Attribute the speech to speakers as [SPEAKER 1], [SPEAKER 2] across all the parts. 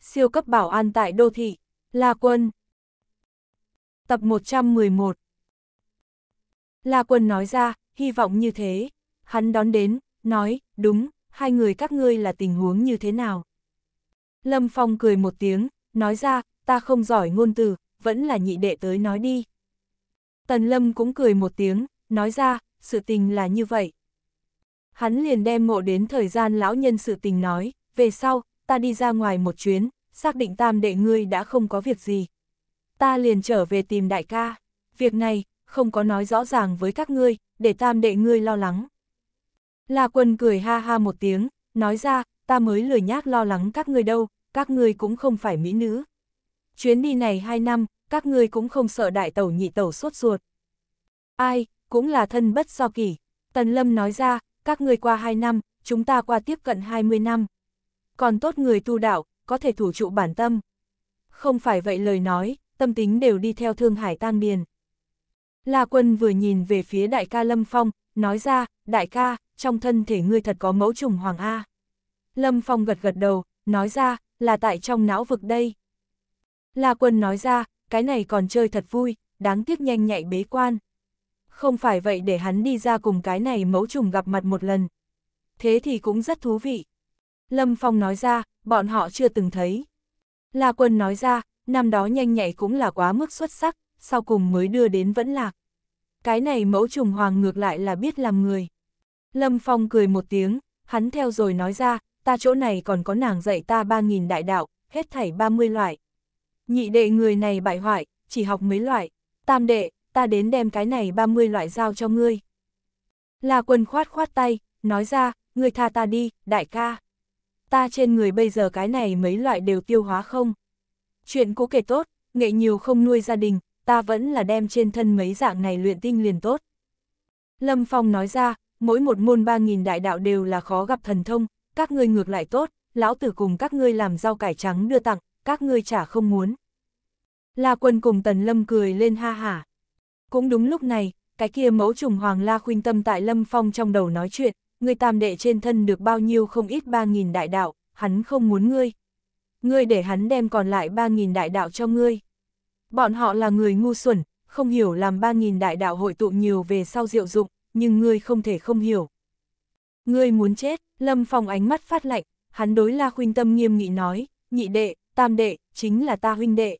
[SPEAKER 1] Siêu cấp bảo an tại đô thị, La Quân. Tập 111 La Quân nói ra, hy vọng như thế. Hắn đón đến, nói, đúng, hai người các ngươi là tình huống như thế nào. Lâm Phong cười một tiếng, nói ra, ta không giỏi ngôn từ, vẫn là nhị đệ tới nói đi. Tần Lâm cũng cười một tiếng, nói ra, sự tình là như vậy. Hắn liền đem ngộ đến thời gian lão nhân sự tình nói, về sau, ta đi ra ngoài một chuyến, xác định tam đệ ngươi đã không có việc gì. Ta liền trở về tìm đại ca, việc này, không có nói rõ ràng với các ngươi, để tam đệ ngươi lo lắng. La quân cười ha ha một tiếng, nói ra, ta mới lười nhác lo lắng các ngươi đâu, các ngươi cũng không phải mỹ nữ. Chuyến đi này hai năm, các ngươi cũng không sợ đại tẩu nhị tẩu sốt ruột. Ai, cũng là thân bất do kỷ. Tần Lâm nói ra, các ngươi qua hai năm, chúng ta qua tiếp cận hai mươi năm còn tốt người tu đạo, có thể thủ trụ bản tâm. Không phải vậy lời nói, tâm tính đều đi theo thương hải tan biền. La quân vừa nhìn về phía đại ca Lâm Phong, nói ra, đại ca, trong thân thể ngươi thật có mẫu trùng hoàng A. Lâm Phong gật gật đầu, nói ra, là tại trong não vực đây. La quân nói ra, cái này còn chơi thật vui, đáng tiếc nhanh nhạy bế quan. Không phải vậy để hắn đi ra cùng cái này mẫu trùng gặp mặt một lần. Thế thì cũng rất thú vị. Lâm Phong nói ra, bọn họ chưa từng thấy. La Quân nói ra, năm đó nhanh nhạy cũng là quá mức xuất sắc, sau cùng mới đưa đến vẫn lạc. Cái này mẫu trùng hoàng ngược lại là biết làm người. Lâm Phong cười một tiếng, hắn theo rồi nói ra, ta chỗ này còn có nàng dạy ta 3.000 đại đạo, hết thảy 30 loại. Nhị đệ người này bại hoại, chỉ học mấy loại. Tam đệ, ta đến đem cái này 30 loại giao cho ngươi. La quân khoát khoát tay, nói ra, ngươi tha ta đi, đại ca ta trên người bây giờ cái này mấy loại đều tiêu hóa không? Chuyện cũ kể tốt, nghệ nhiều không nuôi gia đình, ta vẫn là đem trên thân mấy dạng này luyện tinh liền tốt. Lâm Phong nói ra, mỗi một môn 3.000 đại đạo đều là khó gặp thần thông, các ngươi ngược lại tốt, lão tử cùng các ngươi làm rau cải trắng đưa tặng, các ngươi chả không muốn. La quân cùng Tần Lâm cười lên ha hả. Cũng đúng lúc này, cái kia mẫu trùng Hoàng La khuyên tâm tại Lâm Phong trong đầu nói chuyện, ngươi tam đệ trên thân được bao nhiêu không ít 3.000 đại đạo, hắn không muốn ngươi. Ngươi để hắn đem còn lại 3.000 đại đạo cho ngươi. Bọn họ là người ngu xuẩn, không hiểu làm 3.000 đại đạo hội tụ nhiều về sau diệu dụng, nhưng ngươi không thể không hiểu. Ngươi muốn chết, Lâm Phong ánh mắt phát lạnh, hắn đối La Khuynh Tâm nghiêm nghị nói, nhị đệ, tam đệ, chính là ta huynh đệ.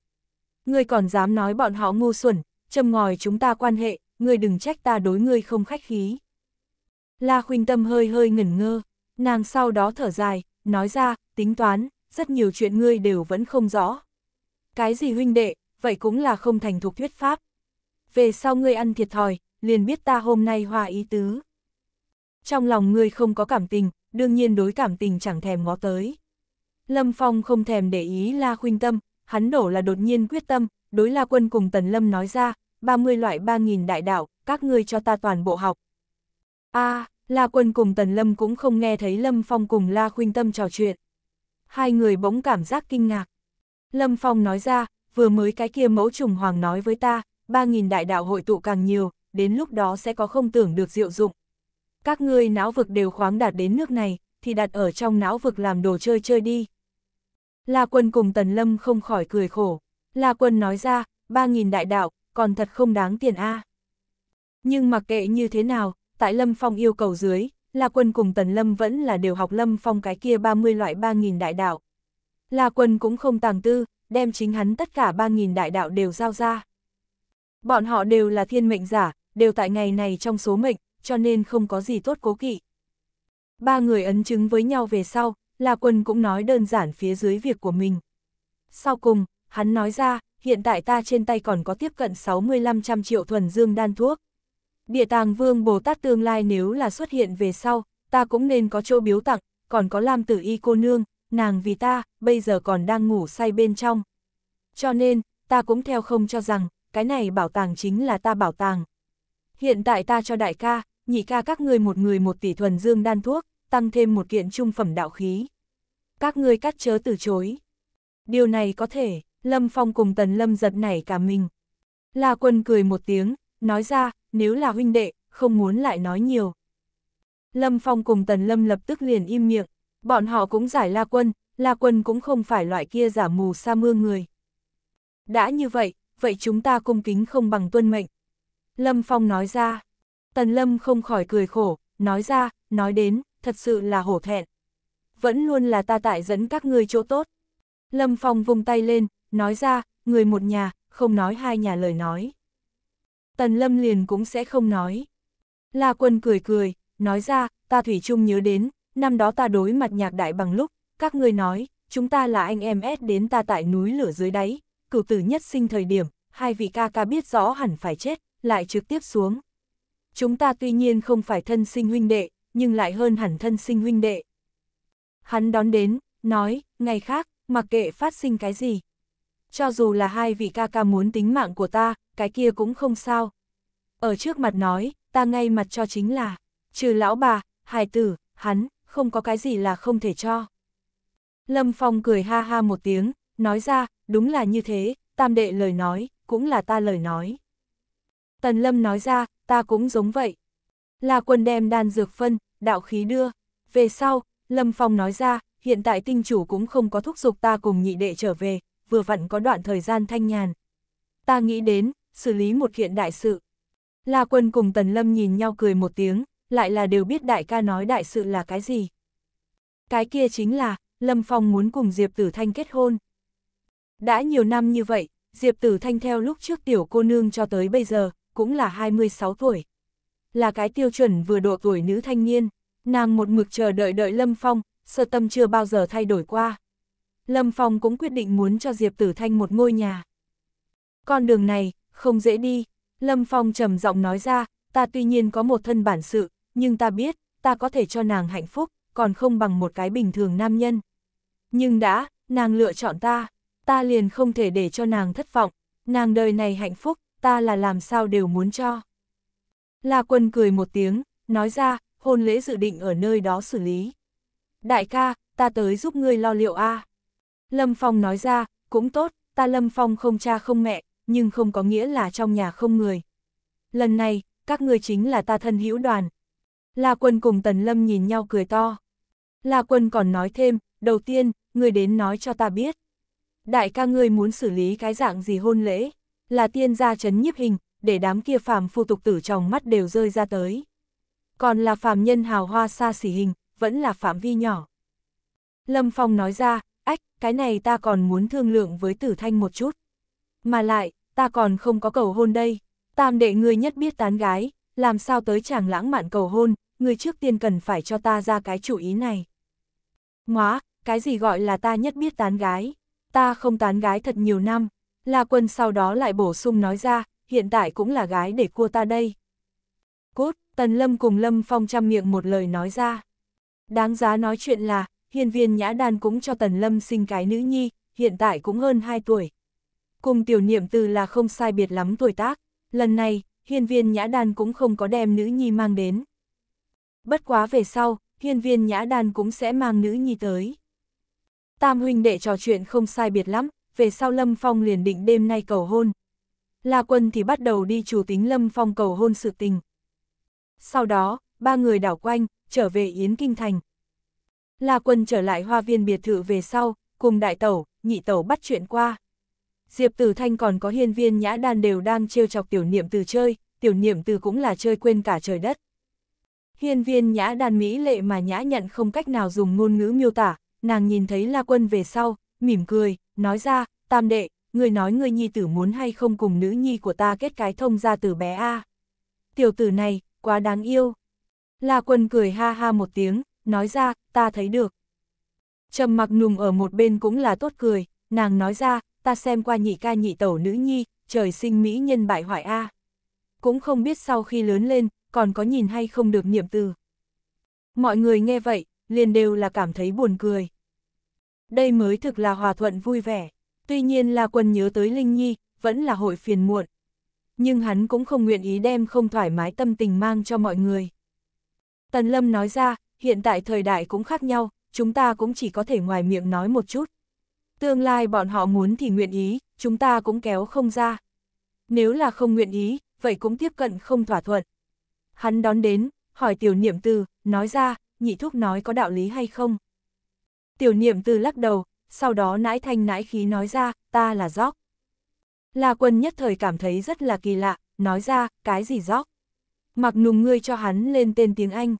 [SPEAKER 1] Ngươi còn dám nói bọn họ ngu xuẩn, châm ngòi chúng ta quan hệ, ngươi đừng trách ta đối ngươi không khách khí. La Khuynh Tâm hơi hơi ngẩn ngơ, nàng sau đó thở dài, nói ra, tính toán, rất nhiều chuyện ngươi đều vẫn không rõ. Cái gì huynh đệ, vậy cũng là không thành thục thuyết pháp. Về sau ngươi ăn thiệt thòi, liền biết ta hôm nay hòa ý tứ. Trong lòng ngươi không có cảm tình, đương nhiên đối cảm tình chẳng thèm ngó tới. Lâm Phong không thèm để ý La Khuynh Tâm, hắn đổ là đột nhiên quyết tâm, đối La Quân cùng Tần Lâm nói ra, 30 loại 3.000 đại đạo, các ngươi cho ta toàn bộ học, a à, La Quân cùng Tần Lâm cũng không nghe thấy Lâm Phong cùng La Khuynh Tâm trò chuyện. Hai người bỗng cảm giác kinh ngạc. Lâm Phong nói ra, vừa mới cái kia mẫu trùng hoàng nói với ta, ba nghìn đại đạo hội tụ càng nhiều, đến lúc đó sẽ có không tưởng được diệu dụng. Các ngươi não vực đều khoáng đạt đến nước này, thì đặt ở trong não vực làm đồ chơi chơi đi. La Quân cùng Tần Lâm không khỏi cười khổ. La Quân nói ra, ba nghìn đại đạo, còn thật không đáng tiền a. À. Nhưng mặc kệ như thế nào, tại Lâm Phong yêu cầu dưới, La Quân cùng Tần Lâm vẫn là đều học Lâm Phong cái kia 30 loại 3.000 đại đạo. La Quân cũng không tàng tư, đem chính hắn tất cả 3.000 đại đạo đều giao ra. Bọn họ đều là thiên mệnh giả, đều tại ngày này trong số mệnh, cho nên không có gì tốt cố kỵ. Ba người ấn chứng với nhau về sau, La Quân cũng nói đơn giản phía dưới việc của mình. Sau cùng, hắn nói ra, hiện tại ta trên tay còn có tiếp cận 6500 triệu thuần dương đan thuốc. Địa tàng vương Bồ Tát tương lai nếu là xuất hiện về sau, ta cũng nên có chỗ biếu tặng, còn có Lam Tử Y cô nương, nàng vì ta, bây giờ còn đang ngủ say bên trong. Cho nên, ta cũng theo không cho rằng, cái này bảo tàng chính là ta bảo tàng. Hiện tại ta cho đại ca, nhị ca các ngươi một người một tỷ thuần dương đan thuốc, tăng thêm một kiện trung phẩm đạo khí. Các ngươi cắt chớ từ chối. Điều này có thể, Lâm Phong cùng Tần Lâm giật nảy cả mình. La Quân cười một tiếng, nói ra, nếu là huynh đệ, không muốn lại nói nhiều. Lâm Phong cùng Tần Lâm lập tức liền im miệng, bọn họ cũng giải La Quân, La Quân cũng không phải loại kia giả mù sa mưa người. Đã như vậy, vậy chúng ta cung kính không bằng tuân mệnh. Lâm Phong nói ra, Tần Lâm không khỏi cười khổ, nói ra, nói đến, thật sự là hổ thẹn. Vẫn luôn là ta tại dẫn các ngươi chỗ tốt. Lâm Phong vung tay lên, nói ra, người một nhà, không nói hai nhà lời nói. Tần Lâm liền cũng sẽ không nói. La Quân cười cười, nói ra, ta thủy chung nhớ đến, năm đó ta đối mặt nhạc đại bằng lúc, các ngươi nói, chúng ta là anh em s đến ta tại núi lửa dưới đáy, cửu tử nhất sinh thời điểm, hai vị ca ca biết rõ hẳn phải chết, lại trực tiếp xuống. Chúng ta tuy nhiên không phải thân sinh huynh đệ, nhưng lại hơn hẳn thân sinh huynh đệ. Hắn đón đến, nói, ngày khác, mặc kệ phát sinh cái gì, cho dù là hai vị ca ca muốn tính mạng của ta, cái kia cũng không sao. Ở trước mặt nói, ta ngay mặt cho chính là, trừ lão bà, hài tử, hắn, không có cái gì là không thể cho. Lâm Phong cười ha ha một tiếng, nói ra, đúng là như thế, tam đệ lời nói, cũng là ta lời nói. Tần Lâm nói ra, ta cũng giống vậy. Là quân đem đan dược phân, đạo khí đưa. Về sau, Lâm Phong nói ra, hiện tại tinh chủ cũng không có thúc giục ta cùng nhị đệ trở về, vừa vặn có đoạn thời gian thanh nhàn. Ta nghĩ đến, xử lý một kiện đại sự. La Quân cùng Tần Lâm nhìn nhau cười một tiếng, lại là đều biết đại ca nói đại sự là cái gì. Cái kia chính là, Lâm Phong muốn cùng Diệp Tử Thanh kết hôn. Đã nhiều năm như vậy, Diệp Tử Thanh theo lúc trước tiểu cô nương cho tới bây giờ, cũng là 26 tuổi. Là cái tiêu chuẩn vừa độ tuổi nữ thanh niên, nàng một mực chờ đợi đợi Lâm Phong, sơ tâm chưa bao giờ thay đổi qua. Lâm Phong cũng quyết định muốn cho Diệp Tử Thanh một ngôi nhà. Con đường này, không dễ đi, Lâm Phong trầm giọng nói ra, ta tuy nhiên có một thân bản sự, nhưng ta biết, ta có thể cho nàng hạnh phúc, còn không bằng một cái bình thường nam nhân. Nhưng đã, nàng lựa chọn ta, ta liền không thể để cho nàng thất vọng, nàng đời này hạnh phúc, ta là làm sao đều muốn cho. La quân cười một tiếng, nói ra, hôn lễ dự định ở nơi đó xử lý. Đại ca, ta tới giúp ngươi lo liệu a. À. Lâm Phong nói ra, cũng tốt, ta Lâm Phong không cha không mẹ, nhưng không có nghĩa là trong nhà không người. Lần này, các ngươi chính là ta thân hữu đoàn. La Quân cùng Tần Lâm nhìn nhau cười to. La Quân còn nói thêm, đầu tiên, ngươi đến nói cho ta biết. Đại ca ngươi muốn xử lý cái dạng gì hôn lễ, là tiên gia chấn nhiếp hình, để đám kia phàm phu tục tử trong mắt đều rơi ra tới. Còn là phàm nhân hào hoa xa xỉ hình, vẫn là phạm vi nhỏ. Lâm Phong nói ra, ách, cái này ta còn muốn thương lượng với tử thanh một chút. Mà lại, ta còn không có cầu hôn đây, tam đệ ngươi nhất biết tán gái, làm sao tới chàng lãng mạn cầu hôn, người trước tiên cần phải cho ta ra cái chủ ý này. ngoá, cái gì gọi là ta nhất biết tán gái, ta không tán gái thật nhiều năm, La Quân sau đó lại bổ sung nói ra, hiện tại cũng là gái để cua ta đây. Cốt, Tần Lâm cùng Lâm Phong chăm miệng một lời nói ra. Đáng giá nói chuyện là, hiên viên nhã đan cũng cho Tần Lâm sinh cái nữ nhi, hiện tại cũng hơn 2 tuổi. Cùng tiểu niệm từ là không sai biệt lắm tuổi tác, lần này, hiên viên nhã đan cũng không có đem nữ nhi mang đến. Bất quá về sau, hiên viên nhã đan cũng sẽ mang nữ nhi tới. Tam huynh đệ trò chuyện không sai biệt lắm, về sau Lâm Phong liền định đêm nay cầu hôn. La quân thì bắt đầu đi chủ tính Lâm Phong cầu hôn sự tình. Sau đó, ba người đảo quanh, trở về Yến Kinh Thành. La Quân trở lại hoa viên biệt thự về sau, cùng đại tẩu, nhị tẩu bắt chuyện qua. Diệp Tử Thanh còn có hiên viên nhã đan đều đang trêu chọc tiểu niệm từ chơi, tiểu niệm từ cũng là chơi quên cả trời đất. Hiên viên nhã đan mỹ lệ mà nhã nhận không cách nào dùng ngôn ngữ miêu tả, nàng nhìn thấy La Quân về sau, mỉm cười, nói ra, tam đệ, người nói người nhi tử muốn hay không cùng nữ nhi của ta kết cái thông ra từ bé A. Tiểu tử này, quá đáng yêu. La Quân cười ha ha một tiếng, nói ra, ta thấy được. Trầm mặc nùng ở một bên cũng là tốt cười, nàng nói ra, ta xem qua nhị ca nhị tẩu nữ nhi, trời sinh mỹ nhân bại hoại A. Cũng không biết sau khi lớn lên, còn có nhìn hay không được niệm từ. Mọi người nghe vậy, liền đều là cảm thấy buồn cười. Đây mới thực là hòa thuận vui vẻ, tuy nhiên là quân nhớ tới Linh Nhi, vẫn là hội phiền muộn. Nhưng hắn cũng không nguyện ý đem không thoải mái tâm tình mang cho mọi người. Tần Lâm nói ra, hiện tại thời đại cũng khác nhau, chúng ta cũng chỉ có thể ngoài miệng nói một chút. Tương lai bọn họ muốn thì nguyện ý, chúng ta cũng kéo không ra. Nếu là không nguyện ý, vậy cũng tiếp cận không thỏa thuận. Hắn đón đến, hỏi tiểu niệm từ, nói ra, nhị thúc nói có đạo lý hay không? Tiểu niệm từ lắc đầu, sau đó nãi thanh nãi khí nói ra, ta là gióc. La quân nhất thời cảm thấy rất là kỳ lạ, nói ra, cái gì gióc? Mặc nùng ngươi cho hắn lên tên tiếng Anh.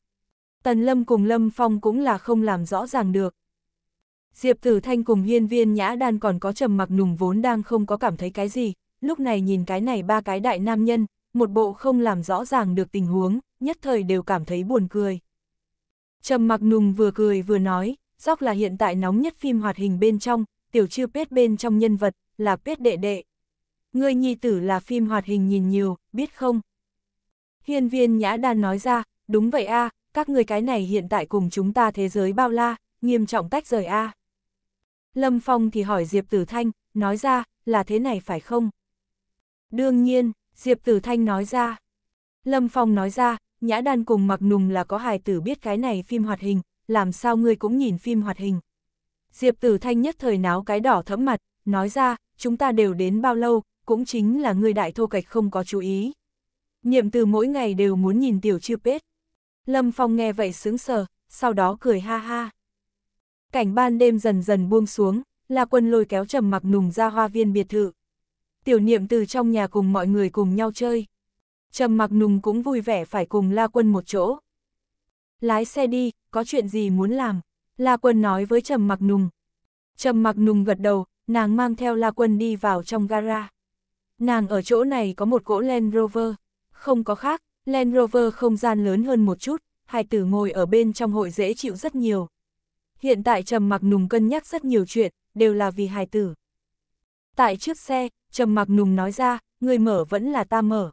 [SPEAKER 1] Tần Lâm cùng Lâm Phong cũng là không làm rõ ràng được. Diệp Tử Thanh cùng hiên viên nhã đan còn có trầm mặc nùng vốn đang không có cảm thấy cái gì, lúc này nhìn cái này ba cái đại nam nhân, một bộ không làm rõ ràng được tình huống, nhất thời đều cảm thấy buồn cười. Trầm mặc nùng vừa cười vừa nói, Dóc là hiện tại nóng nhất phim hoạt hình bên trong, tiểu chư pết bên trong nhân vật, là pết đệ đệ. Người nhi tử là phim hoạt hình nhìn nhiều, biết không? Hiên viên nhã đan nói ra, đúng vậy a các người cái này hiện tại cùng chúng ta thế giới bao la, nghiêm trọng tách rời a. Lâm Phong thì hỏi Diệp Tử Thanh, nói ra, là thế này phải không? Đương nhiên, Diệp Tử Thanh nói ra. Lâm Phong nói ra, Nhã Đan cùng Mặc Nùng là có hài tử biết cái này phim hoạt hình, làm sao ngươi cũng nhìn phim hoạt hình. Diệp Tử Thanh nhất thời náo cái đỏ thẫm mặt, nói ra, chúng ta đều đến bao lâu, cũng chính là người đại thô cạch không có chú ý. Niệm từ mỗi ngày đều muốn nhìn tiểu chưa pết, Lâm Phong nghe vậy sướng sờ, sau đó cười ha ha. Cảnh ban đêm dần dần buông xuống, là quân lôi kéo trầm mặc nùng ra hoa viên biệt thự. Tiểu niệm từ trong nhà cùng mọi người cùng nhau chơi. Trầm mặc nùng cũng vui vẻ phải cùng La Quân một chỗ. Lái xe đi, có chuyện gì muốn làm? La Quân nói với Trầm mặc nùng. Trầm mặc nùng gật đầu, nàng mang theo La Quân đi vào trong gara. Nàng ở chỗ này có một cỗ Land Rover, không có khác, Land Rover không gian lớn hơn một chút, hai tử ngồi ở bên trong hội dễ chịu rất nhiều. Hiện tại Trầm Mặc Nùng cân nhắc rất nhiều chuyện, đều là vì hài tử. Tại trước xe, Trầm Mặc Nùng nói ra, người mở vẫn là ta mở.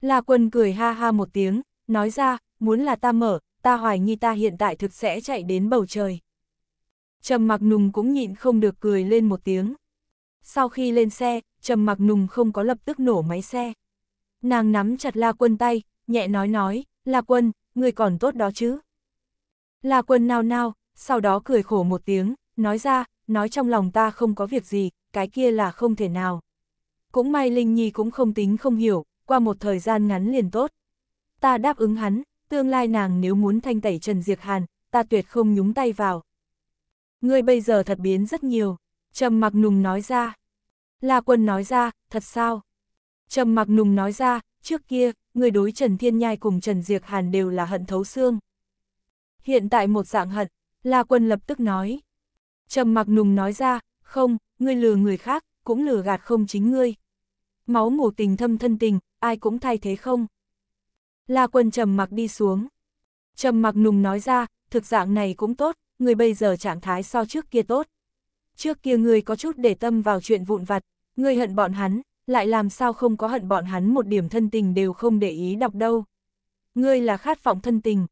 [SPEAKER 1] La Quân cười ha ha một tiếng, nói ra, muốn là ta mở, ta hoài nghi ta hiện tại thực sẽ chạy đến bầu trời. Trầm Mặc Nùng cũng nhịn không được cười lên một tiếng. Sau khi lên xe, Trầm Mặc Nùng không có lập tức nổ máy xe. Nàng nắm chặt La Quân tay, nhẹ nói nói, La Quân, người còn tốt đó chứ. La Quân nao nao, sau đó cười khổ một tiếng, nói ra, nói trong lòng ta không có việc gì, cái kia là không thể nào. Cũng may Linh Nhi cũng không tính không hiểu, qua một thời gian ngắn liền tốt. Ta đáp ứng hắn, tương lai nàng nếu muốn thanh tẩy Trần Diệt Hàn, ta tuyệt không nhúng tay vào. Ngươi bây giờ thật biến rất nhiều, trầm mặc nùng nói ra. La Quân nói ra, thật sao? Trầm mặc nùng nói ra, trước kia, người đối Trần Thiên Nhai cùng Trần Diệc Hàn đều là hận thấu xương. Hiện tại một dạng hận, La Quân lập tức nói. Trầm mặc nùng nói ra, không, ngươi lừa người khác, cũng lừa gạt không chính ngươi. Máu ngủ tình thâm thân tình, ai cũng thay thế không. La Quân trầm mặc đi xuống. Trầm mặc nùng nói ra, thực dạng này cũng tốt, người bây giờ trạng thái so trước kia tốt. Trước kia người có chút để tâm vào chuyện vụn vặt, người hận bọn hắn, lại làm sao không có hận bọn hắn một điểm thân tình đều không để ý đọc đâu. Ngươi là khát vọng thân tình.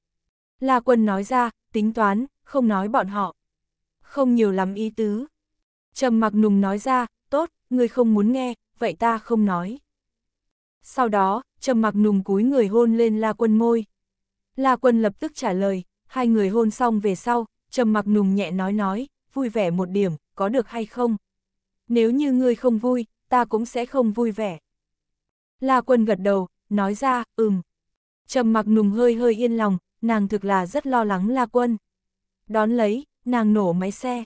[SPEAKER 1] La quân nói ra, tính toán, không nói bọn họ. Không nhiều lắm ý tứ. trầm mặc nùng nói ra, tốt, ngươi không muốn nghe, vậy ta không nói. Sau đó, trầm mặc nùng cúi người hôn lên La quân môi. La quân lập tức trả lời, hai người hôn xong về sau, trầm mặc nùng nhẹ nói nói, vui vẻ một điểm, có được hay không? Nếu như ngươi không vui, ta cũng sẽ không vui vẻ. La quân gật đầu, nói ra, ừm. Trầm mặc nùng hơi hơi yên lòng, nàng thực là rất lo lắng La quân. Đón lấy, nàng nổ máy xe.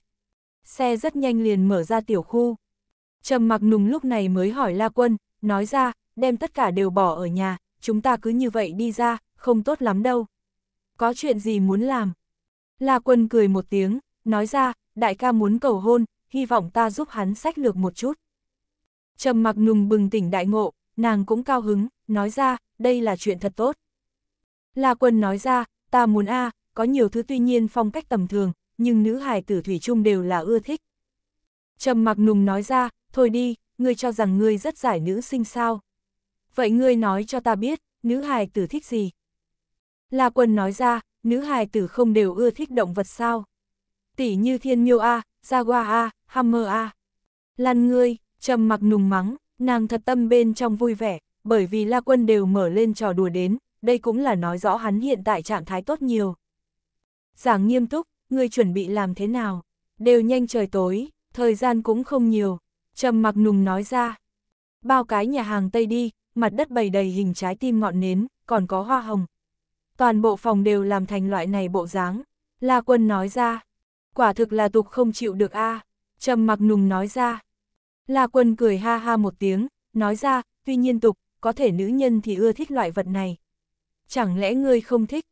[SPEAKER 1] Xe rất nhanh liền mở ra tiểu khu. Trầm mặc nùng lúc này mới hỏi La quân, nói ra, đem tất cả đều bỏ ở nhà, chúng ta cứ như vậy đi ra, không tốt lắm đâu. Có chuyện gì muốn làm? La quân cười một tiếng, nói ra, đại ca muốn cầu hôn, hy vọng ta giúp hắn sách lược một chút. Trầm mặc nùng bừng tỉnh đại ngộ, nàng cũng cao hứng, nói ra, đây là chuyện thật tốt. La quân nói ra, ta muốn a có nhiều thứ tuy nhiên phong cách tầm thường, nhưng nữ hài tử thủy chung đều là ưa thích. Trầm mặc nùng nói ra, thôi đi, ngươi cho rằng ngươi rất giải nữ sinh sao. Vậy ngươi nói cho ta biết, nữ hài tử thích gì? La quân nói ra, nữ hài tử không đều ưa thích động vật sao? Tỷ như thiên miêu A, jaguar A, hammer A. lăn ngươi, trầm mặc nùng mắng, nàng thật tâm bên trong vui vẻ, bởi vì La Quân đều mở lên trò đùa đến, đây cũng là nói rõ hắn hiện tại trạng thái tốt nhiều. Giảng nghiêm túc, ngươi chuẩn bị làm thế nào? Đều nhanh trời tối, thời gian cũng không nhiều, trầm mặc nùng nói ra. Bao cái nhà hàng Tây đi, mặt đất bày đầy hình trái tim ngọn nến, còn có hoa hồng. Toàn bộ phòng đều làm thành loại này bộ dáng. La Quân nói ra, quả thực là tục không chịu được a à. Trầm mặc nùng nói ra, La Quân cười ha ha một tiếng, nói ra, tuy nhiên tục, có thể nữ nhân thì ưa thích loại vật này. Chẳng lẽ ngươi không thích?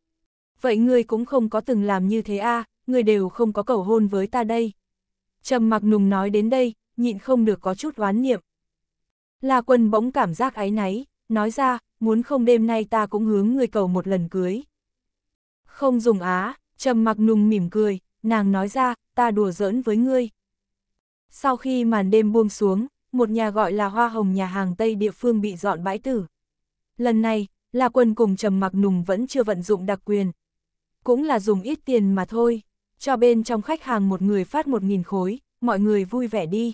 [SPEAKER 1] Vậy ngươi cũng không có từng làm như thế a à, ngươi đều không có cầu hôn với ta đây. Trầm mặc nùng nói đến đây, nhịn không được có chút oán niệm. La Quân bỗng cảm giác áy náy, nói ra, muốn không đêm nay ta cũng hướng ngươi cầu một lần cưới. Không dùng á, trầm mặc nùng mỉm cười, nàng nói ra, ta đùa giỡn với ngươi. Sau khi màn đêm buông xuống, một nhà gọi là Hoa Hồng nhà hàng Tây địa phương bị dọn bãi tử. Lần này, La quân cùng Trầm Mặc Nùng vẫn chưa vận dụng đặc quyền. Cũng là dùng ít tiền mà thôi, cho bên trong khách hàng một người phát một nghìn khối, mọi người vui vẻ đi.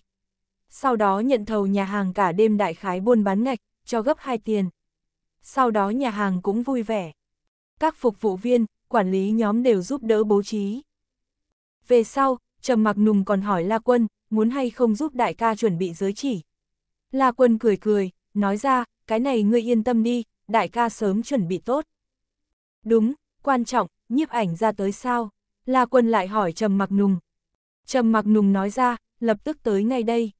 [SPEAKER 1] Sau đó nhận thầu nhà hàng cả đêm đại khái buôn bán ngạch, cho gấp hai tiền. Sau đó nhà hàng cũng vui vẻ. Các phục vụ viên, quản lý nhóm đều giúp đỡ bố trí. Về sau, Trầm Mặc Nùng còn hỏi La Quân, muốn hay không giúp đại ca chuẩn bị giới chỉ. La quân cười cười, nói ra, cái này ngươi yên tâm đi, đại ca sớm chuẩn bị tốt. Đúng, quan trọng, nhiếp ảnh ra tới sao? La quân lại hỏi Trầm Mặc Nùng. Trầm Mặc Nùng nói ra, lập tức tới ngay đây.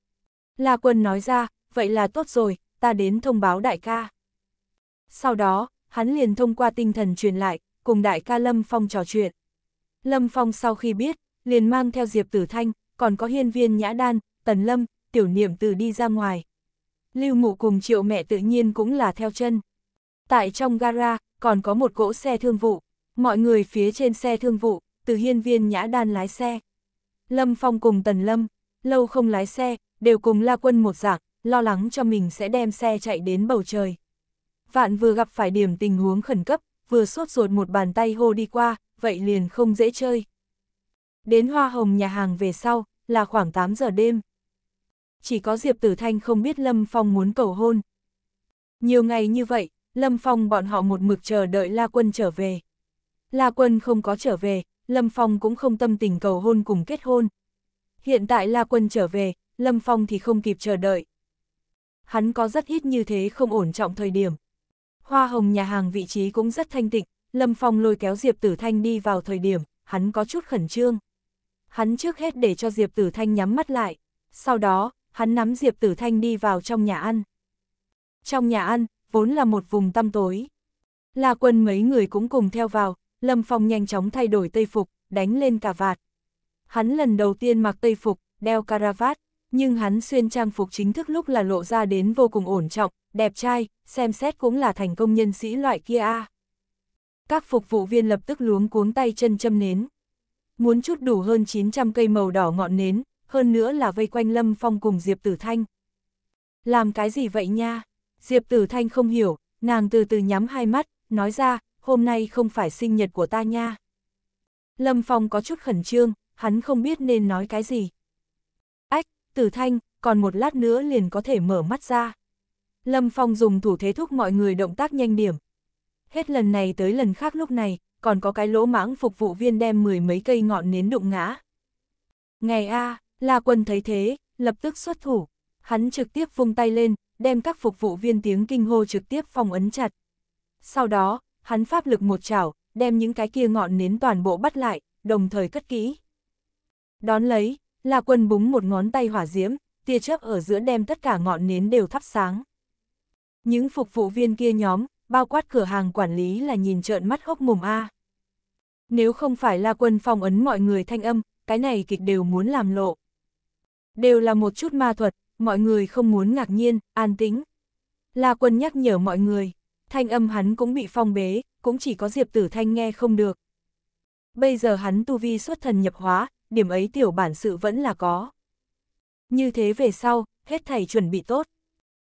[SPEAKER 1] La quân nói ra, vậy là tốt rồi, ta đến thông báo đại ca. Sau đó, hắn liền thông qua tinh thần truyền lại, cùng đại ca Lâm Phong trò chuyện. Lâm Phong sau khi biết, liền mang theo Diệp Tử Thanh, còn có hiên viên nhã đan, tần lâm, tiểu niệm từ đi ra ngoài. Lưu mụ cùng triệu mẹ tự nhiên cũng là theo chân. Tại trong gara, còn có một cỗ xe thương vụ, mọi người phía trên xe thương vụ, từ hiên viên nhã đan lái xe. Lâm Phong cùng Tần Lâm, lâu không lái xe, đều cùng La Quân một dạng, lo lắng cho mình sẽ đem xe chạy đến bầu trời. Vạn vừa gặp phải điểm tình huống khẩn cấp, vừa sốt ruột một bàn tay hô đi qua, vậy liền không dễ chơi đến hoa hồng nhà hàng về sau, là khoảng 8 giờ đêm. Chỉ có Diệp Tử Thanh không biết Lâm Phong muốn cầu hôn. Nhiều ngày như vậy, Lâm Phong bọn họ một mực chờ đợi La Quân trở về. La Quân không có trở về, Lâm Phong cũng không tâm tình cầu hôn cùng kết hôn. Hiện tại La Quân trở về, Lâm Phong thì không kịp chờ đợi. Hắn có rất ít như thế không ổn trọng thời điểm. Hoa hồng nhà hàng vị trí cũng rất thanh tịnh, Lâm Phong lôi kéo Diệp Tử Thanh đi vào thời điểm, hắn có chút khẩn trương hắn trước hết để cho Diệp Tử Thanh nhắm mắt lại, sau đó, hắn nắm Diệp Tử Thanh đi vào trong nhà ăn. Trong nhà ăn, vốn là một vùng tăm tối. La quân mấy người cũng cùng theo vào, Lâm Phong nhanh chóng thay đổi tây phục, đánh lên cà vạt. Hắn lần đầu tiên mặc tây phục, đeo caravat, nhưng hắn xuyên trang phục chính thức lúc là lộ ra đến vô cùng ổn trọng, đẹp trai, xem xét cũng là thành công nhân sĩ loại kia a. Các phục vụ viên lập tức luống cuống tay chân châm nến muốn chút đủ hơn 900 cây màu đỏ ngọn nến, hơn nữa là vây quanh Lâm Phong cùng Diệp Tử Thanh. Làm cái gì vậy nha? Diệp Tử Thanh không hiểu, nàng từ từ nhắm hai mắt, nói ra, hôm nay không phải sinh nhật của ta nha. Lâm Phong có chút khẩn trương, hắn không biết nên nói cái gì. Ách, Tử Thanh, còn một lát nữa liền có thể mở mắt ra. Lâm Phong dùng thủ thế thúc mọi người động tác nhanh điểm. Hết lần này tới lần khác lúc này, còn có cái lỗ mãng phục vụ viên đem mười mấy cây ngọn nến đụng ngã. Ngày A, La Quân thấy thế, lập tức xuất thủ, hắn trực tiếp vung tay lên, đem các phục vụ viên tiếng kinh hô trực tiếp phong ấn chặt. Sau đó, hắn pháp lực một chảo, đem những cái kia ngọn nến toàn bộ bắt lại, đồng thời cất kỹ. Đón lấy, La Quân búng một ngón tay hỏa diễm, tia chớp ở giữa đem tất cả ngọn nến đều thắp sáng. Những phục vụ viên kia nhóm, bao quát cửa hàng quản lý là nhìn trợn mắt hốc mồm A. Nếu không phải là quân phong ấn mọi người thanh âm, cái này kịch đều muốn làm lộ. Đều là một chút ma thuật, mọi người không muốn ngạc nhiên, an tĩnh. La quân nhắc nhở mọi người, thanh âm hắn cũng bị phong bế, cũng chỉ có Diệp Tử Thanh nghe không được. Bây giờ hắn tu vi xuất thần nhập hóa, điểm ấy tiểu bản sự vẫn là có. Như thế về sau, hết thầy chuẩn bị tốt.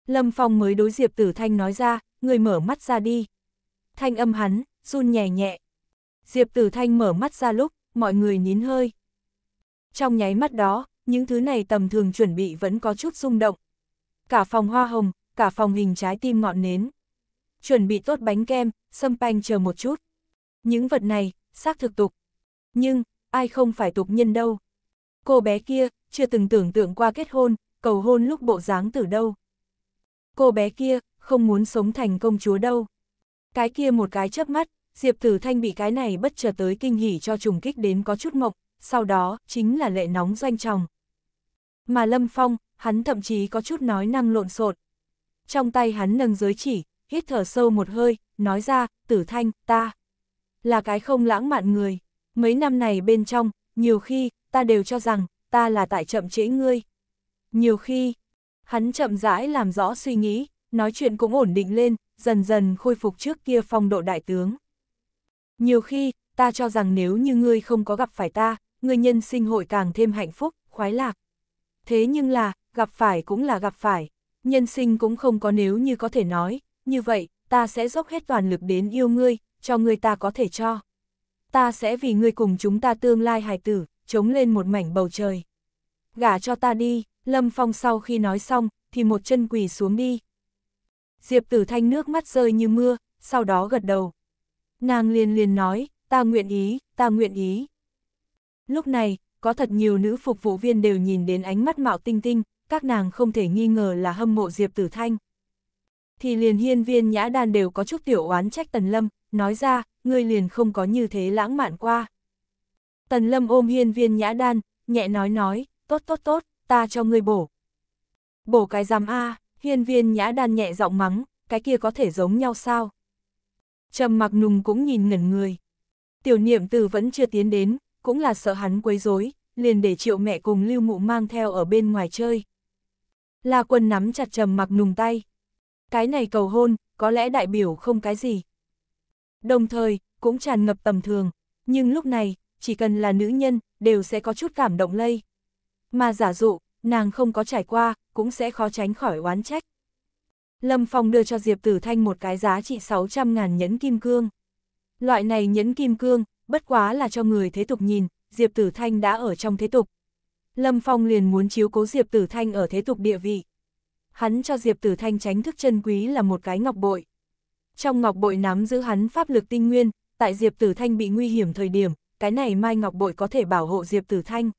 [SPEAKER 1] Lâm Phong mới đối Diệp Tử Thanh nói ra, người mở mắt ra đi. Thanh âm hắn, run nhẹ nhẹ. Diệp Tử Thanh mở mắt ra lúc, mọi người nín hơi. Trong nháy mắt đó, những thứ này tầm thường chuẩn bị vẫn có chút rung động. Cả phòng hoa hồng, cả phòng hình trái tim ngọn nến. Chuẩn bị tốt bánh kem, sâm panh chờ một chút. Những vật này, xác thực tục. Nhưng, ai không phải tục nhân đâu. Cô bé kia, chưa từng tưởng tượng qua kết hôn, cầu hôn lúc bộ dáng từ đâu. Cô bé kia, không muốn sống thành công chúa đâu. Cái kia một cái chớp mắt, Diệp Tử Thanh bị cái này bất chợt tới kinh hỉ cho trùng kích đến có chút mộng. sau đó chính là lệ nóng doanh tròng. Mà Lâm Phong, hắn thậm chí có chút nói năng lộn xộn. Trong tay hắn nâng giới chỉ, hít thở sâu một hơi, nói ra, Tử Thanh, ta là cái không lãng mạn người. Mấy năm này bên trong, nhiều khi, ta đều cho rằng, ta là tại chậm trễ ngươi. Nhiều khi, hắn chậm rãi làm rõ suy nghĩ, nói chuyện cũng ổn định lên, dần dần khôi phục trước kia phong độ đại tướng. Nhiều khi, ta cho rằng nếu như ngươi không có gặp phải ta, ngươi nhân sinh hội càng thêm hạnh phúc, khoái lạc. Thế nhưng là, gặp phải cũng là gặp phải, nhân sinh cũng không có nếu như có thể nói, như vậy, ta sẽ dốc hết toàn lực đến yêu ngươi, cho ngươi ta có thể cho. Ta sẽ vì ngươi cùng chúng ta tương lai hài tử, chống lên một mảnh bầu trời. Gả cho ta đi, Lâm Phong sau khi nói xong, thì một chân quỳ xuống đi, Diệp Tử Thanh nước mắt rơi như mưa, sau đó gật đầu. Nàng liền liền nói, ta nguyện ý, ta nguyện ý. Lúc này, có thật nhiều nữ phục vụ viên đều nhìn đến ánh mắt mạo tinh tinh, các nàng không thể nghi ngờ là hâm mộ Diệp Tử Thanh. Thì liền hiên viên nhã đan đều có chút tiểu oán trách Tần Lâm, nói ra, ngươi liền không có như thế lãng mạn qua. Tần Lâm ôm hiên viên nhã đan, nhẹ nói nói, tốt tốt tốt, ta cho ngươi bổ. Bổ cái giam A. À. Hiên viên nhã đan nhẹ giọng mắng, cái kia có thể giống nhau sao? Trầm mặc nùng cũng nhìn ngẩn người. Tiểu niệm từ vẫn chưa tiến đến, cũng là sợ hắn quấy rối, liền để triệu mẹ cùng lưu mụ mang theo ở bên ngoài chơi. La quân nắm chặt trầm mặc nùng tay. Cái này cầu hôn, có lẽ đại biểu không cái gì. Đồng thời, cũng tràn ngập tầm thường, nhưng lúc này, chỉ cần là nữ nhân, đều sẽ có chút cảm động lây. Mà giả dụ, nàng không có trải qua, cũng sẽ khó tránh khỏi oán trách. Lâm Phong đưa cho Diệp Tử Thanh một cái giá trị 600.000 nhẫn kim cương. Loại này nhẫn kim cương, bất quá là cho người thế tục nhìn, Diệp Tử Thanh đã ở trong thế tục. Lâm Phong liền muốn chiếu cố Diệp Tử Thanh ở thế tục địa vị. Hắn cho Diệp Tử Thanh tránh thức chân quý là một cái ngọc bội. Trong ngọc bội nắm giữ hắn pháp lực tinh nguyên, tại Diệp Tử Thanh bị nguy hiểm thời điểm, cái này mai ngọc bội có thể bảo hộ Diệp Tử Thanh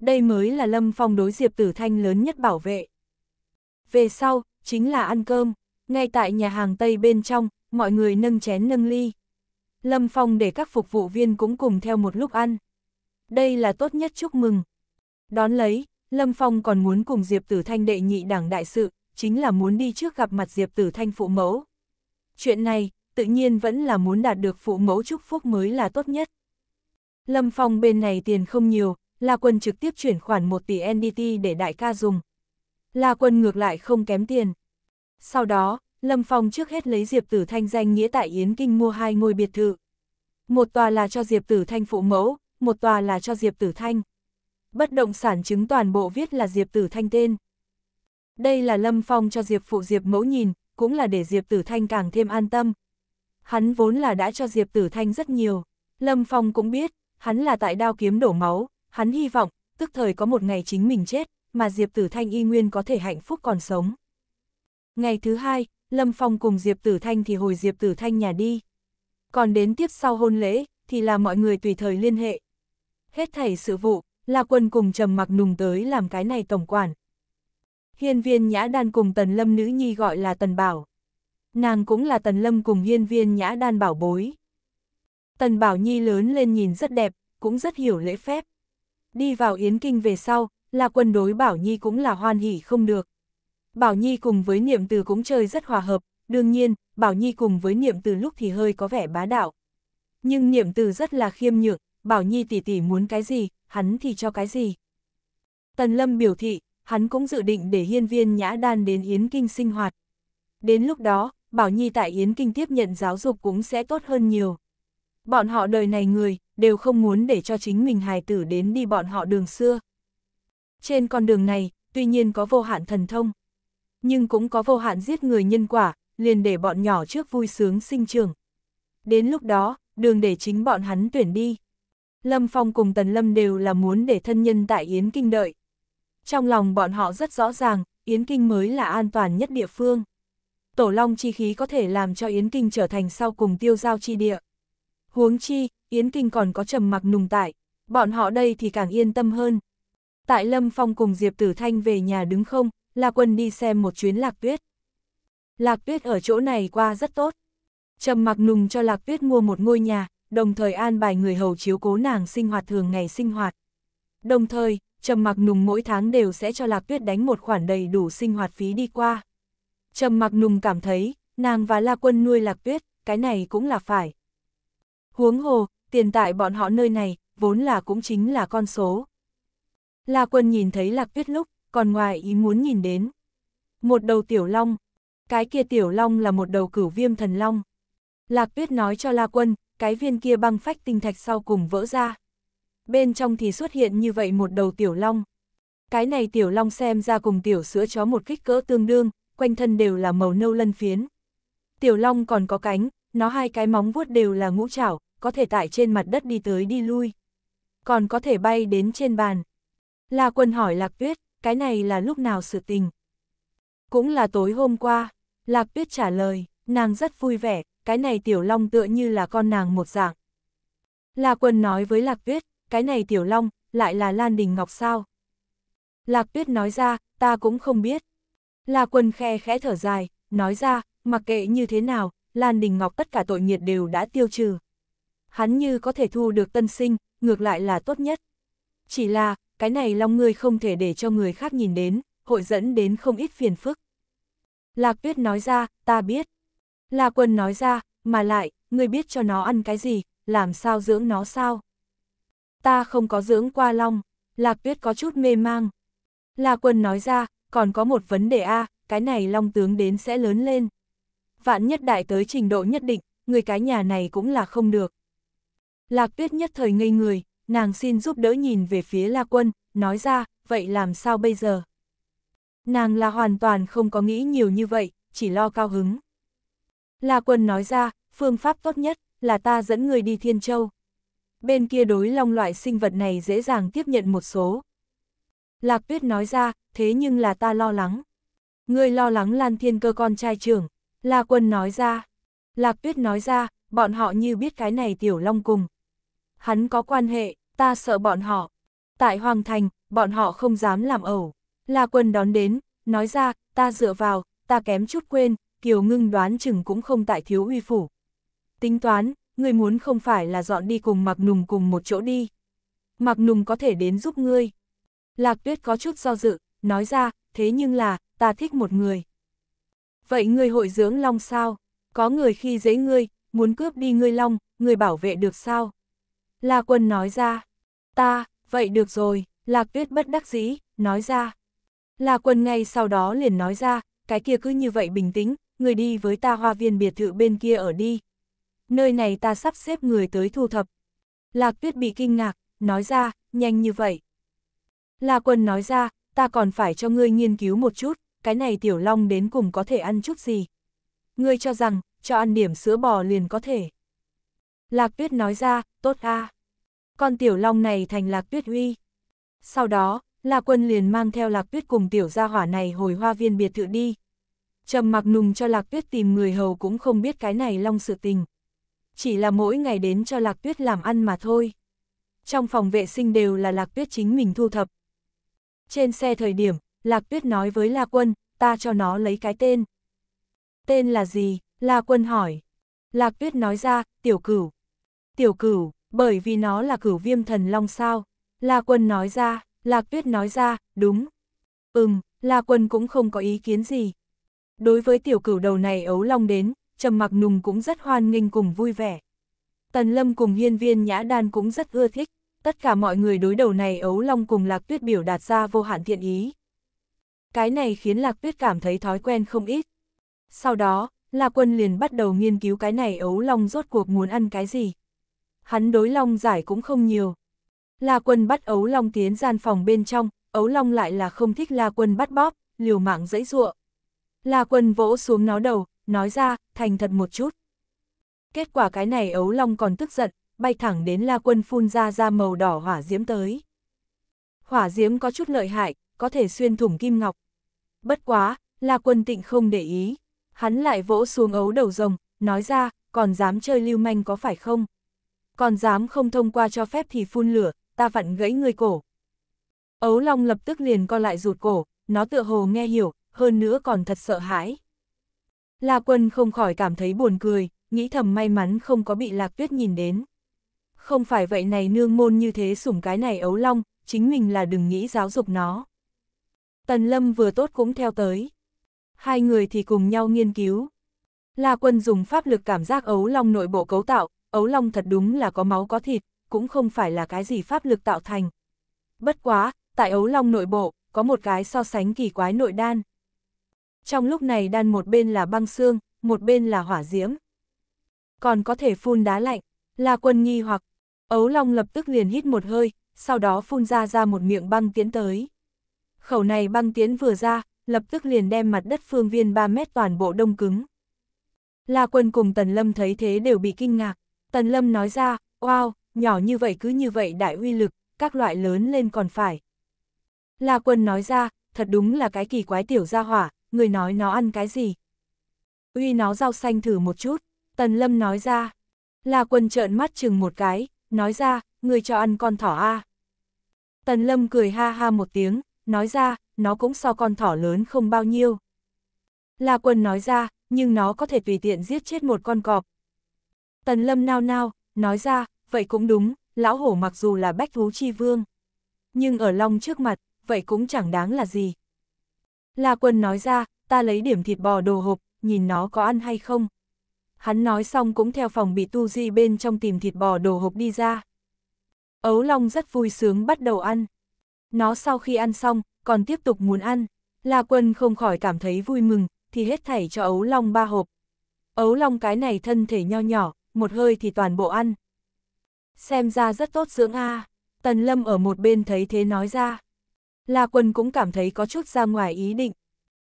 [SPEAKER 1] đây mới là Lâm Phong đối Diệp Tử Thanh lớn nhất bảo vệ. Về sau, chính là ăn cơm, ngay tại nhà hàng Tây bên trong, mọi người nâng chén nâng ly. Lâm Phong để các phục vụ viên cũng cùng theo một lúc ăn. Đây là tốt nhất chúc mừng. Đón lấy, Lâm Phong còn muốn cùng Diệp Tử Thanh đệ nhị đảng đại sự, chính là muốn đi trước gặp mặt Diệp Tử Thanh phụ mẫu. Chuyện này, tự nhiên vẫn là muốn đạt được phụ mẫu chúc phúc mới là tốt nhất. Lâm Phong bên này tiền không nhiều, La Quân trực tiếp chuyển khoản 1 tỷ NDT để đại ca dùng. La Quân ngược lại không kém tiền. Sau đó, Lâm Phong trước hết lấy Diệp Tử Thanh danh nghĩa tại Yến Kinh mua hai ngôi biệt thự. Một tòa là cho Diệp Tử Thanh phụ mẫu, một tòa là cho Diệp Tử Thanh. Bất động sản chứng toàn bộ viết là Diệp Tử Thanh tên. Đây là Lâm Phong cho Diệp phụ Diệp mẫu nhìn, cũng là để Diệp Tử Thanh càng thêm an tâm. Hắn vốn là đã cho Diệp Tử Thanh rất nhiều. Lâm Phong cũng biết, hắn là tại đao kiếm đổ máu, hắn hy vọng, tức thời có một ngày chính mình chết, mà Diệp Tử Thanh y nguyên có thể hạnh phúc còn sống. Ngày thứ hai, Lâm Phong cùng Diệp Tử Thanh thì hồi Diệp Tử Thanh nhà đi. Còn đến tiếp sau hôn lễ, thì là mọi người tùy thời liên hệ. Hết thảy sự vụ, là quân cùng trầm mặc nùng tới làm cái này tổng quản. Hiên viên nhã đan cùng tần lâm nữ nhi gọi là tần bảo. Nàng cũng là tần lâm cùng hiên viên nhã đan bảo bối. Tần bảo nhi lớn lên nhìn rất đẹp, cũng rất hiểu lễ phép. Đi vào Yến Kinh về sau, là quân đối Bảo Nhi cũng là hoan hỉ không được. Bảo Nhi cùng với niệm từ cũng chơi rất hòa hợp, đương nhiên, Bảo Nhi cùng với niệm từ lúc thì hơi có vẻ bá đạo. Nhưng niệm từ rất là khiêm nhượng, Bảo Nhi tỷ tỷ muốn cái gì, hắn thì cho cái gì. Tần Lâm biểu thị, hắn cũng dự định để hiên viên nhã đan đến Yến Kinh sinh hoạt. Đến lúc đó, Bảo Nhi tại Yến Kinh tiếp nhận giáo dục cũng sẽ tốt hơn nhiều. Bọn họ đời này người, đều không muốn để cho chính mình hài tử đến đi bọn họ đường xưa. Trên con đường này, tuy nhiên có vô hạn thần thông, nhưng cũng có vô hạn giết người nhân quả, liền để bọn nhỏ trước vui sướng sinh trưởng Đến lúc đó, đường để chính bọn hắn tuyển đi. Lâm Phong cùng Tần Lâm đều là muốn để thân nhân tại Yến Kinh đợi. Trong lòng bọn họ rất rõ ràng, Yến Kinh mới là an toàn nhất địa phương. Tổ Long chi khí có thể làm cho Yến Kinh trở thành sau cùng tiêu giao chi địa huống chi, Yến Kinh còn có trầm mặc nùng tại, bọn họ đây thì càng yên tâm hơn. Tại Lâm Phong cùng Diệp Tử Thanh về nhà đứng không, La Quân đi xem một chuyến Lạc Tuyết. Lạc Tuyết ở chỗ này qua rất tốt. Trầm mặc nùng cho Lạc Tuyết mua một ngôi nhà, đồng thời an bài người hầu chiếu cố nàng sinh hoạt thường ngày sinh hoạt. Đồng thời, Trầm mặc nùng mỗi tháng đều sẽ cho Lạc Tuyết đánh một khoản đầy đủ sinh hoạt phí đi qua. Trầm mặc nùng cảm thấy, nàng và La Quân nuôi Lạc Tuyết, cái này cũng là phải. Huống hồ, tiền tại bọn họ nơi này, vốn là cũng chính là con số. La quân nhìn thấy lạc tuyết lúc, còn ngoài ý muốn nhìn đến. Một đầu tiểu long, cái kia tiểu long là một đầu cửu viêm thần long. Lạc tuyết nói cho La quân, cái viên kia băng phách tinh thạch sau cùng vỡ ra. Bên trong thì xuất hiện như vậy một đầu tiểu long. Cái này tiểu long xem ra cùng tiểu sữa chó một kích cỡ tương đương, quanh thân đều là màu nâu lân phiến. Tiểu long còn có cánh, nó hai cái móng vuốt đều là ngũ chảo, có thể tại trên mặt đất đi tới đi lui. Còn có thể bay đến trên bàn. La quân hỏi Lạc Tuyết, cái này là lúc nào sự tình? Cũng là tối hôm qua, Lạc Tuyết trả lời, nàng rất vui vẻ, cái này tiểu long tựa như là con nàng một dạng. La quân nói với Lạc Tuyết, cái này tiểu long, lại là Lan Đình Ngọc sao? Lạc Tuyết nói ra, ta cũng không biết. La quân khe khẽ thở dài, nói ra, mặc kệ như thế nào, Lan Đình Ngọc tất cả tội nghiệt đều đã tiêu trừ. Hắn như có thể thu được tân sinh, ngược lại là tốt nhất. Chỉ là, cái này long ngươi không thể để cho người khác nhìn đến, hội dẫn đến không ít phiền phức. Lạc Tuyết nói ra, ta biết. La Quân nói ra, mà lại, ngươi biết cho nó ăn cái gì, làm sao dưỡng nó sao? Ta không có dưỡng qua long, Lạc Tuyết có chút mê mang. La Quân nói ra, còn có một vấn đề a, cái này long tướng đến sẽ lớn lên vạn nhất đại tới trình độ nhất định, người cái nhà này cũng là không được. Lạc tuyết nhất thời ngây người, nàng xin giúp đỡ nhìn về phía La Quân, nói ra, vậy làm sao bây giờ? Nàng là hoàn toàn không có nghĩ nhiều như vậy, chỉ lo cao hứng. La Quân nói ra, phương pháp tốt nhất là ta dẫn người đi Thiên Châu. Bên kia đối long loại sinh vật này dễ dàng tiếp nhận một số. Lạc Tuyết nói ra, thế nhưng là ta lo lắng. Ngươi lo lắng Lan Thiên Cơ con trai trưởng, La Quân nói ra, Lạc Tuyết nói ra, bọn họ như biết cái này Tiểu Long cùng. Hắn có quan hệ, ta sợ bọn họ. Tại Hoàng Thành, bọn họ không dám làm ẩu. La Quân đón đến, nói ra, ta dựa vào, ta kém chút quên, Kiều Ngưng đoán chừng cũng không tại thiếu uy phủ. Tính toán, ngươi muốn không phải là dọn đi cùng Mạc Nùng cùng một chỗ đi. Mạc Nùng có thể đến giúp ngươi. Lạc Tuyết có chút do dự, nói ra, thế nhưng là, ta thích một người. Vậy ngươi hội dưỡng long sao? Có người khi dễ ngươi, muốn cướp đi ngươi long, ngươi bảo vệ được sao? La quân nói ra. Ta, vậy được rồi, lạc tuyết bất đắc dĩ, nói ra. La quân ngay sau đó liền nói ra, cái kia cứ như vậy bình tĩnh, người đi với ta hoa viên biệt thự bên kia ở đi. Nơi này ta sắp xếp người tới thu thập. Lạc tuyết bị kinh ngạc, nói ra, nhanh như vậy. La quân nói ra, ta còn phải cho ngươi nghiên cứu một chút, cái này tiểu long đến cùng có thể ăn chút gì. Ngươi cho rằng, cho ăn điểm sữa bò liền có thể. Lạc tuyết nói ra, tốt a Con tiểu long này thành lạc tuyết huy. Sau đó, La Quân liền mang theo Lạc Tuyết cùng tiểu gia hỏa này hồi hoa viên biệt thự đi. Trầm mặc nùng cho Lạc Tuyết tìm người hầu cũng không biết cái này long sự tình. Chỉ là mỗi ngày đến cho Lạc Tuyết làm ăn mà thôi. Trong phòng vệ sinh đều là Lạc Tuyết chính mình thu thập. Trên xe thời điểm, Lạc Tuyết nói với La Quân, ta cho nó lấy cái tên. Tên là gì? La Quân hỏi. Lạc Tuyết nói ra, tiểu cửu. Tiểu cửu, bởi vì nó là cửu viêm thần long sao. La Quân nói ra, Lạc Tuyết nói ra, đúng. Ừm, La Quân cũng không có ý kiến gì. Đối với tiểu cửu đầu này ấu long đến, trầm mặc nùng cũng rất hoan nghênh cùng vui vẻ. Tần Lâm cùng hiên viên nhã đan cũng rất ưa thích. Tất cả mọi người đối đầu này ấu long cùng Lạc Tuyết biểu đạt ra vô hạn thiện ý cái này khiến Lạc Tuyết cảm thấy thói quen không ít. Sau đó, La Quân liền bắt đầu nghiên cứu cái này ấu long rốt cuộc muốn ăn cái gì. Hắn đối long giải cũng không nhiều. La Quân bắt ấu long tiến gian phòng bên trong, ấu long lại là không thích La Quân bắt bóp, liều mạng dãy ruộng. La Quân vỗ xuống nó đầu, nói ra, thành thật một chút. Kết quả cái này ấu long còn tức giận, bay thẳng đến La Quân phun ra ra màu đỏ hỏa diễm tới. Hỏa diễm có chút lợi hại, có thể xuyên thủng kim ngọc. Bất quá, La Quân Tịnh không để ý, hắn lại vỗ xuống ấu đầu rồng, nói ra, còn dám chơi lưu manh có phải không? Còn dám không thông qua cho phép thì phun lửa, ta vặn gãy người cổ. Ấu Long lập tức liền co lại rụt cổ, nó tựa hồ nghe hiểu, hơn nữa còn thật sợ hãi. La Quân không khỏi cảm thấy buồn cười, nghĩ thầm may mắn không có bị Lạc Tuyết nhìn đến. Không phải vậy này nương môn như thế sủng cái này ấu long, chính mình là đừng nghĩ giáo dục nó. Tần Lâm vừa tốt cũng theo tới. Hai người thì cùng nhau nghiên cứu. La Quân dùng pháp lực cảm giác ấu long nội bộ cấu tạo, ấu long thật đúng là có máu có thịt, cũng không phải là cái gì pháp lực tạo thành. Bất quá, tại ấu long nội bộ, có một cái so sánh kỳ quái nội đan. Trong lúc này đan một bên là băng xương, một bên là hỏa diễm. Còn có thể phun đá lạnh, La Quân nghi hoặc, ấu long lập tức liền hít một hơi, sau đó phun ra ra một miệng băng tiến tới. Khẩu này băng tiến vừa ra, lập tức liền đem mặt đất phương viên 3 mét toàn bộ đông cứng. La quân cùng Tần Lâm thấy thế đều bị kinh ngạc. Tần Lâm nói ra, wow, nhỏ như vậy cứ như vậy đại uy lực, các loại lớn lên còn phải. La quân nói ra, thật đúng là cái kỳ quái tiểu gia hỏa, người nói nó ăn cái gì. Uy nó rau xanh thử một chút, Tần Lâm nói ra. La quân trợn mắt chừng một cái, nói ra, người cho ăn con thỏ a. Tần Lâm cười ha ha một tiếng, nói ra, nó cũng so con thỏ lớn không bao nhiêu. La Quân nói ra, nhưng nó có thể tùy tiện giết chết một con cọp. Tần Lâm nao nao, nói ra, vậy cũng đúng, lão hổ mặc dù là bách thú chi vương. Nhưng ở long trước mặt, vậy cũng chẳng đáng là gì. La Quân nói ra, ta lấy điểm thịt bò đồ hộp, nhìn nó có ăn hay không. Hắn nói xong cũng theo phòng bị tu di bên trong tìm thịt bò đồ hộp đi ra. Ấu Long rất vui sướng bắt đầu ăn. Nó sau khi ăn xong, còn tiếp tục muốn ăn. La Quân không khỏi cảm thấy vui mừng, thì hết thảy cho ấu long ba hộp. Ấu long cái này thân thể nho nhỏ, một hơi thì toàn bộ ăn. Xem ra rất tốt dưỡng a Tần Lâm ở một bên thấy thế nói ra. La Quân cũng cảm thấy có chút ra ngoài ý định.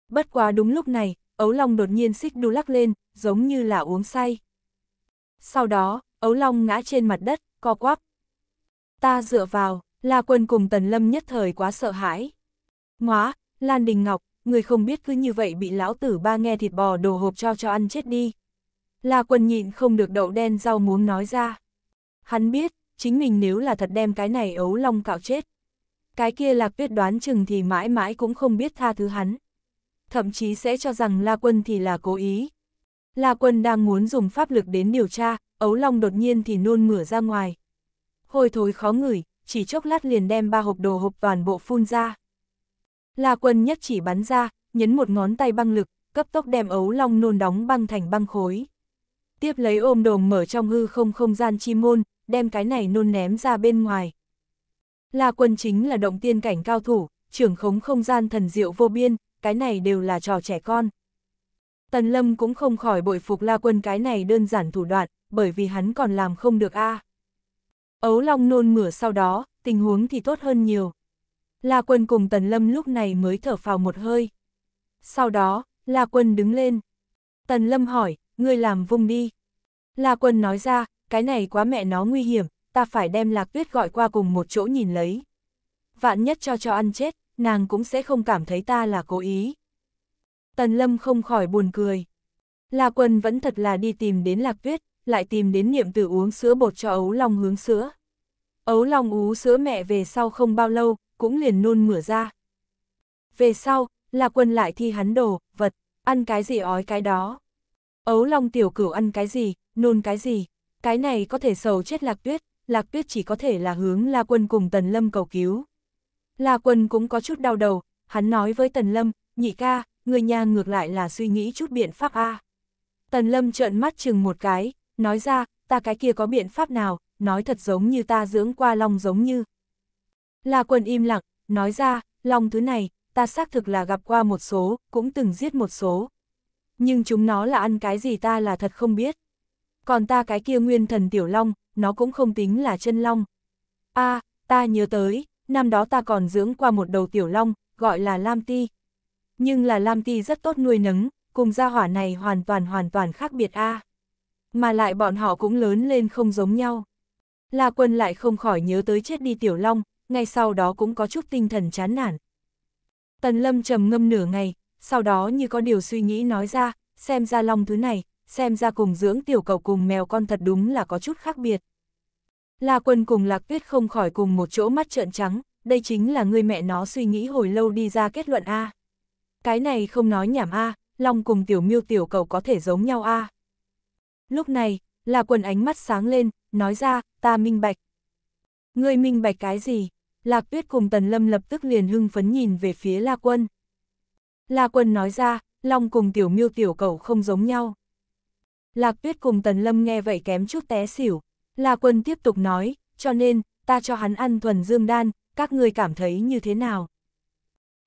[SPEAKER 1] Bất quá đúng lúc này, ấu long đột nhiên xích đu lắc lên, giống như là uống say. Sau đó, ấu long ngã trên mặt đất, co quắp. Ta dựa vào, La Quân cùng Tần Lâm nhất thời quá sợ hãi. Nóa, Lan Đình Ngọc, người không biết cứ như vậy bị lão tử ba nghe thịt bò đồ hộp cho cho ăn chết đi. La Quân nhịn không được đậu đen rau muống nói ra. Hắn biết, chính mình nếu là thật đem cái này ấu long cạo chết. Cái kia lạc tuyết đoán chừng thì mãi mãi cũng không biết tha thứ hắn. Thậm chí sẽ cho rằng La Quân thì là cố ý. La Quân đang muốn dùng pháp lực đến điều tra, ấu long đột nhiên thì nôn mửa ra ngoài. Hôi thối khó ngửi, chỉ chốc lát liền đem ba hộp đồ hộp toàn bộ phun ra. La quân nhất chỉ bắn ra, nhấn một ngón tay băng lực, cấp tốc đem ấu long nôn đóng băng thành băng khối. Tiếp lấy ôm đồm mở trong hư không không gian chi môn, đem cái này nôn ném ra bên ngoài. La quân chính là động tiên cảnh cao thủ, trưởng khống không gian thần diệu vô biên, cái này đều là trò trẻ con. Tần Lâm cũng không khỏi bội phục La Quân cái này đơn giản thủ đoạn, bởi vì hắn còn làm không được a. À. Ấu Long nôn mửa sau đó, tình huống thì tốt hơn nhiều. La Quân cùng Tần Lâm lúc này mới thở phào một hơi. Sau đó, La Quân đứng lên. Tần Lâm hỏi, ngươi làm vung đi. La Quân nói ra, cái này quá mẹ nó nguy hiểm, ta phải đem Lạc Tuyết gọi qua cùng một chỗ nhìn lấy. Vạn nhất cho cho ăn chết, nàng cũng sẽ không cảm thấy ta là cố ý. Tần Lâm không khỏi buồn cười. La Quân vẫn thật là đi tìm đến Lạc Tuyết, lại tìm đến niệm tử uống sữa bột cho ấu long hướng sữa. Ấu long ú sữa mẹ về sau không bao lâu, cũng liền nôn mửa ra. Về sau, là quân lại thi hắn đồ, vật, ăn cái gì ói cái đó. Ấu long tiểu cửu ăn cái gì, nôn cái gì, cái này có thể sầu chết lạc tuyết, lạc tuyết chỉ có thể là hướng la quân cùng tần lâm cầu cứu. La quân cũng có chút đau đầu, hắn nói với tần lâm, nhị ca, người nhà ngược lại là suy nghĩ chút biện pháp a. Tần lâm trợn mắt chừng một cái, nói ra, ta cái kia có biện pháp nào, nói thật giống như ta dưỡng qua long giống như. La Quân im lặng, nói ra, long thứ này, ta xác thực là gặp qua một số, cũng từng giết một số. Nhưng chúng nó là ăn cái gì ta là thật không biết. Còn ta cái kia nguyên thần tiểu long, nó cũng không tính là chân long. a ta nhớ tới, năm đó ta còn dưỡng qua một đầu tiểu long, gọi là Lam Ti. Nhưng là Lam Ti rất tốt nuôi nấng, cùng gia hỏa này hoàn toàn hoàn toàn khác biệt a mà lại bọn họ cũng lớn lên không giống nhau. La Quân lại không khỏi nhớ tới chết đi Tiểu Long, ngay sau đó cũng có chút tinh thần chán nản. Tần Lâm trầm ngâm nửa ngày, sau đó như có điều suy nghĩ nói ra, xem ra Long thứ này, xem ra cùng dưỡng tiểu cầu cùng mèo con thật đúng là có chút khác biệt. La Quân cùng Lạc Tuyết không khỏi cùng một chỗ mắt trợn trắng, đây chính là người mẹ nó suy nghĩ hồi lâu đi ra kết luận A. Cái này không nói nhảm A, Long cùng tiểu miêu tiểu cầu có thể giống nhau A. Lúc này, là quần ánh mắt sáng lên, nói ra, ta minh bạch. người minh bạch cái gì? Lạc tuyết cùng tần lâm lập tức liền hưng phấn nhìn về phía La Quân. La Quân nói ra, Long cùng tiểu miêu tiểu cầu không giống nhau. Lạc tuyết cùng tần lâm nghe vậy kém chút té xỉu. La Quân tiếp tục nói, cho nên, ta cho hắn ăn thuần dương đan, các ngươi cảm thấy như thế nào?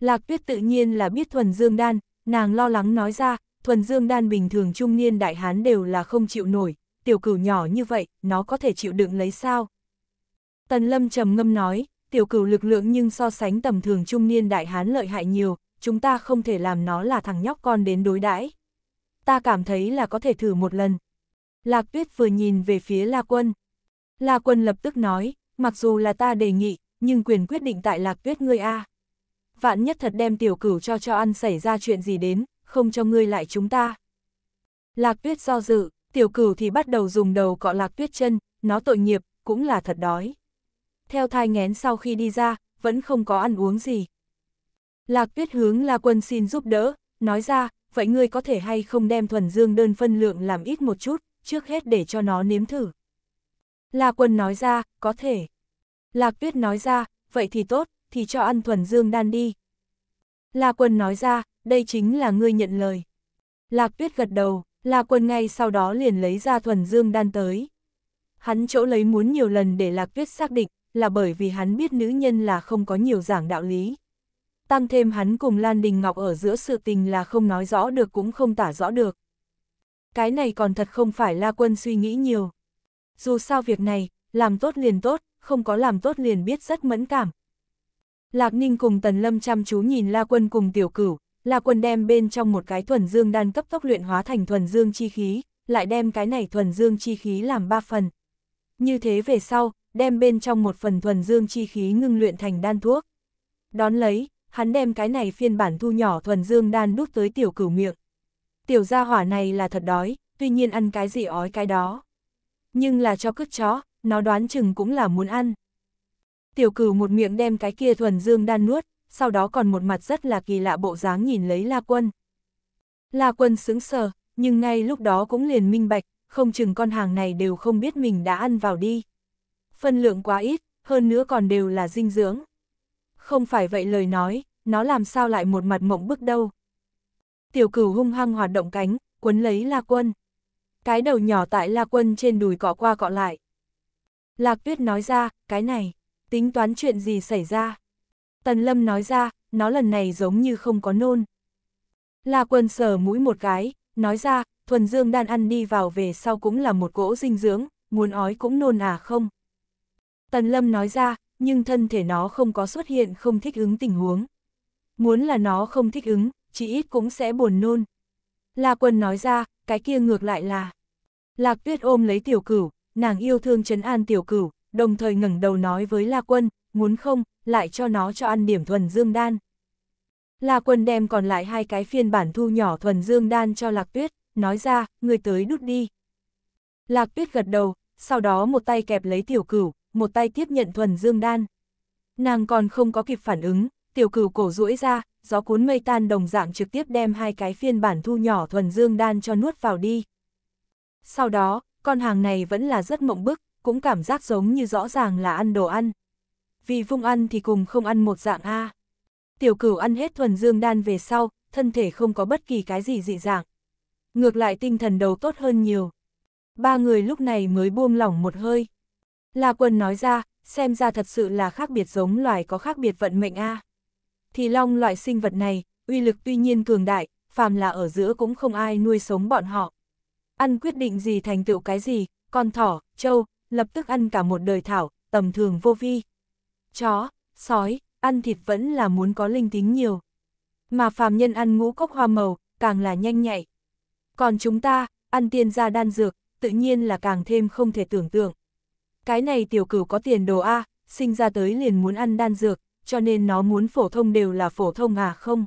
[SPEAKER 1] Lạc tuyết tự nhiên là biết thuần dương đan, nàng lo lắng nói ra, thuần dương đan bình thường trung niên đại hán đều là không chịu nổi, tiểu cửu nhỏ như vậy, nó có thể chịu đựng lấy sao? Tần lâm trầm ngâm nói, tiểu cửu lực lượng nhưng so sánh tầm thường trung niên đại hán lợi hại nhiều, chúng ta không thể làm nó là thằng nhóc con đến đối đãi. Ta cảm thấy là có thể thử một lần. Lạc tuyết vừa nhìn về phía La Quân. La Quân lập tức nói, mặc dù là ta đề nghị, nhưng quyền quyết định tại Lạc tuyết ngươi a. Vạn nhất thật đem tiểu cửu cho cho ăn xảy ra chuyện gì đến, không cho ngươi lại chúng ta. Lạc tuyết do dự, tiểu cửu thì bắt đầu dùng đầu cọ lạc tuyết chân, nó tội nghiệp, cũng là thật đói. Theo thai ngén sau khi đi ra, vẫn không có ăn uống gì. Lạc tuyết hướng La Quân xin giúp đỡ, nói ra, vậy ngươi có thể hay không đem thuần dương đơn phân lượng làm ít một chút, trước hết để cho nó nếm thử. La Quân nói ra, có thể. Lạc tuyết nói ra, vậy thì tốt, thì cho ăn thuần dương đan đi. La Quân nói ra, đây chính là ngươi nhận lời. Lạc tuyết gật đầu, La Quân ngay sau đó liền lấy ra thuần dương đan tới. Hắn chỗ lấy muốn nhiều lần để Lạc Tuyết xác định, là bởi vì hắn biết nữ nhân là không có nhiều giảng đạo lý. Tăng thêm hắn cùng Lan Đình Ngọc ở giữa sự tình là không nói rõ được cũng không tả rõ được. Cái này còn thật không phải La Quân suy nghĩ nhiều. Dù sao việc này, làm tốt liền tốt, không có làm tốt liền biết rất mẫn cảm. Lạc Ninh cùng Tần Lâm chăm chú nhìn La Quân cùng Tiểu Cửu, La Quân đem bên trong một cái thuần dương đan cấp tốc luyện hóa thành thuần dương chi khí, lại đem cái này thuần dương chi khí làm ba phần. Như thế về sau, đem bên trong một phần thuần dương chi khí ngưng luyện thành đan thuốc. Đón lấy, hắn đem cái này phiên bản thu nhỏ thuần dương đan đút tới tiểu cửu miệng. Tiểu gia hỏa này là thật đói, tuy nhiên ăn cái gì ói cái đó. Nhưng là cho cứt chó, nó đoán chừng cũng là muốn ăn. Tiểu cửu một miệng đem cái kia thuần dương đan nuốt, sau đó còn một mặt rất là kỳ lạ bộ dáng nhìn lấy La Quân. La Quân sững sờ, nhưng ngay lúc đó cũng liền minh bạch, không chừng con hàng này đều không biết mình đã ăn vào đi. Phân lượng quá ít, hơn nữa còn đều là dinh dưỡng. Không phải vậy lời nói, nó làm sao lại một mặt mộng bức đâu. Tiểu cửu hung hăng hoạt động cánh, quấn lấy La Quân. Cái đầu nhỏ tại La Quân trên đùi cọ qua cọ lại. Lạc Tuyết nói ra, cái này, tính toán chuyện gì xảy ra. Tần Lâm nói ra, nó lần này giống như không có nôn. La Quân sờ mũi một cái, nói ra, thuần dương đan ăn đi vào về sau cũng là một cỗ dinh dưỡng, muốn ói cũng nôn à không. Tần Lâm nói ra, nhưng thân thể nó không có xuất hiện không thích ứng tình huống. Muốn là nó không thích ứng, chỉ ít cũng sẽ buồn nôn. La Quân nói ra, cái kia ngược lại là. Lạc Tuyết ôm lấy tiểu cửu, nàng yêu thương trấn an tiểu cửu, đồng thời ngẩng đầu nói với La Quân, muốn không, lại cho nó cho ăn điểm thuần dương đan. Là quân đem còn lại hai cái phiên bản thu nhỏ thuần dương đan cho Lạc Tuyết, nói ra, người tới đút đi. Lạc Tuyết gật đầu, sau đó một tay kẹp lấy tiểu cửu, một tay tiếp nhận thuần dương đan. Nàng còn không có kịp phản ứng, tiểu cửu cổ rũi ra, gió cuốn mây tan đồng dạng trực tiếp đem hai cái phiên bản thu nhỏ thuần dương đan cho nuốt vào đi. Sau đó, con hàng này vẫn là rất mộng bức, cũng cảm giác giống như rõ ràng là ăn đồ ăn vì vung ăn thì cùng không ăn một dạng A. Tiểu cửu ăn hết thuần dương đan về sau, thân thể không có bất kỳ cái gì dị dạng. Ngược lại tinh thần đầu tốt hơn nhiều. Ba người lúc này mới buông lỏng một hơi. La quân nói ra, xem ra thật sự là khác biệt giống loài có khác biệt vận mệnh A. Thì long loại sinh vật này, uy lực tuy nhiên cường đại, phàm là ở giữa cũng không ai nuôi sống bọn họ. Ăn quyết định gì thành tựu cái gì, con thỏ, trâu, lập tức ăn cả một đời thảo, tầm thường vô vi chó, sói, ăn thịt vẫn là muốn có linh tính nhiều. Mà phàm nhân ăn ngũ cốc hoa màu, càng là nhanh nhạy. Còn chúng ta, ăn tiên gia đan dược, tự nhiên là càng thêm không thể tưởng tượng. Cái này tiểu cửu có tiền đồ A, sinh ra tới liền muốn ăn đan dược, cho nên nó muốn phổ thông đều là phổ thông à không?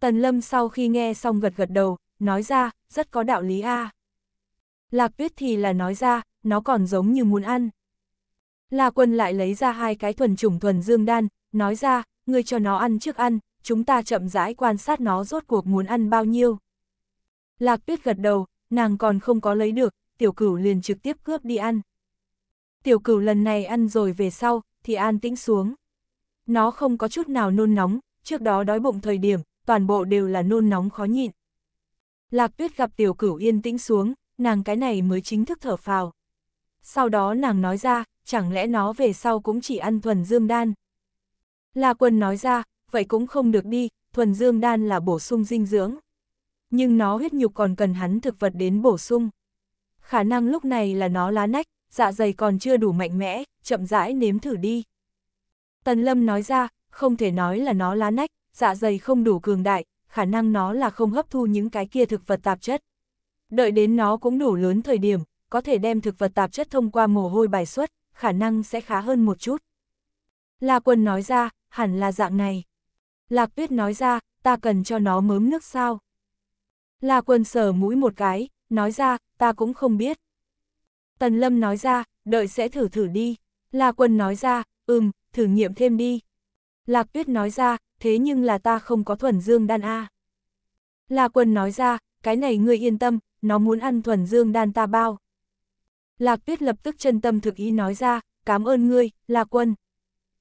[SPEAKER 1] Tần Lâm sau khi nghe xong gật gật đầu, nói ra, rất có đạo lý A. Lạc Tuyết thì là nói ra, nó còn giống như muốn ăn. La Quân lại lấy ra hai cái thuần trùng thuần dương đan, nói ra, ngươi cho nó ăn trước ăn, chúng ta chậm rãi quan sát nó rốt cuộc muốn ăn bao nhiêu. Lạc Tuyết gật đầu, nàng còn không có lấy được, tiểu cửu liền trực tiếp cướp đi ăn. Tiểu cửu lần này ăn rồi về sau, thì an tĩnh xuống. Nó không có chút nào nôn nóng, trước đó đói bụng thời điểm, toàn bộ đều là nôn nóng khó nhịn. Lạc Tuyết gặp tiểu cửu yên tĩnh xuống, nàng cái này mới chính thức thở phào. Sau đó nàng nói ra, chẳng lẽ nó về sau cũng chỉ ăn thuần dương đan. La quân nói ra, vậy cũng không được đi, thuần dương đan là bổ sung dinh dưỡng. Nhưng nó huyết nhục còn cần hắn thực vật đến bổ sung. Khả năng lúc này là nó lá nách, dạ dày còn chưa đủ mạnh mẽ, chậm rãi nếm thử đi. Tần Lâm nói ra, không thể nói là nó lá nách, dạ dày không đủ cường đại, khả năng nó là không hấp thu những cái kia thực vật tạp chất. Đợi đến nó cũng đủ lớn thời điểm, có thể đem thực vật tạp chất thông qua mồ hôi bài xuất khả năng sẽ khá hơn một chút. La Quân nói ra, hẳn là dạng này. Lạc Tuyết nói ra, ta cần cho nó mớm nước sao. La Quân sờ mũi một cái, nói ra, ta cũng không biết. Tần Lâm nói ra, đợi sẽ thử thử đi. La Quân nói ra, ừm, thử nghiệm thêm đi. Lạc Tuyết nói ra, thế nhưng là ta không có thuần dương đan A. La Quân nói ra, cái này ngươi yên tâm, nó muốn ăn thuần dương đan ta bao. Lạc Tuyết lập tức chân tâm thực ý nói ra, cảm ơn ngươi, La Quân.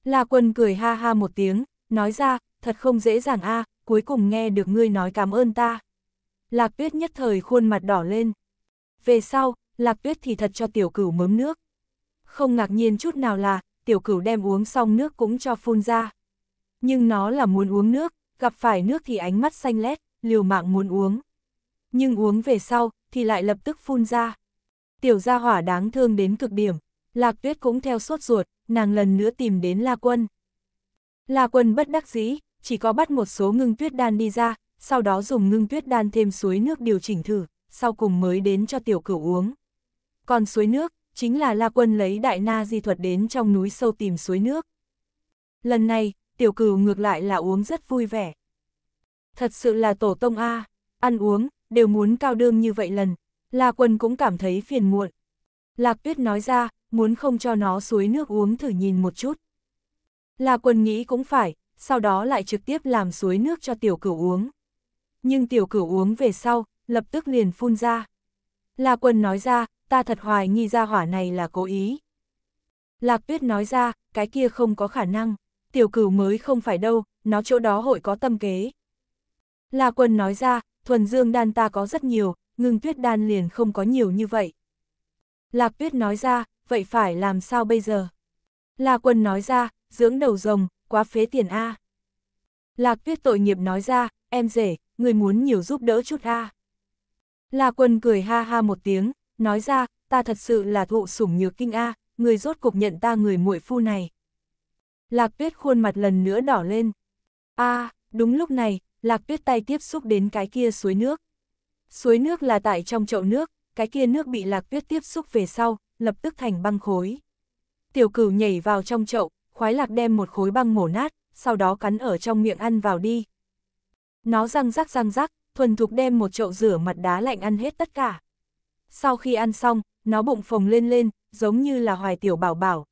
[SPEAKER 1] La Quân cười ha ha một tiếng, nói ra, thật không dễ dàng a, cuối cùng nghe được ngươi nói cảm ơn ta. Lạc Tuyết nhất thời khuôn mặt đỏ lên. Về sau, Lạc Tuyết thì thật cho tiểu cửu mớm nước. Không ngạc nhiên chút nào là, tiểu cửu đem uống xong nước cũng cho phun ra. Nhưng nó là muốn uống nước, gặp phải nước thì ánh mắt xanh lét, liều mạng muốn uống. Nhưng uống về sau, thì lại lập tức phun ra. Tiểu gia hỏa đáng thương đến cực điểm, Lạc Tuyết cũng theo sốt ruột, nàng lần nữa tìm đến La Quân. La Quân bất đắc dĩ, chỉ có bắt một số ngưng tuyết đan đi ra, sau đó dùng ngưng tuyết đan thêm suối nước điều chỉnh thử, sau cùng mới đến cho tiểu cửu uống. Còn suối nước, chính là La Quân lấy đại na di thuật đến trong núi sâu tìm suối nước. Lần này, tiểu cửu ngược lại là uống rất vui vẻ. Thật sự là tổ tông A, ăn uống, đều muốn cao đương như vậy lần, La Quân cũng cảm thấy phiền muộn. Lạc Tuyết nói ra, muốn không cho nó suối nước uống thử nhìn một chút. La Quân nghĩ cũng phải, sau đó lại trực tiếp làm suối nước cho tiểu cửu uống. Nhưng tiểu cửu uống về sau, lập tức liền phun ra. La Quân nói ra, ta thật hoài nghi ra hỏa này là cố ý. Lạc Tuyết nói ra, cái kia không có khả năng, tiểu cửu mới không phải đâu, nó chỗ đó hội có tâm kế. La Quân nói ra, thuần dương đan ta có rất nhiều, ngưng tuyết đan liền không có nhiều như vậy. Lạc tuyết nói ra, vậy phải làm sao bây giờ? La quân nói ra, dưỡng đầu rồng, quá phế tiền A. Lạc tuyết tội nghiệp nói ra, em rể, người muốn nhiều giúp đỡ chút A. À. La quân cười ha ha một tiếng, nói ra, ta thật sự là thụ sủng nhược kinh A, người rốt cục nhận ta người muội phu này. Lạc tuyết khuôn mặt lần nữa đỏ lên. A, đúng lúc này, lạc tuyết tay tiếp xúc đến cái kia suối nước. Suối nước là tại trong chậu nước, cái kia nước bị lạc tuyết tiếp xúc về sau, lập tức thành băng khối. Tiểu cửu nhảy vào trong chậu, khoái lạc đem một khối băng mổ nát, sau đó cắn ở trong miệng ăn vào đi. Nó răng rắc răng rắc, thuần thục đem một chậu rửa mặt đá lạnh ăn hết tất cả. Sau khi ăn xong, nó bụng phồng lên lên, giống như là hoài tiểu bảo bảo.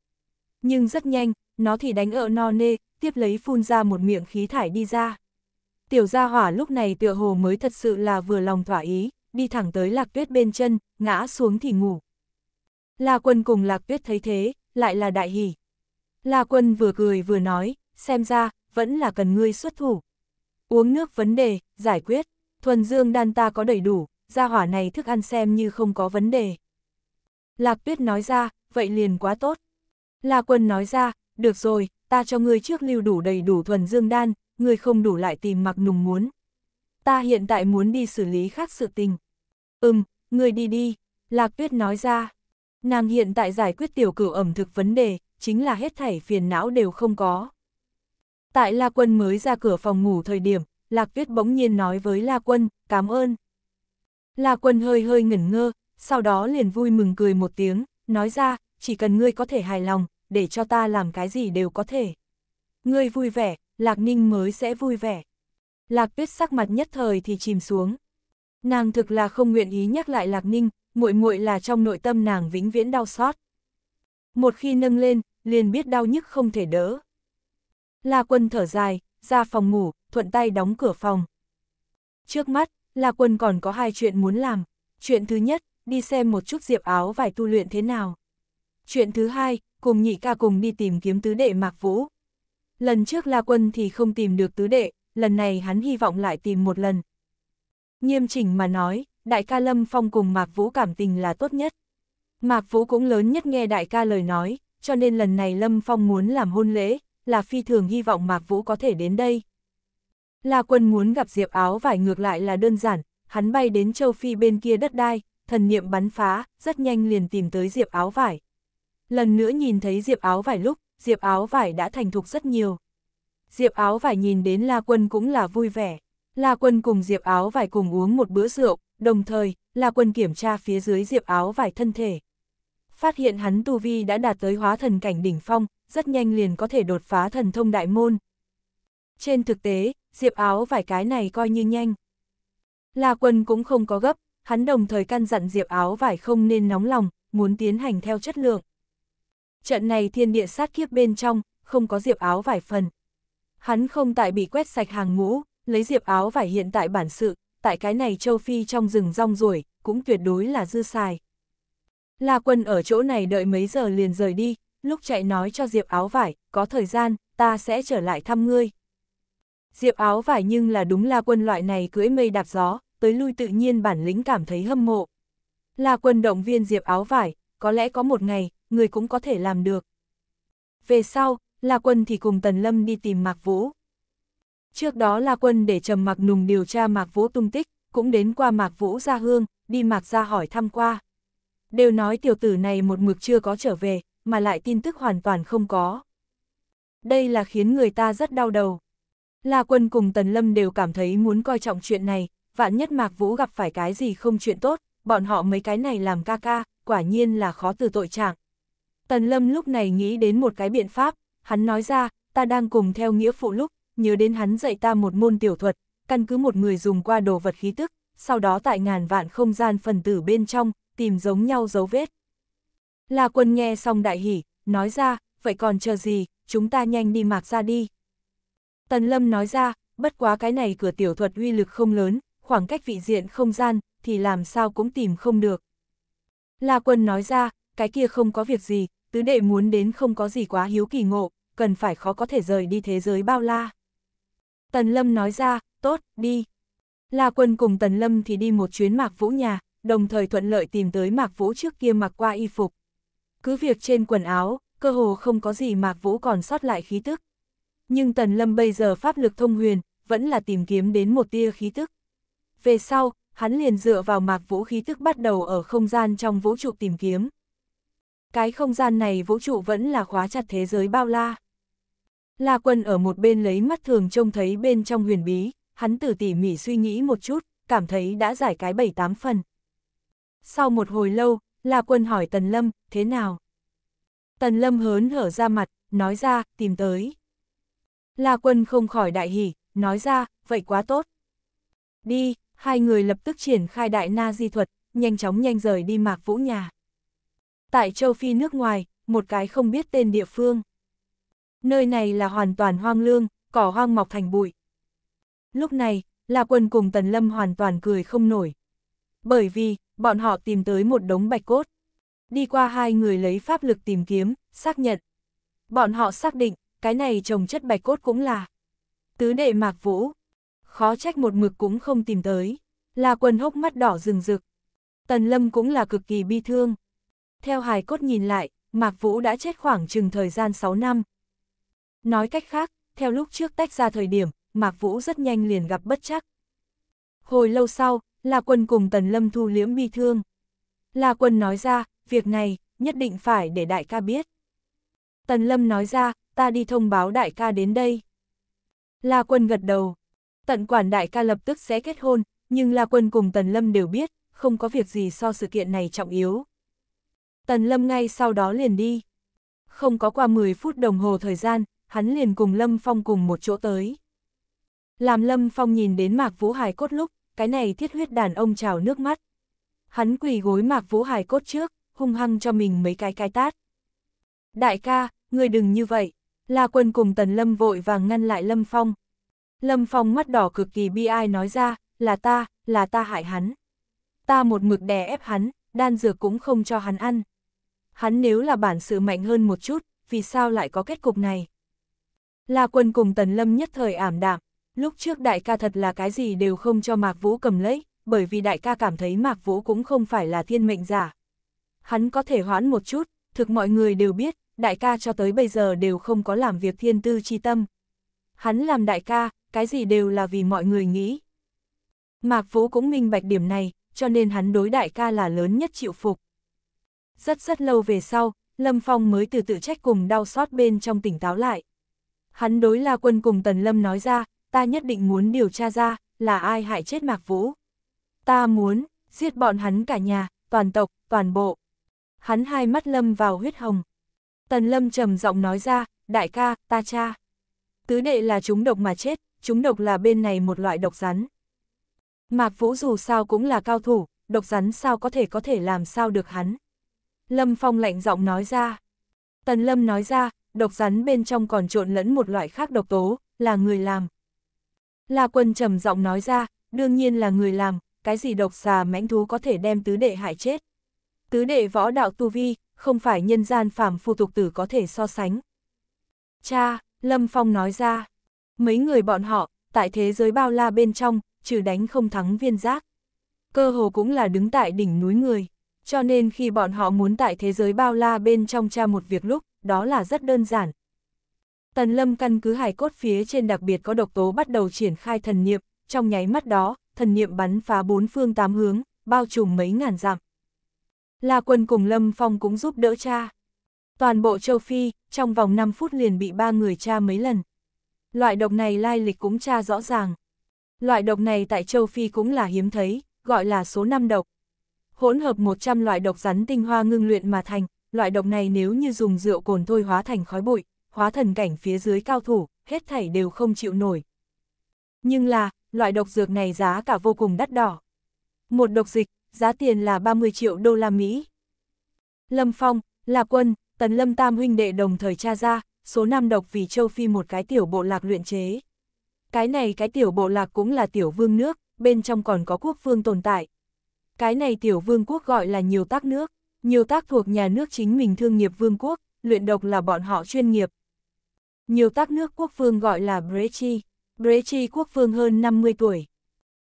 [SPEAKER 1] Nhưng rất nhanh, nó thì đánh ợ no nê, tiếp lấy phun ra một miệng khí thải đi ra. Tiểu gia hỏa lúc này tựa hồ mới thật sự là vừa lòng thỏa ý, đi thẳng tới lạc tuyết bên chân, ngã xuống thì ngủ. La quân cùng lạc tuyết thấy thế, lại là đại hỉ. La quân vừa cười vừa nói, xem ra, vẫn là cần ngươi xuất thủ. Uống nước vấn đề, giải quyết, thuần dương đan ta có đầy đủ, gia hỏa này thức ăn xem như không có vấn đề. Lạc tuyết nói ra, vậy liền quá tốt. La quân nói ra, được rồi, ta cho ngươi trước lưu đủ đầy đủ thuần dương đan, người không đủ lại tìm mặc nùng muốn. Ta hiện tại muốn đi xử lý khác sự tình. Ừm, người đi đi, Lạc Tuyết nói ra. Nàng hiện tại giải quyết tiểu cửu ẩm thực vấn đề, chính là hết thảy phiền não đều không có. Tại La Quân mới ra cửa phòng ngủ thời điểm, Lạc Tuyết bỗng nhiên nói với La Quân, cảm ơn. La Quân hơi hơi ngẩn ngơ, sau đó liền vui mừng cười một tiếng, nói ra, chỉ cần ngươi có thể hài lòng, để cho ta làm cái gì đều có thể. Ngươi vui vẻ, Lạc Ninh mới sẽ vui vẻ. Lạc Tuyết sắc mặt nhất thời thì chìm xuống. Nàng thực là không nguyện ý nhắc lại Lạc Ninh, muội muội là trong nội tâm nàng vĩnh viễn đau xót. Một khi nâng lên, liền biết đau nhức không thể đỡ. La Quân thở dài, ra phòng ngủ, thuận tay đóng cửa phòng. Trước mắt, La Quân còn có hai chuyện muốn làm. Chuyện thứ nhất, đi xem một chút diệp áo vải tu luyện thế nào. Chuyện thứ hai, cùng nhị ca cùng đi tìm kiếm tứ đệ Mạc Vũ. Lần trước La Quân thì không tìm được tứ đệ, lần này hắn hy vọng lại tìm một lần. Nghiêm chỉnh mà nói, đại ca Lâm Phong cùng Mạc Vũ cảm tình là tốt nhất. Mạc Vũ cũng lớn nhất nghe đại ca lời nói, cho nên lần này Lâm Phong muốn làm hôn lễ, là phi thường hy vọng Mạc Vũ có thể đến đây. La Quân muốn gặp Diệp Áo vải ngược lại là đơn giản, hắn bay đến châu Phi bên kia đất đai, thần niệm bắn phá, rất nhanh liền tìm tới Diệp Áo vải. Lần nữa nhìn thấy Diệp Áo vải lúc, Diệp áo vải đã thành thục rất nhiều. Diệp áo vải nhìn đến La Quân cũng là vui vẻ. La Quân cùng Diệp áo vải cùng uống một bữa rượu, đồng thời, La Quân kiểm tra phía dưới Diệp áo vải thân thể. Phát hiện hắn Tu Vi đã đạt tới hóa thần cảnh đỉnh phong, rất nhanh liền có thể đột phá thần thông đại môn. Trên thực tế, Diệp áo vải cái này coi như nhanh. La Quân cũng không có gấp, hắn đồng thời căn dặn Diệp áo vải không nên nóng lòng, muốn tiến hành theo chất lượng trận này thiên địa sát kiếp bên trong, không có diệp áo vải phần. Hắn không tại bị quét sạch hàng ngũ, lấy diệp áo vải hiện tại bản sự, tại cái này châu Phi trong rừng rong ruổi, cũng tuyệt đối là dư xài. La quân ở chỗ này đợi mấy giờ liền rời đi, lúc chạy nói cho diệp áo vải, có thời gian, ta sẽ trở lại thăm ngươi. Diệp áo vải nhưng là đúng la quân loại này cưỡi mây đạp gió, tới lui tự nhiên bản lĩnh cảm thấy hâm mộ. La quân động viên diệp áo vải, có lẽ có một ngày, người cũng có thể làm được. Về sau, La Quân thì cùng Tần Lâm đi tìm Mạc Vũ. Trước đó La Quân để Trầm Mặc Nùng điều tra Mạc Vũ tung tích, cũng đến qua Mạc Vũ ra hương, đi Mạc ra hỏi thăm qua. Đều nói tiểu tử này một mực chưa có trở về, mà lại tin tức hoàn toàn không có. Đây là khiến người ta rất đau đầu. La Quân cùng Tần Lâm đều cảm thấy muốn coi trọng chuyện này, vạn nhất Mạc Vũ gặp phải cái gì không chuyện tốt, bọn họ mấy cái này làm ca ca, quả nhiên là khó từ tội trạng. Tần Lâm lúc này nghĩ đến một cái biện pháp, hắn nói ra, ta đang cùng theo nghĩa phụ lúc, nhớ đến hắn dạy ta một môn tiểu thuật, căn cứ một người dùng qua đồ vật khí tức, sau đó tại ngàn vạn không gian phần tử bên trong, tìm giống nhau dấu vết. La quân nghe xong đại hỉ, nói ra, vậy còn chờ gì, chúng ta nhanh đi mạc ra đi. Tần Lâm nói ra, bất quá cái này cửa tiểu thuật uy lực không lớn, khoảng cách vị diện không gian, thì làm sao cũng tìm không được. La quân nói ra, cái kia không có việc gì, tứ đệ muốn đến không có gì quá hiếu kỳ ngộ, cần phải khó có thể rời đi thế giới bao la. Tần Lâm nói ra, tốt, đi. La Quân cùng Tần Lâm thì đi một chuyến Mạc Vũ nhà, đồng thời thuận lợi tìm tới Mạc Vũ trước kia mặc qua y phục. Cứ việc trên quần áo, cơ hồ không có gì Mạc Vũ còn sót lại khí tức. Nhưng Tần Lâm bây giờ pháp lực thông huyền, vẫn là tìm kiếm đến một tia khí tức. Về sau, hắn liền dựa vào Mạc Vũ khí tức bắt đầu ở không gian trong vũ trụ tìm kiếm cái không gian này vũ trụ vẫn là khóa chặt thế giới bao la. La Quân ở một bên lấy mắt thường trông thấy bên trong huyền bí, hắn tử tỉ mỉ suy nghĩ một chút, cảm thấy đã giải cái bảy tám phần. Sau một hồi lâu, La Quân hỏi Tần Lâm, thế nào? Tần Lâm hớn hở ra mặt, nói ra, tìm tới. La Quân không khỏi đại hỉ, nói ra, vậy quá tốt. Đi, hai người lập tức triển khai đại na di thuật, nhanh chóng nhanh rời đi mạc vũ nhà tại châu Phi nước ngoài, một cái không biết tên địa phương. Nơi này là hoàn toàn hoang lương, cỏ hoang mọc thành bụi. Lúc này, là Quân cùng Tần Lâm hoàn toàn cười không nổi. Bởi vì, bọn họ tìm tới một đống bạch cốt. Đi qua hai người lấy pháp lực tìm kiếm, xác nhận. Bọn họ xác định, cái này trồng chất bạch cốt cũng là tứ đệ mạc vũ. Khó trách một mực cũng không tìm tới. là Quân hốc mắt đỏ rừng rực. Tần Lâm cũng là cực kỳ bi thương theo hài cốt nhìn lại, Mạc Vũ đã chết khoảng chừng thời gian 6 năm. Nói cách khác, theo lúc trước tách ra thời điểm, Mạc Vũ rất nhanh liền gặp bất chắc. Hồi lâu sau, La Quân cùng Tần Lâm thu liễm bi thương. La Quân nói ra, việc này, nhất định phải để đại ca biết. Tần Lâm nói ra, ta đi thông báo đại ca đến đây. La Quân gật đầu. Tận quản đại ca lập tức sẽ kết hôn, nhưng La Quân cùng Tần Lâm đều biết, không có việc gì so sự kiện này trọng yếu. Tần Lâm ngay sau đó liền đi. Không có qua 10 phút đồng hồ thời gian, hắn liền cùng Lâm Phong cùng một chỗ tới. Làm Lâm Phong nhìn đến Mạc Vũ Hải cốt lúc, cái này thiết huyết đàn ông trào nước mắt. Hắn quỳ gối Mạc Vũ Hải cốt trước, hung hăng cho mình mấy cái cái tát. Đại ca, người đừng như vậy. La quân cùng Tần Lâm vội vàng ngăn lại Lâm Phong. Lâm Phong mắt đỏ cực kỳ bi ai nói ra, là ta, là ta hại hắn. Ta một mực đè ép hắn, đan dược cũng không cho hắn ăn hắn nếu là bản sự mạnh hơn một chút, vì sao lại có kết cục này? La quân cùng Tần Lâm nhất thời ảm đạm, lúc trước đại ca thật là cái gì đều không cho Mạc Vũ cầm lấy, bởi vì đại ca cảm thấy Mạc Vũ cũng không phải là thiên mệnh giả. Hắn có thể hoãn một chút, thực mọi người đều biết, đại ca cho tới bây giờ đều không có làm việc thiên tư chi tâm. Hắn làm đại ca, cái gì đều là vì mọi người nghĩ. Mạc Vũ cũng minh bạch điểm này, cho nên hắn đối đại ca là lớn nhất chịu phục. Rất rất lâu về sau, Lâm Phong mới từ tự trách cùng đau xót bên trong tỉnh táo lại. Hắn đối La Quân cùng Tần Lâm nói ra, ta nhất định muốn điều tra ra, là ai hại chết Mạc Vũ. Ta muốn, giết bọn hắn cả nhà, toàn tộc, toàn bộ. Hắn hai mắt Lâm vào huyết hồng. Tần Lâm trầm giọng nói ra, đại ca, ta cha. Tứ đệ là chúng độc mà chết, chúng độc là bên này một loại độc rắn. Mạc Vũ dù sao cũng là cao thủ, độc rắn sao có thể có thể làm sao được hắn. Lâm Phong lạnh giọng nói ra. Tần Lâm nói ra, độc rắn bên trong còn trộn lẫn một loại khác độc tố, là người làm. La quân trầm giọng nói ra, đương nhiên là người làm, cái gì độc xà mãnh thú có thể đem tứ đệ hại chết. Tứ đệ võ đạo tu vi, không phải nhân gian phàm phu tục tử có thể so sánh. Cha, Lâm Phong nói ra, mấy người bọn họ, tại thế giới bao la bên trong, trừ đánh không thắng viên giác. Cơ hồ cũng là đứng tại đỉnh núi người cho nên khi bọn họ muốn tại thế giới bao la bên trong tra một việc lúc, đó là rất đơn giản. Tần Lâm căn cứ hải cốt phía trên đặc biệt có độc tố bắt đầu triển khai thần niệm, trong nháy mắt đó, thần niệm bắn phá bốn phương tám hướng, bao trùm mấy ngàn dặm. La Quân cùng Lâm Phong cũng giúp đỡ cha. Toàn bộ châu Phi, trong vòng 5 phút liền bị ba người cha mấy lần. Loại độc này lai lịch cũng tra rõ ràng. Loại độc này tại châu Phi cũng là hiếm thấy, gọi là số 5 độc hỗn hợp 100 loại độc rắn tinh hoa ngưng luyện mà thành, loại độc này nếu như dùng rượu cồn thôi hóa thành khói bụi, hóa thần cảnh phía dưới cao thủ, hết thảy đều không chịu nổi. Nhưng là, loại độc dược này giá cả vô cùng đắt đỏ. Một độc dịch, giá tiền là 30 triệu đô la Mỹ. Lâm Phong, là quân, tần lâm tam huynh đệ đồng thời tra ra, số năm độc vì châu Phi một cái tiểu bộ lạc luyện chế. Cái này cái tiểu bộ lạc cũng là tiểu vương nước, bên trong còn có quốc vương tồn tại, cái này tiểu vương quốc gọi là nhiều tác nước, nhiều tác thuộc nhà nước chính mình thương nghiệp vương quốc, luyện độc là bọn họ chuyên nghiệp. Nhiều tác nước quốc vương gọi là Brechi, Brechi quốc vương hơn 50 tuổi.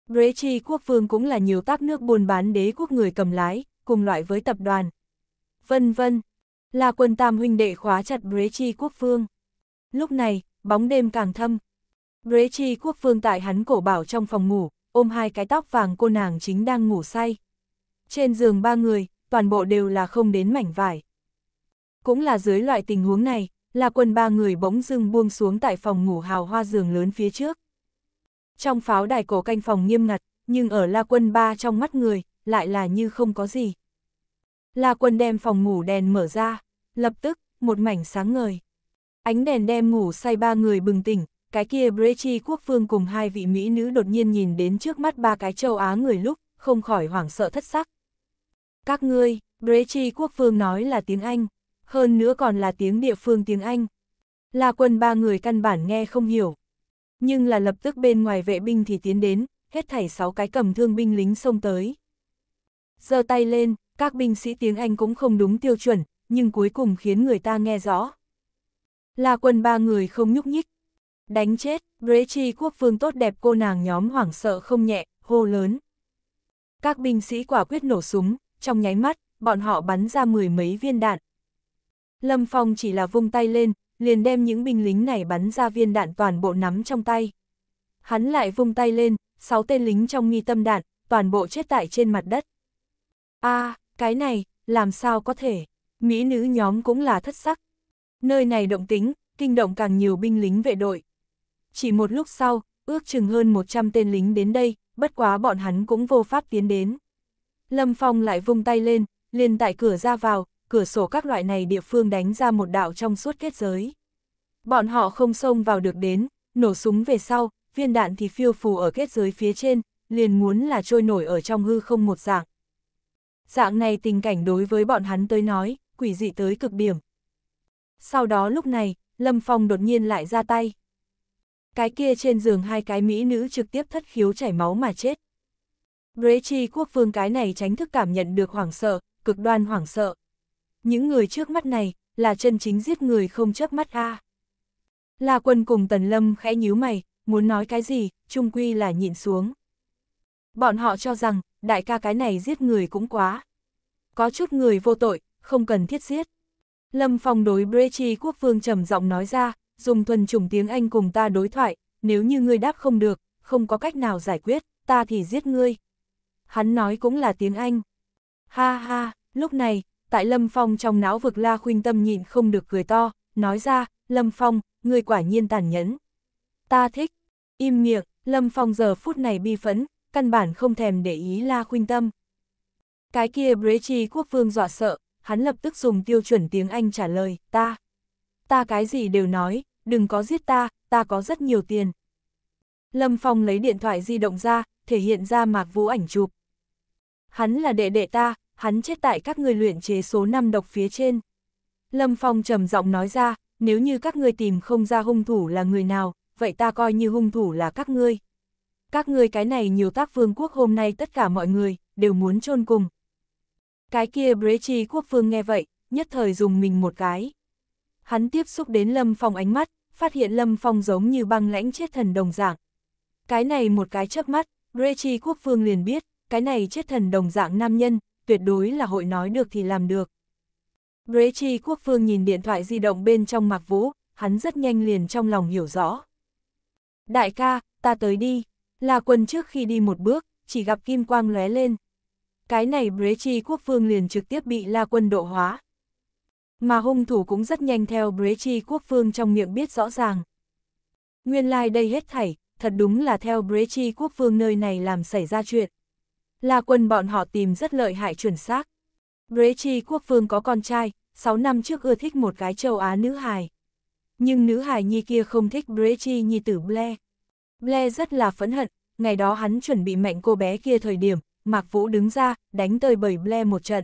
[SPEAKER 1] Brechi quốc vương cũng là nhiều tác nước buôn bán đế quốc người cầm lái, cùng loại với tập đoàn. Vân vân, là quần tam huynh đệ khóa chặt Brechi quốc vương. Lúc này, bóng đêm càng thâm. Brechi quốc vương tại hắn cổ bảo trong phòng ngủ, ôm hai cái tóc vàng cô nàng chính đang ngủ say. Trên giường ba người, toàn bộ đều là không đến mảnh vải. Cũng là dưới loại tình huống này, là quân ba người bỗng dưng buông xuống tại phòng ngủ hào hoa giường lớn phía trước. Trong pháo đài cổ canh phòng nghiêm ngặt, nhưng ở La Quân ba trong mắt người, lại là như không có gì. La Quân đem phòng ngủ đèn mở ra, lập tức, một mảnh sáng ngời. Ánh đèn đem ngủ say ba người bừng tỉnh, cái kia Brechi quốc vương cùng hai vị mỹ nữ đột nhiên nhìn đến trước mắt ba cái châu Á người lúc, không khỏi hoảng sợ thất sắc. Các ngươi, Brechi quốc vương nói là tiếng Anh, hơn nữa còn là tiếng địa phương tiếng Anh. là quân ba người căn bản nghe không hiểu. Nhưng là lập tức bên ngoài vệ binh thì tiến đến, hết thảy sáu cái cầm thương binh lính xông tới. giơ tay lên, các binh sĩ tiếng Anh cũng không đúng tiêu chuẩn, nhưng cuối cùng khiến người ta nghe rõ. là quân ba người không nhúc nhích, Đánh chết, Rế Chi quốc vương tốt đẹp cô nàng nhóm hoảng sợ không nhẹ, hô lớn. Các binh sĩ quả quyết nổ súng, trong nháy mắt, bọn họ bắn ra mười mấy viên đạn. Lâm Phong chỉ là vung tay lên, liền đem những binh lính này bắn ra viên đạn toàn bộ nắm trong tay. Hắn lại vung tay lên, sáu tên lính trong nghi tâm đạn, toàn bộ chết tại trên mặt đất. a à, cái này, làm sao có thể, Mỹ nữ nhóm cũng là thất sắc. Nơi này động tính, kinh động càng nhiều binh lính vệ đội. Chỉ một lúc sau, ước chừng hơn 100 tên lính đến đây, bất quá bọn hắn cũng vô pháp tiến đến. Lâm Phong lại vung tay lên, liền tại cửa ra vào, cửa sổ các loại này địa phương đánh ra một đạo trong suốt kết giới. Bọn họ không xông vào được đến, nổ súng về sau, viên đạn thì phiêu phù ở kết giới phía trên, liền muốn là trôi nổi ở trong hư không một dạng. Dạng này tình cảnh đối với bọn hắn tới nói, quỷ dị tới cực điểm. Sau đó lúc này, Lâm Phong đột nhiên lại ra tay. Cái kia trên giường hai cái mỹ nữ trực tiếp thất khiếu chảy máu mà chết. brechi quốc vương cái này tránh thức cảm nhận được hoảng sợ, cực đoan hoảng sợ. Những người trước mắt này, là chân chính giết người không chớp mắt a. là quân cùng Tần Lâm khẽ nhíu mày, muốn nói cái gì, trung quy là nhịn xuống. Bọn họ cho rằng, đại ca cái này giết người cũng quá. Có chút người vô tội, không cần thiết giết. Lâm Phong đối Brechi quốc vương trầm giọng nói ra, dùng thuần chủng tiếng Anh cùng ta đối thoại, nếu như ngươi đáp không được, không có cách nào giải quyết, ta thì giết ngươi. Hắn nói cũng là tiếng Anh. Ha ha, lúc này, tại Lâm Phong trong não vực La Khuynh Tâm nhịn không được cười to, nói ra, Lâm Phong, ngươi quả nhiên tàn nhẫn. Ta thích. Im miệng, Lâm Phong giờ phút này bi phẫn, căn bản không thèm để ý La Khuynh Tâm. Cái kia Brechi quốc vương dọa sợ, hắn lập tức dùng tiêu chuẩn tiếng Anh trả lời, ta. Ta cái gì đều nói, đừng có giết ta, ta có rất nhiều tiền. Lâm Phong lấy điện thoại di động ra, thể hiện ra Mạc Vũ ảnh chụp. Hắn là đệ đệ ta, hắn chết tại các người luyện chế số 5 độc phía trên. Lâm Phong trầm giọng nói ra, nếu như các ngươi tìm không ra hung thủ là người nào, vậy ta coi như hung thủ là các ngươi. Các ngươi cái này nhiều tác vương quốc hôm nay tất cả mọi người, đều muốn chôn cùng. Cái kia Brechi quốc vương nghe vậy, nhất thời dùng mình một cái hắn tiếp xúc đến Lâm Phong ánh mắt, phát hiện Lâm Phong giống như băng lãnh chết thần đồng dạng. Cái này một cái chớp mắt, Rechi quốc vương liền biết, cái này chết thần đồng dạng nam nhân, tuyệt đối là hội nói được thì làm được. Rechi quốc vương nhìn điện thoại di động bên trong mạc vũ, hắn rất nhanh liền trong lòng hiểu rõ. Đại ca, ta tới đi, là quân trước khi đi một bước, chỉ gặp kim quang lóe lên. Cái này Brechi quốc vương liền trực tiếp bị La quân độ hóa, mà hung thủ cũng rất nhanh theo Brechi quốc vương trong miệng biết rõ ràng. Nguyên lai like đây hết thảy, thật đúng là theo Brechi quốc vương nơi này làm xảy ra chuyện. Là quân bọn họ tìm rất lợi hại chuẩn xác. Brechi quốc vương có con trai, 6 năm trước ưa thích một gái châu Á nữ hài. Nhưng nữ hài nhi kia không thích Brechi nhi tử Ble. Ble rất là phẫn hận, ngày đó hắn chuẩn bị mạnh cô bé kia thời điểm, Mạc Vũ đứng ra, đánh tơi bời Ble một trận.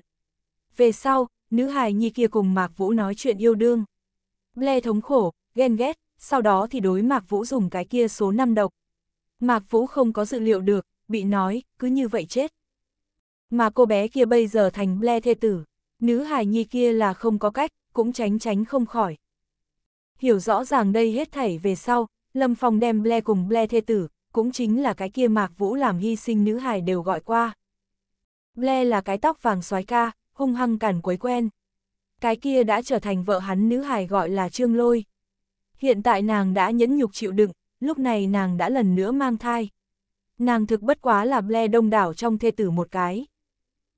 [SPEAKER 1] Về sau, nữ hài nhi kia cùng Mạc Vũ nói chuyện yêu đương. Ble thống khổ, ghen ghét, sau đó thì đối Mạc Vũ dùng cái kia số năm độc. Mạc Vũ không có dự liệu được, bị nói, cứ như vậy chết. Mà cô bé kia bây giờ thành Ble thê tử, nữ hài nhi kia là không có cách, cũng tránh tránh không khỏi. Hiểu rõ ràng đây hết thảy về sau, Lâm Phong đem Ble cùng Ble thê tử, cũng chính là cái kia Mạc Vũ làm hy sinh nữ hài đều gọi qua. Ble là cái tóc vàng soái ca, hung hăng cản quấy quen. Cái kia đã trở thành vợ hắn nữ hài gọi là Trương Lôi. Hiện tại nàng đã nhẫn nhục chịu đựng, lúc này nàng đã lần nữa mang thai. Nàng thực bất quá là Ble đông đảo trong thê tử một cái.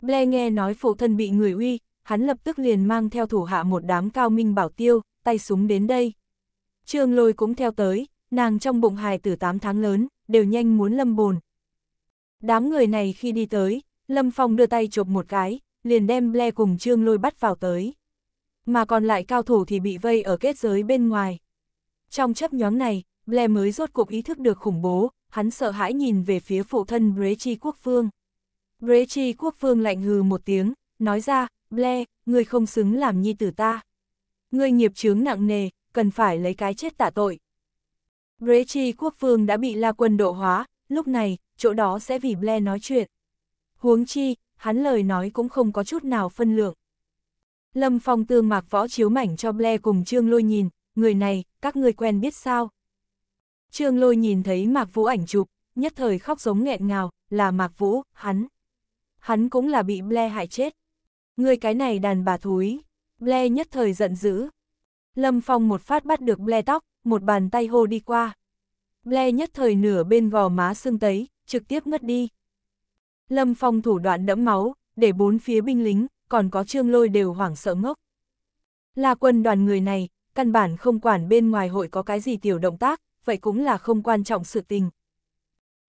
[SPEAKER 1] Ble nghe nói phụ thân bị người uy, hắn lập tức liền mang theo thủ hạ một đám cao minh bảo tiêu, tay súng đến đây. Trương lôi cũng theo tới, nàng trong bụng hài tử 8 tháng lớn, đều nhanh muốn lâm bồn. Đám người này khi đi tới, Lâm Phong đưa tay chộp một cái, liền đem Blair cùng Trương Lôi bắt vào tới. Mà còn lại cao thủ thì bị vây ở kết giới bên ngoài. Trong chấp nhóm này, Blair mới rốt cuộc ý thức được khủng bố, hắn sợ hãi nhìn về phía phụ thân Brechi Quốc Phương. Brechi Quốc Phương lạnh hừ một tiếng, nói ra, Blair, ngươi không xứng làm nhi tử ta. Ngươi nghiệp chướng nặng nề, cần phải lấy cái chết tạ tội. Brechi Quốc Phương đã bị La Quân độ hóa, lúc này, chỗ đó sẽ vì Blair nói chuyện. Huống chi, hắn lời nói cũng không có chút nào phân lượng. Lâm Phong tương mạc võ chiếu mảnh cho ble cùng Trương Lôi nhìn, người này, các người quen biết sao? Trương Lôi nhìn thấy mạc vũ ảnh chụp, nhất thời khóc giống nghẹn ngào, là mạc vũ, hắn. Hắn cũng là bị ble hại chết. Người cái này đàn bà thúi. ble nhất thời giận dữ. Lâm Phong một phát bắt được ble tóc, một bàn tay hô đi qua. ble nhất thời nửa bên gò má sưng tấy, trực tiếp ngất đi. Lâm Phong thủ đoạn đẫm máu, để bốn phía binh lính, còn có trương lôi đều hoảng sợ ngốc. Là quân đoàn người này, căn bản không quản bên ngoài hội có cái gì tiểu động tác, vậy cũng là không quan trọng sự tình.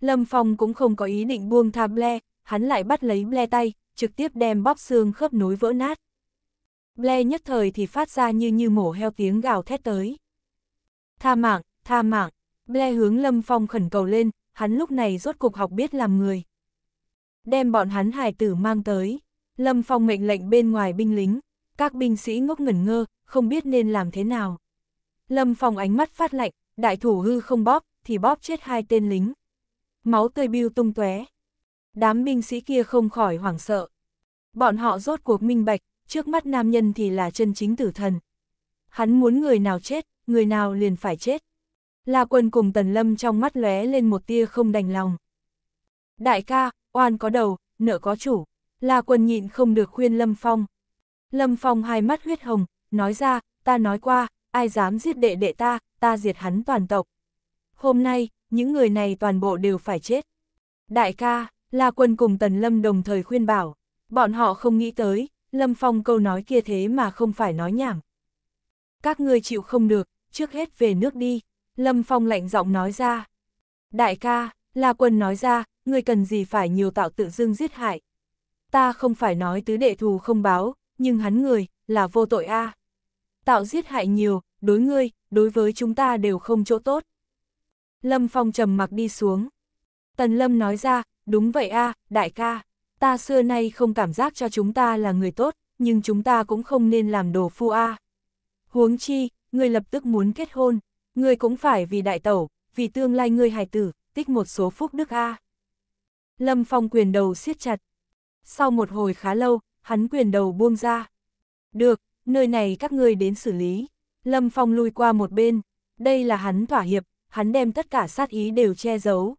[SPEAKER 1] Lâm Phong cũng không có ý định buông tha Blair, hắn lại bắt lấy Blair tay, trực tiếp đem bóp xương khớp nối vỡ nát. Blair nhất thời thì phát ra như như mổ heo tiếng gào thét tới. Tha mạng, tha mạng, Blair hướng Lâm Phong khẩn cầu lên, hắn lúc này rốt cục học biết làm người đem bọn hắn hài tử mang tới. Lâm Phong mệnh lệnh bên ngoài binh lính, các binh sĩ ngốc ngẩn ngơ, không biết nên làm thế nào. Lâm Phong ánh mắt phát lạnh, đại thủ hư không bóp, thì bóp chết hai tên lính. Máu tươi biêu tung tóe. Đám binh sĩ kia không khỏi hoảng sợ. Bọn họ rốt cuộc minh bạch, trước mắt nam nhân thì là chân chính tử thần. Hắn muốn người nào chết, người nào liền phải chết. La quân cùng Tần Lâm trong mắt lóe lên một tia không đành lòng. Đại ca, oan có đầu, nợ có chủ. La Quân nhịn không được khuyên Lâm Phong. Lâm Phong hai mắt huyết hồng, nói ra, ta nói qua, ai dám giết đệ đệ ta, ta diệt hắn toàn tộc. Hôm nay, những người này toàn bộ đều phải chết. Đại ca, La Quân cùng Tần Lâm đồng thời khuyên bảo, bọn họ không nghĩ tới, Lâm Phong câu nói kia thế mà không phải nói nhảm. Các ngươi chịu không được, trước hết về nước đi, Lâm Phong lạnh giọng nói ra. Đại ca, La Quân nói ra, ngươi cần gì phải nhiều tạo tự dưng giết hại. Ta không phải nói tứ đệ thù không báo, nhưng hắn người, là vô tội a. Tạo giết hại nhiều, đối ngươi, đối với chúng ta đều không chỗ tốt. Lâm Phong trầm mặc đi xuống. Tần Lâm nói ra, đúng vậy a, đại ca, ta xưa nay không cảm giác cho chúng ta là người tốt, nhưng chúng ta cũng không nên làm đồ phu a. Huống chi, ngươi lập tức muốn kết hôn, ngươi cũng phải vì đại tẩu, vì tương lai ngươi hài tử, tích một số phúc đức a. Lâm Phong quyền đầu siết chặt. Sau một hồi khá lâu, hắn quyền đầu buông ra. Được, nơi này các ngươi đến xử lý. Lâm Phong lui qua một bên, đây là hắn thỏa hiệp, hắn đem tất cả sát ý đều che giấu.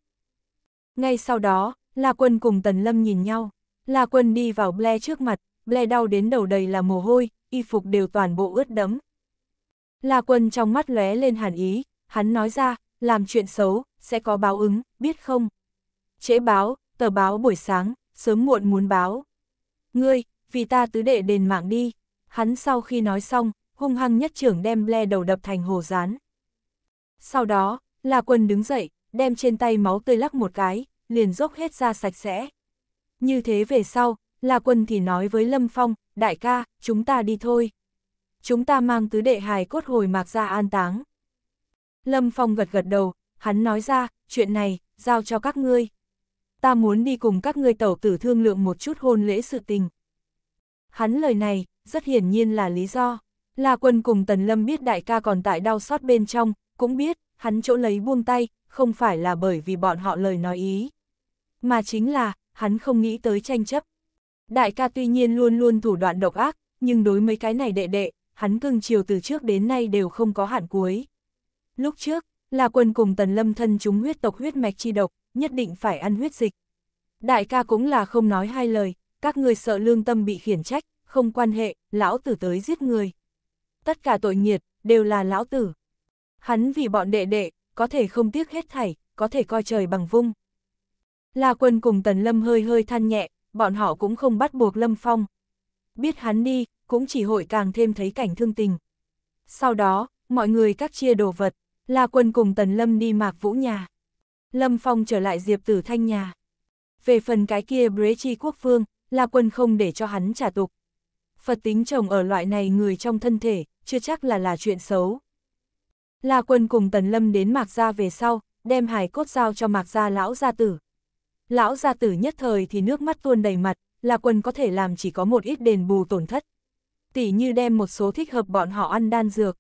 [SPEAKER 1] Ngay sau đó, La Quân cùng Tần Lâm nhìn nhau. La Quân đi vào Ble trước mặt, Ble đau đến đầu đầy là mồ hôi, y phục đều toàn bộ ướt đẫm. La Quân trong mắt lóe lên hàn ý, hắn nói ra, làm chuyện xấu, sẽ có báo ứng, biết không? Trễ báo, tờ báo buổi sáng, sớm muộn muốn báo. Ngươi, vì ta tứ đệ đền mạng đi. Hắn sau khi nói xong, hung hăng nhất trưởng đem le đầu đập thành hồ rán. Sau đó, là quân đứng dậy, đem trên tay máu tươi lắc một cái, liền dốc hết ra sạch sẽ. Như thế về sau, là quân thì nói với Lâm Phong, đại ca, chúng ta đi thôi. Chúng ta mang tứ đệ hài cốt hồi mạc ra an táng. Lâm Phong gật gật đầu, hắn nói ra, chuyện này, giao cho các ngươi ta muốn đi cùng các ngươi tẩu tử thương lượng một chút hôn lễ sự tình. Hắn lời này, rất hiển nhiên là lý do. La quân cùng Tần Lâm biết đại ca còn tại đau xót bên trong, cũng biết, hắn chỗ lấy buông tay, không phải là bởi vì bọn họ lời nói ý. Mà chính là, hắn không nghĩ tới tranh chấp. Đại ca tuy nhiên luôn luôn thủ đoạn độc ác, nhưng đối mấy cái này đệ đệ, hắn cưng chiều từ trước đến nay đều không có hạn cuối. Lúc trước, là quân cùng Tần Lâm thân chúng huyết tộc huyết mạch chi độc, nhất định phải ăn huyết dịch. Đại ca cũng là không nói hai lời, các người sợ lương tâm bị khiển trách, không quan hệ, lão tử tới giết người. Tất cả tội nghiệt, đều là lão tử. Hắn vì bọn đệ đệ, có thể không tiếc hết thảy, có thể coi trời bằng vung. La quân cùng Tần Lâm hơi hơi than nhẹ, bọn họ cũng không bắt buộc Lâm Phong. Biết hắn đi, cũng chỉ hội càng thêm thấy cảnh thương tình. Sau đó, mọi người các chia đồ vật, La quân cùng Tần Lâm đi mạc vũ nhà. Lâm Phong trở lại Diệp Tử Thanh nhà. Về phần cái kia Brế Chi Quốc Vương, là quân không để cho hắn trả tục. Phật tính chồng ở loại này người trong thân thể, chưa chắc là là chuyện xấu. La quân cùng Tần Lâm đến Mạc Gia về sau, đem hài cốt giao cho Mạc Gia lão gia tử. Lão gia tử nhất thời thì nước mắt tuôn đầy mặt, La quân có thể làm chỉ có một ít đền bù tổn thất. Tỷ như đem một số thích hợp bọn họ ăn đan dược.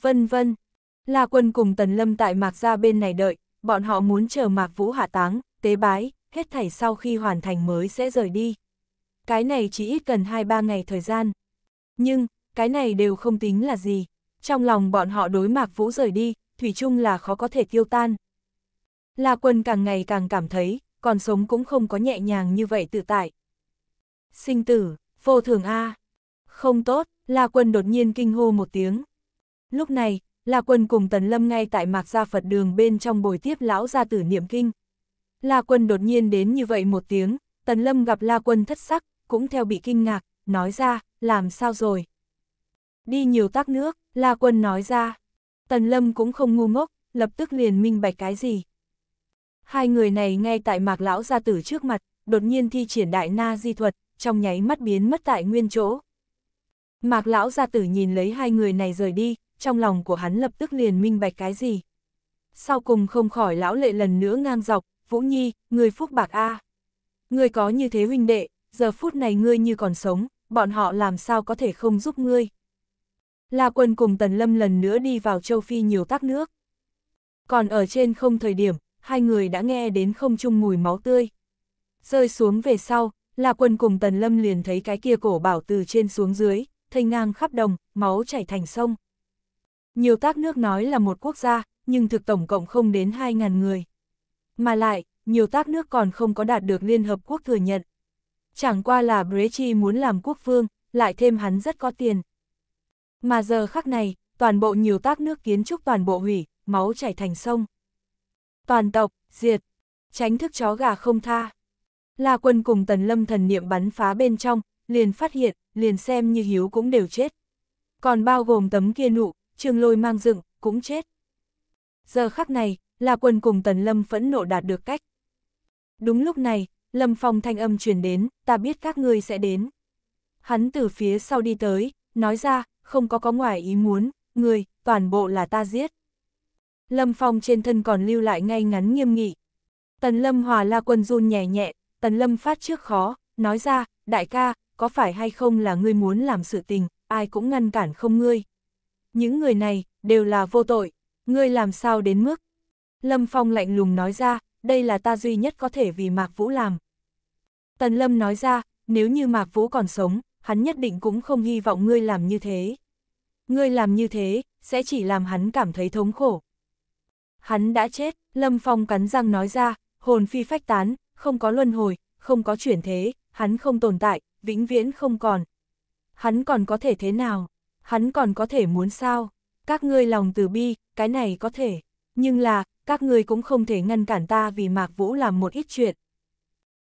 [SPEAKER 1] Vân vân. La quân cùng Tần Lâm tại Mạc Gia bên này đợi, bọn họ muốn chờ Mạc Vũ hạ táng, tế bái, hết thảy sau khi hoàn thành mới sẽ rời đi. Cái này chỉ ít cần 2-3 ngày thời gian. Nhưng, cái này đều không tính là gì. Trong lòng bọn họ đối Mạc Vũ rời đi, Thủy chung là khó có thể tiêu tan. La Quân càng ngày càng cảm thấy, còn sống cũng không có nhẹ nhàng như vậy tự tại. Sinh tử, vô thường A. Không tốt, La Quân đột nhiên kinh hô một tiếng. Lúc này, La Quân cùng Tần Lâm ngay tại Mạc Gia Phật đường bên trong bồi tiếp lão gia tử niệm kinh. La Quân đột nhiên đến như vậy một tiếng, Tần Lâm gặp La Quân thất sắc, cũng theo bị kinh ngạc, nói ra, làm sao rồi? Đi nhiều tác nước, La Quân nói ra. Tần Lâm cũng không ngu ngốc, lập tức liền minh bạch cái gì. Hai người này ngay tại Mạc lão gia tử trước mặt, đột nhiên thi triển đại na di thuật, trong nháy mắt biến mất tại nguyên chỗ. Mạc lão gia tử nhìn lấy hai người này rời đi, trong lòng của hắn lập tức liền minh bạch cái gì. Sau cùng không khỏi lão lệ lần nữa ngang dọc, Vũ Nhi, người phúc bạc A. Người có như thế huynh đệ, giờ phút này ngươi như còn sống, bọn họ làm sao có thể không giúp ngươi. La quân cùng Tần Lâm lần nữa đi vào châu Phi nhiều tắc nước. Còn ở trên không thời điểm, hai người đã nghe đến không chung mùi máu tươi. Rơi xuống về sau, La quân cùng Tần Lâm liền thấy cái kia cổ bảo từ trên xuống dưới, thây ngang khắp đồng, máu chảy thành sông. Nhiều tác nước nói là một quốc gia, nhưng thực tổng cộng không đến 2.000 người. Mà lại, nhiều tác nước còn không có đạt được Liên Hợp Quốc thừa nhận. Chẳng qua là Brechi muốn làm quốc vương, lại thêm hắn rất có tiền. Mà giờ khắc này, toàn bộ nhiều tác nước kiến trúc toàn bộ hủy, máu chảy thành sông. Toàn tộc, diệt, tránh thức chó gà không tha. là quân cùng tần lâm thần niệm bắn phá bên trong, liền phát hiện, liền xem như hiếu cũng đều chết. Còn bao gồm tấm kia nụ, trường lôi mang dựng, cũng chết. Giờ khắc này, là quần cùng Tần Lâm phẫn nộ đạt được cách. Đúng lúc này, Lâm Phong thanh âm truyền đến, ta biết các ngươi sẽ đến. Hắn từ phía sau đi tới, nói ra, không có có ngoài ý muốn, người, toàn bộ là ta giết. Lâm Phong trên thân còn lưu lại ngay ngắn nghiêm nghị. Tần Lâm hòa la quân run nhẹ nhẹ, Tần Lâm phát trước khó, nói ra, đại ca, có phải hay không là ngươi muốn làm sự tình, ai cũng ngăn cản không ngươi những người này, đều là vô tội, ngươi làm sao đến mức? Lâm Phong lạnh lùng nói ra, đây là ta duy nhất có thể vì Mạc Vũ làm. Tần Lâm nói ra, nếu như Mạc Vũ còn sống, hắn nhất định cũng không hy vọng ngươi làm như thế. Ngươi làm như thế, sẽ chỉ làm hắn cảm thấy thống khổ. Hắn đã chết, Lâm Phong cắn răng nói ra, hồn phi phách tán, không có luân hồi, không có chuyển thế, hắn không tồn tại, vĩnh viễn không còn. Hắn còn có thể thế nào? hắn còn có thể muốn sao, các ngươi lòng từ bi, cái này có thể, nhưng là, các ngươi cũng không thể ngăn cản ta vì Mạc Vũ làm một ít chuyện.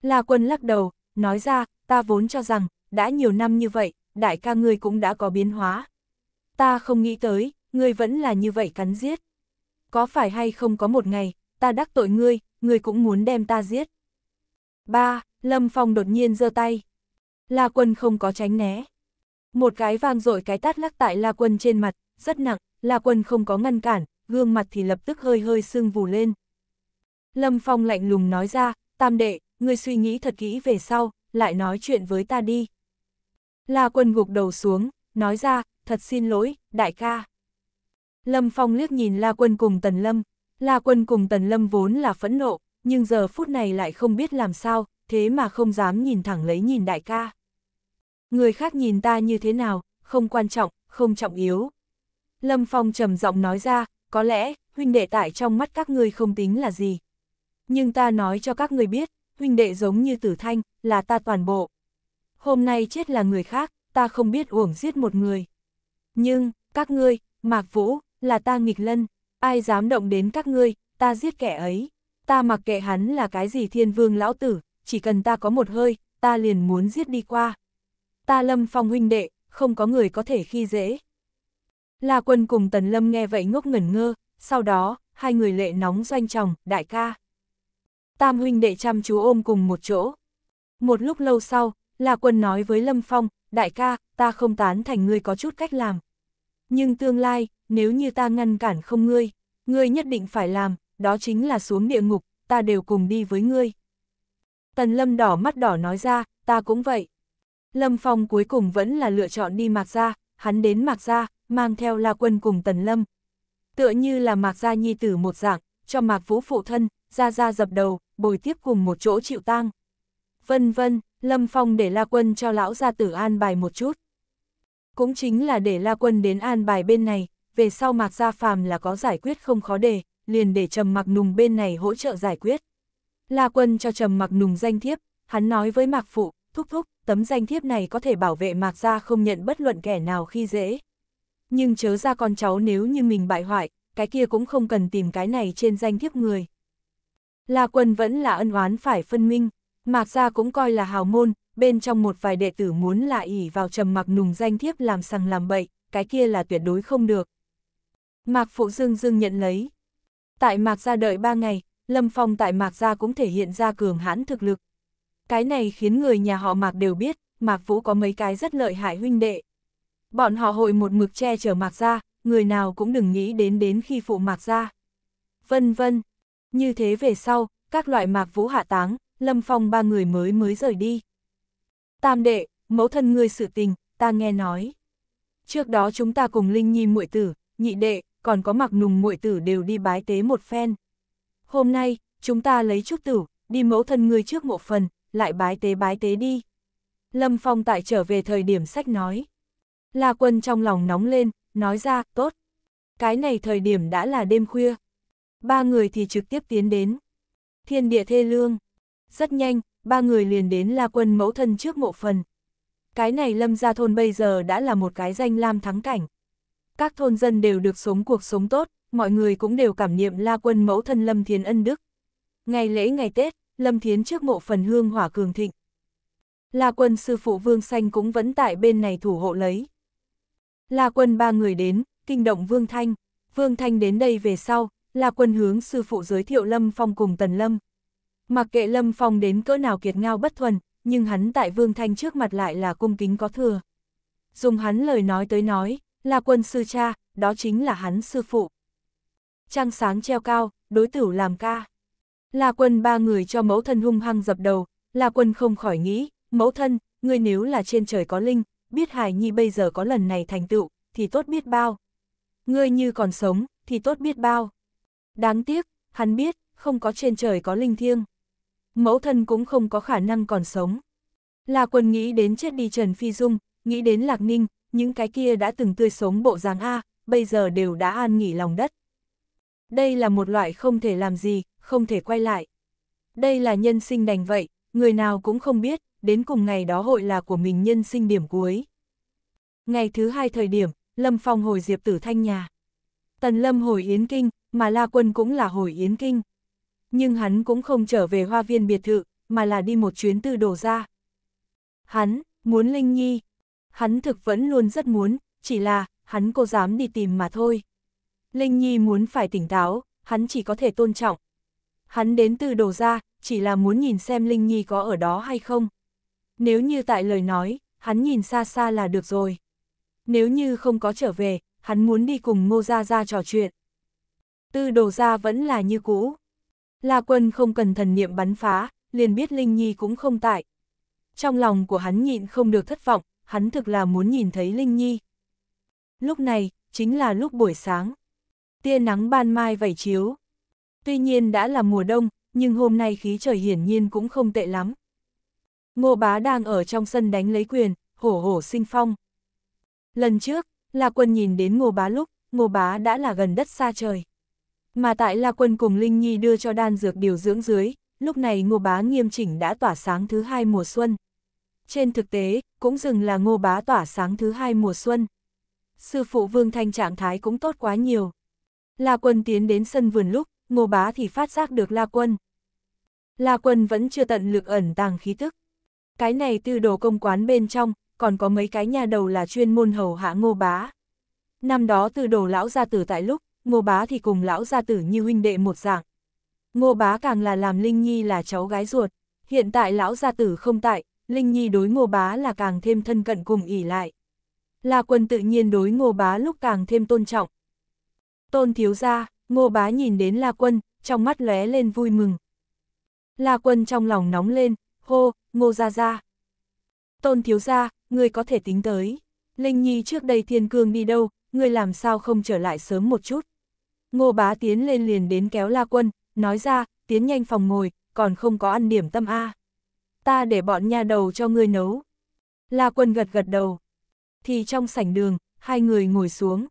[SPEAKER 1] La Quân lắc đầu, nói ra, ta vốn cho rằng, đã nhiều năm như vậy, đại ca ngươi cũng đã có biến hóa. Ta không nghĩ tới, ngươi vẫn là như vậy cắn giết. Có phải hay không có một ngày, ta đắc tội ngươi, ngươi cũng muốn đem ta giết. Ba, Lâm Phong đột nhiên giơ tay. La Quân không có tránh né. Một cái vang dội cái tát lắc tại La Quân trên mặt, rất nặng, La Quân không có ngăn cản, gương mặt thì lập tức hơi hơi sưng vù lên. Lâm Phong lạnh lùng nói ra, tam đệ, ngươi suy nghĩ thật kỹ về sau, lại nói chuyện với ta đi. La Quân gục đầu xuống, nói ra, thật xin lỗi, đại ca. Lâm Phong liếc nhìn La Quân cùng Tần Lâm, La Quân cùng Tần Lâm vốn là phẫn nộ, nhưng giờ phút này lại không biết làm sao, thế mà không dám nhìn thẳng lấy nhìn đại ca. Người khác nhìn ta như thế nào, không quan trọng, không trọng yếu. Lâm Phong trầm giọng nói ra, có lẽ, huynh đệ tại trong mắt các ngươi không tính là gì. Nhưng ta nói cho các ngươi biết, huynh đệ giống như tử thanh, là ta toàn bộ. Hôm nay chết là người khác, ta không biết uổng giết một người. Nhưng, các ngươi, Mạc Vũ, là ta nghịch lân, ai dám động đến các ngươi, ta giết kẻ ấy. Ta mặc kệ hắn là cái gì thiên vương lão tử, chỉ cần ta có một hơi, ta liền muốn giết đi qua ta lâm phong huynh đệ, không có người có thể khi dễ. La quân cùng tần lâm nghe vậy ngốc ngẩn ngơ, sau đó, hai người lệ nóng doanh chồng, đại ca. Tam huynh đệ chăm chú ôm cùng một chỗ. Một lúc lâu sau, La quân nói với lâm phong, đại ca, ta không tán thành ngươi có chút cách làm. Nhưng tương lai, nếu như ta ngăn cản không ngươi, ngươi nhất định phải làm, đó chính là xuống địa ngục, ta đều cùng đi với ngươi. Tần lâm đỏ mắt đỏ nói ra, ta cũng vậy. Lâm Phong cuối cùng vẫn là lựa chọn đi Mạc Gia, hắn đến Mạc Gia, mang theo La Quân cùng Tần Lâm. Tựa như là Mạc Gia nhi tử một dạng, cho Mạc Vũ phụ thân, Gia Gia dập đầu, bồi tiếp cùng một chỗ chịu tang. Vân vân, Lâm Phong để La Quân cho lão gia tử an bài một chút. Cũng chính là để La Quân đến an bài bên này, về sau Mạc Gia phàm là có giải quyết không khó đề, liền để Trầm Mạc Nùng bên này hỗ trợ giải quyết. La Quân cho Trầm Mạc Nùng danh thiếp, hắn nói với Mạc Phụ, thúc thúc, tấm danh thiếp này có thể bảo vệ mạc gia không nhận bất luận kẻ nào khi dễ. Nhưng chớ ra con cháu nếu như mình bại hoại, cái kia cũng không cần tìm cái này trên danh thiếp người. La quân vẫn là ân oán phải phân minh, mạc gia cũng coi là hào môn, bên trong một vài đệ tử muốn là ỉ vào trầm mặc nùng danh thiếp làm sằng làm bậy, cái kia là tuyệt đối không được. Mạc Phụ Dương Dương nhận lấy. Tại Mạc Gia đợi ba ngày, Lâm Phong tại Mạc Gia cũng thể hiện ra cường hãn thực lực, cái này khiến người nhà họ Mạc đều biết, Mạc Vũ có mấy cái rất lợi hại huynh đệ. Bọn họ hội một mực che chở Mạc ra, người nào cũng đừng nghĩ đến đến khi phụ Mạc ra. Vân vân. Như thế về sau, các loại Mạc Vũ hạ táng, Lâm Phong ba người mới mới rời đi. Tam đệ, mẫu thân ngươi sự tình, ta nghe nói. Trước đó chúng ta cùng Linh Nhi muội tử, nhị đệ, còn có mặc nùng muội tử đều đi bái tế một phen. Hôm nay, chúng ta lấy chút tử, đi mẫu thân ngươi trước một phần, lại bái tế bái tế đi. Lâm Phong tại trở về thời điểm sách nói. La quân trong lòng nóng lên, nói ra, tốt. Cái này thời điểm đã là đêm khuya. Ba người thì trực tiếp tiến đến. Thiên địa thê lương. Rất nhanh, ba người liền đến La quân mẫu thân trước mộ phần. Cái này lâm gia thôn bây giờ đã là một cái danh lam thắng cảnh. Các thôn dân đều được sống cuộc sống tốt, mọi người cũng đều cảm niệm La quân mẫu thân lâm Thiên ân đức. Ngày lễ ngày Tết, Lâm Thiến trước mộ phần hương hỏa cường thịnh. La quân sư phụ Vương Xanh cũng vẫn tại bên này thủ hộ lấy. La quân ba người đến, kinh động Vương Thanh. Vương Thanh đến đây về sau, La quân hướng sư phụ giới thiệu Lâm Phong cùng Tần Lâm. Mặc kệ Lâm Phong đến cỡ nào kiệt ngao bất thuần, nhưng hắn tại Vương Thanh trước mặt lại là cung kính có thừa. Dùng hắn lời nói tới nói, La quân sư cha, đó chính là hắn sư phụ. Trăng sáng treo cao, đối tử làm ca. La quân ba người cho mẫu thân hung hăng dập đầu, La quân không khỏi nghĩ, mẫu thân, ngươi nếu là trên trời có linh, biết Hải Nhi bây giờ có lần này thành tựu, thì tốt biết bao. Ngươi như còn sống, thì tốt biết bao. Đáng tiếc, hắn biết, không có trên trời có linh thiêng. Mẫu thân cũng không có khả năng còn sống. La quân nghĩ đến chết đi Trần Phi Dung, nghĩ đến Lạc Ninh, những cái kia đã từng tươi sống bộ dáng A, bây giờ đều đã an nghỉ lòng đất. Đây là một loại không thể làm gì, không thể quay lại. Đây là nhân sinh đành vậy, người nào cũng không biết, đến cùng ngày đó hội là của mình nhân sinh điểm cuối. Ngày thứ hai thời điểm, Lâm Phong hồi Diệp Tử Thanh nhà. Tần Lâm hồi Yến Kinh, mà La Quân cũng là hồi Yến Kinh. Nhưng hắn cũng không trở về hoa viên biệt thự, mà là đi một chuyến tư đồ ra. Hắn, muốn Linh Nhi. Hắn thực vẫn luôn rất muốn, chỉ là, hắn cô dám đi tìm mà thôi. Linh Nhi muốn phải tỉnh táo, hắn chỉ có thể tôn trọng, Hắn đến từ đồ ra, chỉ là muốn nhìn xem Linh Nhi có ở đó hay không. Nếu như tại lời nói, hắn nhìn xa xa là được rồi. Nếu như không có trở về, hắn muốn đi cùng Ngô Gia Gia trò chuyện. từ đồ ra vẫn là như cũ. La quân không cần thần niệm bắn phá, liền biết Linh Nhi cũng không tại. Trong lòng của hắn nhịn không được thất vọng, hắn thực là muốn nhìn thấy Linh Nhi. Lúc này, chính là lúc buổi sáng. Tia nắng ban mai vẩy chiếu, Tuy nhiên đã là mùa đông, nhưng hôm nay khí trời hiển nhiên cũng không tệ lắm. Ngô bá đang ở trong sân đánh lấy quyền, hổ hổ sinh phong. Lần trước, La Quân nhìn đến ngô bá lúc, ngô bá đã là gần đất xa trời. Mà tại La Quân cùng Linh Nhi đưa cho đan dược điều dưỡng dưới, lúc này ngô bá nghiêm chỉnh đã tỏa sáng thứ hai mùa xuân. Trên thực tế, cũng dừng là ngô bá tỏa sáng thứ hai mùa xuân. Sư phụ Vương Thanh trạng thái cũng tốt quá nhiều. La Quân tiến đến sân vườn lúc, ngô bá thì phát giác được La Quân. La Quân vẫn chưa tận lực ẩn tàng khí tức. Cái này tư đồ công quán bên trong, còn có mấy cái nhà đầu là chuyên môn hầu hạ ngô bá. Năm đó tư đồ lão gia tử tại lúc, ngô bá thì cùng lão gia tử như huynh đệ một dạng. Ngô bá càng là làm Linh Nhi là cháu gái ruột, hiện tại lão gia tử không tại, Linh Nhi đối ngô bá là càng thêm thân cận cùng ỉ lại. La quân tự nhiên đối ngô bá lúc càng thêm tôn trọng. Tôn thiếu gia, Ngô bá nhìn đến La Quân, trong mắt lóe lên vui mừng. La Quân trong lòng nóng lên, hô, ngô ra ra. Tôn thiếu ra, người có thể tính tới. Linh Nhi trước đây thiên cương đi đâu, người làm sao không trở lại sớm một chút. Ngô bá tiến lên liền đến kéo La Quân, nói ra, tiến nhanh phòng ngồi, còn không có ăn điểm tâm A. Ta để bọn nha đầu cho ngươi nấu. La Quân gật gật đầu. Thì trong sảnh đường, hai người ngồi xuống.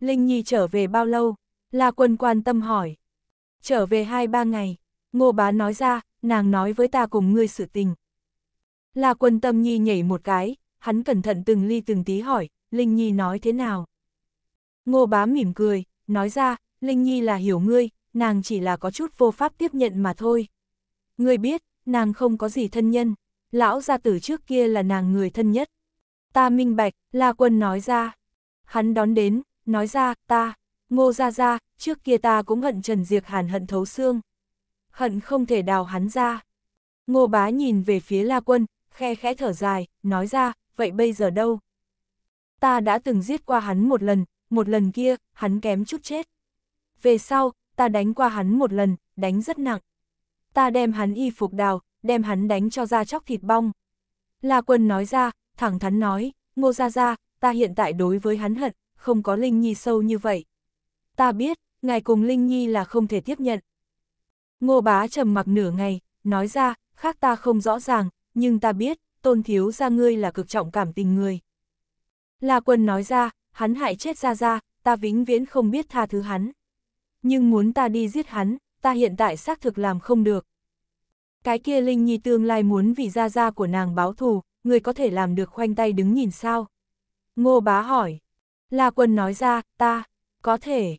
[SPEAKER 1] Linh Nhi trở về bao lâu? La Quân quan tâm hỏi. Trở về hai ba ngày, ngô bá nói ra, nàng nói với ta cùng ngươi sự tình. La Quân tâm nhi nhảy một cái, hắn cẩn thận từng ly từng tí hỏi, Linh Nhi nói thế nào? Ngô bá mỉm cười, nói ra, Linh Nhi là hiểu ngươi, nàng chỉ là có chút vô pháp tiếp nhận mà thôi. Ngươi biết, nàng không có gì thân nhân, lão gia tử trước kia là nàng người thân nhất. Ta minh bạch, La Quân nói ra. Hắn đón đến, nói ra, ta, Ngô Gia Gia, trước kia ta cũng hận Trần Diệc Hàn hận thấu xương. Hận không thể đào hắn ra. Ngô Bá nhìn về phía La Quân, khe khẽ thở dài, nói ra, vậy bây giờ đâu? Ta đã từng giết qua hắn một lần, một lần kia, hắn kém chút chết. Về sau, ta đánh qua hắn một lần, đánh rất nặng. Ta đem hắn y phục đào, đem hắn đánh cho ra chóc thịt bong. La Quân nói ra, thẳng thắn nói, Ngô Gia Gia, ta hiện tại đối với hắn hận, không có Linh Nhi sâu như vậy, ta biết, ngài cùng Linh Nhi là không thể tiếp nhận. Ngô bá trầm mặc nửa ngày, nói ra, khác ta không rõ ràng, nhưng ta biết, tôn thiếu ra ngươi là cực trọng cảm tình người. La quân nói ra, hắn hại chết ra ra, ta vĩnh viễn không biết tha thứ hắn. Nhưng muốn ta đi giết hắn, ta hiện tại xác thực làm không được. Cái kia Linh Nhi tương lai muốn vì ra ra của nàng báo thù, người có thể làm được khoanh tay đứng nhìn sao? Ngô bá hỏi. La quân nói ra, ta, có thể,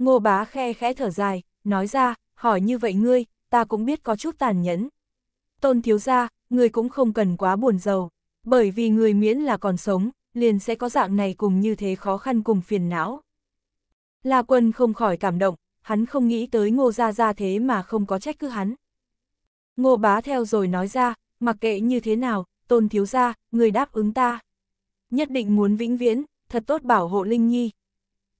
[SPEAKER 1] Ngô bá khe khẽ thở dài, nói ra, hỏi như vậy ngươi, ta cũng biết có chút tàn nhẫn. Tôn thiếu ra, ngươi cũng không cần quá buồn giàu, bởi vì người miễn là còn sống, liền sẽ có dạng này cùng như thế khó khăn cùng phiền não. La quân không khỏi cảm động, hắn không nghĩ tới ngô ra ra thế mà không có trách cứ hắn. Ngô bá theo rồi nói ra, mặc kệ như thế nào, tôn thiếu ra, người đáp ứng ta. Nhất định muốn vĩnh viễn, thật tốt bảo hộ Linh Nhi.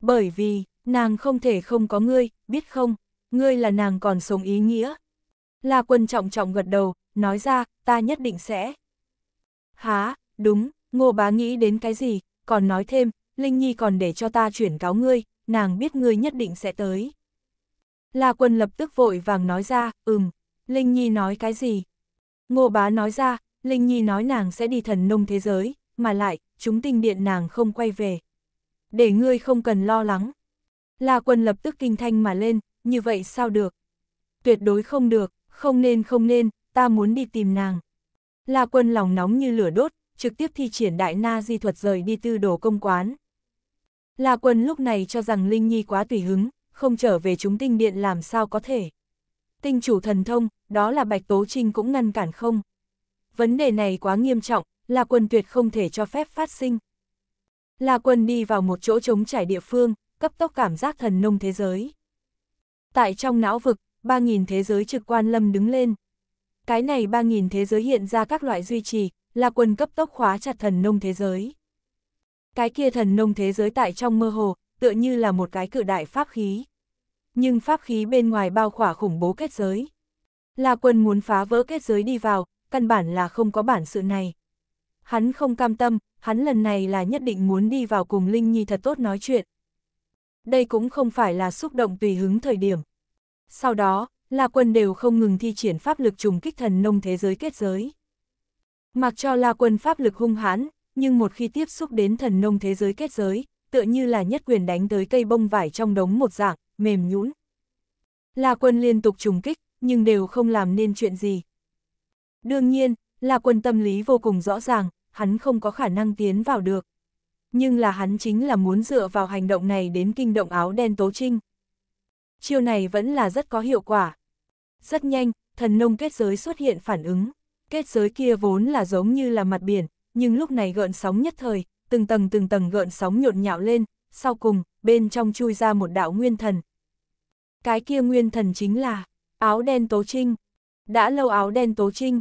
[SPEAKER 1] Bởi vì, Nàng không thể không có ngươi, biết không, ngươi là nàng còn sống ý nghĩa. La quân trọng trọng gật đầu, nói ra, ta nhất định sẽ. Há, đúng, ngô bá nghĩ đến cái gì, còn nói thêm, Linh Nhi còn để cho ta chuyển cáo ngươi, nàng biết ngươi nhất định sẽ tới. La quân lập tức vội vàng nói ra, ừm, Linh Nhi nói cái gì? Ngô bá nói ra, Linh Nhi nói nàng sẽ đi thần nông thế giới, mà lại, chúng tinh điện nàng không quay về. Để ngươi không cần lo lắng, La Quân lập tức kinh thanh mà lên, như vậy sao được? Tuyệt đối không được, không nên không nên, ta muốn đi tìm nàng. La Quân lòng nóng như lửa đốt, trực tiếp thi triển đại na di thuật rời đi tư đồ công quán. La Quân lúc này cho rằng Linh Nhi quá tùy hứng, không trở về chúng tinh điện làm sao có thể. Tinh chủ thần thông, đó là Bạch Tố Trinh cũng ngăn cản không. Vấn đề này quá nghiêm trọng, La Quân tuyệt không thể cho phép phát sinh. La Quân đi vào một chỗ trống trải địa phương, cấp tốc cảm giác thần nông thế giới. Tại trong não vực, 3.000 thế giới trực quan lâm đứng lên. Cái này 3.000 thế giới hiện ra các loại duy trì, là quần cấp tốc khóa chặt thần nông thế giới. Cái kia thần nông thế giới tại trong mơ hồ, tựa như là một cái cự đại pháp khí. Nhưng pháp khí bên ngoài bao khỏa khủng bố kết giới. Là quân muốn phá vỡ kết giới đi vào, căn bản là không có bản sự này. Hắn không cam tâm, hắn lần này là nhất định muốn đi vào cùng Linh Nhi thật tốt nói chuyện, đây cũng không phải là xúc động tùy hứng thời điểm. Sau đó, La Quân đều không ngừng thi triển pháp lực trùng kích thần nông thế giới kết giới. Mặc cho La Quân pháp lực hung hãn, nhưng một khi tiếp xúc đến thần nông thế giới kết giới, tựa như là nhất quyền đánh tới cây bông vải trong đống một dạng, mềm nhũn. La Quân liên tục trùng kích, nhưng đều không làm nên chuyện gì. Đương nhiên, La Quân tâm lý vô cùng rõ ràng, hắn không có khả năng tiến vào được nhưng là hắn chính là muốn dựa vào hành động này đến kinh động áo đen Tố Trinh. Chiêu này vẫn là rất có hiệu quả. Rất nhanh, thần nông kết giới xuất hiện phản ứng. Kết giới kia vốn là giống như là mặt biển, nhưng lúc này gợn sóng nhất thời, từng tầng từng tầng gợn sóng nhộn nhạo lên, sau cùng, bên trong chui ra một đạo nguyên thần. Cái kia nguyên thần chính là áo đen Tố Trinh. Đã lâu áo đen Tố Trinh.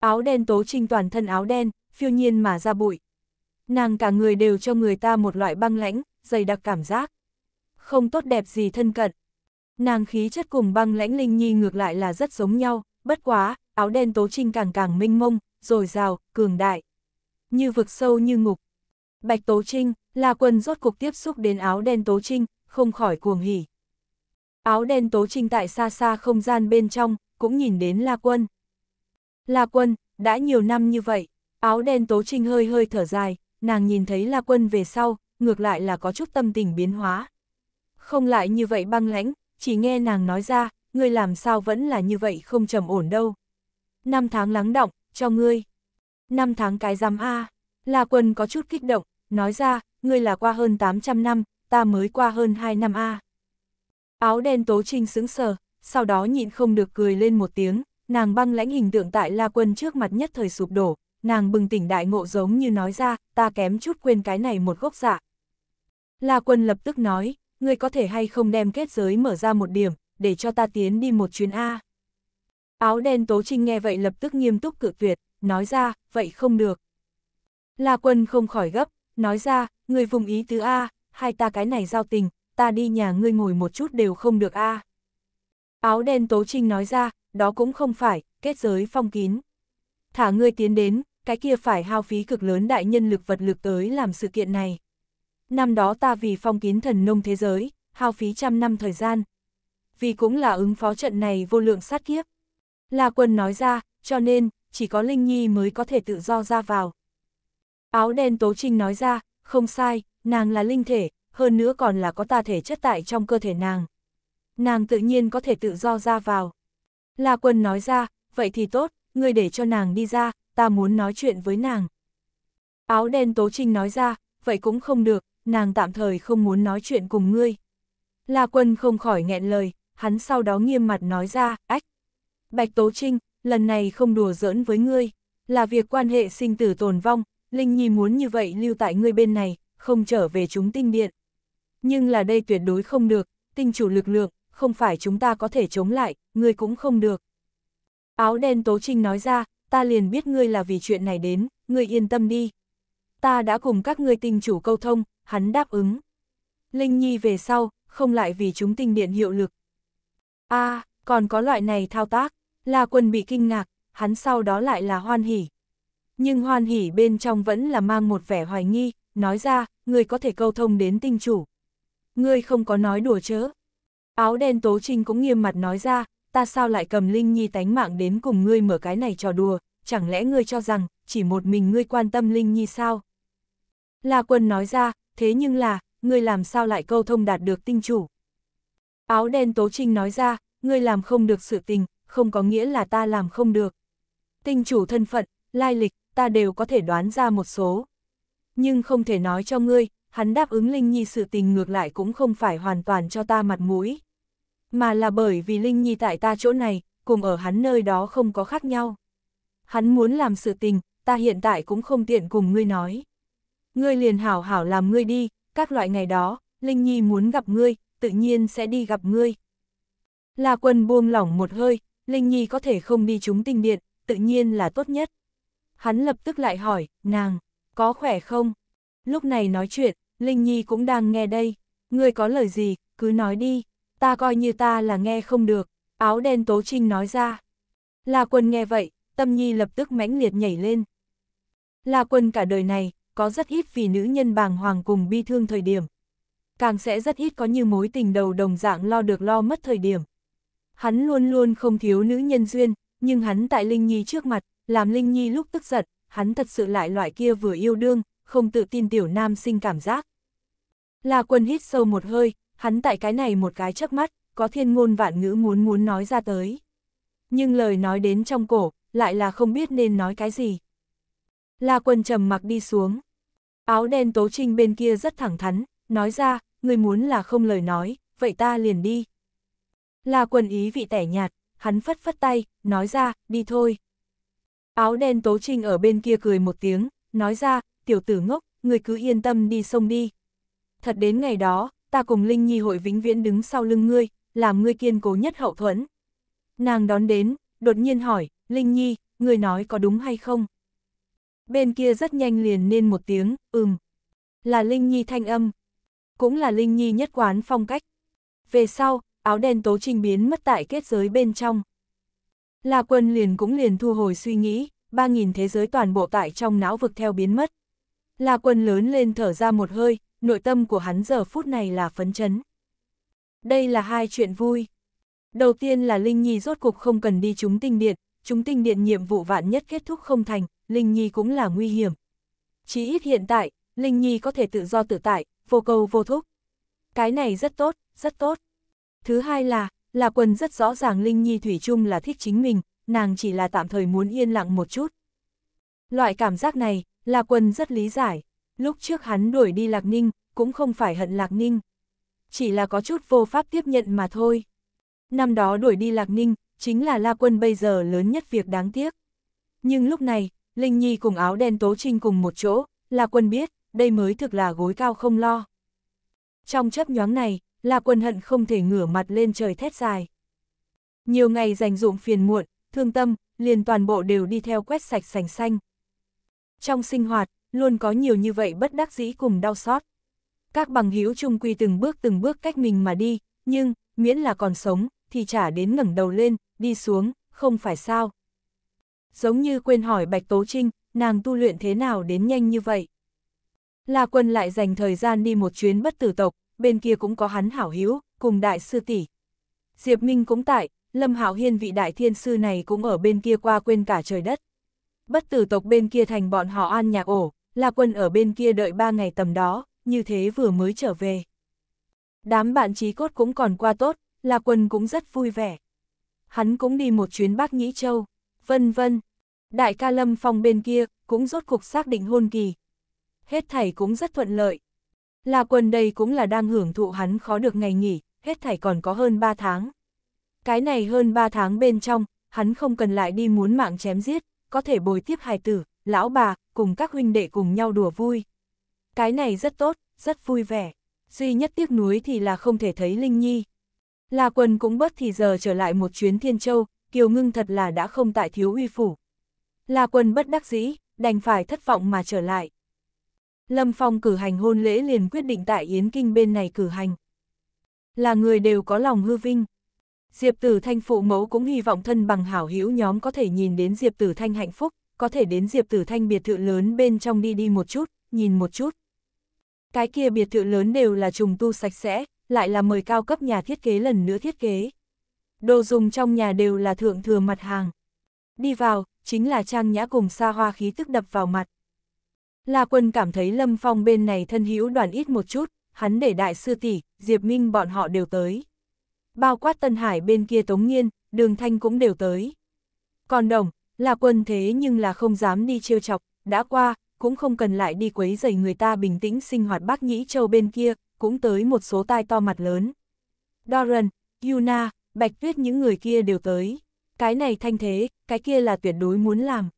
[SPEAKER 1] Áo đen Tố Trinh toàn thân áo đen, phiêu nhiên mà ra bụi, Nàng cả người đều cho người ta một loại băng lãnh, dày đặc cảm giác. Không tốt đẹp gì thân cận. Nàng khí chất cùng băng lãnh linh nhi ngược lại là rất giống nhau, bất quá, áo đen tố trinh càng càng minh mông, rồi rào, cường đại. Như vực sâu như ngục. Bạch tố trinh, là quân rốt cuộc tiếp xúc đến áo đen tố trinh, không khỏi cuồng hỉ. Áo đen tố trinh tại xa xa không gian bên trong, cũng nhìn đến La Quân. La Quân, đã nhiều năm như vậy, áo đen tố trinh hơi hơi thở dài, nàng nhìn thấy La Quân về sau, ngược lại là có chút tâm tình biến hóa. Không lại như vậy băng lãnh, chỉ nghe nàng nói ra, ngươi làm sao vẫn là như vậy không trầm ổn đâu. Năm tháng lắng động, cho ngươi. Năm tháng cái giám A, La Quân có chút kích động, nói ra, ngươi là qua hơn 800 năm, ta mới qua hơn 2 năm A. Áo đen tố trinh sững sờ, sau đó nhịn không được cười lên một tiếng, nàng băng lãnh hình tượng tại La Quân trước mặt nhất thời sụp đổ, nàng bừng tỉnh đại ngộ giống như nói ra, ta kém chút quên cái này một gốc dạ. La quân lập tức nói, ngươi có thể hay không đem kết giới mở ra một điểm, để cho ta tiến đi một chuyến A. Áo đen tố trinh nghe vậy lập tức nghiêm túc cự tuyệt, nói ra, vậy không được. La quân không khỏi gấp, nói ra, ngươi vùng ý tứ A, hai ta cái này giao tình, ta đi nhà ngươi ngồi một chút đều không được A. Áo đen tố trinh nói ra, đó cũng không phải, kết giới phong kín. Thả ngươi tiến đến, cái kia phải hao phí cực lớn đại nhân lực vật lực tới làm sự kiện này. Năm đó ta vì phong kiến thần nông thế giới, hao phí trăm năm thời gian. Vì cũng là ứng phó trận này vô lượng sát kiếp. La quân nói ra, cho nên, chỉ có Linh Nhi mới có thể tự do ra vào. Áo đen tố trinh nói ra, không sai, nàng là linh thể, hơn nữa còn là có ta thể chất tại trong cơ thể nàng. Nàng tự nhiên có thể tự do ra vào. La quân nói ra, vậy thì tốt, người để cho nàng đi ra, ta muốn nói chuyện với nàng. Áo đen Tố Trinh nói ra, vậy cũng không được, nàng tạm thời không muốn nói chuyện cùng ngươi. La Quân không khỏi nghẹn lời, hắn sau đó nghiêm mặt nói ra, ách. Bạch Tố Trinh, lần này không đùa giỡn với ngươi, là việc quan hệ sinh tử tồn vong, Linh Nhi muốn như vậy lưu tại ngươi bên này, không trở về chúng tinh điện. Nhưng là đây tuyệt đối không được, tinh chủ lực lượng, không phải chúng ta có thể chống lại, ngươi cũng không được. Áo đen Tố Trinh nói ra, ta liền biết ngươi là vì chuyện này đến, ngươi yên tâm đi. Ta đã cùng các ngươi tinh chủ câu thông, hắn đáp ứng. Linh Nhi về sau, không lại vì chúng tinh điện hiệu lực. a còn có loại này thao tác, là quân bị kinh ngạc, hắn sau đó lại là hoan hỉ. Nhưng hoan hỉ bên trong vẫn là mang một vẻ hoài nghi, nói ra, ngươi có thể câu thông đến tinh chủ. Ngươi không có nói đùa chớ. Áo đen tố trinh cũng nghiêm mặt nói ra, ta sao lại cầm Linh Nhi tánh mạng đến cùng ngươi mở cái này trò đùa, chẳng lẽ ngươi cho rằng, chỉ một mình ngươi quan tâm Linh Nhi sao? La quân nói ra, thế nhưng là, ngươi làm sao lại câu thông đạt được tinh chủ? Áo đen Tố Trinh nói ra, ngươi làm không được sự tình, không có nghĩa là ta làm không được. Tinh chủ thân phận, lai lịch, ta đều có thể đoán ra một số. Nhưng không thể nói cho ngươi, hắn đáp ứng Linh Nhi sự tình ngược lại cũng không phải hoàn toàn cho ta mặt mũi mà là bởi vì Linh Nhi tại ta chỗ này, cùng ở hắn nơi đó không có khác nhau. Hắn muốn làm sự tình, ta hiện tại cũng không tiện cùng ngươi nói. Ngươi liền hảo hảo làm ngươi đi, các loại ngày đó, Linh Nhi muốn gặp ngươi, tự nhiên sẽ đi gặp ngươi. là quần buông lỏng một hơi, Linh Nhi có thể không đi chúng tinh điện, tự nhiên là tốt nhất. Hắn lập tức lại hỏi, nàng, có khỏe không? Lúc này nói chuyện, Linh Nhi cũng đang nghe đây, ngươi có lời gì, cứ nói đi ta coi như ta là nghe không được, áo đen Tố Trinh nói ra. La Quân nghe vậy, tâm nhi lập tức mãnh liệt nhảy lên. La Quân cả đời này, có rất ít vì nữ nhân bàng hoàng cùng bi thương thời điểm. Càng sẽ rất ít có như mối tình đầu đồng dạng lo được lo mất thời điểm. Hắn luôn luôn không thiếu nữ nhân duyên, nhưng hắn tại Linh Nhi trước mặt, làm Linh Nhi lúc tức giận, hắn thật sự lại loại kia vừa yêu đương, không tự tin tiểu nam sinh cảm giác. La Quân hít sâu một hơi, hắn tại cái này một cái chớp mắt, có thiên ngôn vạn ngữ muốn muốn nói ra tới. Nhưng lời nói đến trong cổ, lại là không biết nên nói cái gì. La quân trầm mặc đi xuống. Áo đen tố trinh bên kia rất thẳng thắn, nói ra, người muốn là không lời nói, vậy ta liền đi. La quân ý vị tẻ nhạt, hắn phất phất tay, nói ra, đi thôi. Áo đen tố trinh ở bên kia cười một tiếng, nói ra, tiểu tử ngốc, người cứ yên tâm đi sông đi. Thật đến ngày đó, ta cùng Linh Nhi hội vĩnh viễn đứng sau lưng ngươi, làm ngươi kiên cố nhất hậu thuẫn. Nàng đón đến, đột nhiên hỏi, Linh Nhi, ngươi nói có đúng hay không? Bên kia rất nhanh liền nên một tiếng, ừm. Là Linh Nhi thanh âm. Cũng là Linh Nhi nhất quán phong cách. Về sau, áo đen tố trình biến mất tại kết giới bên trong. là quân liền cũng liền thu hồi suy nghĩ, ba nghìn thế giới toàn bộ tại trong não vực theo biến mất. là quân lớn lên thở ra một hơi, nội tâm của hắn giờ phút này là phấn chấn. Đây là hai chuyện vui. Đầu tiên là Linh Nhi rốt cục không cần đi chúng tinh điện, chúng tinh điện nhiệm vụ vạn nhất kết thúc không thành, Linh Nhi cũng là nguy hiểm. Chỉ ít hiện tại, Linh Nhi có thể tự do tự tại, vô cầu vô thúc. Cái này rất tốt, rất tốt. Thứ hai là, là quần rất rõ ràng Linh Nhi Thủy chung là thích chính mình, nàng chỉ là tạm thời muốn yên lặng một chút. Loại cảm giác này, là quần rất lý giải. Lúc trước hắn đuổi đi Lạc Ninh, cũng không phải hận Lạc Ninh. Chỉ là có chút vô pháp tiếp nhận mà thôi. Năm đó đuổi đi Lạc Ninh, chính là La Quân bây giờ lớn nhất việc đáng tiếc. Nhưng lúc này, Linh Nhi cùng áo đen tố trinh cùng một chỗ, La Quân biết, đây mới thực là gối cao không lo. Trong chấp nhoáng này, La Quân hận không thể ngửa mặt lên trời thét dài. Nhiều ngày dành dụng phiền muộn, thương tâm, liền toàn bộ đều đi theo quét sạch sành xanh. Trong sinh hoạt, luôn có nhiều như vậy bất đắc dĩ cùng đau xót. Các bằng hữu chung quy từng bước từng bước cách mình mà đi, nhưng, miễn là còn sống, thì chả đến ngẩng đầu lên, đi xuống, không phải sao. Giống như quên hỏi Bạch Tố Trinh, nàng tu luyện thế nào đến nhanh như vậy. La quân lại dành thời gian đi một chuyến bất tử tộc, bên kia cũng có hắn hảo hữu cùng đại sư tỷ. Diệp Minh cũng tại, Lâm hảo Hiên vị đại thiên sư này cũng ở bên kia qua quên cả trời đất. Bất tử tộc bên kia thành bọn họ an nhạc ổ, La Quân ở bên kia đợi ba ngày tầm đó, như thế vừa mới trở về. Đám bạn trí cốt cũng còn qua tốt, La Quân cũng rất vui vẻ. Hắn cũng đi một chuyến bắc Nhĩ Châu, vân vân. Đại ca Lâm Phong bên kia cũng rốt cục xác định hôn kỳ. Hết thảy cũng rất thuận lợi. La Quân đây cũng là đang hưởng thụ hắn khó được ngày nghỉ, hết thảy còn có hơn 3 tháng. Cái này hơn 3 tháng bên trong, hắn không cần lại đi muốn mạng chém giết, có thể bồi tiếp hài tử, lão bà, cùng các huynh đệ cùng nhau đùa vui. Cái này rất tốt, rất vui vẻ. Duy nhất tiếc nuối thì là không thể thấy Linh Nhi. Là quần cũng bất thì giờ trở lại một chuyến Thiên Châu, Kiều Ngưng thật là đã không tại thiếu uy phủ. Là quần bất đắc dĩ, đành phải thất vọng mà trở lại. Lâm Phong cử hành hôn lễ liền quyết định tại Yến Kinh bên này cử hành. Là người đều có lòng hư vinh. Diệp Tử Thanh phụ mẫu cũng hy vọng thân bằng hảo hữu nhóm có thể nhìn đến Diệp Tử Thanh hạnh phúc có thể đến Diệp Tử Thanh biệt thự lớn bên trong đi đi một chút, nhìn một chút. Cái kia biệt thự lớn đều là trùng tu sạch sẽ, lại là mời cao cấp nhà thiết kế lần nữa thiết kế. Đồ dùng trong nhà đều là thượng thừa mặt hàng. Đi vào, chính là trang nhã cùng xa hoa khí tức đập vào mặt. La Quân cảm thấy Lâm Phong bên này thân hữu đoàn ít một chút, hắn để đại sư tỷ, Diệp Minh bọn họ đều tới. Bao quát Tân Hải bên kia Tống Nghiên, Đường Thanh cũng đều tới. Còn đồng, là quân thế nhưng là không dám đi trêu chọc, đã qua, cũng không cần lại đi quấy rầy người ta bình tĩnh sinh hoạt bác nhĩ châu bên kia, cũng tới một số tai to mặt lớn. Doran, Yuna, Bạch Tuyết những người kia đều tới. Cái này thanh thế, cái kia là tuyệt đối muốn làm.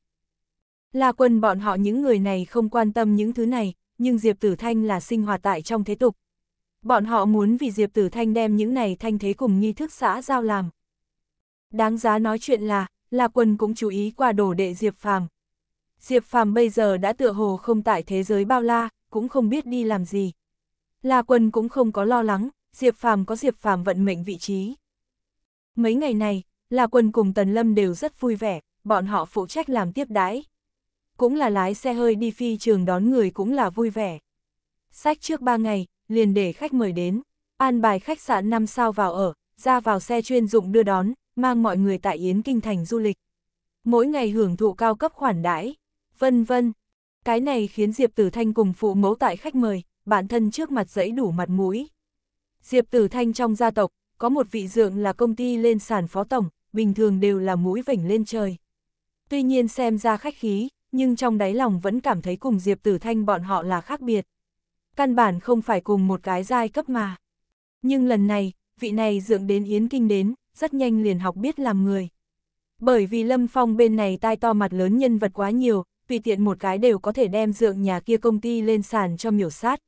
[SPEAKER 1] Là quân bọn họ những người này không quan tâm những thứ này, nhưng Diệp Tử Thanh là sinh hoạt tại trong thế tục. Bọn họ muốn vì Diệp Tử Thanh đem những này thanh thế cùng nghi thức xã giao làm. Đáng giá nói chuyện là, La Quân cũng chú ý qua đồ đệ Diệp Phàm. Diệp Phàm bây giờ đã tựa hồ không tại thế giới bao la, cũng không biết đi làm gì. La Quân cũng không có lo lắng, Diệp Phàm có Diệp Phàm vận mệnh vị trí. Mấy ngày này, La Quân cùng Tần Lâm đều rất vui vẻ, bọn họ phụ trách làm tiếp đãi. Cũng là lái xe hơi đi phi trường đón người cũng là vui vẻ. Sách trước 3 ngày, liền để khách mời đến, an bài khách sạn 5 sao vào ở, ra vào xe chuyên dụng đưa đón, mang mọi người tại Yến Kinh Thành du lịch. Mỗi ngày hưởng thụ cao cấp khoản đãi, vân vân. Cái này khiến Diệp Tử Thanh cùng phụ mẫu tại khách mời, bản thân trước mặt dẫy đủ mặt mũi. Diệp Tử Thanh trong gia tộc, có một vị dượng là công ty lên sàn phó tổng, bình thường đều là mũi vỉnh lên trời. Tuy nhiên xem ra khách khí, nhưng trong đáy lòng vẫn cảm thấy cùng Diệp Tử Thanh bọn họ là khác biệt. Căn bản không phải cùng một cái giai cấp mà. Nhưng lần này, vị này dượng đến Yến Kinh đến, rất nhanh liền học biết làm người. Bởi vì Lâm Phong bên này tai to mặt lớn nhân vật quá nhiều, tùy tiện một cái đều có thể đem dượng nhà kia công ty lên sàn cho miểu sát.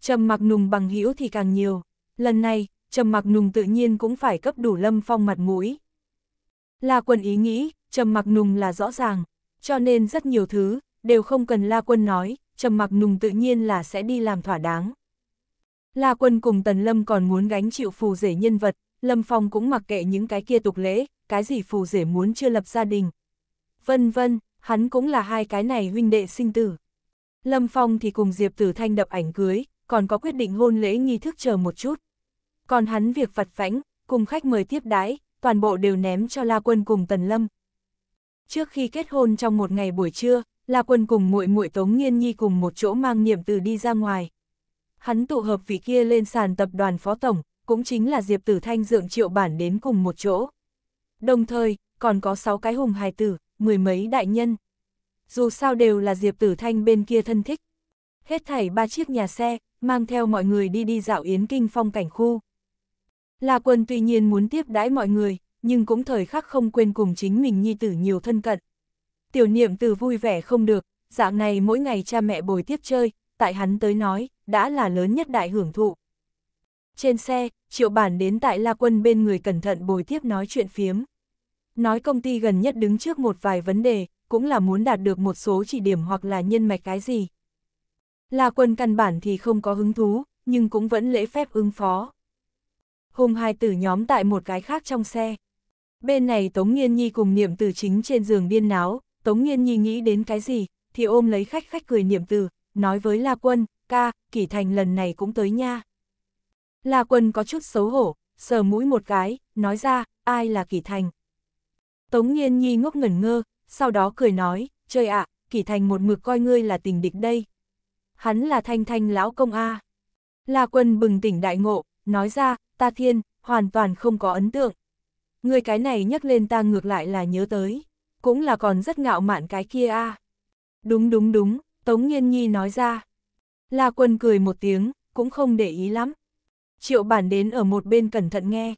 [SPEAKER 1] Trầm mặc nùng bằng hữu thì càng nhiều, lần này, Trầm mặc nùng tự nhiên cũng phải cấp đủ Lâm Phong mặt mũi. La quân ý nghĩ, Trầm mặc nùng là rõ ràng, cho nên rất nhiều thứ, đều không cần La quân nói, Trầm mặc nùng tự nhiên là sẽ đi làm thỏa đáng. La quân cùng Tần Lâm còn muốn gánh chịu phù rể nhân vật, Lâm Phong cũng mặc kệ những cái kia tục lễ, cái gì phù rể muốn chưa lập gia đình. Vân vân, hắn cũng là hai cái này huynh đệ sinh tử. Lâm Phong thì cùng Diệp Tử Thanh đập ảnh cưới, còn có quyết định hôn lễ nghi thức chờ một chút. Còn hắn việc vặt vãnh, cùng khách mời tiếp đái, toàn bộ đều ném cho La Quân cùng Tần Lâm. Trước khi kết hôn trong một ngày buổi trưa, La Quân cùng muội muội Tống Nghiên Nhi cùng một chỗ mang niệm từ đi ra ngoài. Hắn tụ hợp vị kia lên sàn tập đoàn phó tổng, cũng chính là Diệp Tử Thanh dượng triệu bản đến cùng một chỗ. Đồng thời, còn có 6 cái hùng hài tử, mười mấy đại nhân. Dù sao đều là Diệp Tử Thanh bên kia thân thích. Hết thảy ba chiếc nhà xe, mang theo mọi người đi đi dạo Yến Kinh phong cảnh khu. La quân tuy nhiên muốn tiếp đãi mọi người, nhưng cũng thời khắc không quên cùng chính mình nhi tử nhiều thân cận. Tiểu niệm từ vui vẻ không được, dạng này mỗi ngày cha mẹ bồi tiếp chơi, tại hắn tới nói, đã là lớn nhất đại hưởng thụ. Trên xe, triệu bản đến tại La Quân bên người cẩn thận bồi tiếp nói chuyện phiếm. Nói công ty gần nhất đứng trước một vài vấn đề, cũng là muốn đạt được một số chỉ điểm hoặc là nhân mạch cái gì. La Quân căn bản thì không có hứng thú, nhưng cũng vẫn lễ phép ứng phó. Hùng hai tử nhóm tại một cái khác trong xe. Bên này Tống Nghiên Nhi cùng niệm từ chính trên giường điên náo, Tống Nghiên Nhi nghĩ đến cái gì, thì ôm lấy khách khách cười niệm từ, nói với La Quân, ca, Kỷ Thành lần này cũng tới nha. La Quân có chút xấu hổ, sờ mũi một cái, nói ra, ai là Kỳ Thành. Tống Nhiên Nhi ngốc ngẩn ngơ, sau đó cười nói, chơi ạ, à, Kỳ Thành một mực coi ngươi là tình địch đây. Hắn là Thanh Thanh lão công A. À. La Quân bừng tỉnh đại ngộ, nói ra, ta thiên, hoàn toàn không có ấn tượng. ngươi cái này nhắc lên ta ngược lại là nhớ tới, cũng là còn rất ngạo mạn cái kia a. Đúng đúng đúng, Tống Nhiên Nhi nói ra. La Quân cười một tiếng, cũng không để ý lắm. Triệu bản đến ở một bên cẩn thận nghe.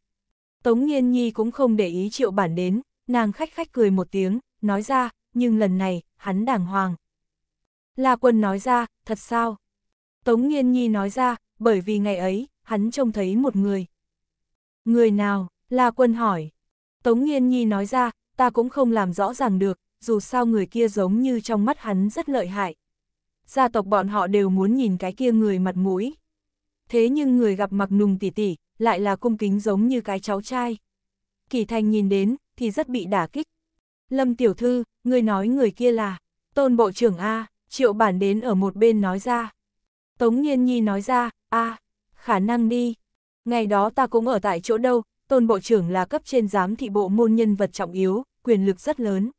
[SPEAKER 1] Tống Nhiên Nhi cũng không để ý triệu bản đến, nàng khách khách cười một tiếng, nói ra, nhưng lần này, hắn đàng hoàng. La quân nói ra, thật sao? Tống Nhiên Nhi nói ra, bởi vì ngày ấy, hắn trông thấy một người. Người nào? La quân hỏi. Tống Nhiên Nhi nói ra, ta cũng không làm rõ ràng được, dù sao người kia giống như trong mắt hắn rất lợi hại. Gia tộc bọn họ đều muốn nhìn cái kia người mặt mũi thế nhưng người gặp mặc nùng tỷ tỷ, lại là cung kính giống như cái cháu trai. Kỳ Thành nhìn đến, thì rất bị đả kích. Lâm Tiểu Thư, người nói người kia là, tôn bộ trưởng A, triệu bản đến ở một bên nói ra. Tống Nhiên Nhi nói ra, A, khả năng đi. Ngày đó ta cũng ở tại chỗ đâu, tôn bộ trưởng là cấp trên giám thị bộ môn nhân vật trọng yếu, quyền lực rất lớn.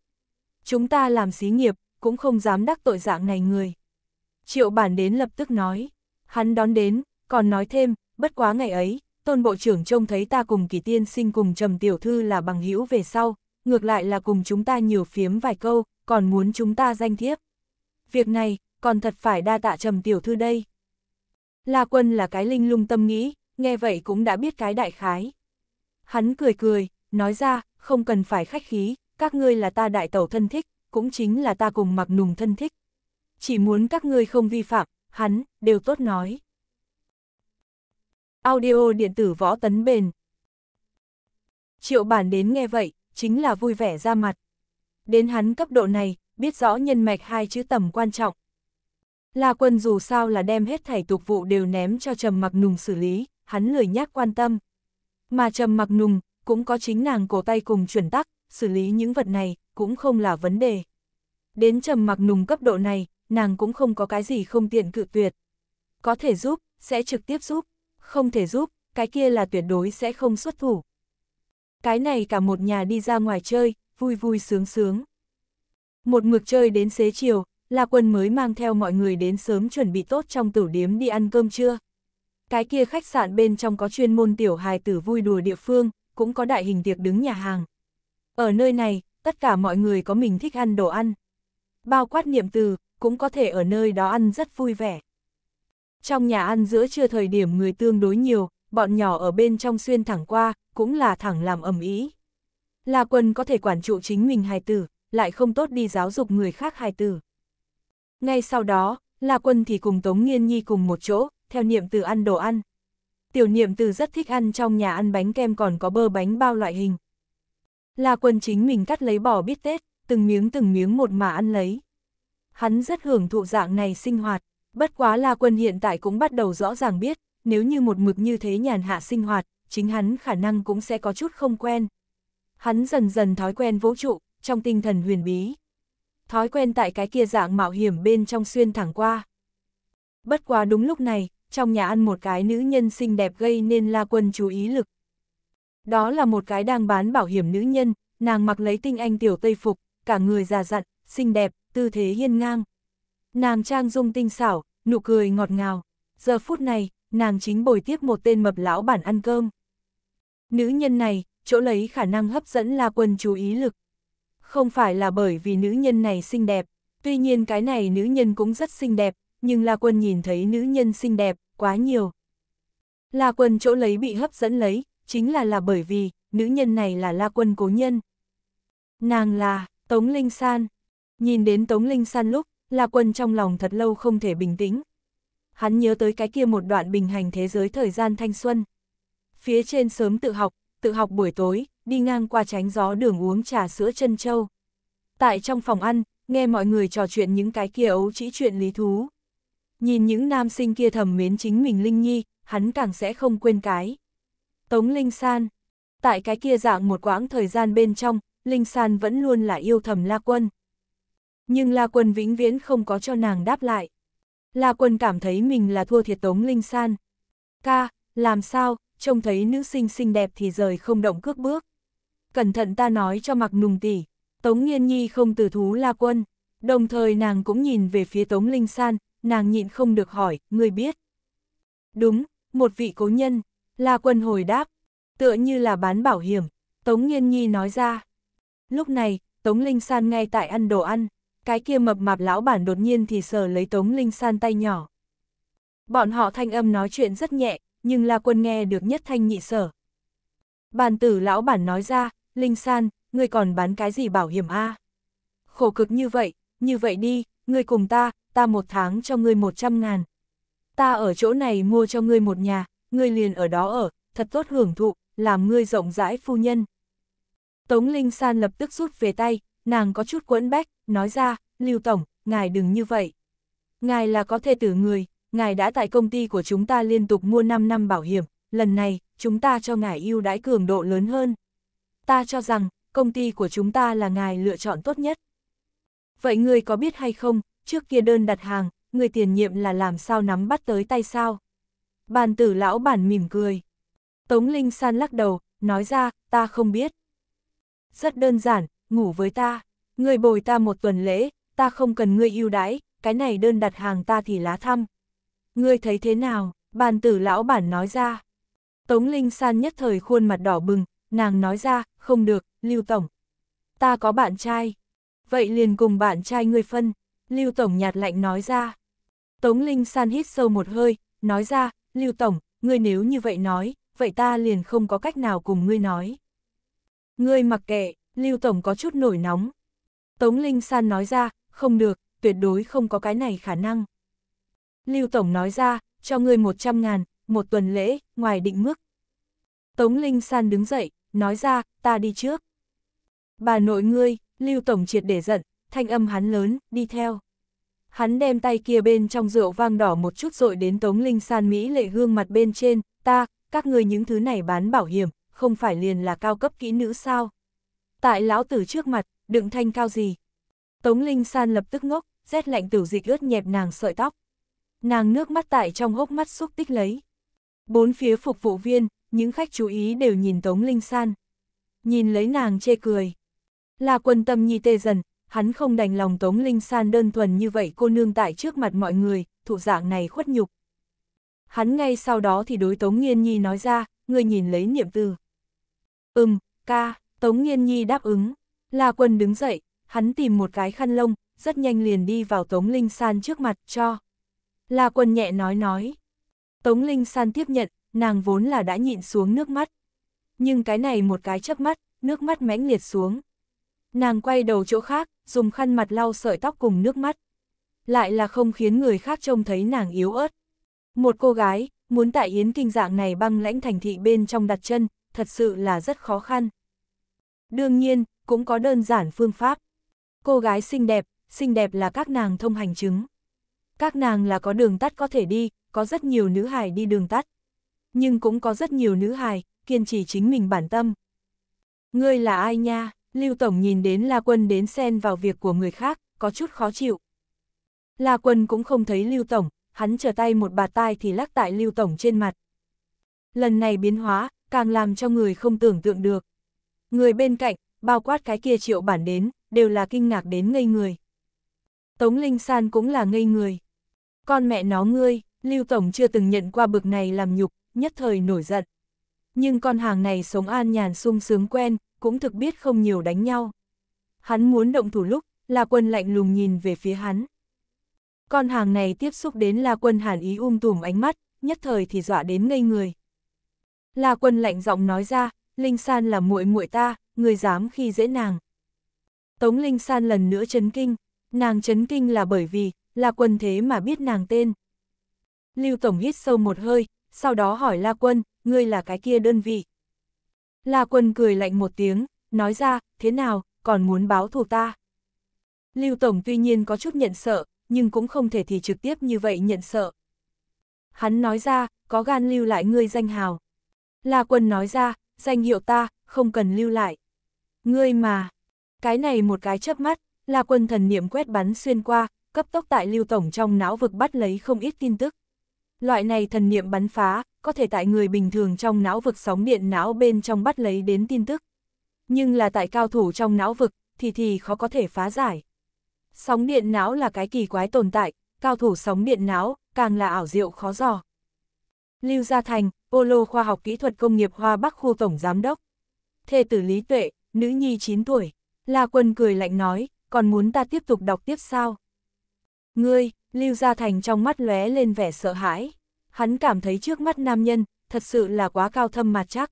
[SPEAKER 1] Chúng ta làm xí nghiệp, cũng không dám đắc tội dạng này người. Triệu bản đến lập tức nói, hắn đón đến, còn nói thêm, bất quá ngày ấy, tôn bộ trưởng trông thấy ta cùng kỳ tiên sinh cùng trầm tiểu thư là bằng hữu về sau, ngược lại là cùng chúng ta nhiều phiếm vài câu, còn muốn chúng ta danh thiếp. Việc này, còn thật phải đa tạ trầm tiểu thư đây. La quân là cái linh lung tâm nghĩ, nghe vậy cũng đã biết cái đại khái. Hắn cười cười, nói ra, không cần phải khách khí, các ngươi là ta đại tẩu thân thích, cũng chính là ta cùng mặc nùng thân thích. Chỉ muốn các ngươi không vi phạm, hắn, đều tốt nói. Audio điện tử võ tấn bền. Triệu bản đến nghe vậy, chính là vui vẻ ra mặt. Đến hắn cấp độ này, biết rõ nhân mạch hai chữ tầm quan trọng. La quân dù sao là đem hết thảy tục vụ đều ném cho Trầm Mặc Nùng xử lý, hắn lười nhác quan tâm. Mà Trầm Mặc Nùng, cũng có chính nàng cổ tay cùng chuyển tắc, xử lý những vật này, cũng không là vấn đề. Đến Trầm Mặc Nùng cấp độ này, nàng cũng không có cái gì không tiện cự tuyệt. Có thể giúp, sẽ trực tiếp giúp, không thể giúp, cái kia là tuyệt đối sẽ không xuất thủ. Cái này cả một nhà đi ra ngoài chơi, vui vui sướng sướng. Một mực chơi đến xế chiều, La Quân mới mang theo mọi người đến sớm chuẩn bị tốt trong tử điếm đi ăn cơm trưa. Cái kia khách sạn bên trong có chuyên môn tiểu hài tử vui đùa địa phương, cũng có đại hình tiệc đứng nhà hàng. Ở nơi này, tất cả mọi người có mình thích ăn đồ ăn. Bao quát niệm từ, cũng có thể ở nơi đó ăn rất vui vẻ. Trong nhà ăn giữa trưa thời điểm người tương đối nhiều, bọn nhỏ ở bên trong xuyên thẳng qua, cũng là thẳng làm ầm ý. Là quân có thể quản trụ chính mình hài tử, lại không tốt đi giáo dục người khác hài tử. Ngay sau đó, La Quân thì cùng Tống Nghiên Nhi cùng một chỗ, theo niệm từ ăn đồ ăn. Tiểu niệm từ rất thích ăn trong nhà ăn bánh kem còn có bơ bánh bao loại hình. La Quân chính mình cắt lấy bò bít tết, từng miếng từng miếng một mà ăn lấy. Hắn rất hưởng thụ dạng này sinh hoạt. Bất quá La Quân hiện tại cũng bắt đầu rõ ràng biết, nếu như một mực như thế nhàn hạ sinh hoạt, chính hắn khả năng cũng sẽ có chút không quen. Hắn dần dần thói quen vũ trụ, trong tinh thần huyền bí. Thói quen tại cái kia dạng mạo hiểm bên trong xuyên thẳng qua. Bất quá đúng lúc này, trong nhà ăn một cái nữ nhân xinh đẹp gây nên La Quân chú ý lực. Đó là một cái đang bán bảo hiểm nữ nhân, nàng mặc lấy tinh anh tiểu tây phục, cả người già dặn, xinh đẹp, tư thế hiên ngang. Nàng trang dung tinh xảo, nụ cười ngọt ngào. Giờ phút này, nàng chính bồi tiếp một tên mập lão bản ăn cơm. Nữ nhân này, chỗ lấy khả năng hấp dẫn La Quân chú ý lực. Không phải là bởi vì nữ nhân này xinh đẹp, tuy nhiên cái này nữ nhân cũng rất xinh đẹp, nhưng La Quân nhìn thấy nữ nhân xinh đẹp, quá nhiều. La Quân chỗ lấy bị hấp dẫn lấy, chính là là bởi vì, nữ nhân này là La Quân cố nhân. Nàng là, Tống Linh San. Nhìn đến Tống Linh San lúc, La Quân trong lòng thật lâu không thể bình tĩnh. Hắn nhớ tới cái kia một đoạn bình hành thế giới thời gian thanh xuân. Phía trên sớm tự học, tự học buổi tối, đi ngang qua tránh gió đường uống trà sữa chân châu. Tại trong phòng ăn, nghe mọi người trò chuyện những cái kia ấu chỉ chuyện lý thú. Nhìn những nam sinh kia thầm mến chính mình Linh Nhi, hắn càng sẽ không quên cái. Tống Linh San Tại cái kia dạng một quãng thời gian bên trong, Linh San vẫn luôn là yêu thầm La Quân nhưng La Quân vĩnh viễn không có cho nàng đáp lại. La Quân cảm thấy mình là thua thiệt Tống Linh San. Ca, làm sao, trông thấy nữ sinh xinh đẹp thì rời không động cước bước. Cẩn thận ta nói cho mặc nùng tỷ, Tống Nhiên Nhi không từ thú La Quân, đồng thời nàng cũng nhìn về phía Tống Linh San, nàng nhịn không được hỏi, người biết. Đúng, một vị cố nhân, La Quân hồi đáp, tựa như là bán bảo hiểm, Tống Nhiên Nhi nói ra. Lúc này, Tống Linh San ngay tại ăn đồ ăn, cái kia mập mạp lão bản đột nhiên thì sờ lấy Tống Linh San tay nhỏ. Bọn họ thanh âm nói chuyện rất nhẹ, nhưng La Quân nghe được nhất thanh nhị sở. Bàn tử lão bản nói ra, Linh San, ngươi còn bán cái gì bảo hiểm a? Khổ cực như vậy, như vậy đi, ngươi cùng ta, ta một tháng cho ngươi một trăm ngàn. Ta ở chỗ này mua cho ngươi một nhà, ngươi liền ở đó ở, thật tốt hưởng thụ, làm ngươi rộng rãi phu nhân. Tống Linh San lập tức rút về tay, nàng có chút quẫn bách, nói ra, Lưu Tổng, ngài đừng như vậy. Ngài là có thể tử người, ngài đã tại công ty của chúng ta liên tục mua 5 năm bảo hiểm, lần này, chúng ta cho ngài ưu đãi cường độ lớn hơn. Ta cho rằng, công ty của chúng ta là ngài lựa chọn tốt nhất. Vậy ngươi có biết hay không, trước kia đơn đặt hàng, người tiền nhiệm là làm sao nắm bắt tới tay sao? Bàn tử lão bản mỉm cười. Tống Linh San lắc đầu, nói ra, ta không biết. Rất đơn giản, ngủ với ta, ngươi bồi ta một tuần lễ, ta không cần ngươi yêu đãi, cái này đơn đặt hàng ta thì lá thăm. Ngươi thấy thế nào, bàn tử lão bản nói ra. Tống Linh San nhất thời khuôn mặt đỏ bừng, nàng nói ra, không được, Lưu Tổng. Ta có bạn trai. Vậy liền cùng bạn trai ngươi phân, Lưu Tổng nhạt lạnh nói ra. Tống Linh San hít sâu một hơi, nói ra, Lưu Tổng, ngươi nếu như vậy nói, vậy ta liền không có cách nào cùng ngươi nói. Ngươi mặc kệ, Lưu Tổng có chút nổi nóng. Tống Linh San nói ra, không được, tuyệt đối không có cái này khả năng. Lưu Tổng nói ra, cho ngươi 100 ngàn, một tuần lễ, ngoài định mức. Tống Linh San đứng dậy, nói ra, ta đi trước. Bà nội ngươi, Lưu Tổng triệt để giận, thanh âm hắn lớn, đi theo. Hắn đem tay kia bên trong rượu vang đỏ một chút rội đến Tống Linh San Mỹ lệ gương mặt bên trên, ta, các ngươi những thứ này bán bảo hiểm, không phải liền là cao cấp kỹ nữ sao? tại lão tử trước mặt, đừng thanh cao gì. Tống Linh San lập tức ngốc, rét lạnh tử dịch ướt nhẹp nàng sợi tóc. Nàng nước mắt tại trong hốc mắt xúc tích lấy. Bốn phía phục vụ viên, những khách chú ý đều nhìn Tống Linh San. Nhìn lấy nàng chê cười. Là quân tâm nhi tê dần, hắn không đành lòng Tống Linh San đơn thuần như vậy cô nương tại trước mặt mọi người, thụ dạng này khuất nhục. Hắn ngay sau đó thì đối Tống Nghiên Nhi nói ra, người nhìn lấy niệm từ. Ừm, ca, Tống Nhiên Nhi đáp ứng. La Quân đứng dậy, hắn tìm một cái khăn lông, rất nhanh liền đi vào Tống Linh San trước mặt cho. La Quân nhẹ nói nói. Tống Linh San tiếp nhận, nàng vốn là đã nhịn xuống nước mắt. Nhưng cái này một cái chớp mắt, nước mắt mãnh liệt xuống. Nàng quay đầu chỗ khác, dùng khăn mặt lau sợi tóc cùng nước mắt. Lại là không khiến người khác trông thấy nàng yếu ớt. Một cô gái, muốn tại yến kinh dạng này băng lãnh thành thị bên trong đặt chân, thật sự là rất khó khăn. Đương nhiên, cũng có đơn giản phương pháp. Cô gái xinh đẹp, xinh đẹp là các nàng thông hành chứng. Các nàng là có đường tắt có thể đi, có rất nhiều nữ hài đi đường tắt. Nhưng cũng có rất nhiều nữ hài, kiên trì chính mình bản tâm. Ngươi là ai nha? Lưu Tổng nhìn đến La Quân đến xen vào việc của người khác, có chút khó chịu. La Quân cũng không thấy Lưu Tổng, hắn trở tay một bà tai thì lắc tại Lưu Tổng trên mặt. Lần này biến hóa, càng làm cho người không tưởng tượng được. Người bên cạnh, bao quát cái kia triệu bản đến, đều là kinh ngạc đến ngây người. Tống Linh San cũng là ngây người. Con mẹ nó ngươi, Lưu Tổng chưa từng nhận qua bực này làm nhục, nhất thời nổi giận. Nhưng con hàng này sống an nhàn sung sướng quen, cũng thực biết không nhiều đánh nhau. Hắn muốn động thủ lúc, là quân lạnh lùng nhìn về phía hắn. Con hàng này tiếp xúc đến là quân hàn ý um tùm ánh mắt, nhất thời thì dọa đến ngây người. Là quân lạnh giọng nói ra, Linh San là muội muội ta, người dám khi dễ nàng. Tống Linh San lần nữa chấn kinh, nàng chấn kinh là bởi vì, là quân thế mà biết nàng tên. Lưu Tổng hít sâu một hơi, sau đó hỏi La Quân, ngươi là cái kia đơn vị. La Quân cười lạnh một tiếng, nói ra, thế nào, còn muốn báo thù ta. Lưu Tổng tuy nhiên có chút nhận sợ, nhưng cũng không thể thì trực tiếp như vậy nhận sợ. Hắn nói ra, có gan lưu lại ngươi danh hào. La Quân nói ra, danh hiệu ta, không cần lưu lại. Ngươi mà, cái này một cái chớp mắt, là quân thần niệm quét bắn xuyên qua, cấp tốc tại lưu tổng trong não vực bắt lấy không ít tin tức. Loại này thần niệm bắn phá, có thể tại người bình thường trong não vực sóng điện não bên trong bắt lấy đến tin tức. Nhưng là tại cao thủ trong não vực, thì thì khó có thể phá giải. Sóng điện não là cái kỳ quái tồn tại, cao thủ sóng điện não, càng là ảo diệu khó dò. Lưu Gia Thành, Polo Khoa học Kỹ thuật Công nghiệp Hoa Bắc khu Tổng Giám đốc. Thê tử Lý Tuệ, nữ nhi 9 tuổi. La Quân cười lạnh nói, còn muốn ta tiếp tục đọc tiếp sao? Ngươi, Lưu Gia Thành trong mắt lóe lên vẻ sợ hãi. Hắn cảm thấy trước mắt nam nhân, thật sự là quá cao thâm mà chắc.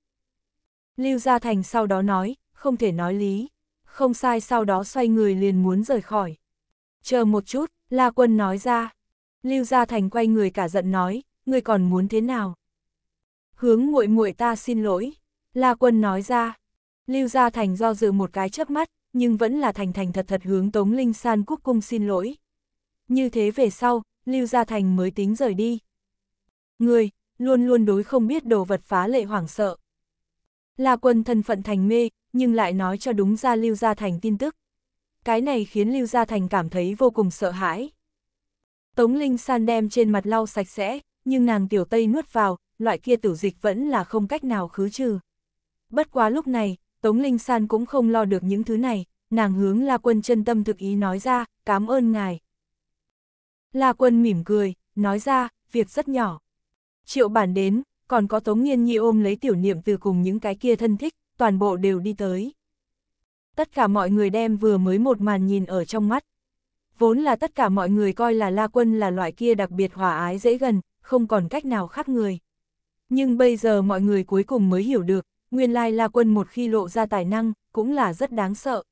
[SPEAKER 1] Lưu Gia Thành sau đó nói, không thể nói lý. Không sai sau đó xoay người liền muốn rời khỏi. Chờ một chút, La Quân nói ra. Lưu Gia Thành quay người cả giận nói, ngươi còn muốn thế nào? Hướng muội muội ta xin lỗi. La quân nói ra. Lưu Gia Thành do dự một cái chớp mắt, nhưng vẫn là thành thành thật thật hướng Tống Linh San quốc cung xin lỗi. Như thế về sau, Lưu Gia Thành mới tính rời đi. Người, luôn luôn đối không biết đồ vật phá lệ hoảng sợ. La quân thân phận thành mê, nhưng lại nói cho đúng ra Lưu Gia Thành tin tức. Cái này khiến Lưu Gia Thành cảm thấy vô cùng sợ hãi. Tống Linh San đem trên mặt lau sạch sẽ, nhưng nàng tiểu tây nuốt vào, loại kia tử dịch vẫn là không cách nào khứ trừ. Bất quá lúc này, Tống Linh San cũng không lo được những thứ này, nàng hướng La Quân chân tâm thực ý nói ra, cảm ơn ngài. La Quân mỉm cười, nói ra, việc rất nhỏ. Triệu bản đến, còn có Tống Nhiên Nhi ôm lấy tiểu niệm từ cùng những cái kia thân thích, toàn bộ đều đi tới. Tất cả mọi người đem vừa mới một màn nhìn ở trong mắt. Vốn là tất cả mọi người coi là La Quân là loại kia đặc biệt hòa ái dễ gần, không còn cách nào khác người. Nhưng bây giờ mọi người cuối cùng mới hiểu được, nguyên lai La Quân một khi lộ ra tài năng, cũng là rất đáng sợ.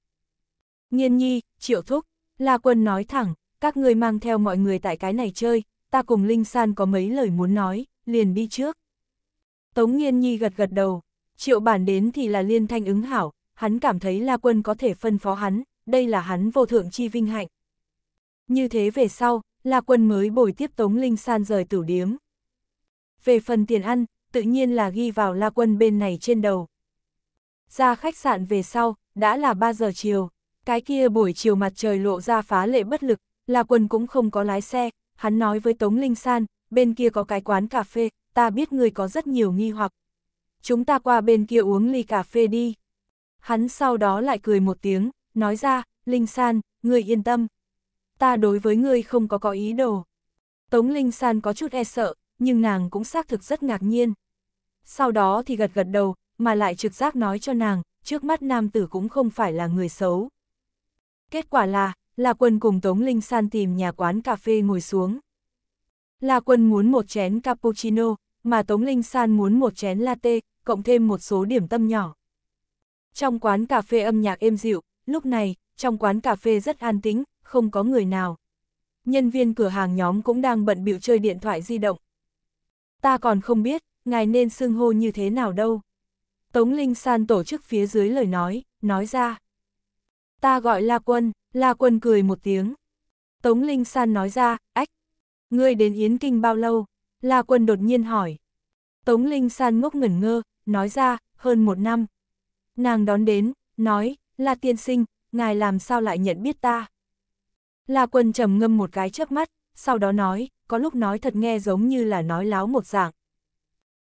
[SPEAKER 1] Nhiên nhi, triệu thúc, La Quân nói thẳng, các người mang theo mọi người tại cái này chơi, ta cùng Linh San có mấy lời muốn nói, liền đi trước. Tống Nhiên nhi gật gật đầu, triệu bản đến thì là liên thanh ứng hảo, hắn cảm thấy La Quân có thể phân phó hắn, đây là hắn vô thượng chi vinh hạnh. Như thế về sau, La Quân mới bồi tiếp Tống Linh San rời tử điếm. Về phần tiền ăn, tự nhiên là ghi vào la quân bên này trên đầu. Ra khách sạn về sau, đã là 3 giờ chiều, cái kia buổi chiều mặt trời lộ ra phá lệ bất lực, la quân cũng không có lái xe, hắn nói với Tống Linh San, bên kia có cái quán cà phê, ta biết người có rất nhiều nghi hoặc. Chúng ta qua bên kia uống ly cà phê đi. Hắn sau đó lại cười một tiếng, nói ra, Linh San, người yên tâm. Ta đối với người không có có ý đồ. Tống Linh San có chút e sợ, nhưng nàng cũng xác thực rất ngạc nhiên. Sau đó thì gật gật đầu, mà lại trực giác nói cho nàng, trước mắt nam tử cũng không phải là người xấu. Kết quả là, La Quân cùng Tống Linh San tìm nhà quán cà phê ngồi xuống. La Quân muốn một chén cappuccino, mà Tống Linh San muốn một chén latte, cộng thêm một số điểm tâm nhỏ. Trong quán cà phê âm nhạc êm dịu, lúc này, trong quán cà phê rất an tĩnh, không có người nào. Nhân viên cửa hàng nhóm cũng đang bận bịu chơi điện thoại di động, Ta còn không biết, ngài nên xưng hô như thế nào đâu. Tống Linh San tổ chức phía dưới lời nói, nói ra. Ta gọi La Quân, La Quân cười một tiếng. Tống Linh San nói ra, ách, ngươi đến Yến Kinh bao lâu? La Quân đột nhiên hỏi. Tống Linh San ngốc ngẩn ngơ, nói ra, hơn một năm. Nàng đón đến, nói, La Tiên Sinh, ngài làm sao lại nhận biết ta? La Quân trầm ngâm một cái chớp mắt, sau đó nói, có lúc nói thật nghe giống như là nói láo một dạng.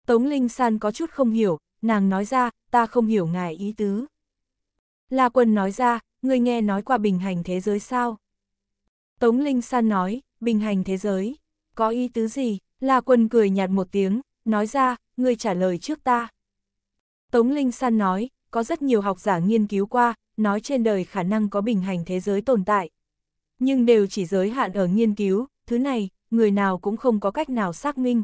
[SPEAKER 1] Tống Linh San có chút không hiểu, nàng nói ra, ta không hiểu ngài ý tứ. La Quân nói ra, ngươi nghe nói qua bình hành thế giới sao? Tống Linh San nói, bình hành thế giới, có ý tứ gì? La Quân cười nhạt một tiếng, nói ra, ngươi trả lời trước ta. Tống Linh San nói, có rất nhiều học giả nghiên cứu qua, nói trên đời khả năng có bình hành thế giới tồn tại. Nhưng đều chỉ giới hạn ở nghiên cứu, thứ này, người nào cũng không có cách nào xác minh.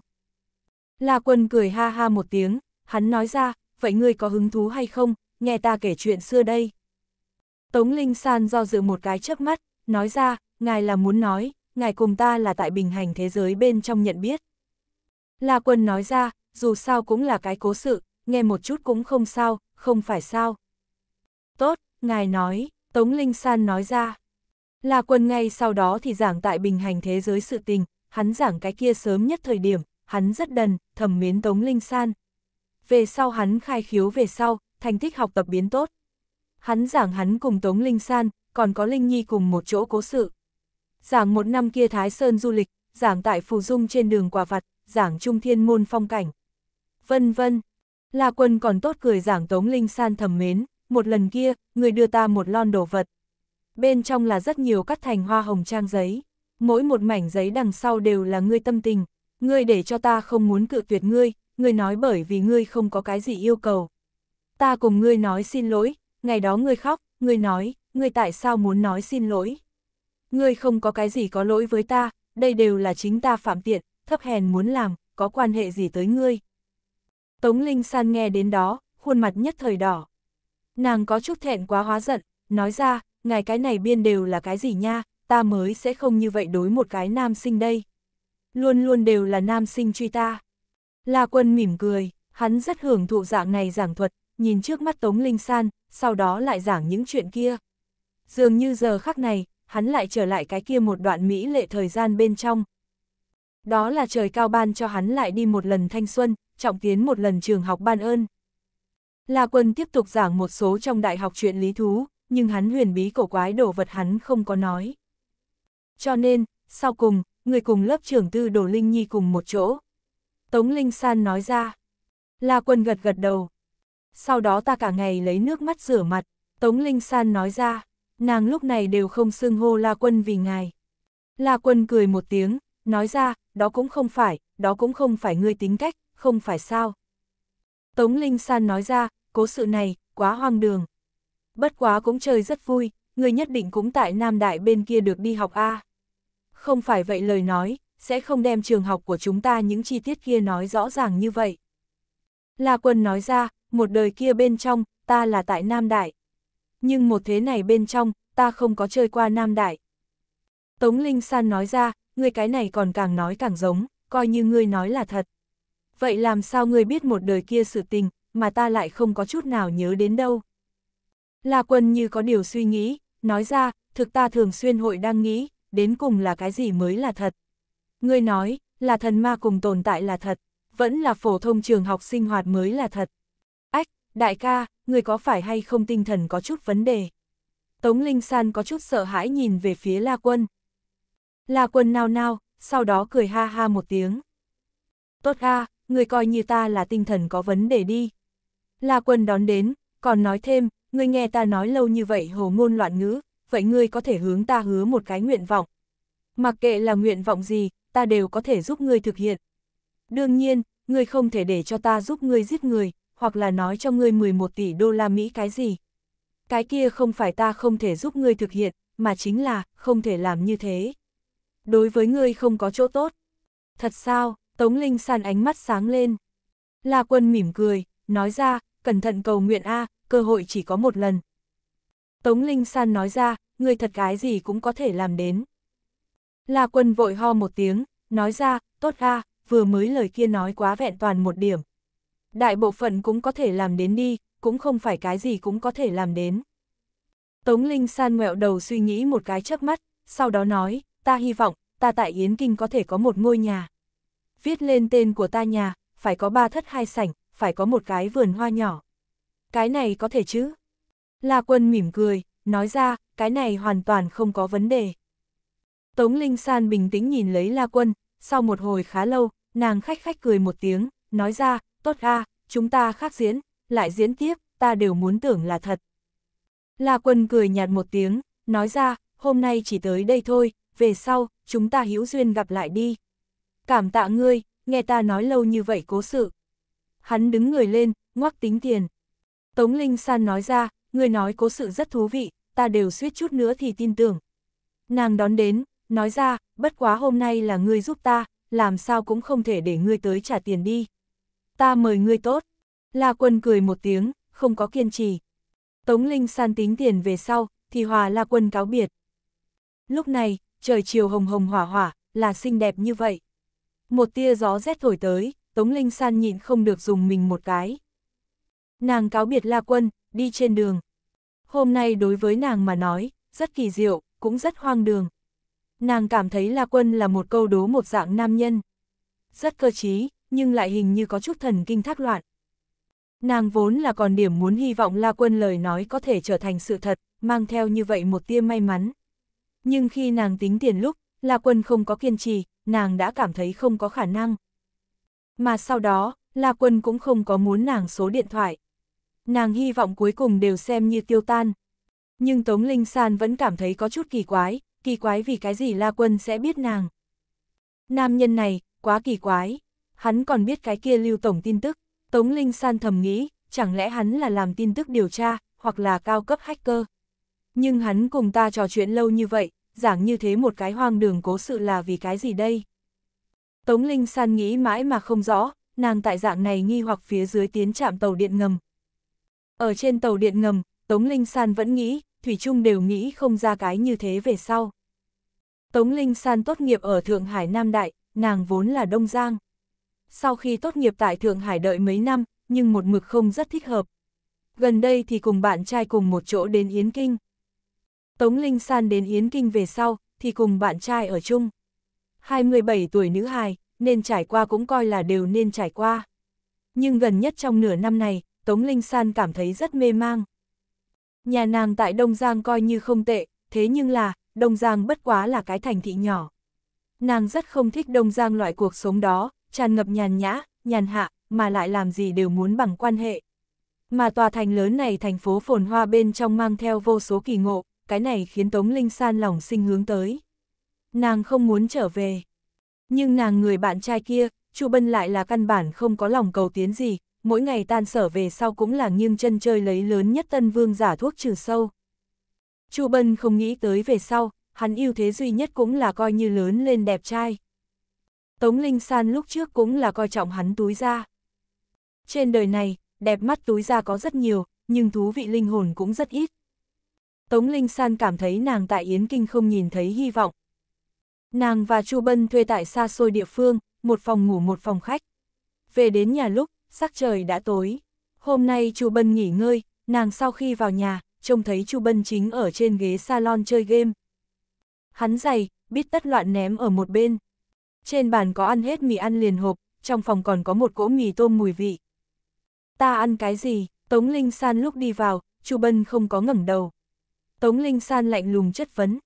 [SPEAKER 1] La Quân cười ha ha một tiếng, hắn nói ra, vậy ngươi có hứng thú hay không, nghe ta kể chuyện xưa đây. Tống Linh San do dự một cái chớp mắt, nói ra, ngài là muốn nói, ngài cùng ta là tại bình hành thế giới bên trong nhận biết. La Quân nói ra, dù sao cũng là cái cố sự, nghe một chút cũng không sao, không phải sao. Tốt, ngài nói, Tống Linh San nói ra. La Quân ngay sau đó thì giảng tại bình hành thế giới sự tình, hắn giảng cái kia sớm nhất thời điểm, hắn rất đần, thầm mến Tống Linh San. Về sau hắn khai khiếu về sau, thành tích học tập biến tốt. Hắn giảng hắn cùng Tống Linh San, còn có Linh Nhi cùng một chỗ cố sự. Giảng một năm kia Thái Sơn du lịch, giảng tại Phù Dung trên đường quả vặt, giảng trung thiên môn phong cảnh. Vân vân, La Quân còn tốt cười giảng Tống Linh San thầm mến, một lần kia, người đưa ta một lon đồ vật. Bên trong là rất nhiều cắt thành hoa hồng trang giấy mỗi một mảnh giấy đằng sau đều là ngươi tâm tình, ngươi để cho ta không muốn cự tuyệt ngươi, ngươi nói bởi vì ngươi không có cái gì yêu cầu. Ta cùng ngươi nói xin lỗi, ngày đó ngươi khóc, ngươi nói, ngươi tại sao muốn nói xin lỗi? Ngươi không có cái gì có lỗi với ta, đây đều là chính ta phạm tiện, thấp hèn muốn làm, có quan hệ gì tới ngươi? Tống Linh San nghe đến đó, khuôn mặt nhất thời đỏ. Nàng có chút thẹn quá hóa giận, nói ra, ngài cái này biên đều là cái gì nha, ta mới sẽ không như vậy đối một cái nam sinh đây. Luôn luôn đều là nam sinh truy ta. La quân mỉm cười, hắn rất hưởng thụ dạng này giảng thuật, nhìn trước mắt Tống Linh San, sau đó lại giảng những chuyện kia. Dường như giờ khắc này, hắn lại trở lại cái kia một đoạn mỹ lệ thời gian bên trong. Đó là trời cao ban cho hắn lại đi một lần thanh xuân, trọng tiến một lần trường học ban ơn. La Quân tiếp tục giảng một số trong đại học chuyện lý thú, nhưng hắn huyền bí cổ quái đồ vật hắn không có nói. Cho nên, sau cùng, người cùng lớp trưởng tư đổ Linh Nhi cùng một chỗ. Tống Linh San nói ra. La Quân gật gật đầu. Sau đó ta cả ngày lấy nước mắt rửa mặt, Tống Linh San nói ra, nàng lúc này đều không xưng hô La Quân vì ngài. La Quân cười một tiếng, nói ra, đó cũng không phải, đó cũng không phải ngươi tính cách, không phải sao. Tống Linh San nói ra, cố sự này, quá hoang đường. Bất quá cũng chơi rất vui, người nhất định cũng tại Nam Đại bên kia được đi học A. Không phải vậy lời nói, sẽ không đem trường học của chúng ta những chi tiết kia nói rõ ràng như vậy. La Quân nói ra, một đời kia bên trong, ta là tại Nam Đại. Nhưng một thế này bên trong, ta không có chơi qua Nam Đại. Tống Linh San nói ra, người cái này còn càng nói càng giống, coi như ngươi nói là thật. Vậy làm sao ngươi biết một đời kia sự tình, mà ta lại không có chút nào nhớ đến đâu. La Quân như có điều suy nghĩ, nói ra, thực ta thường xuyên hội đang nghĩ, đến cùng là cái gì mới là thật. Ngươi nói, là thần ma cùng tồn tại là thật, vẫn là phổ thông trường học sinh hoạt mới là thật. Ách, đại ca, ngươi có phải hay không tinh thần có chút vấn đề? Tống Linh San có chút sợ hãi nhìn về phía La Quân. La Quân nao nao, sau đó cười ha ha một tiếng. Tốt a, ngươi coi như ta là tinh thần có vấn đề đi. La Quân đón đến, còn nói thêm, ngươi nghe ta nói lâu như vậy hồ ngôn loạn ngữ, vậy ngươi có thể hướng ta hứa một cái nguyện vọng. Mặc kệ là nguyện vọng gì, ta đều có thể giúp ngươi thực hiện. Đương nhiên, ngươi không thể để cho ta giúp ngươi giết người, hoặc là nói cho ngươi 11 tỷ đô la Mỹ cái gì. Cái kia không phải ta không thể giúp ngươi thực hiện, mà chính là không thể làm như thế. Đối với ngươi không có chỗ tốt. Thật sao, Tống Linh san ánh mắt sáng lên. La quân mỉm cười, nói ra, cẩn thận cầu nguyện A, cơ hội chỉ có một lần. Tống Linh San nói ra, người thật cái gì cũng có thể làm đến. La quân vội ho một tiếng, nói ra, tốt ra, vừa mới lời kia nói quá vẹn toàn một điểm. Đại bộ phận cũng có thể làm đến đi, cũng không phải cái gì cũng có thể làm đến. Tống Linh San ngẹo đầu suy nghĩ một cái chớp mắt, sau đó nói, ta hy vọng, ta tại Yến Kinh có thể có một ngôi nhà. Viết lên tên của ta nhà, phải có ba thất hai sảnh, phải có một cái vườn hoa nhỏ cái này có thể chứ? La Quân mỉm cười, nói ra, cái này hoàn toàn không có vấn đề. Tống Linh San bình tĩnh nhìn lấy La Quân, sau một hồi khá lâu, nàng khách khách cười một tiếng, nói ra, tốt a, chúng ta khác diễn, lại diễn tiếp, ta đều muốn tưởng là thật. La Quân cười nhạt một tiếng, nói ra, hôm nay chỉ tới đây thôi, về sau, chúng ta hữu duyên gặp lại đi. Cảm tạ ngươi, nghe ta nói lâu như vậy cố sự. Hắn đứng người lên, ngoắc tính tiền. Tống Linh San nói ra, người nói cố sự rất thú vị, ta đều suýt chút nữa thì tin tưởng. Nàng đón đến, nói ra, bất quá hôm nay là ngươi giúp ta, làm sao cũng không thể để ngươi tới trả tiền đi. Ta mời ngươi tốt. La Quân cười một tiếng, không có kiên trì. Tống Linh San tính tiền về sau, thì hòa La Quân cáo biệt. Lúc này, trời chiều hồng hồng hỏa hỏa, là xinh đẹp như vậy. Một tia gió rét thổi tới, Tống Linh San nhịn không được dùng mình một cái. Nàng cáo biệt La Quân, đi trên đường. Hôm nay đối với nàng mà nói, rất kỳ diệu, cũng rất hoang đường. Nàng cảm thấy La Quân là một câu đố một dạng nam nhân. Rất cơ trí, nhưng lại hình như có chút thần kinh thác loạn. Nàng vốn là còn điểm muốn hy vọng La Quân lời nói có thể trở thành sự thật, mang theo như vậy một tia may mắn. Nhưng khi nàng tính tiền lúc, La Quân không có kiên trì, nàng đã cảm thấy không có khả năng. Mà sau đó, La Quân cũng không có muốn nàng số điện thoại nàng hy vọng cuối cùng đều xem như tiêu tan. Nhưng Tống Linh San vẫn cảm thấy có chút kỳ quái, kỳ quái vì cái gì La Quân sẽ biết nàng. Nam nhân này, quá kỳ quái, hắn còn biết cái kia lưu tổng tin tức, Tống Linh San thầm nghĩ, chẳng lẽ hắn là làm tin tức điều tra, hoặc là cao cấp hacker. Nhưng hắn cùng ta trò chuyện lâu như vậy, giảng như thế một cái hoang đường cố sự là vì cái gì đây? Tống Linh San nghĩ mãi mà không rõ, nàng tại dạng này nghi hoặc phía dưới tiến chạm tàu điện ngầm, ở trên tàu điện ngầm, Tống Linh San vẫn nghĩ, Thủy Trung đều nghĩ không ra cái như thế về sau. Tống Linh San tốt nghiệp ở Thượng Hải Nam Đại, nàng vốn là Đông Giang. Sau khi tốt nghiệp tại Thượng Hải đợi mấy năm, nhưng một mực không rất thích hợp. Gần đây thì cùng bạn trai cùng một chỗ đến Yến Kinh. Tống Linh San đến Yến Kinh về sau, thì cùng bạn trai ở chung. 27 tuổi nữ hài, nên trải qua cũng coi là đều nên trải qua. Nhưng gần nhất trong nửa năm này, Tống Linh San cảm thấy rất mê mang. Nhà nàng tại Đông Giang coi như không tệ, thế nhưng là, Đông Giang bất quá là cái thành thị nhỏ. Nàng rất không thích Đông Giang loại cuộc sống đó, tràn ngập nhàn nhã, nhàn hạ, mà lại làm gì đều muốn bằng quan hệ. Mà tòa thành lớn này thành phố phồn hoa bên trong mang theo vô số kỳ ngộ, cái này khiến Tống Linh San lòng sinh hướng tới. Nàng không muốn trở về. Nhưng nàng người bạn trai kia, Chu Bân lại là căn bản không có lòng cầu tiến gì, mỗi ngày tan sở về sau cũng là nghiêng chân chơi lấy lớn nhất tân vương giả thuốc trừ sâu. Chu Bân không nghĩ tới về sau, hắn ưu thế duy nhất cũng là coi như lớn lên đẹp trai. Tống Linh San lúc trước cũng là coi trọng hắn túi ra. Trên đời này, đẹp mắt túi ra có rất nhiều, nhưng thú vị linh hồn cũng rất ít. Tống Linh San cảm thấy nàng tại Yến Kinh không nhìn thấy hy vọng. Nàng và Chu Bân thuê tại xa xôi địa phương, một phòng ngủ một phòng khách. Về đến nhà lúc, sắc trời đã tối. Hôm nay Chu Bân nghỉ ngơi, nàng sau khi vào nhà, trông thấy Chu Bân chính ở trên ghế salon chơi game. Hắn giày, biết tất loạn ném ở một bên. Trên bàn có ăn hết mì ăn liền hộp, trong phòng còn có một cỗ mì tôm mùi vị. Ta ăn cái gì? Tống Linh San lúc đi vào, Chu Bân không có ngẩng đầu. Tống Linh San lạnh lùng chất vấn.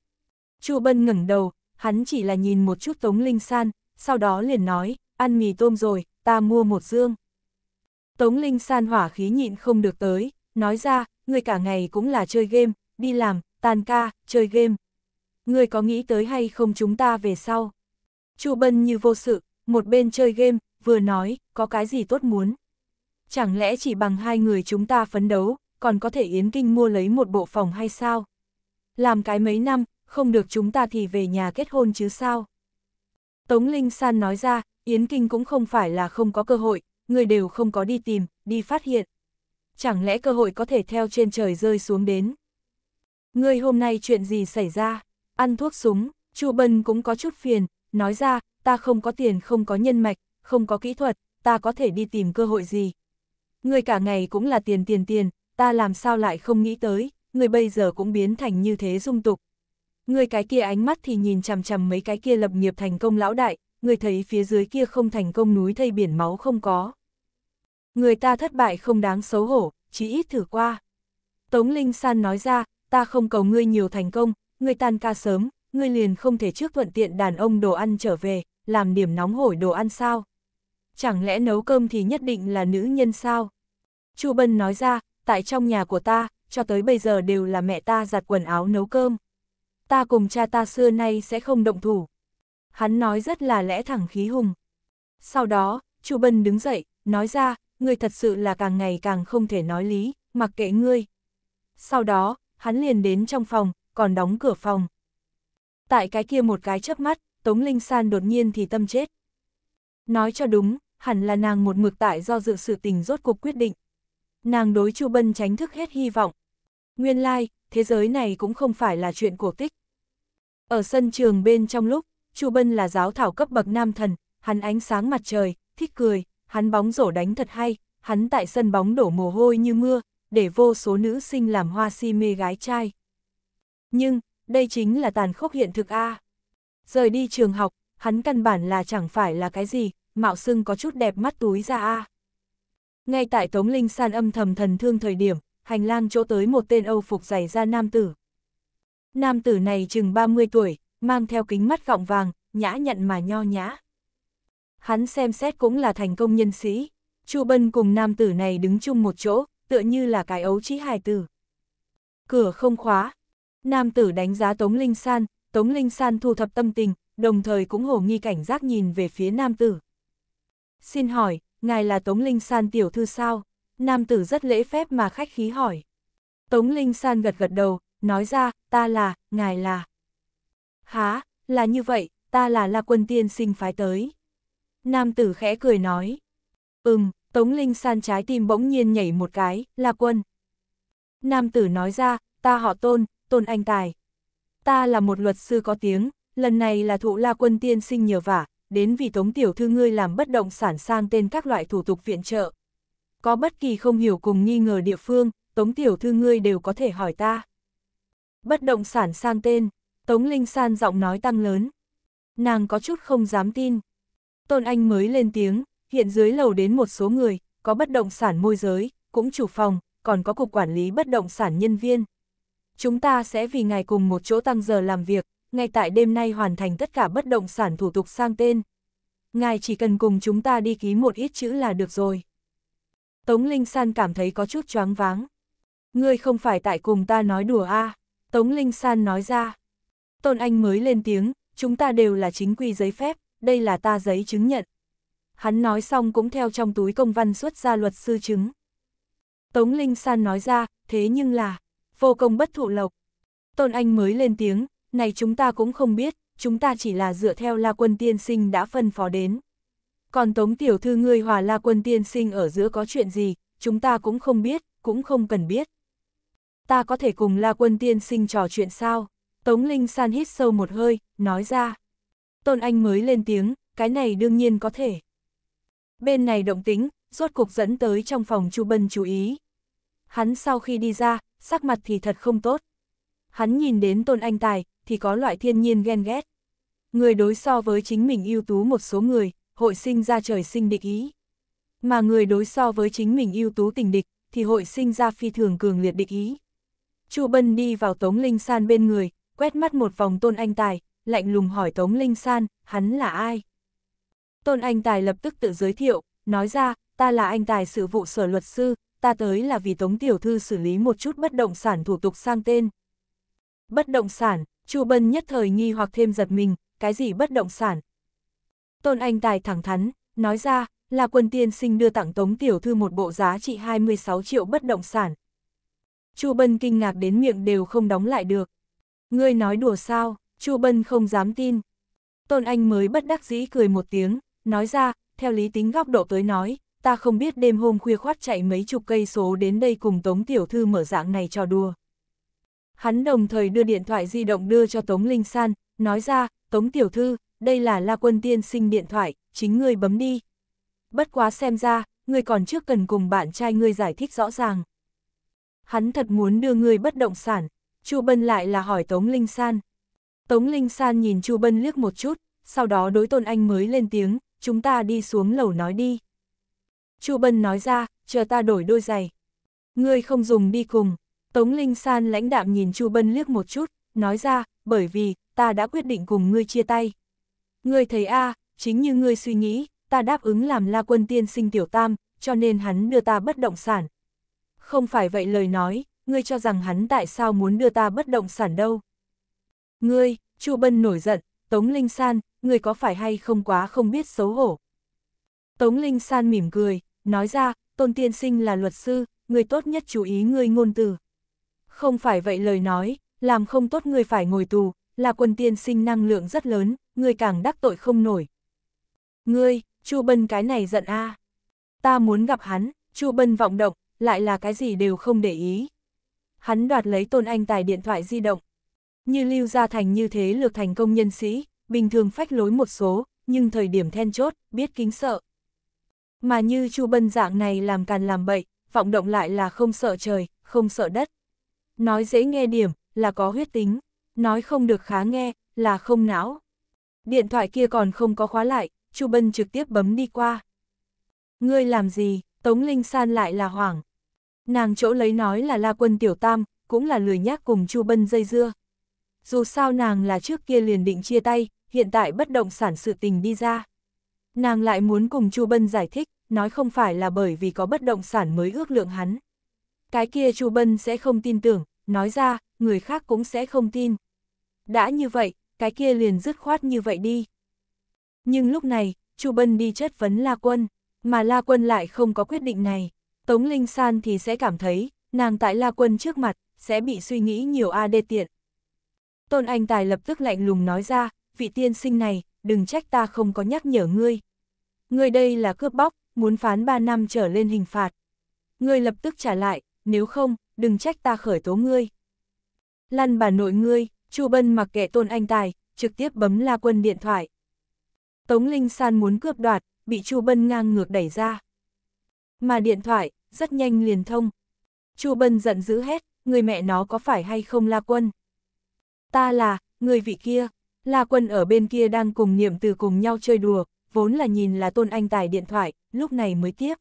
[SPEAKER 1] Chu Bân ngẩng đầu, hắn chỉ là nhìn một chút Tống Linh San, sau đó liền nói, ăn mì tôm rồi, ta mua một dương. Tống Linh san hỏa khí nhịn không được tới, nói ra, người cả ngày cũng là chơi game, đi làm, tàn ca, chơi game. Người có nghĩ tới hay không chúng ta về sau? Chu Bân như vô sự, một bên chơi game, vừa nói, có cái gì tốt muốn. Chẳng lẽ chỉ bằng hai người chúng ta phấn đấu, còn có thể Yến Kinh mua lấy một bộ phòng hay sao? Làm cái mấy năm, không được chúng ta thì về nhà kết hôn chứ sao? Tống Linh San nói ra, Yến Kinh cũng không phải là không có cơ hội, người đều không có đi tìm, đi phát hiện. Chẳng lẽ cơ hội có thể theo trên trời rơi xuống đến? Ngươi hôm nay chuyện gì xảy ra? Ăn thuốc súng, Chu Bân cũng có chút phiền, nói ra, ta không có tiền không có nhân mạch, không có kỹ thuật, ta có thể đi tìm cơ hội gì. Ngươi cả ngày cũng là tiền tiền tiền, ta làm sao lại không nghĩ tới, ngươi bây giờ cũng biến thành như thế dung tục. Ngươi cái kia ánh mắt thì nhìn chằm chằm mấy cái kia lập nghiệp thành công lão đại, ngươi thấy phía dưới kia không thành công núi thây biển máu không có người ta thất bại không đáng xấu hổ, chỉ ít thử qua. Tống Linh San nói ra, ta không cầu ngươi nhiều thành công, ngươi tan ca sớm, ngươi liền không thể trước thuận tiện đàn ông đồ ăn trở về, làm điểm nóng hổi đồ ăn sao? Chẳng lẽ nấu cơm thì nhất định là nữ nhân sao? Chu Bân nói ra, tại trong nhà của ta, cho tới bây giờ đều là mẹ ta giặt quần áo nấu cơm. Ta cùng cha ta xưa nay sẽ không động thủ. Hắn nói rất là lẽ thẳng khí hùng. Sau đó, Chu Bân đứng dậy, nói ra, ngươi thật sự là càng ngày càng không thể nói lý, mặc kệ ngươi. Sau đó, hắn liền đến trong phòng, còn đóng cửa phòng. Tại cái kia một cái chớp mắt, Tống Linh San đột nhiên thì tâm chết. Nói cho đúng, hẳn là nàng một mực tại do dự sự tình rốt cuộc quyết định. Nàng đối Chu Bân tránh thức hết hy vọng. Nguyên lai, like, thế giới này cũng không phải là chuyện cổ tích. Ở sân trường bên trong lúc, Chu Bân là giáo thảo cấp bậc nam thần, hắn ánh sáng mặt trời, thích cười, hắn bóng rổ đánh thật hay, hắn tại sân bóng đổ mồ hôi như mưa, để vô số nữ sinh làm hoa si mê gái trai. Nhưng, đây chính là tàn khốc hiện thực A. Rời đi trường học, hắn căn bản là chẳng phải là cái gì, mạo xưng có chút đẹp mắt túi ra A. Ngay tại Tống Linh san âm thầm thần thương thời điểm, hành lang chỗ tới một tên Âu phục giày ra nam tử. Nam tử này chừng 30 tuổi, mang theo kính mắt gọng vàng, nhã nhặn mà nho nhã hắn xem xét cũng là thành công nhân sĩ. Chu Bân cùng nam tử này đứng chung một chỗ, tựa như là cái ấu trí hài tử. Cửa không khóa. Nam tử đánh giá Tống Linh San, Tống Linh San thu thập tâm tình, đồng thời cũng hổ nghi cảnh giác nhìn về phía nam tử. Xin hỏi, ngài là Tống Linh San tiểu thư sao? Nam tử rất lễ phép mà khách khí hỏi. Tống Linh San gật gật đầu, nói ra, ta là, ngài là. Há, là như vậy, ta là La Quân Tiên sinh phái tới. Nam tử khẽ cười nói. Ừm, Tống Linh san trái tim bỗng nhiên nhảy một cái, là quân. Nam tử nói ra, ta họ tôn, tôn anh tài. Ta là một luật sư có tiếng, lần này là thụ la quân tiên sinh nhờ vả, đến vì tống tiểu thư ngươi làm bất động sản sang tên các loại thủ tục viện trợ. Có bất kỳ không hiểu cùng nghi ngờ địa phương, tống tiểu thư ngươi đều có thể hỏi ta. Bất động sản sang tên, tống linh san giọng nói tăng lớn. Nàng có chút không dám tin, Tôn Anh mới lên tiếng, hiện dưới lầu đến một số người, có bất động sản môi giới, cũng chủ phòng, còn có cục quản lý bất động sản nhân viên. Chúng ta sẽ vì ngài cùng một chỗ tăng giờ làm việc, ngay tại đêm nay hoàn thành tất cả bất động sản thủ tục sang tên. Ngài chỉ cần cùng chúng ta đi ký một ít chữ là được rồi. Tống Linh San cảm thấy có chút choáng váng. Ngươi không phải tại cùng ta nói đùa a à. Tống Linh San nói ra. Tôn Anh mới lên tiếng, chúng ta đều là chính quy giấy phép, đây là ta giấy chứng nhận. Hắn nói xong cũng theo trong túi công văn xuất ra luật sư chứng. Tống Linh San nói ra, thế nhưng là, vô công bất thụ lộc. Tôn Anh mới lên tiếng, này chúng ta cũng không biết, chúng ta chỉ là dựa theo La Quân Tiên Sinh đã phân phó đến. Còn Tống Tiểu Thư ngươi hòa La Quân Tiên Sinh ở giữa có chuyện gì, chúng ta cũng không biết, cũng không cần biết. Ta có thể cùng La Quân Tiên Sinh trò chuyện sao? Tống Linh San hít sâu một hơi, nói ra. Tôn Anh mới lên tiếng, cái này đương nhiên có thể. Bên này động tính, rốt cuộc dẫn tới trong phòng Chu Bân chú ý. Hắn sau khi đi ra, sắc mặt thì thật không tốt. Hắn nhìn đến Tôn Anh Tài, thì có loại thiên nhiên ghen ghét. Người đối so với chính mình ưu tú một số người, hội sinh ra trời sinh địch ý. Mà người đối so với chính mình ưu tú tình địch, thì hội sinh ra phi thường cường liệt địch ý. Chu Bân đi vào Tống Linh San bên người, quét mắt một vòng Tôn Anh Tài, lạnh lùng hỏi Tống Linh San, hắn là ai? Tôn Anh Tài lập tức tự giới thiệu, nói ra, ta là anh Tài sự vụ sở luật sư, ta tới là vì Tống Tiểu Thư xử lý một chút bất động sản thủ tục sang tên. Bất động sản, Chu Bân nhất thời nghi hoặc thêm giật mình, cái gì bất động sản? Tôn Anh Tài thẳng thắn, nói ra, là quân tiên sinh đưa tặng Tống Tiểu Thư một bộ giá trị 26 triệu bất động sản. Chu Bân kinh ngạc đến miệng đều không đóng lại được. Ngươi nói đùa sao? Chu Bân không dám tin. Tôn Anh mới bất đắc dĩ cười một tiếng, nói ra, theo lý tính góc độ tới nói, ta không biết đêm hôm khuya khoát chạy mấy chục cây số đến đây cùng Tống Tiểu Thư mở dạng này cho đùa. Hắn đồng thời đưa điện thoại di động đưa cho Tống Linh San, nói ra, Tống Tiểu Thư, đây là La Quân Tiên sinh điện thoại, chính ngươi bấm đi. Bất quá xem ra, ngươi còn trước cần cùng bạn trai ngươi giải thích rõ ràng. Hắn thật muốn đưa ngươi bất động sản, Chu Bân lại là hỏi Tống Linh San. Tống Linh San nhìn Chu Bân liếc một chút, sau đó đối Tôn Anh mới lên tiếng, chúng ta đi xuống lầu nói đi. Chu Bân nói ra, chờ ta đổi đôi giày. Ngươi không dùng đi cùng. Tống Linh San lãnh đạm nhìn Chu Bân liếc một chút, nói ra, bởi vì, ta đã quyết định cùng ngươi chia tay. Ngươi thấy a, chính như ngươi suy nghĩ, ta đáp ứng làm la quân tiên sinh tiểu tam, cho nên hắn đưa ta bất động sản. Không phải vậy lời nói, ngươi cho rằng hắn tại sao muốn đưa ta bất động sản đâu. Ngươi, Chu Bân nổi giận, Tống Linh San, ngươi có phải hay không quá không biết xấu hổ. Tống Linh San mỉm cười, nói ra, Tôn Tiên Sinh là luật sư, ngươi tốt nhất chú ý ngươi ngôn từ. Không phải vậy lời nói, làm không tốt ngươi phải ngồi tù, là quân tiên sinh năng lượng rất lớn, ngươi càng đắc tội không nổi. Ngươi, Chu Bân cái này giận a. Ta muốn gặp hắn, Chu Bân vọng động, lại là cái gì đều không để ý. Hắn đoạt lấy Tôn Anh Tài điện thoại di động, như Lưu Gia Thành như thế lược thành công nhân sĩ, bình thường phách lối một số, nhưng thời điểm then chốt, biết kính sợ. Mà như Chu Bân dạng này làm càn làm bậy, vọng động lại là không sợ trời, không sợ đất. Nói dễ nghe điểm, là có huyết tính, nói không được khá nghe, là không não. Điện thoại kia còn không có khóa lại, Chu Bân trực tiếp bấm đi qua. Ngươi làm gì, Tống Linh San lại là hoảng. Nàng chỗ lấy nói là La Quân Tiểu Tam, cũng là lười nhác cùng Chu Bân dây dưa dù sao nàng là trước kia liền định chia tay, hiện tại bất động sản sự tình đi ra. Nàng lại muốn cùng Chu Bân giải thích, nói không phải là bởi vì có bất động sản mới ước lượng hắn. Cái kia Chu Bân sẽ không tin tưởng, nói ra, người khác cũng sẽ không tin. Đã như vậy, cái kia liền dứt khoát như vậy đi. Nhưng lúc này, Chu Bân đi chất vấn La Quân, mà La Quân lại không có quyết định này. Tống Linh San thì sẽ cảm thấy, nàng tại La Quân trước mặt, sẽ bị suy nghĩ nhiều a AD tiện. Tôn Anh Tài lập tức lạnh lùng nói ra, vị tiên sinh này, đừng trách ta không có nhắc nhở ngươi. Ngươi đây là cướp bóc, muốn phán 3 năm trở lên hình phạt. Ngươi lập tức trả lại, nếu không, đừng trách ta khởi tố ngươi. Lăn bà nội ngươi, Chu Bân mặc kệ Tôn Anh Tài, trực tiếp bấm La Quân điện thoại. Tống Linh San muốn cướp đoạt, bị Chu Bân ngang ngược đẩy ra. Mà điện thoại, rất nhanh liền thông. Chu Bân giận dữ hét, người mẹ nó có phải hay không La Quân? Ta là, người vị kia, là quân ở bên kia đang cùng niệm từ cùng nhau chơi đùa, vốn là nhìn là tôn anh tài điện thoại, lúc này mới tiếp.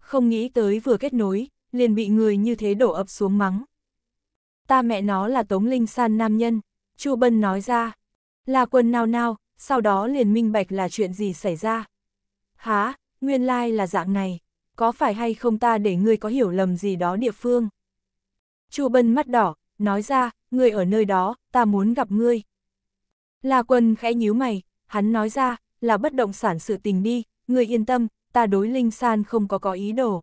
[SPEAKER 1] Không nghĩ tới vừa kết nối, liền bị người như thế đổ ập xuống mắng. Ta mẹ nó là Tống Linh San nam nhân, Chu Bân nói ra. Là quân nào nào, sau đó liền minh bạch là chuyện gì xảy ra. Há, nguyên lai like là dạng này, có phải hay không ta để ngươi có hiểu lầm gì đó địa phương. Chu Bân mắt đỏ, nói ra, người ở nơi đó, ta muốn gặp ngươi. La Quân khẽ nhíu mày, hắn nói ra, là bất động sản sự tình đi, ngươi yên tâm, ta đối Linh San không có có ý đồ.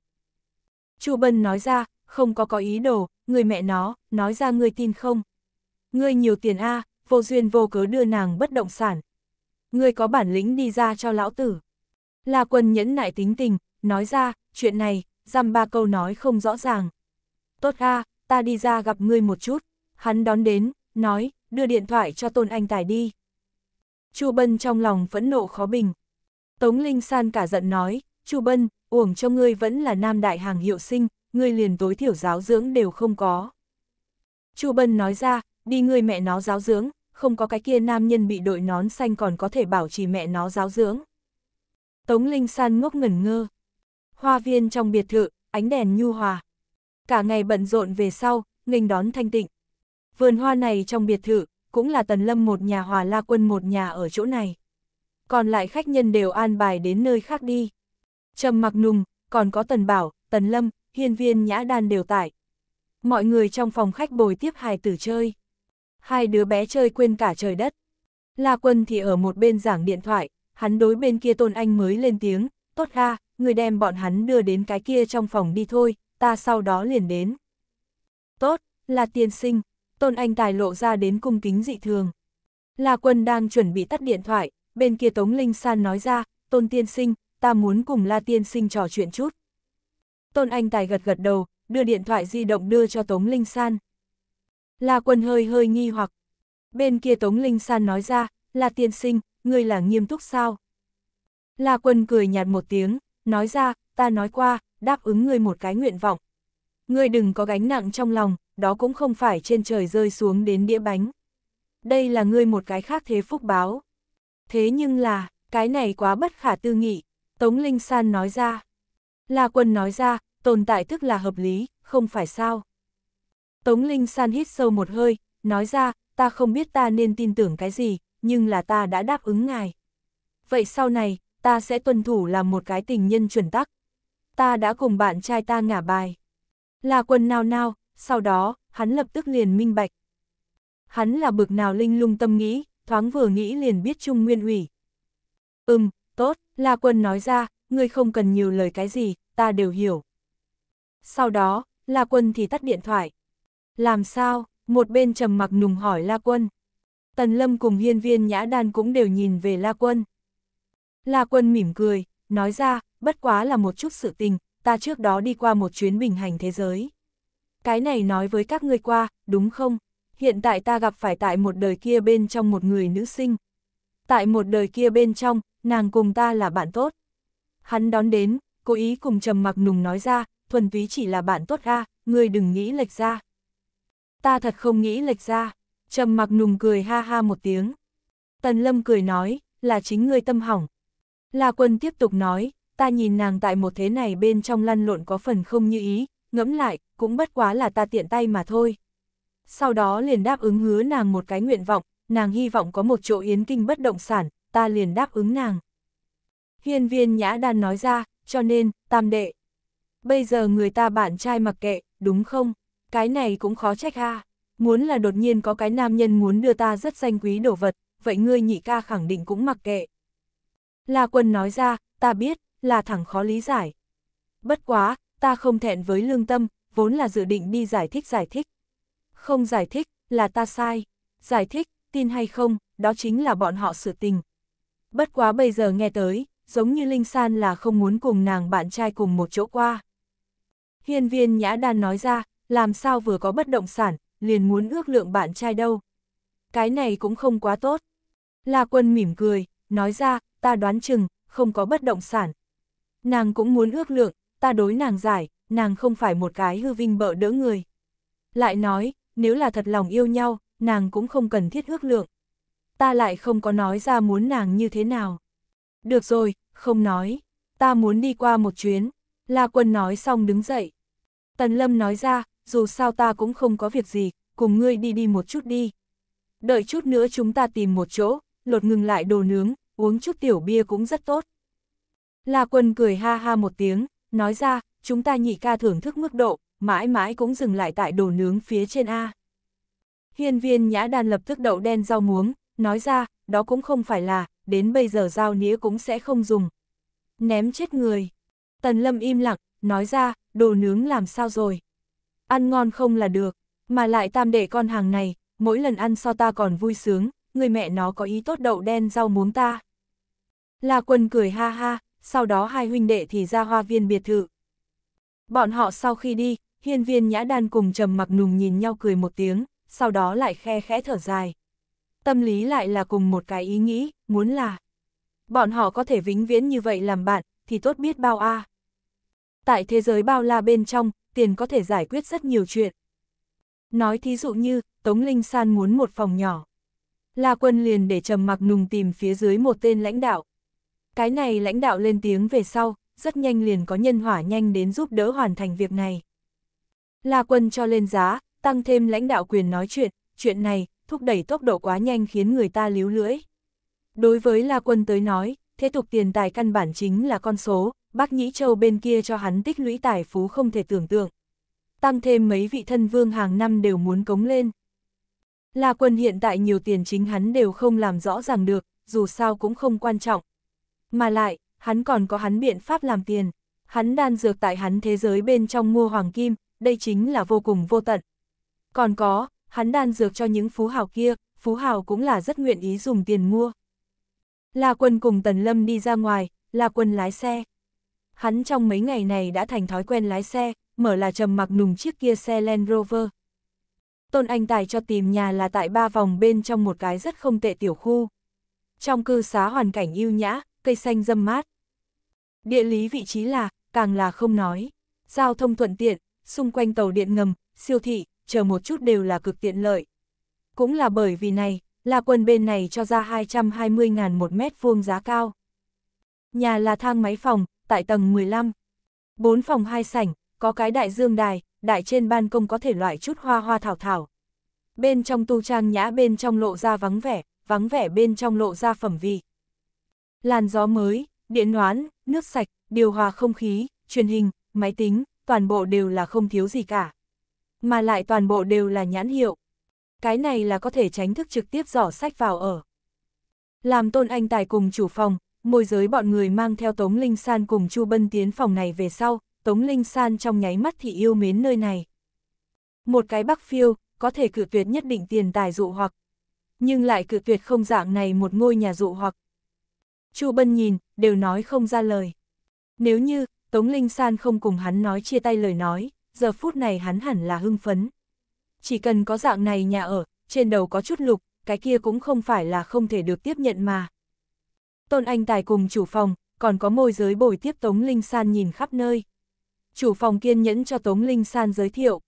[SPEAKER 1] Chu Bân nói ra, không có có ý đồ, người mẹ nó, nói ra ngươi tin không. Ngươi nhiều tiền a, vô duyên vô cớ đưa nàng bất động sản. Ngươi có bản lĩnh đi ra cho lão tử. La Quân nhẫn nại tính tình, nói ra, chuyện này, dăm ba câu nói không rõ ràng. Tốt a, ta đi ra gặp ngươi một chút hắn đón đến, nói, đưa điện thoại cho Tôn Anh Tài đi. Chu Bân trong lòng phẫn nộ khó bình. Tống Linh San cả giận nói, Chu Bân, uổng cho ngươi vẫn là nam đại hàng hiệu sinh, ngươi liền tối thiểu giáo dưỡng đều không có. Chu Bân nói ra, đi ngươi mẹ nó giáo dưỡng, không có cái kia nam nhân bị đội nón xanh còn có thể bảo trì mẹ nó giáo dưỡng. Tống Linh San ngốc ngẩn ngơ. Hoa viên trong biệt thự, ánh đèn nhu hòa. Cả ngày bận rộn về sau, nghênh đón thanh tịnh. Vườn hoa này trong biệt thự, cũng là Tần Lâm một nhà hòa la quân một nhà ở chỗ này. Còn lại khách nhân đều an bài đến nơi khác đi. Trầm mặc nùng, còn có Tần Bảo, Tần Lâm, Hiên Viên Nhã Đan đều tại. Mọi người trong phòng khách bồi tiếp hài tử chơi. Hai đứa bé chơi quên cả trời đất. La Quân thì ở một bên giảng điện thoại, hắn đối bên kia Tôn Anh mới lên tiếng, tốt ha, người đem bọn hắn đưa đến cái kia trong phòng đi thôi, ta sau đó liền đến. Tốt, là tiên sinh, Tôn Anh Tài lộ ra đến cung kính dị thường. La Quân đang chuẩn bị tắt điện thoại, bên kia Tống Linh San nói ra, Tôn Tiên Sinh, ta muốn cùng La Tiên Sinh trò chuyện chút. Tôn Anh Tài gật gật đầu, đưa điện thoại di động đưa cho Tống Linh San. La Quân hơi hơi nghi hoặc. Bên kia Tống Linh San nói ra, La Tiên Sinh, ngươi là nghiêm túc sao? La Quân cười nhạt một tiếng, nói ra, ta nói qua, đáp ứng ngươi một cái nguyện vọng. Ngươi đừng có gánh nặng trong lòng, đó cũng không phải trên trời rơi xuống đến đĩa bánh. Đây là ngươi một cái khác thế phúc báo. Thế nhưng là, cái này quá bất khả tư nghị, Tống Linh San nói ra. La Quân nói ra, tồn tại tức là hợp lý, không phải sao. Tống Linh San hít sâu một hơi, nói ra, ta không biết ta nên tin tưởng cái gì, nhưng là ta đã đáp ứng ngài. Vậy sau này, ta sẽ tuân thủ làm một cái tình nhân chuẩn tắc. Ta đã cùng bạn trai ta ngả bài. Là quân nào nào, sau đó, hắn lập tức liền minh bạch. Hắn là bực nào linh lung tâm nghĩ, thoáng vừa nghĩ liền biết Trung Nguyên ủy. Ừm, tốt, La Quân nói ra, ngươi không cần nhiều lời cái gì, ta đều hiểu. Sau đó, La Quân thì tắt điện thoại. Làm sao, một bên trầm mặc nùng hỏi La Quân. Tần Lâm cùng hiên viên nhã đan cũng đều nhìn về La Quân. La Quân mỉm cười, nói ra, bất quá là một chút sự tình, ta trước đó đi qua một chuyến bình hành thế giới cái này nói với các ngươi qua, đúng không? Hiện tại ta gặp phải tại một đời kia bên trong một người nữ sinh. Tại một đời kia bên trong, nàng cùng ta là bạn tốt. Hắn đón đến, cố ý cùng trầm mặc nùng nói ra, thuần túy chỉ là bạn tốt a, ngươi đừng nghĩ lệch ra. Ta thật không nghĩ lệch ra. Trầm mặc nùng cười ha ha một tiếng. Tần Lâm cười nói, là chính ngươi tâm hỏng. La Quân tiếp tục nói, ta nhìn nàng tại một thế này bên trong lăn lộn có phần không như ý, ngẫm lại, cũng bất quá là ta tiện tay mà thôi. Sau đó liền đáp ứng hứa nàng một cái nguyện vọng, nàng hy vọng có một chỗ yến kinh bất động sản, ta liền đáp ứng nàng. Hiên viên nhã đan nói ra, cho nên, tam đệ. Bây giờ người ta bạn trai mặc kệ, đúng không? Cái này cũng khó trách ha. Muốn là đột nhiên có cái nam nhân muốn đưa ta rất danh quý đồ vật, vậy ngươi nhị ca khẳng định cũng mặc kệ. La quân nói ra, ta biết, là thẳng khó lý giải. Bất quá, ta không thẹn với lương tâm, vốn là dự định đi giải thích giải thích. Không giải thích, là ta sai. Giải thích, tin hay không, đó chính là bọn họ sự tình. Bất quá bây giờ nghe tới, giống như Linh San là không muốn cùng nàng bạn trai cùng một chỗ qua. Hiên viên nhã đan nói ra, làm sao vừa có bất động sản, liền muốn ước lượng bạn trai đâu. Cái này cũng không quá tốt. La quân mỉm cười, nói ra, ta đoán chừng, không có bất động sản. Nàng cũng muốn ước lượng, ta đối nàng giải, nàng không phải một cái hư vinh bợ đỡ người. Lại nói, nếu là thật lòng yêu nhau, nàng cũng không cần thiết ước lượng. Ta lại không có nói ra muốn nàng như thế nào. Được rồi, không nói. Ta muốn đi qua một chuyến. La quân nói xong đứng dậy. Tần lâm nói ra, dù sao ta cũng không có việc gì, cùng ngươi đi đi một chút đi. Đợi chút nữa chúng ta tìm một chỗ, lột ngừng lại đồ nướng, uống chút tiểu bia cũng rất tốt. La quân cười ha ha một tiếng, nói ra, chúng ta nhị ca thưởng thức mức độ, mãi mãi cũng dừng lại tại đồ nướng phía trên A. Hiên viên nhã đan lập tức đậu đen rau muống, nói ra, đó cũng không phải là, đến bây giờ dao nĩa cũng sẽ không dùng. Ném chết người. Tần lâm im lặng, nói ra, đồ nướng làm sao rồi. Ăn ngon không là được, mà lại tam để con hàng này, mỗi lần ăn so ta còn vui sướng, người mẹ nó có ý tốt đậu đen rau muống ta. La quân cười ha ha, sau đó hai huynh đệ thì ra hoa viên biệt thự. Bọn họ sau khi đi, hiên viên nhã đan cùng trầm mặc nùng nhìn nhau cười một tiếng, sau đó lại khe khẽ thở dài. Tâm lý lại là cùng một cái ý nghĩ, muốn là bọn họ có thể vĩnh viễn như vậy làm bạn, thì tốt biết bao a. À. Tại thế giới bao la bên trong, tiền có thể giải quyết rất nhiều chuyện. Nói thí dụ như, Tống Linh San muốn một phòng nhỏ. La Quân liền để Trầm Mặc Nùng tìm phía dưới một tên lãnh đạo, cái này lãnh đạo lên tiếng về sau, rất nhanh liền có nhân hỏa nhanh đến giúp đỡ hoàn thành việc này. La quân cho lên giá, tăng thêm lãnh đạo quyền nói chuyện, chuyện này, thúc đẩy tốc độ quá nhanh khiến người ta líu lưỡi. Đối với La quân tới nói, thế tục tiền tài căn bản chính là con số, bác Nhĩ Châu bên kia cho hắn tích lũy tài phú không thể tưởng tượng. Tăng thêm mấy vị thân vương hàng năm đều muốn cống lên. La quân hiện tại nhiều tiền chính hắn đều không làm rõ ràng được, dù sao cũng không quan trọng, mà lại, hắn còn có hắn biện pháp làm tiền. Hắn đan dược tại hắn thế giới bên trong mua hoàng kim, đây chính là vô cùng vô tận. Còn có, hắn đan dược cho những phú hào kia, phú hào cũng là rất nguyện ý dùng tiền mua. La Quân cùng Tần Lâm đi ra ngoài, La Quân lái xe. Hắn trong mấy ngày này đã thành thói quen lái xe, mở là trầm mặc nùng chiếc kia xe Land Rover. Tôn Anh Tài cho tìm nhà là tại ba vòng bên trong một cái rất không tệ tiểu khu. Trong cư xá hoàn cảnh yêu nhã, cây xanh râm mát. Địa lý vị trí là, càng là không nói. Giao thông thuận tiện, xung quanh tàu điện ngầm, siêu thị, chờ một chút đều là cực tiện lợi. Cũng là bởi vì này, là quần bên này cho ra 220.000 một mét vuông giá cao. Nhà là thang máy phòng, tại tầng 15. bốn phòng hai sảnh, có cái đại dương đài, đại trên ban công có thể loại chút hoa hoa thảo thảo. Bên trong tu trang nhã bên trong lộ ra vắng vẻ, vắng vẻ bên trong lộ ra phẩm vị. Làn gió mới, điện noán, nước sạch, điều hòa không khí, truyền hình, máy tính, toàn bộ đều là không thiếu gì cả. Mà lại toàn bộ đều là nhãn hiệu. Cái này là có thể tránh thức trực tiếp dỏ sách vào ở. Làm tôn anh tài cùng chủ phòng, môi giới bọn người mang theo Tống Linh San cùng Chu Bân tiến phòng này về sau, Tống Linh San trong nháy mắt thì yêu mến nơi này. Một cái bắc phiêu, có thể cự tuyệt nhất định tiền tài dụ hoặc, nhưng lại cự tuyệt không dạng này một ngôi nhà dụ hoặc, Chu Bân nhìn, đều nói không ra lời. Nếu như, Tống Linh San không cùng hắn nói chia tay lời nói, giờ phút này hắn hẳn là hưng phấn. Chỉ cần có dạng này nhà ở, trên đầu có chút lục, cái kia cũng không phải là không thể được tiếp nhận mà. Tôn Anh Tài cùng chủ phòng, còn có môi giới bồi tiếp Tống Linh San nhìn khắp nơi. Chủ phòng kiên nhẫn cho Tống Linh San giới thiệu.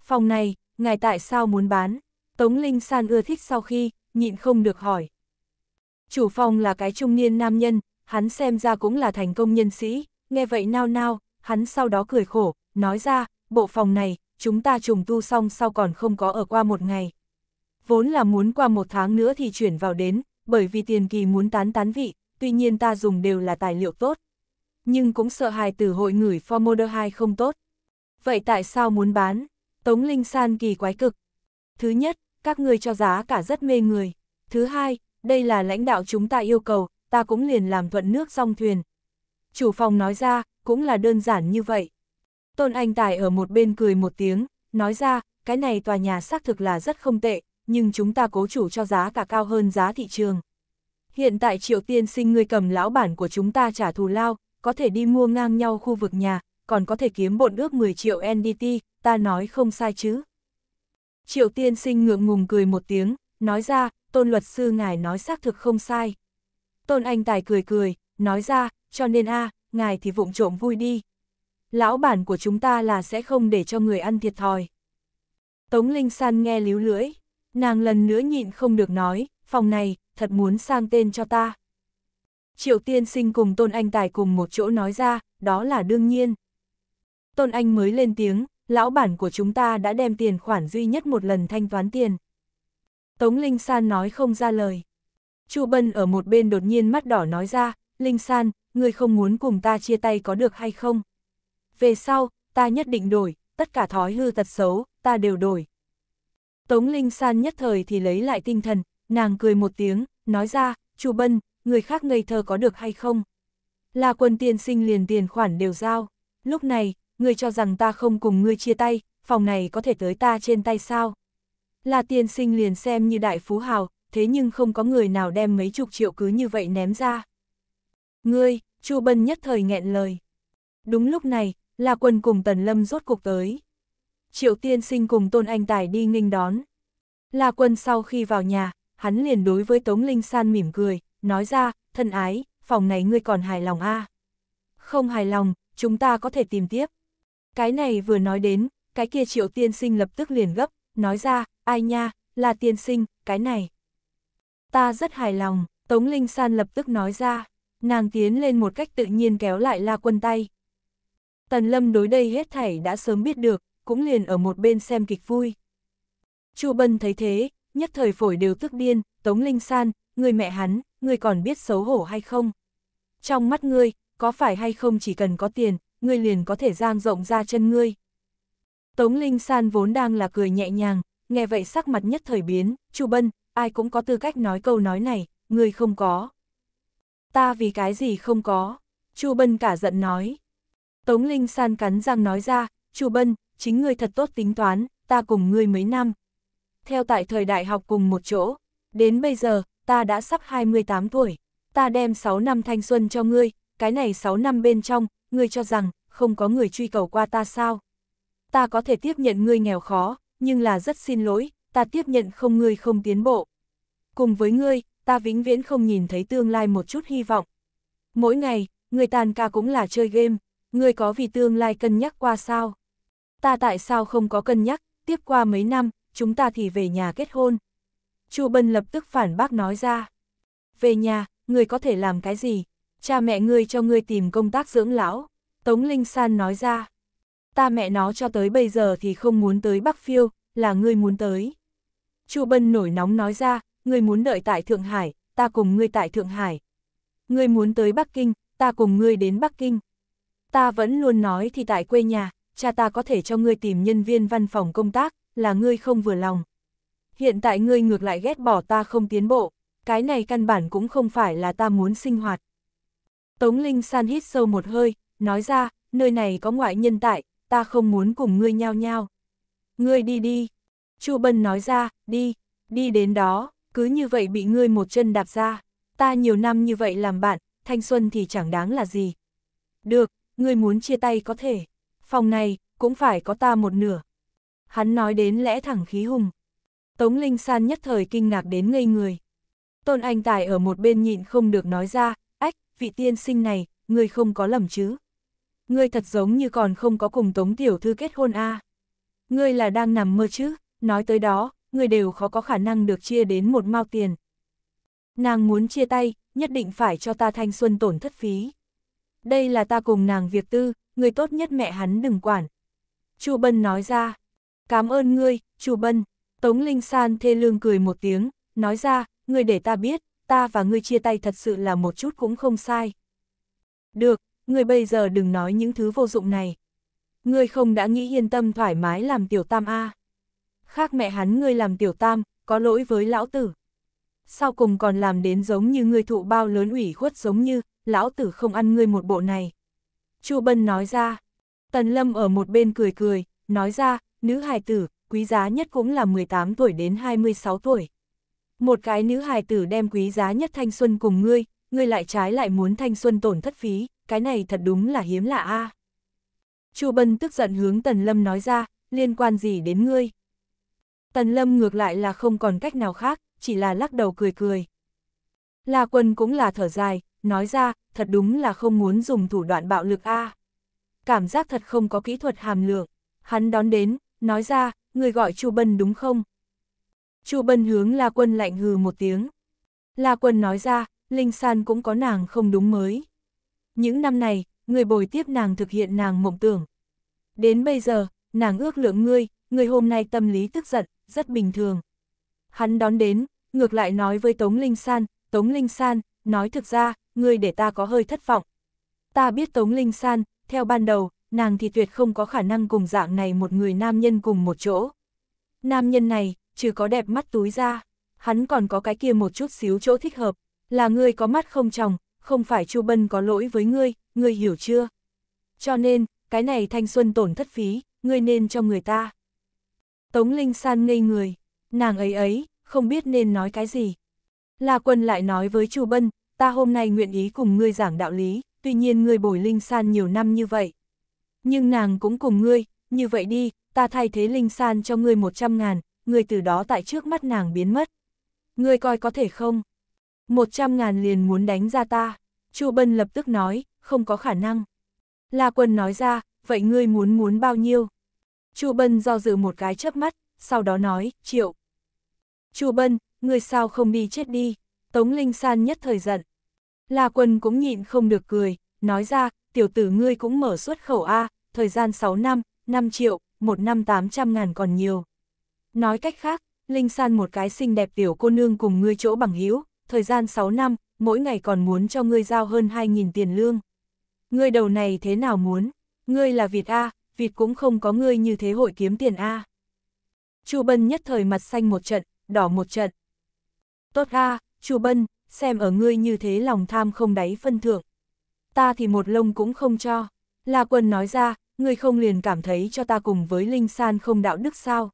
[SPEAKER 1] Phòng này, ngài tại sao muốn bán? Tống Linh San ưa thích sau khi, nhịn không được hỏi. Chủ phòng là cái trung niên nam nhân, hắn xem ra cũng là thành công nhân sĩ, nghe vậy nao nao, hắn sau đó cười khổ, nói ra, bộ phòng này, chúng ta trùng tu xong sau còn không có ở qua một ngày. Vốn là muốn qua một tháng nữa thì chuyển vào đến, bởi vì tiền kỳ muốn tán tán vị, tuy nhiên ta dùng đều là tài liệu tốt. Nhưng cũng sợ hài tử hội ngửi formaldehyde không tốt. Vậy tại sao muốn bán? Tống Linh San kỳ quái cực. Thứ nhất, các ngươi cho giá cả rất mê người. Thứ hai, đây là lãnh đạo chúng ta yêu cầu, ta cũng liền làm thuận nước song thuyền. Chủ phòng nói ra, cũng là đơn giản như vậy. Tôn Anh Tài ở một bên cười một tiếng, nói ra, cái này tòa nhà xác thực là rất không tệ, nhưng chúng ta cố chủ cho giá cả cao hơn giá thị trường. Hiện tại triệu tiên sinh người cầm lão bản của chúng ta trả thù lao, có thể đi mua ngang nhau khu vực nhà, còn có thể kiếm bộn ước 10 triệu NDT, ta nói không sai chứ. Triệu tiên sinh ngượng ngùng cười một tiếng, nói ra, tôn luật sư ngài nói xác thực không sai. Tôn anh tài cười cười, nói ra, cho nên a ngài thì vụng trộm vui đi. Lão bản của chúng ta là sẽ không để cho người ăn thiệt thòi. Tống Linh San nghe líu lưỡi, nàng lần nữa nhịn không được nói, phòng này, thật muốn sang tên cho ta. Triệu tiên sinh cùng Tôn Anh Tài cùng một chỗ nói ra, đó là đương nhiên. Tôn Anh mới lên tiếng, lão bản của chúng ta đã đem tiền khoản duy nhất một lần thanh toán tiền, Tống Linh San nói không ra lời. Chu Bân ở một bên đột nhiên mắt đỏ nói ra, Linh San, ngươi không muốn cùng ta chia tay có được hay không? Về sau, ta nhất định đổi, tất cả thói hư tật xấu, ta đều đổi. Tống Linh San nhất thời thì lấy lại tinh thần, nàng cười một tiếng, nói ra, Chu Bân, người khác ngây thơ có được hay không? Là quân tiên sinh liền tiền khoản đều giao. Lúc này, ngươi cho rằng ta không cùng ngươi chia tay, phòng này có thể tới ta trên tay sao? La tiên sinh liền xem như đại phú hào, thế nhưng không có người nào đem mấy chục triệu cứ như vậy ném ra. Ngươi, Chu Bân nhất thời nghẹn lời. Đúng lúc này, La Quân cùng Tần Lâm rốt cục tới. Triệu tiên sinh cùng Tôn Anh Tài đi nghinh đón. La Quân sau khi vào nhà, hắn liền đối với Tống Linh San mỉm cười, nói ra, thân ái, phòng này ngươi còn hài lòng a à? Không hài lòng, chúng ta có thể tìm tiếp. Cái này vừa nói đến, cái kia triệu tiên sinh lập tức liền gấp, nói ra, ai nha, là tiên sinh, cái này. Ta rất hài lòng, Tống Linh San lập tức nói ra, nàng tiến lên một cách tự nhiên kéo lại La Quân tay. Tần Lâm đối đây hết thảy đã sớm biết được, cũng liền ở một bên xem kịch vui. Chu Bân thấy thế, nhất thời phổi đều tức điên, Tống Linh San, người mẹ hắn, người còn biết xấu hổ hay không? Trong mắt ngươi, có phải hay không chỉ cần có tiền, ngươi liền có thể giang rộng ra chân ngươi. Tống Linh San vốn đang là cười nhẹ nhàng, nghe vậy sắc mặt nhất thời biến, Chu Bân, ai cũng có tư cách nói câu nói này, người không có. Ta vì cái gì không có? Chu Bân cả giận nói. Tống Linh san cắn răng nói ra, Chu Bân, chính ngươi thật tốt tính toán, ta cùng ngươi mấy năm. Theo tại thời đại học cùng một chỗ, đến bây giờ, ta đã sắp 28 tuổi, ta đem 6 năm thanh xuân cho ngươi, cái này 6 năm bên trong, ngươi cho rằng, không có người truy cầu qua ta sao. Ta có thể tiếp nhận ngươi nghèo khó, nhưng là rất xin lỗi, ta tiếp nhận không ngươi không tiến bộ. Cùng với ngươi, ta vĩnh viễn không nhìn thấy tương lai một chút hy vọng. Mỗi ngày, ngươi tàn ca cũng là chơi game, ngươi có vì tương lai cân nhắc qua sao? Ta tại sao không có cân nhắc, tiếp qua mấy năm, chúng ta thì về nhà kết hôn. Chu Bân lập tức phản bác nói ra. Về nhà, ngươi có thể làm cái gì? Cha mẹ ngươi cho ngươi tìm công tác dưỡng lão. Tống Linh San nói ra ta mẹ nó cho tới bây giờ thì không muốn tới Bắc Phiêu, là ngươi muốn tới. Chu Bân nổi nóng nói ra, ngươi muốn đợi tại Thượng Hải, ta cùng ngươi tại Thượng Hải. Ngươi muốn tới Bắc Kinh, ta cùng ngươi đến Bắc Kinh. Ta vẫn luôn nói thì tại quê nhà, cha ta có thể cho ngươi tìm nhân viên văn phòng công tác, là ngươi không vừa lòng. Hiện tại ngươi ngược lại ghét bỏ ta không tiến bộ, cái này căn bản cũng không phải là ta muốn sinh hoạt. Tống Linh San hít sâu một hơi, nói ra, nơi này có ngoại nhân tại, ta không muốn cùng ngươi nhao nhao. Ngươi đi đi. Chu Bân nói ra, đi, đi đến đó, cứ như vậy bị ngươi một chân đạp ra. Ta nhiều năm như vậy làm bạn, thanh xuân thì chẳng đáng là gì. Được, ngươi muốn chia tay có thể. Phòng này, cũng phải có ta một nửa. Hắn nói đến lẽ thẳng khí hùng. Tống Linh San nhất thời kinh ngạc đến ngây người. Tôn Anh Tài ở một bên nhịn không được nói ra, ách, vị tiên sinh này, người không có lầm chứ ngươi thật giống như còn không có cùng Tống Tiểu Thư kết hôn a à? Ngươi là đang nằm mơ chứ, nói tới đó, ngươi đều khó có khả năng được chia đến một mao tiền. Nàng muốn chia tay, nhất định phải cho ta thanh xuân tổn thất phí. Đây là ta cùng nàng việc tư, người tốt nhất mẹ hắn đừng quản. Chu Bân nói ra, cảm ơn ngươi, Chu Bân. Tống Linh San thê lương cười một tiếng, nói ra, ngươi để ta biết, ta và ngươi chia tay thật sự là một chút cũng không sai. Được, ngươi bây giờ đừng nói những thứ vô dụng này. Ngươi không đã nghĩ yên tâm thoải mái làm tiểu tam a Khác mẹ hắn ngươi làm tiểu tam, có lỗi với lão tử. Sau cùng còn làm đến giống như ngươi thụ bao lớn ủy khuất giống như, lão tử không ăn ngươi một bộ này. Chu Bân nói ra, Tần Lâm ở một bên cười cười, nói ra, nữ hài tử, quý giá nhất cũng là 18 tuổi đến 26 tuổi. Một cái nữ hài tử đem quý giá nhất thanh xuân cùng ngươi, ngươi lại trái lại muốn thanh xuân tổn thất phí, cái này thật đúng là hiếm lạ a. Chu Bân tức giận hướng Tần Lâm nói ra, liên quan gì đến ngươi? Tần Lâm ngược lại là không còn cách nào khác, chỉ là lắc đầu cười cười. La Quân cũng là thở dài, nói ra, thật đúng là không muốn dùng thủ đoạn bạo lực a. Cảm giác thật không có kỹ thuật hàm lượng. Hắn đón đến, nói ra, người gọi Chu Bân đúng không? Chu Bân hướng La Quân lạnh hừ một tiếng. La Quân nói ra, Linh San cũng có nàng không đúng mới. Những năm này, người bồi tiếp nàng thực hiện nàng mộng tưởng. Đến bây giờ, nàng ước lượng ngươi, người hôm nay tâm lý tức giận, rất bình thường. Hắn đón đến, ngược lại nói với Tống Linh San, Tống Linh San, nói thực ra, ngươi để ta có hơi thất vọng. Ta biết Tống Linh San, theo ban đầu, nàng thì tuyệt không có khả năng cùng dạng này một người nam nhân cùng một chỗ. Nam nhân này, trừ có đẹp mắt túi ra, hắn còn có cái kia một chút xíu chỗ thích hợp, là ngươi có mắt không tròng, không phải Chu Bân có lỗi với ngươi, ngươi hiểu chưa? Cho nên, cái này thanh xuân tổn thất phí, ngươi nên cho người ta. Tống Linh San ngây người, nàng ấy ấy, không biết nên nói cái gì. La Quân lại nói với Chu Bân, ta hôm nay nguyện ý cùng ngươi giảng đạo lý, tuy nhiên ngươi bồi Linh San nhiều năm như vậy. Nhưng nàng cũng cùng ngươi, như vậy đi, ta thay thế Linh San cho ngươi 100 ngàn, ngươi từ đó tại trước mắt nàng biến mất. Ngươi coi có thể không? một trăm ngàn liền muốn đánh ra ta. Chu Bân lập tức nói, không có khả năng. La Quân nói ra, vậy ngươi muốn muốn bao nhiêu? Chu Bân do dự một cái chớp mắt, sau đó nói, triệu. Chu Bân, ngươi sao không đi chết đi? Tống Linh San nhất thời giận. La Quân cũng nhịn không được cười, nói ra, tiểu tử ngươi cũng mở xuất khẩu A, thời gian 6 năm, 5 triệu, 1 năm 800 ngàn còn nhiều. Nói cách khác, Linh San một cái xinh đẹp tiểu cô nương cùng ngươi chỗ bằng hữu thời gian 6 năm, mỗi ngày còn muốn cho ngươi giao hơn 2.000 tiền lương. Ngươi đầu này thế nào muốn? Ngươi là Việt A, Việt cũng không có ngươi như thế hội kiếm tiền A. Chu Bân nhất thời mặt xanh một trận, đỏ một trận. Tốt A, Chu Bân, xem ở ngươi như thế lòng tham không đáy phân thượng. Ta thì một lông cũng không cho. La Quân nói ra, ngươi không liền cảm thấy cho ta cùng với Linh San không đạo đức sao.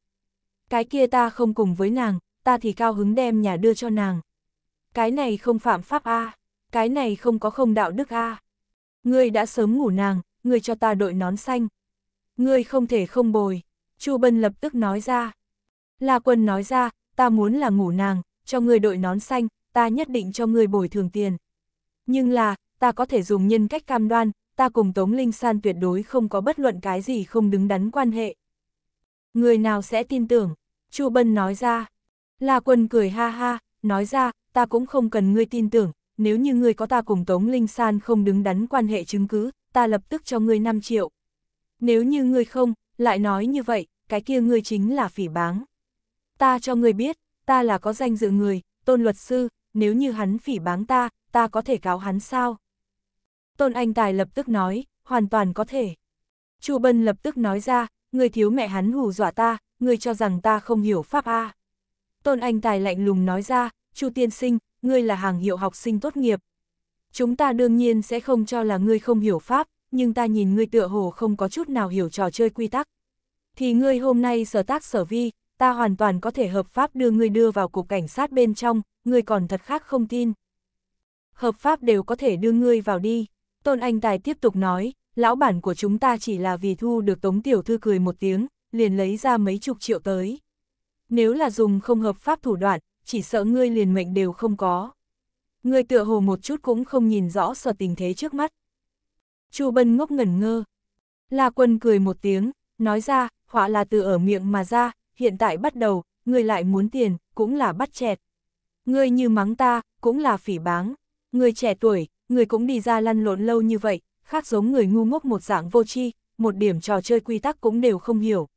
[SPEAKER 1] Cái kia ta không cùng với nàng, ta thì cao hứng đem nhà đưa cho nàng. Cái này không phạm pháp a, cái này không có không đạo đức a. Ngươi đã sớm ngủ nàng, ngươi cho ta đội nón xanh. Ngươi không thể không bồi, Chu Bân lập tức nói ra. La Quân nói ra, ta muốn là ngủ nàng, cho ngươi đội nón xanh, ta nhất định cho ngươi bồi thường tiền. Nhưng là, ta có thể dùng nhân cách cam đoan, ta cùng Tống Linh San tuyệt đối không có bất luận cái gì không đứng đắn quan hệ. Người nào sẽ tin tưởng? Chu Bân nói ra. La Quân cười ha ha, nói ra, ta cũng không cần ngươi tin tưởng, nếu như ngươi có ta cùng Tống Linh San không đứng đắn quan hệ chứng cứ, ta lập tức cho ngươi 5 triệu. Nếu như ngươi không, lại nói như vậy, cái kia ngươi chính là phỉ báng. Ta cho ngươi biết, ta là có danh dự người, tôn luật sư, nếu như hắn phỉ báng ta, ta có thể cáo hắn sao? Tôn Anh Tài lập tức nói, hoàn toàn có thể. Chu Bân lập tức nói ra, người thiếu mẹ hắn hù dọa ta, người cho rằng ta không hiểu pháp a. Tôn Anh Tài lạnh lùng nói ra, Chu tiên sinh, ngươi là hàng hiệu học sinh tốt nghiệp. Chúng ta đương nhiên sẽ không cho là ngươi không hiểu Pháp, nhưng ta nhìn ngươi tựa hồ không có chút nào hiểu trò chơi quy tắc. Thì ngươi hôm nay sở tác sở vi, ta hoàn toàn có thể hợp pháp đưa ngươi đưa vào cục cảnh sát bên trong, ngươi còn thật khác không tin. Hợp pháp đều có thể đưa ngươi vào đi. Tôn Anh Tài tiếp tục nói, lão bản của chúng ta chỉ là vì thu được Tống Tiểu Thư cười một tiếng, liền lấy ra mấy chục triệu tới. Nếu là dùng không hợp pháp thủ đoạn, chỉ sợ ngươi liền mệnh đều không có. Ngươi tựa hồ một chút cũng không nhìn rõ sở tình thế trước mắt. Chu Bân ngốc ngẩn ngơ. La Quân cười một tiếng, nói ra, họa là từ ở miệng mà ra, hiện tại bắt đầu, ngươi lại muốn tiền, cũng là bắt chẹt. Ngươi như mắng ta, cũng là phỉ báng. Ngươi trẻ tuổi, ngươi cũng đi ra lăn lộn lâu như vậy, khác giống người ngu ngốc một dạng vô tri, một điểm trò chơi quy tắc cũng đều không hiểu.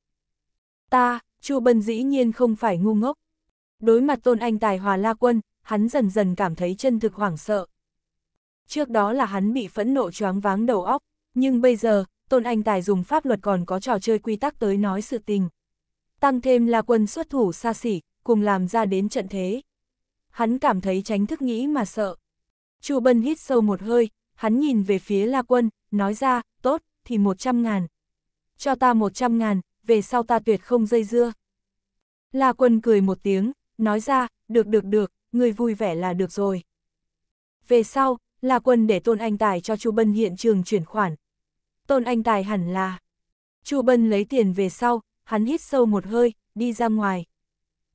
[SPEAKER 1] Ta, Chu Bân dĩ nhiên không phải ngu ngốc. Đối mặt Tôn Anh tài hòa la quân, hắn dần dần cảm thấy chân thực hoảng sợ. Trước đó là hắn bị phẫn nộ choáng váng đầu óc, nhưng bây giờ, Tôn Anh Tài dùng pháp luật còn có trò chơi quy tắc tới nói sự tình. Tăng thêm la quân xuất thủ xa xỉ, cùng làm ra đến trận thế. Hắn cảm thấy tránh thức nghĩ mà sợ. Chu Bân hít sâu một hơi, hắn nhìn về phía La Quân, nói ra, tốt, thì 100 ngàn. Cho ta 100 ngàn, về sau ta tuyệt không dây dưa. La Quân cười một tiếng, nói ra, được được được, người vui vẻ là được rồi. Về sau, là quân để Tôn Anh Tài cho Chu Bân hiện trường chuyển khoản. Tôn Anh Tài hẳn là. Chu Bân lấy tiền về sau, hắn hít sâu một hơi, đi ra ngoài.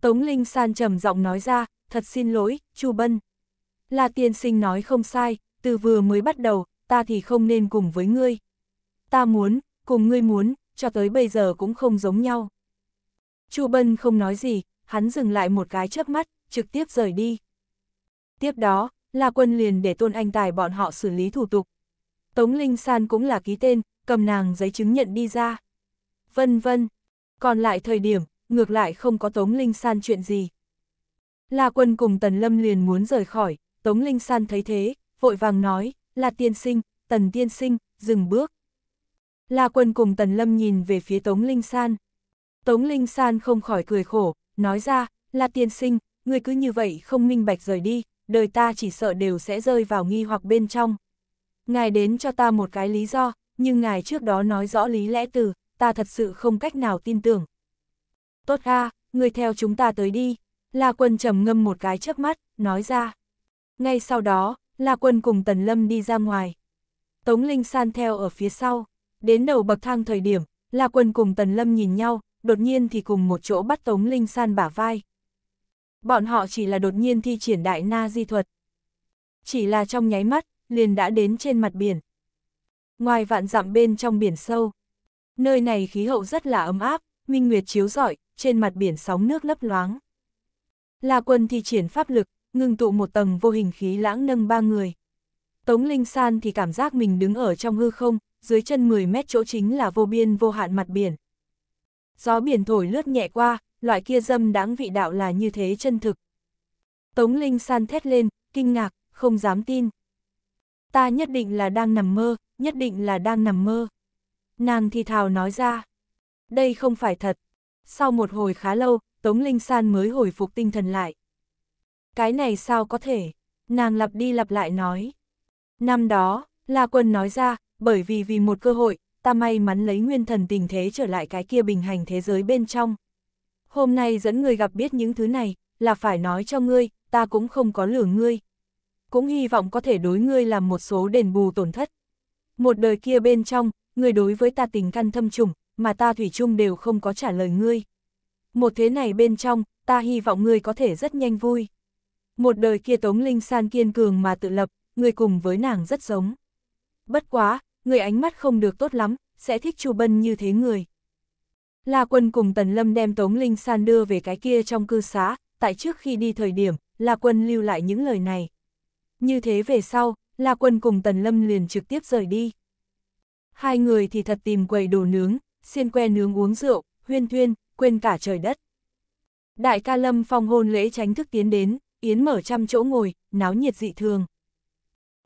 [SPEAKER 1] Tống Linh San trầm giọng nói ra, thật xin lỗi, Chu Bân. Là tiên sinh nói không sai, từ vừa mới bắt đầu, ta thì không nên cùng với ngươi. Ta muốn, cùng ngươi muốn, cho tới bây giờ cũng không giống nhau. Chu Bân không nói gì, hắn dừng lại một cái trước mắt, trực tiếp rời đi. Tiếp đó, La Quân liền để Tôn Anh Tài bọn họ xử lý thủ tục. Tống Linh San cũng là ký tên, cầm nàng giấy chứng nhận đi ra. Vân vân. Còn lại thời điểm, ngược lại không có Tống Linh San chuyện gì. La Quân cùng Tần Lâm liền muốn rời khỏi, Tống Linh San thấy thế, vội vàng nói, là tiên sinh, Tần tiên sinh, dừng bước. La Quân cùng Tần Lâm nhìn về phía Tống Linh San. Tống Linh San không khỏi cười khổ, nói ra, là tiên sinh, người cứ như vậy không minh bạch rời đi, đời ta chỉ sợ đều sẽ rơi vào nghi hoặc bên trong. Ngài đến cho ta một cái lý do, nhưng ngài trước đó nói rõ lý lẽ từ, ta thật sự không cách nào tin tưởng. Tốt ha, người theo chúng ta tới đi. La quân trầm ngâm một cái trước mắt, nói ra. Ngay sau đó, La quân cùng Tần Lâm đi ra ngoài. Tống Linh san theo ở phía sau. Đến đầu bậc thang thời điểm, La quân cùng Tần Lâm nhìn nhau, đột nhiên thì cùng một chỗ bắt Tống Linh San bả vai. Bọn họ chỉ là đột nhiên thi triển đại na di thuật. Chỉ là trong nháy mắt, liền đã đến trên mặt biển. Ngoài vạn dặm bên trong biển sâu, nơi này khí hậu rất là ấm áp, minh nguyệt chiếu rọi, trên mặt biển sóng nước lấp loáng. La quân thi triển pháp lực, ngưng tụ một tầng vô hình khí lãng nâng ba người. Tống Linh San thì cảm giác mình đứng ở trong hư không, dưới chân 10 mét chỗ chính là vô biên vô hạn mặt biển gió biển thổi lướt nhẹ qua, loại kia dâm đáng vị đạo là như thế chân thực. Tống Linh san thét lên, kinh ngạc, không dám tin. Ta nhất định là đang nằm mơ, nhất định là đang nằm mơ. Nàng thì thào nói ra. Đây không phải thật. Sau một hồi khá lâu, Tống Linh San mới hồi phục tinh thần lại. Cái này sao có thể? Nàng lặp đi lặp lại nói. Năm đó, La Quân nói ra, bởi vì vì một cơ hội, ta may mắn lấy nguyên thần tình thế trở lại cái kia bình hành thế giới bên trong. Hôm nay dẫn ngươi gặp biết những thứ này, là phải nói cho ngươi, ta cũng không có lửa ngươi. Cũng hy vọng có thể đối ngươi làm một số đền bù tổn thất. Một đời kia bên trong, ngươi đối với ta tình căn thâm trùng, mà ta thủy chung đều không có trả lời ngươi. Một thế này bên trong, ta hy vọng ngươi có thể rất nhanh vui. Một đời kia Tống Linh San kiên cường mà tự lập, ngươi cùng với nàng rất giống. Bất quá, người ánh mắt không được tốt lắm, sẽ thích Chu Bân như thế người. La Quân cùng Tần Lâm đem Tống Linh San đưa về cái kia trong cư xá, tại trước khi đi thời điểm, La Quân lưu lại những lời này. Như thế về sau, La Quân cùng Tần Lâm liền trực tiếp rời đi. Hai người thì thật tìm quầy đồ nướng, xiên que nướng uống rượu, huyên thuyên, quên cả trời đất. Đại ca Lâm phong hôn lễ tránh thức tiến đến, Yến mở trăm chỗ ngồi, náo nhiệt dị thường.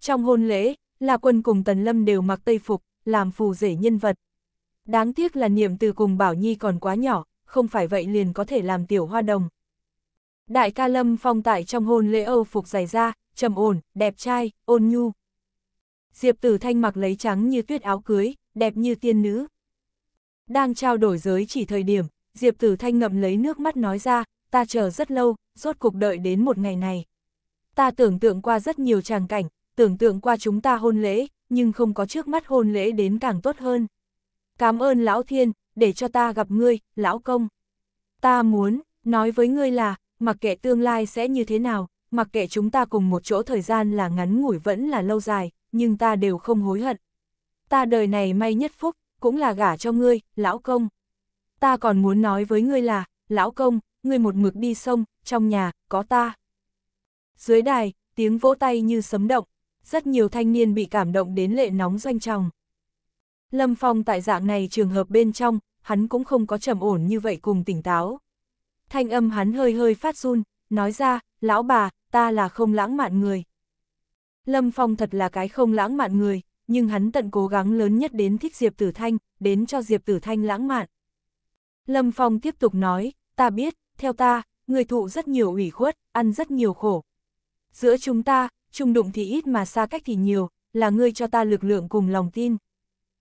[SPEAKER 1] Trong hôn lễ, La Quân cùng Tần Lâm đều mặc tây phục, làm phù rể nhân vật. Đáng tiếc là niệm từ cùng Bảo Nhi còn quá nhỏ, không phải vậy liền có thể làm tiểu hoa đồng. Đại ca Lâm Phong tại trong hôn lễ Âu phục dày da, trầm ổn, đẹp trai, ôn nhu. Diệp Tử Thanh mặc lấy trắng như tuyết áo cưới, đẹp như tiên nữ. Đang trao đổi giới chỉ thời điểm, Diệp Tử Thanh ngậm lấy nước mắt nói ra, ta chờ rất lâu, rốt cuộc đợi đến một ngày này. Ta tưởng tượng qua rất nhiều tràng cảnh, tưởng tượng qua chúng ta hôn lễ, nhưng không có trước mắt hôn lễ đến càng tốt hơn. Cảm ơn lão thiên, để cho ta gặp ngươi, lão công. Ta muốn, nói với ngươi là, mặc kệ tương lai sẽ như thế nào, mặc kệ chúng ta cùng một chỗ thời gian là ngắn ngủi vẫn là lâu dài, nhưng ta đều không hối hận. Ta đời này may nhất phúc, cũng là gả cho ngươi, lão công. Ta còn muốn nói với ngươi là, lão công, ngươi một mực đi sông, trong nhà, có ta. Dưới đài, tiếng vỗ tay như sấm động rất nhiều thanh niên bị cảm động đến lệ nóng doanh tròng. Lâm Phong tại dạng này trường hợp bên trong, hắn cũng không có trầm ổn như vậy cùng tỉnh táo. Thanh âm hắn hơi hơi phát run, nói ra, lão bà, ta là không lãng mạn người. Lâm Phong thật là cái không lãng mạn người, nhưng hắn tận cố gắng lớn nhất đến thích Diệp Tử Thanh, đến cho Diệp Tử Thanh lãng mạn. Lâm Phong tiếp tục nói, ta biết, theo ta, người thụ rất nhiều ủy khuất, ăn rất nhiều khổ. Giữa chúng ta, trung đụng thì ít mà xa cách thì nhiều, là ngươi cho ta lực lượng cùng lòng tin.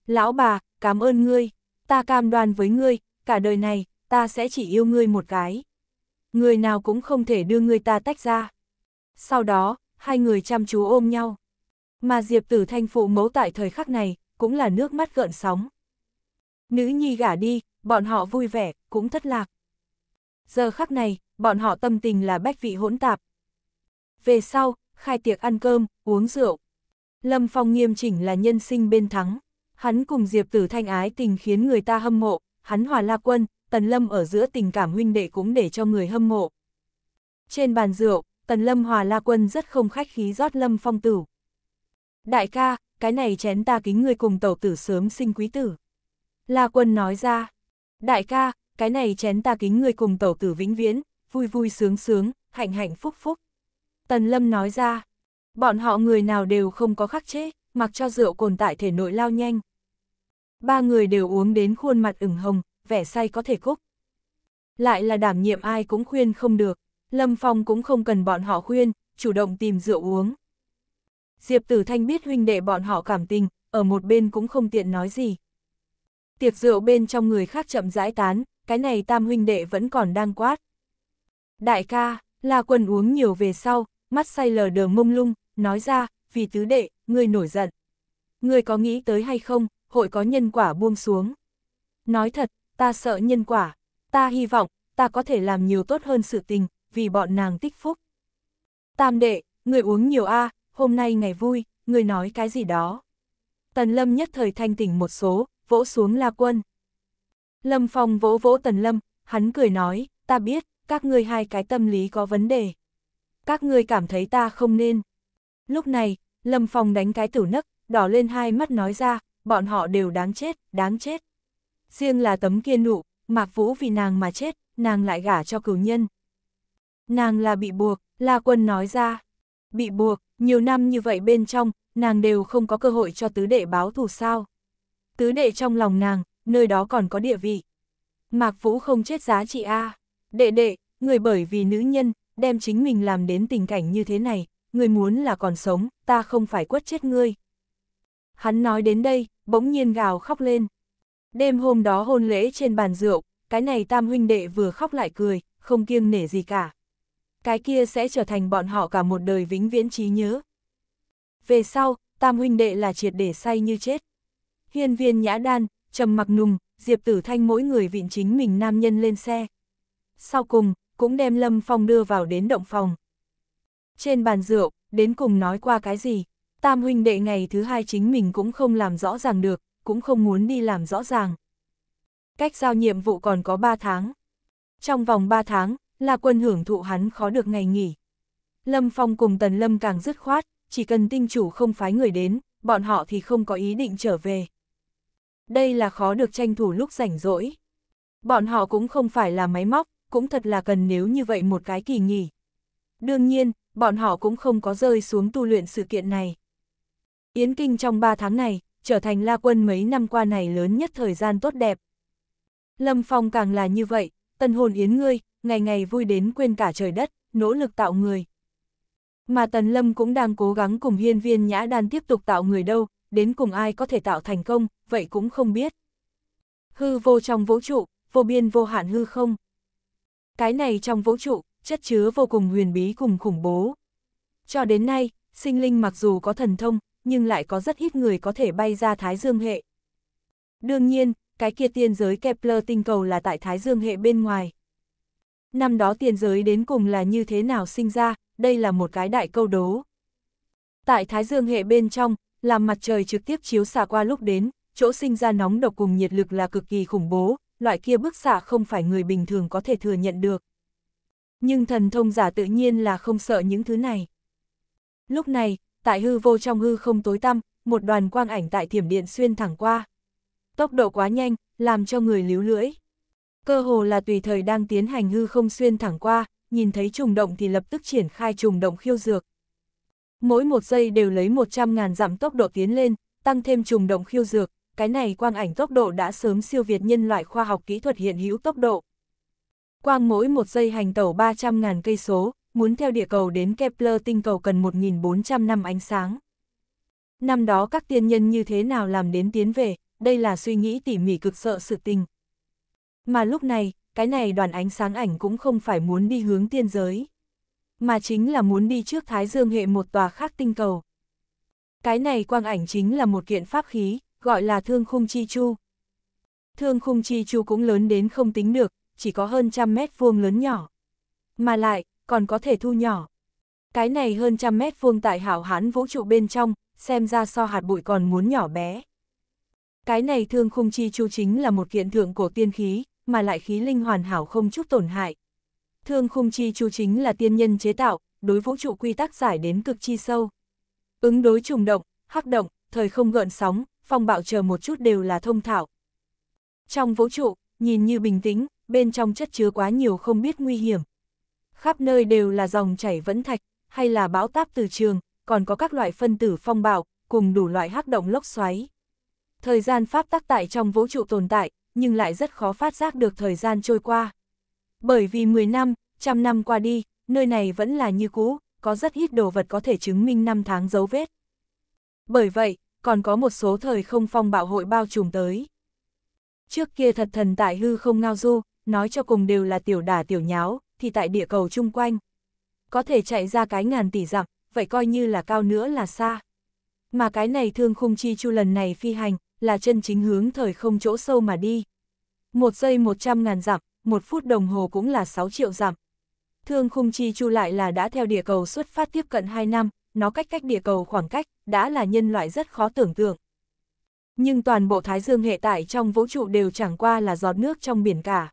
[SPEAKER 1] Lão bà, cảm ơn ngươi, ta cam đoan với ngươi, cả đời này, ta sẽ chỉ yêu ngươi một cái. Người nào cũng không thể đưa ngươi ta tách ra. Sau đó, hai người chăm chú ôm nhau. Mà Diệp Tử Thanh phụ mẫu tại thời khắc này, cũng là nước mắt gợn sóng. Nữ nhi gả đi, bọn họ vui vẻ, cũng thất lạc. Giờ khắc này, bọn họ tâm tình là bách vị hỗn tạp. Về sau, khai tiệc ăn cơm, uống rượu. Lâm Phong nghiêm chỉnh là nhân sinh bên thắng. Hắn cùng Diệp Tử Thanh ái tình khiến người ta hâm mộ, hắn hòa la quân, Tần Lâm ở giữa tình cảm huynh đệ cũng để cho người hâm mộ. Trên bàn rượu, Tần Lâm hòa la quân rất không khách khí rót Lâm Phong tử. Đại ca, cái này chén ta kính người cùng tẩu tử sớm sinh quý tử. La quân nói ra, đại ca, cái này chén ta kính người cùng tẩu tử vĩnh viễn, vui vui sướng sướng, hạnh hạnh phúc phúc. Tần Lâm nói ra, bọn họ người nào đều không có khắc chế, mặc cho rượu cồn tại thể nội lao nhanh. Ba người đều uống đến khuôn mặt ửng hồng, vẻ say có thể cúc. Lại là đảm nhiệm ai cũng khuyên không được, Lâm Phong cũng không cần bọn họ khuyên, chủ động tìm rượu uống. Diệp Tử Thanh biết huynh đệ bọn họ cảm tình, ở một bên cũng không tiện nói gì. Tiệc rượu bên trong người khác chậm rãi tán, cái này tam huynh đệ vẫn còn đang quát. Đại ca, là quần uống nhiều về sau, mắt say lờ đờ mông lung, nói ra, vì tứ đệ, ngươi nổi giận. Ngươi có nghĩ tới hay không, hội có nhân quả buông xuống. Nói thật, ta sợ nhân quả, ta hy vọng, ta có thể làm nhiều tốt hơn sự tình, vì bọn nàng tích phúc. Tam đệ, người uống nhiều a, hôm nay ngày vui, người nói cái gì đó. Tần Lâm nhất thời thanh tỉnh một số, vỗ xuống La Quân. Lâm Phong vỗ vỗ Tần Lâm, hắn cười nói, ta biết, các ngươi hai cái tâm lý có vấn đề các ngươi cảm thấy ta không nên. Lúc này, Lâm Phong đánh cái tử nấc, đỏ lên hai mắt nói ra, bọn họ đều đáng chết, đáng chết. Riêng là tấm kia nụ, Mạc Vũ vì nàng mà chết, nàng lại gả cho cửu nhân. Nàng là bị buộc, La Quân nói ra. Bị buộc, nhiều năm như vậy bên trong, nàng đều không có cơ hội cho tứ đệ báo thù sao. Tứ đệ trong lòng nàng, nơi đó còn có địa vị. Mạc Vũ không chết giá trị A. Đệ đệ, người bởi vì nữ nhân, đem chính mình làm đến tình cảnh như thế này, người muốn là còn sống, ta không phải quất chết ngươi. Hắn nói đến đây, bỗng nhiên gào khóc lên. Đêm hôm đó hôn lễ trên bàn rượu, cái này tam huynh đệ vừa khóc lại cười, không kiêng nể gì cả. Cái kia sẽ trở thành bọn họ cả một đời vĩnh viễn trí nhớ. Về sau, tam huynh đệ là triệt để say như chết. Hiên viên nhã đan, trầm mặc nùng, diệp tử thanh mỗi người vịn chính mình nam nhân lên xe. Sau cùng, cũng đem Lâm Phong đưa vào đến động phòng. Trên bàn rượu, đến cùng nói qua cái gì, tam huynh đệ ngày thứ hai chính mình cũng không làm rõ ràng được, cũng không muốn đi làm rõ ràng. Cách giao nhiệm vụ còn có 3 tháng. Trong vòng 3 tháng, là quân hưởng thụ hắn khó được ngày nghỉ. Lâm Phong cùng Tần Lâm càng dứt khoát, chỉ cần tinh chủ không phái người đến, bọn họ thì không có ý định trở về. Đây là khó được tranh thủ lúc rảnh rỗi. Bọn họ cũng không phải là máy móc, cũng thật là cần nếu như vậy một cái kỳ nghỉ. Đương nhiên, bọn họ cũng không có rơi xuống tu luyện sự kiện này. Yến Kinh trong 3 tháng này, trở thành la quân mấy năm qua này lớn nhất thời gian tốt đẹp. Lâm Phong càng là như vậy, tân hồn Yến ngươi, ngày ngày vui đến quên cả trời đất, nỗ lực tạo người. Mà Tần Lâm cũng đang cố gắng cùng hiên viên nhã đan tiếp tục tạo người đâu, đến cùng ai có thể tạo thành công, vậy cũng không biết. Hư vô trong vũ trụ, vô biên vô hạn hư không. Cái này trong vũ trụ, chất chứa vô cùng huyền bí cùng khủng bố. Cho đến nay, sinh linh mặc dù có thần thông, nhưng lại có rất ít người có thể bay ra Thái Dương hệ. Đương nhiên, cái kia tiên giới Kepler tinh cầu là tại Thái Dương hệ bên ngoài. Năm đó tiên giới đến cùng là như thế nào sinh ra, đây là một cái đại câu đố. Tại Thái Dương hệ bên trong, làm mặt trời trực tiếp chiếu xạ qua lúc đến, chỗ sinh ra nóng độc cùng nhiệt lực là cực kỳ khủng bố, loại kia bức xạ không phải người bình thường có thể thừa nhận được. Nhưng thần thông giả tự nhiên là không sợ những thứ này. Lúc này, tại hư vô trong hư không tối tăm, một đoàn quang ảnh tại thiểm điện xuyên thẳng qua. Tốc độ quá nhanh, làm cho người líu lưỡi. Cơ hồ là tùy thời đang tiến hành hư không xuyên thẳng qua, nhìn thấy trùng động thì lập tức triển khai trùng động khiêu dược. Mỗi một giây đều lấy 100.000 dặm tốc độ tiến lên, tăng thêm trùng động khiêu dược, cái này quang ảnh tốc độ đã sớm siêu việt nhân loại khoa học kỹ thuật hiện hữu tốc độ. Quang mỗi một giây hành tẩu 300.000 cây số, muốn theo địa cầu đến Kepler tinh cầu cần 1.400 năm ánh sáng. Năm đó các tiên nhân như thế nào làm đến tiến về, đây là suy nghĩ tỉ mỉ cực sợ sự tình. Mà lúc này, cái này đoàn ánh sáng ảnh cũng không phải muốn đi hướng tiên giới, mà chính là muốn đi trước Thái Dương hệ một tòa khác tinh cầu. Cái này quang ảnh chính là một kiện pháp khí, gọi là thương khung chi chu. Thương khung chi chu cũng lớn đến không tính được, chỉ có hơn trăm mét vuông lớn nhỏ. Mà lại, còn có thể thu nhỏ. Cái này hơn trăm mét vuông tại hảo hán vũ trụ bên trong, xem ra so hạt bụi còn muốn nhỏ bé. Cái này thương khung chi chu chính là một kiện thượng cổ tiên khí, mà lại khí linh hoàn hảo không chút tổn hại. Thương khung chi chu chính là tiên nhân chế tạo, đối vũ trụ quy tắc giải đến cực chi sâu. Ứng đối trùng động, hắc động, thời không gợn sóng, phong bạo chờ một chút đều là thông thạo. Trong vũ trụ, nhìn như bình tĩnh, bên trong chất chứa quá nhiều không biết nguy hiểm. Khắp nơi đều là dòng chảy vẫn thạch, hay là bão táp từ trường, còn có các loại phân tử phong bạo, cùng đủ loại hắc động lốc xoáy. Thời gian pháp tắc tại trong vũ trụ tồn tại, nhưng lại rất khó phát giác được thời gian trôi qua. Bởi vì 10 năm, trăm năm qua đi, nơi này vẫn là như cũ, có rất ít đồ vật có thể chứng minh năm tháng dấu vết. Bởi vậy, còn có một số thời không phong bạo hội bao trùm tới. Trước kia thật thần tại hư không ngao du, nói cho cùng đều là tiểu đả tiểu nháo, thì tại địa cầu chung quanh. Có thể chạy ra cái ngàn tỷ dặm, vậy coi như là cao nữa là xa. Mà cái này thương khung chi chu lần này phi hành, là chân chính hướng thời không chỗ sâu mà đi. Một giây một trăm ngàn dặm, một phút đồng hồ cũng là sáu triệu dặm. Thương khung chi chu lại là đã theo địa cầu xuất phát tiếp cận hai năm, nó cách cách địa cầu khoảng cách đã là nhân loại rất khó tưởng tượng. Nhưng toàn bộ Thái Dương hệ tại trong vũ trụ đều chẳng qua là giọt nước trong biển cả.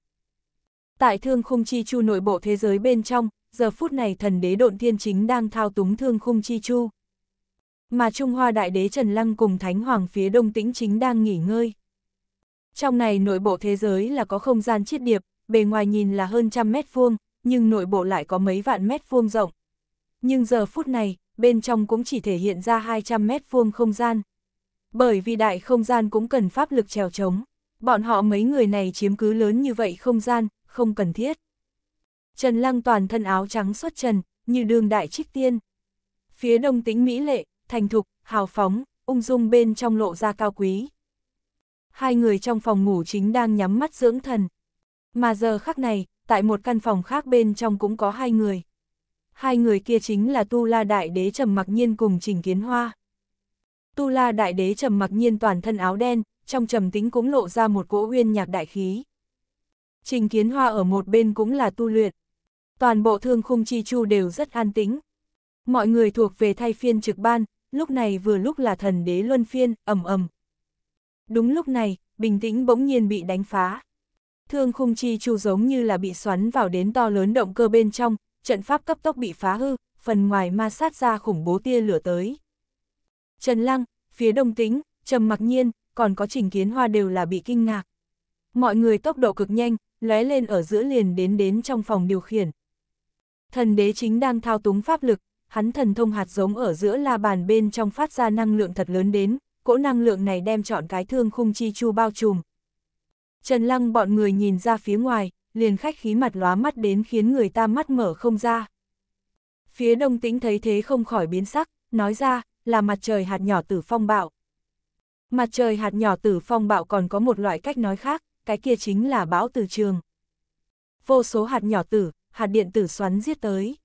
[SPEAKER 1] Tại thương khung chi chu nội bộ thế giới bên trong, giờ phút này thần đế độn thiên chính đang thao túng thương khung chi chu. Mà Trung Hoa Đại đế Trần Lăng cùng Thánh Hoàng phía đông tĩnh chính đang nghỉ ngơi. Trong này nội bộ thế giới là có không gian chiết điệp, bề ngoài nhìn là hơn trăm mét vuông, nhưng nội bộ lại có mấy vạn mét vuông rộng. Nhưng giờ phút này, bên trong cũng chỉ thể hiện ra 200 mét vuông không gian. Bởi vì đại không gian cũng cần pháp lực trèo trống, bọn họ mấy người này chiếm cứ lớn như vậy không gian, không cần thiết. Trần Lăng toàn thân áo trắng xuất trần, như đường đại trích tiên. Phía đông tính mỹ lệ, thành thục, hào phóng, ung dung bên trong lộ ra cao quý. Hai người trong phòng ngủ chính đang nhắm mắt dưỡng thần. Mà giờ khắc này, tại một căn phòng khác bên trong cũng có hai người hai người kia chính là Tu La Đại Đế Trầm Mặc Nhiên cùng Trình Kiến Hoa. Tu La Đại Đế Trầm Mặc Nhiên toàn thân áo đen, trong trầm tính cũng lộ ra một cỗ uyên nhạc đại khí. Trình Kiến Hoa ở một bên cũng là tu luyện. Toàn bộ thương khung chi chu đều rất an tĩnh. Mọi người thuộc về thay phiên trực ban, lúc này vừa lúc là thần đế luân phiên, ầm ầm. Đúng lúc này, bình tĩnh bỗng nhiên bị đánh phá. Thương khung chi chu giống như là bị xoắn vào đến to lớn động cơ bên trong, trận pháp cấp tốc bị phá hư, phần ngoài ma sát ra khủng bố tia lửa tới. Trần Lăng, phía đông tĩnh, trầm mặc nhiên, còn có trình kiến hoa đều là bị kinh ngạc. Mọi người tốc độ cực nhanh, lóe lên ở giữa liền đến đến trong phòng điều khiển. Thần đế chính đang thao túng pháp lực, hắn thần thông hạt giống ở giữa la bàn bên trong phát ra năng lượng thật lớn đến, cỗ năng lượng này đem chọn cái thương khung chi chu bao trùm. Trần Lăng bọn người nhìn ra phía ngoài, liền khách khí mặt lóa mắt đến khiến người ta mắt mở không ra. Phía đông tĩnh thấy thế không khỏi biến sắc, nói ra, là mặt trời hạt nhỏ tử phong bạo. Mặt trời hạt nhỏ tử phong bạo còn có một loại cách nói khác, cái kia chính là bão từ trường. Vô số hạt nhỏ tử, hạt điện tử xoắn giết tới.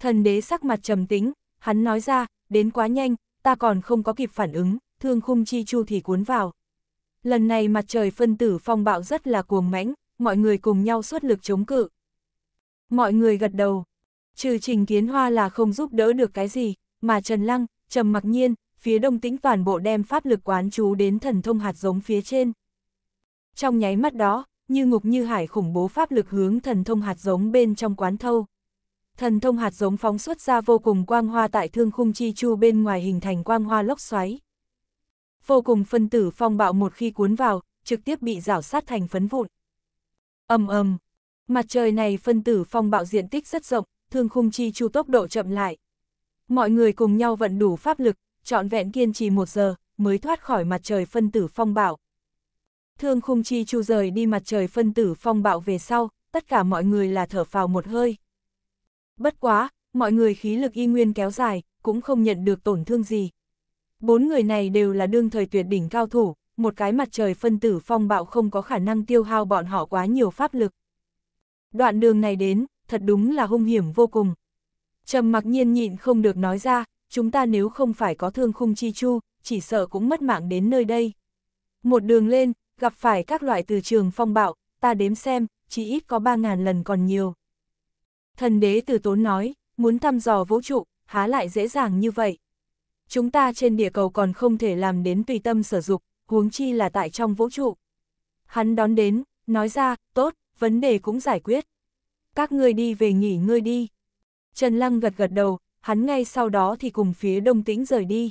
[SPEAKER 1] Thần đế sắc mặt trầm tĩnh, hắn nói ra, đến quá nhanh, ta còn không có kịp phản ứng, thương khung chi chu thì cuốn vào. Lần này mặt trời phân tử phong bạo rất là cuồng mãnh, mọi người cùng nhau xuất lực chống cự. Mọi người gật đầu, trừ trình kiến hoa là không giúp đỡ được cái gì, mà Trần Lăng, Trầm mặc nhiên, phía đông tĩnh toàn bộ đem pháp lực quán chú đến thần thông hạt giống phía trên. Trong nháy mắt đó, như ngục như hải khủng bố pháp lực hướng thần thông hạt giống bên trong quán thâu. Thần thông hạt giống phóng xuất ra vô cùng quang hoa tại thương khung chi chu bên ngoài hình thành quang hoa lốc xoáy. Vô cùng phân tử phong bạo một khi cuốn vào, trực tiếp bị rảo sát thành phấn vụn ầm ầm mặt trời này phân tử phong bạo diện tích rất rộng, thương khung chi chu tốc độ chậm lại. Mọi người cùng nhau vận đủ pháp lực, trọn vẹn kiên trì một giờ, mới thoát khỏi mặt trời phân tử phong bạo. Thương khung chi chu rời đi mặt trời phân tử phong bạo về sau, tất cả mọi người là thở phào một hơi. Bất quá, mọi người khí lực y nguyên kéo dài, cũng không nhận được tổn thương gì. Bốn người này đều là đương thời tuyệt đỉnh cao thủ, một cái mặt trời phân tử phong bạo không có khả năng tiêu hao bọn họ quá nhiều pháp lực. Đoạn đường này đến, thật đúng là hung hiểm vô cùng. Trầm mặc nhiên nhịn không được nói ra, chúng ta nếu không phải có thương khung chi chu, chỉ sợ cũng mất mạng đến nơi đây. Một đường lên, gặp phải các loại từ trường phong bạo, ta đếm xem, chỉ ít có 3.000 lần còn nhiều. Thần đế từ tốn nói, muốn thăm dò vũ trụ, há lại dễ dàng như vậy. Chúng ta trên địa cầu còn không thể làm đến tùy tâm sở dục, huống chi là tại trong vũ trụ. Hắn đón đến, nói ra, tốt, vấn đề cũng giải quyết. Các ngươi đi về nghỉ ngơi đi. Trần Lăng gật gật đầu, hắn ngay sau đó thì cùng phía đông tĩnh rời đi.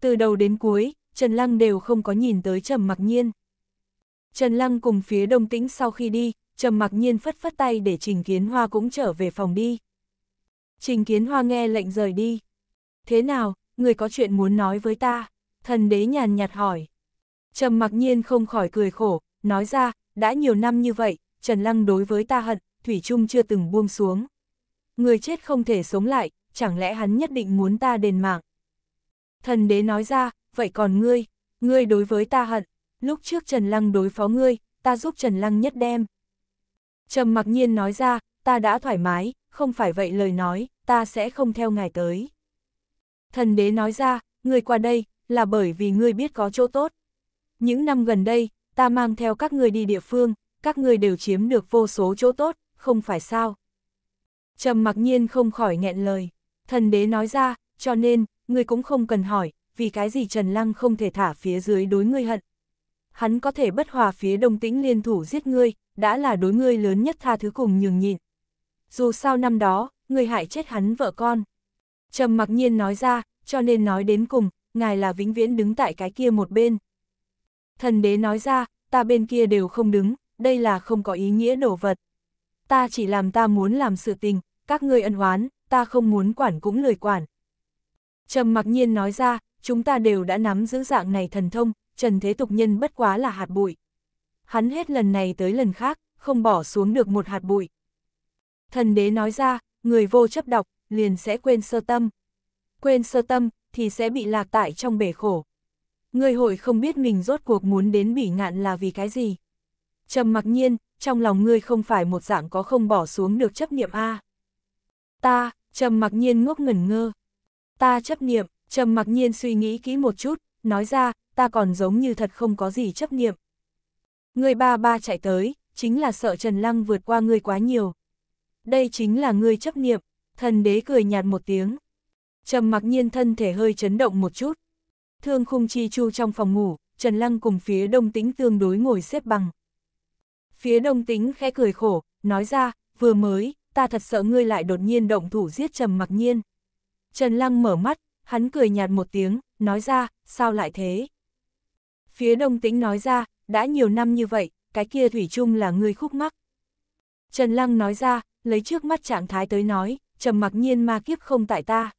[SPEAKER 1] Từ đầu đến cuối, Trần Lăng đều không có nhìn tới Trầm Mặc Nhiên. Trần Lăng cùng phía đông tĩnh sau khi đi, Trầm Mặc Nhiên phất phất tay để Trình Kiến Hoa cũng trở về phòng đi. Trình Kiến Hoa nghe lệnh rời đi. Thế nào, người có chuyện muốn nói với ta? thần đế nhàn nhạt hỏi. Trầm mặc nhiên không khỏi cười khổ, nói ra, đã nhiều năm như vậy, Trần Lăng đối với ta hận, Thủy Trung chưa từng buông xuống. Người chết không thể sống lại, chẳng lẽ hắn nhất định muốn ta đền mạng? Thần đế nói ra, vậy còn ngươi, ngươi đối với ta hận, lúc trước Trần Lăng đối phó ngươi, ta giúp Trần Lăng nhất đem. Trầm mặc nhiên nói ra, ta đã thoải mái, không phải vậy lời nói, ta sẽ không theo ngài tới. Thần đế nói ra, người qua đây, là bởi vì ngươi biết có chỗ tốt. Những năm gần đây, ta mang theo các ngươi đi địa phương, các ngươi đều chiếm được vô số chỗ tốt, không phải sao? Trầm mặc nhiên không khỏi nghẹn lời. Thần đế nói ra, cho nên, ngươi cũng không cần hỏi, vì cái gì Trần Lăng không thể thả phía dưới đối ngươi hận. Hắn có thể bất hòa phía đông tĩnh liên thủ giết ngươi, đã là đối ngươi lớn nhất tha thứ cùng nhường nhịn. Dù sao năm đó, ngươi hại chết hắn vợ con. Trầm mặc nhiên nói ra, cho nên nói đến cùng, ngài là vĩnh viễn đứng tại cái kia một bên. Thần đế nói ra, ta bên kia đều không đứng, đây là không có ý nghĩa đổ vật. Ta chỉ làm ta muốn làm sự tình, các ngươi ân oán, ta không muốn quản cũng lười quản. Trầm mặc nhiên nói ra, chúng ta đều đã nắm giữ dạng này thần thông, trần thế tục nhân bất quá là hạt bụi. Hắn hết lần này tới lần khác, không bỏ xuống được một hạt bụi. Thần đế nói ra, người vô chấp đọc, liền sẽ quên sơ tâm. Quên sơ tâm, thì sẽ bị lạc tại trong bể khổ. Người hội không biết mình rốt cuộc muốn đến bỉ ngạn là vì cái gì. Trầm mặc nhiên, trong lòng ngươi không phải một dạng có không bỏ xuống được chấp niệm A. Ta, trầm mặc nhiên ngốc ngẩn ngơ. Ta chấp niệm, trầm mặc nhiên suy nghĩ kỹ một chút, nói ra, ta còn giống như thật không có gì chấp niệm. Người ba ba chạy tới, chính là sợ Trần Lăng vượt qua ngươi quá nhiều. Đây chính là ngươi chấp niệm, thần đế cười nhạt một tiếng trầm mặc nhiên thân thể hơi chấn động một chút. Thương khung chi chu trong phòng ngủ, Trần Lăng cùng phía đông tĩnh tương đối ngồi xếp bằng. Phía đông tĩnh khẽ cười khổ, nói ra, vừa mới, ta thật sợ ngươi lại đột nhiên động thủ giết trầm mặc nhiên. Trần Lăng mở mắt, hắn cười nhạt một tiếng, nói ra, sao lại thế? Phía đông tĩnh nói ra, đã nhiều năm như vậy, cái kia thủy chung là ngươi khúc mắc. Trần Lăng nói ra, lấy trước mắt trạng thái tới nói, trầm mặc nhiên ma kiếp không tại ta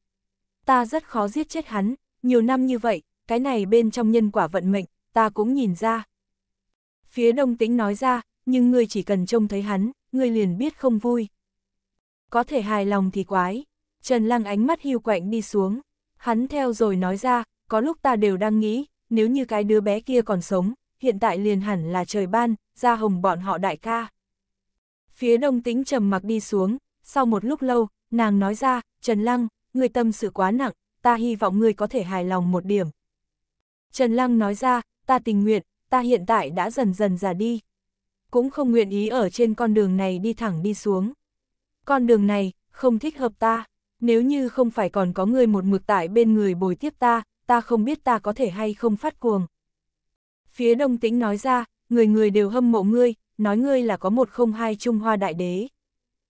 [SPEAKER 1] ta rất khó giết chết hắn, nhiều năm như vậy, cái này bên trong nhân quả vận mệnh, ta cũng nhìn ra. Phía đông tĩnh nói ra, nhưng ngươi chỉ cần trông thấy hắn, ngươi liền biết không vui. Có thể hài lòng thì quái. Trần Lăng ánh mắt hiu quạnh đi xuống. Hắn theo rồi nói ra, có lúc ta đều đang nghĩ, nếu như cái đứa bé kia còn sống, hiện tại liền hẳn là trời ban, ra hồng bọn họ đại ca. Phía đông tĩnh trầm mặc đi xuống, sau một lúc lâu, nàng nói ra, Trần Lăng, Ngươi tâm sự quá nặng, ta hy vọng ngươi có thể hài lòng một điểm. Trần Lăng nói ra, ta tình nguyện, ta hiện tại đã dần dần già đi. Cũng không nguyện ý ở trên con đường này đi thẳng đi xuống. Con đường này, không thích hợp ta. Nếu như không phải còn có người một mực tại bên người bồi tiếp ta, ta không biết ta có thể hay không phát cuồng. Phía đông tĩnh nói ra, người người đều hâm mộ ngươi, nói ngươi là có một không hai Trung Hoa Đại Đế.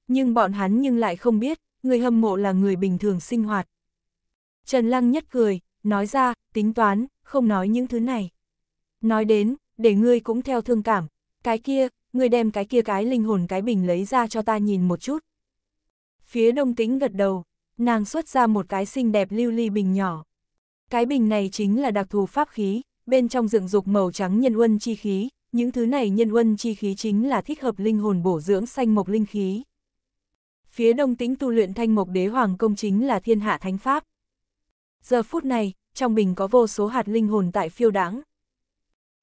[SPEAKER 1] Nhưng bọn hắn nhưng lại không biết, người hâm mộ là người bình thường sinh hoạt. Trần Lăng nhất cười, nói ra, tính toán, không nói những thứ này. Nói đến, để ngươi cũng theo thương cảm, cái kia, ngươi đem cái kia cái linh hồn cái bình lấy ra cho ta nhìn một chút. Phía đông tĩnh gật đầu, nàng xuất ra một cái xinh đẹp lưu ly bình nhỏ. Cái bình này chính là đặc thù pháp khí, bên trong dựng dục màu trắng nhân quân chi khí, những thứ này nhân quân chi khí chính là thích hợp linh hồn bổ dưỡng xanh mộc linh khí phía đông tĩnh tu luyện thanh mộc đế hoàng công chính là thiên hạ thánh pháp. Giờ phút này, trong bình có vô số hạt linh hồn tại phiêu đáng.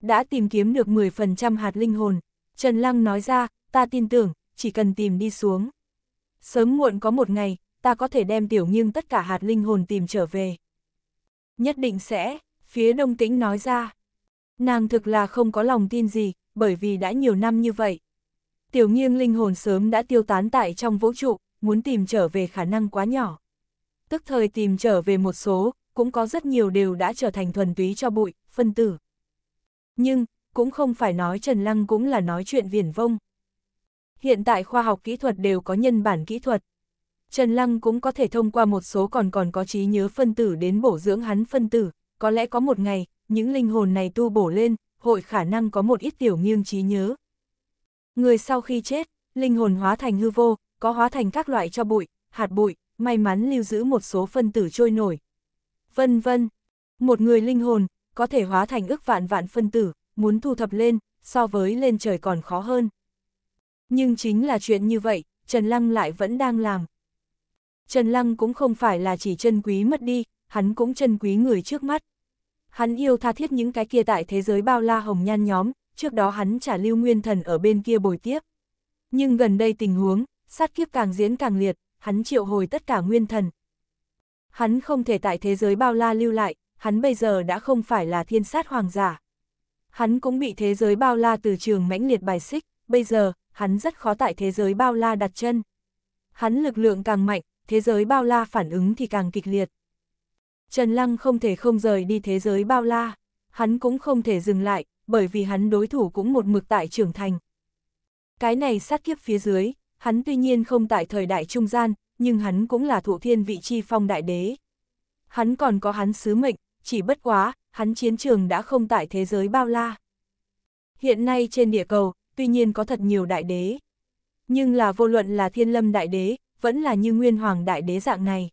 [SPEAKER 1] Đã tìm kiếm được 10% hạt linh hồn, Trần Lăng nói ra, ta tin tưởng, chỉ cần tìm đi xuống. Sớm muộn có một ngày, ta có thể đem tiểu nghiêng tất cả hạt linh hồn tìm trở về. Nhất định sẽ, phía đông tĩnh nói ra. Nàng thực là không có lòng tin gì, bởi vì đã nhiều năm như vậy. Tiểu nghiêng linh hồn sớm đã tiêu tán tại trong vũ trụ, muốn tìm trở về khả năng quá nhỏ. Tức thời tìm trở về một số, cũng có rất nhiều đều đã trở thành thuần túy cho bụi, phân tử. Nhưng, cũng không phải nói Trần Lăng cũng là nói chuyện viển vông. Hiện tại khoa học kỹ thuật đều có nhân bản kỹ thuật. Trần Lăng cũng có thể thông qua một số còn còn có trí nhớ phân tử đến bổ dưỡng hắn phân tử, có lẽ có một ngày, những linh hồn này tu bổ lên, hội khả năng có một ít tiểu nghiêng trí nhớ. Người sau khi chết, linh hồn hóa thành hư vô, có hóa thành các loại cho bụi, hạt bụi, may mắn lưu giữ một số phân tử trôi nổi. Vân vân, một người linh hồn, có thể hóa thành ước vạn vạn phân tử, muốn thu thập lên, so với lên trời còn khó hơn. Nhưng chính là chuyện như vậy, Trần Lăng lại vẫn đang làm. Trần Lăng cũng không phải là chỉ chân quý mất đi, hắn cũng chân quý người trước mắt. Hắn yêu tha thiết những cái kia tại thế giới bao la hồng nhan nhóm, trước đó hắn trả lưu nguyên thần ở bên kia bồi tiếp. Nhưng gần đây tình huống, sát kiếp càng diễn càng liệt, hắn triệu hồi tất cả nguyên thần. Hắn không thể tại thế giới bao la lưu lại, hắn bây giờ đã không phải là thiên sát hoàng giả. Hắn cũng bị thế giới bao la từ trường mãnh liệt bài xích, bây giờ, hắn rất khó tại thế giới bao la đặt chân. Hắn lực lượng càng mạnh, thế giới bao la phản ứng thì càng kịch liệt. Trần Lăng không thể không rời đi thế giới bao la, hắn cũng không thể dừng lại, bởi vì hắn đối thủ cũng một mực tại trưởng thành. Cái này sát kiếp phía dưới, Hắn tuy nhiên không tại thời đại trung gian, nhưng hắn cũng là thủ thiên vị chi phong đại đế. Hắn còn có hắn sứ mệnh, chỉ bất quá, hắn chiến trường đã không tại thế giới bao la. Hiện nay trên địa cầu, tuy nhiên có thật nhiều đại đế. Nhưng là vô luận là thiên lâm đại đế, vẫn là như nguyên hoàng đại đế dạng này.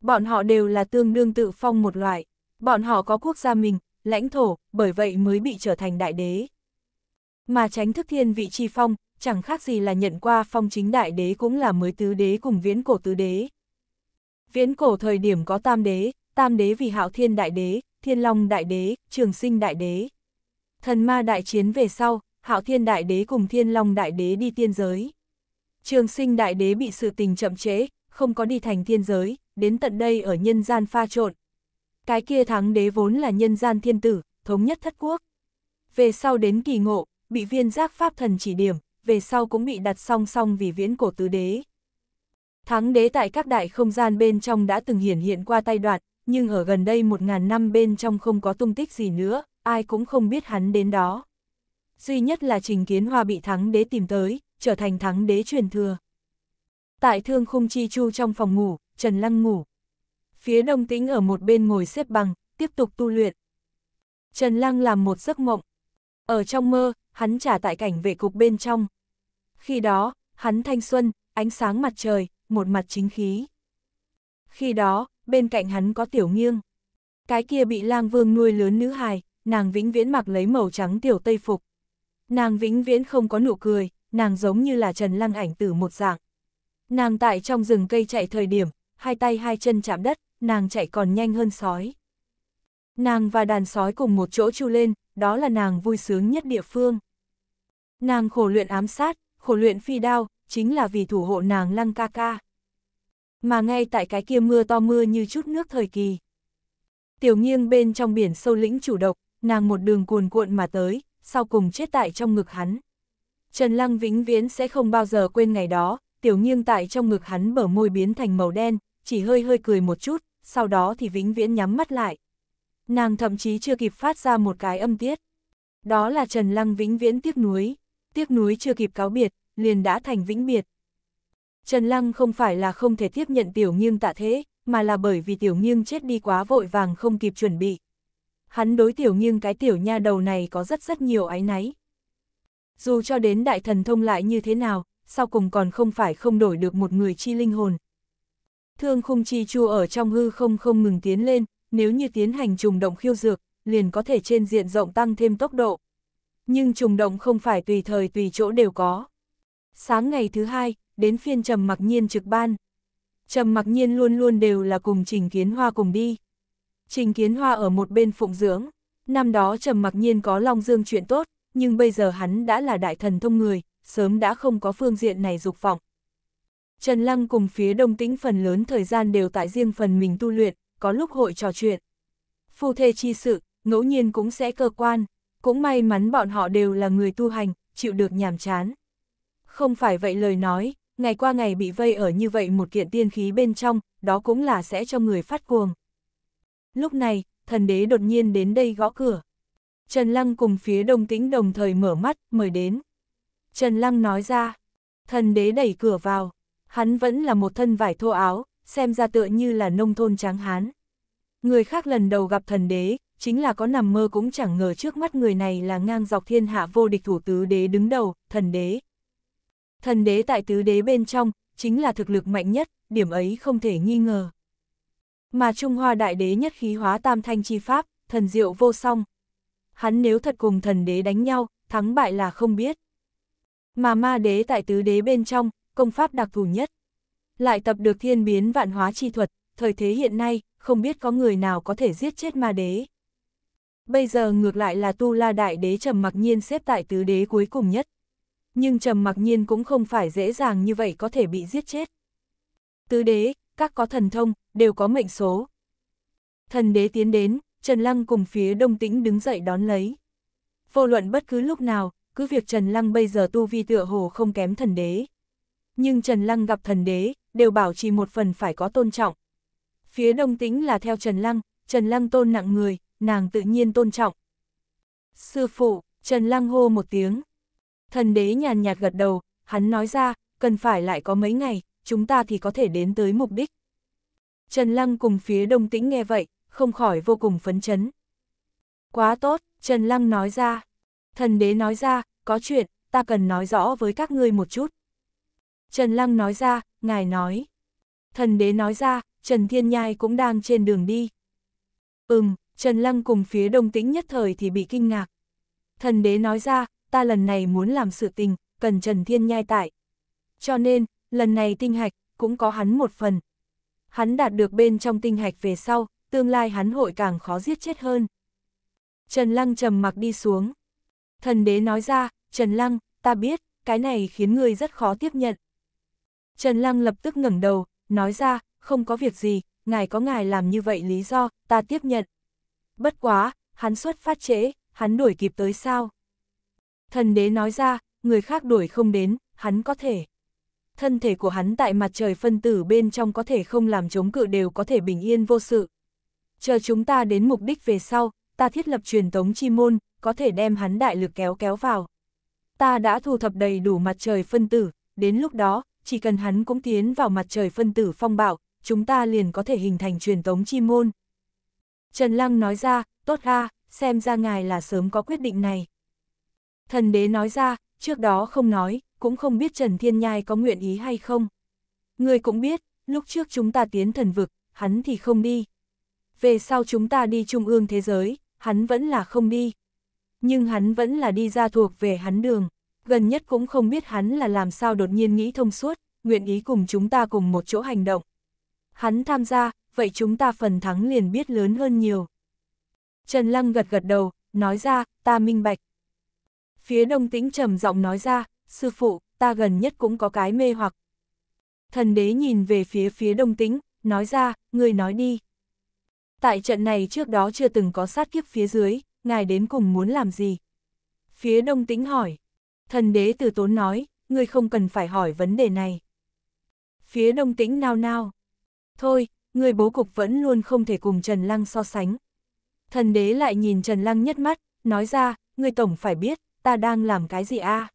[SPEAKER 1] Bọn họ đều là tương đương tự phong một loại, bọn họ có quốc gia mình, lãnh thổ, bởi vậy mới bị trở thành đại đế. Mà tránh thức thiên vị chi phong, chẳng khác gì là nhận qua phong chính đại đế cũng là mới tứ đế cùng viễn cổ tứ đế. Viễn cổ thời điểm có tam đế, tam đế vì hạo thiên đại đế, thiên long đại đế, trường sinh đại đế. Thần ma đại chiến về sau, hạo thiên đại đế cùng thiên long đại đế đi tiên giới. Trường sinh đại đế bị sự tình chậm chế không có đi thành thiên giới, đến tận đây ở nhân gian pha trộn. Cái kia thắng đế vốn là nhân gian thiên tử, thống nhất thất quốc. Về sau đến kỳ ngộ, bị viên giác pháp thần chỉ điểm, về sau cũng bị đặt song song vì viễn cổ tứ đế. Thắng đế tại các đại không gian bên trong đã từng hiển hiện qua tay đoạt, nhưng ở gần đây một ngàn năm bên trong không có tung tích gì nữa, ai cũng không biết hắn đến đó. Duy nhất là trình kiến hoa bị thắng đế tìm tới, trở thành thắng đế truyền thừa. Tại thương khung chi chu trong phòng ngủ, Trần Lăng ngủ. Phía đông tĩnh ở một bên ngồi xếp bằng, tiếp tục tu luyện. Trần Lăng làm một giấc mộng. Ở trong mơ, hắn trả tại cảnh vệ cục bên trong, khi đó, hắn thanh xuân, ánh sáng mặt trời, một mặt chính khí. Khi đó, bên cạnh hắn có tiểu nghiêng. Cái kia bị lang vương nuôi lớn nữ hài, nàng vĩnh viễn mặc lấy màu trắng tiểu tây phục. Nàng vĩnh viễn không có nụ cười, nàng giống như là trần lăng ảnh tử một dạng. Nàng tại trong rừng cây chạy thời điểm, hai tay hai chân chạm đất, nàng chạy còn nhanh hơn sói. Nàng và đàn sói cùng một chỗ chu lên, đó là nàng vui sướng nhất địa phương. Nàng khổ luyện ám sát, khổ luyện phi đao, chính là vì thủ hộ nàng lăng ca ca. Mà ngay tại cái kia mưa to mưa như chút nước thời kỳ. Tiểu nghiêng bên trong biển sâu lĩnh chủ độc, nàng một đường cuồn cuộn mà tới, sau cùng chết tại trong ngực hắn. Trần Lăng vĩnh viễn sẽ không bao giờ quên ngày đó, tiểu nghiêng tại trong ngực hắn bở môi biến thành màu đen, chỉ hơi hơi cười một chút, sau đó thì vĩnh viễn nhắm mắt lại. Nàng thậm chí chưa kịp phát ra một cái âm tiết. Đó là Trần Lăng vĩnh viễn tiếc nuối tiếc núi chưa kịp cáo biệt, liền đã thành vĩnh biệt. Trần Lăng không phải là không thể tiếp nhận tiểu nghiêng tạ thế, mà là bởi vì tiểu nghiêng chết đi quá vội vàng không kịp chuẩn bị. Hắn đối tiểu nghiêng cái tiểu nha đầu này có rất rất nhiều áy náy. Dù cho đến đại thần thông lại như thế nào, sau cùng còn không phải không đổi được một người chi linh hồn. Thương khung chi chu ở trong hư không không ngừng tiến lên, nếu như tiến hành trùng động khiêu dược, liền có thể trên diện rộng tăng thêm tốc độ nhưng trùng động không phải tùy thời tùy chỗ đều có. Sáng ngày thứ hai, đến phiên Trầm Mặc Nhiên trực ban. Trầm Mặc Nhiên luôn luôn đều là cùng Trình Kiến Hoa cùng đi. Trình Kiến Hoa ở một bên phụng dưỡng, năm đó Trầm Mặc Nhiên có Long Dương chuyện tốt, nhưng bây giờ hắn đã là đại thần thông người, sớm đã không có phương diện này dục vọng. Trần Lăng cùng phía Đông Tĩnh phần lớn thời gian đều tại riêng phần mình tu luyện, có lúc hội trò chuyện. Phu thê chi sự, ngẫu nhiên cũng sẽ cơ quan. Cũng may mắn bọn họ đều là người tu hành, chịu được nhàm chán. Không phải vậy lời nói, ngày qua ngày bị vây ở như vậy một kiện tiên khí bên trong, đó cũng là sẽ cho người phát cuồng. Lúc này, thần đế đột nhiên đến đây gõ cửa. Trần Lăng cùng phía đông tĩnh đồng thời mở mắt, mời đến. Trần Lăng nói ra, thần đế đẩy cửa vào, hắn vẫn là một thân vải thô áo, xem ra tựa như là nông thôn tráng hán. Người khác lần đầu gặp thần đế, chính là có nằm mơ cũng chẳng ngờ trước mắt người này là ngang dọc thiên hạ vô địch thủ tứ đế đứng đầu, thần đế. Thần đế tại tứ đế bên trong, chính là thực lực mạnh nhất, điểm ấy không thể nghi ngờ. Mà Trung Hoa đại đế nhất khí hóa tam thanh chi pháp, thần diệu vô song. Hắn nếu thật cùng thần đế đánh nhau, thắng bại là không biết. Mà ma đế tại tứ đế bên trong, công pháp đặc thù nhất. Lại tập được thiên biến vạn hóa chi thuật, thời thế hiện nay, không biết có người nào có thể giết chết ma đế. Bây giờ ngược lại là Tu La Đại Đế Trầm Mặc Nhiên xếp tại tứ đế cuối cùng nhất. Nhưng Trầm Mặc Nhiên cũng không phải dễ dàng như vậy có thể bị giết chết. Tứ đế, các có thần thông, đều có mệnh số. Thần đế tiến đến, Trần Lăng cùng phía đông tĩnh đứng dậy đón lấy. Vô luận bất cứ lúc nào, cứ việc Trần Lăng bây giờ tu vi tựa hồ không kém thần đế. Nhưng Trần Lăng gặp thần đế, đều bảo trì một phần phải có tôn trọng. Phía đông tĩnh là theo Trần Lăng, Trần Lăng tôn nặng người, nàng tự nhiên tôn trọng. Sư phụ, Trần Lăng hô một tiếng. Thần đế nhàn nhạt gật đầu, hắn nói ra, cần phải lại có mấy ngày, chúng ta thì có thể đến tới mục đích. Trần Lăng cùng phía đông tĩnh nghe vậy, không khỏi vô cùng phấn chấn. Quá tốt, Trần Lăng nói ra. Thần đế nói ra, có chuyện, ta cần nói rõ với các ngươi một chút. Trần Lăng nói ra, ngài nói. Thần đế nói ra, Trần Thiên Nhai cũng đang trên đường đi. Ừm, Trần Lăng cùng phía đông tĩnh nhất thời thì bị kinh ngạc. Thần đế nói ra, ta lần này muốn làm sự tình, cần Trần Thiên nhai tại. Cho nên, lần này tinh hạch, cũng có hắn một phần. Hắn đạt được bên trong tinh hạch về sau, tương lai hắn hội càng khó giết chết hơn. Trần Lăng trầm mặc đi xuống. Thần đế nói ra, Trần Lăng, ta biết, cái này khiến người rất khó tiếp nhận. Trần Lăng lập tức ngẩng đầu, nói ra, không có việc gì, ngài có ngài làm như vậy lý do, ta tiếp nhận bất quá, hắn xuất phát trễ, hắn đuổi kịp tới sao? Thần đế nói ra, người khác đuổi không đến, hắn có thể. Thân thể của hắn tại mặt trời phân tử bên trong có thể không làm chống cự đều có thể bình yên vô sự. Chờ chúng ta đến mục đích về sau, ta thiết lập truyền tống chi môn, có thể đem hắn đại lực kéo kéo vào. Ta đã thu thập đầy đủ mặt trời phân tử, đến lúc đó, chỉ cần hắn cũng tiến vào mặt trời phân tử phong bạo, chúng ta liền có thể hình thành truyền tống chi môn. Trần Lăng nói ra, tốt ra, xem ra ngài là sớm có quyết định này. Thần đế nói ra, trước đó không nói, cũng không biết Trần Thiên Nhai có nguyện ý hay không. Người cũng biết, lúc trước chúng ta tiến thần vực, hắn thì không đi. Về sau chúng ta đi trung ương thế giới, hắn vẫn là không đi. Nhưng hắn vẫn là đi ra thuộc về hắn đường, gần nhất cũng không biết hắn là làm sao đột nhiên nghĩ thông suốt, nguyện ý cùng chúng ta cùng một chỗ hành động. Hắn tham gia, vậy chúng ta phần thắng liền biết lớn hơn nhiều. Trần Lăng gật gật đầu, nói ra, ta minh bạch. Phía đông tĩnh trầm giọng nói ra, sư phụ, ta gần nhất cũng có cái mê hoặc. Thần đế nhìn về phía phía đông tĩnh, nói ra, người nói đi. Tại trận này trước đó chưa từng có sát kiếp phía dưới, ngài đến cùng muốn làm gì? Phía đông tĩnh hỏi. Thần đế từ tốn nói, người không cần phải hỏi vấn đề này. Phía đông tĩnh nao nao. Thôi, người bố cục vẫn luôn không thể cùng Trần Lăng so sánh. Thần đế lại nhìn Trần Lăng nhất mắt, nói ra, người tổng phải biết, ta đang làm cái gì a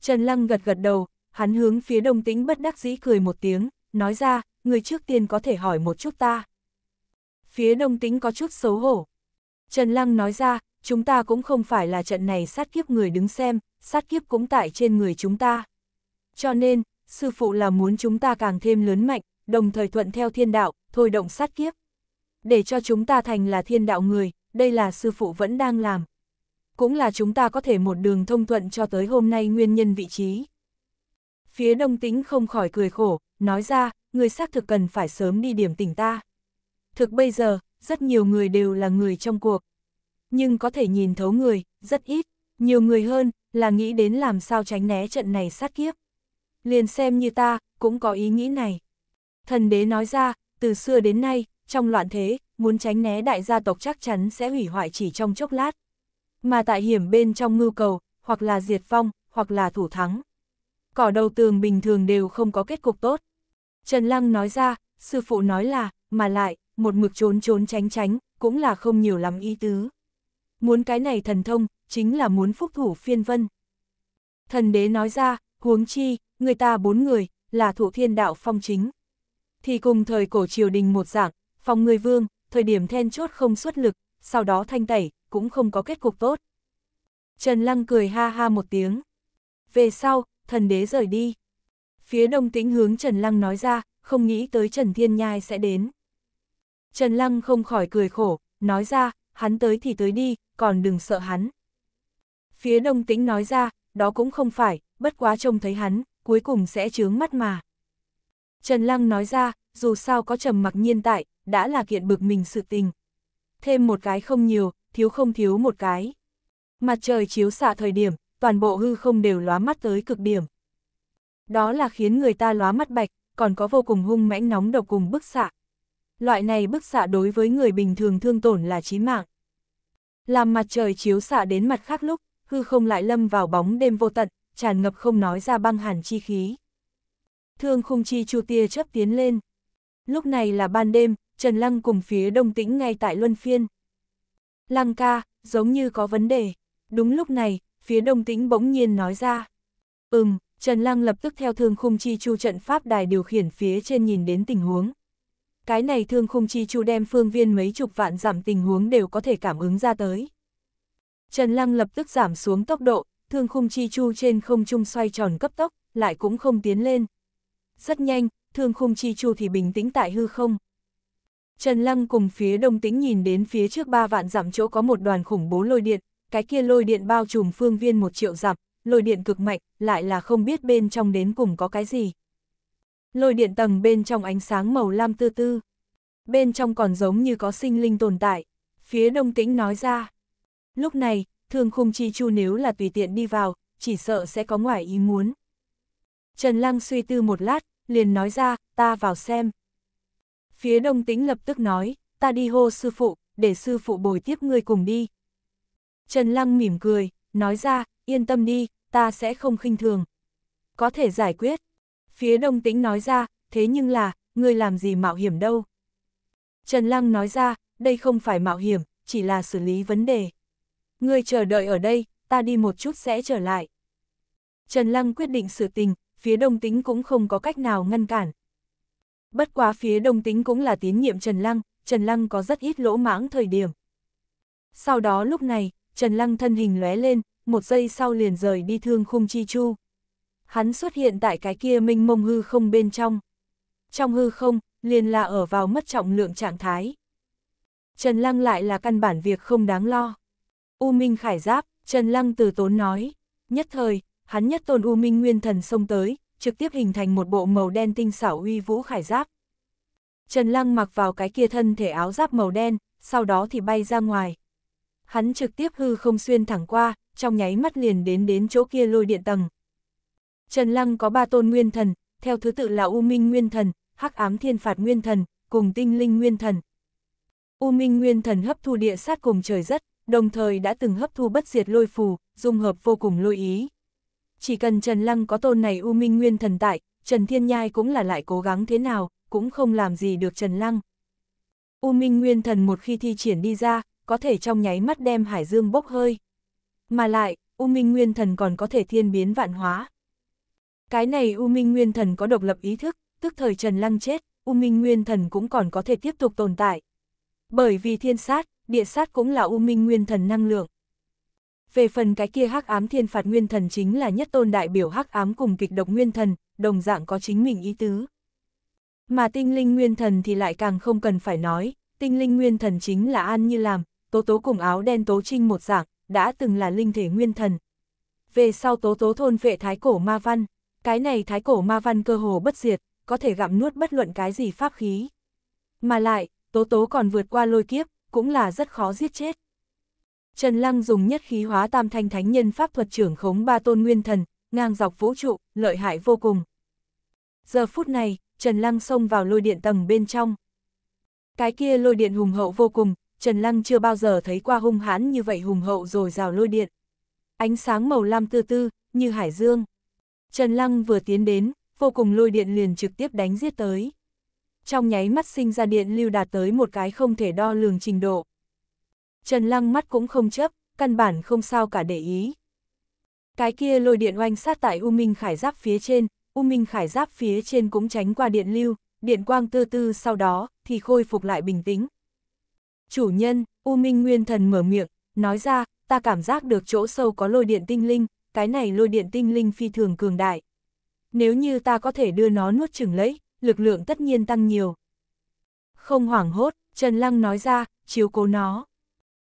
[SPEAKER 1] Trần Lăng gật gật đầu, hắn hướng phía đông tĩnh bất đắc dĩ cười một tiếng, nói ra, người trước tiên có thể hỏi một chút ta. Phía đông tĩnh có chút xấu hổ. Trần Lăng nói ra, chúng ta cũng không phải là trận này sát kiếp người đứng xem, sát kiếp cũng tại trên người chúng ta. Cho nên, sư phụ là muốn chúng ta càng thêm lớn mạnh, đồng thời thuận theo thiên đạo, thôi động sát kiếp. Để cho chúng ta thành là thiên đạo người, đây là sư phụ vẫn đang làm. Cũng là chúng ta có thể một đường thông thuận cho tới hôm nay nguyên nhân vị trí. Phía đông tĩnh không khỏi cười khổ, nói ra, người xác thực cần phải sớm đi điểm tỉnh ta. Thực bây giờ, rất nhiều người đều là người trong cuộc. Nhưng có thể nhìn thấu người, rất ít, nhiều người hơn, là nghĩ đến làm sao tránh né trận này sát kiếp. Liền xem như ta, cũng có ý nghĩ này. Thần đế nói ra, từ xưa đến nay, trong loạn thế, muốn tránh né đại gia tộc chắc chắn sẽ hủy hoại chỉ trong chốc lát. Mà tại hiểm bên trong ngưu cầu, hoặc là diệt vong, hoặc là thủ thắng. Cỏ đầu tường bình thường đều không có kết cục tốt. Trần Lăng nói ra, sư phụ nói là, mà lại, một mực trốn trốn tránh tránh, cũng là không nhiều lắm ý tứ. Muốn cái này thần thông, chính là muốn phúc thủ phiên vân. Thần đế nói ra, huống chi, người ta bốn người, là thủ thiên đạo phong chính thì cùng thời cổ triều đình một dạng, phòng người vương, thời điểm then chốt không xuất lực, sau đó thanh tẩy, cũng không có kết cục tốt. Trần Lăng cười ha ha một tiếng. Về sau, thần đế rời đi. Phía đông tĩnh hướng Trần Lăng nói ra, không nghĩ tới Trần Thiên Nhai sẽ đến. Trần Lăng không khỏi cười khổ, nói ra, hắn tới thì tới đi, còn đừng sợ hắn. Phía đông tĩnh nói ra, đó cũng không phải, bất quá trông thấy hắn, cuối cùng sẽ chướng mắt mà. Trần Lăng nói ra, dù sao có trầm mặc nhiên tại, đã là kiện bực mình sự tình. Thêm một cái không nhiều, thiếu không thiếu một cái. Mặt trời chiếu xạ thời điểm, toàn bộ hư không đều lóa mắt tới cực điểm. Đó là khiến người ta lóa mắt bạch, còn có vô cùng hung mãnh nóng độc cùng bức xạ. Loại này bức xạ đối với người bình thường thương tổn là chí mạng. Làm mặt trời chiếu xạ đến mặt khác lúc, hư không lại lâm vào bóng đêm vô tận, tràn ngập không nói ra băng hàn chi khí. Thương khung chi chu tia chớp tiến lên. Lúc này là ban đêm, Trần Lăng cùng phía đông tĩnh ngay tại Luân Phiên. Lăng ca, giống như có vấn đề. Đúng lúc này, phía đông tĩnh bỗng nhiên nói ra. Ừm, Trần Lăng lập tức theo thương khung chi chu trận pháp đài điều khiển phía trên nhìn đến tình huống. Cái này thương khung chi chu đem phương viên mấy chục vạn giảm tình huống đều có thể cảm ứng ra tới. Trần Lăng lập tức giảm xuống tốc độ, thương khung chi chu trên không trung xoay tròn cấp tốc, lại cũng không tiến lên rất nhanh, thương khung chi chu thì bình tĩnh tại hư không. Trần Lăng cùng phía đông tĩnh nhìn đến phía trước ba vạn dặm chỗ có một đoàn khủng bố lôi điện, cái kia lôi điện bao trùm phương viên một triệu dặm, lôi điện cực mạnh, lại là không biết bên trong đến cùng có cái gì. Lôi điện tầng bên trong ánh sáng màu lam tư tư. Bên trong còn giống như có sinh linh tồn tại. Phía đông tĩnh nói ra. Lúc này, thương khung chi chu nếu là tùy tiện đi vào, chỉ sợ sẽ có ngoài ý muốn. Trần Lăng suy tư một lát, liền nói ra, ta vào xem. Phía đông tĩnh lập tức nói, ta đi hô sư phụ, để sư phụ bồi tiếp ngươi cùng đi. Trần Lăng mỉm cười, nói ra, yên tâm đi, ta sẽ không khinh thường. Có thể giải quyết. Phía đông tĩnh nói ra, thế nhưng là, ngươi làm gì mạo hiểm đâu. Trần Lăng nói ra, đây không phải mạo hiểm, chỉ là xử lý vấn đề. Ngươi chờ đợi ở đây, ta đi một chút sẽ trở lại. Trần Lăng quyết định sự tình, phía đông tính cũng không có cách nào ngăn cản. Bất quá phía đông tính cũng là tín nhiệm Trần Lăng, Trần Lăng có rất ít lỗ mãng thời điểm. Sau đó lúc này, Trần Lăng thân hình lóe lên, một giây sau liền rời đi thương khung chi chu. Hắn xuất hiện tại cái kia minh mông hư không bên trong. Trong hư không, liền là ở vào mất trọng lượng trạng thái. Trần Lăng lại là căn bản việc không đáng lo. U Minh khải giáp, Trần Lăng từ tốn nói. Nhất thời, hắn nhất tôn U Minh Nguyên Thần xông tới, trực tiếp hình thành một bộ màu đen tinh xảo uy vũ khải giáp. Trần Lăng mặc vào cái kia thân thể áo giáp màu đen, sau đó thì bay ra ngoài. Hắn trực tiếp hư không xuyên thẳng qua, trong nháy mắt liền đến đến chỗ kia lôi điện tầng. Trần Lăng có ba tôn nguyên thần, theo thứ tự là U Minh Nguyên Thần, Hắc Ám Thiên Phạt Nguyên Thần, cùng Tinh Linh Nguyên Thần. U Minh Nguyên Thần hấp thu địa sát cùng trời rất, đồng thời đã từng hấp thu bất diệt lôi phù, dung hợp vô cùng lôi ý chỉ cần Trần Lăng có tôn này U Minh Nguyên thần tại, Trần Thiên Nhai cũng là lại cố gắng thế nào, cũng không làm gì được Trần Lăng. U Minh Nguyên thần một khi thi triển đi ra, có thể trong nháy mắt đem Hải Dương bốc hơi. Mà lại, U Minh Nguyên thần còn có thể thiên biến vạn hóa. Cái này U Minh Nguyên thần có độc lập ý thức, tức thời Trần Lăng chết, U Minh Nguyên thần cũng còn có thể tiếp tục tồn tại. Bởi vì thiên sát, địa sát cũng là U Minh Nguyên thần năng lượng. Về phần cái kia hắc ám thiên phạt nguyên thần chính là nhất tôn đại biểu hắc ám cùng kịch độc nguyên thần, đồng dạng có chính mình ý tứ. Mà tinh linh nguyên thần thì lại càng không cần phải nói, tinh linh nguyên thần chính là an như làm, tố tố cùng áo đen tố trinh một dạng, đã từng là linh thể nguyên thần. Về sau tố tố thôn vệ thái cổ ma văn, cái này thái cổ ma văn cơ hồ bất diệt, có thể gặm nuốt bất luận cái gì pháp khí. Mà lại, tố tố còn vượt qua lôi kiếp, cũng là rất khó giết chết. Trần Lăng dùng nhất khí hóa tam thanh thánh nhân pháp thuật trưởng khống ba tôn nguyên thần, ngang dọc vũ trụ, lợi hại vô cùng. Giờ phút này, Trần Lăng xông vào lôi điện tầng bên trong. Cái kia lôi điện hùng hậu vô cùng, Trần Lăng chưa bao giờ thấy qua hung hãn như vậy hùng hậu rồi rào lôi điện. Ánh sáng màu lam tư tư, như hải dương. Trần Lăng vừa tiến đến, vô cùng lôi điện liền trực tiếp đánh giết tới. Trong nháy mắt sinh ra điện lưu đạt tới một cái không thể đo lường trình độ. Trần Lăng mắt cũng không chấp, căn bản không sao cả để ý. Cái kia lôi điện oanh sát tại U Minh Khải Giáp phía trên, U Minh Khải Giáp phía trên cũng tránh qua điện lưu, điện quang tư tư sau đó thì khôi phục lại bình tĩnh. Chủ nhân, U Minh Nguyên Thần mở miệng, nói ra, ta cảm giác được chỗ sâu có lôi điện tinh linh, cái này lôi điện tinh linh phi thường cường đại. Nếu như ta có thể đưa nó nuốt chừng lấy, lực lượng tất nhiên tăng nhiều. Không hoảng hốt, Trần Lăng nói ra, chiếu cố nó.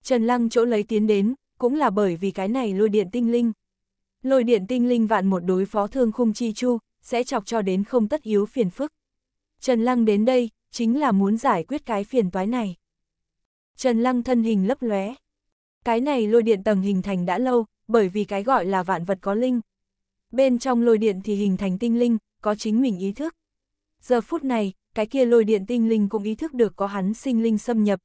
[SPEAKER 1] Trần Lăng chỗ lấy tiến đến, cũng là bởi vì cái này lôi điện tinh linh. Lôi điện tinh linh vạn một đối phó thương khung chi chu, sẽ chọc cho đến không tất yếu phiền phức. Trần Lăng đến đây, chính là muốn giải quyết cái phiền toái này. Trần Lăng thân hình lấp lóe. Cái này lôi điện tầng hình thành đã lâu, bởi vì cái gọi là vạn vật có linh. Bên trong lôi điện thì hình thành tinh linh, có chính mình ý thức. Giờ phút này, cái kia lôi điện tinh linh cũng ý thức được có hắn sinh linh xâm nhập,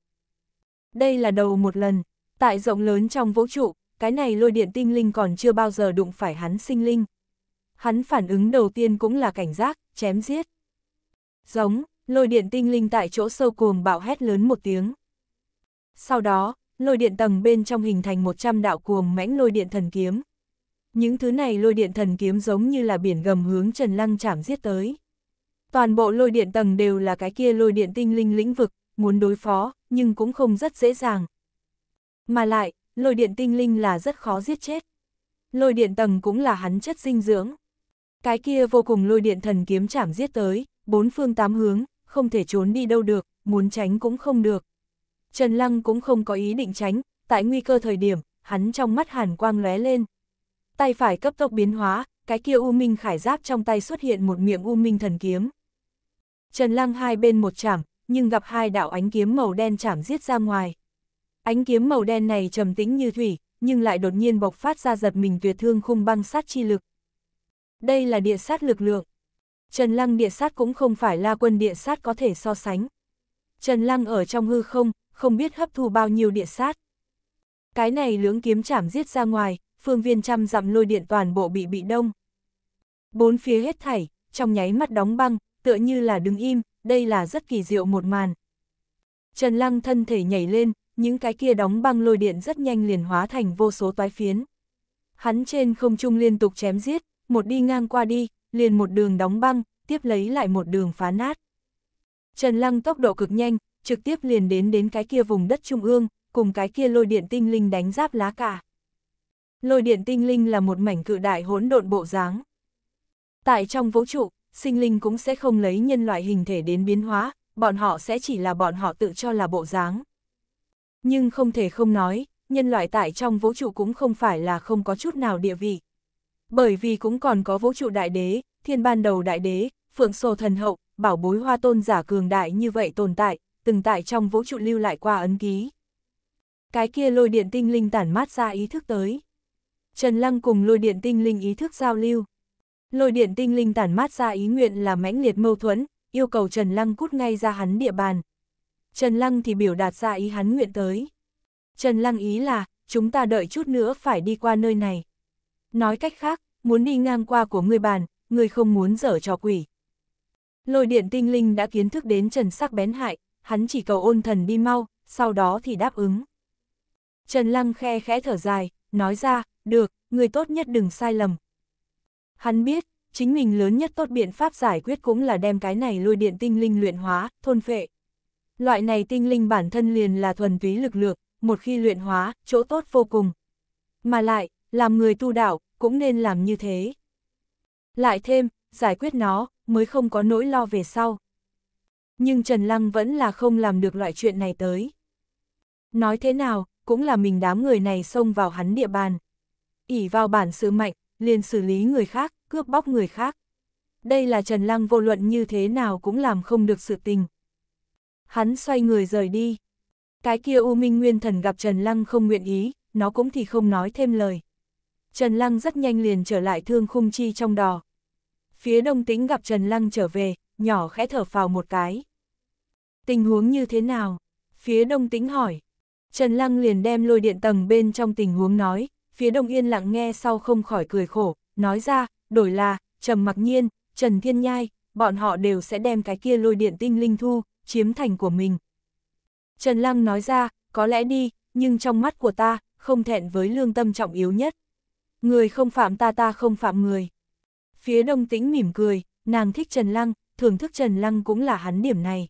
[SPEAKER 1] đây là đầu một lần, tại rộng lớn trong vũ trụ, cái này lôi điện tinh linh còn chưa bao giờ đụng phải hắn sinh linh. Hắn phản ứng đầu tiên cũng là cảnh giác, chém giết. Giống, lôi điện tinh linh tại chỗ sâu cuồng bạo hét lớn một tiếng. Sau đó, lôi điện tầng bên trong hình thành 100 đạo cuồng mãnh lôi điện thần kiếm. Những thứ này lôi điện thần kiếm giống như là biển gầm hướng Trần Lăng chạm giết tới. Toàn bộ lôi điện tầng đều là cái kia lôi điện tinh linh lĩnh vực, muốn đối phó, nhưng cũng không rất dễ dàng. Mà lại, lôi điện tinh linh là rất khó giết chết. Lôi điện tầng cũng là hắn chất dinh dưỡng. Cái kia vô cùng lôi điện thần kiếm chảm giết tới, bốn phương tám hướng, không thể trốn đi đâu được, muốn tránh cũng không được. Trần Lăng cũng không có ý định tránh, tại nguy cơ thời điểm, hắn trong mắt hàn quang lóe lên. Tay phải cấp tốc biến hóa, cái kia U Minh khải giáp trong tay xuất hiện một miệng U Minh thần kiếm. Trần Lăng hai bên một chảm, nhưng gặp hai đạo ánh kiếm màu đen chảm giết ra ngoài. Ánh kiếm màu đen này trầm tĩnh như thủy, nhưng lại đột nhiên bộc phát ra giật mình tuyệt thương khung băng sát chi lực. Đây là địa sát lực lượng. Trần Lăng địa sát cũng không phải là quân địa sát có thể so sánh. Trần Lăng ở trong hư không, không biết hấp thu bao nhiêu địa sát. Cái này lưỡng kiếm chảm giết ra ngoài, phương viên trăm dặm lôi điện toàn bộ bị bị đông. Bốn phía hết thảy, trong nháy mắt đóng băng, tựa như là đứng im, đây là rất kỳ diệu một màn. Trần Lăng thân thể nhảy lên, những cái kia đóng băng lôi điện rất nhanh liền hóa thành vô số toái phiến. Hắn trên không trung liên tục chém giết, một đi ngang qua đi, liền một đường đóng băng, tiếp lấy lại một đường phá nát. Trần Lăng tốc độ cực nhanh, trực tiếp liền đến đến cái kia vùng đất trung ương, cùng cái kia lôi điện tinh linh đánh giáp lá cả. Lôi điện tinh linh là một mảnh cự đại hỗn độn bộ dáng. Tại trong vũ trụ, sinh linh cũng sẽ không lấy nhân loại hình thể đến biến hóa, bọn họ sẽ chỉ là bọn họ tự cho là bộ dáng. Nhưng không thể không nói, nhân loại tại trong vũ trụ cũng không phải là không có chút nào địa vị. Bởi vì cũng còn có vũ trụ đại đế, thiên ban đầu đại đế, phượng sổ thần hậu, bảo bối hoa tôn giả cường đại như vậy tồn tại, từng tại trong vũ trụ lưu lại qua ấn ký. Cái kia lôi điện tinh linh tản mát ra ý thức tới. Trần Lăng cùng lôi điện tinh linh ý thức giao lưu. Lôi điện tinh linh tản mát ra ý nguyện là mãnh liệt mâu thuẫn, yêu cầu Trần Lăng cút ngay ra hắn địa bàn. Trần Lăng thì biểu đạt ra ý hắn nguyện tới. Trần Lăng ý là, chúng ta đợi chút nữa phải đi qua nơi này. Nói cách khác, muốn đi ngang qua của người bàn, người không muốn dở trò quỷ. Lôi điện tinh linh đã kiến thức đến Trần sắc bén hại, hắn chỉ cầu ôn thần đi mau, sau đó thì đáp ứng. Trần Lăng khe khẽ thở dài, nói ra, được, người tốt nhất đừng sai lầm, Hắn biết, chính mình lớn nhất tốt biện pháp giải quyết cũng là đem cái này lôi điện tinh linh luyện hóa, thôn phệ. Loại này tinh linh bản thân liền là thuần túy lực lượng, một khi luyện hóa, chỗ tốt vô cùng. Mà lại, làm người tu đạo, cũng nên làm như thế. Lại thêm, giải quyết nó, mới không có nỗi lo về sau. Nhưng Trần Lăng vẫn là không làm được loại chuyện này tới. Nói thế nào, cũng là mình đám người này xông vào hắn địa bàn. ỉ vào bản sự mạnh, liền xử lý người khác, cướp bóc người khác. Đây là Trần Lăng vô luận như thế nào cũng làm không được sự tình. Hắn xoay người rời đi. Cái kia U Minh Nguyên Thần gặp Trần Lăng không nguyện ý, nó cũng thì không nói thêm lời. Trần Lăng rất nhanh liền trở lại thương khung chi trong đò. Phía đông tính gặp Trần Lăng trở về, nhỏ khẽ thở phào một cái. Tình huống như thế nào? Phía đông tính hỏi. Trần Lăng liền đem lôi điện tầng bên trong tình huống nói, phía Đông Yên lặng nghe sau không khỏi cười khổ, nói ra, đổi là, Trầm Mặc Nhiên, Trần Thiên Nhai, bọn họ đều sẽ đem cái kia lôi điện tinh linh thu, chiếm thành của mình. Trần Lăng nói ra, có lẽ đi, nhưng trong mắt của ta, không thẹn với lương tâm trọng yếu nhất. Người không phạm ta ta không phạm người. Phía Đông Tĩnh mỉm cười, nàng thích Trần Lăng, thưởng thức Trần Lăng cũng là hắn điểm này.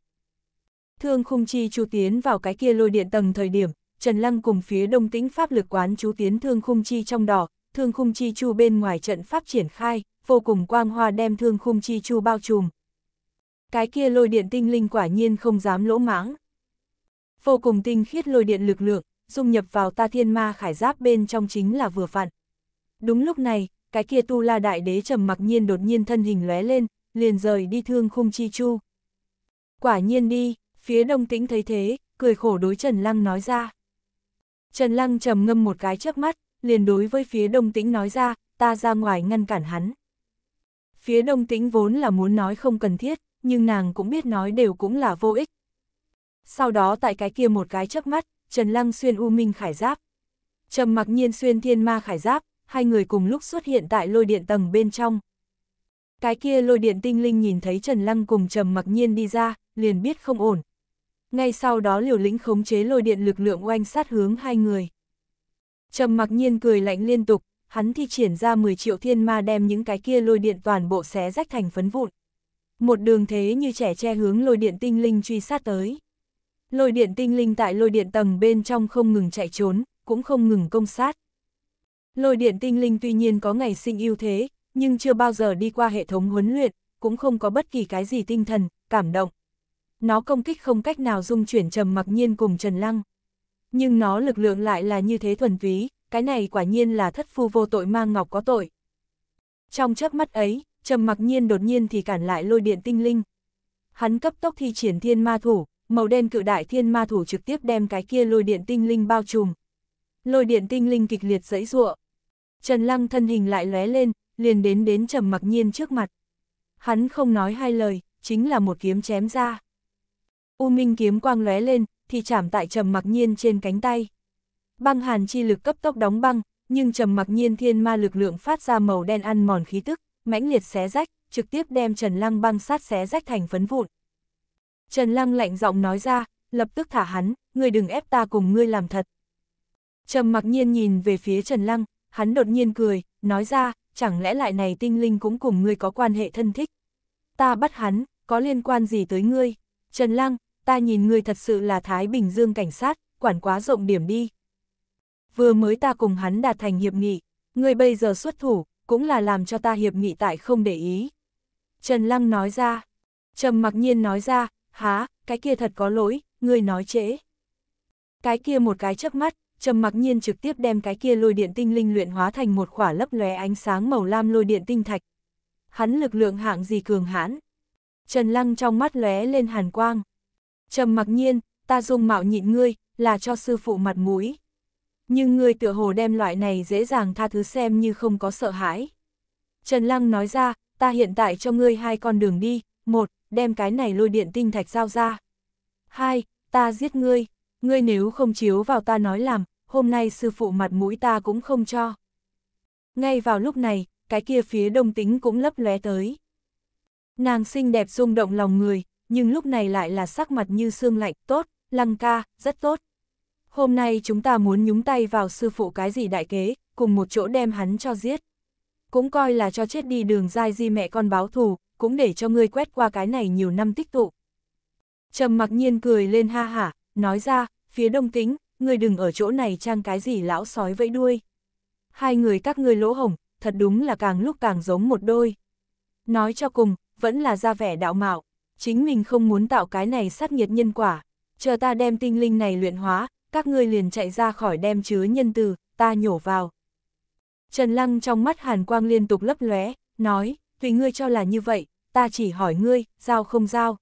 [SPEAKER 1] Thương khung chi chu tiến vào cái kia lôi điện tầng thời điểm, Trần Lăng cùng phía đông tĩnh pháp lực quán chú tiến thương khung chi trong đỏ, thương khung chi chu bên ngoài trận pháp triển khai, vô cùng quang hoa đem thương khung chi chu bao trùm. Cái kia lôi điện tinh linh quả nhiên không dám lỗ mãng. Vô cùng tinh khiết lôi điện lực lượng, dung nhập vào ta thiên ma khải giáp bên trong chính là vừa vặn. Đúng lúc này, cái kia tu la đại đế trầm mặc nhiên đột nhiên thân hình lóe lên, liền rời đi thương khung chi chu. Quả nhiên đi, phía đông tĩnh thấy thế, cười khổ đối Trần Lăng nói ra. Trần Lăng trầm ngâm một cái trước mắt, liền đối với phía đông tĩnh nói ra, ta ra ngoài ngăn cản hắn. Phía đông tĩnh vốn là muốn nói không cần thiết, nhưng nàng cũng biết nói đều cũng là vô ích. Sau đó tại cái kia một cái trước mắt, Trần Lăng xuyên U Minh khải giáp. Trầm mặc nhiên xuyên thiên ma khải giáp, hai người cùng lúc xuất hiện tại lôi điện tầng bên trong. Cái kia lôi điện tinh linh nhìn thấy Trần Lăng cùng Trầm mặc nhiên đi ra, liền biết không ổn, ngay sau đó liều lĩnh khống chế lôi điện lực lượng oanh sát hướng hai người. Trầm mặc nhiên cười lạnh liên tục, hắn thi triển ra 10 triệu thiên ma đem những cái kia lôi điện toàn bộ xé rách thành phấn vụn. Một đường thế như trẻ che hướng lôi điện tinh linh truy sát tới. Lôi điện tinh linh tại lôi điện tầng bên trong không ngừng chạy trốn, cũng không ngừng công sát. Lôi điện tinh linh tuy nhiên có ngày sinh ưu thế, nhưng chưa bao giờ đi qua hệ thống huấn luyện, cũng không có bất kỳ cái gì tinh thần, cảm động, nó công kích không cách nào dung chuyển trầm mặc nhiên cùng Trần Lăng. Nhưng nó lực lượng lại là như thế thuần túy, cái này quả nhiên là thất phu vô tội mang ngọc có tội. Trong chớp mắt ấy, trầm mặc nhiên đột nhiên thì cản lại lôi điện tinh linh. Hắn cấp tốc thi triển thiên ma thủ, màu đen cự đại thiên ma thủ trực tiếp đem cái kia lôi điện tinh linh bao trùm. Lôi điện tinh linh kịch liệt dẫy giụa. Trần Lăng thân hình lại lóe lên, liền đến đến trầm mặc nhiên trước mặt. Hắn không nói hai lời, chính là một kiếm chém ra. U minh kiếm quang lóe lên, thì chạm tại trầm mặc nhiên trên cánh tay. Băng hàn chi lực cấp tốc đóng băng, nhưng trầm mặc nhiên thiên ma lực lượng phát ra màu đen ăn mòn khí tức, mãnh liệt xé rách, trực tiếp đem Trần Lăng băng sát xé rách thành phấn vụn. Trần Lăng lạnh giọng nói ra, lập tức thả hắn, ngươi đừng ép ta cùng ngươi làm thật. Trầm mặc nhiên nhìn về phía Trần Lăng, hắn đột nhiên cười, nói ra, chẳng lẽ lại này tinh linh cũng cùng ngươi có quan hệ thân thích. Ta bắt hắn, có liên quan gì tới ngươi? Trần Lăng, ta nhìn ngươi thật sự là Thái Bình Dương cảnh sát, quản quá rộng điểm đi. Vừa mới ta cùng hắn đạt thành hiệp nghị, ngươi bây giờ xuất thủ, cũng là làm cho ta hiệp nghị tại không để ý. Trần Lăng nói ra, Trầm mặc nhiên nói ra, há, cái kia thật có lỗi, ngươi nói trễ. Cái kia một cái chớp mắt, Trầm mặc nhiên trực tiếp đem cái kia lôi điện tinh linh luyện hóa thành một khỏa lấp lóe ánh sáng màu lam lôi điện tinh thạch. Hắn lực lượng hạng gì cường hãn, Trần Lăng trong mắt lóe lên hàn quang. Trầm mặc nhiên, ta dùng mạo nhịn ngươi, là cho sư phụ mặt mũi. Nhưng ngươi tựa hồ đem loại này dễ dàng tha thứ xem như không có sợ hãi. Trần Lăng nói ra, ta hiện tại cho ngươi hai con đường đi, một, đem cái này lôi điện tinh thạch giao ra. Hai, ta giết ngươi, ngươi nếu không chiếu vào ta nói làm, hôm nay sư phụ mặt mũi ta cũng không cho. Ngay vào lúc này, cái kia phía đông tính cũng lấp lóe tới. Nàng xinh đẹp rung động lòng người, nhưng lúc này lại là sắc mặt như xương lạnh, tốt, lăng ca, rất tốt. Hôm nay chúng ta muốn nhúng tay vào sư phụ cái gì đại kế, cùng một chỗ đem hắn cho giết. Cũng coi là cho chết đi đường dai di mẹ con báo thù, cũng để cho ngươi quét qua cái này nhiều năm tích tụ. Trầm mặc nhiên cười lên ha hả, nói ra, phía đông kính, ngươi đừng ở chỗ này trang cái gì lão sói vẫy đuôi. Hai người các ngươi lỗ hồng, thật đúng là càng lúc càng giống một đôi. Nói cho cùng, vẫn là ra vẻ đạo mạo, chính mình không muốn tạo cái này sát nghiệt nhân quả, chờ ta đem tinh linh này luyện hóa, các ngươi liền chạy ra khỏi đem chứa nhân từ, ta nhổ vào. Trần Lăng trong mắt hàn quang liên tục lấp lóe, nói, tùy ngươi cho là như vậy, ta chỉ hỏi ngươi, giao không giao.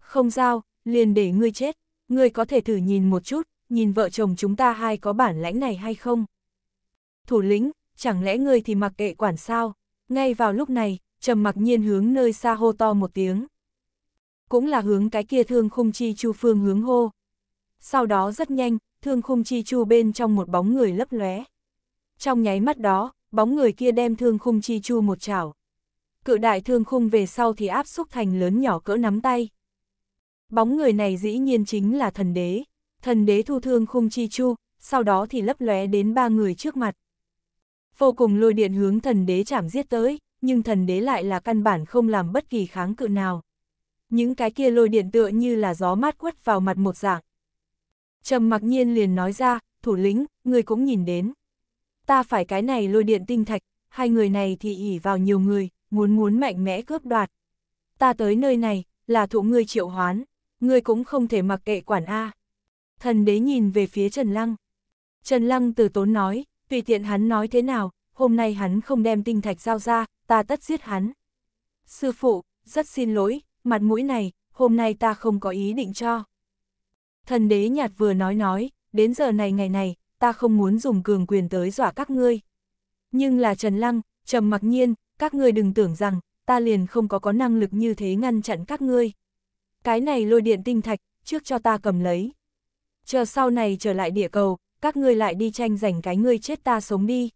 [SPEAKER 1] Không giao, liền để ngươi chết, ngươi có thể thử nhìn một chút, nhìn vợ chồng chúng ta hai có bản lãnh này hay không. Thủ lĩnh, chẳng lẽ ngươi thì mặc kệ quản sao? Ngay vào lúc này, trầm mặc nhiên hướng nơi xa hô to một tiếng. Cũng là hướng cái kia thương khung chi chu phương hướng hô. Sau đó rất nhanh, thương khung chi chu bên trong một bóng người lấp lóe. Trong nháy mắt đó, bóng người kia đem thương khung chi chu một chảo. Cự đại thương khung về sau thì áp xúc thành lớn nhỏ cỡ nắm tay. Bóng người này dĩ nhiên chính là thần đế. Thần đế thu thương khung chi chu, sau đó thì lấp lóe đến ba người trước mặt. Vô cùng lôi điện hướng thần đế chạm giết tới, nhưng thần đế lại là căn bản không làm bất kỳ kháng cự nào. Những cái kia lôi điện tựa như là gió mát quất vào mặt một dạng. Trầm mặc nhiên liền nói ra, thủ lĩnh, người cũng nhìn đến. Ta phải cái này lôi điện tinh thạch, hai người này thì ỉ vào nhiều người, muốn muốn mạnh mẽ cướp đoạt. Ta tới nơi này, là thụ ngươi triệu hoán, ngươi cũng không thể mặc kệ quản A. Thần đế nhìn về phía Trần Lăng. Trần Lăng từ tốn nói, tùy tiện hắn nói thế nào, hôm nay hắn không đem tinh thạch giao ra, ta tất giết hắn. Sư phụ, rất xin lỗi, mặt mũi này, hôm nay ta không có ý định cho. Thần đế nhạt vừa nói nói, đến giờ này ngày này, ta không muốn dùng cường quyền tới dọa các ngươi. Nhưng là Trần Lăng, Trầm mặc nhiên, các ngươi đừng tưởng rằng, ta liền không có có năng lực như thế ngăn chặn các ngươi. Cái này lôi điện tinh thạch, trước cho ta cầm lấy. Chờ sau này trở lại địa cầu, các ngươi lại đi tranh giành cái ngươi chết ta sống đi.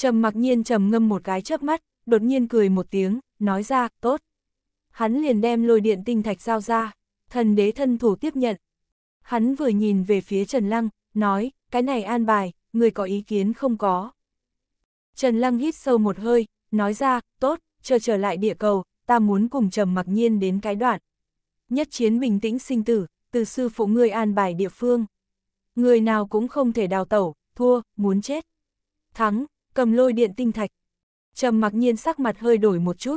[SPEAKER 1] Trầm mặc nhiên trầm ngâm một cái chớp mắt, đột nhiên cười một tiếng, nói ra, tốt. Hắn liền đem lôi điện tinh thạch giao ra, thần đế thân thủ tiếp nhận. Hắn vừa nhìn về phía Trần Lăng, nói, cái này an bài, người có ý kiến không có. Trần Lăng hít sâu một hơi, nói ra, tốt, chờ trở lại địa cầu, ta muốn cùng trầm mặc nhiên đến cái đoạn. Nhất chiến bình tĩnh sinh tử, từ sư phụ người an bài địa phương. Người nào cũng không thể đào tẩu, thua, muốn chết. Thắng, cầm lôi điện tinh thạch. Trầm mặc nhiên sắc mặt hơi đổi một chút.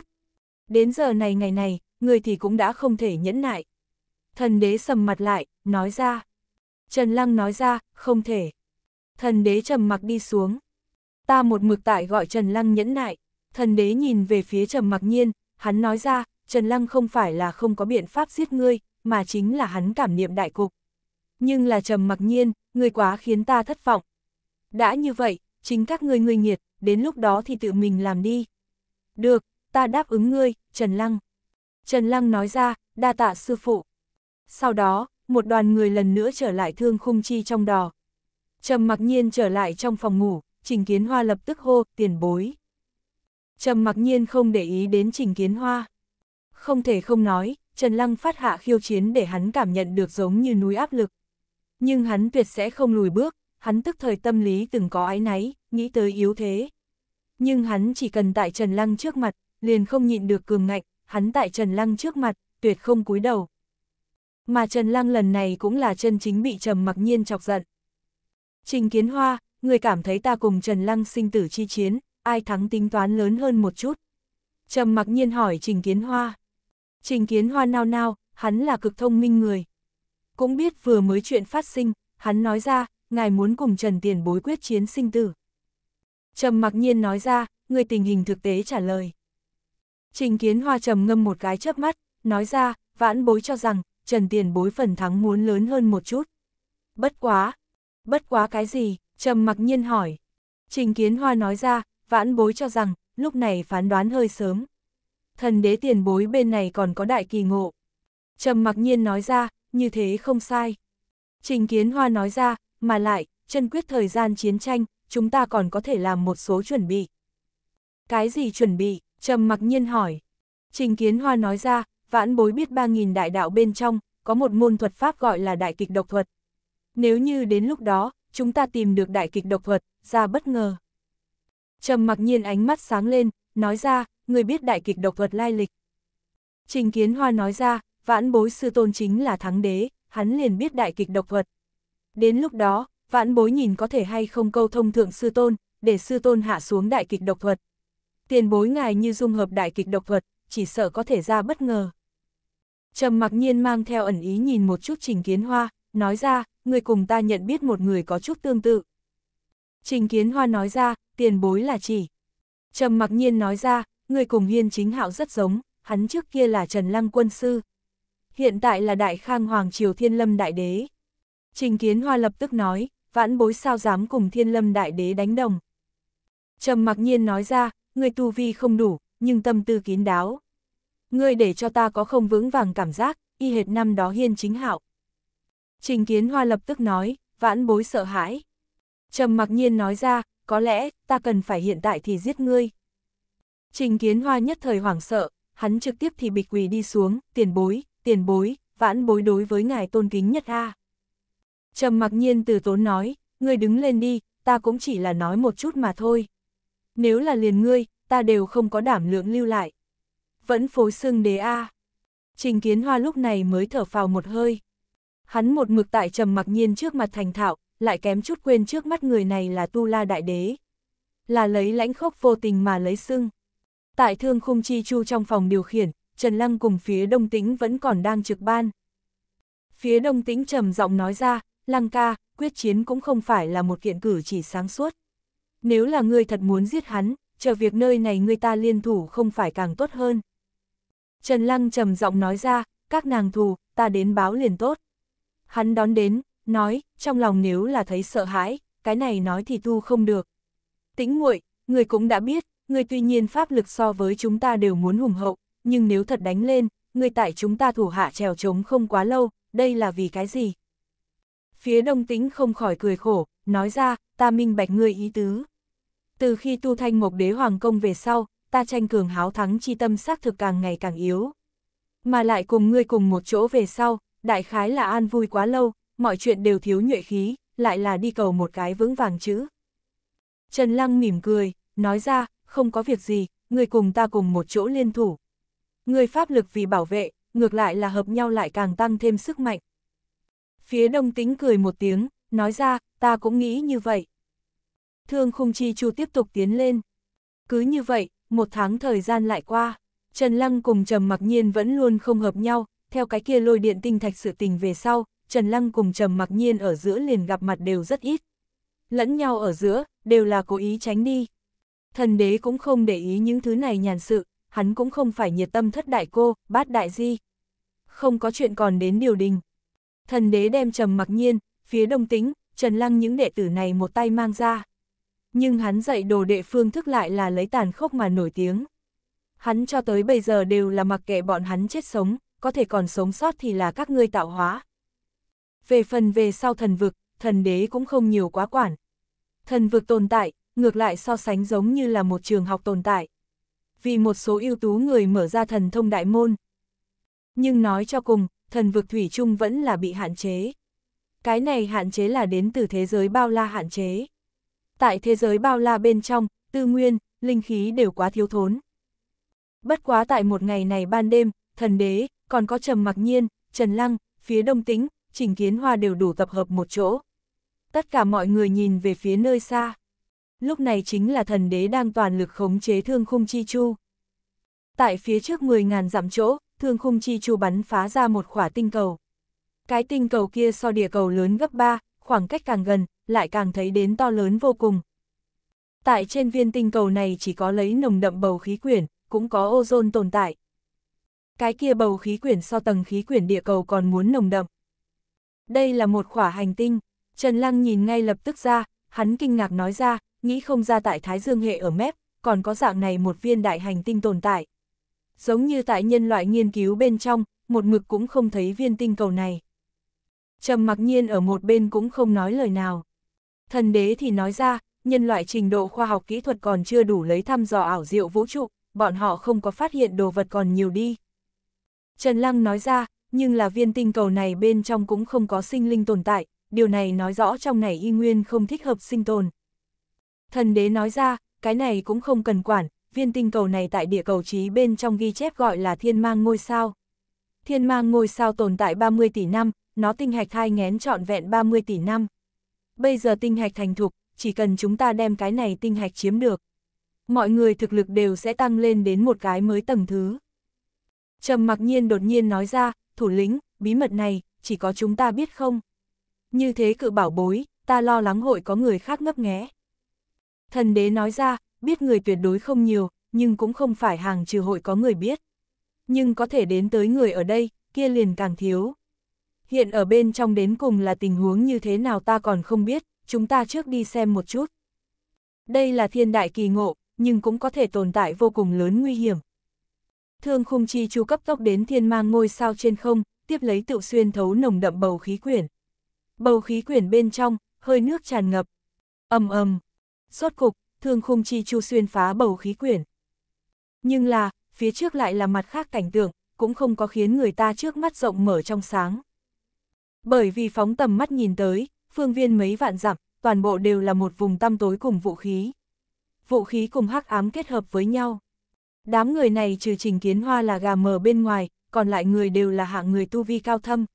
[SPEAKER 1] Đến giờ này ngày này, người thì cũng đã không thể nhẫn nại. Thần đế sầm mặt lại, nói ra. Trần Lăng nói ra, không thể. Thần đế trầm mặc đi xuống. Ta một mực tại gọi Trần Lăng nhẫn nại. Thần đế nhìn về phía trầm mặc nhiên, hắn nói ra, Trần Lăng không phải là không có biện pháp giết ngươi, mà chính là hắn cảm niệm đại cục. Nhưng là trầm mặc nhiên, ngươi quá khiến ta thất vọng. Đã như vậy, chính các ngươi ngươi nghiệt, đến lúc đó thì tự mình làm đi. Được, ta đáp ứng ngươi, Trần Lăng. Trần Lăng nói ra, đa tạ sư phụ. Sau đó, một đoàn người lần nữa trở lại thương khung chi trong đò. Trầm mặc nhiên trở lại trong phòng ngủ, Trình Kiến Hoa lập tức hô, tiền bối. Trầm mặc nhiên không để ý đến Trình Kiến Hoa. Không thể không nói, Trần Lăng phát hạ khiêu chiến để hắn cảm nhận được giống như núi áp lực. Nhưng hắn tuyệt sẽ không lùi bước, hắn tức thời tâm lý từng có ái náy, nghĩ tới yếu thế. Nhưng hắn chỉ cần tại Trần Lăng trước mặt, liền không nhịn được cường ngạnh, hắn tại Trần Lăng trước mặt, tuyệt không cúi đầu. Mà Trần Lăng lần này cũng là chân chính bị Trầm mặc nhiên chọc giận. Trình Kiến Hoa, người cảm thấy ta cùng Trần Lăng sinh tử chi chiến, ai thắng tính toán lớn hơn một chút. Trầm mặc nhiên hỏi Trình Kiến Hoa. Trình Kiến Hoa nao nao, hắn là cực thông minh người. Cũng biết vừa mới chuyện phát sinh, hắn nói ra, ngài muốn cùng Trần Tiền bối quyết chiến sinh tử. Trầm mặc nhiên nói ra, người tình hình thực tế trả lời. Trình kiến hoa trầm ngâm một cái chớp mắt, nói ra, vãn bối cho rằng, Trần Tiền bối phần thắng muốn lớn hơn một chút. Bất quá, bất quá cái gì, trầm mặc nhiên hỏi. Trình kiến hoa nói ra, vãn bối cho rằng, lúc này phán đoán hơi sớm. Thần đế tiền bối bên này còn có đại kỳ ngộ. Trầm mặc nhiên nói ra, như thế không sai. Trình kiến hoa nói ra, mà lại, chân quyết thời gian chiến tranh, chúng ta còn có thể làm một số chuẩn bị. Cái gì chuẩn bị? Trầm mặc nhiên hỏi. Trình Kiến Hoa nói ra, vãn bối biết 3.000 đại đạo bên trong, có một môn thuật pháp gọi là đại kịch độc thuật. Nếu như đến lúc đó, chúng ta tìm được đại kịch độc thuật, ra bất ngờ. Trầm mặc nhiên ánh mắt sáng lên, nói ra, người biết đại kịch độc thuật lai lịch. Trình Kiến Hoa nói ra, vãn bối sư tôn chính là thắng đế, hắn liền biết đại kịch độc thuật, Đến lúc đó, vãn bối nhìn có thể hay không câu thông thượng sư tôn, để sư tôn hạ xuống đại kịch độc thuật. Tiền bối ngài như dung hợp đại kịch độc thuật, chỉ sợ có thể ra bất ngờ. Trầm mặc nhiên mang theo ẩn ý nhìn một chút trình kiến hoa, nói ra, người cùng ta nhận biết một người có chút tương tự. Trình kiến hoa nói ra, tiền bối là chỉ. Trầm mặc nhiên nói ra, người cùng hiên chính hạo rất giống, hắn trước kia là Trần Lăng quân sư. Hiện tại là đại khang hoàng triều thiên lâm đại đế. Trình Kiến Hoa lập tức nói, vãn bối sao dám cùng thiên lâm đại đế đánh đồng. trầm mặc nhiên nói ra, người tu vi không đủ, nhưng tâm tư kín đáo. Ngươi để cho ta có không vững vàng cảm giác, y hệt năm đó hiên chính hạo. Trình Kiến Hoa lập tức nói, vãn bối sợ hãi. trầm mặc nhiên nói ra, có lẽ, ta cần phải hiện tại thì giết ngươi. Trình Kiến Hoa nhất thời hoảng sợ, hắn trực tiếp thì bịch quỳ đi xuống, tiền bối, tiền bối, vãn bối đối với ngài tôn kính nhất a. Trầm mặc nhiên từ tốn nói, ngươi đứng lên đi, ta cũng chỉ là nói một chút mà thôi. Nếu là liền ngươi, ta đều không có đảm lượng lưu lại. Vẫn phối xưng đế A. Trình kiến hoa lúc này mới thở phào một hơi. Hắn một mực tại trầm mặc nhiên trước mặt thành thạo, lại kém chút quên trước mắt người này là Tu La Đại Đế. Là lấy lãnh khốc vô tình mà lấy xưng. Tại thương khung chi chu trong phòng điều khiển, Trần Lăng cùng phía đông tĩnh vẫn còn đang trực ban. Phía đông tĩnh trầm giọng nói ra, lăng ca, quyết chiến cũng không phải là một kiện cử chỉ sáng suốt. Nếu là ngươi thật muốn giết hắn, chờ việc nơi này người ta liên thủ không phải càng tốt hơn. Trần Lăng trầm giọng nói ra, các nàng thù, ta đến báo liền tốt. Hắn đón đến, nói, trong lòng nếu là thấy sợ hãi, cái này nói thì tu không được. Tĩnh nguội, người cũng đã biết, người tuy nhiên pháp lực so với chúng ta đều muốn hùng hậu, nhưng nếu thật đánh lên, người tại chúng ta thủ hạ trèo trống không quá lâu, đây là vì cái gì? phía đông tĩnh không khỏi cười khổ, nói ra, ta minh bạch ngươi ý tứ. Từ khi tu thanh mộc đế hoàng công về sau, ta tranh cường háo thắng chi tâm xác thực càng ngày càng yếu. Mà lại cùng ngươi cùng một chỗ về sau, đại khái là an vui quá lâu, mọi chuyện đều thiếu nhuệ khí, lại là đi cầu một cái vững vàng chữ. Trần Lăng mỉm cười, nói ra, không có việc gì, người cùng ta cùng một chỗ liên thủ. Người pháp lực vì bảo vệ, ngược lại là hợp nhau lại càng tăng thêm sức mạnh. Phía đông tính cười một tiếng, nói ra, ta cũng nghĩ như vậy. Thương khung chi chu tiếp tục tiến lên. Cứ như vậy, một tháng thời gian lại qua, Trần Lăng cùng Trầm mặc nhiên vẫn luôn không hợp nhau, theo cái kia lôi điện tinh thạch sự tình về sau, Trần Lăng cùng Trầm mặc nhiên ở giữa liền gặp mặt đều rất ít. Lẫn nhau ở giữa, đều là cố ý tránh đi. Thần đế cũng không để ý những thứ này nhàn sự, hắn cũng không phải nhiệt tâm thất đại cô, bát đại di. Không có chuyện còn đến điều đình, thần đế đem trầm mặc nhiên, phía đông tính, Trần Lăng những đệ tử này một tay mang ra. Nhưng hắn dạy đồ đệ phương thức lại là lấy tàn khốc mà nổi tiếng. Hắn cho tới bây giờ đều là mặc kệ bọn hắn chết sống, có thể còn sống sót thì là các ngươi tạo hóa. Về phần về sau thần vực, thần đế cũng không nhiều quá quản. Thần vực tồn tại, ngược lại so sánh giống như là một trường học tồn tại. Vì một số ưu tú người mở ra thần thông đại môn. Nhưng nói cho cùng, thần vực thủy chung vẫn là bị hạn chế. Cái này hạn chế là đến từ thế giới bao la hạn chế. Tại thế giới bao la bên trong, tư nguyên, linh khí đều quá thiếu thốn. Bất quá tại một ngày này ban đêm, thần đế, còn có Trầm Mặc Nhiên, Trần Lăng, phía đông tĩnh, Trình Kiến Hoa đều đủ tập hợp một chỗ. Tất cả mọi người nhìn về phía nơi xa. Lúc này chính là thần đế đang toàn lực khống chế thương khung chi chu. Tại phía trước 10.000 dặm chỗ, thương khung chi chu bắn phá ra một khỏa tinh cầu. Cái tinh cầu kia so địa cầu lớn gấp 3, khoảng cách càng gần, lại càng thấy đến to lớn vô cùng. Tại trên viên tinh cầu này chỉ có lấy nồng đậm bầu khí quyển, cũng có ozone tồn tại. Cái kia bầu khí quyển so tầng khí quyển địa cầu còn muốn nồng đậm. Đây là một khỏa hành tinh, Trần Lăng nhìn ngay lập tức ra, hắn kinh ngạc nói ra, nghĩ không ra tại Thái Dương hệ ở mép, còn có dạng này một viên đại hành tinh tồn tại giống như tại nhân loại nghiên cứu bên trong, một mực cũng không thấy viên tinh cầu này. Trầm mặc nhiên ở một bên cũng không nói lời nào. Thần đế thì nói ra, nhân loại trình độ khoa học kỹ thuật còn chưa đủ lấy thăm dò ảo diệu vũ trụ, bọn họ không có phát hiện đồ vật còn nhiều đi. Trần Lăng nói ra, nhưng là viên tinh cầu này bên trong cũng không có sinh linh tồn tại, điều này nói rõ trong này y nguyên không thích hợp sinh tồn. Thần đế nói ra, cái này cũng không cần quản, viên tinh cầu này tại địa cầu trí bên trong ghi chép gọi là thiên mang ngôi sao. Thiên mang ngôi sao tồn tại 30 tỷ năm, nó tinh hạch thai ngén trọn vẹn 30 tỷ năm. Bây giờ tinh hạch thành thục, chỉ cần chúng ta đem cái này tinh hạch chiếm được. Mọi người thực lực đều sẽ tăng lên đến một cái mới tầng thứ. Trầm mặc nhiên đột nhiên nói ra, thủ lĩnh, bí mật này, chỉ có chúng ta biết không? Như thế cự bảo bối, ta lo lắng hội có người khác ngấp nghé. Thần đế nói ra, biết người tuyệt đối không nhiều, nhưng cũng không phải hàng trừ hội có người biết. Nhưng có thể đến tới người ở đây, kia liền càng thiếu. Hiện ở bên trong đến cùng là tình huống như thế nào ta còn không biết, chúng ta trước đi xem một chút. Đây là thiên đại kỳ ngộ, nhưng cũng có thể tồn tại vô cùng lớn nguy hiểm. Thương khung chi chu cấp tốc đến thiên mang ngôi sao trên không, tiếp lấy tự xuyên thấu nồng đậm bầu khí quyển. Bầu khí quyển bên trong, hơi nước tràn ngập. ầm ầm, suốt cục, thương khung chi chu xuyên phá bầu khí quyển. Nhưng là, phía trước lại là mặt khác cảnh tượng, cũng không có khiến người ta trước mắt rộng mở trong sáng. Bởi vì phóng tầm mắt nhìn tới, phương viên mấy vạn dặm, toàn bộ đều là một vùng tăm tối cùng vũ khí. Vũ khí cùng hắc ám kết hợp với nhau. Đám người này trừ trình kiến hoa là gà mờ bên ngoài, còn lại người đều là hạng người tu vi cao thâm.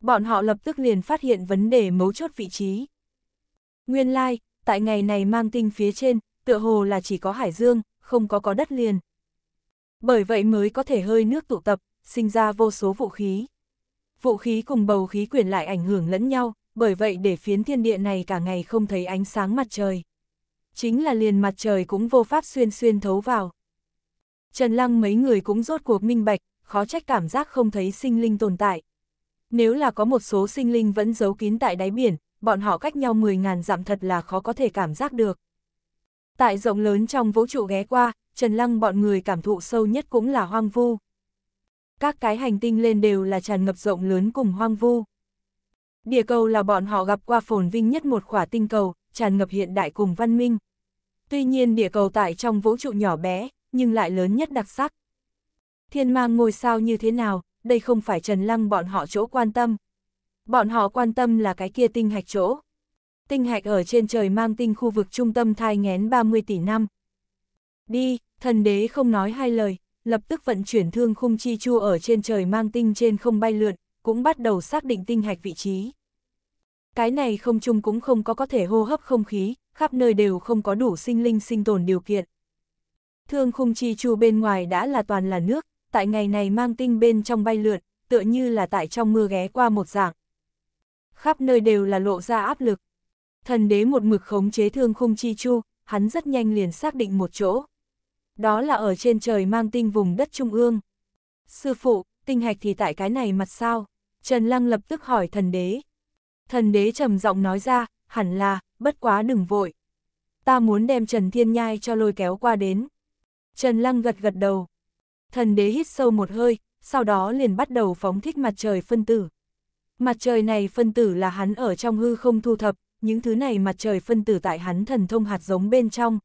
[SPEAKER 1] Bọn họ lập tức liền phát hiện vấn đề mấu chốt vị trí. Nguyên lai, like, tại ngày này mang tinh phía trên, tựa hồ là chỉ có hải dương, không có có đất liền. Bởi vậy mới có thể hơi nước tụ tập, sinh ra vô số vũ khí. Vũ khí cùng bầu khí quyển lại ảnh hưởng lẫn nhau, bởi vậy để phiến thiên địa này cả ngày không thấy ánh sáng mặt trời. Chính là liền mặt trời cũng vô pháp xuyên xuyên thấu vào. Trần Lăng mấy người cũng rốt cuộc minh bạch, khó trách cảm giác không thấy sinh linh tồn tại. Nếu là có một số sinh linh vẫn giấu kín tại đáy biển, bọn họ cách nhau 10.000 dặm thật là khó có thể cảm giác được. Tại rộng lớn trong vũ trụ ghé qua, Trần Lăng bọn người cảm thụ sâu nhất cũng là hoang vu. Các cái hành tinh lên đều là tràn ngập rộng lớn cùng hoang vu. Địa cầu là bọn họ gặp qua phồn vinh nhất một khỏa tinh cầu, tràn ngập hiện đại cùng văn minh. Tuy nhiên địa cầu tại trong vũ trụ nhỏ bé, nhưng lại lớn nhất đặc sắc. Thiên mang ngôi sao như thế nào, đây không phải Trần Lăng bọn họ chỗ quan tâm, Bọn họ quan tâm là cái kia tinh hạch chỗ. Tinh hạch ở trên trời mang tinh khu vực trung tâm thai ngén 30 tỷ năm. Đi, thần đế không nói hai lời, lập tức vận chuyển thương khung chi chu ở trên trời mang tinh trên không bay lượn, cũng bắt đầu xác định tinh hạch vị trí. Cái này không chung cũng không có có thể hô hấp không khí, khắp nơi đều không có đủ sinh linh sinh tồn điều kiện. Thương khung chi chu bên ngoài đã là toàn là nước, tại ngày này mang tinh bên trong bay lượn, tựa như là tại trong mưa ghé qua một dạng, khắp nơi đều là lộ ra áp lực. Thần đế một mực khống chế thương khung chi chu, hắn rất nhanh liền xác định một chỗ. Đó là ở trên trời mang tinh vùng đất trung ương. Sư phụ, tinh hạch thì tại cái này mặt sao? Trần Lăng lập tức hỏi thần đế. Thần đế trầm giọng nói ra, hẳn là, bất quá đừng vội. Ta muốn đem Trần Thiên Nhai cho lôi kéo qua đến. Trần Lăng gật gật đầu. Thần đế hít sâu một hơi, sau đó liền bắt đầu phóng thích mặt trời phân tử. Mặt trời này phân tử là hắn ở trong hư không thu thập, những thứ này mặt trời phân tử tại hắn thần thông hạt giống bên trong.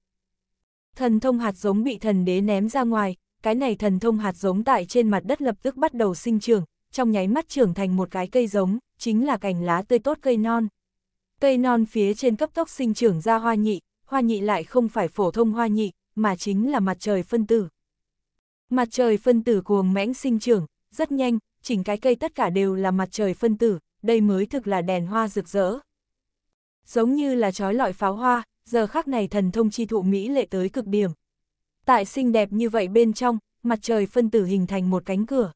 [SPEAKER 1] Thần thông hạt giống bị thần đế ném ra ngoài, cái này thần thông hạt giống tại trên mặt đất lập tức bắt đầu sinh trưởng, trong nháy mắt trưởng thành một cái cây giống, chính là cành lá tươi tốt cây non. Cây non phía trên cấp tốc sinh trưởng ra hoa nhị, hoa nhị lại không phải phổ thông hoa nhị, mà chính là mặt trời phân tử. Mặt trời phân tử cuồng mãnh sinh trưởng, rất nhanh, chỉnh cái cây tất cả đều là mặt trời phân tử, đây mới thực là đèn hoa rực rỡ. Giống như là trói lọi pháo hoa, giờ khắc này thần thông chi thụ Mỹ lệ tới cực điểm. Tại xinh đẹp như vậy bên trong, mặt trời phân tử hình thành một cánh cửa.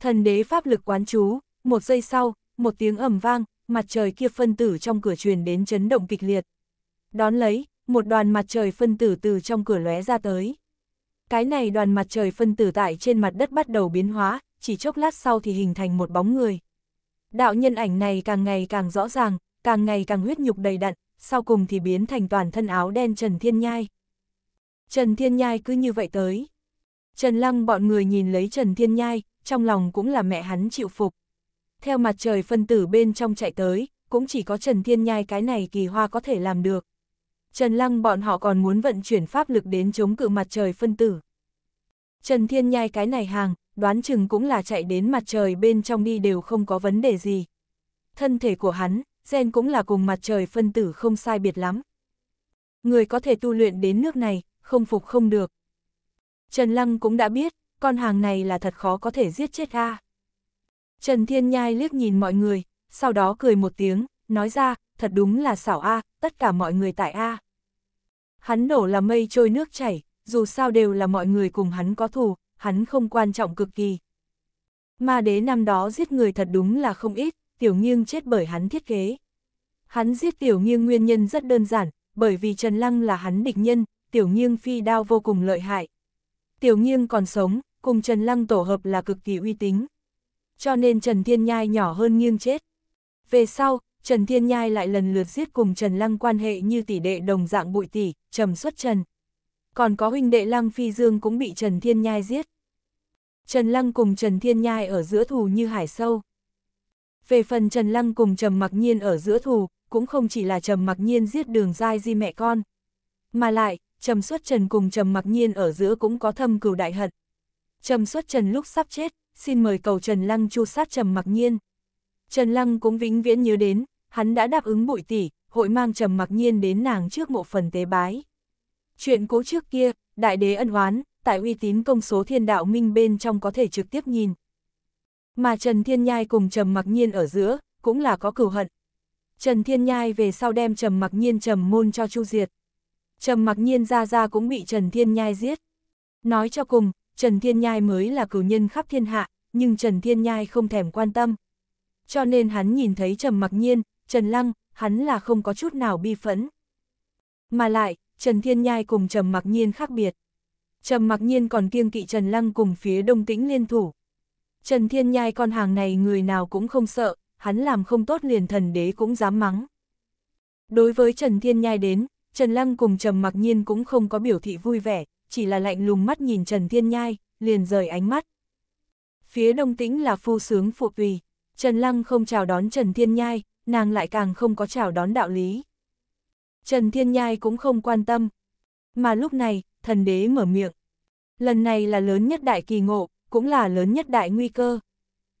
[SPEAKER 1] Thần đế pháp lực quán chú, một giây sau, một tiếng ầm vang, mặt trời kia phân tử trong cửa truyền đến chấn động kịch liệt. Đón lấy, một đoàn mặt trời phân tử từ trong cửa lóe ra tới. Cái này đoàn mặt trời phân tử tại trên mặt đất bắt đầu biến hóa, chỉ chốc lát sau thì hình thành một bóng người. Đạo nhân ảnh này càng ngày càng rõ ràng, càng ngày càng huyết nhục đầy đặn, sau cùng thì biến thành toàn thân áo đen Trần Thiên Nhai. Trần Thiên Nhai cứ như vậy tới. Trần Lăng bọn người nhìn lấy Trần Thiên Nhai, trong lòng cũng là mẹ hắn chịu phục. Theo mặt trời phân tử bên trong chạy tới, cũng chỉ có Trần Thiên Nhai cái này kỳ hoa có thể làm được. Trần Lăng bọn họ còn muốn vận chuyển pháp lực đến chống cự mặt trời phân tử. Trần Thiên Nhai cái này hàng, đoán chừng cũng là chạy đến mặt trời bên trong đi đều không có vấn đề gì. Thân thể của hắn, gen cũng là cùng mặt trời phân tử không sai biệt lắm. Người có thể tu luyện đến nước này, không phục không được. Trần Lăng cũng đã biết, con hàng này là thật khó có thể giết chết a. Trần Thiên Nhai liếc nhìn mọi người, sau đó cười một tiếng, nói ra, thật đúng là xảo a, tất cả mọi người tại a. Hắn đổ là mây trôi nước chảy, dù sao đều là mọi người cùng hắn có thù, hắn không quan trọng cực kỳ. Ma đế năm đó giết người thật đúng là không ít, tiểu nghiêng chết bởi hắn thiết kế. Hắn giết tiểu nghiêng nguyên nhân rất đơn giản, bởi vì Trần Lăng là hắn địch nhân, tiểu nghiêng phi đao vô cùng lợi hại. Tiểu nghiêng còn sống, cùng Trần Lăng tổ hợp là cực kỳ uy tín. Cho nên Trần Thiên Nhai nhỏ hơn nghiêng chết. Về sau, Trần Thiên Nhai lại lần lượt giết cùng Trần Lăng quan hệ như tỷ đệ đồng dạng bụi tỷ, trầm xuất Trần còn có huynh đệ Lăng Phi Dương cũng bị Trần Thiên Nhai giết. Trần Lăng cùng Trần Thiên Nhai ở giữa thù như hải sâu. Về phần Trần Lăng cùng Trầm Mặc Nhiên ở giữa thù, cũng không chỉ là Trầm Mặc Nhiên giết đường dai di mẹ con. Mà lại, Trầm Xuất Trần cùng Trầm Mặc Nhiên ở giữa cũng có thâm cửu đại hận. Trầm Xuất Trần lúc sắp chết, xin mời cầu Trần Lăng chu sát Trầm Mặc Nhiên. Trần Lăng cũng vĩnh viễn nhớ đến, hắn đã đáp ứng bụi tỷ, hội mang Trầm Mặc Nhiên đến nàng trước mộ phần tế bái. Chuyện cố trước kia, đại đế ân oán, tại uy tín công số thiên đạo minh bên trong có thể trực tiếp nhìn. Mà Trần Thiên Nhai cùng Trầm Mặc Nhiên ở giữa, cũng là có cửu hận. Trần Thiên Nhai về sau đem Trầm Mặc Nhiên trầm môn cho Chu Diệt. Trầm Mặc Nhiên ra ra cũng bị Trần Thiên Nhai giết. Nói cho cùng, Trần Thiên Nhai mới là cửu nhân khắp thiên hạ, nhưng Trần Thiên Nhai không thèm quan tâm. Cho nên hắn nhìn thấy Trầm Mặc Nhiên, Trần Lăng, hắn là không có chút nào bi phẫn. Mà lại, Trần Thiên Nhai cùng Trầm Mặc Nhiên khác biệt. Trầm Mặc Nhiên còn kiêng kỵ Trần Lăng cùng phía Đông Tĩnh liên thủ. Trần Thiên Nhai con hàng này người nào cũng không sợ, hắn làm không tốt liền thần đế cũng dám mắng. Đối với Trần Thiên Nhai đến, Trần Lăng cùng Trầm Mặc Nhiên cũng không có biểu thị vui vẻ, chỉ là lạnh lùng mắt nhìn Trần Thiên Nhai, liền rời ánh mắt. Phía Đông Tĩnh là phu sướng phụ tùy, Trần Lăng không chào đón Trần Thiên Nhai, nàng lại càng không có chào đón đạo lý. Trần Thiên Nhai cũng không quan tâm. Mà lúc này, thần đế mở miệng. Lần này là lớn nhất đại kỳ ngộ, cũng là lớn nhất đại nguy cơ.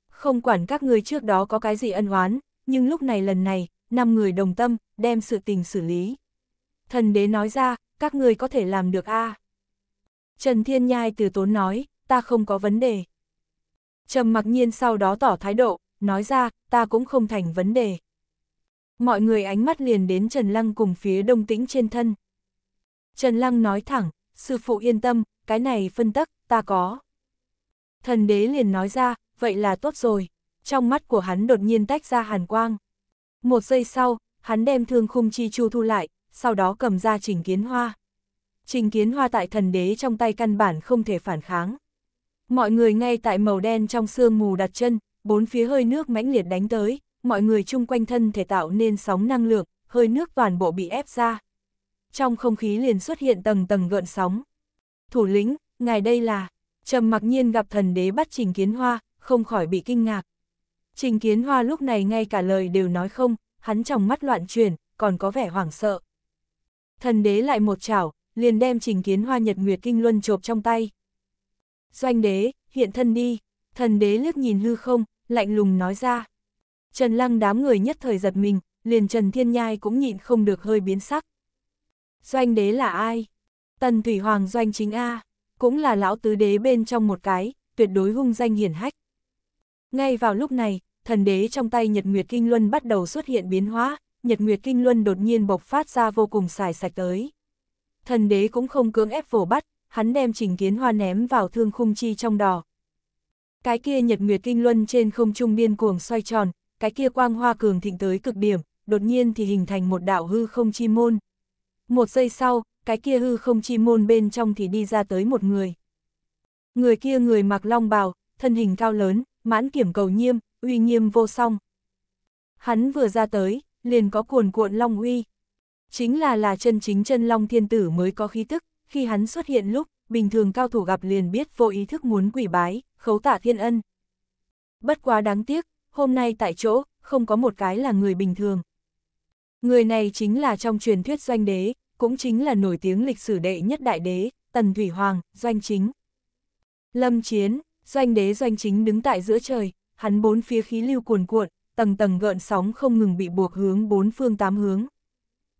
[SPEAKER 1] Không quản các người trước đó có cái gì ân oán, nhưng lúc này lần này, năm người đồng tâm, đem sự tình xử lý. Thần đế nói ra, các người có thể làm được a à? Trần Thiên Nhai từ tốn nói, ta không có vấn đề. Trầm mặc nhiên sau đó tỏ thái độ, nói ra, ta cũng không thành vấn đề mọi người ánh mắt liền đến Trần Lăng cùng phía đông tĩnh trên thân. Trần Lăng nói thẳng, sư phụ yên tâm, cái này phân tắc, ta có. Thần đế liền nói ra, vậy là tốt rồi, trong mắt của hắn đột nhiên tách ra hàn quang. Một giây sau, hắn đem thương khung chi chu thu lại, sau đó cầm ra trình kiến hoa. Trình kiến hoa tại thần đế trong tay căn bản không thể phản kháng. Mọi người ngay tại màu đen trong sương mù đặt chân, bốn phía hơi nước mãnh liệt đánh tới mọi người chung quanh thân thể tạo nên sóng năng lượng, hơi nước toàn bộ bị ép ra. Trong không khí liền xuất hiện tầng tầng gợn sóng. Thủ lĩnh, ngài đây là, trầm mặc nhiên gặp thần đế bắt Trình Kiến Hoa, không khỏi bị kinh ngạc. Trình Kiến Hoa lúc này ngay cả lời đều nói không, hắn trong mắt loạn chuyển, còn có vẻ hoảng sợ. Thần đế lại một chảo, liền đem Trình Kiến Hoa Nhật Nguyệt Kinh Luân chộp trong tay. Doanh đế, hiện thân đi, thần đế liếc nhìn hư không, lạnh lùng nói ra. Trần Lăng đám người nhất thời giật mình, liền Trần Thiên Nhai cũng nhịn không được hơi biến sắc. Doanh đế là ai? Tần Thủy Hoàng Doanh chính A, cũng là lão tứ đế bên trong một cái, tuyệt đối hung danh hiển hách. Ngay vào lúc này, thần đế trong tay Nhật Nguyệt Kinh Luân bắt đầu xuất hiện biến hóa, Nhật Nguyệt Kinh Luân đột nhiên bộc phát ra vô cùng xài sạch tới. Thần đế cũng không cưỡng ép vồ bắt, hắn đem trình kiến hoa ném vào thương khung chi trong đỏ. Cái kia Nhật Nguyệt Kinh Luân trên không trung điên cuồng xoay tròn, cái kia quang hoa cường thịnh tới cực điểm, đột nhiên thì hình thành một đạo hư không chi môn. Một giây sau, cái kia hư không chi môn bên trong thì đi ra tới một người. Người kia người mặc long bào, thân hình cao lớn, mãn kiểm cầu nghiêm, uy nghiêm vô song. Hắn vừa ra tới, liền có cuồn cuộn long uy. Chính là là chân chính chân long thiên tử mới có khí tức, khi hắn xuất hiện lúc, bình thường cao thủ gặp liền biết vô ý thức muốn quỷ bái, khấu tạ thiên ân. Bất quá đáng tiếc, hôm nay tại chỗ, không có một cái là người bình thường. Người này chính là trong truyền thuyết doanh đế, cũng chính là nổi tiếng lịch sử đệ nhất đại đế, Tần Thủy Hoàng, doanh chính. Lâm chiến, doanh đế doanh chính đứng tại giữa trời, hắn bốn phía khí lưu cuồn cuộn, tầng tầng gợn sóng không ngừng bị buộc hướng bốn phương tám hướng.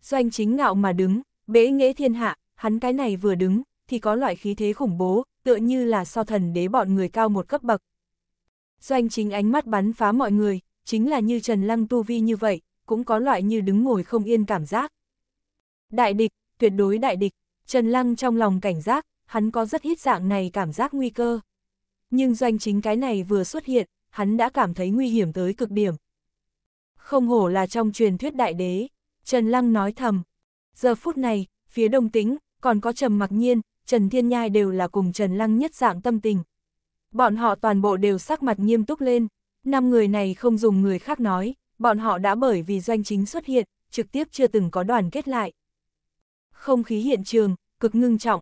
[SPEAKER 1] Doanh chính ngạo mà đứng, bế nghễ thiên hạ, hắn cái này vừa đứng, thì có loại khí thế khủng bố, tựa như là so thần đế bọn người cao một cấp bậc, doanh chính ánh mắt bắn phá mọi người, chính là như Trần Lăng tu vi như vậy, cũng có loại như đứng ngồi không yên cảm giác. Đại địch, tuyệt đối đại địch, Trần Lăng trong lòng cảnh giác, hắn có rất ít dạng này cảm giác nguy cơ. Nhưng doanh chính cái này vừa xuất hiện, hắn đã cảm thấy nguy hiểm tới cực điểm. Không hổ là trong truyền thuyết đại đế, Trần Lăng nói thầm. Giờ phút này, phía đông tĩnh, còn có Trầm mặc nhiên, Trần Thiên Nhai đều là cùng Trần Lăng nhất dạng tâm tình, Bọn họ toàn bộ đều sắc mặt nghiêm túc lên, năm người này không dùng người khác nói, bọn họ đã bởi vì doanh chính xuất hiện, trực tiếp chưa từng có đoàn kết lại. Không khí hiện trường, cực ngưng trọng.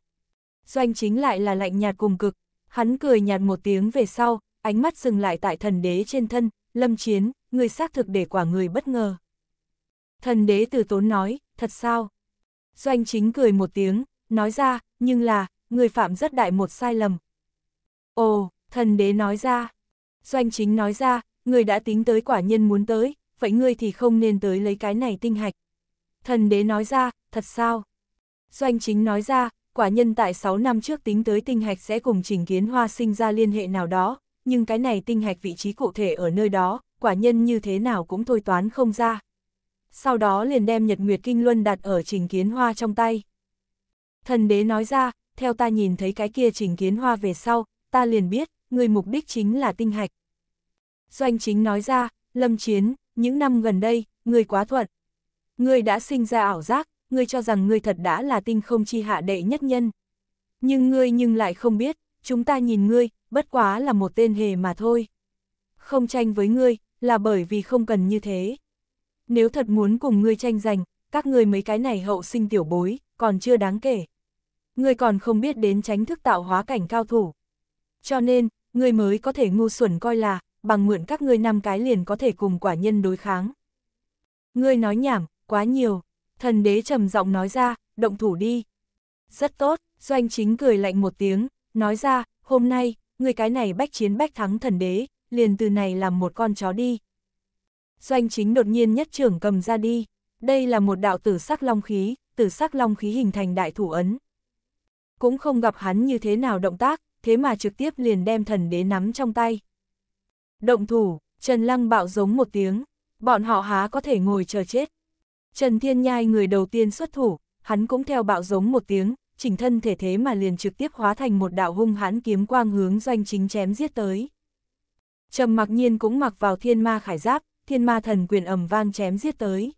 [SPEAKER 1] Doanh chính lại là lạnh nhạt cùng cực, hắn cười nhạt một tiếng về sau, ánh mắt dừng lại tại thần đế trên thân, lâm chiến, người xác thực để quả người bất ngờ. Thần đế từ tốn nói, thật sao? Doanh chính cười một tiếng, nói ra, nhưng là, người phạm rất đại một sai lầm, Ồ, thần đế nói ra. Doanh chính nói ra, người đã tính tới quả nhân muốn tới, vậy ngươi thì không nên tới lấy cái này tinh hạch. Thần đế nói ra, thật sao? Doanh chính nói ra, quả nhân tại 6 năm trước tính tới tinh hạch sẽ cùng trình kiến hoa sinh ra liên hệ nào đó, nhưng cái này tinh hạch vị trí cụ thể ở nơi đó, quả nhân như thế nào cũng thôi toán không ra. Sau đó liền đem Nhật Nguyệt Kinh Luân đặt ở trình kiến hoa trong tay. Thần đế nói ra, theo ta nhìn thấy cái kia trình kiến hoa về sau, ta liền biết, người mục đích chính là tinh hạch. Doanh chính nói ra, lâm chiến, những năm gần đây, người quá thuận. Người đã sinh ra ảo giác, người cho rằng người thật đã là tinh không chi hạ đệ nhất nhân. Nhưng ngươi nhưng lại không biết, chúng ta nhìn ngươi, bất quá là một tên hề mà thôi. Không tranh với ngươi, là bởi vì không cần như thế. Nếu thật muốn cùng ngươi tranh giành, các ngươi mấy cái này hậu sinh tiểu bối, còn chưa đáng kể. Ngươi còn không biết đến tránh thức tạo hóa cảnh cao thủ. Cho nên, người mới có thể ngu xuẩn coi là, bằng mượn các ngươi năm cái liền có thể cùng quả nhân đối kháng. Ngươi nói nhảm, quá nhiều. Thần đế trầm giọng nói ra, động thủ đi. Rất tốt, doanh chính cười lạnh một tiếng, nói ra, hôm nay, người cái này bách chiến bách thắng thần đế, liền từ này làm một con chó đi. Doanh chính đột nhiên nhất trưởng cầm ra đi. Đây là một đạo tử sắc long khí, tử sắc long khí hình thành đại thủ ấn. Cũng không gặp hắn như thế nào động tác, thế mà trực tiếp liền đem thần đế nắm trong tay. Động thủ, Trần Lăng bạo giống một tiếng, bọn họ há có thể ngồi chờ chết. Trần Thiên Nhai người đầu tiên xuất thủ, hắn cũng theo bạo giống một tiếng, chỉnh thân thể thế mà liền trực tiếp hóa thành một đạo hung hãn kiếm quang hướng doanh chính chém giết tới. Trầm mặc nhiên cũng mặc vào thiên ma khải giáp, thiên ma thần quyền ầm vang chém giết tới.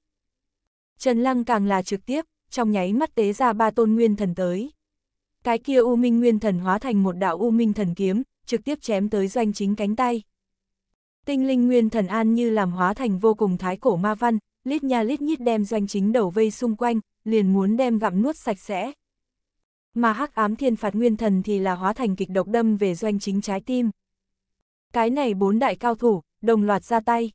[SPEAKER 1] Trần Lăng càng là trực tiếp, trong nháy mắt tế ra ba tôn nguyên thần tới. Cái kia U Minh Nguyên Thần hóa thành một đạo U Minh Thần Kiếm, trực tiếp chém tới doanh chính cánh tay. Tinh linh Nguyên Thần An như làm hóa thành vô cùng thái cổ ma văn, lít nha lít nhít đem doanh chính đầu vây xung quanh, liền muốn đem gặm nuốt sạch sẽ. Mà hắc ám thiên phạt Nguyên Thần thì là hóa thành kịch độc đâm về doanh chính trái tim. Cái này bốn đại cao thủ, đồng loạt ra tay.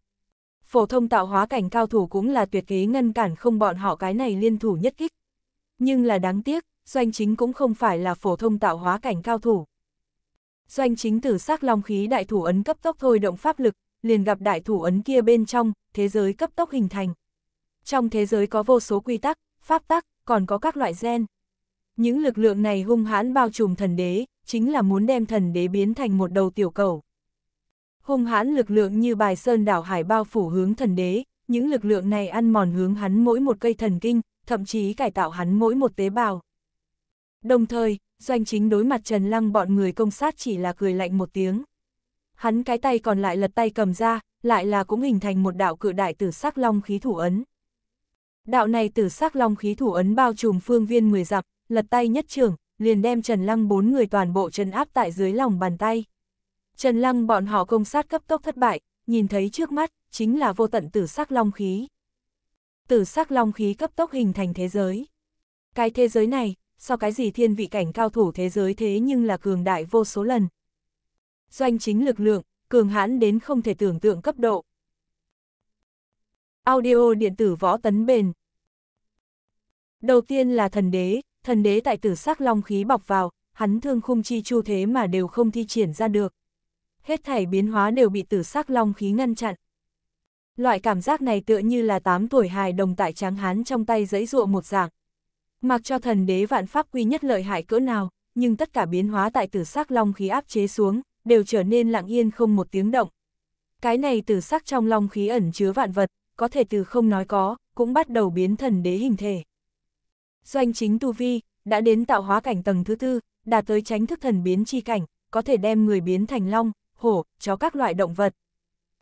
[SPEAKER 1] Phổ thông tạo hóa cảnh cao thủ cũng là tuyệt kế ngăn cản không bọn họ cái này liên thủ nhất kích. Nhưng là đáng tiếc, doanh chính cũng không phải là phổ thông tạo hóa cảnh cao thủ. Doanh chính tử sắc long khí đại thủ ấn cấp tốc thôi động pháp lực, liền gặp đại thủ ấn kia bên trong, thế giới cấp tốc hình thành. Trong thế giới có vô số quy tắc, pháp tắc, còn có các loại gen. Những lực lượng này hung hãn bao trùm thần đế, chính là muốn đem thần đế biến thành một đầu tiểu cầu. Hung hãn lực lượng như bài sơn đảo hải bao phủ hướng thần đế, những lực lượng này ăn mòn hướng hắn mỗi một cây thần kinh, thậm chí cải tạo hắn mỗi một tế bào. Đồng thời, doanh chính đối mặt Trần Lăng bọn người công sát chỉ là cười lạnh một tiếng. Hắn cái tay còn lại lật tay cầm ra, lại là cũng hình thành một đạo cự đại tử sắc long khí thủ ấn. Đạo này tử sắc long khí thủ ấn bao trùm phương viên 10 dặm, lật tay nhất trưởng liền đem Trần Lăng bốn người toàn bộ chân áp tại dưới lòng bàn tay. Trần Lăng bọn họ công sát cấp tốc thất bại, nhìn thấy trước mắt, chính là vô tận tử sắc long khí. Tử sắc long khí cấp tốc hình thành thế giới. Cái thế giới này, so cái gì thiên vị cảnh cao thủ thế giới thế nhưng là cường đại vô số lần. Doanh chính lực lượng, cường hãn đến không thể tưởng tượng cấp độ. Audio điện tử võ tấn bền. Đầu tiên là thần đế, thần đế tại tử sắc long khí bọc vào, hắn thương khung chi chu thế mà đều không thi triển ra được. Hết thảy biến hóa đều bị tử sắc long khí ngăn chặn. Loại cảm giác này tựa như là 8 tuổi hài đồng tại tráng hán trong tay dẫy dụa một dạng. Mặc cho thần đế vạn pháp quy nhất lợi hại cỡ nào, nhưng tất cả biến hóa tại tử sắc long khí áp chế xuống, đều trở nên lặng yên không một tiếng động. Cái này tử sắc trong long khí ẩn chứa vạn vật, có thể từ không nói có, cũng bắt đầu biến thần đế hình thể. Doanh chính Tu Vi, đã đến tạo hóa cảnh tầng thứ tư, đã tới tránh thức thần biến chi cảnh, có thể đem người biến thành long, hổ, chó các loại động vật.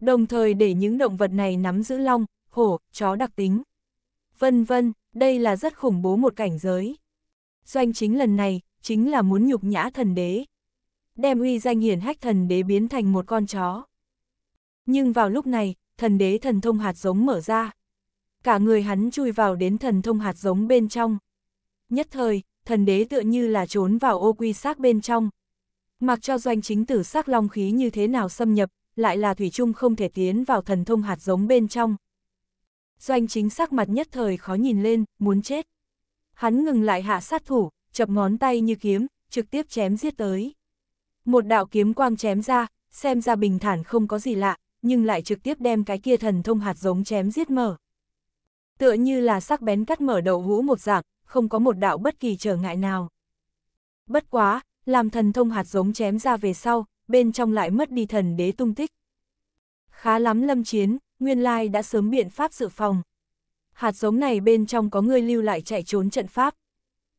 [SPEAKER 1] Đồng thời để những động vật này nắm giữ long, hổ, chó đặc tính. Vân vân, đây là rất khủng bố một cảnh giới. Doanh chính lần này, chính là muốn nhục nhã thần đế. Đem uy danh hiển hách thần đế biến thành một con chó. Nhưng vào lúc này, thần đế thần thông hạt giống mở ra. Cả người hắn chui vào đến thần thông hạt giống bên trong. Nhất thời, thần đế tựa như là trốn vào ô quy xác bên trong. Mặc cho doanh chính tử sắc long khí như thế nào xâm nhập, lại là thủy chung không thể tiến vào thần thông hạt giống bên trong doanh chính sắc mặt nhất thời khó nhìn lên, muốn chết. Hắn ngừng lại hạ sát thủ, chập ngón tay như kiếm, trực tiếp chém giết tới. Một đạo kiếm quang chém ra, xem ra bình thản không có gì lạ, nhưng lại trực tiếp đem cái kia thần thông hạt giống chém giết mở. Tựa như là sắc bén cắt mở đầu hũ một dạng, không có một đạo bất kỳ trở ngại nào. Bất quá, làm thần thông hạt giống chém ra về sau, bên trong lại mất đi thần đế tung tích. Khá lắm lâm chiến, nguyên lai đã sớm biện pháp dự phòng. Hạt giống này bên trong có người lưu lại chạy trốn trận pháp.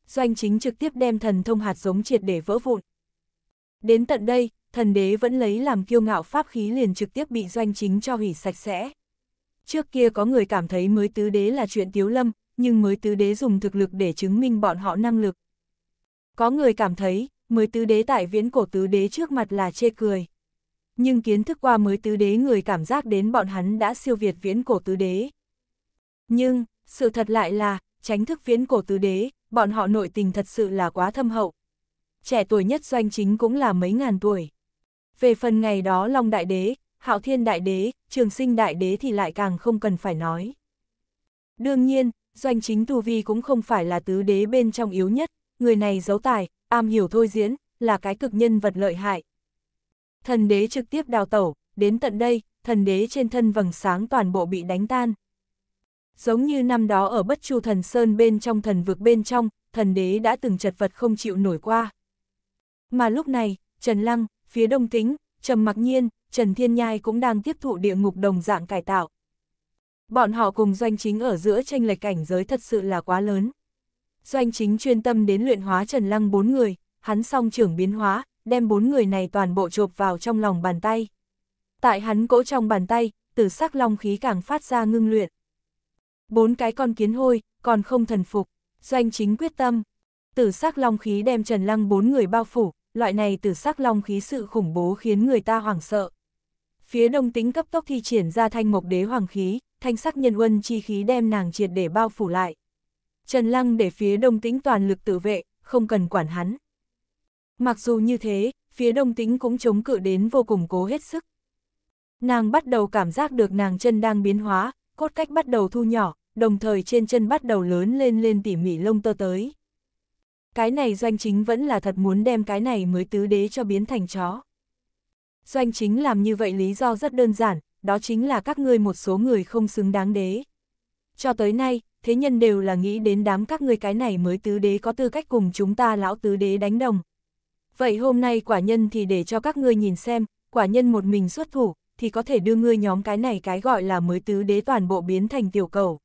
[SPEAKER 1] Doanh chính trực tiếp đem thần thông hạt giống triệt để vỡ vụn. Đến tận đây, thần đế vẫn lấy làm kiêu ngạo pháp khí liền trực tiếp bị doanh chính cho hủy sạch sẽ. Trước kia có người cảm thấy mới tứ đế là chuyện tiếu lâm, nhưng mới tứ đế dùng thực lực để chứng minh bọn họ năng lực. Có người cảm thấy, mới tứ đế tại viễn cổ tứ đế trước mặt là chê cười nhưng kiến thức qua mới tứ đế người cảm giác đến bọn hắn đã siêu việt viễn cổ tứ đế. Nhưng, sự thật lại là, tránh thức viễn cổ tứ đế, bọn họ nội tình thật sự là quá thâm hậu. Trẻ tuổi nhất doanh chính cũng là mấy ngàn tuổi. Về phần ngày đó Long Đại Đế, Hạo Thiên Đại Đế, Trường Sinh Đại Đế thì lại càng không cần phải nói. Đương nhiên, doanh chính tu vi cũng không phải là tứ đế bên trong yếu nhất, người này giấu tài, am hiểu thôi diễn, là cái cực nhân vật lợi hại, Thần đế trực tiếp đào tẩu, đến tận đây, thần đế trên thân vầng sáng toàn bộ bị đánh tan. Giống như năm đó ở bất chu thần sơn bên trong thần vực bên trong, thần đế đã từng chật vật không chịu nổi qua. Mà lúc này, Trần Lăng, phía đông kính, Trầm mặc nhiên, Trần Thiên Nhai cũng đang tiếp thụ địa ngục đồng dạng cải tạo. Bọn họ cùng doanh chính ở giữa tranh lệch cảnh giới thật sự là quá lớn. Doanh chính chuyên tâm đến luyện hóa Trần Lăng bốn người, hắn song trưởng biến hóa, đem bốn người này toàn bộ chộp vào trong lòng bàn tay. Tại hắn cỗ trong bàn tay, tử sắc long khí càng phát ra ngưng luyện. Bốn cái con kiến hôi, còn không thần phục, doanh chính quyết tâm. Tử sắc long khí đem Trần Lăng bốn người bao phủ, loại này tử sắc long khí sự khủng bố khiến người ta hoảng sợ. Phía đông tính cấp tốc thi triển ra thanh mộc đế hoàng khí, thanh sắc nhân quân chi khí đem nàng triệt để bao phủ lại. Trần Lăng để phía đông tính toàn lực tự vệ, không cần quản hắn. Mặc dù như thế, phía đông tính cũng chống cự đến vô cùng cố hết sức. Nàng bắt đầu cảm giác được nàng chân đang biến hóa, cốt cách bắt đầu thu nhỏ, đồng thời trên chân bắt đầu lớn lên lên tỉ mỉ lông tơ tới. Cái này doanh chính vẫn là thật muốn đem cái này mới tứ đế cho biến thành chó. Doanh chính làm như vậy lý do rất đơn giản, đó chính là các ngươi một số người không xứng đáng đế. Cho tới nay, thế nhân đều là nghĩ đến đám các ngươi cái này mới tứ đế có tư cách cùng chúng ta lão tứ đế đánh đồng vậy hôm nay quả nhân thì để cho các ngươi nhìn xem, quả nhân một mình xuất thủ, thì có thể đưa ngươi nhóm cái này cái gọi là mới tứ đế toàn bộ biến thành tiểu cầu.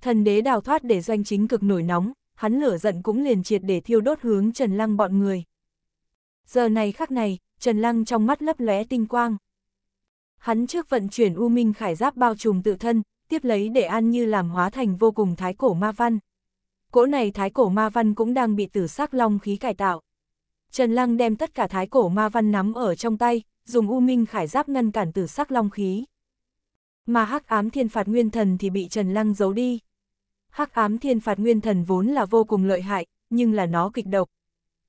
[SPEAKER 1] Thần đế đào thoát để doanh chính cực nổi nóng, hắn lửa giận cũng liền triệt để thiêu đốt hướng Trần Lăng bọn người. Giờ này khắc này, Trần Lăng trong mắt lấp lóe tinh quang. Hắn trước vận chuyển U Minh khải giáp bao trùm tự thân, tiếp lấy để An Như làm hóa thành vô cùng thái cổ ma văn. Cỗ này thái cổ ma văn cũng đang bị tử sắc long khí cải tạo. Trần Lăng đem tất cả thái cổ ma văn nắm ở trong tay, dùng u minh khải giáp ngăn cản tử sắc long khí. Mà hắc ám thiên phạt nguyên thần thì bị Trần Lăng giấu đi. Hắc ám thiên phạt nguyên thần vốn là vô cùng lợi hại, nhưng là nó kịch độc.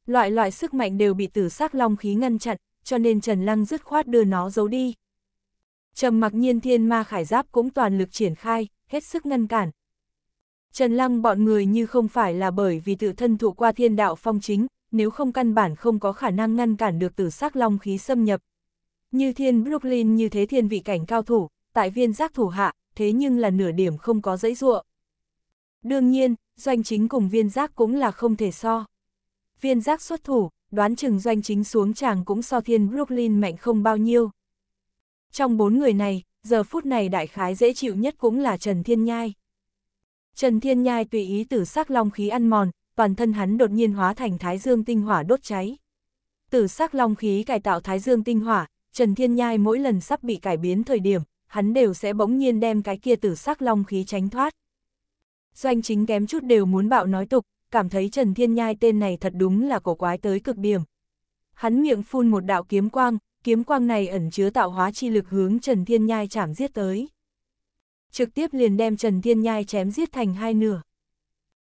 [SPEAKER 1] Loại loại sức mạnh đều bị tử sắc long khí ngăn chặn, cho nên Trần Lăng dứt khoát đưa nó giấu đi. Trầm mặc nhiên thiên ma khải giáp cũng toàn lực triển khai, hết sức ngăn cản. Trần Lăng bọn người như không phải là bởi vì tự thân thụ qua thiên đạo phong chính, nếu không căn bản không có khả năng ngăn cản được tử sắc long khí xâm nhập. Như thiên Brooklyn như thế thiên vị cảnh cao thủ, tại viên giác thủ hạ, thế nhưng là nửa điểm không có dãy ruộng. Đương nhiên, doanh chính cùng viên giác cũng là không thể so. Viên giác xuất thủ, đoán chừng doanh chính xuống chàng cũng so thiên Brooklyn mạnh không bao nhiêu. Trong bốn người này, giờ phút này đại khái dễ chịu nhất cũng là Trần Thiên Nhai. Trần Thiên Nhai tùy ý tử sắc long khí ăn mòn, toàn thân hắn đột nhiên hóa thành thái dương tinh hỏa đốt cháy. Tử sắc long khí cải tạo thái dương tinh hỏa, Trần Thiên Nhai mỗi lần sắp bị cải biến thời điểm, hắn đều sẽ bỗng nhiên đem cái kia tử sắc long khí tránh thoát. Doanh chính kém chút đều muốn bạo nói tục, cảm thấy Trần Thiên Nhai tên này thật đúng là cổ quái tới cực điểm. Hắn miệng phun một đạo kiếm quang, kiếm quang này ẩn chứa tạo hóa chi lực hướng Trần Thiên Nhai chảm giết tới. Trực tiếp liền đem Trần Thiên Nhai chém giết thành hai nửa.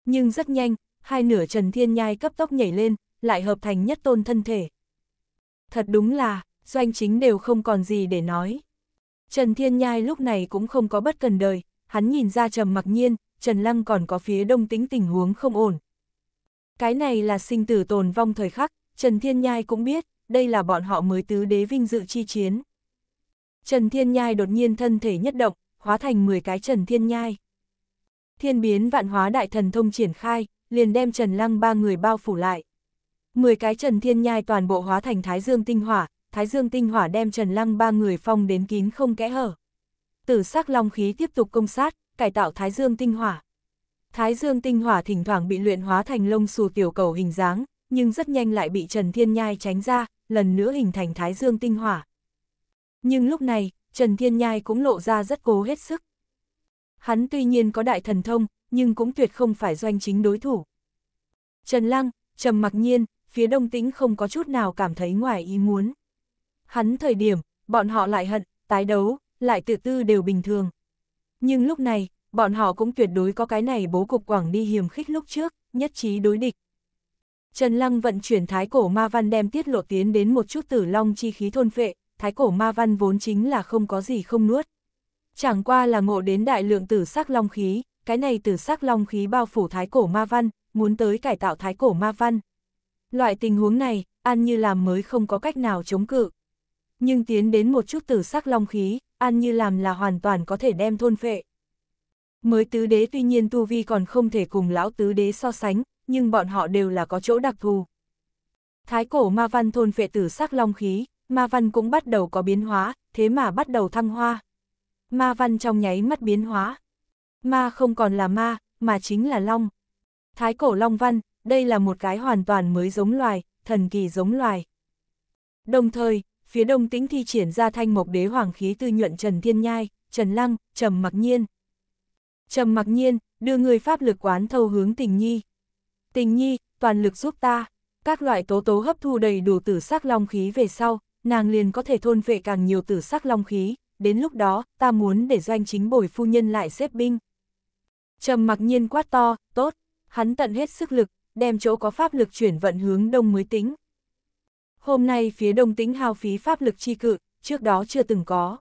[SPEAKER 1] Nhưng rất nhanh, hai nửa Trần Thiên Nhai cấp tốc nhảy lên, lại hợp thành nhất tôn thân thể. Thật đúng là, doanh chính đều không còn gì để nói. Trần Thiên Nhai lúc này cũng không có bất cần đời, hắn nhìn ra trầm mặc nhiên, Trần Lăng còn có phía đông tính tình huống không ổn. Cái này là sinh tử tồn vong thời khắc, Trần Thiên Nhai cũng biết, đây là bọn họ mới tứ đế vinh dự chi chiến. Trần Thiên Nhai đột nhiên thân thể nhất động, hóa thành 10 cái Trần Thiên Nhai. Thiên biến vạn hóa đại thần thông triển khai, liền đem Trần Lăng ba người bao phủ lại. Mười cái Trần Thiên Nhai toàn bộ hóa thành Thái Dương Tinh Hỏa, Thái Dương Tinh Hỏa đem Trần Lăng ba người phong đến kín không kẽ hở. Tử sắc long khí tiếp tục công sát, cải tạo Thái Dương Tinh Hỏa. Thái Dương Tinh Hỏa thỉnh thoảng bị luyện hóa thành lông xù tiểu cầu hình dáng, nhưng rất nhanh lại bị Trần Thiên Nhai tránh ra, lần nữa hình thành Thái Dương Tinh Hỏa. Nhưng lúc này, Trần Thiên Nhai cũng lộ ra rất cố hết sức. Hắn tuy nhiên có đại thần thông, nhưng cũng tuyệt không phải doanh chính đối thủ. Trần Lăng, trầm mặc nhiên, phía đông tĩnh không có chút nào cảm thấy ngoài ý muốn. Hắn thời điểm, bọn họ lại hận, tái đấu, lại tự tư đều bình thường. Nhưng lúc này, bọn họ cũng tuyệt đối có cái này bố cục quảng đi hiểm khích lúc trước, nhất trí đối địch. Trần Lăng vận chuyển thái cổ ma văn đem tiết lộ tiến đến một chút tử long chi khí thôn phệ, thái cổ ma văn vốn chính là không có gì không nuốt. Chẳng qua là ngộ đến đại lượng tử sắc long khí, cái này từ sắc long khí bao phủ thái cổ ma văn, muốn tới cải tạo thái cổ ma văn. Loại tình huống này, An Như làm mới không có cách nào chống cự. Nhưng tiến đến một chút từ sắc long khí, An Như làm là hoàn toàn có thể đem thôn phệ. Mới tứ đế tuy nhiên tu vi còn không thể cùng lão tứ đế so sánh, nhưng bọn họ đều là có chỗ đặc thù. Thái cổ ma văn thôn phệ tử sắc long khí, ma văn cũng bắt đầu có biến hóa, thế mà bắt đầu thăng hoa. Ma văn trong nháy mắt biến hóa, ma không còn là ma, mà chính là long. Thái cổ long văn, đây là một cái hoàn toàn mới giống loài, thần kỳ giống loài. Đồng thời, phía đông tĩnh thi triển ra thanh mộc đế hoàng khí tư nhuận Trần Thiên Nhai, Trần Lăng, Trầm Mặc Nhiên. Trầm Mặc Nhiên, đưa người pháp lực quán thâu hướng tình nhi. Tình nhi, toàn lực giúp ta. Các loại tố tố hấp thu đầy đủ tử sắc long khí về sau, nàng liền có thể thôn vệ càng nhiều tử sắc long khí, đến lúc đó, ta muốn để doanh chính bồi phu nhân lại xếp binh. Trầm mặc nhiên quát to, tốt, hắn tận hết sức lực, đem chỗ có pháp lực chuyển vận hướng đông mới tính. Hôm nay phía đông tính hao phí pháp lực chi cự, trước đó chưa từng có.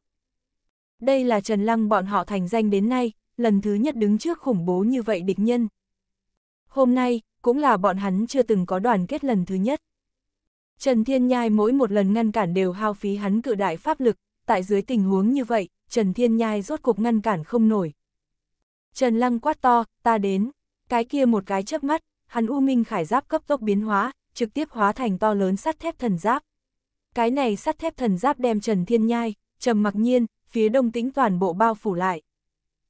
[SPEAKER 1] Đây là Trần Lăng bọn họ thành danh đến nay, lần thứ nhất đứng trước khủng bố như vậy địch nhân. Hôm nay, cũng là bọn hắn chưa từng có đoàn kết lần thứ nhất. Trần Thiên Nhai mỗi một lần ngăn cản đều hao phí hắn cự đại pháp lực, tại dưới tình huống như vậy, Trần Thiên Nhai rốt cuộc ngăn cản không nổi, Trần Lăng quát to, ta đến. Cái kia một cái chớp mắt, hắn U Minh Khải Giáp cấp tốc biến hóa, trực tiếp hóa thành to lớn sắt thép thần giáp. Cái này sắt thép thần giáp đem Trần Thiên Nhai, Trầm Mặc Nhiên, phía Đông Tĩnh toàn bộ bao phủ lại.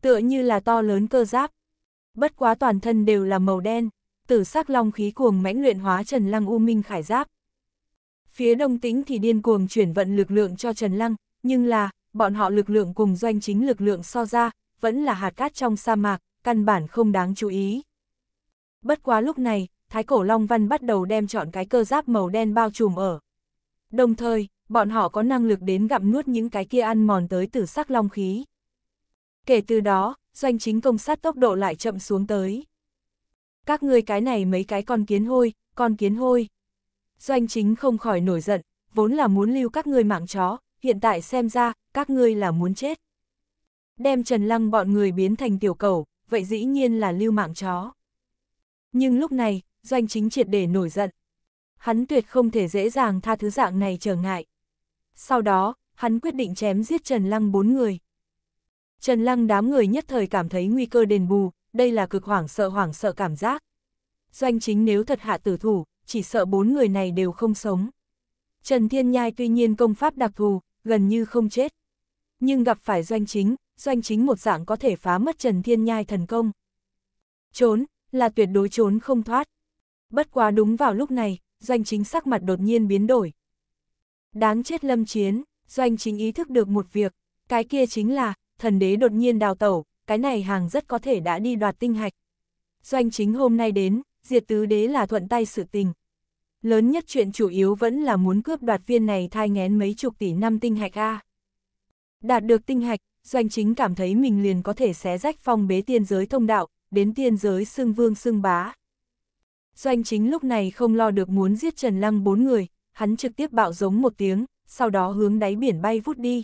[SPEAKER 1] Tựa như là to lớn cơ giáp. Bất quá toàn thân đều là màu đen, tử sắc long khí cuồng mãnh luyện hóa Trần Lăng U Minh Khải Giáp. Phía Đông Tĩnh thì điên cuồng chuyển vận lực lượng cho Trần Lăng, nhưng là, bọn họ lực lượng cùng doanh chính lực lượng so ra, vẫn là hạt cát trong sa mạc, căn bản không đáng chú ý. Bất quá lúc này, Thái Cổ Long Văn bắt đầu đem chọn cái cơ giáp màu đen bao trùm ở. Đồng thời, bọn họ có năng lực đến gặm nuốt những cái kia ăn mòn tới từ sắc long khí. Kể từ đó, doanh chính công sát tốc độ lại chậm xuống tới. Các ngươi cái này mấy cái con kiến hôi, con kiến hôi. Doanh chính không khỏi nổi giận, vốn là muốn lưu các ngươi mạng chó, hiện tại xem ra, các ngươi là muốn chết đem Trần Lăng bọn người biến thành tiểu cầu, vậy dĩ nhiên là lưu mạng chó. Nhưng lúc này, doanh chính triệt để nổi giận. Hắn tuyệt không thể dễ dàng tha thứ dạng này trở ngại. Sau đó, hắn quyết định chém giết Trần Lăng bốn người. Trần Lăng đám người nhất thời cảm thấy nguy cơ đền bù, đây là cực hoảng sợ hoảng sợ cảm giác. Doanh chính nếu thật hạ tử thủ, chỉ sợ bốn người này đều không sống. Trần Thiên Nhai tuy nhiên công pháp đặc thù, gần như không chết. Nhưng gặp phải doanh chính, doanh chính một dạng có thể phá mất Trần Thiên Nhai thần công. Trốn, là tuyệt đối trốn không thoát. Bất quá đúng vào lúc này, doanh chính sắc mặt đột nhiên biến đổi. Đáng chết lâm chiến, doanh chính ý thức được một việc, cái kia chính là, thần đế đột nhiên đào tẩu, cái này hàng rất có thể đã đi đoạt tinh hạch. Doanh chính hôm nay đến, diệt tứ đế là thuận tay sự tình. Lớn nhất chuyện chủ yếu vẫn là muốn cướp đoạt viên này thai ngén mấy chục tỷ năm tinh hạch A. Đạt được tinh hạch, doanh chính cảm thấy mình liền có thể xé rách phong bế tiên giới thông đạo, đến tiên giới xưng vương xưng bá. Doanh chính lúc này không lo được muốn giết Trần Lăng bốn người, hắn trực tiếp bạo giống một tiếng, sau đó hướng đáy biển bay vút đi.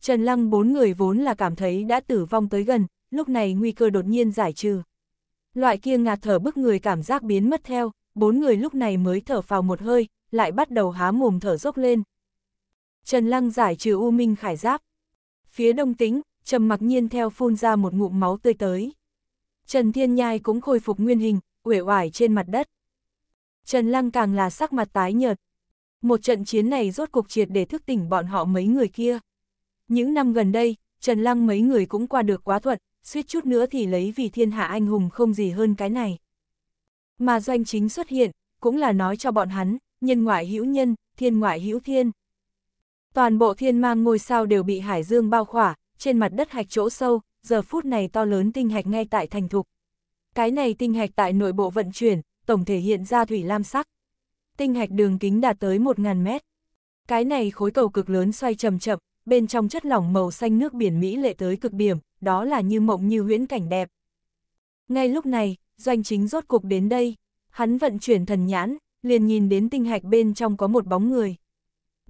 [SPEAKER 1] Trần Lăng bốn người vốn là cảm thấy đã tử vong tới gần, lúc này nguy cơ đột nhiên giải trừ. Loại kia ngạt thở bức người cảm giác biến mất theo, bốn người lúc này mới thở vào một hơi, lại bắt đầu há mồm thở dốc lên. Trần Lăng giải trừ U Minh khải giáp, Phía đông tính, trầm mặc nhiên theo phun ra một ngụm máu tươi tới. Trần Thiên Nhai cũng khôi phục nguyên hình, uể oải trên mặt đất. Trần Lăng càng là sắc mặt tái nhợt. Một trận chiến này rốt cuộc triệt để thức tỉnh bọn họ mấy người kia. Những năm gần đây, Trần Lăng mấy người cũng qua được quá thuận, suýt chút nữa thì lấy vì thiên hạ anh hùng không gì hơn cái này. Mà doanh chính xuất hiện, cũng là nói cho bọn hắn, nhân ngoại hữu nhân, thiên ngoại hữu thiên. Toàn bộ thiên mang ngôi sao đều bị hải dương bao khỏa, trên mặt đất hạch chỗ sâu, giờ phút này to lớn tinh hạch ngay tại thành thục. Cái này tinh hạch tại nội bộ vận chuyển, tổng thể hiện ra thủy lam sắc. Tinh hạch đường kính đạt tới 1.000 mét. Cái này khối cầu cực lớn xoay chậm chậm, bên trong chất lỏng màu xanh nước biển Mỹ lệ tới cực điểm, đó là như mộng như huyễn cảnh đẹp. Ngay lúc này, doanh chính rốt cục đến đây, hắn vận chuyển thần nhãn, liền nhìn đến tinh hạch bên trong có một bóng người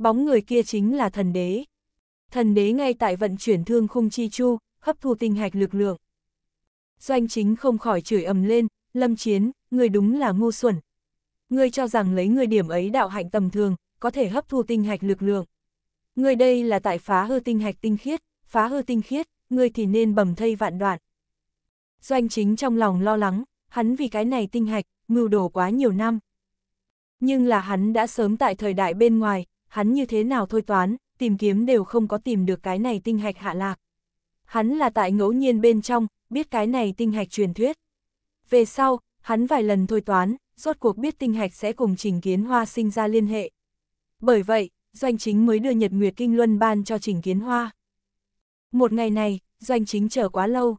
[SPEAKER 1] bóng người kia chính là thần đế. Thần đế ngay tại vận chuyển thương khung chi chu, hấp thu tinh hạch lực lượng. Doanh chính không khỏi chửi ầm lên, lâm chiến, người đúng là ngu xuẩn. Người cho rằng lấy người điểm ấy đạo hạnh tầm thường, có thể hấp thu tinh hạch lực lượng. Người đây là tại phá hư tinh hạch tinh khiết, phá hư tinh khiết, người thì nên bầm thây vạn đoạn. Doanh chính trong lòng lo lắng, hắn vì cái này tinh hạch, mưu đồ quá nhiều năm. Nhưng là hắn đã sớm tại thời đại bên ngoài, hắn như thế nào thôi toán, tìm kiếm đều không có tìm được cái này tinh hạch hạ lạc. Hắn là tại ngẫu nhiên bên trong, biết cái này tinh hạch truyền thuyết. Về sau, hắn vài lần thôi toán, rốt cuộc biết tinh hạch sẽ cùng Trình Kiến Hoa sinh ra liên hệ. Bởi vậy, Doanh Chính mới đưa Nhật Nguyệt Kinh Luân ban cho Trình Kiến Hoa. Một ngày này, Doanh Chính chờ quá lâu.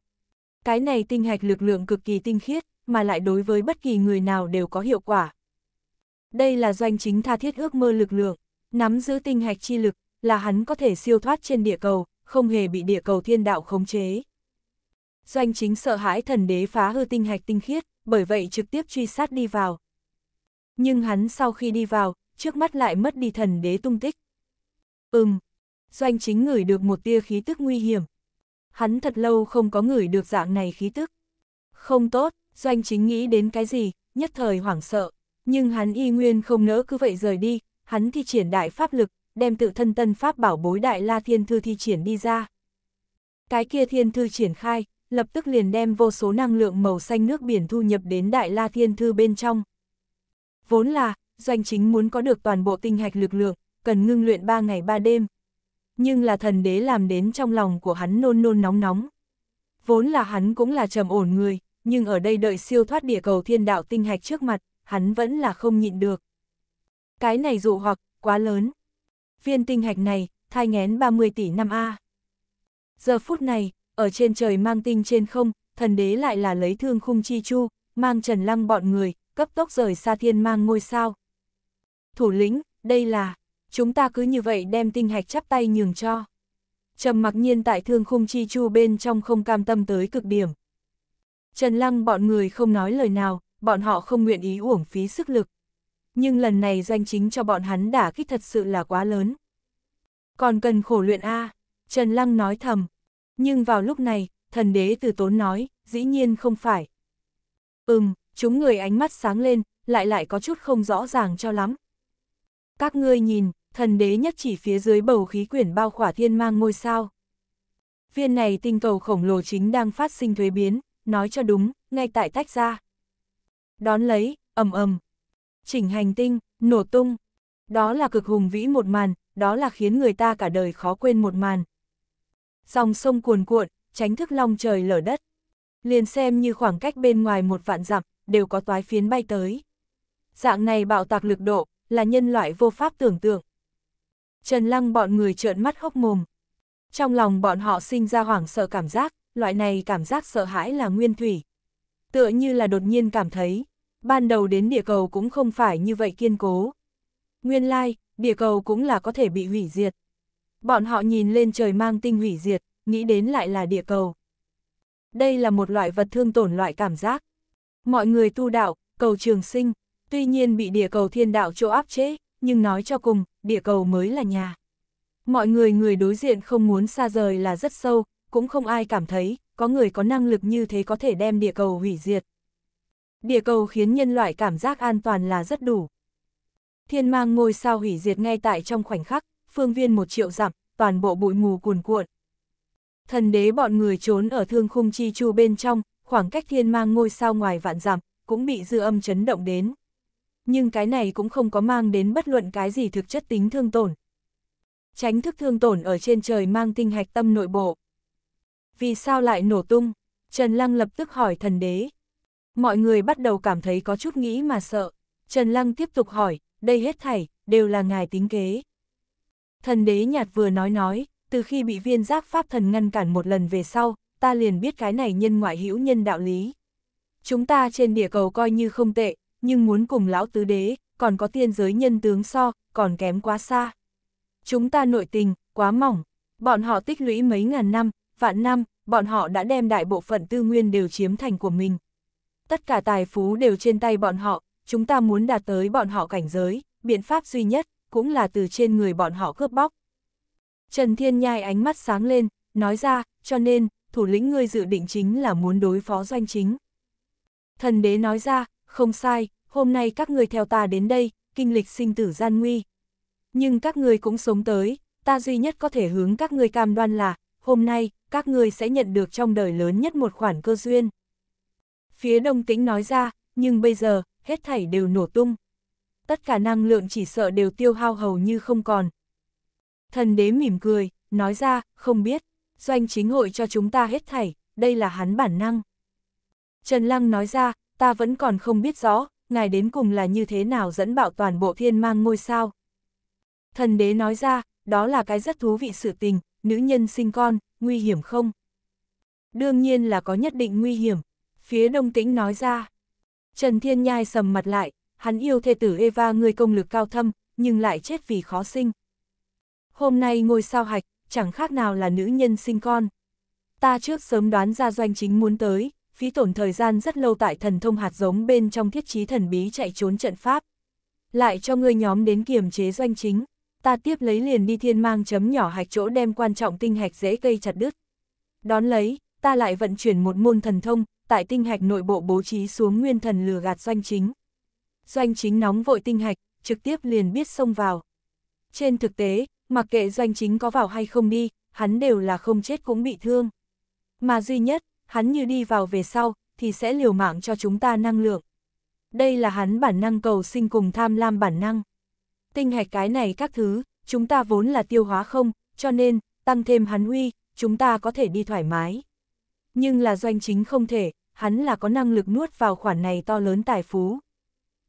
[SPEAKER 1] Cái này tinh hạch lực lượng cực kỳ tinh khiết, mà lại đối với bất kỳ người nào đều có hiệu quả. Đây là Doanh Chính tha thiết ước mơ lực lượng. Nắm giữ tinh hạch chi lực, là hắn có thể siêu thoát trên địa cầu, không hề bị địa cầu thiên đạo khống chế. Doanh chính sợ hãi thần đế phá hư tinh hạch tinh khiết, bởi vậy trực tiếp truy sát đi vào. Nhưng hắn sau khi đi vào, trước mắt lại mất đi thần đế tung tích. Ừm, doanh chính ngửi được một tia khí tức nguy hiểm. Hắn thật lâu không có ngửi được dạng này khí tức. Không tốt, doanh chính nghĩ đến cái gì, nhất thời hoảng sợ. Nhưng hắn y nguyên không nỡ cứ vậy rời đi, hắn thi triển đại pháp lực, đem tự thân tân pháp bảo bối đại la thiên thư thi triển đi ra. Cái kia thiên thư triển khai, lập tức liền đem vô số năng lượng màu xanh nước biển thu nhập đến đại la thiên thư bên trong. Vốn là, doanh chính muốn có được toàn bộ tinh hạch lực lượng, cần ngưng luyện 3 ngày 3 đêm. Nhưng là thần đế làm đến trong lòng của hắn nôn nôn nóng nóng. Vốn là hắn cũng là trầm ổn người, nhưng ở đây đợi siêu thoát địa cầu thiên đạo tinh hạch trước mặt, hắn vẫn là không nhịn được cái này dụ hoặc, quá lớn. Viên tinh hạch này, thai ngén 30 tỷ năm A. Giờ phút này, ở trên trời mang tinh trên không, thần đế lại là lấy thương khung chi chu, mang trần lăng bọn người, cấp tốc rời xa thiên mang ngôi sao. Thủ lĩnh, đây là, chúng ta cứ như vậy đem tinh hạch chắp tay nhường cho. Trầm mặc nhiên tại thương khung chi chu bên trong không cam tâm tới cực điểm. Trần lăng bọn người không nói lời nào, bọn họ không nguyện ý uổng phí sức lực nhưng lần này doanh chính cho bọn hắn đả kích thật sự là quá lớn. Còn cần khổ luyện A, Trần Lăng nói thầm, nhưng vào lúc này, thần đế từ tốn nói, dĩ nhiên không phải. Ừm, chúng người ánh mắt sáng lên, lại lại có chút không rõ ràng cho lắm. Các ngươi nhìn, thần đế nhất chỉ phía dưới bầu khí quyển bao khỏa thiên mang ngôi sao. Viên này tinh cầu khổng lồ chính đang phát sinh thuế biến, nói cho đúng, ngay tại tách ra. Đón lấy, ầm ầm, chỉnh hành tinh, nổ tung. Đó là cực hùng vĩ một màn, đó là khiến người ta cả đời khó quên một màn. Dòng sông cuồn cuộn, tránh thức long trời lở đất. Liền xem như khoảng cách bên ngoài một vạn dặm, đều có toái phiến bay tới. Dạng này bạo tạc lực độ, là nhân loại vô pháp tưởng tượng. Trần Lăng bọn người trợn mắt hốc mồm. Trong lòng bọn họ sinh ra hoảng sợ cảm giác, loại này cảm giác sợ hãi là nguyên thủy. Tựa như là đột nhiên cảm thấy, ban đầu đến địa cầu cũng không phải như vậy kiên cố. Nguyên lai, like, địa cầu cũng là có thể bị hủy diệt. Bọn họ nhìn lên trời mang tinh hủy diệt, nghĩ đến lại là địa cầu. Đây là một loại vật thương tổn loại cảm giác. Mọi người tu đạo, cầu trường sinh, tuy nhiên bị địa cầu thiên đạo chỗ áp chế, nhưng nói cho cùng, địa cầu mới là nhà. Mọi người người đối diện không muốn xa rời là rất sâu, cũng không ai cảm thấy, có người có năng lực như thế có thể đem địa cầu hủy diệt. Địa cầu khiến nhân loại cảm giác an toàn là rất đủ. Thiên mang ngôi sao hủy diệt ngay tại trong khoảnh khắc, phương viên một triệu dặm, toàn bộ bụi mù cuồn cuộn. Thần đế bọn người trốn ở thương khung chi chu bên trong, khoảng cách thiên mang ngôi sao ngoài vạn dặm, cũng bị dư âm chấn động đến. Nhưng cái này cũng không có mang đến bất luận cái gì thực chất tính thương tổn. Tránh thức thương tổn ở trên trời mang tinh hạch tâm nội bộ. Vì sao lại nổ tung? Trần Lăng lập tức hỏi thần đế, Mọi người bắt đầu cảm thấy có chút nghĩ mà sợ. Trần Lăng tiếp tục hỏi, đây hết thảy, đều là ngài tính kế. Thần đế nhạt vừa nói nói, từ khi bị viên giác pháp thần ngăn cản một lần về sau, ta liền biết cái này nhân ngoại hữu nhân đạo lý. Chúng ta trên địa cầu coi như không tệ, nhưng muốn cùng lão tứ đế, còn có tiên giới nhân tướng so, còn kém quá xa. Chúng ta nội tình, quá mỏng, bọn họ tích lũy mấy ngàn năm, vạn năm, bọn họ đã đem đại bộ phận tư nguyên đều chiếm thành của mình, tất cả tài phú đều trên tay bọn họ, chúng ta muốn đạt tới bọn họ cảnh giới, biện pháp duy nhất, cũng là từ trên người bọn họ cướp bóc. Trần Thiên Nhai ánh mắt sáng lên, nói ra, cho nên, thủ lĩnh ngươi dự định chính là muốn đối phó doanh chính. Thần đế nói ra, không sai, hôm nay các ngươi theo ta đến đây, kinh lịch sinh tử gian nguy. Nhưng các ngươi cũng sống tới, ta duy nhất có thể hướng các ngươi cam đoan là, hôm nay, các ngươi sẽ nhận được trong đời lớn nhất một khoản cơ duyên. Phía đông tĩnh nói ra, nhưng bây giờ, hết thảy đều nổ tung. Tất cả năng lượng chỉ sợ đều tiêu hao hầu như không còn. Thần đế mỉm cười, nói ra, không biết, doanh chính hội cho chúng ta hết thảy, đây là hắn bản năng. Trần Lăng nói ra, ta vẫn còn không biết rõ, ngài đến cùng là như thế nào dẫn bạo toàn bộ thiên mang ngôi sao. Thần đế nói ra, đó là cái rất thú vị sự tình, nữ nhân sinh con, nguy hiểm không? Đương nhiên là có nhất định nguy hiểm, phía đông tĩnh nói ra. Trần Thiên Nhai sầm mặt lại, hắn yêu thê tử Eva người công lực cao thâm, nhưng lại chết vì khó sinh. Hôm nay ngôi sao hạch, chẳng khác nào là nữ nhân sinh con. Ta trước sớm đoán ra doanh chính muốn tới, phí tổn thời gian rất lâu tại thần thông hạt giống bên trong thiết trí thần bí chạy trốn trận pháp. Lại cho ngươi nhóm đến kiềm chế doanh chính, ta tiếp lấy liền đi thiên mang chấm nhỏ hạch chỗ đem quan trọng tinh hạch dễ cây chặt đứt. Đón lấy, ta lại vận chuyển một môn thần thông, tại tinh hạch nội bộ bố trí xuống nguyên thần lừa gạt doanh chính. Doanh chính nóng vội tinh hạch, trực tiếp liền biết xông vào. Trên thực tế, mặc kệ doanh chính có vào hay không đi, hắn đều là không chết cũng bị thương. Mà duy nhất, hắn như đi vào về sau, thì sẽ liều mạng cho chúng ta năng lượng. Đây là hắn bản năng cầu sinh cùng tham lam bản năng. Tinh hạch cái này các thứ, chúng ta vốn là tiêu hóa không, cho nên, tăng thêm hắn huy, chúng ta có thể đi thoải mái nhưng là doanh chính không thể, hắn là có năng lực nuốt vào khoản này to lớn tài phú.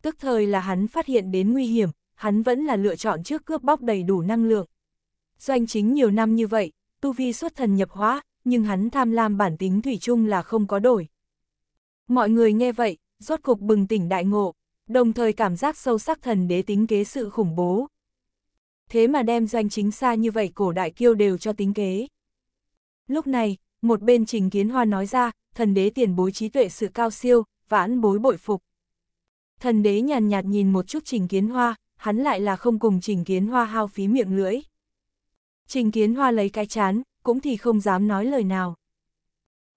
[SPEAKER 1] Tức thời là hắn phát hiện đến nguy hiểm, hắn vẫn là lựa chọn trước cướp bóc đầy đủ năng lượng. Doanh chính nhiều năm như vậy, tu vi xuất thần nhập hóa, nhưng hắn tham lam bản tính thủy chung là không có đổi. Mọi người nghe vậy, rốt cục bừng tỉnh đại ngộ, đồng thời cảm giác sâu sắc thần đế tính kế sự khủng bố. Thế mà đem doanh chính xa như vậy cổ đại kiêu đều cho tính kế. Lúc này, một bên Trình Kiến Hoa nói ra, thần đế tiền bối trí tuệ sự cao siêu, vãn bối bội phục. Thần đế nhàn nhạt, nhạt nhìn một chút Trình Kiến Hoa, hắn lại là không cùng Trình Kiến Hoa hao phí miệng lưỡi. Trình Kiến Hoa lấy cái chán, cũng thì không dám nói lời nào.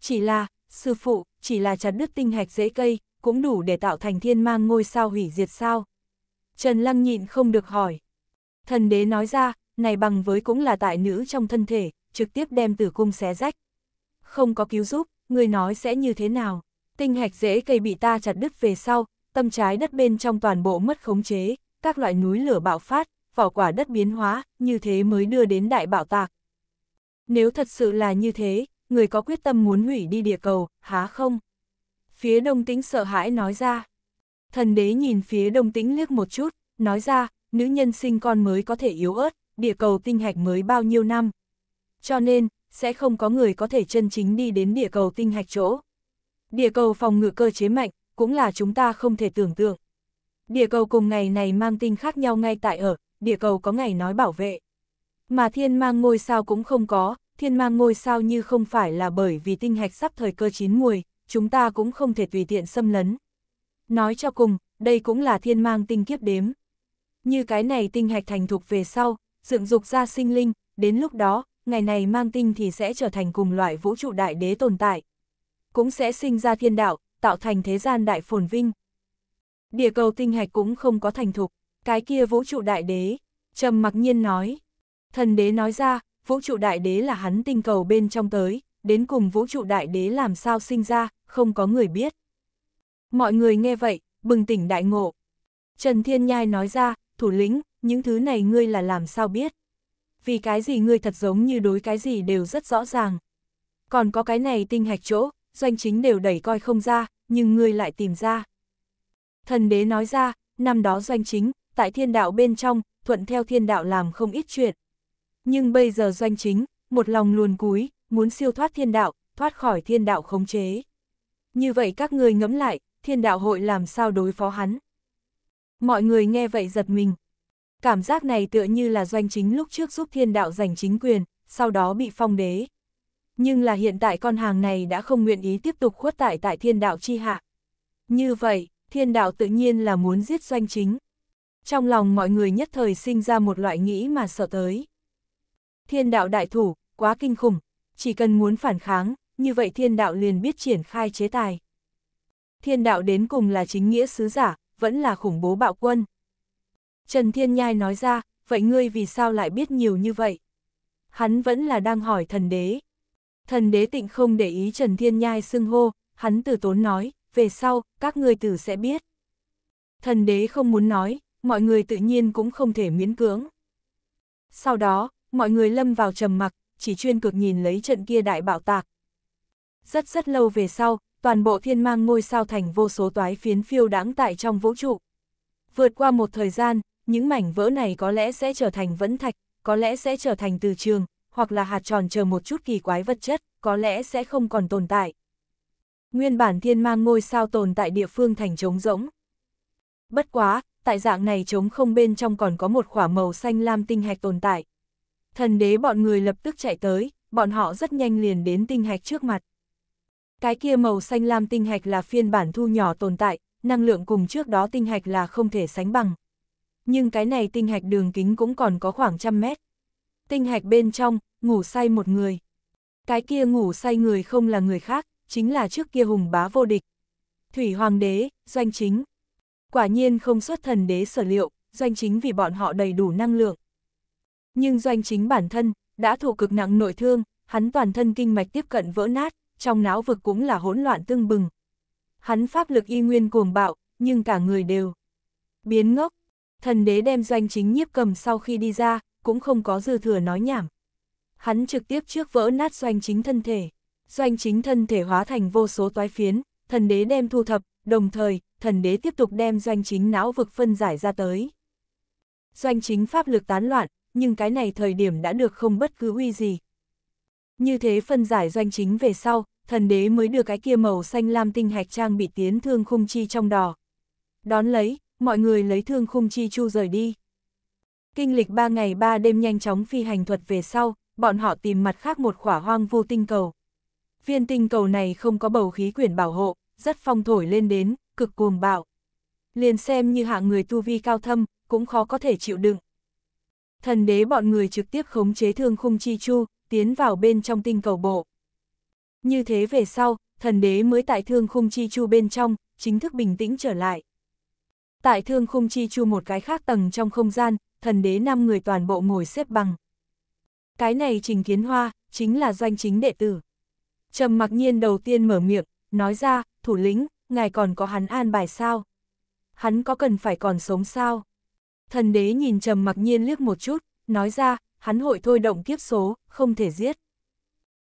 [SPEAKER 1] Chỉ là, sư phụ, chỉ là chặt đứt tinh hạch dễ cây, cũng đủ để tạo thành thiên mang ngôi sao hủy diệt sao. Trần Lăng nhịn không được hỏi. Thần đế nói ra, này bằng với cũng là tại nữ trong thân thể, trực tiếp đem tử cung xé rách không có cứu giúp, người nói sẽ như thế nào? Tinh hạch dễ cây bị ta chặt đứt về sau, tâm trái đất bên trong toàn bộ mất khống chế, các loại núi lửa bạo phát, vỏ quả đất biến hóa, như thế mới đưa đến đại bạo tạc. Nếu thật sự là như thế, người có quyết tâm muốn hủy đi địa cầu, há không? Phía đông tĩnh sợ hãi nói ra. Thần đế nhìn phía đông tĩnh liếc một chút, nói ra, nữ nhân sinh con mới có thể yếu ớt, địa cầu tinh hạch mới bao nhiêu năm. Cho nên, sẽ không có người có thể chân chính đi đến địa cầu tinh hạch chỗ. Địa cầu phòng ngự cơ chế mạnh, cũng là chúng ta không thể tưởng tượng. Địa cầu cùng ngày này mang tinh khác nhau ngay tại ở, địa cầu có ngày nói bảo vệ. Mà thiên mang ngôi sao cũng không có, thiên mang ngôi sao như không phải là bởi vì tinh hạch sắp thời cơ chín muồi, chúng ta cũng không thể tùy tiện xâm lấn. Nói cho cùng, đây cũng là thiên mang tinh kiếp đếm. Như cái này tinh hạch thành thục về sau, dựng dục ra sinh linh, đến lúc đó, ngày này mang tinh thì sẽ trở thành cùng loại vũ trụ đại đế tồn tại. Cũng sẽ sinh ra thiên đạo, tạo thành thế gian đại phồn vinh. Địa cầu tinh hạch cũng không có thành thục, cái kia vũ trụ đại đế, trầm mặc nhiên nói. Thần đế nói ra, vũ trụ đại đế là hắn tinh cầu bên trong tới, đến cùng vũ trụ đại đế làm sao sinh ra, không có người biết. Mọi người nghe vậy, bừng tỉnh đại ngộ. Trần Thiên Nhai nói ra, thủ lĩnh, những thứ này ngươi là làm sao biết vì cái gì ngươi thật giống như đối cái gì đều rất rõ ràng. Còn có cái này tinh hạch chỗ, doanh chính đều đẩy coi không ra, nhưng ngươi lại tìm ra. Thần đế nói ra, năm đó doanh chính, tại thiên đạo bên trong, thuận theo thiên đạo làm không ít chuyện. Nhưng bây giờ doanh chính, một lòng luồn cúi, muốn siêu thoát thiên đạo, thoát khỏi thiên đạo khống chế. Như vậy các người ngẫm lại, thiên đạo hội làm sao đối phó hắn. Mọi người nghe vậy giật mình, Cảm giác này tựa như là doanh chính lúc trước giúp thiên đạo giành chính quyền, sau đó bị phong đế. Nhưng là hiện tại con hàng này đã không nguyện ý tiếp tục khuất tại tại thiên đạo chi hạ. Như vậy, thiên đạo tự nhiên là muốn giết doanh chính. Trong lòng mọi người nhất thời sinh ra một loại nghĩ mà sợ tới. Thiên đạo đại thủ, quá kinh khủng, chỉ cần muốn phản kháng, như vậy thiên đạo liền biết triển khai chế tài. Thiên đạo đến cùng là chính nghĩa sứ giả, vẫn là khủng bố bạo quân. Trần Thiên Nhai nói ra, vậy ngươi vì sao lại biết nhiều như vậy? Hắn vẫn là đang hỏi thần đế. Thần đế tịnh không để ý Trần Thiên Nhai xưng hô, hắn từ tốn nói, về sau, các ngươi tử sẽ biết. Thần đế không muốn nói, mọi người tự nhiên cũng không thể miễn cưỡng. Sau đó, mọi người lâm vào trầm mặc, chỉ chuyên cực nhìn lấy trận kia đại bạo tạc. Rất rất lâu về sau, toàn bộ thiên mang ngôi sao thành vô số toái phiến phiêu đáng tại trong vũ trụ. Vượt qua một thời gian, những mảnh vỡ này có lẽ sẽ trở thành vẫn thạch, có lẽ sẽ trở thành từ trường, hoặc là hạt tròn chờ một chút kỳ quái vật chất, có lẽ sẽ không còn tồn tại. Nguyên bản thiên mang ngôi sao tồn tại địa phương thành trống rỗng. Bất quá, tại dạng này trống không bên trong còn có một khỏa màu xanh lam tinh hạch tồn tại. Thần đế bọn người lập tức chạy tới, bọn họ rất nhanh liền đến tinh hạch trước mặt. Cái kia màu xanh lam tinh hạch là phiên bản thu nhỏ tồn tại, năng lượng cùng trước đó tinh hạch là không thể sánh bằng, nhưng cái này tinh hạch đường kính cũng còn có khoảng trăm mét. Tinh hạch bên trong, ngủ say một người. Cái kia ngủ say người không là người khác, chính là trước kia hùng bá vô địch. Thủy Hoàng đế, doanh chính. Quả nhiên không xuất thần đế sở liệu, doanh chính vì bọn họ đầy đủ năng lượng. Nhưng doanh chính bản thân, đã thụ cực nặng nội thương, hắn toàn thân kinh mạch tiếp cận vỡ nát, trong não vực cũng là hỗn loạn tương bừng. Hắn pháp lực y nguyên cuồng bạo, nhưng cả người đều biến ngốc, thần đế đem doanh chính nhiếp cầm sau khi đi ra, cũng không có dư thừa nói nhảm. Hắn trực tiếp trước vỡ nát doanh chính thân thể. Doanh chính thân thể hóa thành vô số toái phiến, thần đế đem thu thập, đồng thời, thần đế tiếp tục đem doanh chính não vực phân giải ra tới. Doanh chính pháp lực tán loạn, nhưng cái này thời điểm đã được không bất cứ uy gì. Như thế phân giải doanh chính về sau, thần đế mới đưa cái kia màu xanh lam tinh hạch trang bị tiến thương khung chi trong đỏ. Đón lấy, mọi người lấy thương khung chi chu rời đi. Kinh lịch ba ngày ba đêm nhanh chóng phi hành thuật về sau, bọn họ tìm mặt khác một khỏa hoang vu tinh cầu. Viên tinh cầu này không có bầu khí quyển bảo hộ, rất phong thổi lên đến, cực cuồng bạo. Liền xem như hạng người tu vi cao thâm, cũng khó có thể chịu đựng. Thần đế bọn người trực tiếp khống chế thương khung chi chu, tiến vào bên trong tinh cầu bộ. Như thế về sau, thần đế mới tại thương khung chi chu bên trong, chính thức bình tĩnh trở lại. Tại thương khung chi chu một cái khác tầng trong không gian, thần đế năm người toàn bộ ngồi xếp bằng. Cái này Trình Kiến Hoa, chính là doanh chính đệ tử. Trầm mặc nhiên đầu tiên mở miệng, nói ra, thủ lĩnh, ngài còn có hắn an bài sao? Hắn có cần phải còn sống sao? Thần đế nhìn trầm mặc nhiên liếc một chút, nói ra, hắn hội thôi động kiếp số, không thể giết.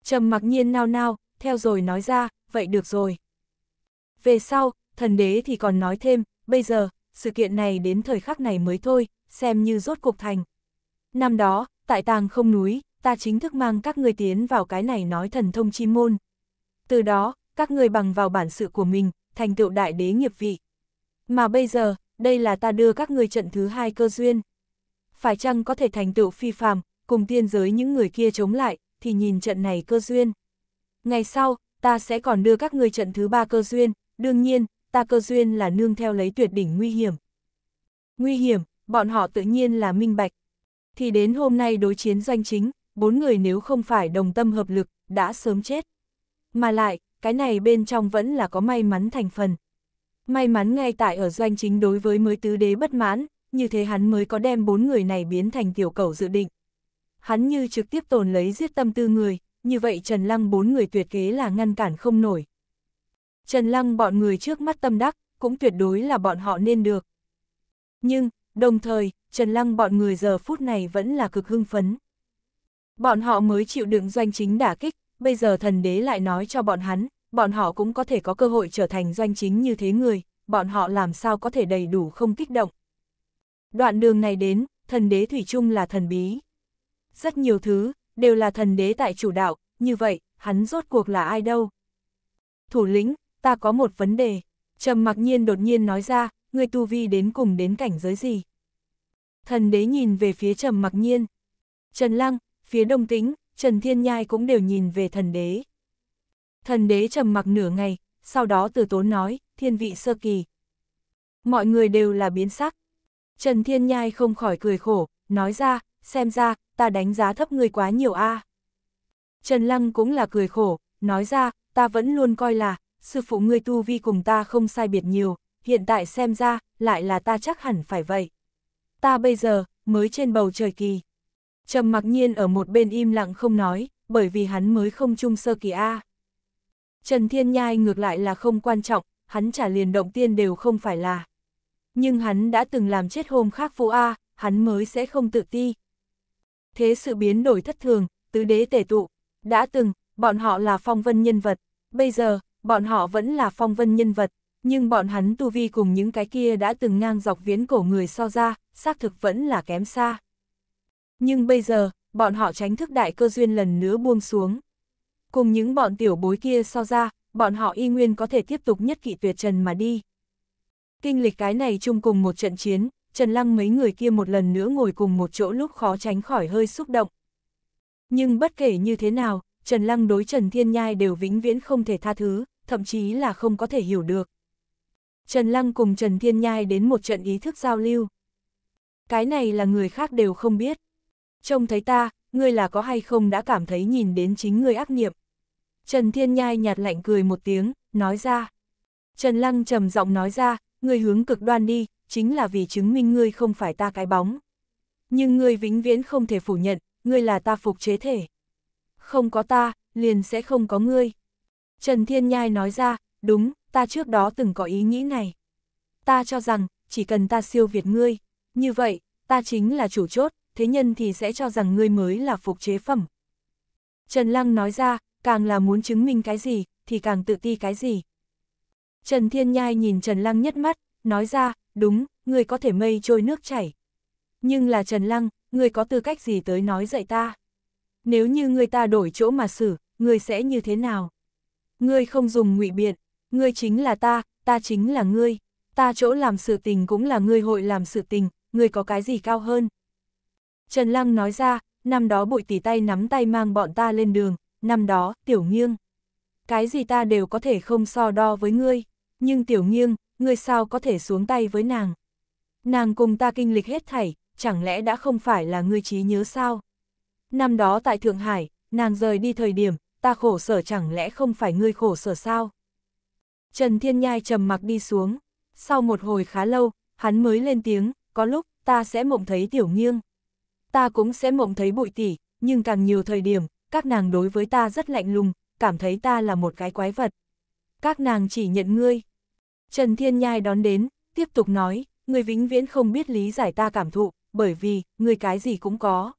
[SPEAKER 1] Trầm mặc nhiên nao nao, theo rồi nói ra, vậy được rồi. Về sau, thần đế thì còn nói thêm, bây giờ, sự kiện này đến thời khắc này mới thôi, xem như rốt cuộc thành. Năm đó, tại tàng không núi, ta chính thức mang các người tiến vào cái này nói thần thông chi môn. Từ đó, các người bằng vào bản sự của mình, thành tựu đại đế nghiệp vị. Mà bây giờ, đây là ta đưa các người trận thứ hai cơ duyên. Phải chăng có thể thành tựu phi phàm, cùng tiên giới những người kia chống lại, thì nhìn trận này cơ duyên. Ngày sau, ta sẽ còn đưa các người trận thứ ba cơ duyên, đương nhiên, ta cơ duyên là nương theo lấy tuyệt đỉnh nguy hiểm. Nguy hiểm, bọn họ tự nhiên là minh bạch. Thì đến hôm nay đối chiến doanh chính, bốn người nếu không phải đồng tâm hợp lực, đã sớm chết. Mà lại, cái này bên trong vẫn là có may mắn thành phần. May mắn ngay tại ở doanh chính đối với mới tứ đế bất mãn, như thế hắn mới có đem bốn người này biến thành tiểu cầu dự định. Hắn như trực tiếp tồn lấy giết tâm tư người, như vậy Trần Lăng bốn người tuyệt kế là ngăn cản không nổi, Trần Lăng bọn người trước mắt tâm đắc, cũng tuyệt đối là bọn họ nên được. Nhưng, đồng thời, Trần Lăng bọn người giờ phút này vẫn là cực hưng phấn. Bọn họ mới chịu đựng doanh chính đả kích, bây giờ thần đế lại nói cho bọn hắn, bọn họ cũng có thể có cơ hội trở thành doanh chính như thế người, bọn họ làm sao có thể đầy đủ không kích động. Đoạn đường này đến, thần đế Thủy chung là thần bí. Rất nhiều thứ, đều là thần đế tại chủ đạo, như vậy, hắn rốt cuộc là ai đâu. Thủ lĩnh, ta có một vấn đề. Trầm mặc nhiên đột nhiên nói ra, người tu vi đến cùng đến cảnh giới gì? Thần đế nhìn về phía trầm mặc nhiên. Trần Lăng, phía đông tính, Trần Thiên Nhai cũng đều nhìn về thần đế. Thần đế trầm mặc nửa ngày, sau đó từ tốn nói, thiên vị sơ kỳ. Mọi người đều là biến sắc. Trần Thiên Nhai không khỏi cười khổ, nói ra, xem ra, ta đánh giá thấp ngươi quá nhiều a. À. Trần Lăng cũng là cười khổ, nói ra, ta vẫn luôn coi là, sư phụ ngươi tu vi cùng ta không sai biệt nhiều, hiện tại xem ra, lại là ta chắc hẳn phải vậy. Ta bây giờ, mới trên bầu trời kỳ. Trầm mặc nhiên ở một bên im lặng không nói, bởi vì hắn mới không trung sơ kỳ A. Trần Thiên Nhai ngược lại là không quan trọng, hắn trả liền động tiên đều không phải là. Nhưng hắn đã từng làm chết hôm khác phụ A, hắn mới sẽ không tự ti. Thế sự biến đổi thất thường, tứ đế tể tụ, đã từng, bọn họ là phong vân nhân vật, bây giờ, bọn họ vẫn là phong vân nhân vật, nhưng bọn hắn tu vi cùng những cái kia đã từng ngang dọc viễn cổ người so ra, xác thực vẫn là kém xa. Nhưng bây giờ, bọn họ tránh thức đại cơ duyên lần nữa buông xuống. Cùng những bọn tiểu bối kia so ra, bọn họ y nguyên có thể tiếp tục nhất kỵ tuyệt trần mà đi. Kinh lịch cái này chung cùng một trận chiến, Trần Lăng mấy người kia một lần nữa ngồi cùng một chỗ lúc khó tránh khỏi hơi xúc động. Nhưng bất kể như thế nào, Trần Lăng đối Trần Thiên Nhai đều vĩnh viễn không thể tha thứ, thậm chí là không có thể hiểu được. Trần Lăng cùng Trần Thiên Nhai đến một trận ý thức giao lưu. Cái này là người khác đều không biết. Trông thấy ta, ngươi là có hay không đã cảm thấy nhìn đến chính ngươi ác niệm. Trần Thiên Nhai nhạt lạnh cười một tiếng, nói ra. Trần Lăng trầm giọng nói ra, ngươi hướng cực đoan đi, chính là vì chứng minh ngươi không phải ta cái bóng. Nhưng ngươi vĩnh viễn không thể phủ nhận, ngươi là ta phục chế thể. Không có ta, liền sẽ không có ngươi. Trần Thiên Nhai nói ra, đúng, ta trước đó từng có ý nghĩ này. Ta cho rằng, chỉ cần ta siêu việt ngươi, như vậy, ta chính là chủ chốt, thế nhân thì sẽ cho rằng ngươi mới là phục chế phẩm. Trần Lăng nói ra, càng là muốn chứng minh cái gì, thì càng tự ti cái gì. Trần Thiên Nhai nhìn Trần Lăng nhất mắt, nói ra, đúng, ngươi có thể mây trôi nước chảy. Nhưng là Trần Lăng, ngươi có tư cách gì tới nói dạy ta? Nếu như ngươi ta đổi chỗ mà xử, ngươi sẽ như thế nào? Ngươi không dùng ngụy biện, ngươi chính là ta, ta chính là ngươi, ta chỗ làm sự tình cũng là ngươi hội làm sự tình, ngươi có cái gì cao hơn. Trần Lăng nói ra, năm đó bụi tỉ tay nắm tay mang bọn ta lên đường, năm đó, tiểu nghiêng. Cái gì ta đều có thể không so đo với ngươi, nhưng tiểu nghiêng, ngươi sao có thể xuống tay với nàng. Nàng cùng ta kinh lịch hết thảy, chẳng lẽ đã không phải là ngươi trí nhớ sao? Năm đó tại Thượng Hải, nàng rời đi thời điểm, ta khổ sở chẳng lẽ không phải ngươi khổ sở sao? Trần Thiên Nhai trầm mặc đi xuống, sau một hồi khá lâu, hắn mới lên tiếng, có lúc ta sẽ mộng thấy tiểu nghiêng. Ta cũng sẽ mộng thấy bụi tỷ, nhưng càng nhiều thời điểm, các nàng đối với ta rất lạnh lùng, cảm thấy ta là một cái quái vật. Các nàng chỉ nhận ngươi. Trần Thiên Nhai đón đến, tiếp tục nói, ngươi vĩnh viễn không biết lý giải ta cảm thụ, bởi vì, ngươi cái gì cũng có.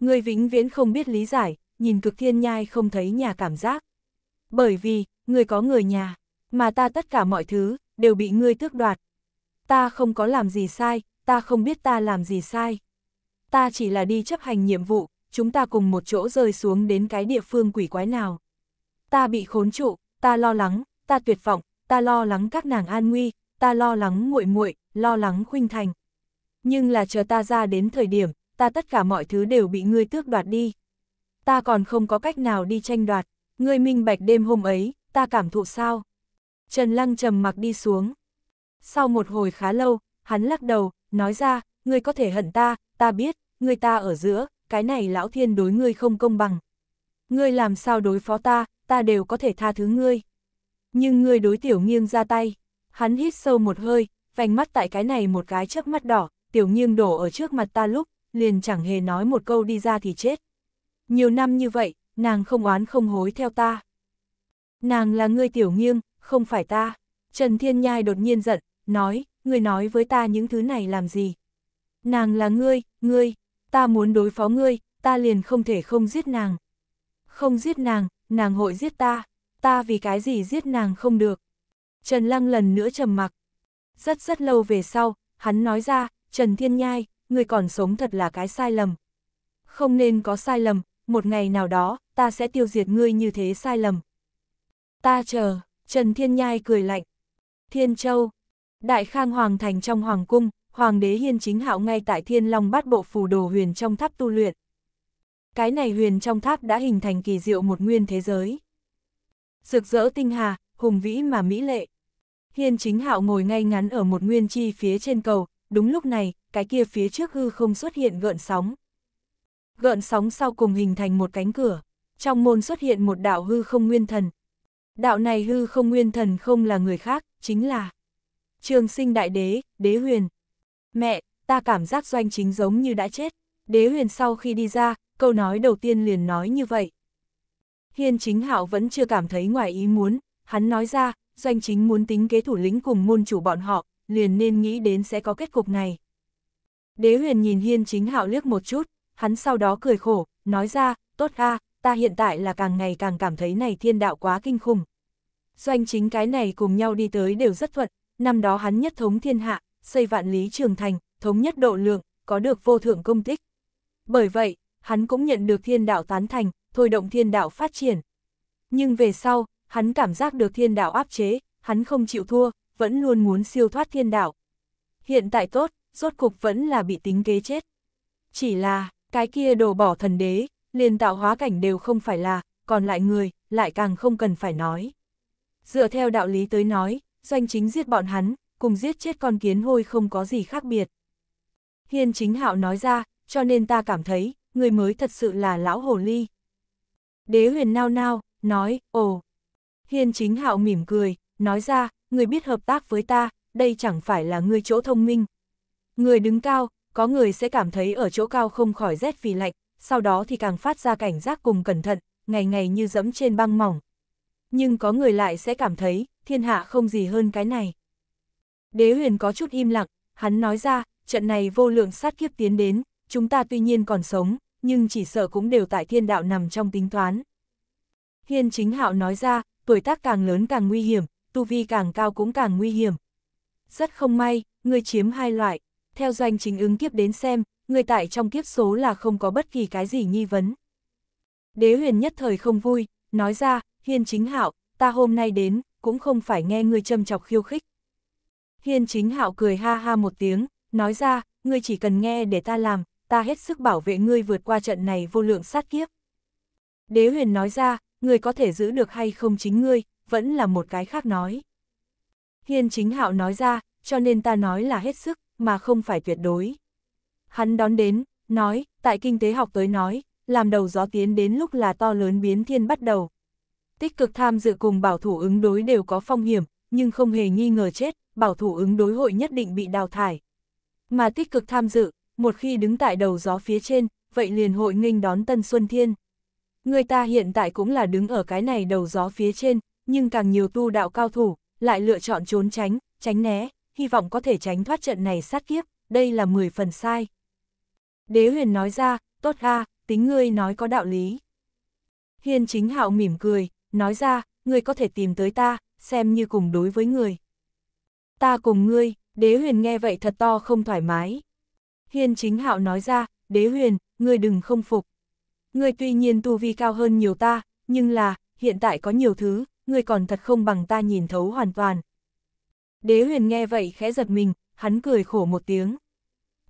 [SPEAKER 1] Ngươi vĩnh viễn không biết lý giải, nhìn cực thiên nhai không thấy nhà cảm giác. Bởi vì, người có người nhà, mà ta tất cả mọi thứ, đều bị ngươi tước đoạt. Ta không có làm gì sai, ta không biết ta làm gì sai. Ta chỉ là đi chấp hành nhiệm vụ, chúng ta cùng một chỗ rơi xuống đến cái địa phương quỷ quái nào. Ta bị khốn trụ, ta lo lắng, ta tuyệt vọng, ta lo lắng các nàng an nguy, ta lo lắng muội muội, lo lắng khuynh thành. Nhưng là chờ ta ra đến thời điểm, ta tất cả mọi thứ đều bị ngươi tước đoạt đi ta còn không có cách nào đi tranh đoạt, ngươi minh bạch đêm hôm ấy, ta cảm thụ sao? Trần Lăng trầm mặc đi xuống. Sau một hồi khá lâu, hắn lắc đầu, nói ra, ngươi có thể hận ta, ta biết, ngươi ta ở giữa, cái này lão thiên đối ngươi không công bằng. Ngươi làm sao đối phó ta, ta đều có thể tha thứ ngươi. Nhưng ngươi đối tiểu nghiêng ra tay, hắn hít sâu một hơi, vành mắt tại cái này một cái chớp mắt đỏ, tiểu nghiêng đổ ở trước mặt ta lúc, liền chẳng hề nói một câu đi ra thì chết. Nhiều năm như vậy, nàng không oán không hối theo ta. Nàng là ngươi tiểu nghiêng, không phải ta. Trần Thiên Nhai đột nhiên giận, nói, ngươi nói với ta những thứ này làm gì? Nàng là ngươi, ngươi, ta muốn đối phó ngươi, ta liền không thể không giết nàng. Không giết nàng, nàng hội giết ta, ta vì cái gì giết nàng không được. Trần Lăng lần nữa trầm mặc. Rất rất lâu về sau, hắn nói ra, Trần Thiên Nhai, người còn sống thật là cái sai lầm. Không nên có sai lầm, một ngày nào đó, ta sẽ tiêu diệt ngươi như thế sai lầm. Ta chờ, Trần Thiên Nhai cười lạnh. Thiên Châu, Đại Khang Hoàng Thành trong Hoàng Cung, Hoàng đế Hiên Chính Hạo ngay tại Thiên Long bát bộ phù đồ huyền trong tháp tu luyện. Cái này huyền trong tháp đã hình thành kỳ diệu một nguyên thế giới. Rực rỡ tinh hà, hùng vĩ mà mỹ lệ. Hiên Chính Hạo ngồi ngay ngắn ở một nguyên chi phía trên cầu, đúng lúc này, cái kia phía trước hư không xuất hiện gợn sóng gợn sóng sau cùng hình thành một cánh cửa, trong môn xuất hiện một đạo hư không nguyên thần. Đạo này hư không nguyên thần không là người khác, chính là Trường sinh đại đế, đế huyền. Mẹ, ta cảm giác doanh chính giống như đã chết. Đế huyền sau khi đi ra, câu nói đầu tiên liền nói như vậy. Hiên chính hạo vẫn chưa cảm thấy ngoài ý muốn, hắn nói ra, doanh chính muốn tính kế thủ lĩnh cùng môn chủ bọn họ, liền nên nghĩ đến sẽ có kết cục này. Đế huyền nhìn hiên chính hạo liếc một chút, hắn sau đó cười khổ, nói ra, tốt a, ta hiện tại là càng ngày càng cảm thấy này thiên đạo quá kinh khủng. Doanh chính cái này cùng nhau đi tới đều rất thuận, năm đó hắn nhất thống thiên hạ, xây vạn lý trường thành, thống nhất độ lượng, có được vô thượng công tích. Bởi vậy, hắn cũng nhận được thiên đạo tán thành, thôi động thiên đạo phát triển. Nhưng về sau, hắn cảm giác được thiên đạo áp chế, hắn không chịu thua, vẫn luôn muốn siêu thoát thiên đạo. Hiện tại tốt, rốt cục vẫn là bị tính kế chết. Chỉ là, cái kia đồ bỏ thần đế, liền tạo hóa cảnh đều không phải là, còn lại người, lại càng không cần phải nói. Dựa theo đạo lý tới nói, doanh chính giết bọn hắn, cùng giết chết con kiến hôi không có gì khác biệt. Hiên chính hạo nói ra, cho nên ta cảm thấy, người mới thật sự là lão hồ ly. Đế huyền nao nao, nói, ồ. Hiên chính hạo mỉm cười, nói ra, người biết hợp tác với ta, đây chẳng phải là người chỗ thông minh. Người đứng cao, có người sẽ cảm thấy ở chỗ cao không khỏi rét vì lạnh, sau đó thì càng phát ra cảnh giác cùng cẩn thận, ngày ngày như dẫm trên băng mỏng. Nhưng có người lại sẽ cảm thấy, thiên hạ không gì hơn cái này. Đế huyền có chút im lặng, hắn nói ra, trận này vô lượng sát kiếp tiến đến, chúng ta tuy nhiên còn sống, nhưng chỉ sợ cũng đều tại thiên đạo nằm trong tính toán. Hiên chính hạo nói ra, tuổi tác càng lớn càng nguy hiểm, tu vi càng cao cũng càng nguy hiểm. Rất không may, người chiếm hai loại theo doanh chính ứng kiếp đến xem, người tại trong kiếp số là không có bất kỳ cái gì nghi vấn. Đế huyền nhất thời không vui, nói ra, huyền chính hạo, ta hôm nay đến, cũng không phải nghe người châm chọc khiêu khích. huyền chính hạo cười ha ha một tiếng, nói ra, ngươi chỉ cần nghe để ta làm, ta hết sức bảo vệ ngươi vượt qua trận này vô lượng sát kiếp. Đế huyền nói ra, ngươi có thể giữ được hay không chính ngươi, vẫn là một cái khác nói. huyền chính hạo nói ra, cho nên ta nói là hết sức, mà không phải tuyệt đối. Hắn đón đến, nói, tại kinh tế học tới nói, làm đầu gió tiến đến lúc là to lớn biến thiên bắt đầu. Tích cực tham dự cùng bảo thủ ứng đối đều có phong hiểm, nhưng không hề nghi ngờ chết, bảo thủ ứng đối hội nhất định bị đào thải. Mà tích cực tham dự, một khi đứng tại đầu gió phía trên, vậy liền hội nghênh đón Tân Xuân Thiên. Người ta hiện tại cũng là đứng ở cái này đầu gió phía trên, nhưng càng nhiều tu đạo cao thủ, lại lựa chọn trốn tránh, tránh né, hy vọng có thể tránh thoát trận này sát kiếp, đây là 10 phần sai. Đế huyền nói ra, tốt a, tính ngươi nói có đạo lý. Hiên chính hạo mỉm cười, nói ra, ngươi có thể tìm tới ta, xem như cùng đối với người. Ta cùng ngươi, đế huyền nghe vậy thật to không thoải mái. Hiên chính hạo nói ra, đế huyền, ngươi đừng không phục. Ngươi tuy nhiên tu vi cao hơn nhiều ta, nhưng là, hiện tại có nhiều thứ, ngươi còn thật không bằng ta nhìn thấu hoàn toàn, Đế huyền nghe vậy khẽ giật mình, hắn cười khổ một tiếng.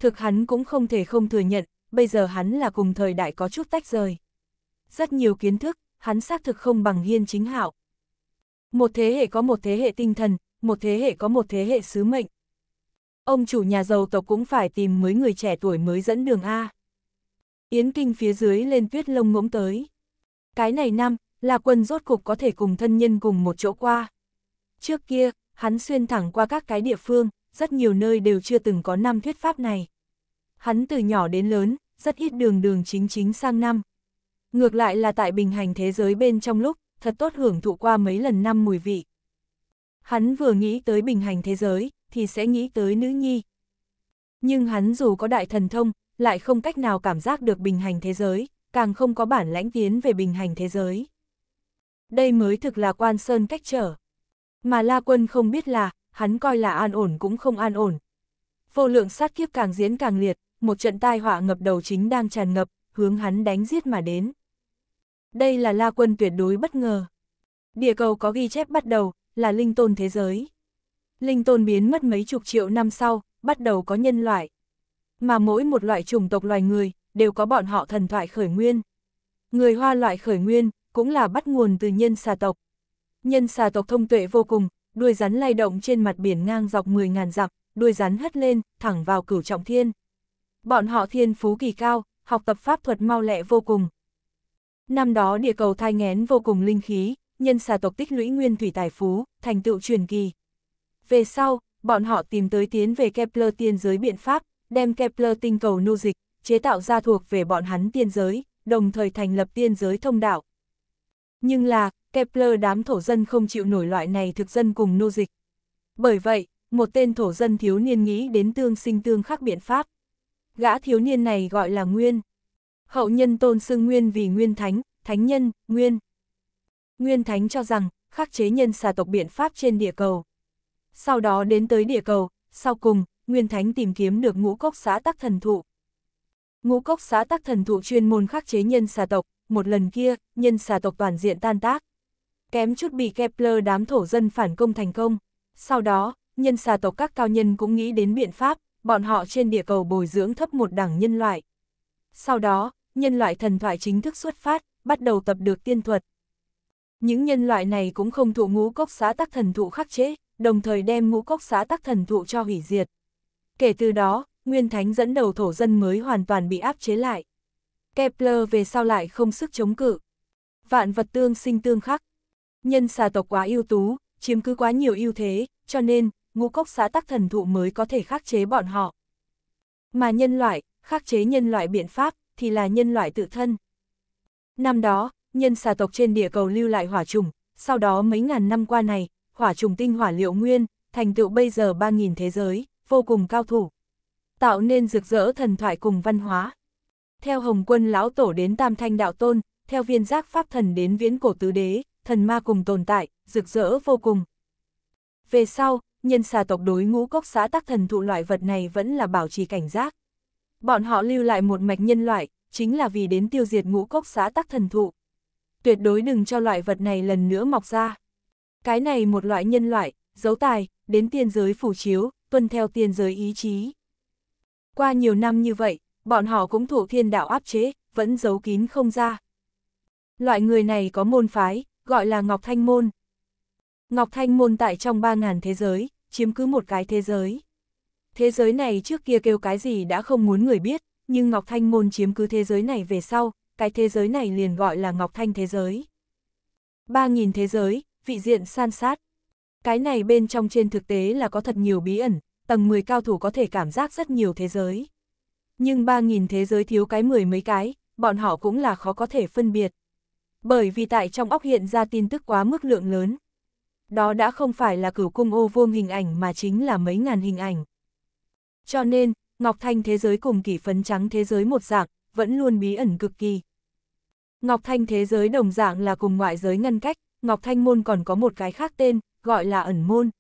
[SPEAKER 1] Thực hắn cũng không thể không thừa nhận, bây giờ hắn là cùng thời đại có chút tách rời. Rất nhiều kiến thức, hắn xác thực không bằng hiên chính hạo. Một thế hệ có một thế hệ tinh thần, một thế hệ có một thế hệ sứ mệnh. Ông chủ nhà giàu tộc cũng phải tìm mới người trẻ tuổi mới dẫn đường A. Yến kinh phía dưới lên tuyết lông ngỗng tới. Cái này năm, là quân rốt cục có thể cùng thân nhân cùng một chỗ qua. Trước kia, Hắn xuyên thẳng qua các cái địa phương, rất nhiều nơi đều chưa từng có năm thuyết pháp này. Hắn từ nhỏ đến lớn, rất ít đường đường chính chính sang năm. Ngược lại là tại bình hành thế giới bên trong lúc, thật tốt hưởng thụ qua mấy lần năm mùi vị. Hắn vừa nghĩ tới bình hành thế giới, thì sẽ nghĩ tới nữ nhi. Nhưng hắn dù có đại thần thông, lại không cách nào cảm giác được bình hành thế giới, càng không có bản lãnh tiến về bình hành thế giới. Đây mới thực là quan sơn cách trở. Mà La Quân không biết là, hắn coi là an ổn cũng không an ổn. Vô lượng sát kiếp càng diễn càng liệt, một trận tai họa ngập đầu chính đang tràn ngập, hướng hắn đánh giết mà đến. Đây là La Quân tuyệt đối bất ngờ. Địa cầu có ghi chép bắt đầu, là linh tôn thế giới. Linh tôn biến mất mấy chục triệu năm sau, bắt đầu có nhân loại. Mà mỗi một loại chủng tộc loài người, đều có bọn họ thần thoại khởi nguyên. Người hoa loại khởi nguyên, cũng là bắt nguồn từ nhân xà tộc, Nhân xà tộc thông tuệ vô cùng, đuôi rắn lay động trên mặt biển ngang dọc 10.000 dặm, đuôi rắn hất lên, thẳng vào cửu trọng thiên. Bọn họ thiên phú kỳ cao, học tập pháp thuật mau lẹ vô cùng. Năm đó địa cầu thai ngén vô cùng linh khí, nhân xà tộc tích lũy nguyên thủy tài phú, thành tựu truyền kỳ. Về sau, bọn họ tìm tới tiến về Kepler tiên giới biện pháp, đem Kepler tinh cầu nu dịch, chế tạo ra thuộc về bọn hắn tiên giới, đồng thời thành lập tiên giới thông đạo. Nhưng là, Kepler đám thổ dân không chịu nổi loại này thực dân cùng nô dịch. Bởi vậy, một tên thổ dân thiếu niên nghĩ đến tương sinh tương khắc biện pháp. Gã thiếu niên này gọi là Nguyên. Hậu nhân tôn xưng Nguyên vì Nguyên Thánh, Thánh Nhân, Nguyên. Nguyên Thánh cho rằng, khắc chế nhân xà tộc biện pháp trên địa cầu. Sau đó đến tới địa cầu, sau cùng, Nguyên Thánh tìm kiếm được ngũ cốc xã tắc thần thụ. Ngũ cốc xã tắc thần thụ chuyên môn khắc chế nhân xà tộc, một lần kia, nhân xà tộc toàn diện tan tác. Kém chút bị Kepler đám thổ dân phản công thành công. Sau đó, nhân xà tộc các cao nhân cũng nghĩ đến biện pháp, bọn họ trên địa cầu bồi dưỡng thấp một đẳng nhân loại. Sau đó, nhân loại thần thoại chính thức xuất phát, bắt đầu tập được tiên thuật. Những nhân loại này cũng không thụ ngũ cốc xã tắc thần thụ khắc chế, đồng thời đem ngũ cốc xã tắc thần thụ cho hủy diệt. Kể từ đó, Nguyên Thánh dẫn đầu thổ dân mới hoàn toàn bị áp chế lại. Kepler về sau lại không sức chống cự. Vạn vật tương sinh tương khắc. Nhân xà tộc quá ưu tú, chiếm cứ quá nhiều ưu thế, cho nên, ngũ cốc xã tắc thần thụ mới có thể khắc chế bọn họ. Mà nhân loại, khắc chế nhân loại biện pháp, thì là nhân loại tự thân. Năm đó, nhân xà tộc trên địa cầu lưu lại hỏa trùng, sau đó mấy ngàn năm qua này, hỏa trùng tinh hỏa liệu nguyên, thành tựu bây giờ 3.000 thế giới, vô cùng cao thủ. Tạo nên rực rỡ thần thoại cùng văn hóa theo Hồng Quân lão tổ đến Tam Thanh đạo tôn, theo viên giác pháp thần đến viễn cổ tứ đế, thần ma cùng tồn tại, rực rỡ vô cùng. Về sau, nhân xà tộc đối ngũ cốc xã tắc thần thụ loại vật này vẫn là bảo trì cảnh giác. Bọn họ lưu lại một mạch nhân loại, chính là vì đến tiêu diệt ngũ cốc xã tắc thần thụ. Tuyệt đối đừng cho loại vật này lần nữa mọc ra. Cái này một loại nhân loại, dấu tài, đến tiên giới phủ chiếu, tuân theo tiên giới ý chí. Qua nhiều năm như vậy, bọn họ cũng thuộc thiên đạo áp chế, vẫn giấu kín không ra. Loại người này có môn phái, gọi là Ngọc Thanh Môn. Ngọc Thanh Môn tại trong 3.000 thế giới, chiếm cứ một cái thế giới. Thế giới này trước kia kêu cái gì đã không muốn người biết, nhưng Ngọc Thanh Môn chiếm cứ thế giới này về sau, cái thế giới này liền gọi là Ngọc Thanh thế giới. 3.000 thế giới, vị diện san sát. Cái này bên trong trên thực tế là có thật nhiều bí ẩn, tầng 10 cao thủ có thể cảm giác rất nhiều thế giới nhưng ba nghìn thế giới thiếu cái mười mấy cái, bọn họ cũng là khó có thể phân biệt. Bởi vì tại trong óc hiện ra tin tức quá mức lượng lớn. Đó đã không phải là cửu cung ô vuông hình ảnh mà chính là mấy ngàn hình ảnh. Cho nên, Ngọc Thanh thế giới cùng kỷ phấn trắng thế giới một dạng, vẫn luôn bí ẩn cực kỳ. Ngọc Thanh thế giới đồng dạng là cùng ngoại giới ngăn cách, Ngọc Thanh môn còn có một cái khác tên, gọi là ẩn môn.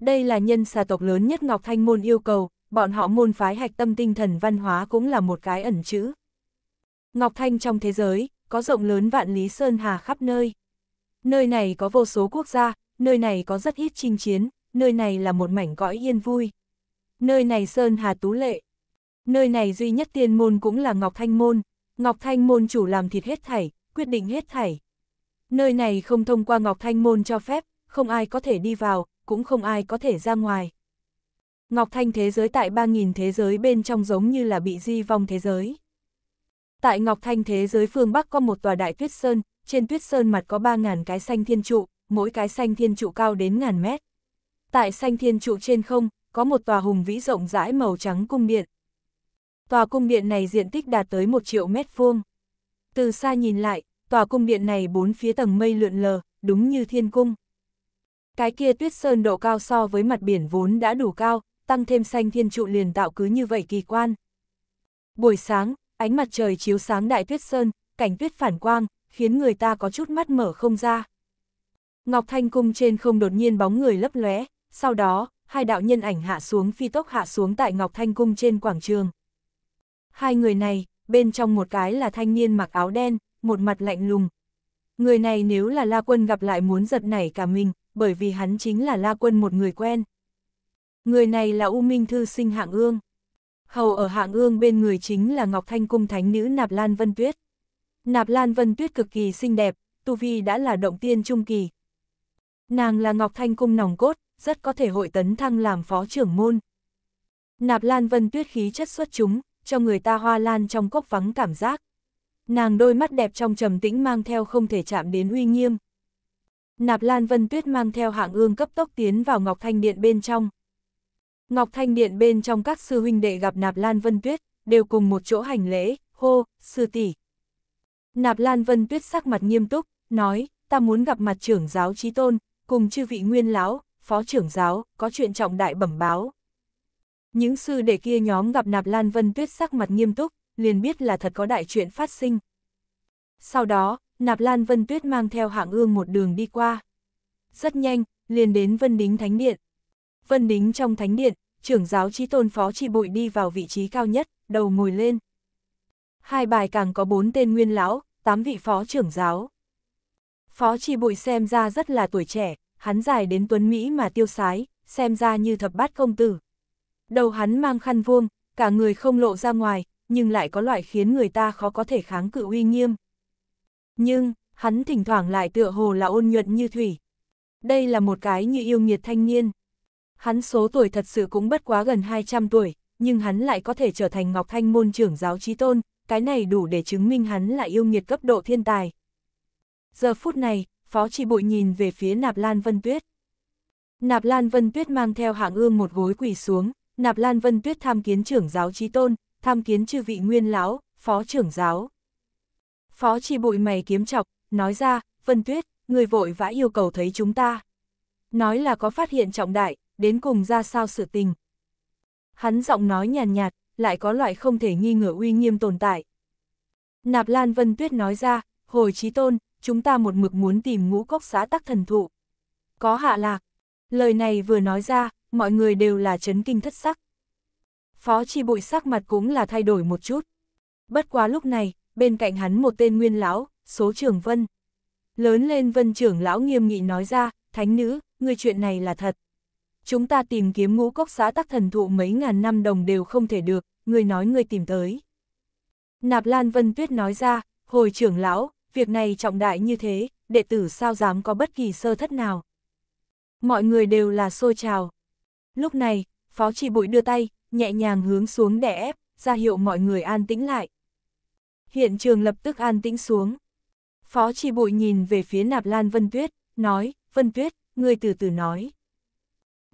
[SPEAKER 1] Đây là nhân xà tộc lớn nhất Ngọc Thanh môn yêu cầu, bọn họ môn phái hạch tâm tinh thần văn hóa cũng là một cái ẩn chữ. Ngọc Thanh trong thế giới, có rộng lớn vạn lý sơn hà khắp nơi. Nơi này có vô số quốc gia, nơi này có rất ít chinh chiến, nơi này là một mảnh cõi yên vui. Nơi này sơn hà tú lệ. Nơi này duy nhất tiên môn cũng là Ngọc Thanh môn, Ngọc Thanh môn chủ làm thịt hết thảy, quyết định hết thảy. Nơi này không thông qua Ngọc Thanh môn cho phép, không ai có thể đi vào, cũng không ai có thể ra ngoài. Ngọc Thanh thế giới tại 3.000 thế giới bên trong giống như là bị di vong thế giới. Tại Ngọc Thanh thế giới phương Bắc có một tòa đại tuyết sơn, trên tuyết sơn mặt có 3.000 cái xanh thiên trụ, mỗi cái xanh thiên trụ cao đến ngàn mét. Tại xanh thiên trụ trên không, có một tòa hùng vĩ rộng rãi màu trắng cung điện. Tòa cung điện này diện tích đạt tới 1 triệu mét vuông. Từ xa nhìn lại, tòa cung điện này bốn phía tầng mây lượn lờ, đúng như thiên cung. Cái kia tuyết sơn độ cao so với mặt biển vốn đã đủ cao, tăng thêm xanh thiên trụ liền tạo cứ như vậy kỳ quan. Buổi sáng, ánh mặt trời chiếu sáng đại tuyết sơn, cảnh tuyết phản quang, khiến người ta có chút mắt mở không ra. Ngọc Thanh Cung trên không đột nhiên bóng người lấp lóe, sau đó, hai đạo nhân ảnh hạ xuống phi tốc hạ xuống tại Ngọc Thanh Cung trên quảng trường. Hai người này, bên trong một cái là thanh niên mặc áo đen, một mặt lạnh lùng. Người này nếu là La Quân gặp lại muốn giật nảy cả mình, bởi vì hắn chính là La Quân một người quen. Người này là U Minh Thư sinh Hạng Ương. Hầu ở Hạng Ương bên người chính là Ngọc Thanh Cung Thánh Nữ Nạp Lan Vân Tuyết. Nạp Lan Vân Tuyết cực kỳ xinh đẹp, Tu Vi đã là động tiên trung kỳ. Nàng là Ngọc Thanh Cung nòng cốt, rất có thể hội tấn thăng làm phó trưởng môn. Nạp Lan Vân Tuyết khí chất xuất chúng, cho người ta hoa lan trong cốc vắng cảm giác. Nàng đôi mắt đẹp trong trầm tĩnh mang theo không thể chạm đến uy nghiêm. Nạp Lan Vân Tuyết mang theo hạng ương cấp tốc tiến vào Ngọc Thanh Điện bên trong. Ngọc Thanh Điện bên trong các sư huynh đệ gặp Nạp Lan Vân Tuyết, đều cùng một chỗ hành lễ, hô, sư tỷ. Nạp Lan Vân Tuyết sắc mặt nghiêm túc, nói, ta muốn gặp mặt trưởng giáo trí tôn, cùng chư vị nguyên lão, phó trưởng giáo, có chuyện trọng đại bẩm báo. Những sư đệ kia nhóm gặp Nạp Lan Vân Tuyết sắc mặt nghiêm túc, liền biết là thật có đại chuyện phát sinh. Sau đó, Nạp Lan Vân Tuyết mang theo hạng ương một đường đi qua. Rất nhanh, liền đến Vân Đính Thánh Điện. Vân Đính trong thánh điện, trưởng giáo trí tôn phó chi bụi đi vào vị trí cao nhất, đầu ngồi lên. Hai bài càng có bốn tên nguyên lão, tám vị phó trưởng giáo. Phó chi bụi xem ra rất là tuổi trẻ, hắn dài đến tuấn Mỹ mà tiêu sái, xem ra như thập bát công tử. Đầu hắn mang khăn vuông, cả người không lộ ra ngoài, nhưng lại có loại khiến người ta khó có thể kháng cự uy nghiêm. Nhưng, hắn thỉnh thoảng lại tựa hồ là ôn nhuận như thủy. Đây là một cái như yêu nghiệt thanh niên hắn số tuổi thật sự cũng bất quá gần 200 tuổi, nhưng hắn lại có thể trở thành Ngọc Thanh môn trưởng giáo trí tôn, cái này đủ để chứng minh hắn là yêu nghiệt cấp độ thiên tài. Giờ phút này, Phó Chỉ Bụi nhìn về phía Nạp Lan Vân Tuyết. Nạp Lan Vân Tuyết mang theo hạng ương một gối quỳ xuống, Nạp Lan Vân Tuyết tham kiến trưởng giáo trí tôn, tham kiến chư vị nguyên lão, phó trưởng giáo. Phó Chỉ Bụi mày kiếm chọc, nói ra, Vân Tuyết, người vội vã yêu cầu thấy chúng ta. Nói là có phát hiện trọng đại, đến cùng ra sao sự tình. Hắn giọng nói nhàn nhạt, nhạt, lại có loại không thể nghi ngờ uy nghiêm tồn tại. Nạp Lan Vân Tuyết nói ra, hồi trí tôn, chúng ta một mực muốn tìm ngũ cốc xã tắc thần thụ. Có hạ lạc, lời này vừa nói ra, mọi người đều là chấn kinh thất sắc. Phó chi bụi sắc mặt cũng là thay đổi một chút. Bất quá lúc này, bên cạnh hắn một tên nguyên lão, số trưởng Vân. Lớn lên Vân trưởng lão nghiêm nghị nói ra, thánh nữ, người chuyện này là thật chúng ta tìm kiếm ngũ cốc xá tắc thần thụ mấy ngàn năm đồng đều không thể được, người nói người tìm tới. Nạp Lan Vân Tuyết nói ra, hồi trưởng lão, việc này trọng đại như thế, đệ tử sao dám có bất kỳ sơ thất nào. Mọi người đều là xôi trào. Lúc này, phó chỉ bụi đưa tay, nhẹ nhàng hướng xuống đè ép, ra hiệu mọi người an tĩnh lại. Hiện trường lập tức an tĩnh xuống. Phó chỉ bụi nhìn về phía nạp lan Vân Tuyết, nói, Vân Tuyết, người từ từ nói.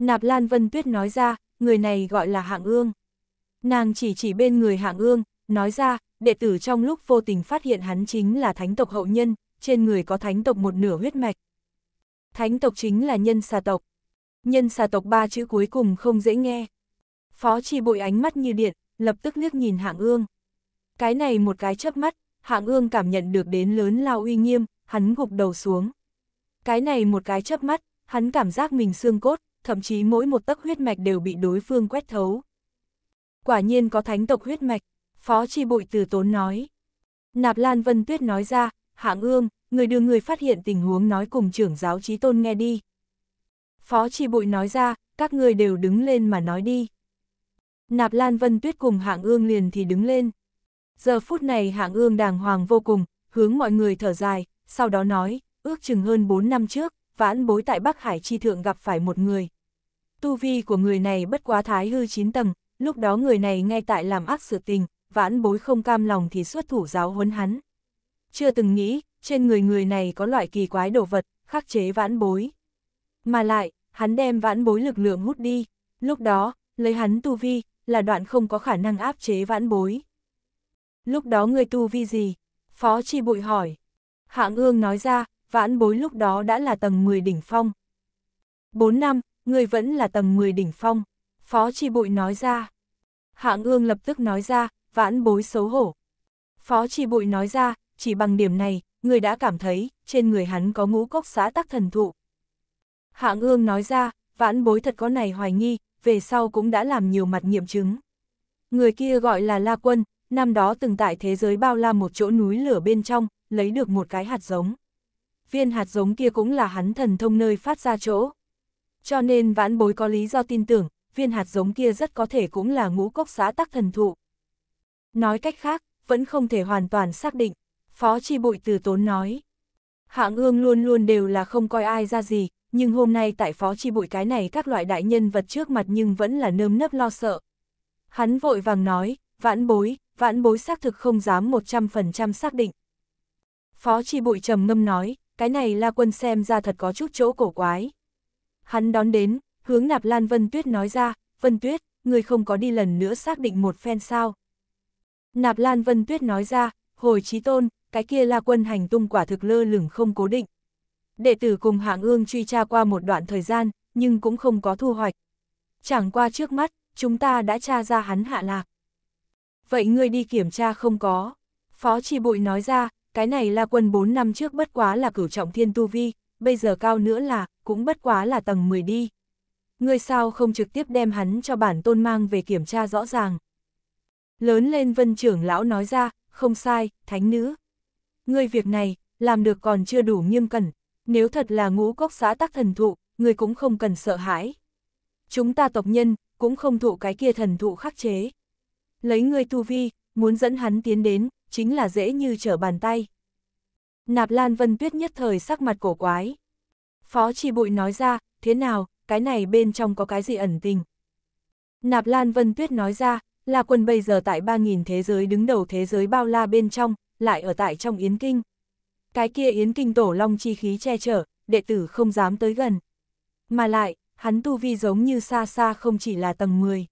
[SPEAKER 1] Nạp Lan Vân Tuyết nói ra, người này gọi là Hạng Ương. Nàng chỉ chỉ bên người Hạng Ương, nói ra, đệ tử trong lúc vô tình phát hiện hắn chính là thánh tộc hậu nhân, trên người có thánh tộc một nửa huyết mạch. Thánh tộc chính là nhân xà tộc. Nhân xà tộc ba chữ cuối cùng không dễ nghe. Phó chi bội ánh mắt như điện, lập tức liếc nhìn hạng ương. Cái này một cái chớp mắt, hạng ương cảm nhận được đến lớn lao uy nghiêm, hắn gục đầu xuống. Cái này một cái chớp mắt, hắn cảm giác mình xương cốt, thậm chí mỗi một tấc huyết mạch đều bị đối phương quét thấu. Quả nhiên có thánh tộc huyết mạch, Phó Chi Bụi từ tốn nói. Nạp Lan Vân Tuyết nói ra, hạng ương, người đưa người phát hiện tình huống nói cùng trưởng giáo trí tôn nghe đi. Phó Chi Bụi nói ra, các người đều đứng lên mà nói đi. Nạp Lan Vân Tuyết cùng hạng ương liền thì đứng lên. Giờ phút này hạng ương đàng hoàng vô cùng, hướng mọi người thở dài, sau đó nói, ước chừng hơn 4 năm trước, vãn bối tại Bắc Hải Chi Thượng gặp phải một người, Tu vi của người này bất quá thái hư chín tầng, lúc đó người này ngay tại làm ác sự tình, vãn bối không cam lòng thì xuất thủ giáo huấn hắn. Chưa từng nghĩ, trên người người này có loại kỳ quái đồ vật, khắc chế vãn bối. Mà lại, hắn đem vãn bối lực lượng hút đi, lúc đó, lấy hắn tu vi, là đoạn không có khả năng áp chế vãn bối. Lúc đó người tu vi gì? Phó Chi Bụi hỏi. Hạng ương nói ra, vãn bối lúc đó đã là tầng 10 đỉnh phong. 4 năm, người vẫn là tầng 10 đỉnh phong, Phó Chi Bụi nói ra. Hạng ương lập tức nói ra, vãn bối xấu hổ. Phó Chi Bụi nói ra, chỉ bằng điểm này, người đã cảm thấy, trên người hắn có ngũ cốc xã tắc thần thụ. Hạng ương nói ra, vãn bối thật có này hoài nghi, về sau cũng đã làm nhiều mặt nghiệm chứng. Người kia gọi là La Quân, năm đó từng tại thế giới bao la một chỗ núi lửa bên trong, lấy được một cái hạt giống. Viên hạt giống kia cũng là hắn thần thông nơi phát ra chỗ. Cho nên vãn bối có lý do tin tưởng, viên hạt giống kia rất có thể cũng là ngũ cốc xã tắc thần thụ. Nói cách khác, vẫn không thể hoàn toàn xác định, Phó Chi Bụi từ tốn nói. Hạng ương luôn luôn đều là không coi ai ra gì, nhưng hôm nay tại Phó Chi Bụi cái này các loại đại nhân vật trước mặt nhưng vẫn là nơm nấp lo sợ. Hắn vội vàng nói, vãn bối, vãn bối xác thực không dám 100% xác định. Phó Chi Bụi trầm ngâm nói, cái này là quân xem ra thật có chút chỗ cổ quái. Hắn đón đến, hướng nạp Lan Vân Tuyết nói ra, Vân Tuyết, người không có đi lần nữa xác định một phen sao. Nạp Lan Vân Tuyết nói ra, hồi trí tôn, cái kia là quân hành tung quả thực lơ lửng không cố định. Đệ tử cùng hạng ương truy tra qua một đoạn thời gian, nhưng cũng không có thu hoạch. Chẳng qua trước mắt, chúng ta đã tra ra hắn hạ lạc. Vậy ngươi đi kiểm tra không có. Phó Tri Bụi nói ra, cái này là quân 4 năm trước bất quá là cửu trọng thiên tu vi, bây giờ cao nữa là, cũng bất quá là tầng 10 đi. Ngươi sao không trực tiếp đem hắn cho bản tôn mang về kiểm tra rõ ràng. Lớn lên vân trưởng lão nói ra, không sai, thánh nữ. Ngươi việc này, làm được còn chưa đủ nghiêm cẩn, nếu thật là ngũ cốc xã tắc thần thụ, ngươi cũng không cần sợ hãi. Chúng ta tộc nhân, cũng không thụ cái kia thần thụ khắc chế. Lấy ngươi tu vi, muốn dẫn hắn tiến đến, chính là dễ như trở bàn tay. Nạp Lan Vân Tuyết nhất thời sắc mặt cổ quái. Phó Chi Bụi nói ra, thế nào, cái này bên trong có cái gì ẩn tình? Nạp Lan Vân Tuyết nói ra, là quân bây giờ tại 3.000 thế giới đứng đầu thế giới bao la bên trong, lại ở tại trong Yến Kinh. Cái kia Yến Kinh tổ long chi khí che chở, đệ tử không dám tới gần. Mà lại, hắn tu vi giống như xa xa không chỉ là tầng 10.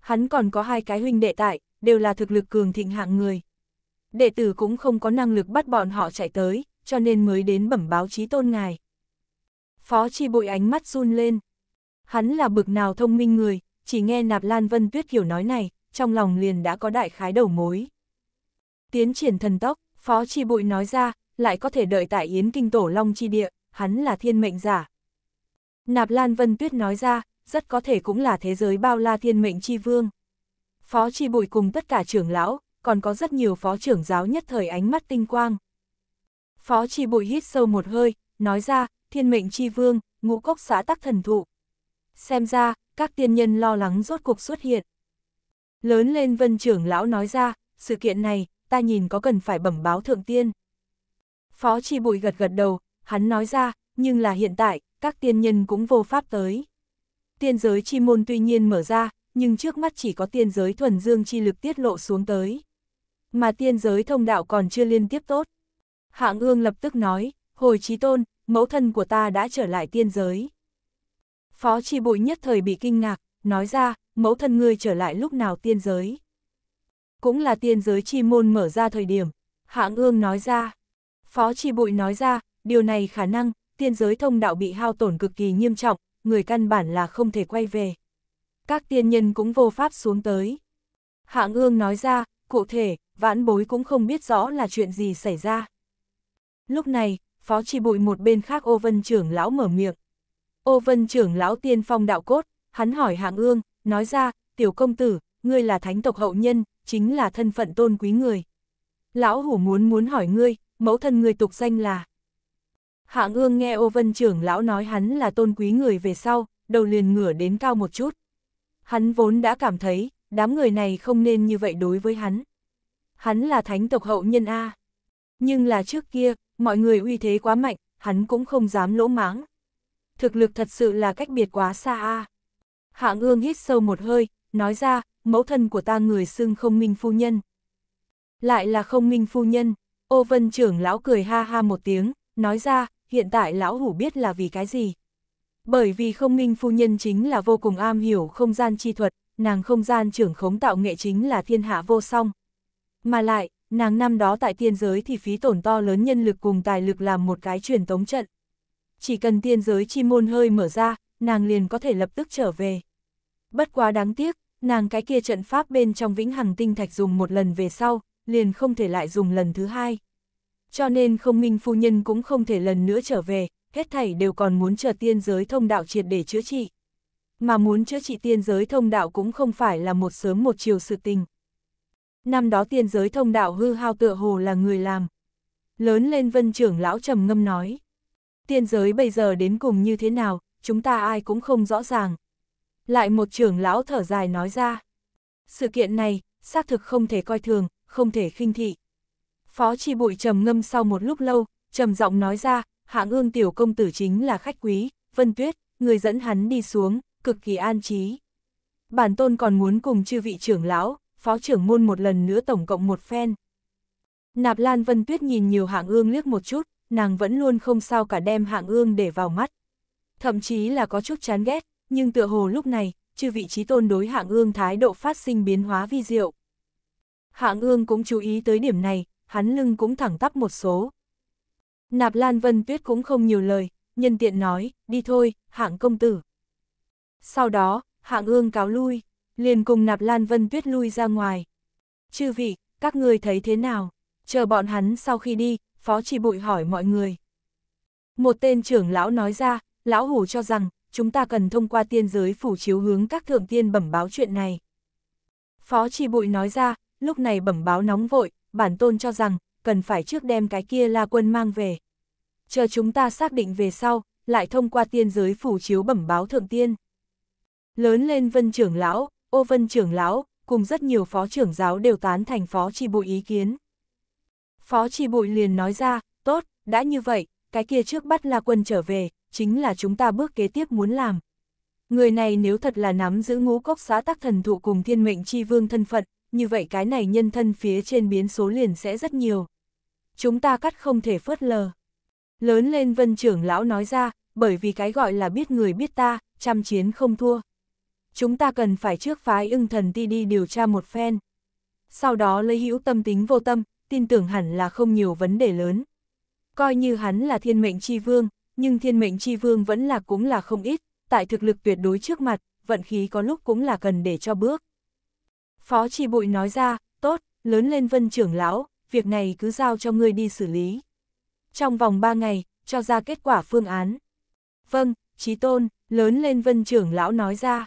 [SPEAKER 1] Hắn còn có hai cái huynh đệ tại, đều là thực lực cường thịnh hạng người đệ tử cũng không có năng lực bắt bọn họ chạy tới, cho nên mới đến bẩm báo chí tôn ngài. Phó chi bội ánh mắt run lên. Hắn là bực nào thông minh người, chỉ nghe nạp Lan Vân Tuyết kiểu nói này, trong lòng liền đã có đại khái đầu mối. Tiến triển thần tốc, Phó chi bội nói ra, lại có thể đợi tại Yến Kinh Tổ Long Chi Địa, hắn là thiên mệnh giả. Nạp Lan Vân Tuyết nói ra, rất có thể cũng là thế giới bao la thiên mệnh chi vương. Phó chi bội cùng tất cả trưởng lão, còn có rất nhiều phó trưởng giáo nhất thời ánh mắt tinh quang. Phó Chi Bụi hít sâu một hơi, nói ra, thiên mệnh chi vương, ngũ cốc xã tắc thần thụ. Xem ra, các tiên nhân lo lắng rốt cuộc xuất hiện. Lớn lên vân trưởng lão nói ra, sự kiện này, ta nhìn có cần phải bẩm báo thượng tiên. Phó Chi Bụi gật gật đầu, hắn nói ra, nhưng là hiện tại, các tiên nhân cũng vô pháp tới. Tiên giới chi môn tuy nhiên mở ra, nhưng trước mắt chỉ có tiên giới thuần dương chi lực tiết lộ xuống tới mà tiên giới thông đạo còn chưa liên tiếp tốt. Hạng ương lập tức nói, hồi trí tôn, mẫu thân của ta đã trở lại tiên giới. Phó tri bụi nhất thời bị kinh ngạc, nói ra, mẫu thân ngươi trở lại lúc nào tiên giới. Cũng là tiên giới chi môn mở ra thời điểm, hạng ương nói ra. Phó tri bụi nói ra, điều này khả năng, tiên giới thông đạo bị hao tổn cực kỳ nghiêm trọng, người căn bản là không thể quay về. Các tiên nhân cũng vô pháp xuống tới. Hạng ương nói ra, cụ thể, vãn bối cũng không biết rõ là chuyện gì xảy ra. Lúc này, phó chỉ bụi một bên khác ô vân trưởng lão mở miệng. Ô vân trưởng lão tiên phong đạo cốt, hắn hỏi hạng ương, nói ra, tiểu công tử, ngươi là thánh tộc hậu nhân, chính là thân phận tôn quý người. Lão hủ muốn muốn hỏi ngươi, mẫu thân ngươi tục danh là. Hạng ương nghe ô vân trưởng lão nói hắn là tôn quý người về sau, đầu liền ngửa đến cao một chút. Hắn vốn đã cảm thấy, đám người này không nên như vậy đối với hắn hắn là thánh tộc hậu nhân A. Nhưng là trước kia, mọi người uy thế quá mạnh, hắn cũng không dám lỗ máng. Thực lực thật sự là cách biệt quá xa A. Hạng ương hít sâu một hơi, nói ra, mẫu thân của ta người xưng không minh phu nhân. Lại là không minh phu nhân, ô vân trưởng lão cười ha ha một tiếng, nói ra, hiện tại lão hủ biết là vì cái gì. Bởi vì không minh phu nhân chính là vô cùng am hiểu không gian chi thuật, nàng không gian trưởng khống tạo nghệ chính là thiên hạ vô song, mà lại, nàng năm đó tại tiên giới thì phí tổn to lớn nhân lực cùng tài lực làm một cái truyền tống trận. Chỉ cần tiên giới chi môn hơi mở ra, nàng liền có thể lập tức trở về. Bất quá đáng tiếc, nàng cái kia trận pháp bên trong vĩnh hằng tinh thạch dùng một lần về sau, liền không thể lại dùng lần thứ hai. Cho nên không minh phu nhân cũng không thể lần nữa trở về, hết thảy đều còn muốn chờ tiên giới thông đạo triệt để chữa trị. Mà muốn chữa trị tiên giới thông đạo cũng không phải là một sớm một chiều sự tình năm đó tiên giới thông đạo hư hao tựa hồ là người làm. Lớn lên vân trưởng lão trầm ngâm nói. Tiên giới bây giờ đến cùng như thế nào, chúng ta ai cũng không rõ ràng. Lại một trưởng lão thở dài nói ra. Sự kiện này, xác thực không thể coi thường, không thể khinh thị. Phó chi bụi trầm ngâm sau một lúc lâu, trầm giọng nói ra, hạng ương tiểu công tử chính là khách quý, vân tuyết, người dẫn hắn đi xuống, cực kỳ an trí. Bản tôn còn muốn cùng chư vị trưởng lão, phó trưởng môn một lần nữa tổng cộng một phen. Nạp Lan Vân Tuyết nhìn nhiều hạng ương liếc một chút, nàng vẫn luôn không sao cả đem hạng ương để vào mắt. Thậm chí là có chút chán ghét, nhưng tựa hồ lúc này, chư vị trí tôn đối hạng ương thái độ phát sinh biến hóa vi diệu. Hạng ương cũng chú ý tới điểm này, hắn lưng cũng thẳng tắp một số. Nạp Lan Vân Tuyết cũng không nhiều lời, nhân tiện nói, đi thôi, hạng công tử. Sau đó, hạng ương cáo lui liền cùng nạp Lan Vân Tuyết lui ra ngoài. Chư vị, các người thấy thế nào? Chờ bọn hắn sau khi đi, Phó Chỉ Bụi hỏi mọi người. Một tên trưởng lão nói ra, lão hủ cho rằng, chúng ta cần thông qua tiên giới phủ chiếu hướng các thượng tiên bẩm báo chuyện này. Phó Chỉ Bụi nói ra, lúc này bẩm báo nóng vội, bản tôn cho rằng, cần phải trước đem cái kia la quân mang về. Chờ chúng ta xác định về sau, lại thông qua tiên giới phủ chiếu bẩm báo thượng tiên. Lớn lên vân trưởng lão, Ô Vân trưởng lão, cùng rất nhiều phó trưởng giáo đều tán thành phó trì bụi ý kiến. Phó trì bụi liền nói ra, tốt, đã như vậy, cái kia trước bắt là Quân trở về, chính là chúng ta bước kế tiếp muốn làm. Người này nếu thật là nắm giữ ngũ cốc xã tắc thần thụ cùng thiên mệnh chi vương thân phận, như vậy cái này nhân thân phía trên biến số liền sẽ rất nhiều. Chúng ta cắt không thể phớt lờ. Lớn lên vân trưởng lão nói ra, bởi vì cái gọi là biết người biết ta, chăm chiến không thua chúng ta cần phải trước phái ưng thần ti đi điều tra một phen. Sau đó lấy hữu tâm tính vô tâm, tin tưởng hẳn là không nhiều vấn đề lớn. Coi như hắn là thiên mệnh chi vương, nhưng thiên mệnh chi vương vẫn là cũng là không ít, tại thực lực tuyệt đối trước mặt, vận khí có lúc cũng là cần để cho bước. Phó Chi Bụi nói ra, tốt, lớn lên vân trưởng lão, việc này cứ giao cho ngươi đi xử lý. Trong vòng 3 ngày, cho ra kết quả phương án. Vâng, Chí Tôn, lớn lên vân trưởng lão nói ra.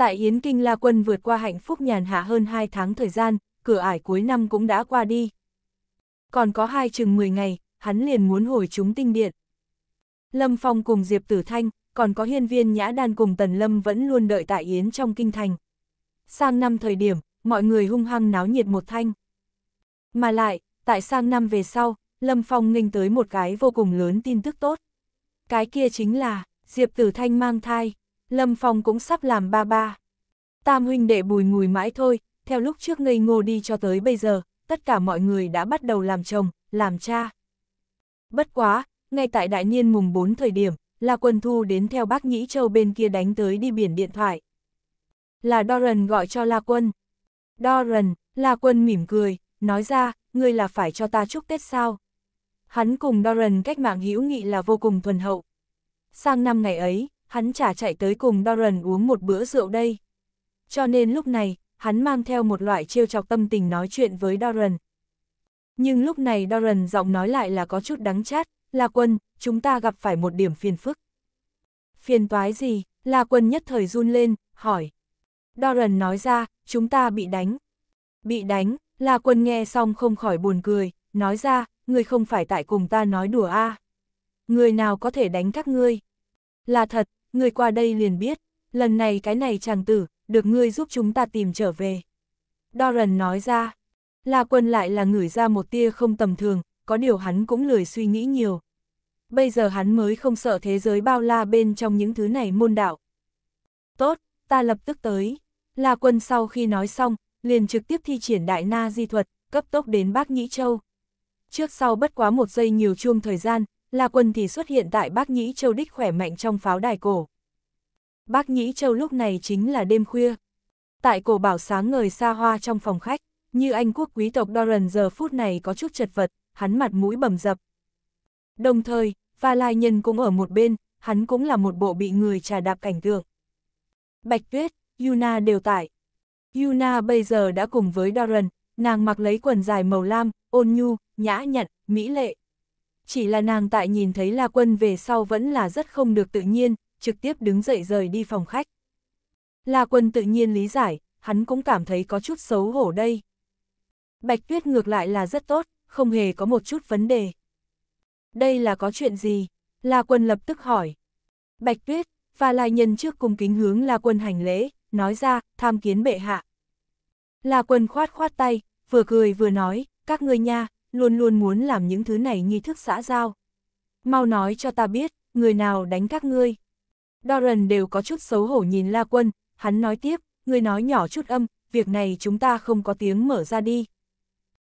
[SPEAKER 1] Tại Yến Kinh La Quân vượt qua hạnh phúc nhàn hạ hơn 2 tháng thời gian, cửa ải cuối năm cũng đã qua đi. Còn có hai chừng 10 ngày, hắn liền muốn hồi chúng tinh điện. Lâm Phong cùng Diệp Tử Thanh, còn có hiên viên Nhã Đan cùng Tần Lâm vẫn luôn đợi tại Yến trong kinh thành. Sang năm thời điểm, mọi người hung hăng náo nhiệt một thanh. Mà lại, tại sang năm về sau, Lâm Phong nghênh tới một cái vô cùng lớn tin tức tốt. Cái kia chính là, Diệp Tử Thanh mang thai. Lâm Phong cũng sắp làm ba ba. Tam huynh đệ bùi ngùi mãi thôi, theo lúc trước ngây ngô đi cho tới bây giờ, tất cả mọi người đã bắt đầu làm chồng, làm cha. Bất quá, ngay tại đại niên mùng 4 thời điểm, là quân thu đến theo bác Nhĩ Châu bên kia đánh tới đi biển điện thoại. Là Doran gọi cho La Quân. Doran, La Quân mỉm cười, nói ra, ngươi là phải cho ta chúc Tết sao? Hắn cùng Doran cách mạng hữu nghị là vô cùng thuần hậu. Sang năm ngày ấy, hắn chả chạy tới cùng Doran uống một bữa rượu đây. Cho nên lúc này, hắn mang theo một loại chiêu chọc tâm tình nói chuyện với Doran. Nhưng lúc này Doran giọng nói lại là có chút đắng chát, La Quân, chúng ta gặp phải một điểm phiền phức. Phiền toái gì? La Quân nhất thời run lên, hỏi. Doran nói ra, chúng ta bị đánh. Bị đánh, La Quân nghe xong không khỏi buồn cười, nói ra, người không phải tại cùng ta nói đùa a Người nào có thể đánh các ngươi? Là thật, người qua đây liền biết, lần này cái này chàng tử, được ngươi giúp chúng ta tìm trở về. Doran nói ra, La Quân lại là ngửi ra một tia không tầm thường, có điều hắn cũng lười suy nghĩ nhiều. Bây giờ hắn mới không sợ thế giới bao la bên trong những thứ này môn đạo. Tốt, ta lập tức tới. La Quân sau khi nói xong, liền trực tiếp thi triển đại na di thuật, cấp tốc đến Bác Nhĩ Châu. Trước sau bất quá một giây nhiều chuông thời gian, La Quân thì xuất hiện tại Bác Nhĩ Châu đích khỏe mạnh trong pháo đài cổ. Bác Nhĩ Châu lúc này chính là đêm khuya. Tại cổ bảo sáng ngời xa hoa trong phòng khách, như Anh quốc quý tộc Doran giờ phút này có chút chật vật, hắn mặt mũi bầm dập. Đồng thời, Va lai nhân cũng ở một bên, hắn cũng là một bộ bị người trà đạp cảnh tượng. Bạch Tuyết, Yuna đều tại. Yuna bây giờ đã cùng với Doran, nàng mặc lấy quần dài màu lam, ôn nhu, nhã nhặn, mỹ lệ chỉ là nàng tại nhìn thấy La Quân về sau vẫn là rất không được tự nhiên, trực tiếp đứng dậy rời đi phòng khách. La Quân tự nhiên lý giải, hắn cũng cảm thấy có chút xấu hổ đây. Bạch Tuyết ngược lại là rất tốt, không hề có một chút vấn đề. Đây là có chuyện gì? La Quân lập tức hỏi. Bạch Tuyết, và lai nhân trước cùng kính hướng La Quân hành lễ, nói ra, tham kiến bệ hạ. La Quân khoát khoát tay, vừa cười vừa nói, các ngươi nha, luôn luôn muốn làm những thứ này nghi thức xã giao. Mau nói cho ta biết, người nào đánh các ngươi. Doran đều có chút xấu hổ nhìn La Quân, hắn nói tiếp, người nói nhỏ chút âm, việc này chúng ta không có tiếng mở ra đi.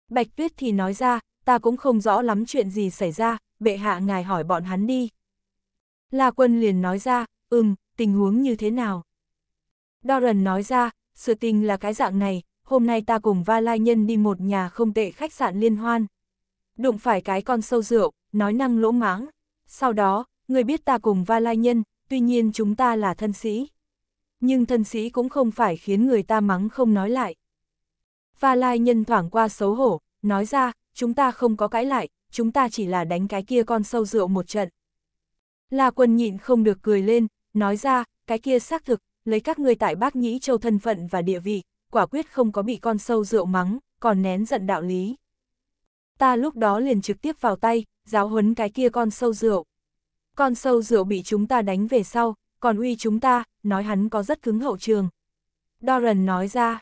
[SPEAKER 1] Bạch Tuyết thì nói ra, ta cũng không rõ lắm chuyện gì xảy ra, bệ hạ ngài hỏi bọn hắn đi. La Quân liền nói ra, ừm, tình huống như thế nào? Doran nói ra, sự tình là cái dạng này, hôm nay ta cùng va lai nhân đi một nhà không tệ khách sạn liên hoan. Đụng phải cái con sâu rượu, nói năng lỗ máng. Sau đó, người biết ta cùng va lai nhân, tuy nhiên chúng ta là thân sĩ. Nhưng thân sĩ cũng không phải khiến người ta mắng không nói lại. Va lai nhân thoảng qua xấu hổ, nói ra, chúng ta không có cãi lại, chúng ta chỉ là đánh cái kia con sâu rượu một trận. La quân nhịn không được cười lên, nói ra, cái kia xác thực, lấy các ngươi tại bác nhĩ châu thân phận và địa vị, quả quyết không có bị con sâu rượu mắng, còn nén giận đạo lý. Ta lúc đó liền trực tiếp vào tay, giáo huấn cái kia con sâu rượu. Con sâu rượu bị chúng ta đánh về sau, còn uy chúng ta, nói hắn có rất cứng hậu trường. Doran nói ra,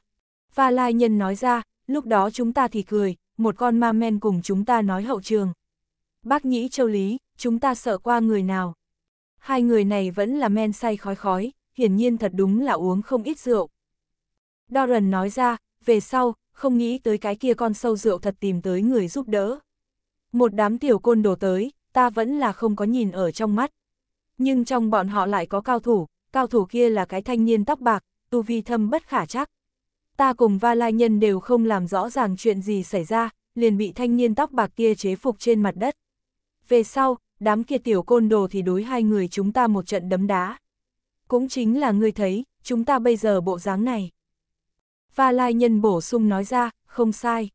[SPEAKER 1] và lai nhân nói ra, lúc đó chúng ta thì cười, một con ma men cùng chúng ta nói hậu trường. Bác nhĩ châu lý, chúng ta sợ qua người nào. Hai người này vẫn là men say khói khói, hiển nhiên thật đúng là uống không ít rượu. Doran nói ra, về sau, không nghĩ tới cái kia con sâu rượu thật tìm tới người giúp đỡ. Một đám tiểu côn đồ tới, ta vẫn là không có nhìn ở trong mắt. Nhưng trong bọn họ lại có cao thủ, cao thủ kia là cái thanh niên tóc bạc, tu vi thâm bất khả chắc. Ta cùng va lai nhân đều không làm rõ ràng chuyện gì xảy ra, liền bị thanh niên tóc bạc kia chế phục trên mặt đất. Về sau, đám kia tiểu côn đồ thì đối hai người chúng ta một trận đấm đá. Cũng chính là ngươi thấy, chúng ta bây giờ bộ dáng này. Và lai nhân bổ sung nói ra, không sai.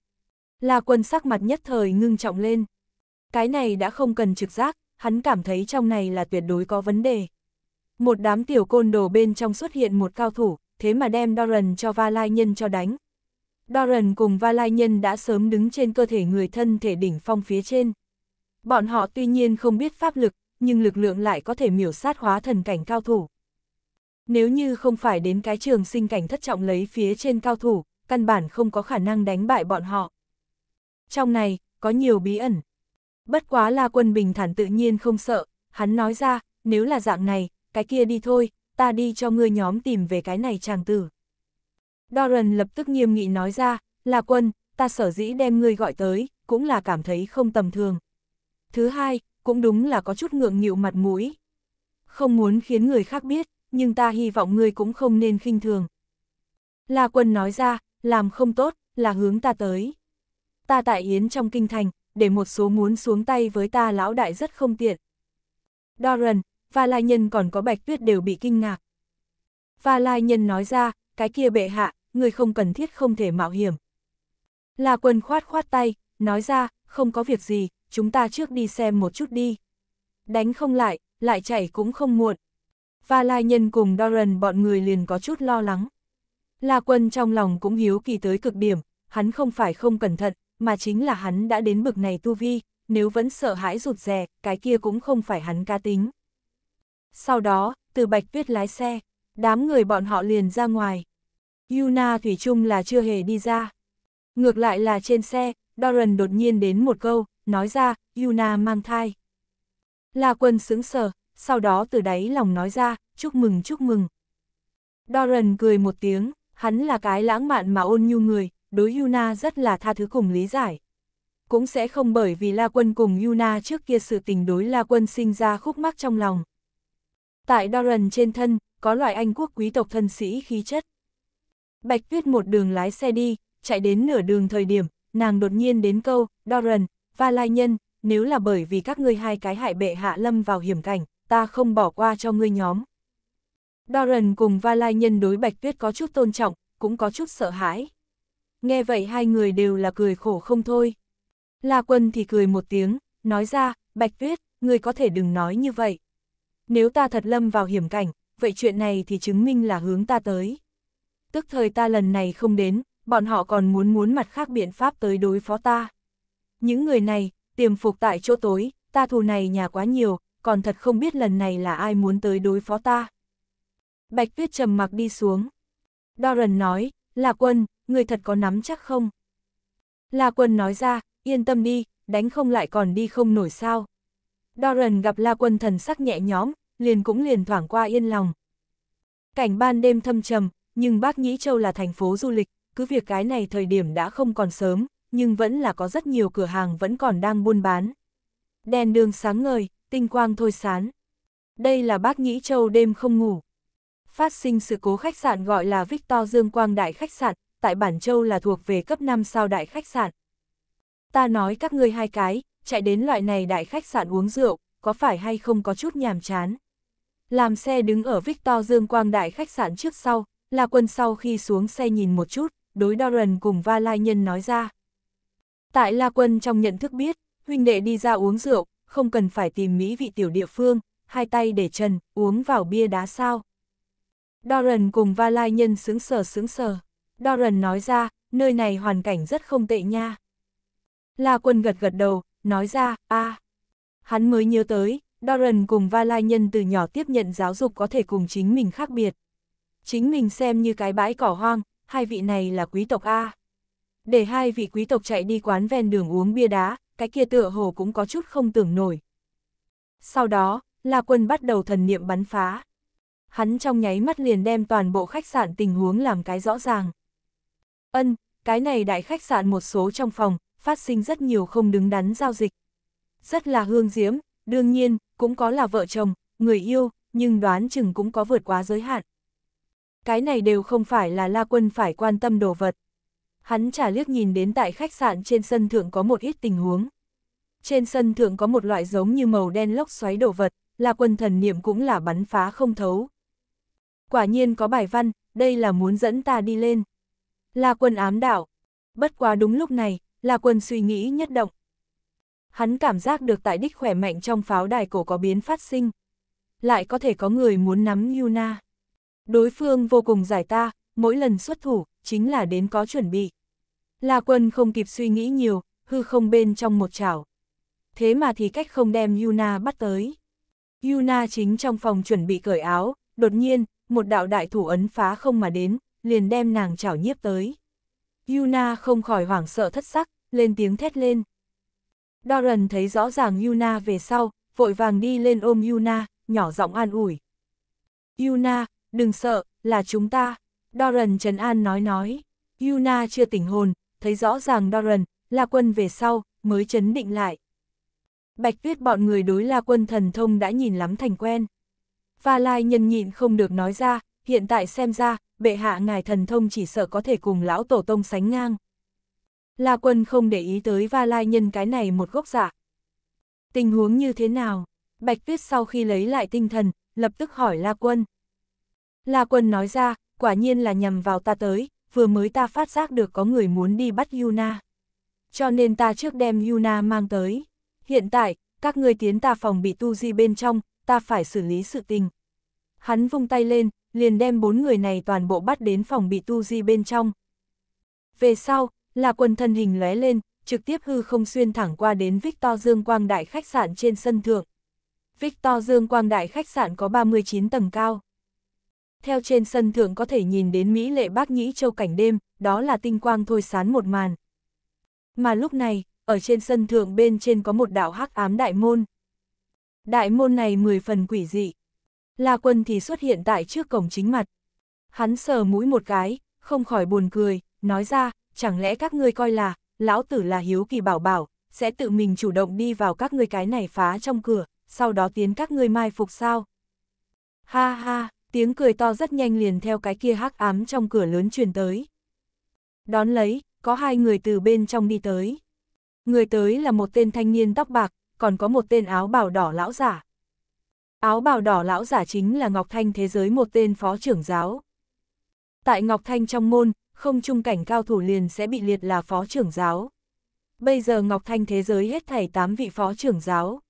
[SPEAKER 1] Là quân sắc mặt nhất thời ngưng trọng lên. Cái này đã không cần trực giác, hắn cảm thấy trong này là tuyệt đối có vấn đề. Một đám tiểu côn đồ bên trong xuất hiện một cao thủ, thế mà đem Doran cho Va Lai Nhân cho đánh. Doran cùng Va Lai Nhân đã sớm đứng trên cơ thể người thân thể đỉnh phong phía trên. Bọn họ tuy nhiên không biết pháp lực, nhưng lực lượng lại có thể miểu sát hóa thần cảnh cao thủ. Nếu như không phải đến cái trường sinh cảnh thất trọng lấy phía trên cao thủ, căn bản không có khả năng đánh bại bọn họ. Trong này, có nhiều bí ẩn. Bất quá là quân bình thản tự nhiên không sợ, hắn nói ra, nếu là dạng này, cái kia đi thôi, ta đi cho ngươi nhóm tìm về cái này chàng tử. Doran lập tức nghiêm nghị nói ra, là quân, ta sở dĩ đem ngươi gọi tới, cũng là cảm thấy không tầm thường. Thứ hai, cũng đúng là có chút ngượng nghịu mặt mũi. Không muốn khiến người khác biết nhưng ta hy vọng ngươi cũng không nên khinh thường. La quân nói ra, làm không tốt, là hướng ta tới. Ta tại Yến trong kinh thành, để một số muốn xuống tay với ta lão đại rất không tiện. Doran, và Lai Nhân còn có Bạch Tuyết đều bị kinh ngạc. Và Lai Nhân nói ra, cái kia bệ hạ, người không cần thiết không thể mạo hiểm. La quân khoát khoát tay, nói ra, không có việc gì, chúng ta trước đi xem một chút đi. Đánh không lại, lại chạy cũng không muộn và lai nhân cùng Doran bọn người liền có chút lo lắng. La quân trong lòng cũng hiếu kỳ tới cực điểm, hắn không phải không cẩn thận, mà chính là hắn đã đến bực này tu vi, nếu vẫn sợ hãi rụt rè, cái kia cũng không phải hắn ca tính. Sau đó, từ bạch tuyết lái xe, đám người bọn họ liền ra ngoài. Yuna Thủy chung là chưa hề đi ra. Ngược lại là trên xe, Doran đột nhiên đến một câu, nói ra, Yuna mang thai. La quân sững sờ, sau đó từ đáy lòng nói ra, chúc mừng chúc mừng. Doran cười một tiếng, hắn là cái lãng mạn mà ôn nhu người, đối Yuna rất là tha thứ cùng lý giải. Cũng sẽ không bởi vì La Quân cùng Yuna trước kia sự tình đối La Quân sinh ra khúc mắc trong lòng. Tại Doran trên thân, có loại Anh quốc quý tộc thân sĩ khí chất. Bạch Tuyết một đường lái xe đi, chạy đến nửa đường thời điểm, nàng đột nhiên đến câu, Doran, và Lai Nhân, nếu là bởi vì các ngươi hai cái hại bệ hạ lâm vào hiểm cảnh, ta không bỏ qua cho ngươi nhóm. Doran cùng Va Lai Nhân đối Bạch Tuyết có chút tôn trọng, cũng có chút sợ hãi. Nghe vậy hai người đều là cười khổ không thôi. La Quân thì cười một tiếng, nói ra, Bạch Tuyết, ngươi có thể đừng nói như vậy. Nếu ta thật lâm vào hiểm cảnh, vậy chuyện này thì chứng minh là hướng ta tới. Tức thời ta lần này không đến, bọn họ còn muốn muốn mặt khác biện pháp tới đối phó ta. Những người này, tiềm phục tại chỗ tối, ta thù này nhà quá nhiều, còn thật không biết lần này là ai muốn tới đối phó ta. Bạch tuyết trầm mặc đi xuống. Doran nói, là quân, người thật có nắm chắc không? La quân nói ra, yên tâm đi, đánh không lại còn đi không nổi sao. Doran gặp La quân thần sắc nhẹ nhóm, liền cũng liền thoảng qua yên lòng. Cảnh ban đêm thâm trầm, nhưng bác Nhĩ Châu là thành phố du lịch, cứ việc cái này thời điểm đã không còn sớm, nhưng vẫn là có rất nhiều cửa hàng vẫn còn đang buôn bán. Đèn đường sáng ngời, tinh quang thôi sán. Đây là bác nhĩ châu đêm không ngủ. Phát sinh sự cố khách sạn gọi là Victor Dương Quang Đại Khách Sạn, tại Bản Châu là thuộc về cấp 5 sao Đại Khách Sạn. Ta nói các ngươi hai cái, chạy đến loại này Đại Khách Sạn uống rượu, có phải hay không có chút nhàm chán. Làm xe đứng ở Victor Dương Quang Đại Khách Sạn trước sau, là quân sau khi xuống xe nhìn một chút, đối Doran cùng Va Lai Nhân nói ra. Tại La Quân trong nhận thức biết, huynh đệ đi ra uống rượu, không cần phải tìm mỹ vị tiểu địa phương, hai tay để trần, uống vào bia đá sao. Doran cùng Va Lai Nhân sướng sờ sướng sờ. Doran nói ra, nơi này hoàn cảnh rất không tệ nha. La quân gật gật đầu, nói ra, a à. Hắn mới nhớ tới, Doran cùng Va Lai Nhân từ nhỏ tiếp nhận giáo dục có thể cùng chính mình khác biệt. Chính mình xem như cái bãi cỏ hoang, hai vị này là quý tộc A. Để hai vị quý tộc chạy đi quán ven đường uống bia đá, cái kia tựa hồ cũng có chút không tưởng nổi. Sau đó, La Quân bắt đầu thần niệm bắn phá. Hắn trong nháy mắt liền đem toàn bộ khách sạn tình huống làm cái rõ ràng. Ân, cái này đại khách sạn một số trong phòng, phát sinh rất nhiều không đứng đắn giao dịch. Rất là hương diễm, đương nhiên, cũng có là vợ chồng, người yêu, nhưng đoán chừng cũng có vượt quá giới hạn. Cái này đều không phải là La Quân phải quan tâm đồ vật hắn trả liếc nhìn đến tại khách sạn trên sân thượng có một ít tình huống. Trên sân thượng có một loại giống như màu đen lốc xoáy đổ vật, là quân thần niệm cũng là bắn phá không thấu. Quả nhiên có bài văn, đây là muốn dẫn ta đi lên. Là quân ám đạo. Bất quá đúng lúc này, là quân suy nghĩ nhất động. Hắn cảm giác được tại đích khỏe mạnh trong pháo đài cổ có biến phát sinh. Lại có thể có người muốn nắm Yuna. Đối phương vô cùng giải ta, mỗi lần xuất thủ, chính là đến có chuẩn bị. La quân không kịp suy nghĩ nhiều, hư không bên trong một chảo. Thế mà thì cách không đem Yuna bắt tới. Yuna chính trong phòng chuẩn bị cởi áo, đột nhiên, một đạo đại thủ ấn phá không mà đến, liền đem nàng chảo nhiếp tới. Yuna không khỏi hoảng sợ thất sắc, lên tiếng thét lên. Doran thấy rõ ràng Yuna về sau, vội vàng đi lên ôm Yuna, nhỏ giọng an ủi. Yuna, đừng sợ, là chúng ta. Doran Trấn An nói nói. Yuna chưa tỉnh hồn, thấy rõ ràng Doran, La Quân về sau, mới chấn định lại. Bạch tuyết bọn người đối La Quân thần thông đã nhìn lắm thành quen. Và Lai nhân nhịn không được nói ra, hiện tại xem ra, bệ hạ ngài thần thông chỉ sợ có thể cùng lão tổ tông sánh ngang. La Quân không để ý tới Va Lai nhân cái này một gốc giả. Dạ. Tình huống như thế nào? Bạch Tuyết sau khi lấy lại tinh thần, lập tức hỏi La Quân. La Quân nói ra, quả nhiên là nhằm vào ta tới, vừa mới ta phát giác được có người muốn đi bắt Yuna. Cho nên ta trước đem Yuna mang tới. Hiện tại, các ngươi tiến ta phòng bị tu di bên trong, ta phải xử lý sự tình. Hắn vung tay lên, liền đem bốn người này toàn bộ bắt đến phòng bị tu di bên trong. Về sau, là quần thân hình lóe lên, trực tiếp hư không xuyên thẳng qua đến Victor Dương Quang Đại khách sạn trên sân thượng. Victor Dương Quang Đại khách sạn có 39 tầng cao theo trên sân thượng có thể nhìn đến Mỹ lệ bác nhĩ châu cảnh đêm, đó là tinh quang thôi sán một màn. Mà lúc này, ở trên sân thượng bên trên có một đạo hắc ám đại môn. Đại môn này mười phần quỷ dị. La quân thì xuất hiện tại trước cổng chính mặt. Hắn sờ mũi một cái, không khỏi buồn cười, nói ra, chẳng lẽ các ngươi coi là, lão tử là hiếu kỳ bảo bảo, sẽ tự mình chủ động đi vào các ngươi cái này phá trong cửa, sau đó tiến các ngươi mai phục sao? Ha ha, tiếng cười to rất nhanh liền theo cái kia hắc ám trong cửa lớn truyền tới. Đón lấy, có hai người từ bên trong đi tới. Người tới là một tên thanh niên tóc bạc, còn có một tên áo bào đỏ lão giả. Áo bào đỏ lão giả chính là Ngọc Thanh thế giới một tên phó trưởng giáo. Tại Ngọc Thanh trong môn, không trung cảnh cao thủ liền sẽ bị liệt là phó trưởng giáo. Bây giờ Ngọc Thanh thế giới hết thảy 8 vị phó trưởng giáo.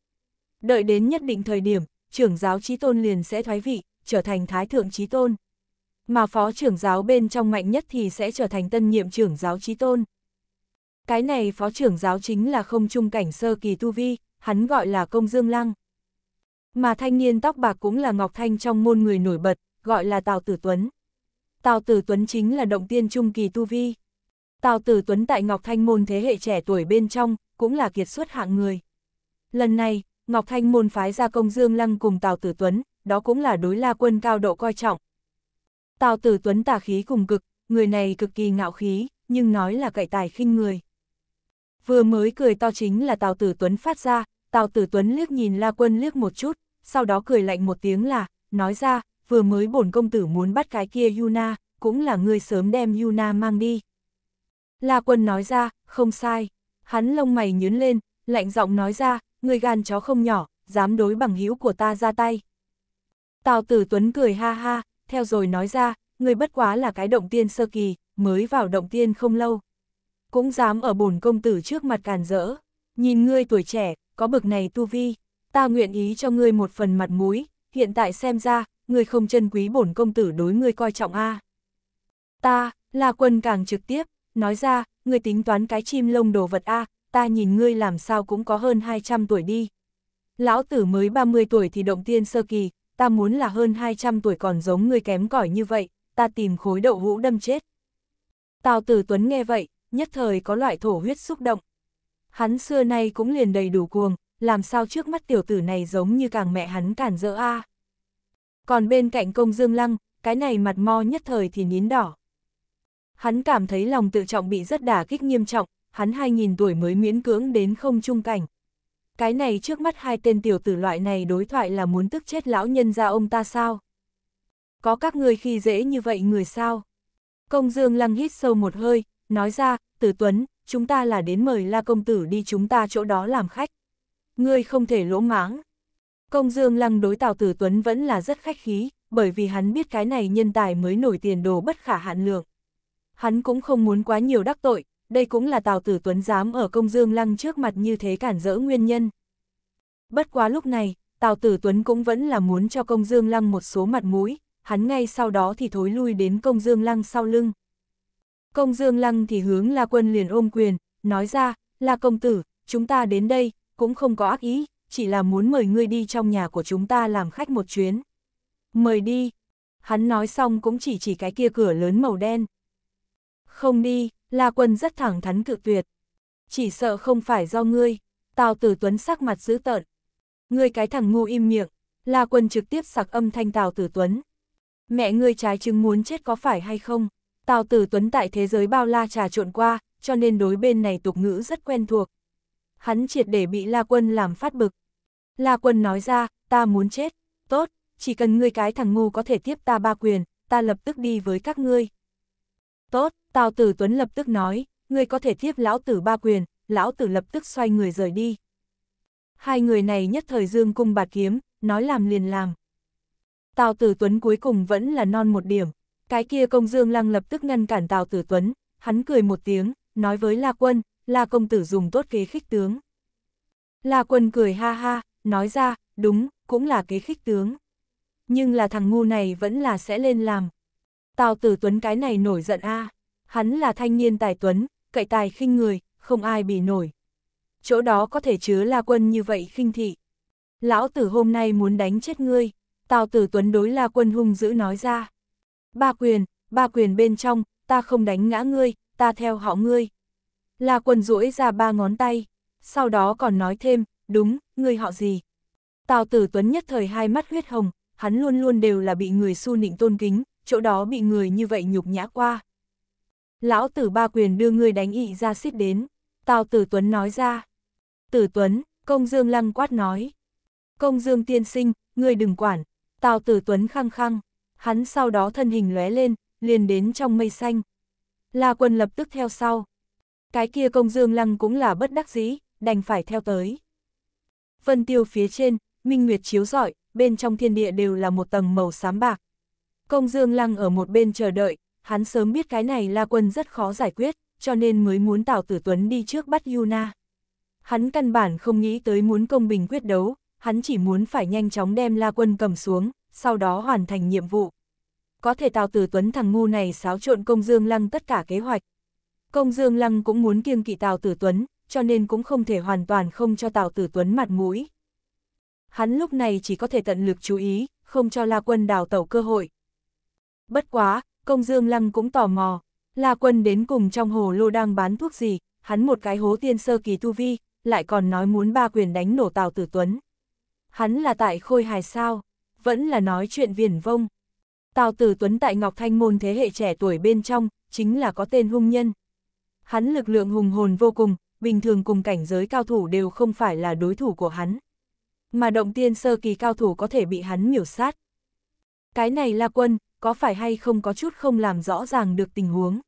[SPEAKER 1] Đợi đến nhất định thời điểm, trưởng giáo trí tôn liền sẽ thoái vị, trở thành Thái Thượng Trí Tôn. Mà phó trưởng giáo bên trong mạnh nhất thì sẽ trở thành tân nhiệm trưởng giáo Trí Tôn. Cái này phó trưởng giáo chính là không trung cảnh sơ kỳ tu vi, hắn gọi là công dương lăng. Mà thanh niên tóc bạc cũng là Ngọc Thanh trong môn người nổi bật, gọi là Tào Tử Tuấn. Tào Tử Tuấn chính là động tiên trung kỳ tu vi. Tào Tử Tuấn tại Ngọc Thanh môn thế hệ trẻ tuổi bên trong, cũng là kiệt xuất hạng người. Lần này, Ngọc Thanh môn phái ra công Dương Lăng cùng Tào Tử Tuấn, đó cũng là đối la quân cao độ coi trọng. Tào tử tuấn tà khí cùng cực, người này cực kỳ ngạo khí, nhưng nói là cậy tài khinh người. Vừa mới cười to chính là Tào tử tuấn phát ra, Tào tử tuấn liếc nhìn la quân liếc một chút, sau đó cười lạnh một tiếng là, nói ra, vừa mới bổn công tử muốn bắt cái kia Yuna, cũng là người sớm đem Yuna mang đi. La quân nói ra, không sai, hắn lông mày nhướn lên, lạnh giọng nói ra, người gan chó không nhỏ, dám đối bằng hữu của ta ra tay. Tào Tử Tuấn cười ha ha, theo rồi nói ra, người bất quá là cái động tiên sơ kỳ, mới vào động tiên không lâu. Cũng dám ở bổn công tử trước mặt càn rỡ, nhìn ngươi tuổi trẻ, có bực này tu vi, ta nguyện ý cho ngươi một phần mặt mũi, hiện tại xem ra, ngươi không chân quý bổn công tử đối ngươi coi trọng a. Ta, là quân càng trực tiếp, nói ra, ngươi tính toán cái chim lông đồ vật a, ta nhìn ngươi làm sao cũng có hơn 200 tuổi đi. Lão tử mới 30 tuổi thì động tiên sơ kỳ, ta muốn là hơn 200 tuổi còn giống người kém cỏi như vậy, ta tìm khối đậu hũ đâm chết. Tào Tử Tuấn nghe vậy, nhất thời có loại thổ huyết xúc động. Hắn xưa nay cũng liền đầy đủ cuồng, làm sao trước mắt tiểu tử này giống như càng mẹ hắn cản dỡ a. À. Còn bên cạnh công dương lăng, cái này mặt mo nhất thời thì nín đỏ. Hắn cảm thấy lòng tự trọng bị rất đả kích nghiêm trọng, hắn 2.000 tuổi mới miễn cưỡng đến không trung cảnh cái này trước mắt hai tên tiểu tử loại này đối thoại là muốn tức chết lão nhân ra ông ta sao? Có các người khi dễ như vậy người sao? Công Dương Lăng hít sâu một hơi, nói ra, tử tuấn, chúng ta là đến mời La Công Tử đi chúng ta chỗ đó làm khách. Ngươi không thể lỗ máng. Công Dương Lăng đối Tào Tử Tuấn vẫn là rất khách khí, bởi vì hắn biết cái này nhân tài mới nổi tiền đồ bất khả hạn lượng. Hắn cũng không muốn quá nhiều đắc tội, đây cũng là Tào Tử Tuấn dám ở công dương lăng trước mặt như thế cản rỡ nguyên nhân. Bất quá lúc này, Tào Tử Tuấn cũng vẫn là muốn cho công dương lăng một số mặt mũi, hắn ngay sau đó thì thối lui đến công dương lăng sau lưng. Công dương lăng thì hướng La Quân liền ôm quyền, nói ra, La Công Tử, chúng ta đến đây, cũng không có ác ý, chỉ là muốn mời ngươi đi trong nhà của chúng ta làm khách một chuyến. Mời đi. Hắn nói xong cũng chỉ chỉ cái kia cửa lớn màu đen. Không đi, La Quân rất thẳng thắn cự tuyệt. Chỉ sợ không phải do ngươi, Tào Tử Tuấn sắc mặt dữ tợn. Ngươi cái thằng ngu im miệng, La Quân trực tiếp sặc âm thanh Tào Tử Tuấn. Mẹ ngươi trái trứng muốn chết có phải hay không? Tào Tử Tuấn tại thế giới bao la trà trộn qua, cho nên đối bên này tục ngữ rất quen thuộc. Hắn triệt để bị La Quân làm phát bực. La Quân nói ra, ta muốn chết, tốt, chỉ cần ngươi cái thằng ngu có thể tiếp ta ba quyền, ta lập tức đi với các ngươi. Tốt, Tào tử Tuấn lập tức nói, ngươi có thể tiếp lão tử ba quyền, lão tử lập tức xoay người rời đi. Hai người này nhất thời dương cung bạt kiếm, nói làm liền làm. Tào tử Tuấn cuối cùng vẫn là non một điểm, cái kia công dương lăng lập tức ngăn cản Tào tử Tuấn, hắn cười một tiếng, nói với La Quân, La công tử dùng tốt kế khích tướng. La Quân cười ha ha, nói ra, đúng, cũng là kế khích tướng. Nhưng là thằng ngu này vẫn là sẽ lên làm. Tào tử Tuấn cái này nổi giận a à hắn là thanh niên tài tuấn, cậy tài khinh người, không ai bị nổi. Chỗ đó có thể chứa la quân như vậy khinh thị. Lão tử hôm nay muốn đánh chết ngươi, tào tử tuấn đối la quân hung dữ nói ra. Ba quyền, ba quyền bên trong, ta không đánh ngã ngươi, ta theo họ ngươi. La quân duỗi ra ba ngón tay, sau đó còn nói thêm, đúng, ngươi họ gì. Tào tử tuấn nhất thời hai mắt huyết hồng, hắn luôn luôn đều là bị người su nịnh tôn kính, chỗ đó bị người như vậy nhục nhã qua. Lão tử ba quyền đưa ngươi đánh ị ra xít đến, Tào tử Tuấn nói ra. Tử Tuấn, công dương lăng quát nói. Công dương tiên sinh, ngươi đừng quản, Tào tử Tuấn khăng khăng, hắn sau đó thân hình lóe lên, liền đến trong mây xanh. La quân lập tức theo sau. Cái kia công dương lăng cũng là bất đắc dĩ, đành phải theo tới. Vân tiêu phía trên, minh nguyệt chiếu rọi, bên trong thiên địa đều là một tầng màu xám bạc. Công dương lăng ở một bên chờ đợi, hắn sớm biết cái này La Quân rất khó giải quyết, cho nên mới muốn Tào Tử Tuấn đi trước bắt Yuna. Hắn căn bản không nghĩ tới muốn công bình quyết đấu, hắn chỉ muốn phải nhanh chóng đem La Quân cầm xuống, sau đó hoàn thành nhiệm vụ. Có thể Tào Tử Tuấn thằng ngu này xáo trộn công dương lăng tất cả kế hoạch. Công dương lăng cũng muốn kiêng kỵ Tào Tử Tuấn, cho nên cũng không thể hoàn toàn không cho Tào Tử Tuấn mặt mũi. Hắn lúc này chỉ có thể tận lực chú ý, không cho La Quân đào tẩu cơ hội. Bất quá, Công Dương Lăng cũng tò mò, La Quân đến cùng trong hồ lô đang bán thuốc gì, hắn một cái hố tiên sơ kỳ tu vi, lại còn nói muốn ba quyền đánh nổ Tào Tử Tuấn. Hắn là tại khôi hài sao, vẫn là nói chuyện viển vông. Tào Tử Tuấn tại Ngọc Thanh Môn thế hệ trẻ tuổi bên trong, chính là có tên hung nhân. Hắn lực lượng hùng hồn vô cùng, bình thường cùng cảnh giới cao thủ đều không phải là đối thủ của hắn. Mà động tiên sơ kỳ cao thủ có thể bị hắn miểu sát. Cái này La quân, có phải hay không có chút không làm rõ ràng được tình huống.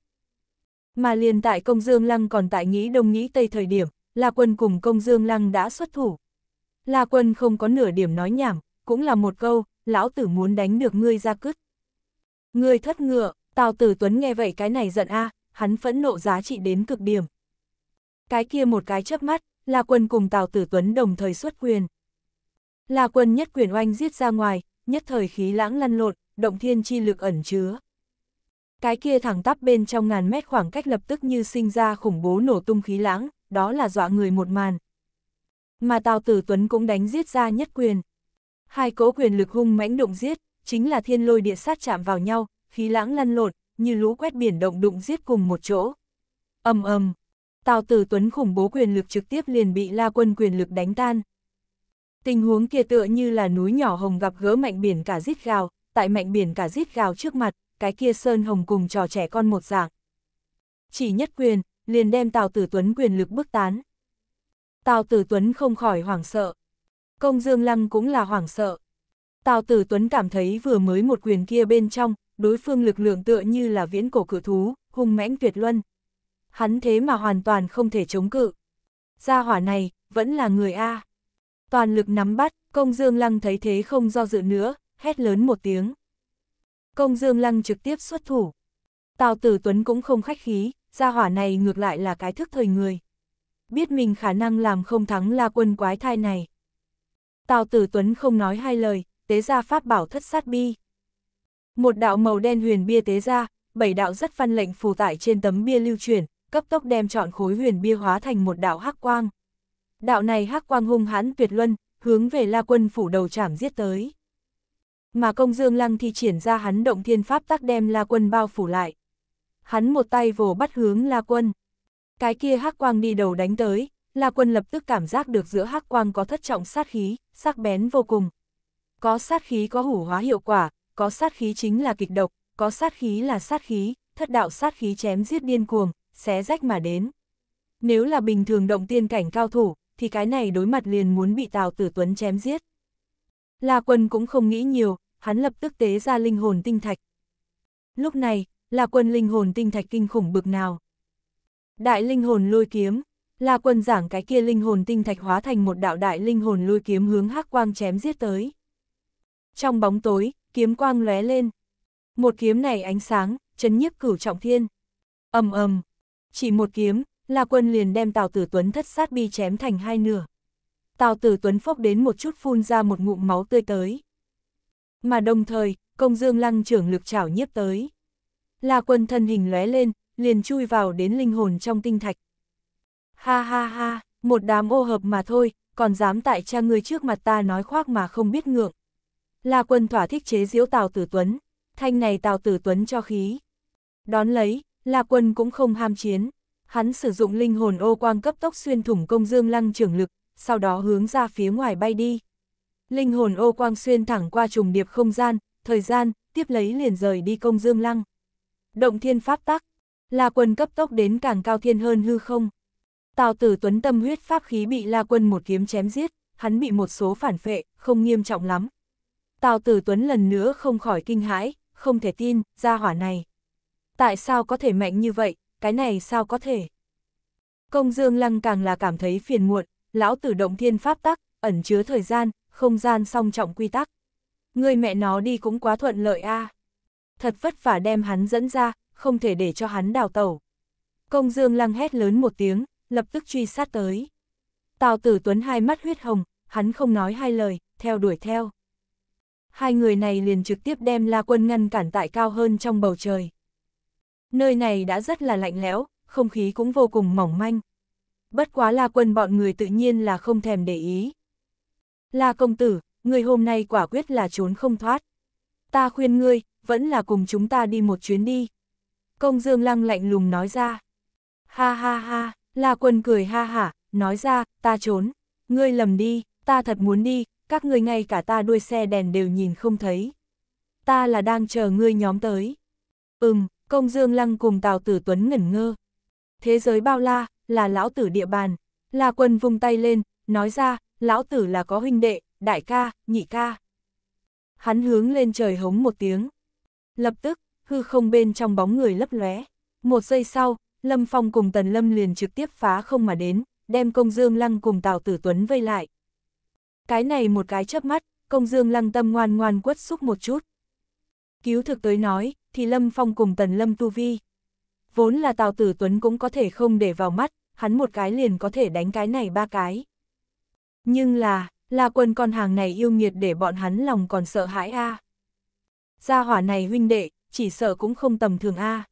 [SPEAKER 1] Mà liền tại công dương lăng còn tại nghĩ đông nghĩ tây thời điểm, là Quân cùng công dương lăng đã xuất thủ. là Quân không có nửa điểm nói nhảm, cũng là một câu, lão tử muốn đánh được ngươi ra cứt. Ngươi thất ngựa, Tào Tử Tuấn nghe vậy cái này giận a, hắn phẫn nộ giá trị đến cực điểm. Cái kia một cái chớp mắt, là Quân cùng Tào Tử Tuấn đồng thời xuất quyền. là Quân nhất quyền oanh giết ra ngoài, nhất thời khí lãng lăn lộn, động thiên chi lực ẩn chứa. Cái kia thẳng tắp bên trong ngàn mét khoảng cách lập tức như sinh ra khủng bố nổ tung khí lãng, đó là dọa người một màn. Mà Tào Tử Tuấn cũng đánh giết ra nhất quyền. Hai cỗ quyền lực hung mãnh động giết, chính là thiên lôi địa sát chạm vào nhau, khí lãng lăn lộn, như lũ quét biển động đụng giết cùng một chỗ. Ầm ầm, Tào Tử Tuấn khủng bố quyền lực trực tiếp liền bị La Quân quyền lực đánh tan. Tình huống kia tựa như là núi nhỏ hồng gặp gỡ mạnh biển cả giết gào, tại mạnh biển cả rít gào trước mặt, cái kia Sơn Hồng cùng trò trẻ con một dạng. Chỉ nhất quyền, liền đem Tào Tử Tuấn quyền lực bức tán. Tào Tử Tuấn không khỏi hoảng sợ. Công Dương Lăng cũng là hoảng sợ. Tào Tử Tuấn cảm thấy vừa mới một quyền kia bên trong, đối phương lực lượng tựa như là viễn cổ cử thú, hung mãnh tuyệt luân. Hắn thế mà hoàn toàn không thể chống cự. Gia hỏa này, vẫn là người A. Toàn lực nắm bắt, công dương lăng thấy thế không do dự nữa, hét lớn một tiếng. Công Dương Lăng trực tiếp xuất thủ. Tào Tử Tuấn cũng không khách khí, gia hỏa này ngược lại là cái thức thời người. Biết mình khả năng làm không thắng la quân quái thai này. Tào Tử Tuấn không nói hai lời, tế ra pháp bảo thất sát bi. Một đạo màu đen huyền bia tế ra, bảy đạo rất văn lệnh phù tại trên tấm bia lưu truyền, cấp tốc đem chọn khối huyền bia hóa thành một đạo hắc quang. Đạo này hắc quang hung hãn tuyệt luân, hướng về La Quân phủ đầu chảm giết tới. Mà công dương lăng thì triển ra hắn động thiên pháp tác đem la quân bao phủ lại. Hắn một tay vồ bắt hướng la quân. Cái kia hắc quang đi đầu đánh tới, la quân lập tức cảm giác được giữa hắc quang có thất trọng sát khí, sắc bén vô cùng. Có sát khí có hủ hóa hiệu quả, có sát khí chính là kịch độc, có sát khí là sát khí, thất đạo sát khí chém giết điên cuồng, xé rách mà đến. Nếu là bình thường động tiên cảnh cao thủ, thì cái này đối mặt liền muốn bị Tào Tử Tuấn chém giết. La Quân cũng không nghĩ nhiều, hắn lập tức tế ra linh hồn tinh thạch. Lúc này, La Quân linh hồn tinh thạch kinh khủng bực nào. Đại linh hồn lôi kiếm, La Quân giảng cái kia linh hồn tinh thạch hóa thành một đạo đại linh hồn lôi kiếm hướng hắc quang chém giết tới. Trong bóng tối, kiếm quang lóe lên. Một kiếm này ánh sáng, chấn nhiếp cửu trọng thiên. Ầm ầm, chỉ một kiếm, La Quân liền đem Tào Tử Tuấn thất sát bi chém thành hai nửa. Tào Tử Tuấn phốc đến một chút phun ra một ngụm máu tươi tới. Mà đồng thời, công dương lăng trưởng lực chảo nhiếp tới. La quân thân hình lóe lên, liền chui vào đến linh hồn trong tinh thạch. Ha ha ha, một đám ô hợp mà thôi, còn dám tại cha người trước mặt ta nói khoác mà không biết ngượng. La quân thỏa thích chế diễu Tào Tử Tuấn, thanh này Tào Tử Tuấn cho khí. Đón lấy, La quân cũng không ham chiến, hắn sử dụng linh hồn ô quang cấp tốc xuyên thủng công dương lăng trưởng lực, sau đó hướng ra phía ngoài bay đi. Linh hồn ô quang xuyên thẳng qua trùng điệp không gian, thời gian, tiếp lấy liền rời đi công dương lăng. Động thiên pháp tắc, la quân cấp tốc đến càng cao thiên hơn hư không. Tào tử tuấn tâm huyết pháp khí bị la quân một kiếm chém giết, hắn bị một số phản phệ, không nghiêm trọng lắm. Tào tử tuấn lần nữa không khỏi kinh hãi, không thể tin, ra hỏa này. Tại sao có thể mạnh như vậy, cái này sao có thể? Công dương lăng càng là cảm thấy phiền muộn, lão tử động thiên pháp tắc, ẩn chứa thời gian, không gian song trọng quy tắc. Người mẹ nó đi cũng quá thuận lợi a. Thật vất vả đem hắn dẫn ra, không thể để cho hắn đào tẩu. Công Dương lăng hét lớn một tiếng, lập tức truy sát tới. Tào Tử Tuấn hai mắt huyết hồng, hắn không nói hai lời, theo đuổi theo. Hai người này liền trực tiếp đem La Quân ngăn cản tại cao hơn trong bầu trời. Nơi này đã rất là lạnh lẽo, không khí cũng vô cùng mỏng manh bất quá là quân bọn người tự nhiên là không thèm để ý. Là công tử, người hôm nay quả quyết là trốn không thoát. Ta khuyên ngươi, vẫn là cùng chúng ta đi một chuyến đi. Công Dương Lăng lạnh lùng nói ra. Ha ha ha, La Quân cười ha hả, nói ra, ta trốn. Ngươi lầm đi, ta thật muốn đi, các ngươi ngay cả ta đuôi xe đèn đều nhìn không thấy. Ta là đang chờ ngươi nhóm tới. Ừm, Công Dương Lăng cùng Tào Tử Tuấn ngẩn ngơ. Thế giới bao la, là lão tử địa bàn. La quân vùng tay lên, nói ra, lão tử là có huynh đệ, đại ca, nhị ca. Hắn hướng lên trời hống một tiếng. Lập tức, hư không bên trong bóng người lấp lóe. Một giây sau, Lâm Phong cùng Tần Lâm liền trực tiếp phá không mà đến, đem công dương lăng cùng Tào Tử Tuấn vây lại. Cái này một cái chớp mắt, công dương lăng tâm ngoan ngoan quất xúc một chút. Cứu thực tới nói, thì Lâm Phong cùng Tần Lâm tu vi. Vốn là Tào Tử Tuấn cũng có thể không để vào mắt, hắn một cái liền có thể đánh cái này ba cái. Nhưng là, là quân con hàng này yêu nghiệt để bọn hắn lòng còn sợ hãi a. Gia hỏa này huynh đệ, chỉ sợ cũng không tầm thường a. À.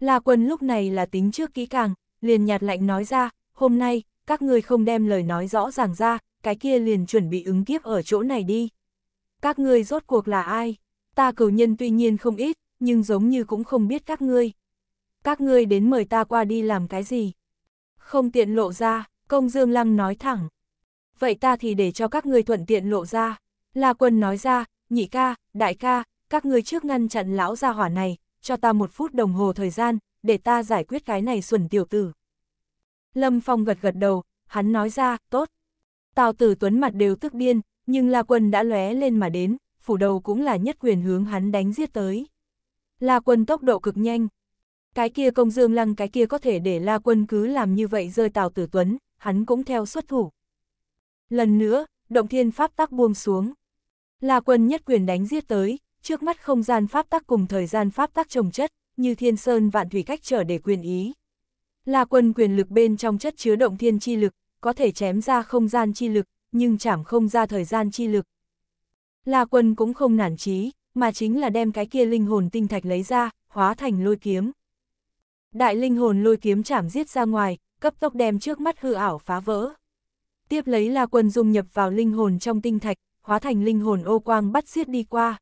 [SPEAKER 1] La quân lúc này là tính trước kỹ càng, liền nhạt lạnh nói ra, hôm nay, các ngươi không đem lời nói rõ ràng ra, cái kia liền chuẩn bị ứng kiếp ở chỗ này đi. Các ngươi rốt cuộc là ai? Ta cầu nhân tuy nhiên không ít, nhưng giống như cũng không biết các ngươi. Các ngươi đến mời ta qua đi làm cái gì? Không tiện lộ ra, công Dương Lăng nói thẳng. Vậy ta thì để cho các ngươi thuận tiện lộ ra. La Quân nói ra, nhị ca, đại ca, các ngươi trước ngăn chặn lão gia hỏa này, cho ta một phút đồng hồ thời gian, để ta giải quyết cái này xuẩn tiểu tử. Lâm Phong gật gật đầu, hắn nói ra, tốt. Tào tử tuấn mặt đều tức điên, nhưng La Quân đã lóe lên mà đến, phủ đầu cũng là nhất quyền hướng hắn đánh giết tới. La Quân tốc độ cực nhanh, cái kia công dương lăng cái kia có thể để la quân cứ làm như vậy rơi tào tử tuấn, hắn cũng theo xuất thủ. Lần nữa, động thiên pháp tắc buông xuống. La quân nhất quyền đánh giết tới, trước mắt không gian pháp tắc cùng thời gian pháp tắc trồng chất, như thiên sơn vạn thủy cách trở để quyền ý. La quân quyền lực bên trong chất chứa động thiên chi lực, có thể chém ra không gian chi lực, nhưng chảm không ra thời gian chi lực. La quân cũng không nản chí, mà chính là đem cái kia linh hồn tinh thạch lấy ra, hóa thành lôi kiếm. Đại linh hồn lôi kiếm chảm giết ra ngoài, cấp tốc đem trước mắt hư ảo phá vỡ. Tiếp lấy là quân dung nhập vào linh hồn trong tinh thạch, hóa thành linh hồn ô quang bắt giết đi qua.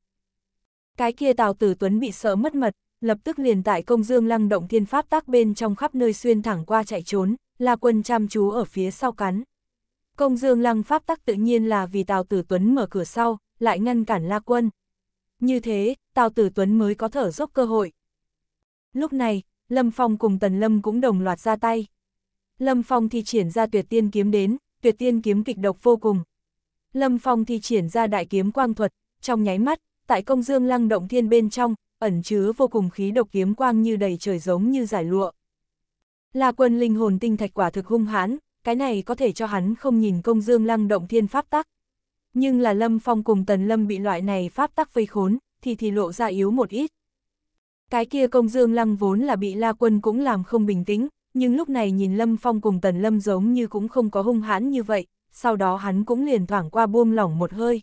[SPEAKER 1] Cái kia Tào Tử Tuấn bị sợ mất mật, lập tức liền tại công dương lăng động thiên pháp tác bên trong khắp nơi xuyên thẳng qua chạy trốn, là quân chăm chú ở phía sau cắn. Công dương lăng pháp tắc tự nhiên là vì Tào Tử Tuấn mở cửa sau, lại ngăn cản La Quân. Như thế, Tào Tử Tuấn mới có thở dốc cơ hội. Lúc này, Lâm Phong cùng Tần Lâm cũng đồng loạt ra tay. Lâm Phong thi triển ra tuyệt tiên kiếm đến, tuyệt tiên kiếm kịch độc vô cùng. Lâm Phong thi triển ra đại kiếm quang thuật, trong nháy mắt, tại công dương lăng động thiên bên trong, ẩn chứa vô cùng khí độc kiếm quang như đầy trời giống như giải lụa. Là quân linh hồn tinh thạch quả thực hung hãn, cái này có thể cho hắn không nhìn công dương lăng động thiên pháp tắc. Nhưng là Lâm Phong cùng Tần Lâm bị loại này pháp tắc vây khốn, thì thì lộ ra yếu một ít. Cái kia công dương lăng vốn là bị la quân cũng làm không bình tĩnh, nhưng lúc này nhìn Lâm Phong cùng Tần Lâm giống như cũng không có hung hãn như vậy, sau đó hắn cũng liền thoảng qua buông lỏng một hơi.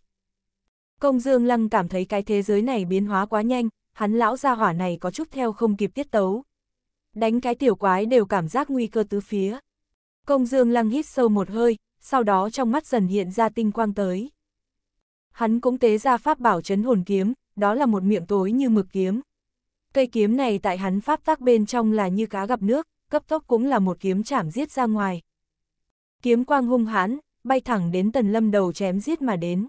[SPEAKER 1] Công dương lăng cảm thấy cái thế giới này biến hóa quá nhanh, hắn lão gia hỏa này có chút theo không kịp tiết tấu. Đánh cái tiểu quái đều cảm giác nguy cơ tứ phía. Công dương lăng hít sâu một hơi, sau đó trong mắt dần hiện ra tinh quang tới. Hắn cũng tế ra pháp bảo chấn hồn kiếm, đó là một miệng tối như mực kiếm, Cây kiếm này tại hắn pháp tác bên trong là như cá gặp nước, cấp tốc cũng là một kiếm chảm giết ra ngoài. Kiếm quang hung hãn, bay thẳng đến tần lâm đầu chém giết mà đến.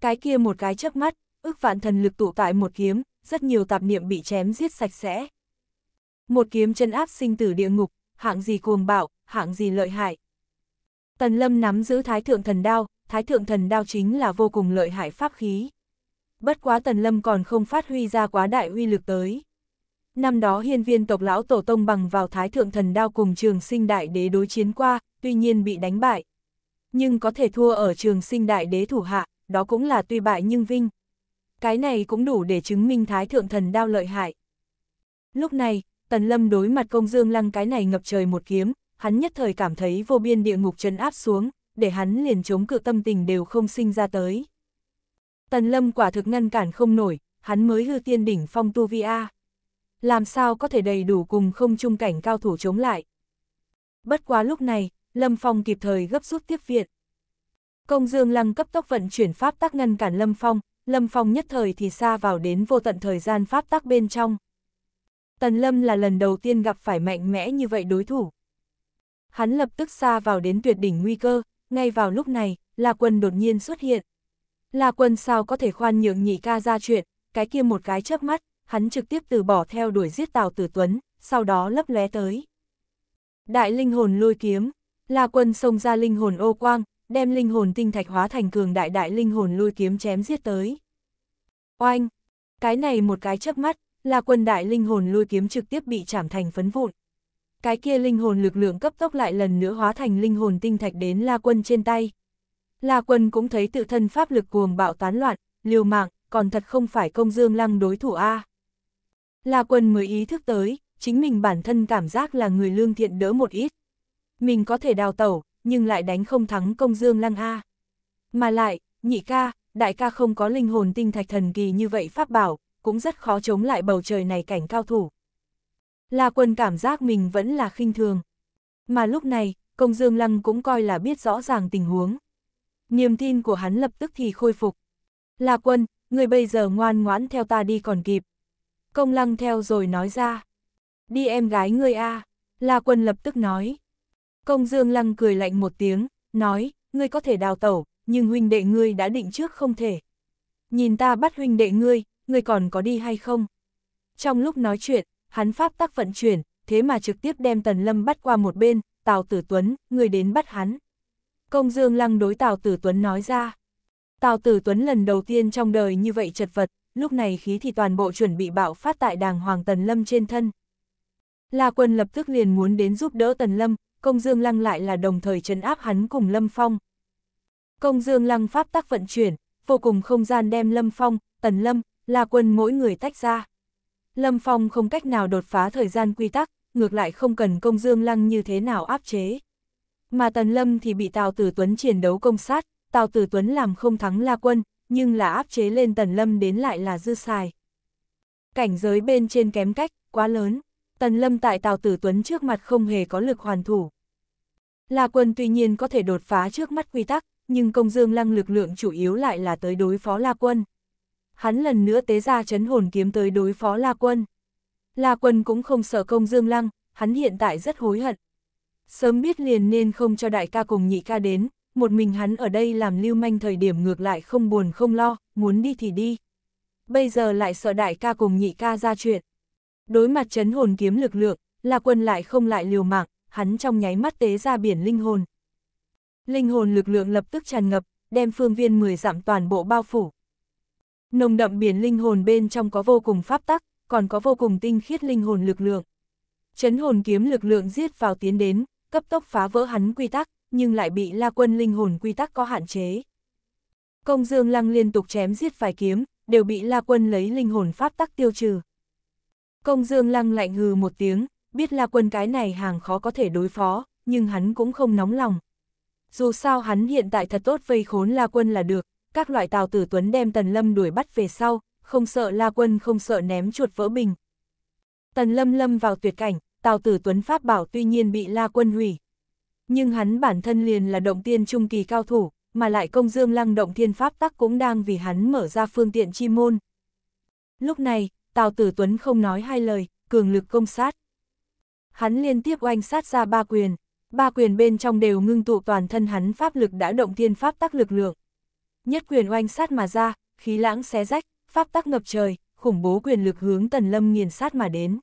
[SPEAKER 1] Cái kia một cái chớp mắt, ước vạn thần lực tụ tại một kiếm, rất nhiều tạp niệm bị chém giết sạch sẽ. Một kiếm chân áp sinh tử địa ngục, hạng gì cuồng bạo, hạng gì lợi hại. Tần lâm nắm giữ thái thượng thần đao, thái thượng thần đao chính là vô cùng lợi hại pháp khí bất quá Tần Lâm còn không phát huy ra quá đại uy lực tới. Năm đó hiên viên tộc lão tổ tông bằng vào thái thượng thần đao cùng trường sinh đại đế đối chiến qua, tuy nhiên bị đánh bại. Nhưng có thể thua ở trường sinh đại đế thủ hạ, đó cũng là tuy bại nhưng vinh. Cái này cũng đủ để chứng minh thái thượng thần đao lợi hại. Lúc này, Tần Lâm đối mặt công dương lăng cái này ngập trời một kiếm, hắn nhất thời cảm thấy vô biên địa ngục trấn áp xuống, để hắn liền chống cự tâm tình đều không sinh ra tới. Tần Lâm quả thực ngăn cản không nổi, hắn mới hư tiên đỉnh phong tu vi A. Làm sao có thể đầy đủ cùng không trung cảnh cao thủ chống lại. Bất quá lúc này, Lâm Phong kịp thời gấp rút tiếp viện. Công Dương Lăng cấp tốc vận chuyển pháp tắc ngăn cản Lâm Phong, Lâm Phong nhất thời thì xa vào đến vô tận thời gian pháp tắc bên trong. Tần Lâm là lần đầu tiên gặp phải mạnh mẽ như vậy đối thủ. Hắn lập tức xa vào đến tuyệt đỉnh nguy cơ, ngay vào lúc này, La quân đột nhiên xuất hiện. La Quân sao có thể khoan nhượng nhị ca ra chuyện, cái kia một cái chớp mắt, hắn trực tiếp từ bỏ theo đuổi giết Tào Tử Tuấn, sau đó lấp lóe tới. Đại linh hồn lôi kiếm, La Quân xông ra linh hồn ô quang, đem linh hồn tinh thạch hóa thành cường đại đại linh hồn lôi kiếm chém giết tới. Oanh, cái này một cái chớp mắt, La Quân đại linh hồn lôi kiếm trực tiếp bị chảm thành phấn vụn. Cái kia linh hồn lực lượng cấp tốc lại lần nữa hóa thành linh hồn tinh thạch đến La Quân trên tay, La Quân cũng thấy tự thân pháp lực cuồng bạo tán loạn, liều mạng, còn thật không phải công dương lăng đối thủ A. La Quân mới ý thức tới, chính mình bản thân cảm giác là người lương thiện đỡ một ít. Mình có thể đào tẩu, nhưng lại đánh không thắng công dương lăng A. Mà lại, nhị ca, đại ca không có linh hồn tinh thạch thần kỳ như vậy pháp bảo, cũng rất khó chống lại bầu trời này cảnh cao thủ. La Quân cảm giác mình vẫn là khinh thường. Mà lúc này, công dương lăng cũng coi là biết rõ ràng tình huống niềm tin của hắn lập tức thì khôi phục. La quân, người bây giờ ngoan ngoãn theo ta đi còn kịp. Công lăng theo rồi nói ra. Đi em gái ngươi a à. La quân lập tức nói. Công dương lăng cười lạnh một tiếng, nói, ngươi có thể đào tẩu, nhưng huynh đệ ngươi đã định trước không thể. Nhìn ta bắt huynh đệ ngươi, ngươi còn có đi hay không? Trong lúc nói chuyện, hắn pháp tắc vận chuyển, thế mà trực tiếp đem Tần Lâm bắt qua một bên, Tào Tử Tuấn, người đến bắt hắn. Công Dương Lăng đối Tào Tử Tuấn nói ra. Tào Tử Tuấn lần đầu tiên trong đời như vậy chật vật, lúc này khí thì toàn bộ chuẩn bị bạo phát tại đàng Hoàng Tần Lâm trên thân. La Quân lập tức liền muốn đến giúp đỡ Tần Lâm, Công Dương Lăng lại là đồng thời trấn áp hắn cùng Lâm Phong. Công Dương Lăng pháp tác vận chuyển, vô cùng không gian đem Lâm Phong, Tần Lâm, La Quân mỗi người tách ra. Lâm Phong không cách nào đột phá thời gian quy tắc, ngược lại không cần Công Dương Lăng như thế nào áp chế mà Tần Lâm thì bị Tào Tử Tuấn chiến đấu công sát, Tào Tử Tuấn làm không thắng La Quân, nhưng là áp chế lên Tần Lâm đến lại là dư xài. Cảnh giới bên trên kém cách, quá lớn, Tần Lâm tại Tào Tử Tuấn trước mặt không hề có lực hoàn thủ. La Quân tuy nhiên có thể đột phá trước mắt quy tắc, nhưng công dương lăng lực lượng chủ yếu lại là tới đối phó La Quân. Hắn lần nữa tế ra chấn hồn kiếm tới đối phó La Quân. La Quân cũng không sợ công dương lăng, hắn hiện tại rất hối hận, Sớm biết liền nên không cho đại ca cùng nhị ca đến, một mình hắn ở đây làm lưu manh thời điểm ngược lại không buồn không lo, muốn đi thì đi. Bây giờ lại sợ đại ca cùng nhị ca ra chuyện. Đối mặt chấn hồn kiếm lực lượng, là quân lại không lại liều mạng, hắn trong nháy mắt tế ra biển linh hồn. Linh hồn lực lượng lập tức tràn ngập, đem phương viên 10 giảm toàn bộ bao phủ. Nồng đậm biển linh hồn bên trong có vô cùng pháp tắc, còn có vô cùng tinh khiết linh hồn lực lượng. Chấn hồn kiếm lực lượng giết vào tiến đến, cấp tốc phá vỡ hắn quy tắc, nhưng lại bị La Quân linh hồn quy tắc có hạn chế. Công Dương Lăng liên tục chém giết vài kiếm, đều bị La Quân lấy linh hồn pháp tắc tiêu trừ. Công Dương Lăng lạnh hừ một tiếng, biết La Quân cái này hàng khó có thể đối phó, nhưng hắn cũng không nóng lòng. Dù sao hắn hiện tại thật tốt vây khốn La Quân là được, các loại tàu tử tuấn đem Tần Lâm đuổi bắt về sau, không sợ La Quân không sợ ném chuột vỡ bình. Tần Lâm lâm vào tuyệt cảnh, Tào Tử Tuấn Pháp bảo tuy nhiên bị La Quân hủy. Nhưng hắn bản thân liền là động tiên trung kỳ cao thủ, mà lại công dương lăng động thiên pháp tắc cũng đang vì hắn mở ra phương tiện chi môn. Lúc này, Tào Tử Tuấn không nói hai lời, cường lực công sát. Hắn liên tiếp oanh sát ra ba quyền, ba quyền bên trong đều ngưng tụ toàn thân hắn pháp lực đã động thiên pháp tắc lực lượng. Nhất quyền oanh sát mà ra, khí lãng xé rách, pháp tắc ngập trời, khủng bố quyền lực hướng Tần Lâm nghiền sát mà đến.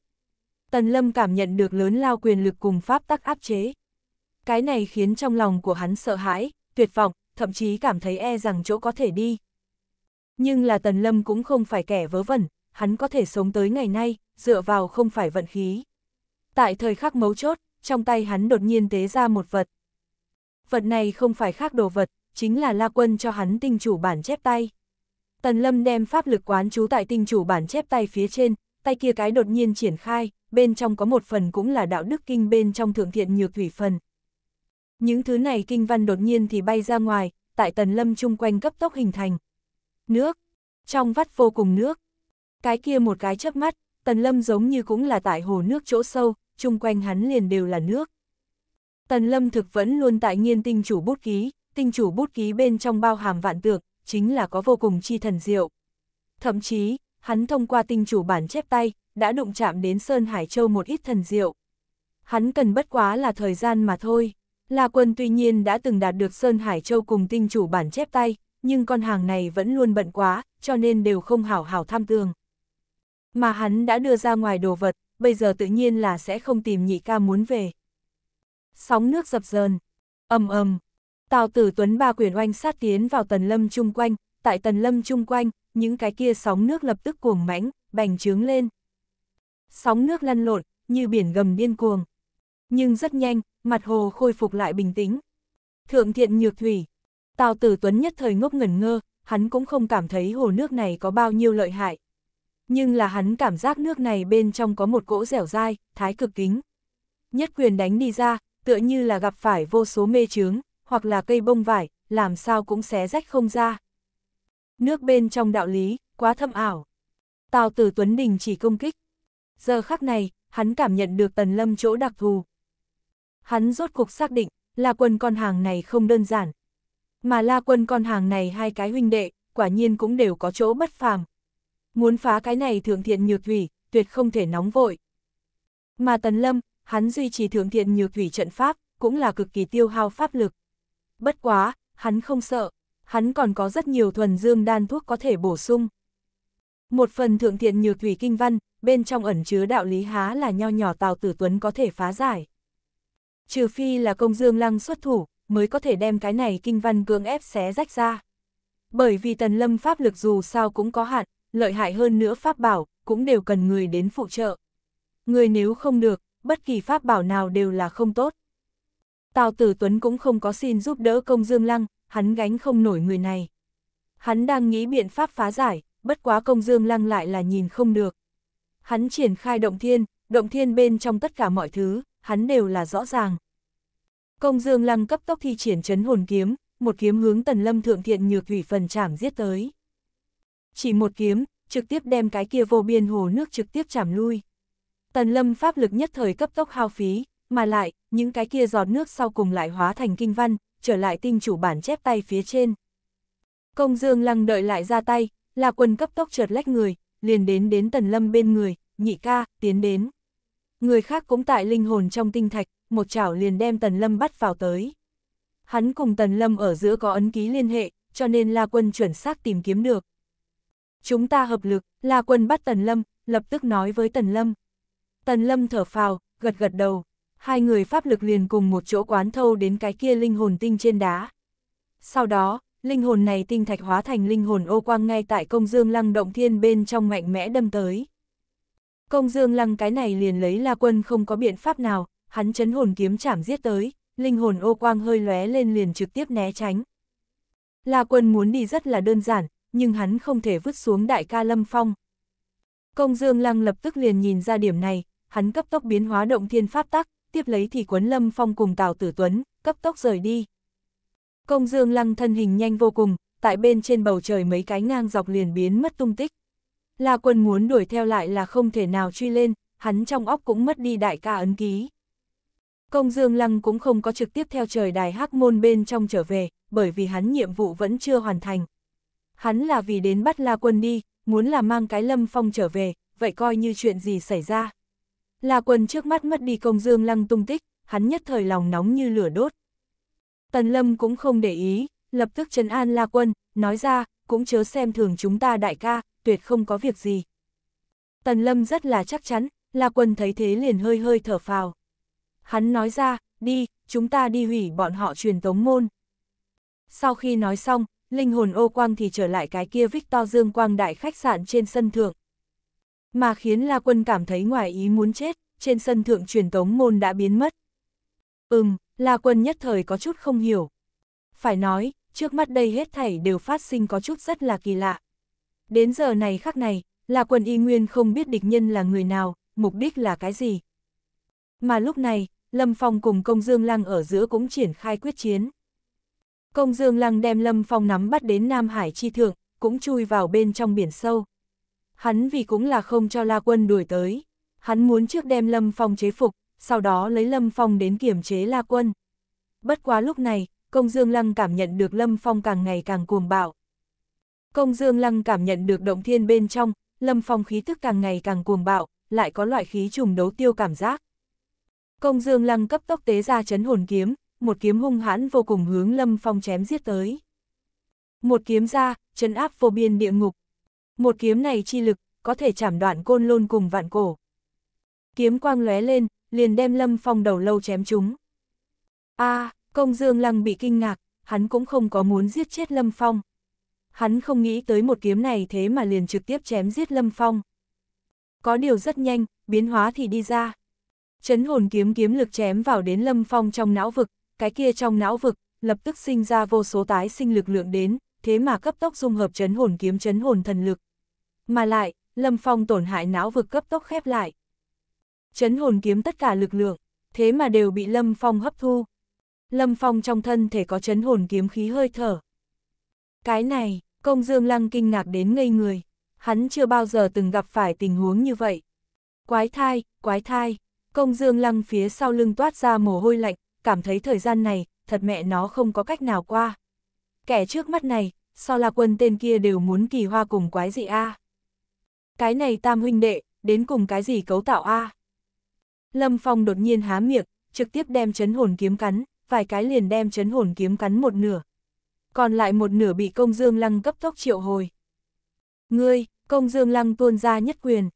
[SPEAKER 1] Tần Lâm cảm nhận được lớn lao quyền lực cùng pháp tắc áp chế. Cái này khiến trong lòng của hắn sợ hãi, tuyệt vọng, thậm chí cảm thấy e rằng chỗ có thể đi. Nhưng là Tần Lâm cũng không phải kẻ vớ vẩn, hắn có thể sống tới ngày nay, dựa vào không phải vận khí. Tại thời khắc mấu chốt, trong tay hắn đột nhiên tế ra một vật. Vật này không phải khác đồ vật, chính là La Quân cho hắn tinh chủ bản chép tay. Tần Lâm đem pháp lực quán trú tại tinh chủ bản chép tay phía trên, tay kia cái đột nhiên triển khai, bên trong có một phần cũng là đạo đức kinh bên trong thượng thiện nhược thủy phần. Những thứ này kinh văn đột nhiên thì bay ra ngoài, tại tần lâm chung quanh cấp tốc hình thành. Nước, trong vắt vô cùng nước. Cái kia một cái chớp mắt, tần lâm giống như cũng là tại hồ nước chỗ sâu, chung quanh hắn liền đều là nước. Tần lâm thực vẫn luôn tại nghiên tinh chủ bút ký, tinh chủ bút ký bên trong bao hàm vạn tượng, chính là có vô cùng chi thần diệu. Thậm chí, hắn thông qua tinh chủ bản chép tay, đã đụng chạm đến Sơn Hải Châu một ít thần diệu. Hắn cần bất quá là thời gian mà thôi. La Quân tuy nhiên đã từng đạt được Sơn Hải Châu cùng tinh chủ bản chép tay, nhưng con hàng này vẫn luôn bận quá, cho nên đều không hảo hảo tham tường. Mà hắn đã đưa ra ngoài đồ vật, bây giờ tự nhiên là sẽ không tìm nhị ca muốn về. Sóng nước dập dờn, ầm ầm, Tào Tử Tuấn ba quyền oanh sát tiến vào tần lâm chung quanh, tại tần lâm chung quanh, những cái kia sóng nước lập tức cuồng mãnh, bành trướng lên. Sóng nước lăn lộn, như biển gầm điên cuồng. Nhưng rất nhanh, mặt hồ khôi phục lại bình tĩnh. Thượng thiện nhược thủy. Tào tử tuấn nhất thời ngốc ngẩn ngơ, hắn cũng không cảm thấy hồ nước này có bao nhiêu lợi hại. Nhưng là hắn cảm giác nước này bên trong có một cỗ dẻo dai, thái cực kính. Nhất quyền đánh đi ra, tựa như là gặp phải vô số mê chướng hoặc là cây bông vải, làm sao cũng xé rách không ra. Nước bên trong đạo lý, quá thâm ảo. Tào tử Tuấn Đình chỉ công kích, Giờ khắc này, hắn cảm nhận được tần lâm chỗ đặc thù. Hắn rốt cuộc xác định, là quân con hàng này không đơn giản. Mà la quân con hàng này hai cái huynh đệ, quả nhiên cũng đều có chỗ bất phàm. Muốn phá cái này thượng thiện nhược thủy, tuyệt không thể nóng vội. Mà tần lâm, hắn duy trì thượng thiện nhược thủy trận pháp, cũng là cực kỳ tiêu hao pháp lực. Bất quá, hắn không sợ, hắn còn có rất nhiều thuần dương đan thuốc có thể bổ sung. Một phần thượng thiện nhược thủy kinh văn, bên trong ẩn chứa đạo lý há là nho nhỏ Tào Tử Tuấn có thể phá giải. Trừ phi là công dương lăng xuất thủ, mới có thể đem cái này kinh văn cưỡng ép xé rách ra. Bởi vì tần lâm pháp lực dù sao cũng có hạn, lợi hại hơn nữa pháp bảo, cũng đều cần người đến phụ trợ. Người nếu không được, bất kỳ pháp bảo nào đều là không tốt. Tào Tử Tuấn cũng không có xin giúp đỡ công dương lăng, hắn gánh không nổi người này. Hắn đang nghĩ biện pháp phá giải, bất quá công dương lăng lại là nhìn không được hắn triển khai động thiên, động thiên bên trong tất cả mọi thứ, hắn đều là rõ ràng. Công Dương Lăng cấp tốc thi triển chấn hồn kiếm, một kiếm hướng Tần Lâm thượng thiện nhược thủy phần chảm giết tới. Chỉ một kiếm, trực tiếp đem cái kia vô biên hồ nước trực tiếp chảm lui. Tần Lâm pháp lực nhất thời cấp tốc hao phí, mà lại, những cái kia giọt nước sau cùng lại hóa thành kinh văn, trở lại tinh chủ bản chép tay phía trên. Công Dương Lăng đợi lại ra tay, là quân cấp tốc trượt lách người, liền đến đến tần lâm bên người, nhị ca, tiến đến. Người khác cũng tại linh hồn trong tinh thạch, một chảo liền đem tần lâm bắt vào tới. Hắn cùng tần lâm ở giữa có ấn ký liên hệ, cho nên La Quân chuẩn xác tìm kiếm được. Chúng ta hợp lực, La Quân bắt tần lâm, lập tức nói với tần lâm. Tần lâm thở phào, gật gật đầu, hai người pháp lực liền cùng một chỗ quán thâu đến cái kia linh hồn tinh trên đá. Sau đó, linh hồn này tinh thạch hóa thành linh hồn ô quang ngay tại công dương lăng động thiên bên trong mạnh mẽ đâm tới. Công dương lăng cái này liền lấy la quân không có biện pháp nào, hắn chấn hồn kiếm chảm giết tới, linh hồn ô quang hơi lóe lên liền trực tiếp né tránh. La quân muốn đi rất là đơn giản, nhưng hắn không thể vứt xuống đại ca lâm phong. Công dương lăng lập tức liền nhìn ra điểm này, hắn cấp tốc biến hóa động thiên pháp tắc, tiếp lấy thì quấn lâm phong cùng Tào Tử Tuấn, cấp tốc rời đi. Công dương lăng thân hình nhanh vô cùng, tại bên trên bầu trời mấy cái ngang dọc liền biến mất tung tích. La quân muốn đuổi theo lại là không thể nào truy lên, hắn trong óc cũng mất đi đại ca ấn ký. Công Dương Lăng cũng không có trực tiếp theo trời đài hắc môn bên trong trở về, bởi vì hắn nhiệm vụ vẫn chưa hoàn thành. Hắn là vì đến bắt La Quân đi, muốn là mang cái lâm phong trở về, vậy coi như chuyện gì xảy ra. La Quân trước mắt mất đi công Dương Lăng tung tích, hắn nhất thời lòng nóng như lửa đốt, Tần Lâm cũng không để ý, lập tức trấn an La Quân, nói ra, cũng chớ xem thường chúng ta đại ca, tuyệt không có việc gì. Tần Lâm rất là chắc chắn, La Quân thấy thế liền hơi hơi thở phào. Hắn nói ra, đi, chúng ta đi hủy bọn họ truyền tống môn. Sau khi nói xong, linh hồn ô quang thì trở lại cái kia Victor Dương Quang đại khách sạn trên sân thượng. Mà khiến La Quân cảm thấy ngoài ý muốn chết, trên sân thượng truyền tống môn đã biến mất. Ừm, La Quân nhất thời có chút không hiểu. Phải nói, trước mắt đây hết thảy đều phát sinh có chút rất là kỳ lạ. Đến giờ này khắc này, La Quân y nguyên không biết địch nhân là người nào, mục đích là cái gì. Mà lúc này, Lâm Phong cùng Công Dương Lăng ở giữa cũng triển khai quyết chiến. Công Dương Lăng đem Lâm Phong nắm bắt đến Nam Hải chi thượng, cũng chui vào bên trong biển sâu. Hắn vì cũng là không cho La Quân đuổi tới, hắn muốn trước đem Lâm Phong chế phục, sau đó lấy Lâm Phong đến kiểm chế La Quân. Bất quá lúc này, Công Dương Lăng cảm nhận được Lâm Phong càng ngày càng cuồng bạo. Công Dương Lăng cảm nhận được động thiên bên trong, Lâm Phong khí tức càng ngày càng cuồng bạo, lại có loại khí trùng đấu tiêu cảm giác. Công Dương Lăng cấp tốc tế ra chấn hồn kiếm, một kiếm hung hãn vô cùng hướng Lâm Phong chém giết tới. Một kiếm ra, chấn áp vô biên địa ngục. Một kiếm này chi lực, có thể chảm đoạn côn lôn cùng vạn cổ. Kiếm quang lóe lên, liền đem Lâm Phong đầu lâu chém chúng. a à, công dương lăng bị kinh ngạc, hắn cũng không có muốn giết chết Lâm Phong. Hắn không nghĩ tới một kiếm này thế mà liền trực tiếp chém giết Lâm Phong. Có điều rất nhanh, biến hóa thì đi ra. Chấn hồn kiếm kiếm lực chém vào đến Lâm Phong trong não vực, cái kia trong não vực, lập tức sinh ra vô số tái sinh lực lượng đến, thế mà cấp tốc dung hợp chấn hồn kiếm chấn hồn thần lực. Mà lại, Lâm Phong tổn hại não vực cấp tốc khép lại chấn hồn kiếm tất cả lực lượng, thế mà đều bị Lâm Phong hấp thu. Lâm Phong trong thân thể có chấn hồn kiếm khí hơi thở. Cái này, công dương lăng kinh ngạc đến ngây người, hắn chưa bao giờ từng gặp phải tình huống như vậy. Quái thai, quái thai, công dương lăng phía sau lưng toát ra mồ hôi lạnh, cảm thấy thời gian này, thật mẹ nó không có cách nào qua. Kẻ trước mắt này, so là quân tên kia đều muốn kỳ hoa cùng quái gì a Cái này tam huynh đệ, đến cùng cái gì cấu tạo a à? Lâm Phong đột nhiên há miệng, trực tiếp đem chấn hồn kiếm cắn, vài cái liền đem chấn hồn kiếm cắn một nửa. Còn lại một nửa bị công dương lăng cấp tốc triệu hồi. Ngươi, công dương lăng tuôn ra nhất quyền.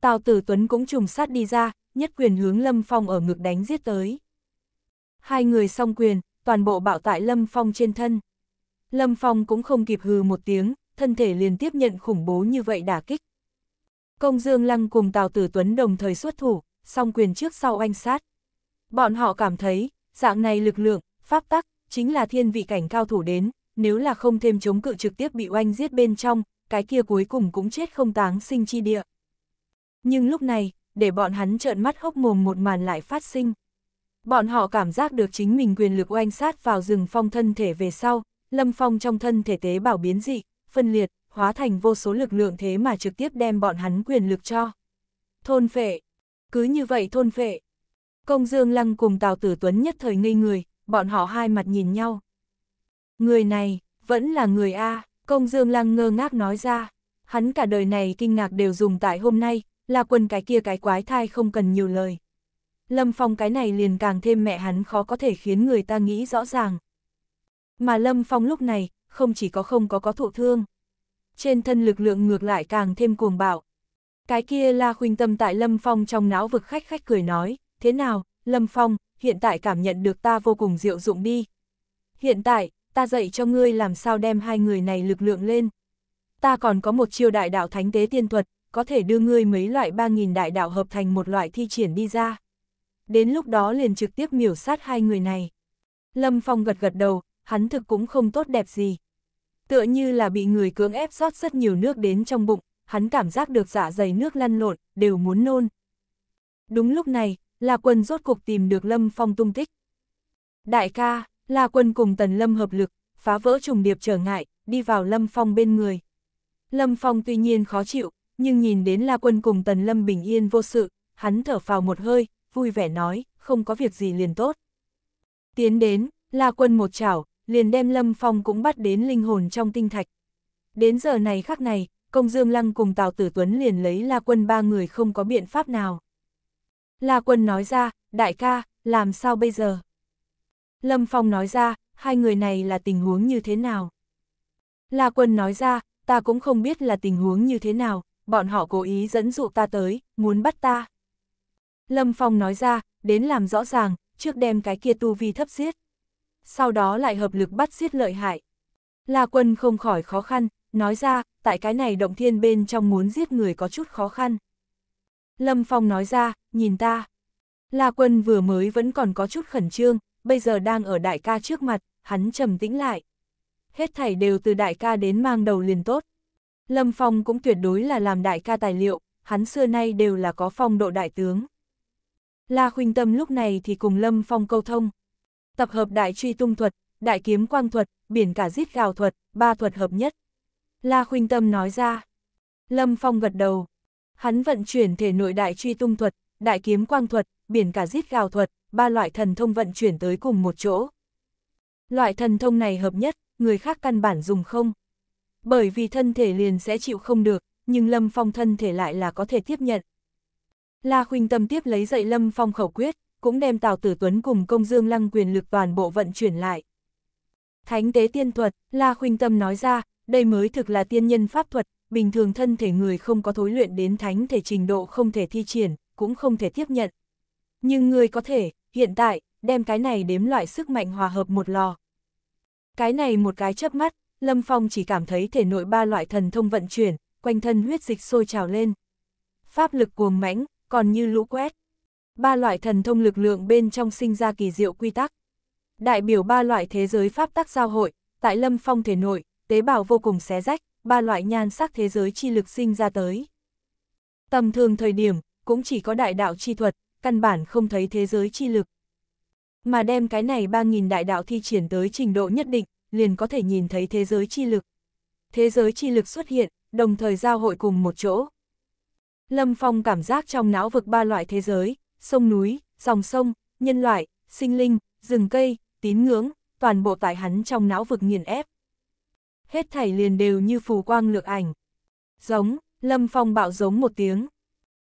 [SPEAKER 1] Tào tử Tuấn cũng trùng sát đi ra, nhất quyền hướng Lâm Phong ở ngực đánh giết tới. Hai người song quyền, toàn bộ bạo tại Lâm Phong trên thân. Lâm Phong cũng không kịp hừ một tiếng, thân thể liền tiếp nhận khủng bố như vậy đả kích. Công Dương Lăng cùng Tào Tử Tuấn đồng thời xuất thủ, song quyền trước sau oanh sát. Bọn họ cảm thấy, dạng này lực lượng, pháp tắc, chính là thiên vị cảnh cao thủ đến, nếu là không thêm chống cự trực tiếp bị oanh giết bên trong, cái kia cuối cùng cũng chết không táng sinh chi địa. Nhưng lúc này, để bọn hắn trợn mắt hốc mồm một màn lại phát sinh. Bọn họ cảm giác được chính mình quyền lực oanh sát vào rừng phong thân thể về sau, lâm phong trong thân thể tế bảo biến dị, phân liệt, hóa thành vô số lực lượng thế mà trực tiếp đem bọn hắn quyền lực cho. Thôn phệ, cứ như vậy thôn phệ Công Dương Lăng cùng Tào Tử Tuấn nhất thời ngây người, bọn họ hai mặt nhìn nhau. Người này, vẫn là người A, Công Dương Lăng ngơ ngác nói ra. Hắn cả đời này kinh ngạc đều dùng tại hôm nay, là quần cái kia cái quái thai không cần nhiều lời. Lâm Phong cái này liền càng thêm mẹ hắn khó có thể khiến người ta nghĩ rõ ràng. Mà Lâm Phong lúc này, không chỉ có không có có thụ thương. Trên thân lực lượng ngược lại càng thêm cuồng bạo. Cái kia La Khuynh Tâm tại Lâm Phong trong não vực khách khách cười nói, thế nào, Lâm Phong, hiện tại cảm nhận được ta vô cùng diệu dụng đi. Hiện tại, ta dạy cho ngươi làm sao đem hai người này lực lượng lên. Ta còn có một chiêu đại đạo thánh tế tiên thuật, có thể đưa ngươi mấy loại 3.000 đại đạo hợp thành một loại thi triển đi ra. Đến lúc đó liền trực tiếp miểu sát hai người này. Lâm Phong gật gật đầu, hắn thực cũng không tốt đẹp gì. Tựa như là bị người cưỡng ép rót rất nhiều nước đến trong bụng, hắn cảm giác được dạ dày nước lăn lộn, đều muốn nôn. Đúng lúc này, là quân rốt cuộc tìm được Lâm Phong tung tích. Đại ca, là quân cùng Tần Lâm hợp lực, phá vỡ trùng điệp trở ngại, đi vào Lâm Phong bên người. Lâm Phong tuy nhiên khó chịu, nhưng nhìn đến La Quân cùng Tần Lâm bình yên vô sự, hắn thở phào một hơi, vui vẻ nói, không có việc gì liền tốt. Tiến đến, La Quân một chảo, liền đem Lâm Phong cũng bắt đến linh hồn trong tinh thạch. Đến giờ này khắc này, công dương lăng cùng Tào Tử Tuấn liền lấy La Quân ba người không có biện pháp nào. La Quân nói ra, đại ca, làm sao bây giờ? Lâm Phong nói ra, hai người này là tình huống như thế nào? La Quân nói ra, ta cũng không biết là tình huống như thế nào, bọn họ cố ý dẫn dụ ta tới, muốn bắt ta. Lâm Phong nói ra, đến làm rõ ràng, trước đem cái kia tu vi thấp giết. Sau đó lại hợp lực bắt giết lợi hại. La Quân không khỏi khó khăn, nói ra, tại cái này động thiên bên trong muốn giết người có chút khó khăn. Lâm Phong nói ra, nhìn ta. La Quân vừa mới vẫn còn có chút khẩn trương, bây giờ đang ở đại ca trước mặt, hắn trầm tĩnh lại. Hết thảy đều từ đại ca đến mang đầu liền tốt. Lâm Phong cũng tuyệt đối là làm đại ca tài liệu, hắn xưa nay đều là có phong độ đại tướng. La Khuynh Tâm lúc này thì cùng Lâm Phong câu thông. Tập hợp đại truy tung thuật, đại kiếm quang thuật, biển cả giết gào thuật, ba thuật hợp nhất. La Khuynh Tâm nói ra. Lâm Phong gật đầu. Hắn vận chuyển thể nội đại truy tung thuật, đại kiếm quang thuật, biển cả giết gào thuật, ba loại thần thông vận chuyển tới cùng một chỗ. Loại thần thông này hợp nhất, người khác căn bản dùng không. Bởi vì thân thể liền sẽ chịu không được, nhưng Lâm Phong thân thể lại là có thể tiếp nhận. La Khuynh Tâm tiếp lấy dậy Lâm Phong khẩu quyết, cũng đem Tào Tử Tuấn cùng Công Dương Lăng quyền lực toàn bộ vận chuyển lại. Thánh tế tiên thuật, La Khuynh Tâm nói ra, đây mới thực là tiên nhân pháp thuật, bình thường thân thể người không có thối luyện đến thánh thể trình độ không thể thi triển, cũng không thể tiếp nhận. Nhưng người có thể, hiện tại, đem cái này đếm loại sức mạnh hòa hợp một lò. Cái này một cái chớp mắt, Lâm Phong chỉ cảm thấy thể nội ba loại thần thông vận chuyển, quanh thân huyết dịch sôi trào lên. Pháp lực cuồng mãnh, còn như lũ quét. Ba loại thần thông lực lượng bên trong sinh ra kỳ diệu quy tắc. Đại biểu ba loại thế giới pháp tắc giao hội, tại Lâm Phong thể nội, tế bào vô cùng xé rách, ba loại nhan sắc thế giới chi lực sinh ra tới. Tầm thường thời điểm, cũng chỉ có đại đạo chi thuật, căn bản không thấy thế giới chi lực. Mà đem cái này 3.000 đại đạo thi triển tới trình độ nhất định, liền có thể nhìn thấy thế giới chi lực. Thế giới chi lực xuất hiện, đồng thời giao hội cùng một chỗ. Lâm Phong cảm giác trong não vực ba loại thế giới, sông núi, dòng sông, nhân loại, sinh linh, rừng cây, tín ngưỡng, toàn bộ tại hắn trong não vực nghiền ép hết thảy liền đều như phù quang lược ảnh. Giống, Lâm Phong bạo giống một tiếng.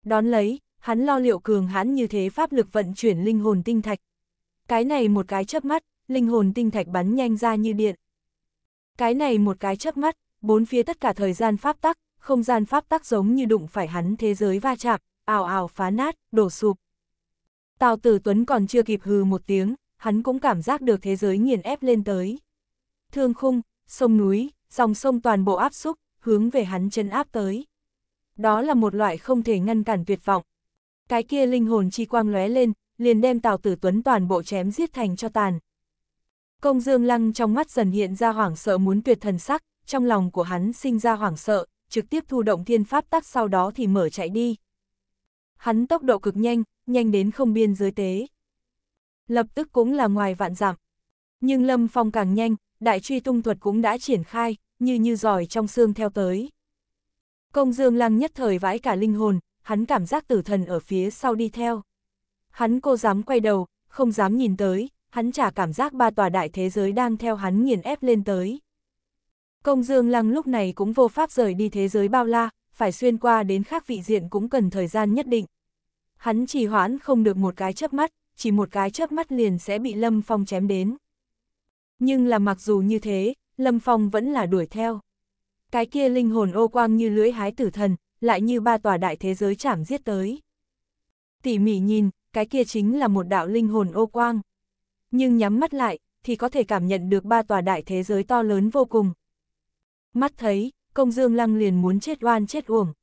[SPEAKER 1] Đón lấy, hắn lo liệu cường hãn như thế pháp lực vận chuyển linh hồn tinh thạch. Cái này một cái chớp mắt, linh hồn tinh thạch bắn nhanh ra như điện. Cái này một cái chớp mắt, bốn phía tất cả thời gian pháp tắc, không gian pháp tắc giống như đụng phải hắn thế giới va chạm, ảo ảo phá nát, đổ sụp. Tào Tử Tuấn còn chưa kịp hừ một tiếng, hắn cũng cảm giác được thế giới nghiền ép lên tới. Thương khung, sông núi, dòng sông toàn bộ áp xúc, hướng về hắn chân áp tới. Đó là một loại không thể ngăn cản tuyệt vọng. Cái kia linh hồn chi quang lóe lên, liền đem Tào Tử Tuấn toàn bộ chém giết thành cho tàn. Công Dương Lăng trong mắt dần hiện ra hoảng sợ muốn tuyệt thần sắc, trong lòng của hắn sinh ra hoảng sợ, trực tiếp thu động thiên pháp tắc sau đó thì mở chạy đi. Hắn tốc độ cực nhanh, nhanh đến không biên giới tế. Lập tức cũng là ngoài vạn giảm. Nhưng Lâm Phong càng nhanh, đại truy tung thuật cũng đã triển khai, như như giỏi trong xương theo tới. Công Dương Lăng nhất thời vãi cả linh hồn, hắn cảm giác tử thần ở phía sau đi theo. Hắn cô dám quay đầu, không dám nhìn tới, hắn trả cảm giác ba tòa đại thế giới đang theo hắn nghiền ép lên tới. Công Dương Lăng lúc này cũng vô pháp rời đi thế giới bao la, phải xuyên qua đến khác vị diện cũng cần thời gian nhất định. Hắn chỉ hoãn không được một cái chớp mắt, chỉ một cái chớp mắt liền sẽ bị Lâm Phong chém đến. Nhưng là mặc dù như thế, Lâm Phong vẫn là đuổi theo. Cái kia linh hồn ô quang như lưỡi hái tử thần, lại như ba tòa đại thế giới chảm giết tới. Tỉ mỉ nhìn, cái kia chính là một đạo linh hồn ô quang. Nhưng nhắm mắt lại, thì có thể cảm nhận được ba tòa đại thế giới to lớn vô cùng. Mắt thấy, công dương lăng liền muốn chết oan chết uổng.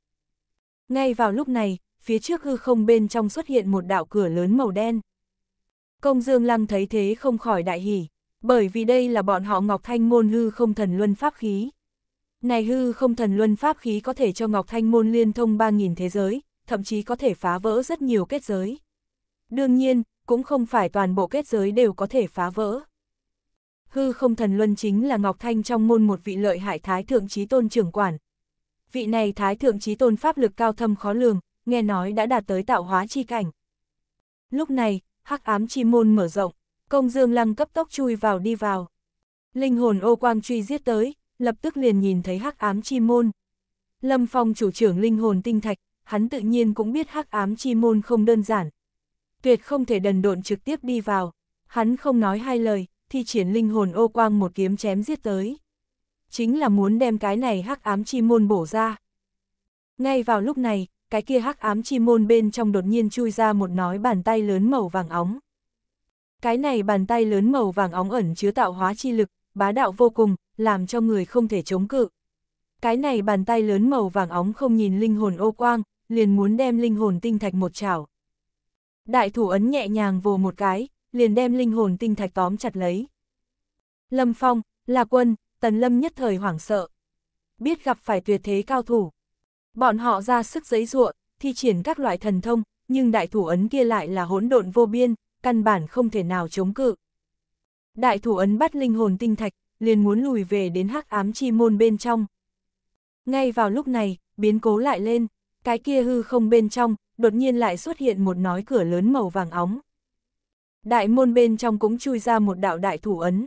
[SPEAKER 1] Ngay vào lúc này, phía trước hư không bên trong xuất hiện một đạo cửa lớn màu đen. Công dương lăng thấy thế không khỏi đại hỉ. Bởi vì đây là bọn họ Ngọc Thanh Môn hư không thần luân pháp khí. Này hư không thần luân pháp khí có thể cho Ngọc Thanh Môn liên thông 3.000 thế giới, thậm chí có thể phá vỡ rất nhiều kết giới. Đương nhiên, cũng không phải toàn bộ kết giới đều có thể phá vỡ. Hư không thần luân chính là Ngọc Thanh trong môn một vị lợi hại thái thượng trí tôn trưởng quản. Vị này thái thượng trí tôn pháp lực cao thâm khó lường, nghe nói đã đạt tới tạo hóa chi cảnh. Lúc này, hắc ám chi môn mở rộng, Công Dương Lăng cấp tốc chui vào đi vào. Linh hồn ô quang truy giết tới, lập tức liền nhìn thấy hắc ám chi môn. Lâm Phong chủ trưởng linh hồn tinh thạch, hắn tự nhiên cũng biết hắc ám chi môn không đơn giản. Tuyệt không thể đần độn trực tiếp đi vào, hắn không nói hai lời, thi triển linh hồn ô quang một kiếm chém giết tới. Chính là muốn đem cái này hắc ám chi môn bổ ra. Ngay vào lúc này, cái kia hắc ám chi môn bên trong đột nhiên chui ra một nói bàn tay lớn màu vàng óng. Cái này bàn tay lớn màu vàng óng ẩn chứa tạo hóa chi lực, bá đạo vô cùng, làm cho người không thể chống cự. Cái này bàn tay lớn màu vàng óng không nhìn linh hồn ô quang, liền muốn đem linh hồn tinh thạch một chảo. Đại thủ ấn nhẹ nhàng vồ một cái, liền đem linh hồn tinh thạch tóm chặt lấy. Lâm Phong, là quân, tần lâm nhất thời hoảng sợ. Biết gặp phải tuyệt thế cao thủ. Bọn họ ra sức giấy ruộng, thi triển các loại thần thông, nhưng đại thủ ấn kia lại là hỗn độn vô biên, căn bản không thể nào chống cự. Đại thủ ấn bắt linh hồn tinh thạch, liền muốn lùi về đến hắc ám chi môn bên trong. Ngay vào lúc này, biến cố lại lên, cái kia hư không bên trong, đột nhiên lại xuất hiện một nói cửa lớn màu vàng óng. Đại môn bên trong cũng chui ra một đạo đại thủ ấn.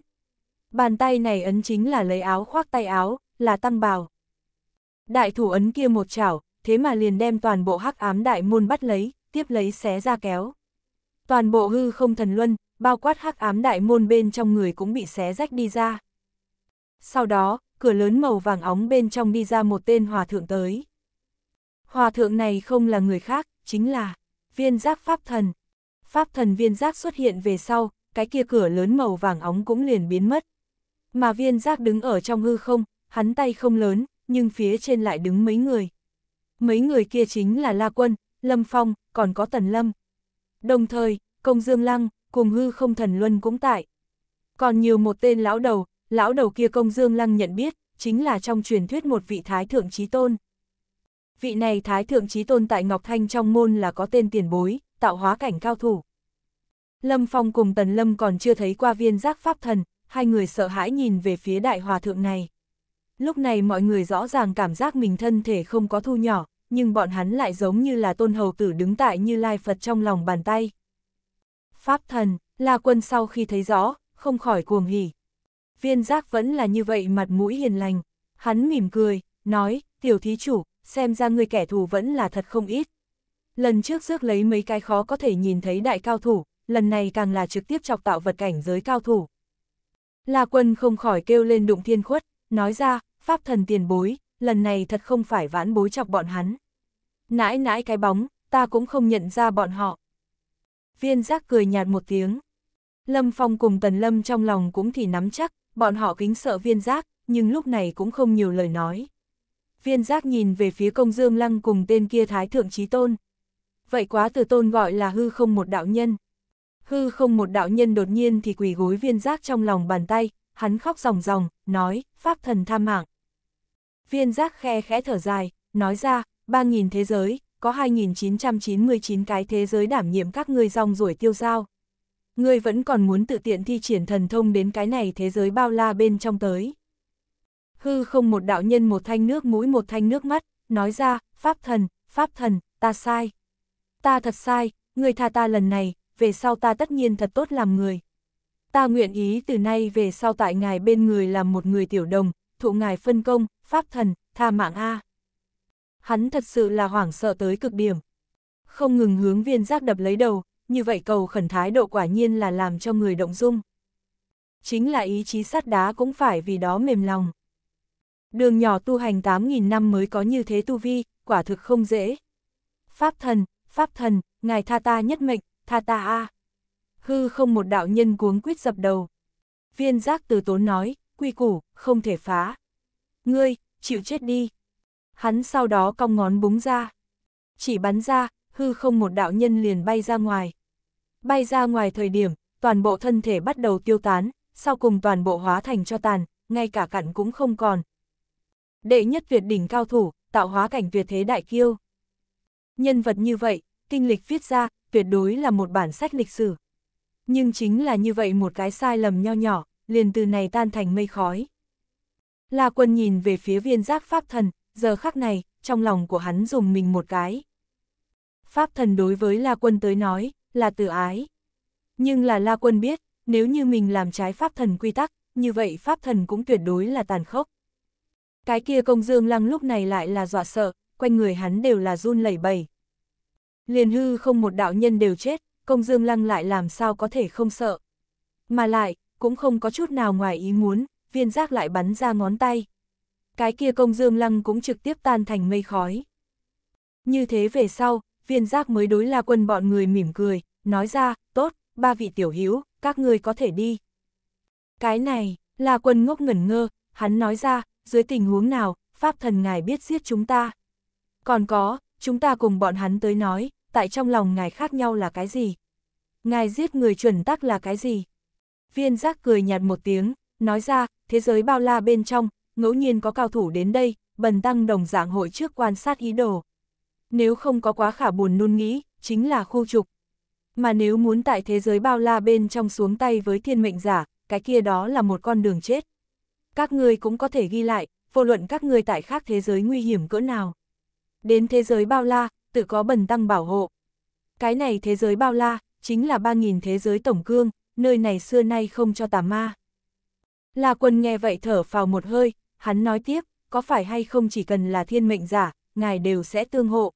[SPEAKER 1] Bàn tay này ấn chính là lấy áo khoác tay áo, là tăng bào. Đại thủ ấn kia một chảo, thế mà liền đem toàn bộ hắc ám đại môn bắt lấy, tiếp lấy xé ra kéo toàn bộ hư không thần luân, bao quát hắc ám đại môn bên trong người cũng bị xé rách đi ra. Sau đó, cửa lớn màu vàng óng bên trong đi ra một tên hòa thượng tới. Hòa thượng này không là người khác, chính là viên giác pháp thần. Pháp thần viên giác xuất hiện về sau, cái kia cửa lớn màu vàng óng cũng liền biến mất. Mà viên giác đứng ở trong hư không, hắn tay không lớn, nhưng phía trên lại đứng mấy người. Mấy người kia chính là La Quân, Lâm Phong, còn có Tần Lâm, Đồng thời, công dương lăng, cùng hư không thần luân cũng tại. Còn nhiều một tên lão đầu, lão đầu kia công dương lăng nhận biết, chính là trong truyền thuyết một vị thái thượng trí tôn. Vị này thái thượng trí tôn tại Ngọc Thanh trong môn là có tên tiền bối, tạo hóa cảnh cao thủ. Lâm Phong cùng Tần Lâm còn chưa thấy qua viên giác pháp thần, hai người sợ hãi nhìn về phía đại hòa thượng này. Lúc này mọi người rõ ràng cảm giác mình thân thể không có thu nhỏ, nhưng bọn hắn lại giống như là tôn hầu tử đứng tại như lai Phật trong lòng bàn tay. Pháp thần, La Quân sau khi thấy rõ, không khỏi cuồng hỉ. Viên giác vẫn là như vậy mặt mũi hiền lành, hắn mỉm cười, nói, tiểu thí chủ, xem ra người kẻ thù vẫn là thật không ít. Lần trước rước lấy mấy cái khó có thể nhìn thấy đại cao thủ, lần này càng là trực tiếp chọc tạo vật cảnh giới cao thủ. La Quân không khỏi kêu lên đụng thiên khuất, nói ra, pháp thần tiền bối, lần này thật không phải vãn bối chọc bọn hắn. Nãi nãi cái bóng, ta cũng không nhận ra bọn họ. Viên giác cười nhạt một tiếng. Lâm Phong cùng Tần Lâm trong lòng cũng thì nắm chắc, bọn họ kính sợ viên giác, nhưng lúc này cũng không nhiều lời nói. Viên giác nhìn về phía công dương lăng cùng tên kia thái thượng trí tôn. Vậy quá từ tôn gọi là hư không một đạo nhân. Hư không một đạo nhân đột nhiên thì quỳ gối viên giác trong lòng bàn tay, hắn khóc ròng ròng, nói, pháp thần tha mạng. Viên giác khe khẽ thở dài, nói ra, 3.000 thế giới, có 2.999 cái thế giới đảm nhiệm các ngươi rong ruổi tiêu giao. Ngươi vẫn còn muốn tự tiện thi triển thần thông đến cái này thế giới bao la bên trong tới. Hư không một đạo nhân một thanh nước mũi một thanh nước mắt, nói ra, pháp thần, pháp thần, ta sai. Ta thật sai, ngươi tha ta lần này, về sau ta tất nhiên thật tốt làm người. Ta nguyện ý từ nay về sau tại ngài bên người làm một người tiểu đồng, thụ ngài phân công, pháp thần, tha mạng A. Hắn thật sự là hoảng sợ tới cực điểm. Không ngừng hướng viên giác đập lấy đầu, như vậy cầu khẩn thái độ quả nhiên là làm cho người động dung. Chính là ý chí sắt đá cũng phải vì đó mềm lòng. Đường nhỏ tu hành 8.000 năm mới có như thế tu vi, quả thực không dễ. Pháp thần, pháp thần, ngài tha ta nhất mệnh, tha ta a. Hư không một đạo nhân cuống quyết dập đầu. Viên giác từ tốn nói, quy củ, không thể phá ngươi, chịu chết đi. Hắn sau đó cong ngón búng ra. Chỉ bắn ra, hư không một đạo nhân liền bay ra ngoài. Bay ra ngoài thời điểm, toàn bộ thân thể bắt đầu tiêu tán, sau cùng toàn bộ hóa thành cho tàn, ngay cả cặn cũng không còn. Đệ nhất tuyệt đỉnh cao thủ, tạo hóa cảnh tuyệt thế đại kiêu. Nhân vật như vậy, kinh lịch viết ra, tuyệt đối là một bản sách lịch sử. Nhưng chính là như vậy một cái sai lầm nho nhỏ, liền từ này tan thành mây khói. La quân nhìn về phía viên giác pháp thần, giờ khắc này, trong lòng của hắn dùng mình một cái. Pháp thần đối với La quân tới nói, là từ ái. Nhưng là La quân biết, nếu như mình làm trái pháp thần quy tắc, như vậy pháp thần cũng tuyệt đối là tàn khốc. Cái kia công dương lăng lúc này lại là dọa sợ, quanh người hắn đều là run lẩy bẩy. Liền hư không một đạo nhân đều chết, công dương lăng lại làm sao có thể không sợ. Mà lại, cũng không có chút nào ngoài ý muốn, viên giác lại bắn ra ngón tay. Cái kia công dương lăng cũng trực tiếp tan thành mây khói. Như thế về sau, viên giác mới đối la quân bọn người mỉm cười, nói ra, tốt, ba vị tiểu hữu các ngươi có thể đi. Cái này, la quân ngốc ngẩn ngơ, hắn nói ra, dưới tình huống nào, pháp thần ngài biết giết chúng ta. Còn có, chúng ta cùng bọn hắn tới nói, tại trong lòng ngài khác nhau là cái gì? Ngài giết người chuẩn tắc là cái gì? Viên giác cười nhạt một tiếng, Nói ra, thế giới bao la bên trong, ngẫu nhiên có cao thủ đến đây, bần tăng đồng dạng hội trước quan sát ý đồ. Nếu không có quá khả buồn nôn nghĩ, chính là khu trục. Mà nếu muốn tại thế giới bao la bên trong xuống tay với thiên mệnh giả, cái kia đó là một con đường chết. Các người cũng có thể ghi lại, vô luận các người tại khác thế giới nguy hiểm cỡ nào. Đến thế giới bao la, tự có bần tăng bảo hộ. Cái này thế giới bao la, chính là 3.000 thế giới tổng cương, nơi này xưa nay không cho tà ma. La quân nghe vậy thở phào một hơi, hắn nói tiếp, có phải hay không chỉ cần là thiên mệnh giả, ngài đều sẽ tương hộ.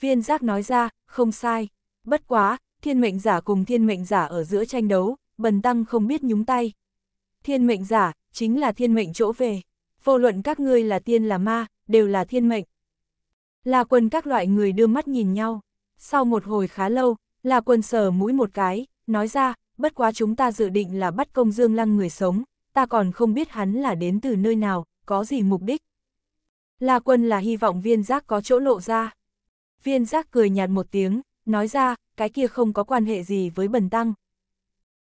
[SPEAKER 1] Viên giác nói ra, không sai, bất quá, thiên mệnh giả cùng thiên mệnh giả ở giữa tranh đấu, bần tăng không biết nhúng tay. Thiên mệnh giả, chính là thiên mệnh chỗ về, vô luận các ngươi là tiên là ma, đều là thiên mệnh. La quân các loại người đưa mắt nhìn nhau, sau một hồi khá lâu, La quân sờ mũi một cái, nói ra, bất quá chúng ta dự định là bắt công dương lăng người sống, ta còn không biết hắn là đến từ nơi nào, có gì mục đích. La quân là hy vọng viên giác có chỗ lộ ra. Viên giác cười nhạt một tiếng, nói ra, cái kia không có quan hệ gì với bần tăng.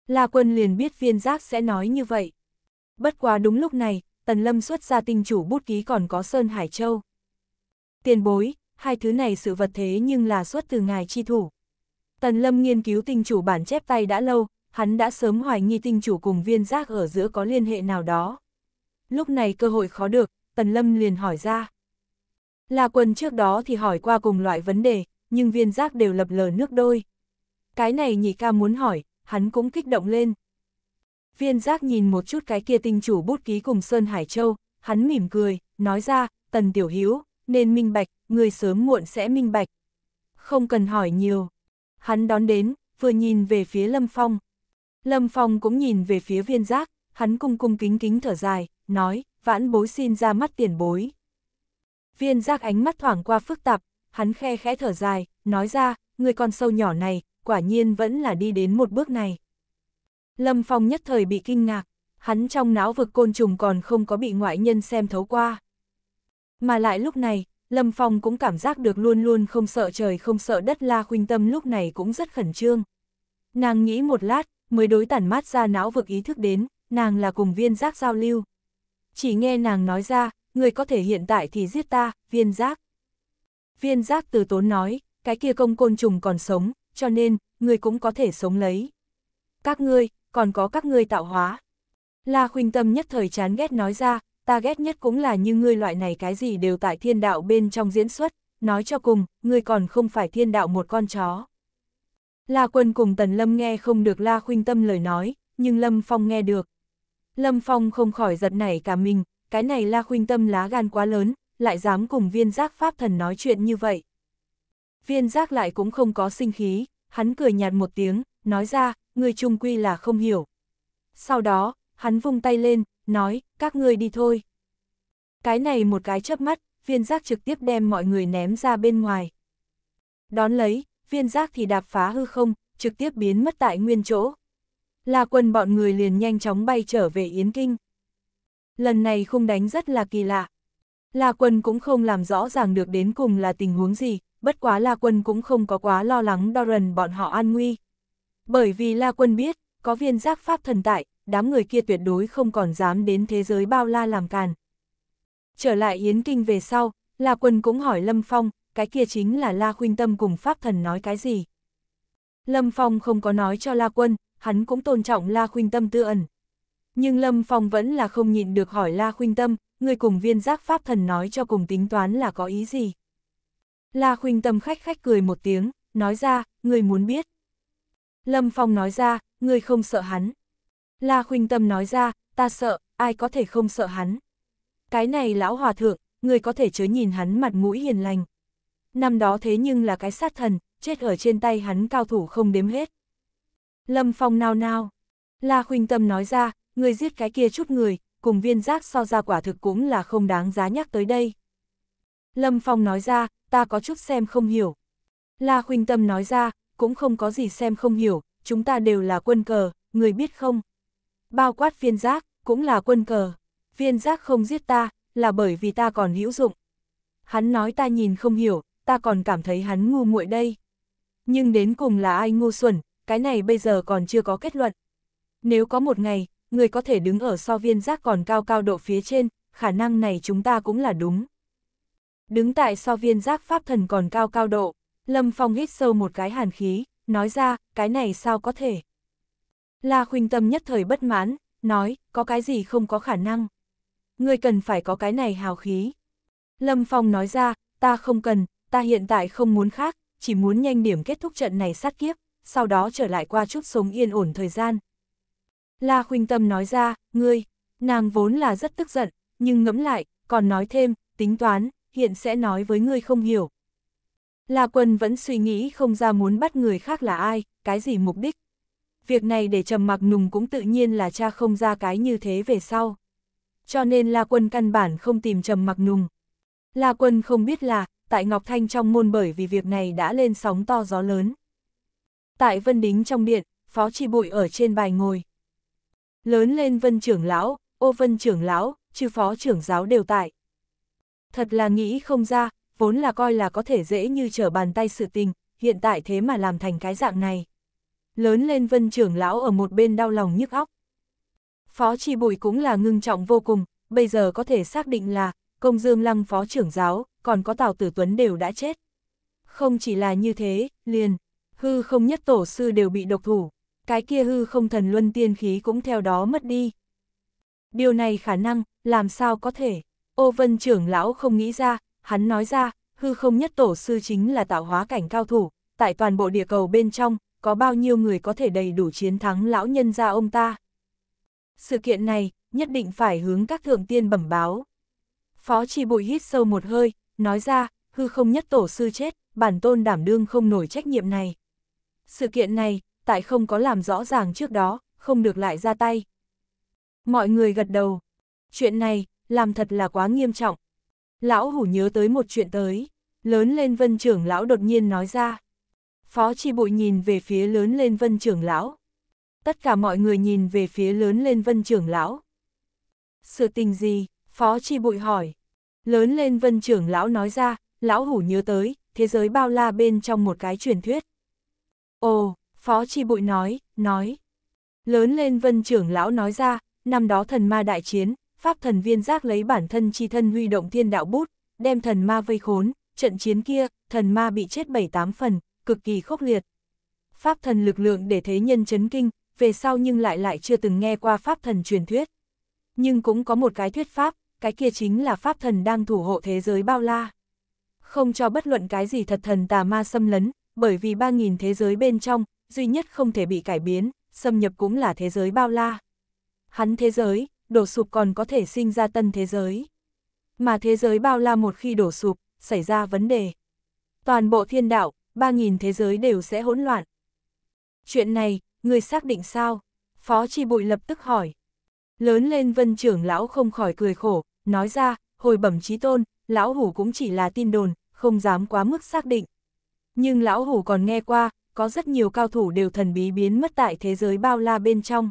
[SPEAKER 1] La quân liền biết viên giác sẽ nói như vậy. Bất quá đúng lúc này, Tần Lâm xuất ra tinh chủ bút ký còn có Sơn Hải Châu. Tiền bối, hai thứ này sự vật thế nhưng là xuất từ ngài chi thủ. Tần Lâm nghiên cứu tinh chủ bản chép tay đã lâu, hắn đã sớm hoài nghi tinh chủ cùng viên giác ở giữa có liên hệ nào đó. Lúc này cơ hội khó được, Tần Lâm liền hỏi ra. Là quần trước đó thì hỏi qua cùng loại vấn đề, nhưng viên giác đều lập lờ nước đôi. Cái này nhị ca muốn hỏi, hắn cũng kích động lên. Viên giác nhìn một chút cái kia tinh chủ bút ký cùng Sơn Hải Châu, hắn mỉm cười, nói ra, tần tiểu hiếu, nên minh bạch, người sớm muộn sẽ minh bạch. Không cần hỏi nhiều. Hắn đón đến, vừa nhìn về phía Lâm Phong. Lâm Phong cũng nhìn về phía viên giác, hắn cung cung kính kính thở dài, nói, vãn bối xin ra mắt tiền bối. Viên giác ánh mắt thoảng qua phức tạp, hắn khe khẽ thở dài, nói ra, người con sâu nhỏ này, quả nhiên vẫn là đi đến một bước này. Lâm Phong nhất thời bị kinh ngạc, hắn trong não vực côn trùng còn không có bị ngoại nhân xem thấu qua. Mà lại lúc này, Lâm Phong cũng cảm giác được luôn luôn không sợ trời không sợ đất La Khuynh Tâm lúc này cũng rất khẩn trương. Nàng nghĩ một lát, mới đối tản mát ra não vực ý thức đến, nàng là cùng viên giác giao lưu. Chỉ nghe nàng nói ra, người có thể hiện tại thì giết ta, viên giác. Viên giác từ tốn nói, cái kia công côn trùng còn sống, cho nên, người cũng có thể sống lấy. Các ngươi, còn có các ngươi tạo hóa. La khuynh tâm nhất thời chán ghét nói ra, ta ghét nhất cũng là như ngươi loại này cái gì đều tại thiên đạo bên trong diễn xuất, nói cho cùng, ngươi còn không phải thiên đạo một con chó. La Quân cùng Tần Lâm nghe không được La Khuynh Tâm lời nói, nhưng Lâm Phong nghe được. Lâm Phong không khỏi giật nảy cả mình, cái này La Khuynh Tâm lá gan quá lớn, lại dám cùng viên giác pháp thần nói chuyện như vậy. Viên giác lại cũng không có sinh khí, hắn cười nhạt một tiếng, nói ra, người trung quy là không hiểu. Sau đó, hắn vung tay lên, nói, các ngươi đi thôi. Cái này một cái chớp mắt, viên giác trực tiếp đem mọi người ném ra bên ngoài. Đón lấy, viên giác thì đạp phá hư không, trực tiếp biến mất tại nguyên chỗ. la quân bọn người liền nhanh chóng bay trở về Yến Kinh. Lần này không đánh rất là kỳ lạ. La quân cũng không làm rõ ràng được đến cùng là tình huống gì, bất quá La quân cũng không có quá lo lắng đo rần bọn họ an nguy. Bởi vì La quân biết, có viên giác pháp thần tại, đám người kia tuyệt đối không còn dám đến thế giới bao la làm càn. Trở lại Yến Kinh về sau, La Quân cũng hỏi Lâm Phong, cái kia chính là La Khuynh Tâm cùng Pháp Thần nói cái gì. Lâm Phong không có nói cho La Quân, hắn cũng tôn trọng La Khuynh Tâm tư ẩn. Nhưng Lâm Phong vẫn là không nhịn được hỏi La Khuynh Tâm, người cùng viên giác Pháp Thần nói cho cùng tính toán là có ý gì. La Khuynh Tâm khách khách cười một tiếng, nói ra, người muốn biết. Lâm Phong nói ra, người không sợ hắn. La Khuynh Tâm nói ra, ta sợ, ai có thể không sợ hắn. Cái này lão hòa thượng, người có thể chớ nhìn hắn mặt mũi hiền lành năm đó thế nhưng là cái sát thần, chết ở trên tay hắn cao thủ không đếm hết. Lâm Phong nao nao. La Khuynh Tâm nói ra, người giết cái kia chút người, cùng viên giác so ra quả thực cũng là không đáng giá nhắc tới đây. Lâm Phong nói ra, ta có chút xem không hiểu. La Khuynh Tâm nói ra, cũng không có gì xem không hiểu, chúng ta đều là quân cờ, người biết không? Bao quát viên giác, cũng là quân cờ. Viên giác không giết ta, là bởi vì ta còn hữu dụng. Hắn nói ta nhìn không hiểu, ta còn cảm thấy hắn ngu muội đây. Nhưng đến cùng là ai ngu xuẩn, cái này bây giờ còn chưa có kết luận. Nếu có một ngày, người có thể đứng ở so viên giác còn cao cao độ phía trên, khả năng này chúng ta cũng là đúng. Đứng tại so viên giác pháp thần còn cao cao độ, Lâm Phong hít sâu một cái hàn khí, nói ra, cái này sao có thể. La khuynh tâm nhất thời bất mãn, nói, có cái gì không có khả năng. người cần phải có cái này hào khí. Lâm Phong nói ra, ta không cần, ta hiện tại không muốn khác, chỉ muốn nhanh điểm kết thúc trận này sát kiếp, sau đó trở lại qua chút sống yên ổn thời gian. La Khuynh Tâm nói ra, ngươi, nàng vốn là rất tức giận, nhưng ngẫm lại, còn nói thêm, tính toán, hiện sẽ nói với ngươi không hiểu. La Quân vẫn suy nghĩ không ra muốn bắt người khác là ai, cái gì mục đích. Việc này để trầm mặc nùng cũng tự nhiên là cha không ra cái như thế về sau. Cho nên La Quân căn bản không tìm trầm mặc nùng. La Quân không biết là, tại Ngọc Thanh trong môn bởi vì việc này đã lên sóng to gió lớn. Tại Vân Đính trong điện, Phó Tri Bụi ở trên bài ngồi. Lớn lên Vân Trưởng Lão, ô Vân Trưởng Lão, chư Phó Trưởng Giáo đều tại. Thật là nghĩ không ra, vốn là coi là có thể dễ như trở bàn tay sự tình, hiện tại thế mà làm thành cái dạng này. Lớn lên Vân Trưởng Lão ở một bên đau lòng nhức óc. Phó Tri Bụi cũng là ngưng trọng vô cùng, bây giờ có thể xác định là, công dương lăng Phó Trưởng Giáo, còn có Tào Tử Tuấn đều đã chết. Không chỉ là như thế, liền, hư không nhất tổ sư đều bị độc thủ, cái kia hư không thần luân tiên khí cũng theo đó mất đi. Điều này khả năng, làm sao có thể, ô vân trưởng lão không nghĩ ra, hắn nói ra, hư không nhất tổ sư chính là tạo hóa cảnh cao thủ, tại toàn bộ địa cầu bên trong, có bao nhiêu người có thể đầy đủ chiến thắng lão nhân gia ông ta. Sự kiện này, nhất định phải hướng các thượng tiên bẩm báo. Phó chỉ bụi hít sâu một hơi, nói ra, hư không nhất tổ sư chết, bản tôn đảm đương không nổi trách nhiệm này. Sự kiện này, tại không có làm rõ ràng trước đó, không được lại ra tay. Mọi người gật đầu. Chuyện này, làm thật là quá nghiêm trọng. Lão hủ nhớ tới một chuyện tới. Lớn lên vân trưởng lão đột nhiên nói ra. Phó chi bụi nhìn về phía lớn lên vân trưởng lão. Tất cả mọi người nhìn về phía lớn lên vân trưởng lão. Sự tình gì? Phó chi bụi hỏi. Lớn lên vân trưởng lão nói ra, lão hủ nhớ tới, thế giới bao la bên trong một cái truyền thuyết. Ồ, phó chi bụi nói, nói. Lớn lên vân trưởng lão nói ra, năm đó thần ma đại chiến, pháp thần viên giác lấy bản thân chi thân huy động thiên đạo bút, đem thần ma vây khốn, trận chiến kia, thần ma bị chết bảy tám phần, cực kỳ khốc liệt. Pháp thần lực lượng để thế nhân chấn kinh, về sau nhưng lại lại chưa từng nghe qua pháp thần truyền thuyết. Nhưng cũng có một cái thuyết pháp, cái kia chính là pháp thần đang thủ hộ thế giới bao la. Không cho bất luận cái gì thật thần tà ma xâm lấn, bởi vì 3.000 thế giới bên trong, duy nhất không thể bị cải biến, xâm nhập cũng là thế giới bao la. Hắn thế giới, đổ sụp còn có thể sinh ra tân thế giới. Mà thế giới bao la một khi đổ sụp, xảy ra vấn đề. Toàn bộ thiên đạo, 3.000 thế giới đều sẽ hỗn loạn. Chuyện này, người xác định sao? Phó Chi Bụi lập tức hỏi. Lớn lên vân trưởng lão không khỏi cười khổ, nói ra, hồi bẩm trí tôn, lão hủ cũng chỉ là tin đồn, không dám quá mức xác định. Nhưng lão hủ còn nghe qua, có rất nhiều cao thủ đều thần bí biến mất tại thế giới bao la bên trong.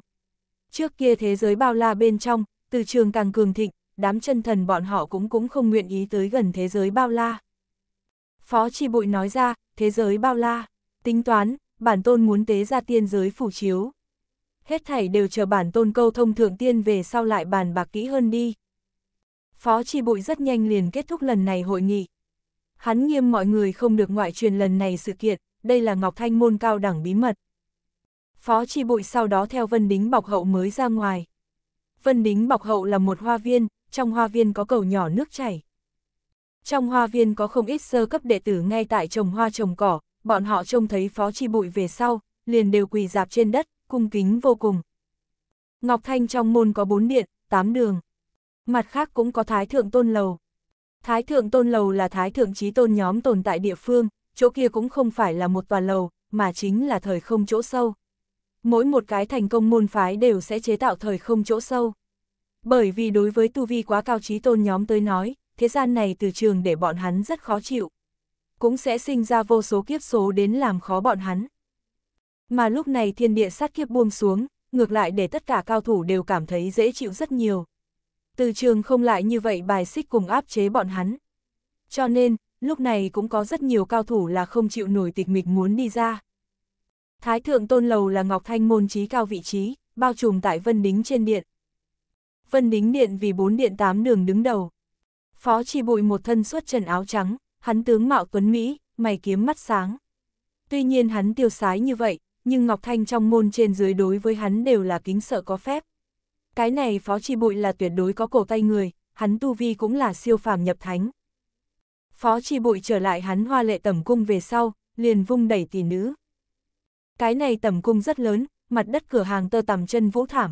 [SPEAKER 1] Trước kia thế giới bao la bên trong, từ trường càng cường thịnh, đám chân thần bọn họ cũng cũng không nguyện ý tới gần thế giới bao la. Phó Chi Bụi nói ra, thế giới bao la, tính toán, bản tôn muốn tế ra tiên giới phủ chiếu. Hết thảy đều chờ bản tôn câu thông thượng tiên về sau lại bàn bạc kỹ hơn đi. Phó Chi Bụi rất nhanh liền kết thúc lần này hội nghị. Hắn nghiêm mọi người không được ngoại truyền lần này sự kiện, đây là Ngọc Thanh môn cao đẳng bí mật. Phó Chi Bụi sau đó theo Vân Đính Bọc Hậu mới ra ngoài. Vân Đính Bọc Hậu là một hoa viên, trong hoa viên có cầu nhỏ nước chảy. Trong hoa viên có không ít sơ cấp đệ tử ngay tại trồng hoa trồng cỏ, bọn họ trông thấy Phó Chi Bụi về sau, liền đều quỳ dạp trên đất, cung kính vô cùng. Ngọc Thanh trong môn có bốn điện, tám đường mặt khác cũng có Thái Thượng Tôn Lầu. Thái Thượng Tôn Lầu là Thái Thượng Trí Tôn nhóm tồn tại địa phương, chỗ kia cũng không phải là một tòa lầu, mà chính là thời không chỗ sâu. Mỗi một cái thành công môn phái đều sẽ chế tạo thời không chỗ sâu. Bởi vì đối với tu vi quá cao trí tôn nhóm tới nói, thế gian này từ trường để bọn hắn rất khó chịu. Cũng sẽ sinh ra vô số kiếp số đến làm khó bọn hắn. Mà lúc này thiên địa sát kiếp buông xuống, ngược lại để tất cả cao thủ đều cảm thấy dễ chịu rất nhiều. Từ trường không lại như vậy bài xích cùng áp chế bọn hắn. Cho nên, lúc này cũng có rất nhiều cao thủ là không chịu nổi tịch mịch muốn đi ra. Thái thượng tôn lầu là Ngọc Thanh môn trí cao vị trí, bao trùm tại Vân Đính trên điện. Vân Đính điện vì bốn điện tám đường đứng đầu. Phó chỉ bụi một thân suốt trần áo trắng, hắn tướng mạo tuấn Mỹ, mày kiếm mắt sáng. Tuy nhiên hắn tiêu sái như vậy, nhưng Ngọc Thanh trong môn trên dưới đối với hắn đều là kính sợ có phép. Cái này phó chi bụi là tuyệt đối có cổ tay người, hắn tu vi cũng là siêu phàm nhập thánh. Phó chi bụi trở lại hắn hoa lệ tầm cung về sau, liền vung đẩy tỷ nữ. Cái này tầm cung rất lớn, mặt đất cửa hàng tơ tầm chân vũ thảm.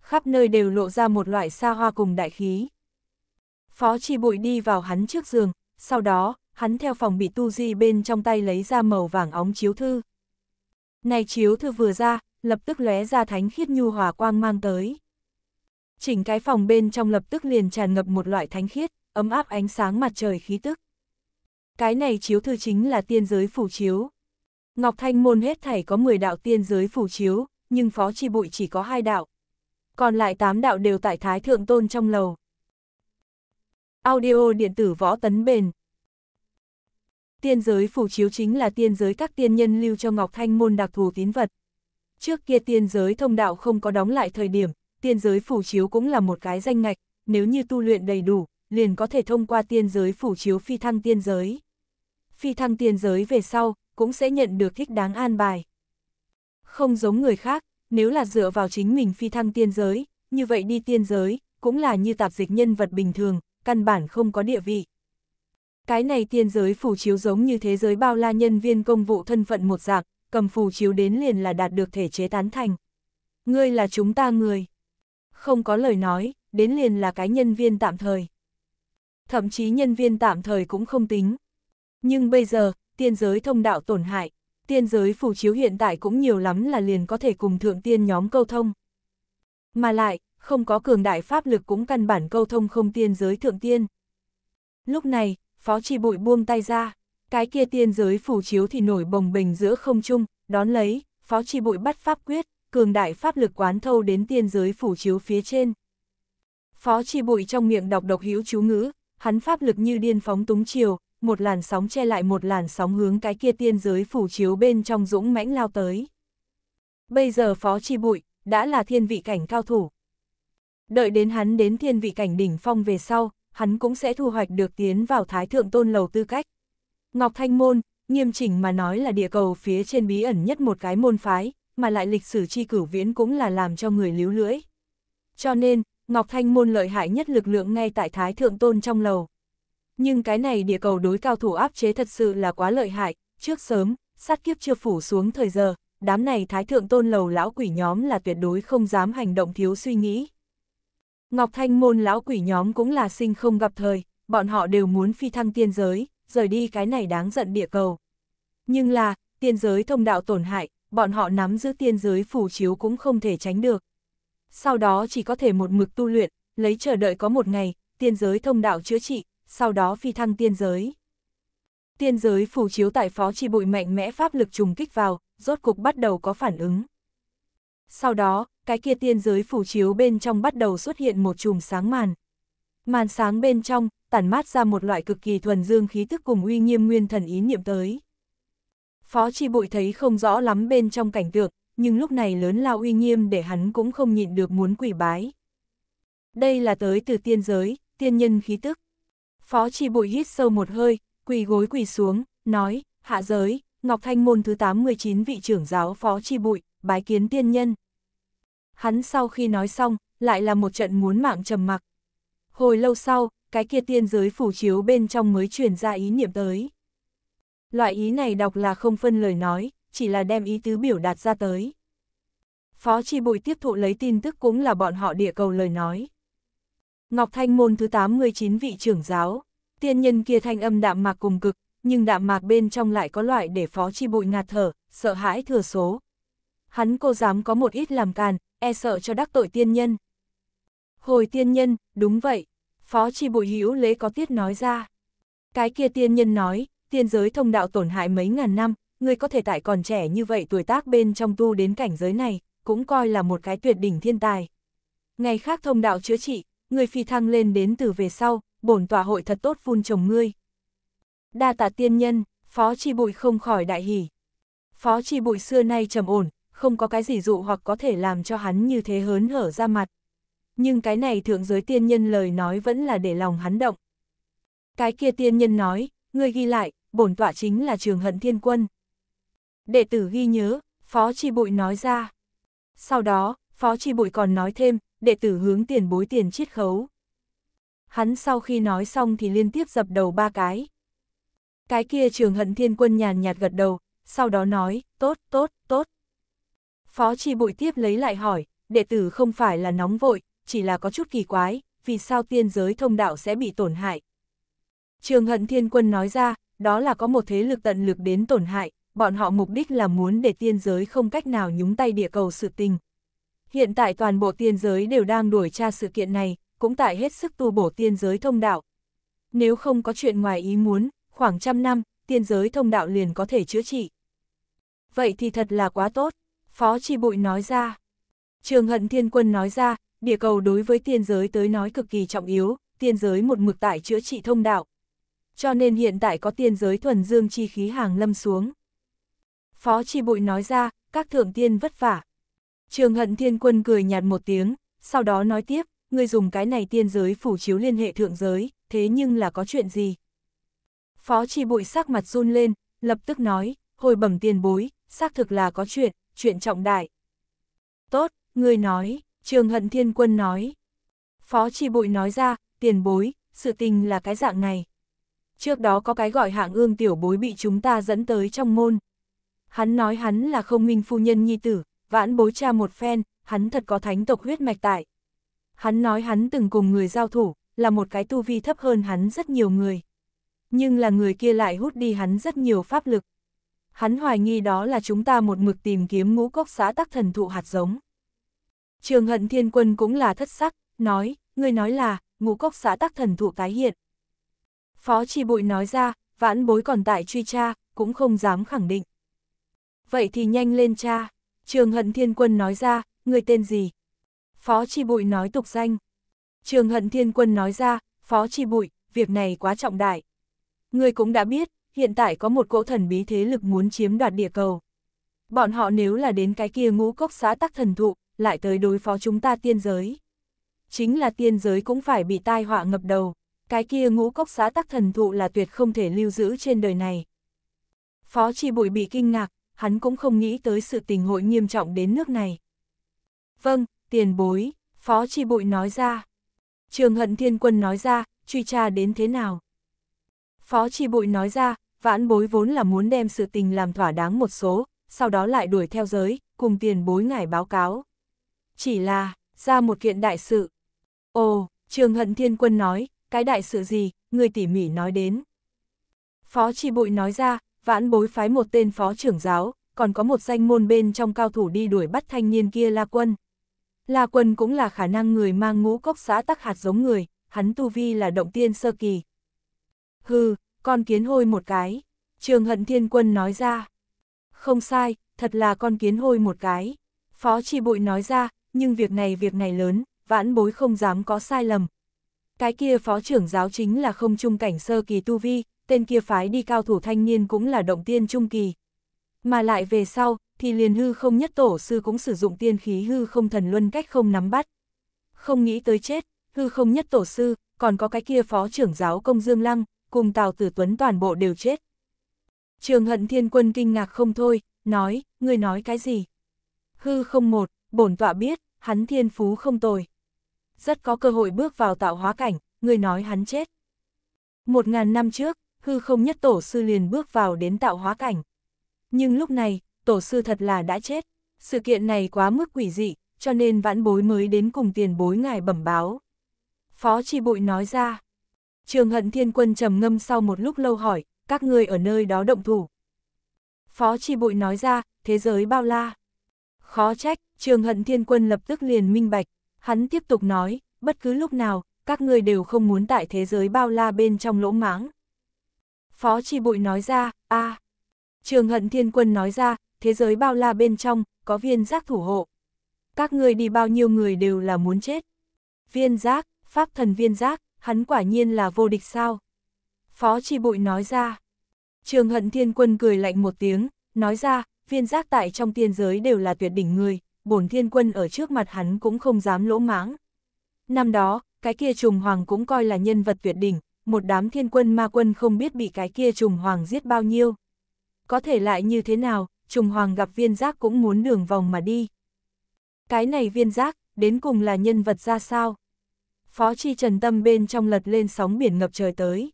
[SPEAKER 1] Khắp nơi đều lộ ra một loại xa hoa cùng đại khí. Phó chi bụi đi vào hắn trước giường, sau đó, hắn theo phòng bị tu di bên trong tay lấy ra màu vàng óng chiếu thư. Này chiếu thư vừa ra, lập tức lóe ra thánh khiết nhu hòa quang mang tới. Chỉnh cái phòng bên trong lập tức liền tràn ngập một loại thánh khiết, ấm áp ánh sáng mặt trời khí tức. Cái này chiếu thư chính là tiên giới phủ chiếu. Ngọc Thanh môn hết thảy có 10 đạo tiên giới phủ chiếu, nhưng phó chi bụi chỉ có hai đạo. Còn lại 8 đạo đều tại Thái Thượng Tôn trong lầu. Audio điện tử võ tấn bền. Tiên giới phủ chiếu chính là tiên giới các tiên nhân lưu cho Ngọc Thanh môn đặc thù tín vật. Trước kia tiên giới thông đạo không có đóng lại thời điểm, tiên giới phủ chiếu cũng là một cái danh ngạch, nếu như tu luyện đầy đủ, liền có thể thông qua tiên giới phủ chiếu phi thăng tiên giới. Phi thăng tiên giới về sau, cũng sẽ nhận được thích đáng an bài. Không giống người khác, nếu là dựa vào chính mình phi thăng tiên giới, như vậy đi tiên giới, cũng là như tạp dịch nhân vật bình thường, căn bản không có địa vị. Cái này tiên giới phủ chiếu giống như thế giới bao la nhân viên công vụ thân phận một dạng, cầm phù chiếu đến liền là đạt được thể chế tán thành. Ngươi là chúng ta người. Không có lời nói, đến liền là cái nhân viên tạm thời. Thậm chí nhân viên tạm thời cũng không tính. Nhưng bây giờ, tiên giới thông đạo tổn hại, tiên giới phù chiếu hiện tại cũng nhiều lắm là liền có thể cùng thượng tiên nhóm câu thông. Mà lại, không có cường đại pháp lực cũng căn bản câu thông không tiên giới thượng tiên. Lúc này, Phó Trì Bụi buông tay ra. Cái kia tiên giới phủ chiếu thì nổi bồng bình giữa không trung, đón lấy, phó chi bụi bắt pháp quyết, cường đại pháp lực quán thâu đến tiên giới phủ chiếu phía trên. Phó chi bụi trong miệng đọc độc hữu chú ngữ, hắn pháp lực như điên phóng túng chiều, một làn sóng che lại một làn sóng hướng cái kia tiên giới phủ chiếu bên trong dũng mãnh lao tới. Bây giờ phó chi bụi, đã là thiên vị cảnh cao thủ. Đợi đến hắn đến thiên vị cảnh đỉnh phong về sau, hắn cũng sẽ thu hoạch được tiến vào thái thượng tôn lầu tư cách. Ngọc Thanh Môn, nghiêm chỉnh mà nói là địa cầu phía trên bí ẩn nhất một cái môn phái, mà lại lịch sử chi cửu viễn cũng là làm cho người líu lưỡi. Cho nên, Ngọc Thanh Môn lợi hại nhất lực lượng ngay tại Thái Thượng Tôn trong lầu. Nhưng cái này địa cầu đối cao thủ áp chế thật sự là quá lợi hại, trước sớm, sát kiếp chưa phủ xuống thời giờ, đám này Thái Thượng Tôn lầu lão quỷ nhóm là tuyệt đối không dám hành động thiếu suy nghĩ. Ngọc Thanh Môn lão quỷ nhóm cũng là sinh không gặp thời, bọn họ đều muốn phi thăng tiên giới, rời đi cái này đáng giận địa cầu. Nhưng là, tiên giới thông đạo tổn hại, bọn họ nắm giữ tiên giới phủ chiếu cũng không thể tránh được. Sau đó chỉ có thể một mực tu luyện, lấy chờ đợi có một ngày, tiên giới thông đạo chữa trị, sau đó phi thăng tiên giới. Tiên giới phủ chiếu tại phó chi bụi mạnh mẽ pháp lực trùng kích vào, rốt cục bắt đầu có phản ứng. Sau đó, cái kia tiên giới phủ chiếu bên trong bắt đầu xuất hiện một chùm sáng màn. Màn sáng bên trong, tản mát ra một loại cực kỳ thuần dương khí tức cùng uy nghiêm nguyên thần ý niệm tới. Phó Chi bụi thấy không rõ lắm bên trong cảnh tượng, nhưng lúc này lớn lao uy nghiêm để hắn cũng không nhịn được muốn quỷ bái. Đây là tới từ tiên giới, tiên nhân khí tức. Phó Chi bụi hít sâu một hơi, quỳ gối quỳ xuống, nói, hạ giới, Ngọc Thanh môn thứ 89 vị trưởng giáo Phó Chi Bụi, bái kiến tiên nhân. Hắn sau khi nói xong, lại là một trận muốn mạng trầm mặc hồi lâu sau, cái kia tiên giới phủ chiếu bên trong mới truyền ra ý niệm tới. Loại ý này đọc là không phân lời nói, chỉ là đem ý tứ biểu đạt ra tới. Phó Chi Bụi tiếp thụ lấy tin tức cũng là bọn họ địa cầu lời nói. Ngọc Thanh môn thứ 89 vị trưởng giáo, tiên nhân kia thanh âm đạm mạc cùng cực, nhưng đạm mạc bên trong lại có loại để Phó Chi Bụi ngạt thở, sợ hãi thừa số. Hắn cô dám có một ít làm càn, e sợ cho đắc tội tiên nhân. Hồi tiên nhân, đúng vậy. Phó tri bụi hữu lễ có tiết nói ra. Cái kia tiên nhân nói, tiên giới thông đạo tổn hại mấy ngàn năm, người có thể tại còn trẻ như vậy tuổi tác bên trong tu đến cảnh giới này, cũng coi là một cái tuyệt đỉnh thiên tài. Ngày khác thông đạo chữa trị, người phi thăng lên đến từ về sau, bổn tòa hội thật tốt phun chồng ngươi. Đa tạ tiên nhân, phó tri bụi không khỏi đại hỉ. Phó tri bụi xưa nay trầm ổn, không có cái gì dụ hoặc có thể làm cho hắn như thế hớn hở ra mặt nhưng cái này thượng giới tiên nhân lời nói vẫn là để lòng hắn động. Cái kia tiên nhân nói, ngươi ghi lại, bổn tọa chính là trường hận thiên quân. Đệ tử ghi nhớ, Phó Chi Bụi nói ra. Sau đó, Phó Chi Bụi còn nói thêm, đệ tử hướng tiền bối tiền chiết khấu. Hắn sau khi nói xong thì liên tiếp dập đầu ba cái. Cái kia trường hận thiên quân nhàn nhạt gật đầu, sau đó nói, tốt, tốt, tốt. Phó Chi Bụi tiếp lấy lại hỏi, đệ tử không phải là nóng vội, chỉ là có chút kỳ quái, vì sao tiên giới thông đạo sẽ bị tổn hại. Trường Hận Thiên Quân nói ra, đó là có một thế lực tận lực đến tổn hại, bọn họ mục đích là muốn để tiên giới không cách nào nhúng tay địa cầu sự tình. Hiện tại toàn bộ tiên giới đều đang đuổi tra sự kiện này, cũng tại hết sức tu bổ tiên giới thông đạo. Nếu không có chuyện ngoài ý muốn, khoảng trăm năm, tiên giới thông đạo liền có thể chữa trị. Vậy thì thật là quá tốt, Phó Chi Bụi nói ra. Trường Hận Thiên Quân nói ra, địa cầu đối với tiên giới tới nói cực kỳ trọng yếu, tiên giới một mực tại chữa trị thông đạo. Cho nên hiện tại có tiên giới thuần dương chi khí hàng lâm xuống. Phó Chi Bụi nói ra, các thượng tiên vất vả. Trường hận thiên quân cười nhạt một tiếng, sau đó nói tiếp, người dùng cái này tiên giới phủ chiếu liên hệ thượng giới, thế nhưng là có chuyện gì? Phó Chi Bụi sắc mặt run lên, lập tức nói, hồi bẩm tiền bối, xác thực là có chuyện, chuyện trọng đại. Tốt, người nói, Trường Hận Thiên Quân nói. Phó Chi Bụi nói ra, tiền bối, sự tình là cái dạng này. Trước đó có cái gọi hạng ương tiểu bối bị chúng ta dẫn tới trong môn. Hắn nói hắn là không minh phu nhân nhi tử, vãn bối cha một phen, hắn thật có thánh tộc huyết mạch tại. Hắn nói hắn từng cùng người giao thủ, là một cái tu vi thấp hơn hắn rất nhiều người. Nhưng là người kia lại hút đi hắn rất nhiều pháp lực. Hắn hoài nghi đó là chúng ta một mực tìm kiếm ngũ cốc xã tắc thần thụ hạt giống. Trường hận thiên quân cũng là thất sắc, nói, người nói là, ngũ cốc xã tắc thần thụ tái hiện. Phó Chi Bụi nói ra, vãn bối còn tại truy tra, cũng không dám khẳng định. Vậy thì nhanh lên cha, trường hận thiên quân nói ra, người tên gì? Phó Chi Bụi nói tục danh. Trường hận thiên quân nói ra, Phó Chi Bụi, việc này quá trọng đại. Người cũng đã biết, hiện tại có một cỗ thần bí thế lực muốn chiếm đoạt địa cầu. Bọn họ nếu là đến cái kia ngũ cốc xã tắc thần thụ, lại tới đối phó chúng ta tiên giới. Chính là tiên giới cũng phải bị tai họa ngập đầu, cái kia ngũ cốc xá tắc thần thụ là tuyệt không thể lưu giữ trên đời này. Phó Chi Bụi bị kinh ngạc, hắn cũng không nghĩ tới sự tình hội nghiêm trọng đến nước này. Vâng, tiền bối, Phó Chi Bụi nói ra. Trường Hận Thiên Quân nói ra, truy tra đến thế nào? Phó Chi Bụi nói ra, vãn bối vốn là muốn đem sự tình làm thỏa đáng một số, sau đó lại đuổi theo giới, cùng tiền bối ngải báo cáo chỉ là, ra một kiện đại sự. Ồ, Trường Hận Thiên Quân nói, cái đại sự gì, người tỉ mỉ nói đến. Phó chi Bụi nói ra, vãn bối phái một tên phó trưởng giáo, còn có một danh môn bên trong cao thủ đi đuổi bắt thanh niên kia La Quân. La Quân cũng là khả năng người mang ngũ cốc xã tắc hạt giống người, hắn tu vi là động tiên sơ kỳ. Hừ, con kiến hôi một cái, Trường Hận Thiên Quân nói ra. Không sai, thật là con kiến hôi một cái. Phó chi Bụi nói ra, nhưng việc này việc này lớn, vãn bối không dám có sai lầm. Cái kia phó trưởng giáo chính là không trung cảnh sơ kỳ tu vi, tên kia phái đi cao thủ thanh niên cũng là động tiên trung kỳ. Mà lại về sau, thì liền hư không nhất tổ sư cũng sử dụng tiên khí hư không thần luân cách không nắm bắt. Không nghĩ tới chết, hư không nhất tổ sư, còn có cái kia phó trưởng giáo công Dương Lăng, cùng Tào Tử Tuấn toàn bộ đều chết. Trường hận thiên quân kinh ngạc không thôi, nói, người nói cái gì? Hư không một, bổn tọa biết, hắn thiên phú không tồi. Rất có cơ hội bước vào tạo hóa cảnh, người nói hắn chết. Một ngàn năm trước, hư không nhất tổ sư liền bước vào đến tạo hóa cảnh. Nhưng lúc này, tổ sư thật là đã chết. Sự kiện này quá mức quỷ dị, cho nên vãn bối mới đến cùng tiền bối ngài bẩm báo. Phó Tri Bụi nói ra. Trường Hận Thiên Quân trầm ngâm sau một lúc lâu hỏi, các ngươi ở nơi đó động thủ. Phó Tri Bụi nói ra, thế giới bao la. Khó trách, trường hận thiên quân lập tức liền minh bạch, hắn tiếp tục nói, bất cứ lúc nào, các ngươi đều không muốn tại thế giới bao la bên trong lỗ mãng. Phó Chi Bụi nói ra, a Trường hận thiên quân nói ra, thế giới bao la bên trong, có viên giác thủ hộ. Các ngươi đi bao nhiêu người đều là muốn chết. Viên giác, pháp thần viên giác, hắn quả nhiên là vô địch sao. Phó Chi Bụi nói ra. Trường hận thiên quân cười lạnh một tiếng, nói ra, viên giác tại trong tiên giới đều là tuyệt đỉnh người, bổn thiên quân ở trước mặt hắn cũng không dám lỗ mãng. Năm đó, cái kia trùng hoàng cũng coi là nhân vật tuyệt đỉnh, một đám thiên quân ma quân không biết bị cái kia trùng hoàng giết bao nhiêu. Có thể lại như thế nào, trùng hoàng gặp viên giác cũng muốn đường vòng mà đi. Cái này viên giác, đến cùng là nhân vật ra sao? Phó Chi Trần Tâm bên trong lật lên sóng biển ngập trời tới.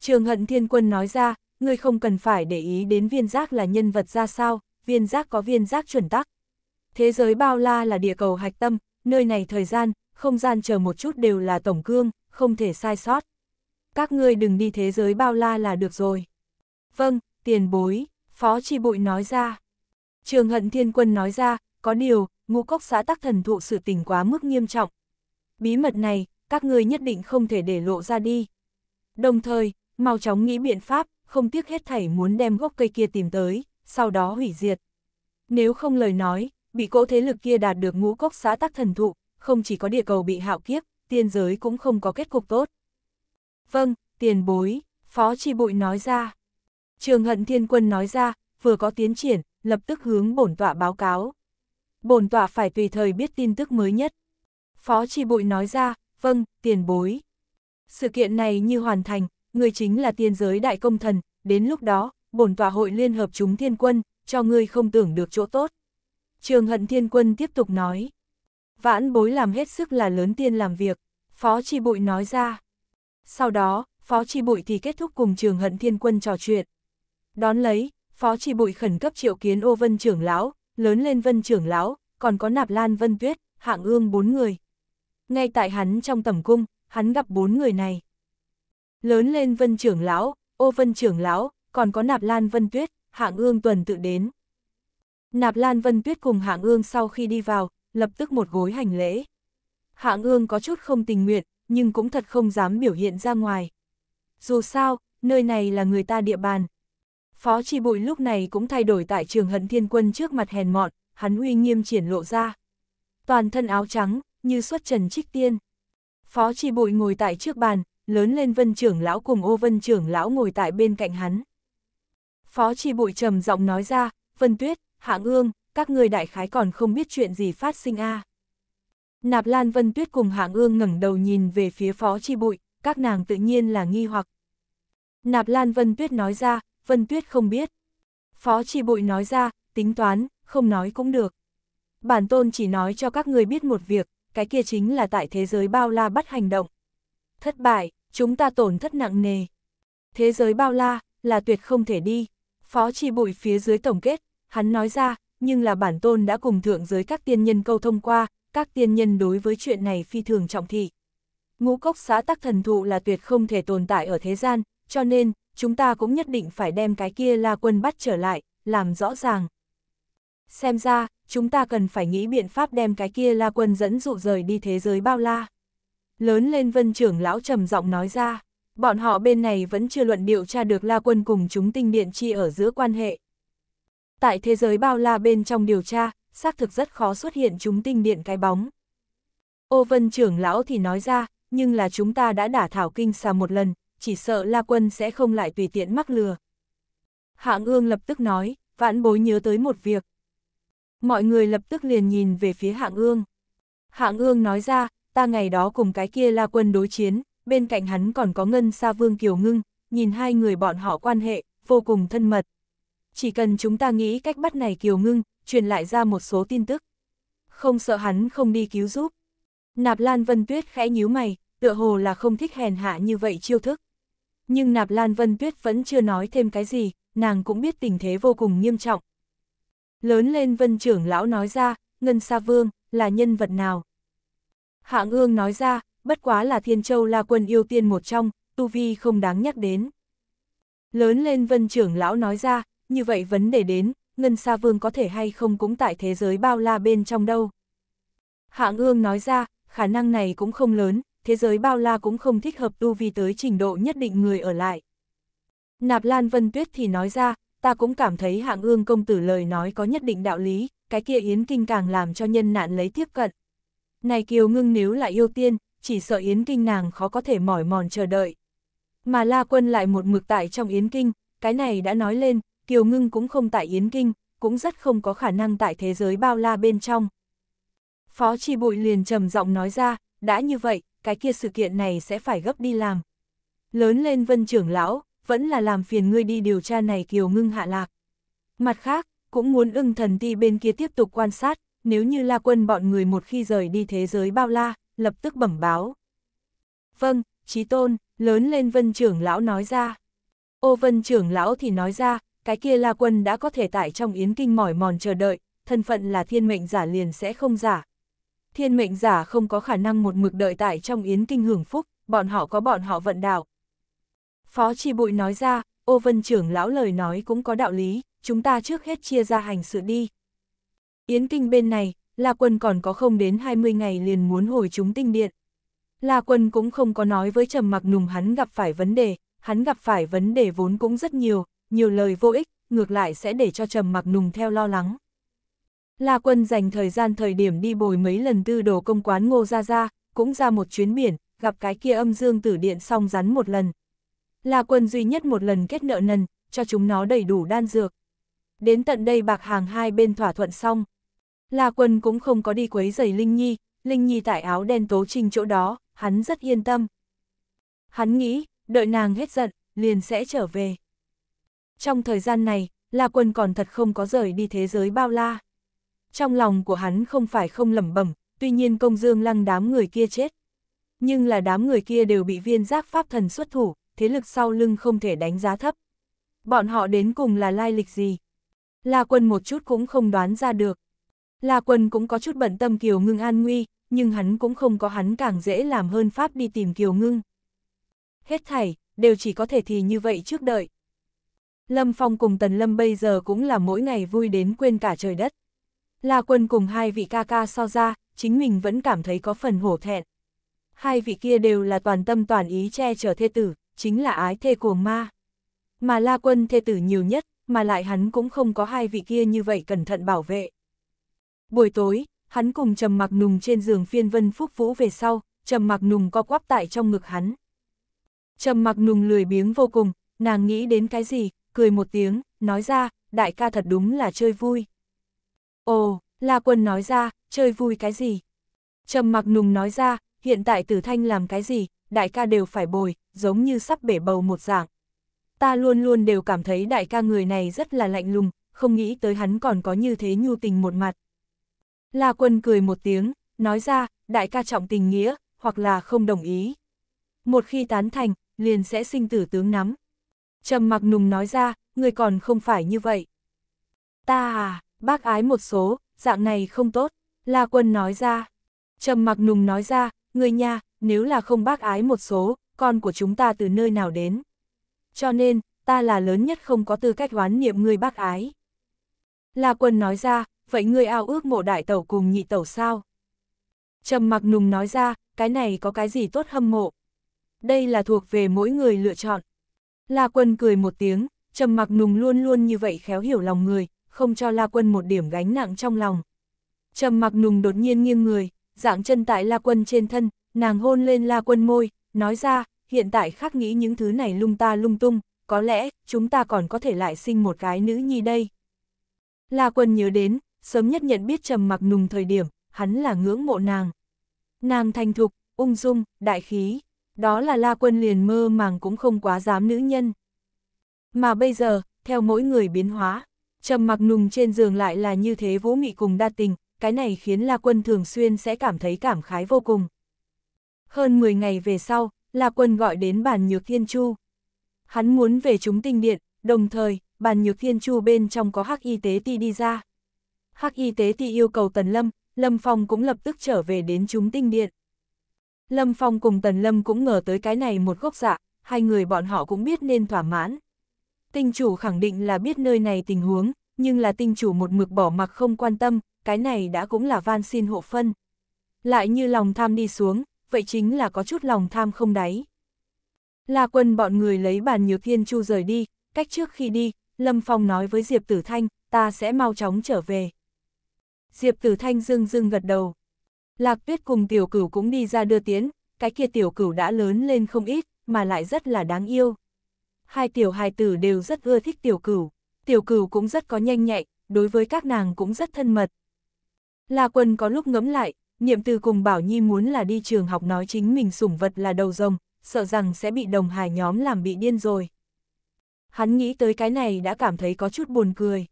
[SPEAKER 1] Trường hận thiên quân nói ra, ngươi không cần phải để ý đến viên giác là nhân vật ra sao, viên giác có viên giác chuẩn tắc. Thế giới bao la là địa cầu hạch tâm, nơi này thời gian, không gian chờ một chút đều là tổng cương, không thể sai sót. Các ngươi đừng đi thế giới bao la là được rồi. Vâng, tiền bối, Phó Tri Bụi nói ra. Trường Hận Thiên Quân nói ra, có điều, ngũ cốc xã tắc thần thụ sự tình quá mức nghiêm trọng. Bí mật này, các ngươi nhất định không thể để lộ ra đi. Đồng thời, mau chóng nghĩ biện pháp, không tiếc hết thảy muốn đem gốc cây kia tìm tới, sau đó hủy diệt. Nếu không lời nói, bị cỗ thế lực kia đạt được ngũ cốc xã tắc thần thụ, không chỉ có địa cầu bị hạo kiếp, tiên giới cũng không có kết cục tốt. Vâng, tiền bối, Phó Chi Bụi nói ra. Trường Hận Thiên Quân nói ra, vừa có tiến triển, lập tức hướng bổn tọa báo cáo. Bổn tọa phải tùy thời biết tin tức mới nhất. Phó Chi Bụi nói ra, vâng, tiền bối. Sự kiện này như hoàn thành, ngươi chính là tiên giới đại công thần, đến lúc đó, bổn tọa hội liên hợp chúng thiên quân, cho ngươi không tưởng được chỗ tốt. Trường hận thiên quân tiếp tục nói, vãn bối làm hết sức là lớn tiên làm việc, phó chi bụi nói ra. Sau đó, phó chi bụi thì kết thúc cùng trường hận thiên quân trò chuyện. Đón lấy, phó chi bụi khẩn cấp triệu kiến ô vân trưởng lão, lớn lên vân trưởng lão, còn có nạp lan vân tuyết, hạng ương bốn người. Ngay tại hắn trong tầm cung, hắn gặp bốn người này. Lớn lên Vân trưởng lão, ô Vân trưởng lão, còn có Nạp Lan Vân Tuyết, Hạng Ương tuần tự đến. Nạp Lan Vân Tuyết cùng Hạng Ương sau khi đi vào, lập tức một gối hành lễ. Hạng Ương có chút không tình nguyện, nhưng cũng thật không dám biểu hiện ra ngoài. Dù sao, nơi này là người ta địa bàn. Phó Tri Bụi lúc này cũng thay đổi tại trường hận thiên quân trước mặt hèn mọn, hắn uy nghiêm triển lộ ra. Toàn thân áo trắng, như xuất trần trích tiên. Phó Tri Bụi ngồi tại trước bàn, lớn lên vân trưởng lão cùng ô vân trưởng lão ngồi tại bên cạnh hắn. Phó tri bụi trầm giọng nói ra, Vân Tuyết, Hạng Ương, các người đại khái còn không biết chuyện gì phát sinh a Nạp Lan Vân Tuyết cùng Hạng Ương ngẩng đầu nhìn về phía phó tri bụi, các nàng tự nhiên là nghi hoặc. Nạp Lan Vân Tuyết nói ra, Vân Tuyết không biết. Phó tri bụi nói ra, tính toán, không nói cũng được. Bản tôn chỉ nói cho các người biết một việc, cái kia chính là tại thế giới bao la bắt hành động. Thất bại chúng ta tổn thất nặng nề. Thế giới bao la, là tuyệt không thể đi. Phó chi bụi phía dưới tổng kết, hắn nói ra, nhưng là bản tôn đã cùng thượng giới các tiên nhân câu thông qua, các tiên nhân đối với chuyện này phi thường trọng thị. Ngũ cốc xã tắc thần thụ là tuyệt không thể tồn tại ở thế gian, cho nên, chúng ta cũng nhất định phải đem cái kia la quân bắt trở lại, làm rõ ràng. Xem ra, chúng ta cần phải nghĩ biện pháp đem cái kia la quân dẫn dụ rời đi thế giới bao la. Lớn lên vân trưởng lão trầm giọng nói ra, bọn họ bên này vẫn chưa luận điệu tra được la quân cùng chúng tinh điện chi ở giữa quan hệ. Tại thế giới bao la bên trong điều tra, xác thực rất khó xuất hiện chúng tinh điện cái bóng. Ô vân trưởng lão thì nói ra, nhưng là chúng ta đã đả thảo kinh xà một lần, chỉ sợ la quân sẽ không lại tùy tiện mắc lừa. Hạng ương lập tức nói, vãn bối nhớ tới một việc. Mọi người lập tức liền nhìn về phía hạng ương. Hạng ương nói ra, ta ngày đó cùng cái kia la quân đối chiến, bên cạnh hắn còn có ngân sa vương kiều ngưng, nhìn hai người bọn họ quan hệ, vô cùng thân mật. Chỉ cần chúng ta nghĩ cách bắt này kiều ngưng, truyền lại ra một số tin tức. Không sợ hắn không đi cứu giúp. Nạp Lan Vân Tuyết khẽ nhíu mày, tựa hồ là không thích hèn hạ như vậy chiêu thức. Nhưng Nạp Lan Vân Tuyết vẫn chưa nói thêm cái gì, nàng cũng biết tình thế vô cùng nghiêm trọng. Lớn lên Vân trưởng lão nói ra, Ngân Sa Vương, là nhân vật nào? Hạng Ngương nói ra, bất quá là Thiên Châu La Quân yêu tiên một trong, tu vi không đáng nhắc đến. Lớn lên Vân trưởng lão nói ra, như vậy vấn đề đến, Ngân Sa Vương có thể hay không cũng tại thế giới bao la bên trong đâu. Hạng Ngương nói ra, khả năng này cũng không lớn, thế giới bao la cũng không thích hợp tu vi tới trình độ nhất định người ở lại. Nạp Lan Vân Tuyết thì nói ra, ta cũng cảm thấy hạng ương công tử lời nói có nhất định đạo lý, cái kia yến kinh càng làm cho nhân nạn lấy tiếp cận. Này Kiều Ngưng nếu là yêu tiên, chỉ sợ Yến Kinh nàng khó có thể mỏi mòn chờ đợi. Mà La Quân lại một mực tại trong Yến Kinh, cái này đã nói lên, Kiều Ngưng cũng không tại Yến Kinh, cũng rất không có khả năng tại thế giới bao la bên trong. Phó Chi Bụi liền trầm giọng nói ra, đã như vậy, cái kia sự kiện này sẽ phải gấp đi làm. Lớn lên vân trưởng lão, vẫn là làm phiền ngươi đi điều tra này Kiều Ngưng hạ lạc. Mặt khác, cũng muốn ưng thần ti bên kia tiếp tục quan sát, nếu như La Quân bọn người một khi rời đi thế giới bao la, lập tức bẩm báo. Vâng, Chí Tôn, lớn lên Vân trưởng lão nói ra. Ô Vân trưởng lão thì nói ra, cái kia La Quân đã có thể tại trong yến kinh mỏi mòn chờ đợi, thân phận là thiên mệnh giả liền sẽ không giả. Thiên mệnh giả không có khả năng một mực đợi tại trong yến kinh hưởng phúc, bọn họ có bọn họ vận đạo. Phó Tri Bụi nói ra, ô vân trưởng lão lời nói cũng có đạo lý, chúng ta trước hết chia ra hành sự đi, Yến Kinh bên này, La Quân còn có không đến 20 ngày liền muốn hồi chúng tinh điện. La Quân cũng không có nói với Trầm Mặc Nùng hắn gặp phải vấn đề, hắn gặp phải vấn đề vốn cũng rất nhiều, nhiều lời vô ích, ngược lại sẽ để cho Trầm Mặc Nùng theo lo lắng. La Quân dành thời gian thời điểm đi bồi mấy lần tư đồ công quán Ngô Gia Gia, cũng ra một chuyến biển, gặp cái kia âm dương tử điện xong rắn một lần. La Quân duy nhất một lần kết nợ nần, cho chúng nó đầy đủ đan dược. Đến tận đây bạc hàng hai bên thỏa thuận xong, La Quân cũng không có đi quấy giày Linh Nhi, Linh Nhi tại áo đen tố trình chỗ đó, hắn rất yên tâm. Hắn nghĩ, đợi nàng hết giận, liền sẽ trở về. Trong thời gian này, La Quân còn thật không có rời đi thế giới bao la. Trong lòng của hắn không phải không lẩm bẩm, tuy nhiên công dương lăng đám người kia chết. Nhưng là đám người kia đều bị viên giác pháp thần xuất thủ, thế lực sau lưng không thể đánh giá thấp. Bọn họ đến cùng là lai lịch gì? La Quân một chút cũng không đoán ra được, La Quân cũng có chút bận tâm Kiều Ngưng an nguy, nhưng hắn cũng không có hắn càng dễ làm hơn Pháp đi tìm Kiều Ngưng. Hết thảy, đều chỉ có thể thì như vậy trước đợi. Lâm Phong cùng Tần Lâm bây giờ cũng là mỗi ngày vui đến quên cả trời đất. La Quân cùng hai vị ca ca so ra, chính mình vẫn cảm thấy có phần hổ thẹn. Hai vị kia đều là toàn tâm toàn ý che chở thê tử, chính là ái thê của ma. Mà La Quân thê tử nhiều nhất, mà lại hắn cũng không có hai vị kia như vậy cẩn thận bảo vệ. Buổi tối, hắn cùng Trầm Mặc Nùng trên giường phiên Vân Phúc Vũ về sau, Trầm Mặc Nùng co quắp tại trong ngực hắn. Trầm Mặc Nùng lười biếng vô cùng, nàng nghĩ đến cái gì, cười một tiếng, nói ra, đại ca thật đúng là chơi vui. Ồ, La Quân nói ra, chơi vui cái gì? Trầm Mặc Nùng nói ra, hiện tại Tử Thanh làm cái gì, đại ca đều phải bồi, giống như sắp bể bầu một dạng. Ta luôn luôn đều cảm thấy đại ca người này rất là lạnh lùng, không nghĩ tới hắn còn có như thế nhu tình một mặt, La Quân cười một tiếng, nói ra, đại ca trọng tình nghĩa, hoặc là không đồng ý. Một khi tán thành, liền sẽ sinh tử tướng nắm. Trầm mặc nùng nói ra, người còn không phải như vậy. Ta à, bác ái một số, dạng này không tốt, La Quân nói ra. Trầm mặc nùng nói ra, người nhà, nếu là không bác ái một số, con của chúng ta từ nơi nào đến. Cho nên, ta là lớn nhất không có tư cách oán niệm người bác ái. La Quân nói ra, vậy ngươi ao ước mộ đại tẩu cùng nhị tẩu sao? Trầm mặc nùng nói ra, cái này có cái gì tốt hâm mộ? Đây là thuộc về mỗi người lựa chọn. La quân cười một tiếng, trầm mặc nùng luôn luôn như vậy khéo hiểu lòng người, không cho La quân một điểm gánh nặng trong lòng. Trầm mặc nùng đột nhiên nghiêng người, dạng chân tại La quân trên thân, nàng hôn lên La quân môi, nói ra, hiện tại khắc nghĩ những thứ này lung ta lung tung, có lẽ, chúng ta còn có thể lại sinh một cái nữ nhi đây. La quân nhớ đến, sớm nhất nhận biết trầm mặc nùng thời điểm, hắn là ngưỡng mộ nàng. Nàng thanh thục, ung dung, đại khí, đó là la quân liền mơ màng cũng không quá dám nữ nhân. Mà bây giờ, theo mỗi người biến hóa, trầm mặc nùng trên giường lại là như thế vũ mị cùng đa tình, cái này khiến la quân thường xuyên sẽ cảm thấy cảm khái vô cùng. Hơn 10 ngày về sau, la quân gọi đến bàn nhược thiên chu. Hắn muốn về chúng tinh điện, đồng thời, bàn nhược thiên chu bên trong có hắc y tế ti đi ra. Hắc Y Tế Tị yêu cầu Tần Lâm, Lâm Phong cũng lập tức trở về đến chúng tinh điện. Lâm Phong cùng Tần Lâm cũng ngờ tới cái này một gốc dạ, hai người bọn họ cũng biết nên thỏa mãn. Tinh chủ khẳng định là biết nơi này tình huống, nhưng là tinh chủ một mực bỏ mặc không quan tâm, cái này đã cũng là van xin hộ phân. Lại như lòng tham đi xuống, vậy chính là có chút lòng tham không đáy. La quân bọn người lấy bàn nhược thiên chu rời đi, cách trước khi đi, Lâm Phong nói với Diệp Tử Thanh, ta sẽ mau chóng trở về. Diệp Tử Thanh dưng dưng gật đầu. Lạc Tuyết cùng tiểu cửu cũng đi ra đưa tiến, cái kia tiểu cửu đã lớn lên không ít, mà lại rất là đáng yêu. Hai tiểu hài tử đều rất ưa thích tiểu cửu, tiểu cửu cũng rất có nhanh nhạy, đối với các nàng cũng rất thân mật. La Quân có lúc ngẫm lại, niệm từ cùng Bảo Nhi muốn là đi trường học nói chính mình sủng vật là đầu rồng, sợ rằng sẽ bị đồng hài nhóm làm bị điên rồi. Hắn nghĩ tới cái này đã cảm thấy có chút buồn cười.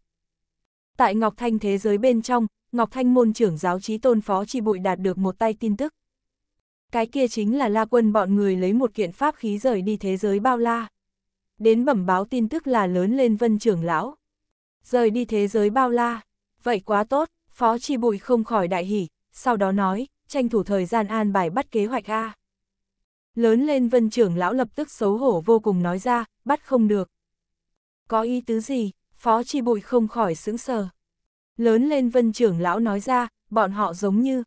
[SPEAKER 1] Tại Ngọc Thanh thế giới bên trong, Ngọc Thanh môn trưởng giáo trí tôn phó chi bụi đạt được một tay tin tức. Cái kia chính là la quân bọn người lấy một kiện pháp khí rời đi thế giới bao la. Đến bẩm báo tin tức là lớn lên vân trưởng lão. Rời đi thế giới bao la. Vậy quá tốt, phó chi bụi không khỏi đại hỉ, sau đó nói, tranh thủ thời gian an bài bắt kế hoạch A. Lớn lên vân trưởng lão lập tức xấu hổ vô cùng nói ra, bắt không được. Có ý tứ gì, phó chi bụi không khỏi sững sờ. Lớn lên vân trưởng lão nói ra, bọn họ giống như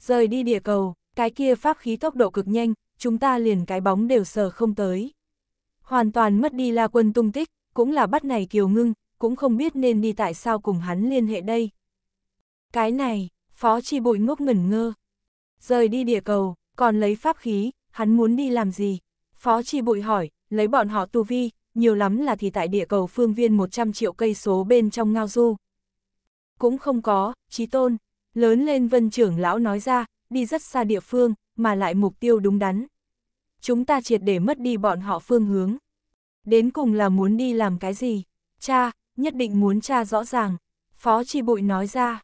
[SPEAKER 1] rời đi địa cầu, cái kia pháp khí tốc độ cực nhanh, chúng ta liền cái bóng đều sờ không tới. Hoàn toàn mất đi la quân tung tích, cũng là bắt này kiều ngưng, cũng không biết nên đi tại sao cùng hắn liên hệ đây. Cái này, phó chi bụi ngốc ngẩn ngơ. Rời đi địa cầu, còn lấy pháp khí, hắn muốn đi làm gì? Phó chi bụi hỏi, lấy bọn họ tu vi, nhiều lắm là thì tại địa cầu phương viên 100 triệu cây số bên trong ngao du, cũng không có, trí tôn, lớn lên vân trưởng lão nói ra, đi rất xa địa phương, mà lại mục tiêu đúng đắn. Chúng ta triệt để mất đi bọn họ phương hướng. Đến cùng là muốn đi làm cái gì? Cha, nhất định muốn cha rõ ràng. Phó Chi Bụi nói ra.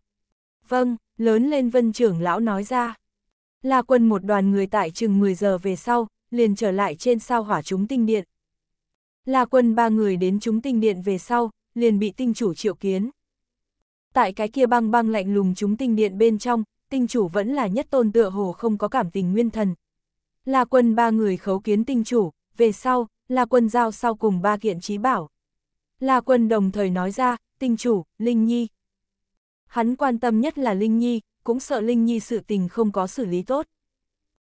[SPEAKER 1] Vâng, lớn lên vân trưởng lão nói ra. Là quân một đoàn người tại chừng 10 giờ về sau, liền trở lại trên sao hỏa chúng tinh điện. Là quân ba người đến chúng tinh điện về sau, liền bị tinh chủ triệu kiến. Tại cái kia băng băng lạnh lùng chúng tinh điện bên trong, tinh chủ vẫn là nhất tôn tựa hồ không có cảm tình nguyên thần. Là quân ba người khấu kiến tinh chủ, về sau, là quân giao sau cùng ba kiện trí bảo. Là quân đồng thời nói ra, tinh chủ, Linh Nhi. Hắn quan tâm nhất là Linh Nhi, cũng sợ Linh Nhi sự tình không có xử lý tốt.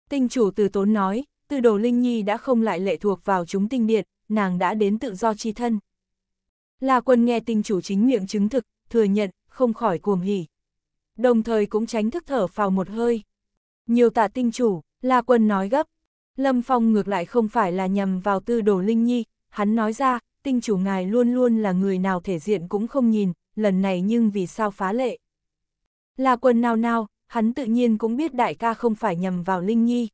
[SPEAKER 1] Tinh chủ từ tốn nói, từ đồ Linh Nhi đã không lại lệ thuộc vào chúng tinh điện, nàng đã đến tự do chi thân. Là quân nghe tinh chủ chính miệng chứng thực, thừa nhận, không khỏi cuồng hỉ. Đồng thời cũng tránh thức thở vào một hơi. Nhiều tạ tinh chủ, La Quân nói gấp. Lâm Phong ngược lại không phải là nhằm vào tư đồ Linh Nhi, hắn nói ra, tinh chủ ngài luôn luôn là người nào thể diện cũng không nhìn, lần này nhưng vì sao phá lệ. La Quân nào nào, hắn tự nhiên cũng biết đại ca không phải nhằm vào Linh Nhi.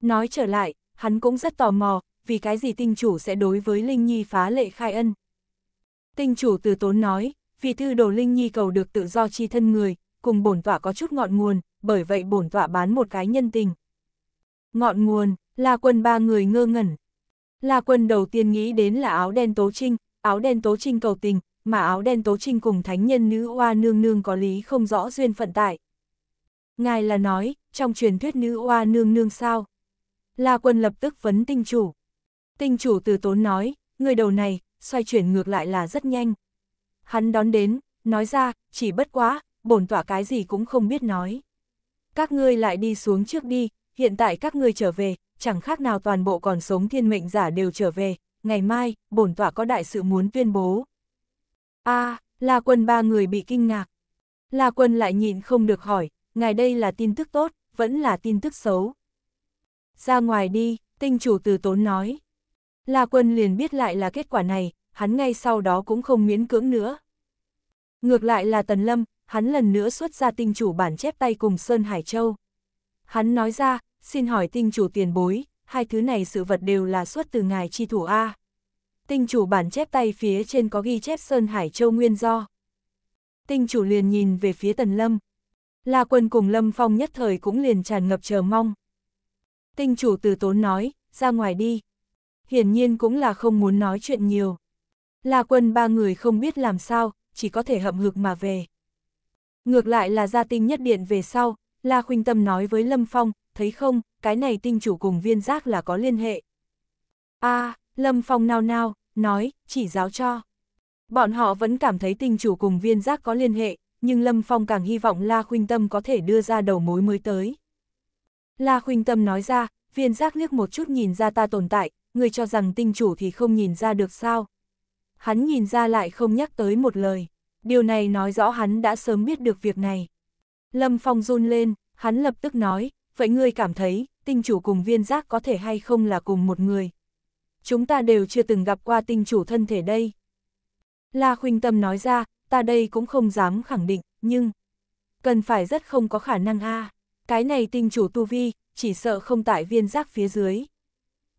[SPEAKER 1] Nói trở lại, hắn cũng rất tò mò, vì cái gì tinh chủ sẽ đối với Linh Nhi phá lệ khai ân. Tinh chủ từ tốn nói, vì thư đồ Linh Nhi cầu được tự do chi thân người, cùng bổn tọa có chút ngọn nguồn, bởi vậy bổn tọa bán một cái nhân tình. Ngọn nguồn, là Quân ba người ngơ ngẩn. là Quân đầu tiên nghĩ đến là áo đen Tố Trinh, áo đen Tố Trinh cầu tình, mà áo đen Tố Trinh cùng thánh nhân nữ oa nương nương có lý không rõ duyên phận tại. Ngài là nói, trong truyền thuyết nữ oa nương nương sao? là Quân lập tức vấn tinh chủ. Tinh chủ từ tốn nói, người đầu này, xoay chuyển ngược lại là rất nhanh. Hắn đón đến, nói ra, chỉ bất quá, bổn tỏa cái gì cũng không biết nói. Các ngươi lại đi xuống trước đi, hiện tại các ngươi trở về, chẳng khác nào toàn bộ còn sống thiên mệnh giả đều trở về, ngày mai, bổn tỏa có đại sự muốn tuyên bố. a là quân ba người bị kinh ngạc. là quân lại nhịn không được hỏi, ngài đây là tin tức tốt, vẫn là tin tức xấu. Ra ngoài đi, tinh chủ từ tốn nói. là quân liền biết lại là kết quả này, hắn ngay sau đó cũng không miễn cưỡng nữa. Ngược lại là Tần Lâm, hắn lần nữa xuất ra tinh chủ bản chép tay cùng Sơn Hải Châu. Hắn nói ra, xin hỏi tinh chủ tiền bối, hai thứ này sự vật đều là xuất từ ngài chi thủ A. Tinh chủ bản chép tay phía trên có ghi chép Sơn Hải Châu nguyên do. Tinh chủ liền nhìn về phía Tần Lâm. La quân cùng Lâm Phong nhất thời cũng liền tràn ngập chờ mong. Tinh chủ từ tốn nói, ra ngoài đi. Hiển nhiên cũng là không muốn nói chuyện nhiều. La quân ba người không biết làm sao, chỉ có thể hậm hực mà về. Ngược lại là gia tinh nhất điện về sau, La Khuynh Tâm nói với Lâm Phong, thấy không, cái này tinh chủ cùng viên giác là có liên hệ. a à, Lâm Phong nao nao, nói, chỉ giáo cho. Bọn họ vẫn cảm thấy tinh chủ cùng viên giác có liên hệ, nhưng Lâm Phong càng hy vọng La Khuynh Tâm có thể đưa ra đầu mối mới tới. La Khuynh Tâm nói ra, viên giác liếc một chút nhìn ra ta tồn tại, người cho rằng tinh chủ thì không nhìn ra được sao, hắn nhìn ra lại không nhắc tới một lời. Điều này nói rõ hắn đã sớm biết được việc này. Lâm Phong run lên, hắn lập tức nói, vậy ngươi cảm thấy, tinh chủ cùng viên giác có thể hay không là cùng một người. Chúng ta đều chưa từng gặp qua tinh chủ thân thể đây. La Khuynh Tâm nói ra, ta đây cũng không dám khẳng định, nhưng... Cần phải rất không có khả năng a à. Cái này tinh chủ tu vi, chỉ sợ không tại viên giác phía dưới.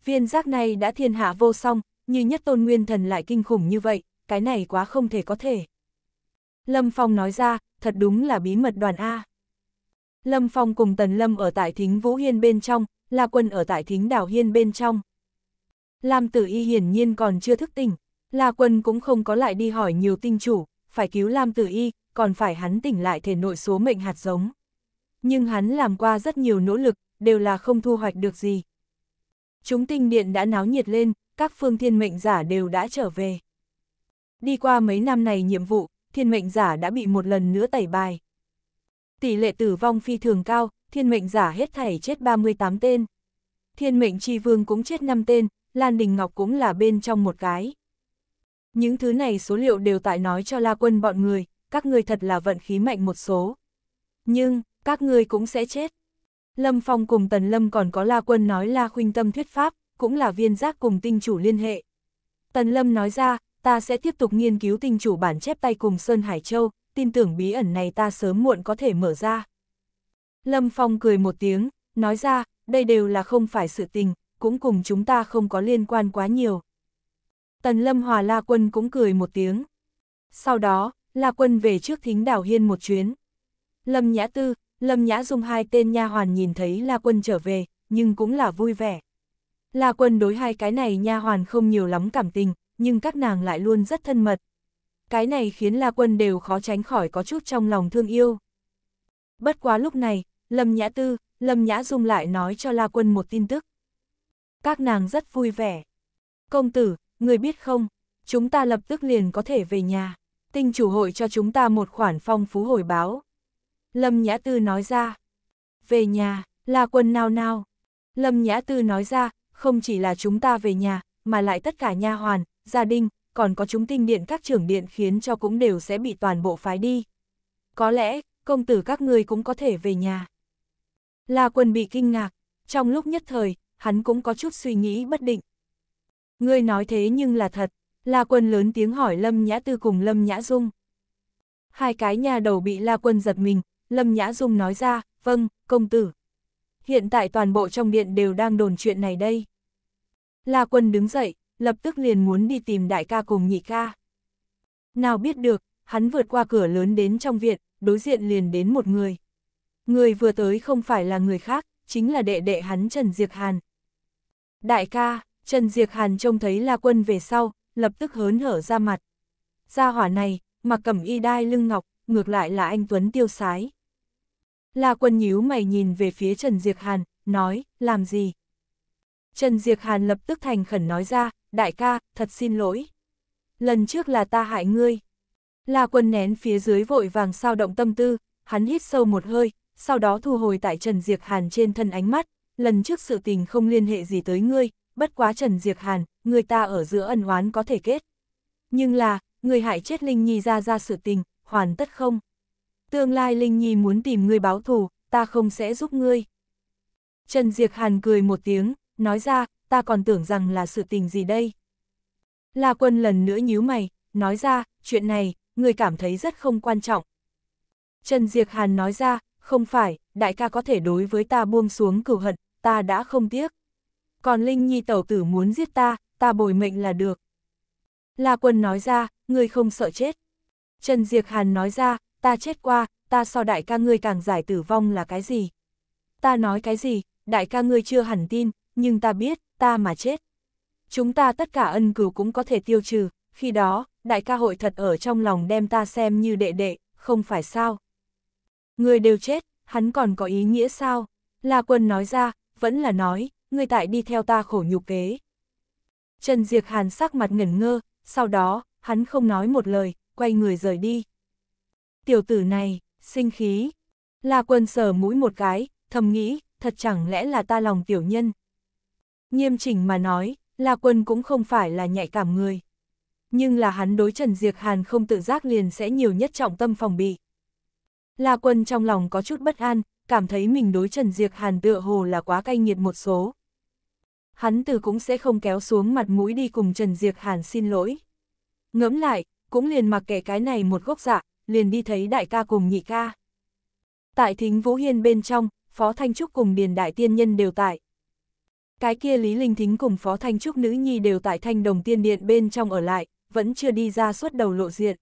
[SPEAKER 1] Viên giác này đã thiên hạ vô song, như nhất tôn nguyên thần lại kinh khủng như vậy, cái này quá không thể có thể. Lâm Phong nói ra, thật đúng là bí mật đoàn A. Lâm Phong cùng Tần Lâm ở tại thính Vũ Hiên bên trong, La Quân ở tại thính Đảo Hiên bên trong. Lam Tử Y hiển nhiên còn chưa thức tỉnh, La Quân cũng không có lại đi hỏi nhiều tinh chủ, phải cứu Lam Tử Y, còn phải hắn tỉnh lại thể nội số mệnh hạt giống. Nhưng hắn làm qua rất nhiều nỗ lực, đều là không thu hoạch được gì. Chúng tinh điện đã náo nhiệt lên, các phương thiên mệnh giả đều đã trở về. Đi qua mấy năm này nhiệm vụ, thiên mệnh giả đã bị một lần nữa tẩy bài. Tỷ lệ tử vong phi thường cao, thiên mệnh giả hết thảy chết 38 tên. Thiên mệnh tri vương cũng chết 5 tên, Lan Đình Ngọc cũng là bên trong một cái. Những thứ này số liệu đều tại nói cho La Quân bọn người, các người thật là vận khí mạnh một số. Nhưng, các người cũng sẽ chết. Lâm Phong cùng Tần Lâm còn có La Quân nói La Khuynh Tâm thuyết pháp, cũng là viên giác cùng tinh chủ liên hệ. Tần Lâm nói ra, ta sẽ tiếp tục nghiên cứu tinh chủ bản chép tay cùng Sơn Hải Châu, tin tưởng bí ẩn này ta sớm muộn có thể mở ra. Lâm Phong cười một tiếng, nói ra, đây đều là không phải sự tình, cũng cùng chúng ta không có liên quan quá nhiều. Tần Lâm Hòa La Quân cũng cười một tiếng. Sau đó, La Quân về trước thính đảo Hiên một chuyến. Lâm Nhã Tư, Lâm Nhã Dung hai tên nha hoàn nhìn thấy La Quân trở về, nhưng cũng là vui vẻ. La Quân đối hai cái này nha hoàn không nhiều lắm cảm tình, nhưng các nàng lại luôn rất thân mật. Cái này khiến La Quân đều khó tránh khỏi có chút trong lòng thương yêu. Bất quá lúc này, Lâm Nhã Tư, Lâm Nhã Dung lại nói cho La Quân một tin tức. Các nàng rất vui vẻ. Công tử, người biết không, chúng ta lập tức liền có thể về nhà. Tinh chủ hội cho chúng ta một khoản phong phú hồi báo. Lâm Nhã Tư nói ra. Về nhà, La Quân nao nao. Lâm Nhã Tư nói ra, không chỉ là chúng ta về nhà, mà lại tất cả nha hoàn, gia đình, còn có chúng tinh điện các trưởng điện khiến cho cũng đều sẽ bị toàn bộ phái đi. Có lẽ, công tử các ngươi cũng có thể về nhà. La quân bị kinh ngạc, trong lúc nhất thời, hắn cũng có chút suy nghĩ bất định. Ngươi nói thế nhưng là thật, La quân lớn tiếng hỏi Lâm Nhã Tư cùng Lâm Nhã Dung. Hai cái nhà đầu bị La quân giật mình, Lâm Nhã Dung nói ra, vâng, công tử hiện tại toàn bộ trong điện đều đang đồn chuyện này đây. La quân đứng dậy, lập tức liền muốn đi tìm đại ca cùng nhị ca. Nào biết được, hắn vượt qua cửa lớn đến trong viện, đối diện liền đến một người. Người vừa tới không phải là người khác, chính là đệ đệ hắn Trần Diệc Hàn. Đại ca, Trần Diệc Hàn trông thấy La Quân về sau, lập tức hớn hở ra mặt. Gia hỏa này, mặc cầm y đai lưng ngọc, ngược lại là anh Tuấn tiêu sái. La Quân nhíu mày nhìn về phía Trần Diệc Hàn, nói, làm gì? Trần Diệc Hàn lập tức thành khẩn nói ra, đại ca, thật xin lỗi. Lần trước là ta hại ngươi. La Quân nén phía dưới vội vàng sao động tâm tư, hắn hít sâu một hơi, sau đó thu hồi tại Trần Diệc Hàn trên thân ánh mắt, lần trước sự tình không liên hệ gì tới ngươi, bất quá Trần Diệc Hàn, người ta ở giữa ân oán có thể kết. Nhưng là, người hại chết Linh Nhi ra ra sự tình, hoàn tất không? Tương lai Linh Nhi muốn tìm ngươi báo thù, ta không sẽ giúp ngươi. Trần Diệc Hàn cười một tiếng, nói ra, ta còn tưởng rằng là sự tình gì đây. La Quân lần nữa nhíu mày, nói ra, chuyện này, ngươi cảm thấy rất không quan trọng. Trần Diệc Hàn nói ra, không phải, đại ca có thể đối với ta buông xuống cửu hận, ta đã không tiếc. Còn Linh Nhi tẩu tử muốn giết ta, ta bồi mệnh là được. La Quân nói ra, ngươi không sợ chết. Trần Diệc Hàn nói ra, ta chết qua, ta so đại ca ngươi càng giải tử vong là cái gì? Ta nói cái gì, đại ca ngươi chưa hẳn tin, nhưng ta biết, ta mà chết. Chúng ta tất cả ân cửu cũng có thể tiêu trừ, khi đó, đại ca hội thật ở trong lòng đem ta xem như đệ đệ, không phải sao? Người đều chết, hắn còn có ý nghĩa sao? La quân nói ra, vẫn là nói, người tại đi theo ta khổ nhục kế. Trần Diệc Hàn sắc mặt ngẩn ngơ, sau đó, hắn không nói một lời, quay người rời đi tiểu tử này, sinh khí. La quân sờ mũi một cái, thầm nghĩ, thật chẳng lẽ là ta lòng tiểu nhân. Nghiêm chỉnh mà nói, La quân cũng không phải là nhạy cảm người. Nhưng là hắn đối Trần Diệc Hàn không tự giác liền sẽ nhiều nhất trọng tâm phòng bị. La quân trong lòng có chút bất an, cảm thấy mình đối Trần Diệc Hàn tựa hồ là quá cay nghiệt một số. Hắn từ cũng sẽ không kéo xuống mặt mũi đi cùng Trần Diệc Hàn xin lỗi. Ngẫm lại, cũng liền mặc kệ cái này một gốc dạ, liền đi thấy đại ca cùng nhị ca. Tại thính Vũ Hiên bên trong, Phó Thanh Trúc cùng Điền Đại Tiên Nhân đều tại. Cái kia Lý Linh Thính cùng Phó Thanh Trúc nữ nhi đều tại Thanh Đồng Tiên Điện bên trong ở lại, vẫn chưa đi ra suốt đầu lộ diện.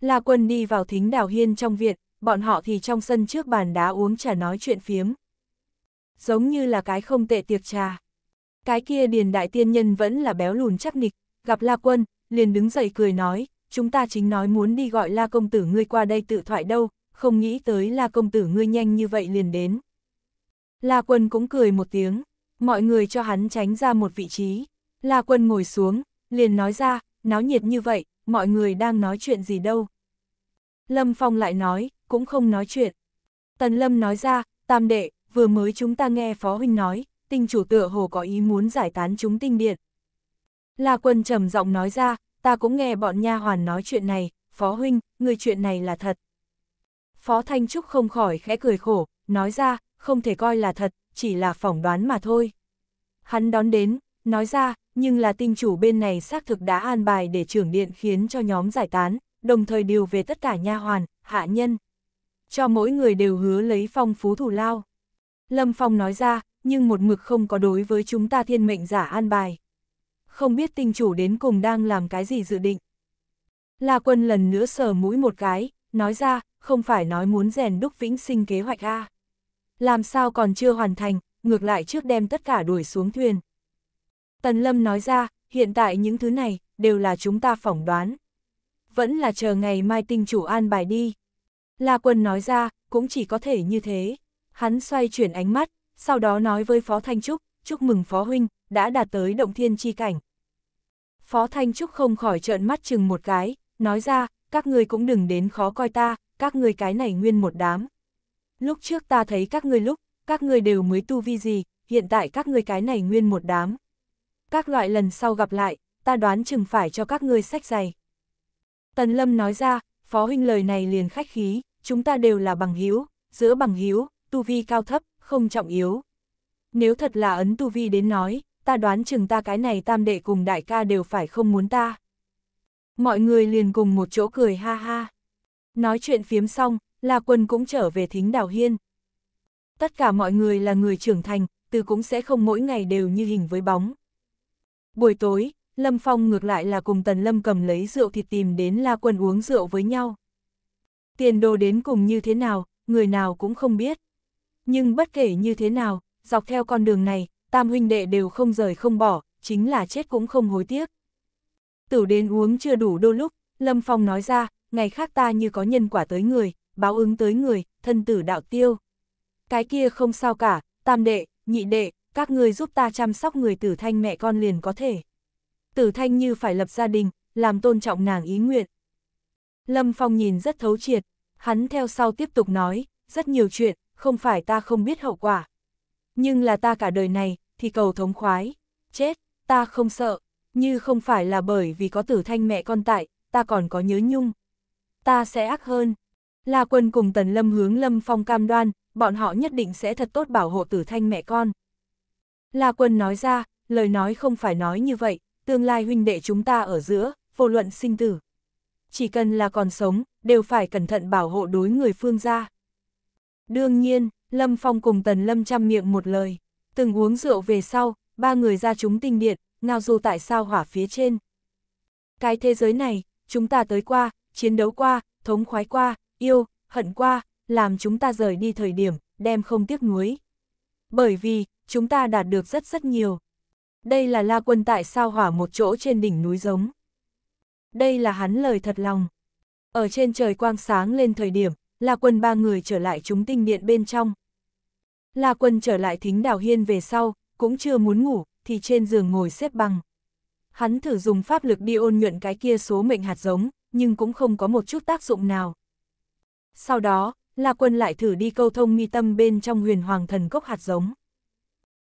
[SPEAKER 1] La Quân đi vào thính Đào Hiên trong viện, bọn họ thì trong sân trước bàn đá uống trà nói chuyện phiếm. Giống như là cái không tệ tiệc trà. Cái kia Điền Đại Tiên Nhân vẫn là béo lùn chắc nịch, gặp La Quân, liền đứng dậy cười nói, chúng ta chính nói muốn đi gọi la công tử ngươi qua đây tự thoại đâu, không nghĩ tới la công tử ngươi nhanh như vậy liền đến. La quân cũng cười một tiếng, mọi người cho hắn tránh ra một vị trí. La quân ngồi xuống, liền nói ra, náo nhiệt như vậy, mọi người đang nói chuyện gì đâu. Lâm Phong lại nói, cũng không nói chuyện. Tần Lâm nói ra, tam đệ, vừa mới chúng ta nghe Phó Huynh nói, tinh chủ tựa hồ có ý muốn giải tán chúng tinh điện. La quân trầm giọng nói ra, ta cũng nghe bọn nha hoàn nói chuyện này, Phó Huynh, người chuyện này là thật. Phó Thanh Trúc không khỏi khẽ cười khổ, nói ra, không thể coi là thật, chỉ là phỏng đoán mà thôi. Hắn đón đến, nói ra, nhưng là tinh chủ bên này xác thực đã an bài để trưởng điện khiến cho nhóm giải tán, đồng thời điều về tất cả nha hoàn, hạ nhân. Cho mỗi người đều hứa lấy phong phú thủ lao. Lâm Phong nói ra, nhưng một mực không có đối với chúng ta thiên mệnh giả an bài không biết tinh chủ đến cùng đang làm cái gì dự định. La quân lần nữa sờ mũi một cái, nói ra, không phải nói muốn rèn đúc vĩnh sinh kế hoạch A. À. Làm sao còn chưa hoàn thành, ngược lại trước đem tất cả đuổi xuống thuyền. Tần Lâm nói ra, hiện tại những thứ này, đều là chúng ta phỏng đoán. Vẫn là chờ ngày mai tinh chủ an bài đi. La quân nói ra, cũng chỉ có thể như thế. Hắn xoay chuyển ánh mắt, sau đó nói với Phó Thanh Trúc, chúc mừng Phó Huynh, đã đạt tới động thiên chi cảnh. Phó Thanh Trúc không khỏi trợn mắt chừng một cái, nói ra, các ngươi cũng đừng đến khó coi ta, các ngươi cái này nguyên một đám. Lúc trước ta thấy các ngươi lúc, các ngươi đều mới tu vi gì, hiện tại các ngươi cái này nguyên một đám. Các loại lần sau gặp lại, ta đoán chừng phải cho các ngươi sách giày. Tần Lâm nói ra, phó huynh lời này liền khách khí, chúng ta đều là bằng hữu, giữa bằng hữu, tu vi cao thấp, không trọng yếu. Nếu thật là ấn tu vi đến nói, ta đoán chừng ta cái này tam đệ cùng đại ca đều phải không muốn ta. Mọi người liền cùng một chỗ cười ha ha. Nói chuyện phiếm xong, La Quân cũng trở về thính đào hiên. Tất cả mọi người là người trưởng thành, từ cũng sẽ không mỗi ngày đều như hình với bóng. Buổi tối, Lâm Phong ngược lại là cùng Tần Lâm cầm lấy rượu thì tìm đến La Quân uống rượu với nhau. Tiền đồ đến cùng như thế nào, người nào cũng không biết. Nhưng bất kể như thế nào, dọc theo con đường này, tam huynh đệ đều không rời không bỏ, chính là chết cũng không hối tiếc. Tử đến uống chưa đủ đôi lúc, Lâm Phong nói ra, ngày khác ta như có nhân quả tới người, báo ứng tới người, thân tử đạo tiêu. Cái kia không sao cả, tam đệ, nhị đệ, các ngươi giúp ta chăm sóc người tử thanh mẹ con liền có thể. Tử thanh như phải lập gia đình, làm tôn trọng nàng ý nguyện. Lâm Phong nhìn rất thấu triệt, hắn theo sau tiếp tục nói, rất nhiều chuyện, không phải ta không biết hậu quả, nhưng là ta cả đời này, thì cầu thống khoái, chết, ta không sợ, như không phải là bởi vì có tử thanh mẹ con tại, ta còn có nhớ nhung. Ta sẽ ác hơn. La quân cùng tần lâm hướng lâm phong cam đoan, bọn họ nhất định sẽ thật tốt bảo hộ tử thanh mẹ con. La quân nói ra, lời nói không phải nói như vậy, tương lai huynh đệ chúng ta ở giữa, vô luận sinh tử. Chỉ cần là còn sống, đều phải cẩn thận bảo hộ đối người phương gia. Đương nhiên, Lâm Phong cùng Tần Lâm chăm miệng một lời. Từng uống rượu về sau, ba người ra chúng tinh điện, ngao du tại sao hỏa phía trên. Cái thế giới này, chúng ta tới qua, chiến đấu qua, thống khoái qua, yêu, hận qua, làm chúng ta rời đi thời điểm, đem không tiếc nuối. Bởi vì, chúng ta đạt được rất rất nhiều. Đây là la quân tại sao hỏa một chỗ trên đỉnh núi giống. Đây là hắn lời thật lòng. Ở trên trời quang sáng lên thời điểm, La Quân ba người trở lại chúng tinh điện bên trong. La Quân trở lại thính đào hiên về sau, cũng chưa muốn ngủ, thì trên giường ngồi xếp bằng. Hắn thử dùng pháp lực đi ôn nhuận cái kia số mệnh hạt giống, nhưng cũng không có một chút tác dụng nào. Sau đó, La Quân lại thử đi câu thông mi tâm bên trong huyền hoàng thần cốc hạt giống.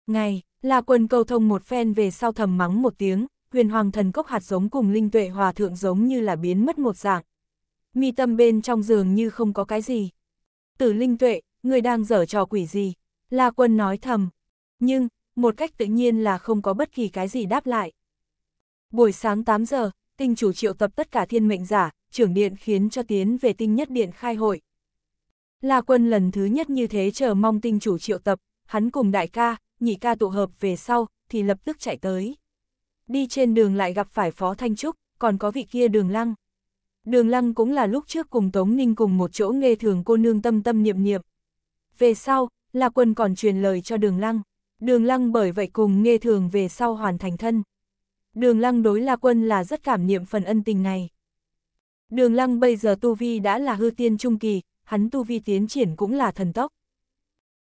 [SPEAKER 1] Ngày, La Quân câu thông một phen về sau thầm mắng một tiếng, huyền hoàng thần cốc hạt giống cùng linh tuệ hòa thượng giống như là biến mất một dạng mi tâm bên trong giường như không có cái gì. Tử linh tuệ, người đang dở trò quỷ gì? La quân nói thầm. Nhưng, một cách tự nhiên là không có bất kỳ cái gì đáp lại. Buổi sáng 8 giờ, tinh chủ triệu tập tất cả thiên mệnh giả, trưởng điện khiến cho tiến về tinh nhất điện khai hội. La quân lần thứ nhất như thế chờ mong tinh chủ triệu tập, hắn cùng đại ca, nhị ca tụ hợp về sau, thì lập tức chạy tới. Đi trên đường lại gặp phải Phó Thanh Trúc, còn có vị kia đường lăng. Đường Lăng cũng là lúc trước cùng Tống Ninh cùng một chỗ nghe thường cô nương tâm tâm niệm niệm. Về sau, là Quân còn truyền lời cho Đường Lăng. Đường Lăng bởi vậy cùng nghe thường về sau hoàn thành thân. Đường Lăng đối La Quân là rất cảm niệm phần ân tình này. Đường Lăng bây giờ Tu Vi đã là hư tiên trung kỳ, hắn Tu Vi tiến triển cũng là thần tốc.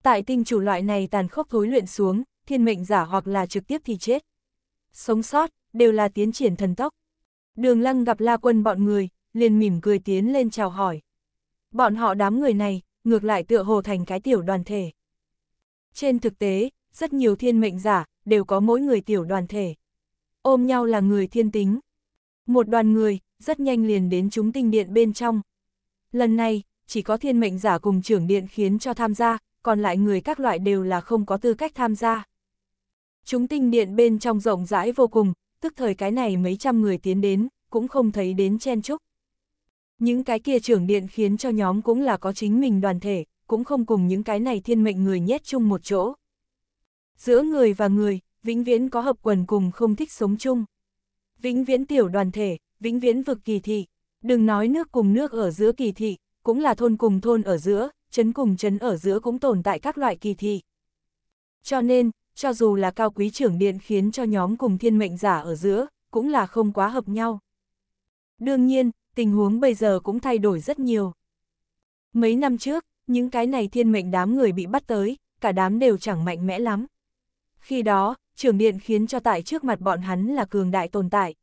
[SPEAKER 1] Tại tinh chủ loại này tàn khốc thối luyện xuống, thiên mệnh giả hoặc là trực tiếp thì chết. Sống sót, đều là tiến triển thần tốc. Đường Lăng gặp La Quân bọn người, liền mỉm cười tiến lên chào hỏi. Bọn họ đám người này, ngược lại tựa hồ thành cái tiểu đoàn thể. Trên thực tế, rất nhiều thiên mệnh giả, đều có mỗi người tiểu đoàn thể. Ôm nhau là người thiên tính. Một đoàn người, rất nhanh liền đến chúng tinh điện bên trong. Lần này, chỉ có thiên mệnh giả cùng trưởng điện khiến cho tham gia, còn lại người các loại đều là không có tư cách tham gia. Chúng tinh điện bên trong rộng rãi vô cùng, tức thời cái này mấy trăm người tiến đến, cũng không thấy đến chen chúc. Những cái kia trưởng điện khiến cho nhóm cũng là có chính mình đoàn thể, cũng không cùng những cái này thiên mệnh người nhét chung một chỗ. Giữa người và người, vĩnh viễn có hợp quần cùng không thích sống chung. Vĩnh viễn tiểu đoàn thể, vĩnh viễn vực kỳ thị. Đừng nói nước cùng nước ở giữa kỳ thị, cũng là thôn cùng thôn ở giữa, chấn cùng chấn ở giữa cũng tồn tại các loại kỳ thị. Cho nên, cho dù là cao quý trưởng điện khiến cho nhóm cùng thiên mệnh giả ở giữa, cũng là không quá hợp nhau. Đương nhiên, tình huống bây giờ cũng thay đổi rất nhiều. Mấy năm trước, những cái này thiên mệnh đám người bị bắt tới, cả đám đều chẳng mạnh mẽ lắm. Khi đó, trưởng điện khiến cho tại trước mặt bọn hắn là cường đại tồn tại.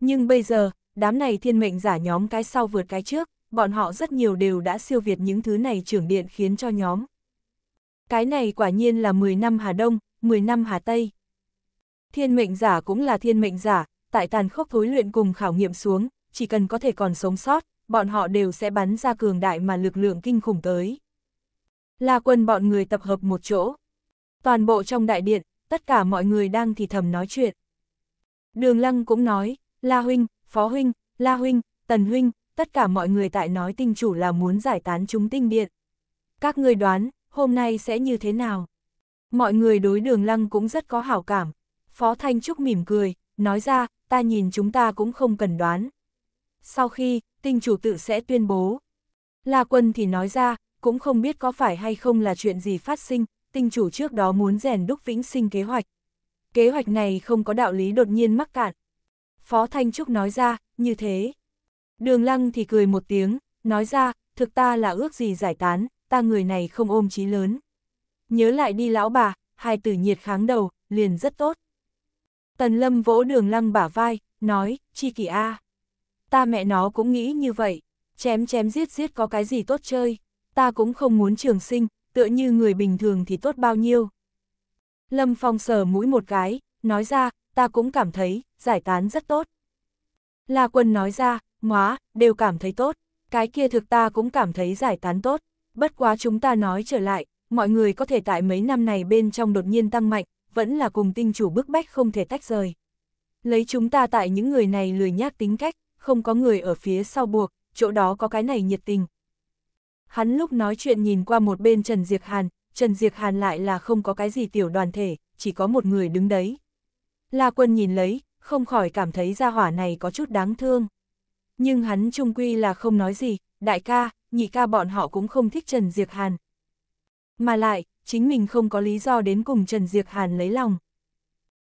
[SPEAKER 1] Nhưng bây giờ, đám này thiên mệnh giả nhóm cái sau vượt cái trước, bọn họ rất nhiều đều đã siêu việt những thứ này trưởng điện khiến cho nhóm. Cái này quả nhiên là 10 năm Hà Đông, 10 năm Hà Tây. Thiên mệnh giả cũng là thiên mệnh giả, tại tàn khốc thối luyện cùng khảo nghiệm xuống, chỉ cần có thể còn sống sót, bọn họ đều sẽ bắn ra cường đại mà lực lượng kinh khủng tới. La quân bọn người tập hợp một chỗ. Toàn bộ trong đại điện, tất cả mọi người đang thì thầm nói chuyện. Đường Lăng cũng nói, La Huynh, Phó Huynh, La Huynh, Tần Huynh, tất cả mọi người tại nói tinh chủ là muốn giải tán chúng tinh điện. Các người đoán, hôm nay sẽ như thế nào? Mọi người đối đường Lăng cũng rất có hảo cảm. Phó Thanh Trúc mỉm cười, nói ra, ta nhìn chúng ta cũng không cần đoán sau khi, tinh chủ tự sẽ tuyên bố. La quân thì nói ra, cũng không biết có phải hay không là chuyện gì phát sinh, tinh chủ trước đó muốn rèn đúc vĩnh sinh kế hoạch. Kế hoạch này không có đạo lý đột nhiên mắc cạn. Phó Thanh Trúc nói ra, như thế. Đường Lăng thì cười một tiếng, nói ra, thực ta là ước gì giải tán, ta người này không ôm chí lớn. Nhớ lại đi lão bà, hai tử nhiệt kháng đầu, liền rất tốt. Tần Lâm vỗ đường Lăng bả vai, nói, chi kỳ A. À ta mẹ nó cũng nghĩ như vậy, chém chém giết giết có cái gì tốt chơi, ta cũng không muốn trường sinh, tựa như người bình thường thì tốt bao nhiêu. Lâm Phong sờ mũi một cái, nói ra, ta cũng cảm thấy, giải tán rất tốt. La Quân nói ra, ngóa, đều cảm thấy tốt, cái kia thực ta cũng cảm thấy giải tán tốt, bất quá chúng ta nói trở lại, mọi người có thể tại mấy năm này bên trong đột nhiên tăng mạnh, vẫn là cùng tinh chủ bức bách không thể tách rời. Lấy chúng ta tại những người này lười nhác tính cách, không có người ở phía sau buộc, chỗ đó có cái này nhiệt tình. Hắn lúc nói chuyện nhìn qua một bên Trần Diệc Hàn, Trần Diệc Hàn lại là không có cái gì tiểu đoàn thể, chỉ có một người đứng đấy. La quân nhìn lấy, không khỏi cảm thấy gia hỏa này có chút đáng thương. Nhưng hắn trung quy là không nói gì, đại ca, nhị ca bọn họ cũng không thích Trần Diệc Hàn. Mà lại, chính mình không có lý do đến cùng Trần Diệc Hàn lấy lòng.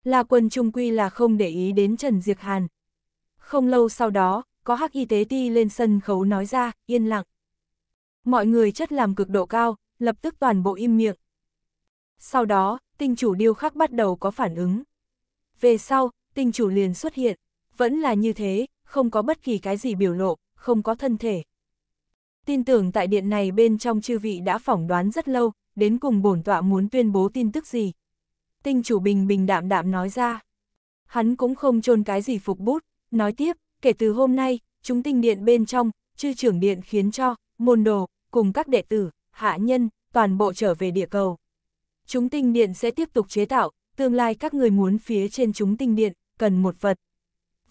[SPEAKER 1] La quân trung quy là không để ý đến Trần Diệc Hàn. Không lâu sau đó, có hắc y tế ti lên sân khấu nói ra, yên lặng. Mọi người chất làm cực độ cao, lập tức toàn bộ im miệng. Sau đó, tinh chủ điêu khắc bắt đầu có phản ứng. Về sau, tinh chủ liền xuất hiện, vẫn là như thế, không có bất kỳ cái gì biểu lộ, không có thân thể. Tin tưởng tại điện này bên trong chư vị đã phỏng đoán rất lâu, đến cùng bổn tọa muốn tuyên bố tin tức gì. Tinh chủ bình bình đạm đạm nói ra. Hắn cũng không chôn cái gì phục bút, Nói tiếp, kể từ hôm nay, chúng tinh điện bên trong, chư trưởng điện khiến cho, môn đồ, cùng các đệ tử, hạ nhân, toàn bộ trở về địa cầu. Chúng tinh điện sẽ tiếp tục chế tạo, tương lai các người muốn phía trên chúng tinh điện, cần một vật.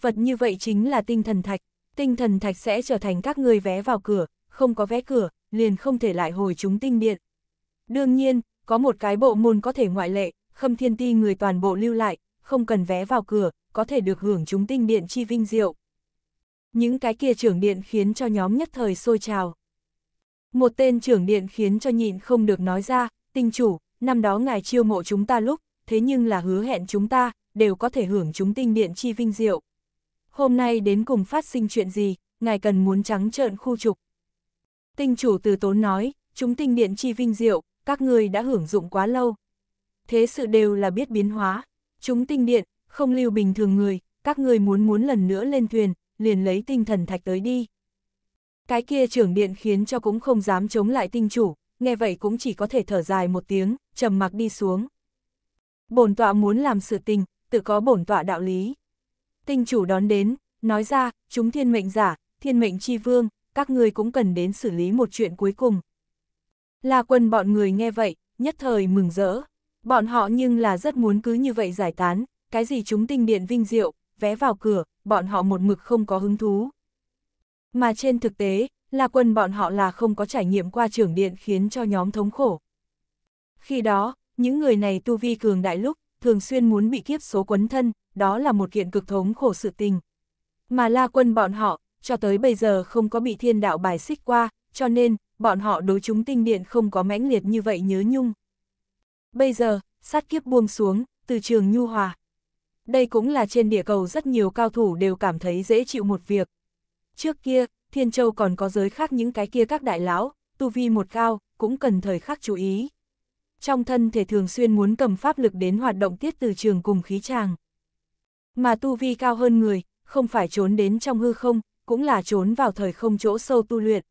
[SPEAKER 1] Vật như vậy chính là tinh thần thạch, tinh thần thạch sẽ trở thành các người vé vào cửa, không có vé cửa, liền không thể lại hồi chúng tinh điện. Đương nhiên, có một cái bộ môn có thể ngoại lệ, khâm thiên ti người toàn bộ lưu lại, không cần vé vào cửa, có thể được hưởng chúng tinh điện chi vinh diệu. Những cái kia trưởng điện khiến cho nhóm nhất thời sôi trào. Một tên trưởng điện khiến cho nhịn không được nói ra, tinh chủ, năm đó ngài chiêu mộ chúng ta lúc, thế nhưng là hứa hẹn chúng ta, đều có thể hưởng chúng tinh điện chi vinh diệu. Hôm nay đến cùng phát sinh chuyện gì, ngài cần muốn trắng trợn khu trục. Tinh chủ từ tốn nói, chúng tinh điện chi vinh diệu, các người đã hưởng dụng quá lâu. Thế sự đều là biết biến hóa, chúng tinh điện, không lưu bình thường người, các người muốn muốn lần nữa lên thuyền, liền lấy tinh thần thạch tới đi. Cái kia trưởng điện khiến cho cũng không dám chống lại tinh chủ, nghe vậy cũng chỉ có thể thở dài một tiếng, trầm mặc đi xuống. Bổn tọa muốn làm sự tình, tự có bổn tọa đạo lý. Tinh chủ đón đến, nói ra, chúng thiên mệnh giả, thiên mệnh chi vương, các ngươi cũng cần đến xử lý một chuyện cuối cùng. La quân bọn người nghe vậy, nhất thời mừng rỡ. Bọn họ nhưng là rất muốn cứ như vậy giải tán, cái gì chúng tinh điện vinh diệu, vé vào cửa, bọn họ một mực không có hứng thú. Mà trên thực tế, là quân bọn họ là không có trải nghiệm qua trưởng điện khiến cho nhóm thống khổ. Khi đó, những người này tu vi cường đại lúc, thường xuyên muốn bị kiếp số quấn thân, đó là một kiện cực thống khổ sự tình. Mà la quân bọn họ, cho tới bây giờ không có bị thiên đạo bài xích qua, cho nên, bọn họ đối chúng tinh điện không có mãnh liệt như vậy nhớ nhung. Bây giờ, sát kiếp buông xuống, từ trường nhu hòa, đây cũng là trên địa cầu rất nhiều cao thủ đều cảm thấy dễ chịu một việc. Trước kia, Thiên Châu còn có giới khác những cái kia các đại lão, tu vi một cao, cũng cần thời khắc chú ý. Trong thân thể thường xuyên muốn cầm pháp lực đến hoạt động tiết từ trường cùng khí tràng. Mà tu vi cao hơn người, không phải trốn đến trong hư không, cũng là trốn vào thời không chỗ sâu tu luyện.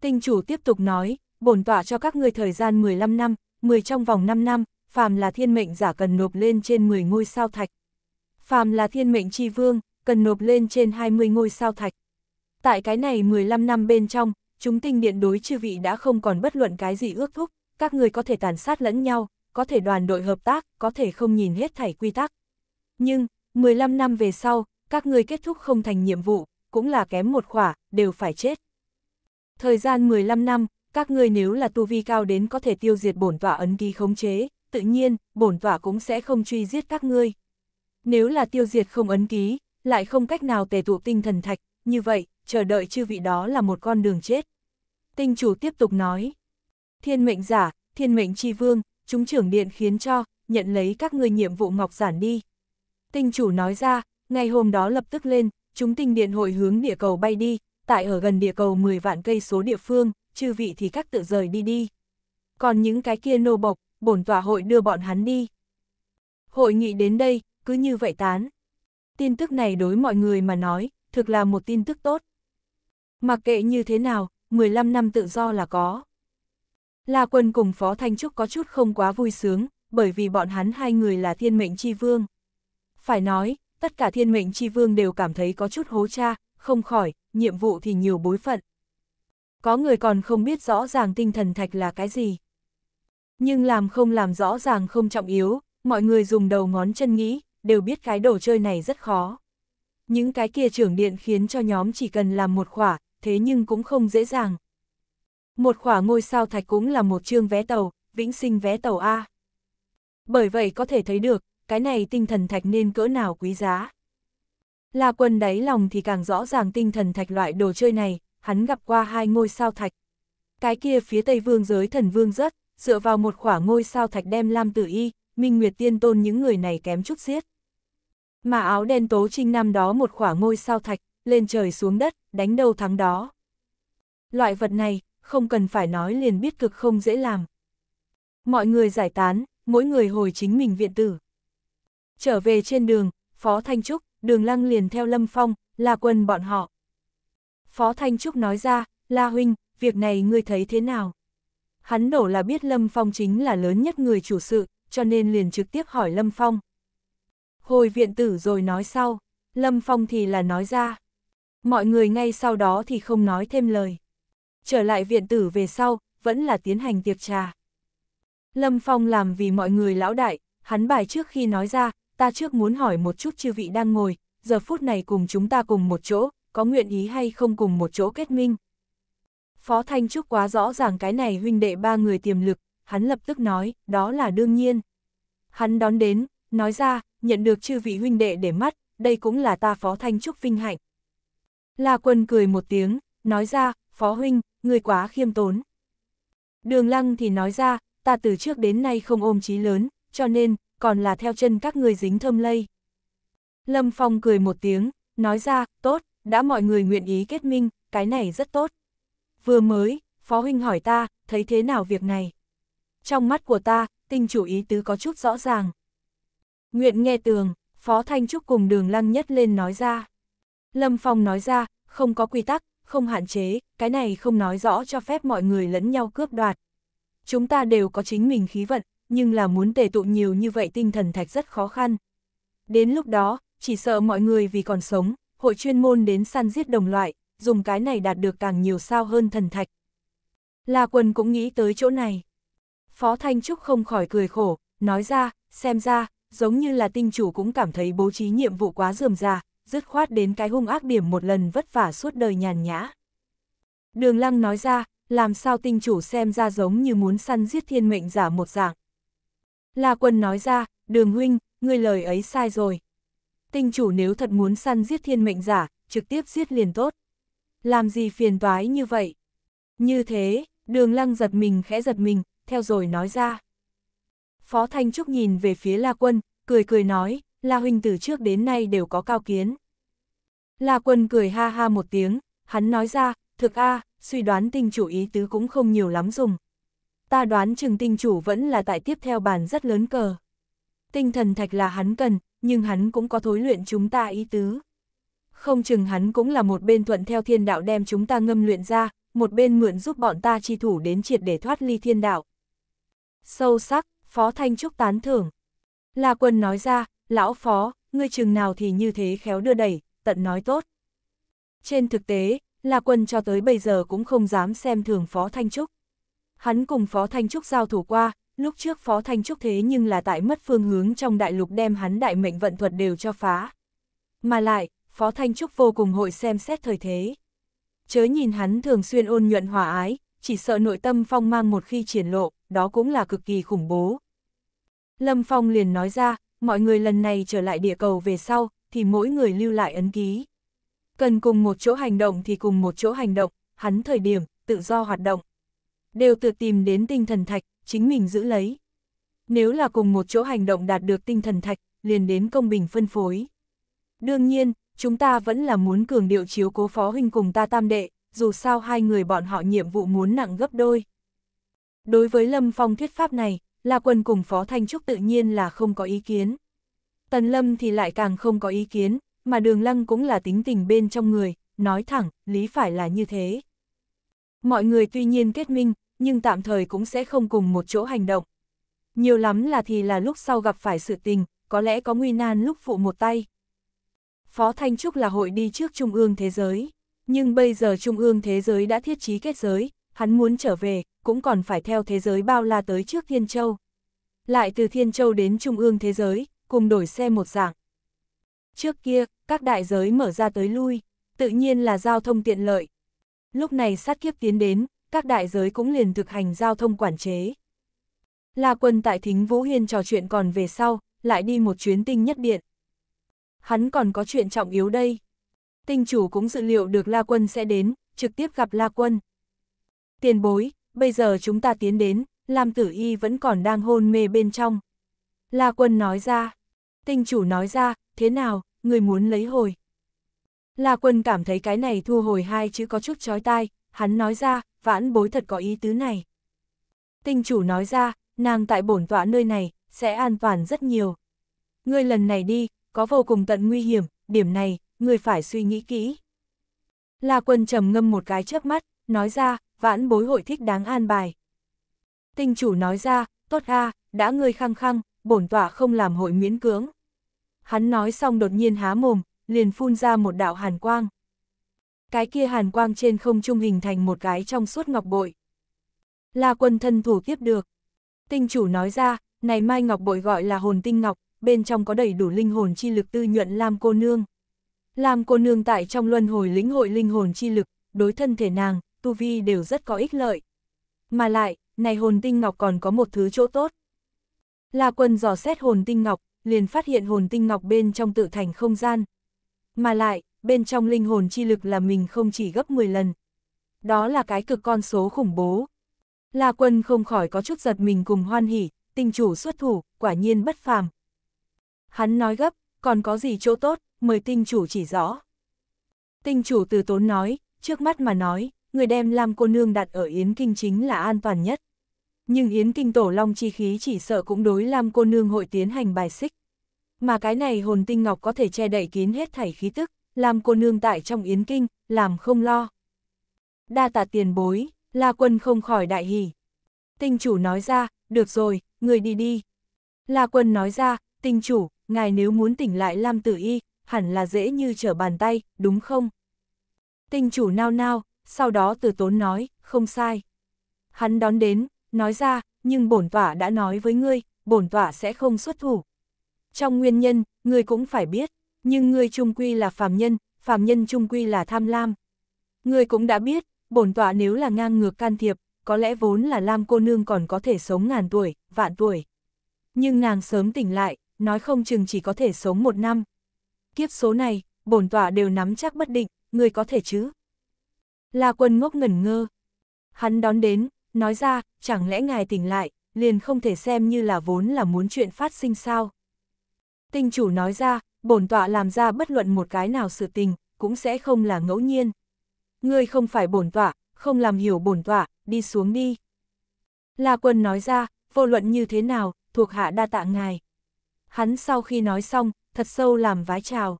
[SPEAKER 1] Tinh chủ tiếp tục nói, bổn tọa cho các ngươi thời gian 15 năm, 10 trong vòng 5 năm, phàm là thiên mệnh giả cần nộp lên trên 10 ngôi sao thạch. Phàm là thiên mệnh tri vương, cần nộp lên trên 20 ngôi sao thạch. Tại cái này 15 năm bên trong, chúng tinh điện đối chư vị đã không còn bất luận cái gì ước thúc, các người có thể tàn sát lẫn nhau, có thể đoàn đội hợp tác, có thể không nhìn hết thảy quy tắc. Nhưng, 15 năm về sau, các người kết thúc không thành nhiệm vụ, cũng là kém một khỏa, đều phải chết. Thời gian 15 năm, các người nếu là tu vi cao đến có thể tiêu diệt bổn tỏa ấn ký khống chế, tự nhiên, bổn tỏa cũng sẽ không truy giết các ngươi. Nếu là tiêu diệt không ấn ký, lại không cách nào tề tụ tinh thần thạch, như vậy, chờ đợi chư vị đó là một con đường chết. Tinh chủ tiếp tục nói, thiên mệnh giả, thiên mệnh chi vương, chúng trưởng điện khiến cho, nhận lấy các ngươi nhiệm vụ ngọc giản đi. Tinh chủ nói ra, ngay hôm đó lập tức lên, chúng tinh điện hội hướng địa cầu bay đi, tại ở gần địa cầu 10 vạn cây số địa phương, chư vị thì các tự rời đi đi. Còn những cái kia nô bộc, bổn tòa hội đưa bọn hắn đi. Hội nghị đến đây, cứ như vậy tán. Tin tức này đối mọi người mà nói, thực là một tin tức tốt. Mặc kệ như thế nào, 15 năm tự do là có. La Quân cùng Phó Thanh Trúc có chút không quá vui sướng, bởi vì bọn hắn hai người là thiên mệnh chi vương. Phải nói, tất cả thiên mệnh chi vương đều cảm thấy có chút hố cha, không khỏi, nhiệm vụ thì nhiều bối phận. Có người còn không biết rõ ràng tinh thần thạch là cái gì. Nhưng làm không làm rõ ràng không trọng yếu, mọi người dùng đầu ngón chân nghĩ, đều biết cái đồ chơi này rất khó. Những cái kia trưởng điện khiến cho nhóm chỉ cần làm một khỏa, thế nhưng cũng không dễ dàng. Một khỏa ngôi sao thạch cũng là một chương vé tàu, vĩnh sinh vé tàu A. Bởi vậy có thể thấy được, cái này tinh thần thạch nên cỡ nào quý giá. là quần đáy lòng thì càng rõ ràng tinh thần thạch loại đồ chơi này, hắn gặp qua hai ngôi sao thạch. Cái kia phía Tây Vương giới thần vương rất, dựa vào một khỏa ngôi sao thạch đem Lam Tử Y, Minh Nguyệt Tiên Tôn những người này kém chút giết. Mà áo đen tố trinh năm đó một khỏa ngôi sao thạch, lên trời xuống đất, đánh đầu thắng đó. Loại vật này, không cần phải nói liền biết cực không dễ làm. Mọi người giải tán, mỗi người hồi chính mình viện tử. Trở về trên đường, Phó Thanh Trúc, đường lăng liền theo Lâm Phong, là Quân bọn họ. Phó Thanh Trúc nói ra, La Huynh, việc này ngươi thấy thế nào? hắn đổ là biết Lâm Phong chính là lớn nhất người chủ sự, cho nên liền trực tiếp hỏi Lâm Phong. Hồi viện tử rồi nói sau, Lâm Phong thì là nói ra. Mọi người ngay sau đó thì không nói thêm lời. Trở lại viện tử về sau, vẫn là tiến hành tiệc trà. Lâm Phong làm vì mọi người lão đại, hắn bài trước khi nói ra, ta trước muốn hỏi một chút chư vị đang ngồi, giờ phút này cùng chúng ta cùng một chỗ, có nguyện ý hay không cùng một chỗ kết minh. Phó Thanh Trúc quá rõ ràng cái này huynh đệ ba người tiềm lực, hắn lập tức nói, đó là đương nhiên. Hắn đón đến, nói ra, nhận được chư vị huynh đệ để mắt, đây cũng là ta Phó Thanh Trúc vinh hạnh. La Quân cười một tiếng, nói ra, Phó Huynh, người quá khiêm tốn. Đường Lăng thì nói ra, ta từ trước đến nay không ôm chí lớn, cho nên, còn là theo chân các người dính thơm lây. Lâm Phong cười một tiếng, nói ra, tốt, đã mọi người nguyện ý kết minh, cái này rất tốt vừa mới, Phó Huynh hỏi ta, thấy thế nào việc này? Trong mắt của ta, tinh chủ ý tứ có chút rõ ràng. Nguyện nghe tường, Phó Thanh Trúc cùng đường lăng nhất lên nói ra. Lâm Phong nói ra, không có quy tắc, không hạn chế, cái này không nói rõ cho phép mọi người lẫn nhau cướp đoạt. Chúng ta đều có chính mình khí vận, nhưng là muốn tề tụ nhiều như vậy tinh thần thạch rất khó khăn. Đến lúc đó, chỉ sợ mọi người vì còn sống, hội chuyên môn đến săn giết đồng loại, dùng cái này đạt được càng nhiều sao hơn thần thạch. La Quân cũng nghĩ tới chỗ này. Phó Thanh Trúc không khỏi cười khổ, nói ra, xem ra, giống như là tinh chủ cũng cảm thấy bố trí nhiệm vụ quá dườm già, dứt khoát đến cái hung ác điểm một lần vất vả suốt đời nhàn nhã. Đường Lăng nói ra, làm sao tinh chủ xem ra giống như muốn săn giết thiên mệnh giả một dạng. La Quân nói ra, đường huynh, ngươi lời ấy sai rồi. Tinh chủ nếu thật muốn săn giết thiên mệnh giả, trực tiếp giết liền tốt làm gì phiền toái như vậy? Như thế, đường lăng giật mình khẽ giật mình, theo rồi nói ra. Phó Thanh Trúc nhìn về phía La Quân, cười cười nói, La Huynh từ trước đến nay đều có cao kiến. La Quân cười ha ha một tiếng, hắn nói ra, thực a suy đoán tinh chủ ý tứ cũng không nhiều lắm dùng. Ta đoán chừng tinh chủ vẫn là tại tiếp theo bàn rất lớn cờ. Tinh thần thạch là hắn cần, nhưng hắn cũng có thối luyện chúng ta ý tứ không chừng hắn cũng là một bên thuận theo thiên đạo đem chúng ta ngâm luyện ra, một bên mượn giúp bọn ta chi thủ đến triệt để thoát ly thiên đạo. Sâu sắc, Phó Thanh Trúc tán thưởng. La Quân nói ra, lão Phó, ngươi chừng nào thì như thế khéo đưa đẩy, tận nói tốt. Trên thực tế, La Quân cho tới bây giờ cũng không dám xem thường Phó Thanh Trúc. Hắn cùng Phó Thanh Trúc giao thủ qua, lúc trước Phó Thanh Trúc thế nhưng là tại mất phương hướng trong đại lục đem hắn đại mệnh vận thuật đều cho phá. Mà lại, Phó Thanh Trúc vô cùng hội xem xét thời thế. Chớ nhìn hắn thường xuyên ôn nhuận hòa ái, chỉ sợ nội tâm Phong mang một khi triển lộ, đó cũng là cực kỳ khủng bố. Lâm Phong liền nói ra, mọi người lần này trở lại địa cầu về sau, thì mỗi người lưu lại ấn ký. Cần cùng một chỗ hành động thì cùng một chỗ hành động, hắn thời điểm, tự do hoạt động. Đều tự tìm đến tinh thần thạch, chính mình giữ lấy. Nếu là cùng một chỗ hành động đạt được tinh thần thạch, liền đến công bình phân phối. Đương nhiên, chúng ta vẫn là muốn cường điệu chiếu cố phó huynh cùng ta tam đệ, dù sao hai người bọn họ nhiệm vụ muốn nặng gấp đôi. Đối với Lâm Phong thuyết pháp này, La Quân cùng Phó Thanh Trúc tự nhiên là không có ý kiến. Tần Lâm thì lại càng không có ý kiến, mà Đường Lăng cũng là tính tình bên trong người, nói thẳng, lý phải là như thế. Mọi người tuy nhiên kết minh, nhưng tạm thời cũng sẽ không cùng một chỗ hành động. Nhiều lắm là thì là lúc sau gặp phải sự tình, có lẽ có nguy nan lúc phụ một tay. Phó Thanh Trúc là hội đi trước Trung ương thế giới, nhưng bây giờ Trung ương thế giới đã thiết trí kết giới, hắn muốn trở về, cũng còn phải theo thế giới bao la tới trước Thiên Châu. Lại từ Thiên Châu đến Trung ương thế giới, cùng đổi xe một dạng. Trước kia, các đại giới mở ra tới lui, tự nhiên là giao thông tiện lợi. Lúc này sát kiếp tiến đến, các đại giới cũng liền thực hành giao thông quản chế. La quân tại thính Vũ Hiên trò chuyện còn về sau, lại đi một chuyến tinh nhất điện hắn còn có chuyện trọng yếu đây. Tinh chủ cũng dự liệu được La Quân sẽ đến, trực tiếp gặp La Quân. Tiền bối, bây giờ chúng ta tiến đến, Lam Tử Y vẫn còn đang hôn mê bên trong. La Quân nói ra, tinh chủ nói ra, thế nào, người muốn lấy hồi. La Quân cảm thấy cái này thu hồi hai chữ có chút chói tai, hắn nói ra, vãn bối thật có ý tứ này. Tinh chủ nói ra, nàng tại bổn tọa nơi này, sẽ an toàn rất nhiều. Ngươi lần này đi, có vô cùng tận nguy hiểm, điểm này, người phải suy nghĩ kỹ. La quân trầm ngâm một cái trước mắt, nói ra, vãn bối hội thích đáng an bài. Tinh chủ nói ra, tốt a, đã ngươi khăng khăng, bổn tỏa không làm hội miễn cưỡng. Hắn nói xong đột nhiên há mồm, liền phun ra một đạo hàn quang. Cái kia hàn quang trên không trung hình thành một cái trong suốt ngọc bội. La quân thân thủ tiếp được. Tinh chủ nói ra, này mai ngọc bội gọi là hồn tinh ngọc, bên trong có đầy đủ linh hồn chi lực tư nhuận Lam cô nương. Lam cô nương tại trong luân hồi lĩnh hội linh hồn chi lực, đối thân thể nàng, tu vi đều rất có ích lợi. Mà lại, này hồn tinh ngọc còn có một thứ chỗ tốt. La quân dò xét hồn tinh ngọc, liền phát hiện hồn tinh ngọc bên trong tự thành không gian. Mà lại, bên trong linh hồn chi lực là mình không chỉ gấp 10 lần. Đó là cái cực con số khủng bố. La quân không khỏi có chút giật mình cùng hoan hỉ, tinh chủ xuất thủ, quả nhiên bất phàm, hắn nói gấp, còn có gì chỗ tốt, mời tinh chủ chỉ rõ. Tinh chủ từ tốn nói, trước mắt mà nói, người đem Lam cô nương đặt ở Yến Kinh chính là an toàn nhất. Nhưng Yến Kinh tổ long chi khí chỉ sợ cũng đối Lam cô nương hội tiến hành bài xích. Mà cái này hồn tinh ngọc có thể che đậy kín hết thảy khí tức, Lam cô nương tại trong Yến Kinh, làm không lo. Đa tạ tiền bối, La quân không khỏi đại hỉ. Tinh chủ nói ra, được rồi, người đi đi. La quân nói ra, tinh chủ, ngài nếu muốn tỉnh lại Lam Tử Y, hẳn là dễ như trở bàn tay, đúng không? Tinh chủ nao nao, sau đó từ tốn nói, không sai. Hắn đón đến, nói ra, nhưng bổn tỏa đã nói với ngươi, bổn tỏa sẽ không xuất thủ. Trong nguyên nhân, ngươi cũng phải biết, nhưng ngươi trung quy là phàm nhân, phàm nhân trung quy là tham lam. Ngươi cũng đã biết, bổn tọa nếu là ngang ngược can thiệp, có lẽ vốn là Lam cô nương còn có thể sống ngàn tuổi, vạn tuổi. Nhưng nàng sớm tỉnh lại, nói không chừng chỉ có thể sống một năm. Kiếp số này, bổn tọa đều nắm chắc bất định, người có thể chứ? La quân ngốc ngẩn ngơ. Hắn đón đến, nói ra, chẳng lẽ ngài tỉnh lại, liền không thể xem như là vốn là muốn chuyện phát sinh sao? Tinh chủ nói ra, bổn tọa làm ra bất luận một cái nào sự tình, cũng sẽ không là ngẫu nhiên. Ngươi không phải bổn tọa, không làm hiểu bổn tọa, đi xuống đi. La quân nói ra, vô luận như thế nào, thuộc hạ đa tạ ngài hắn sau khi nói xong, thật sâu làm vái chào.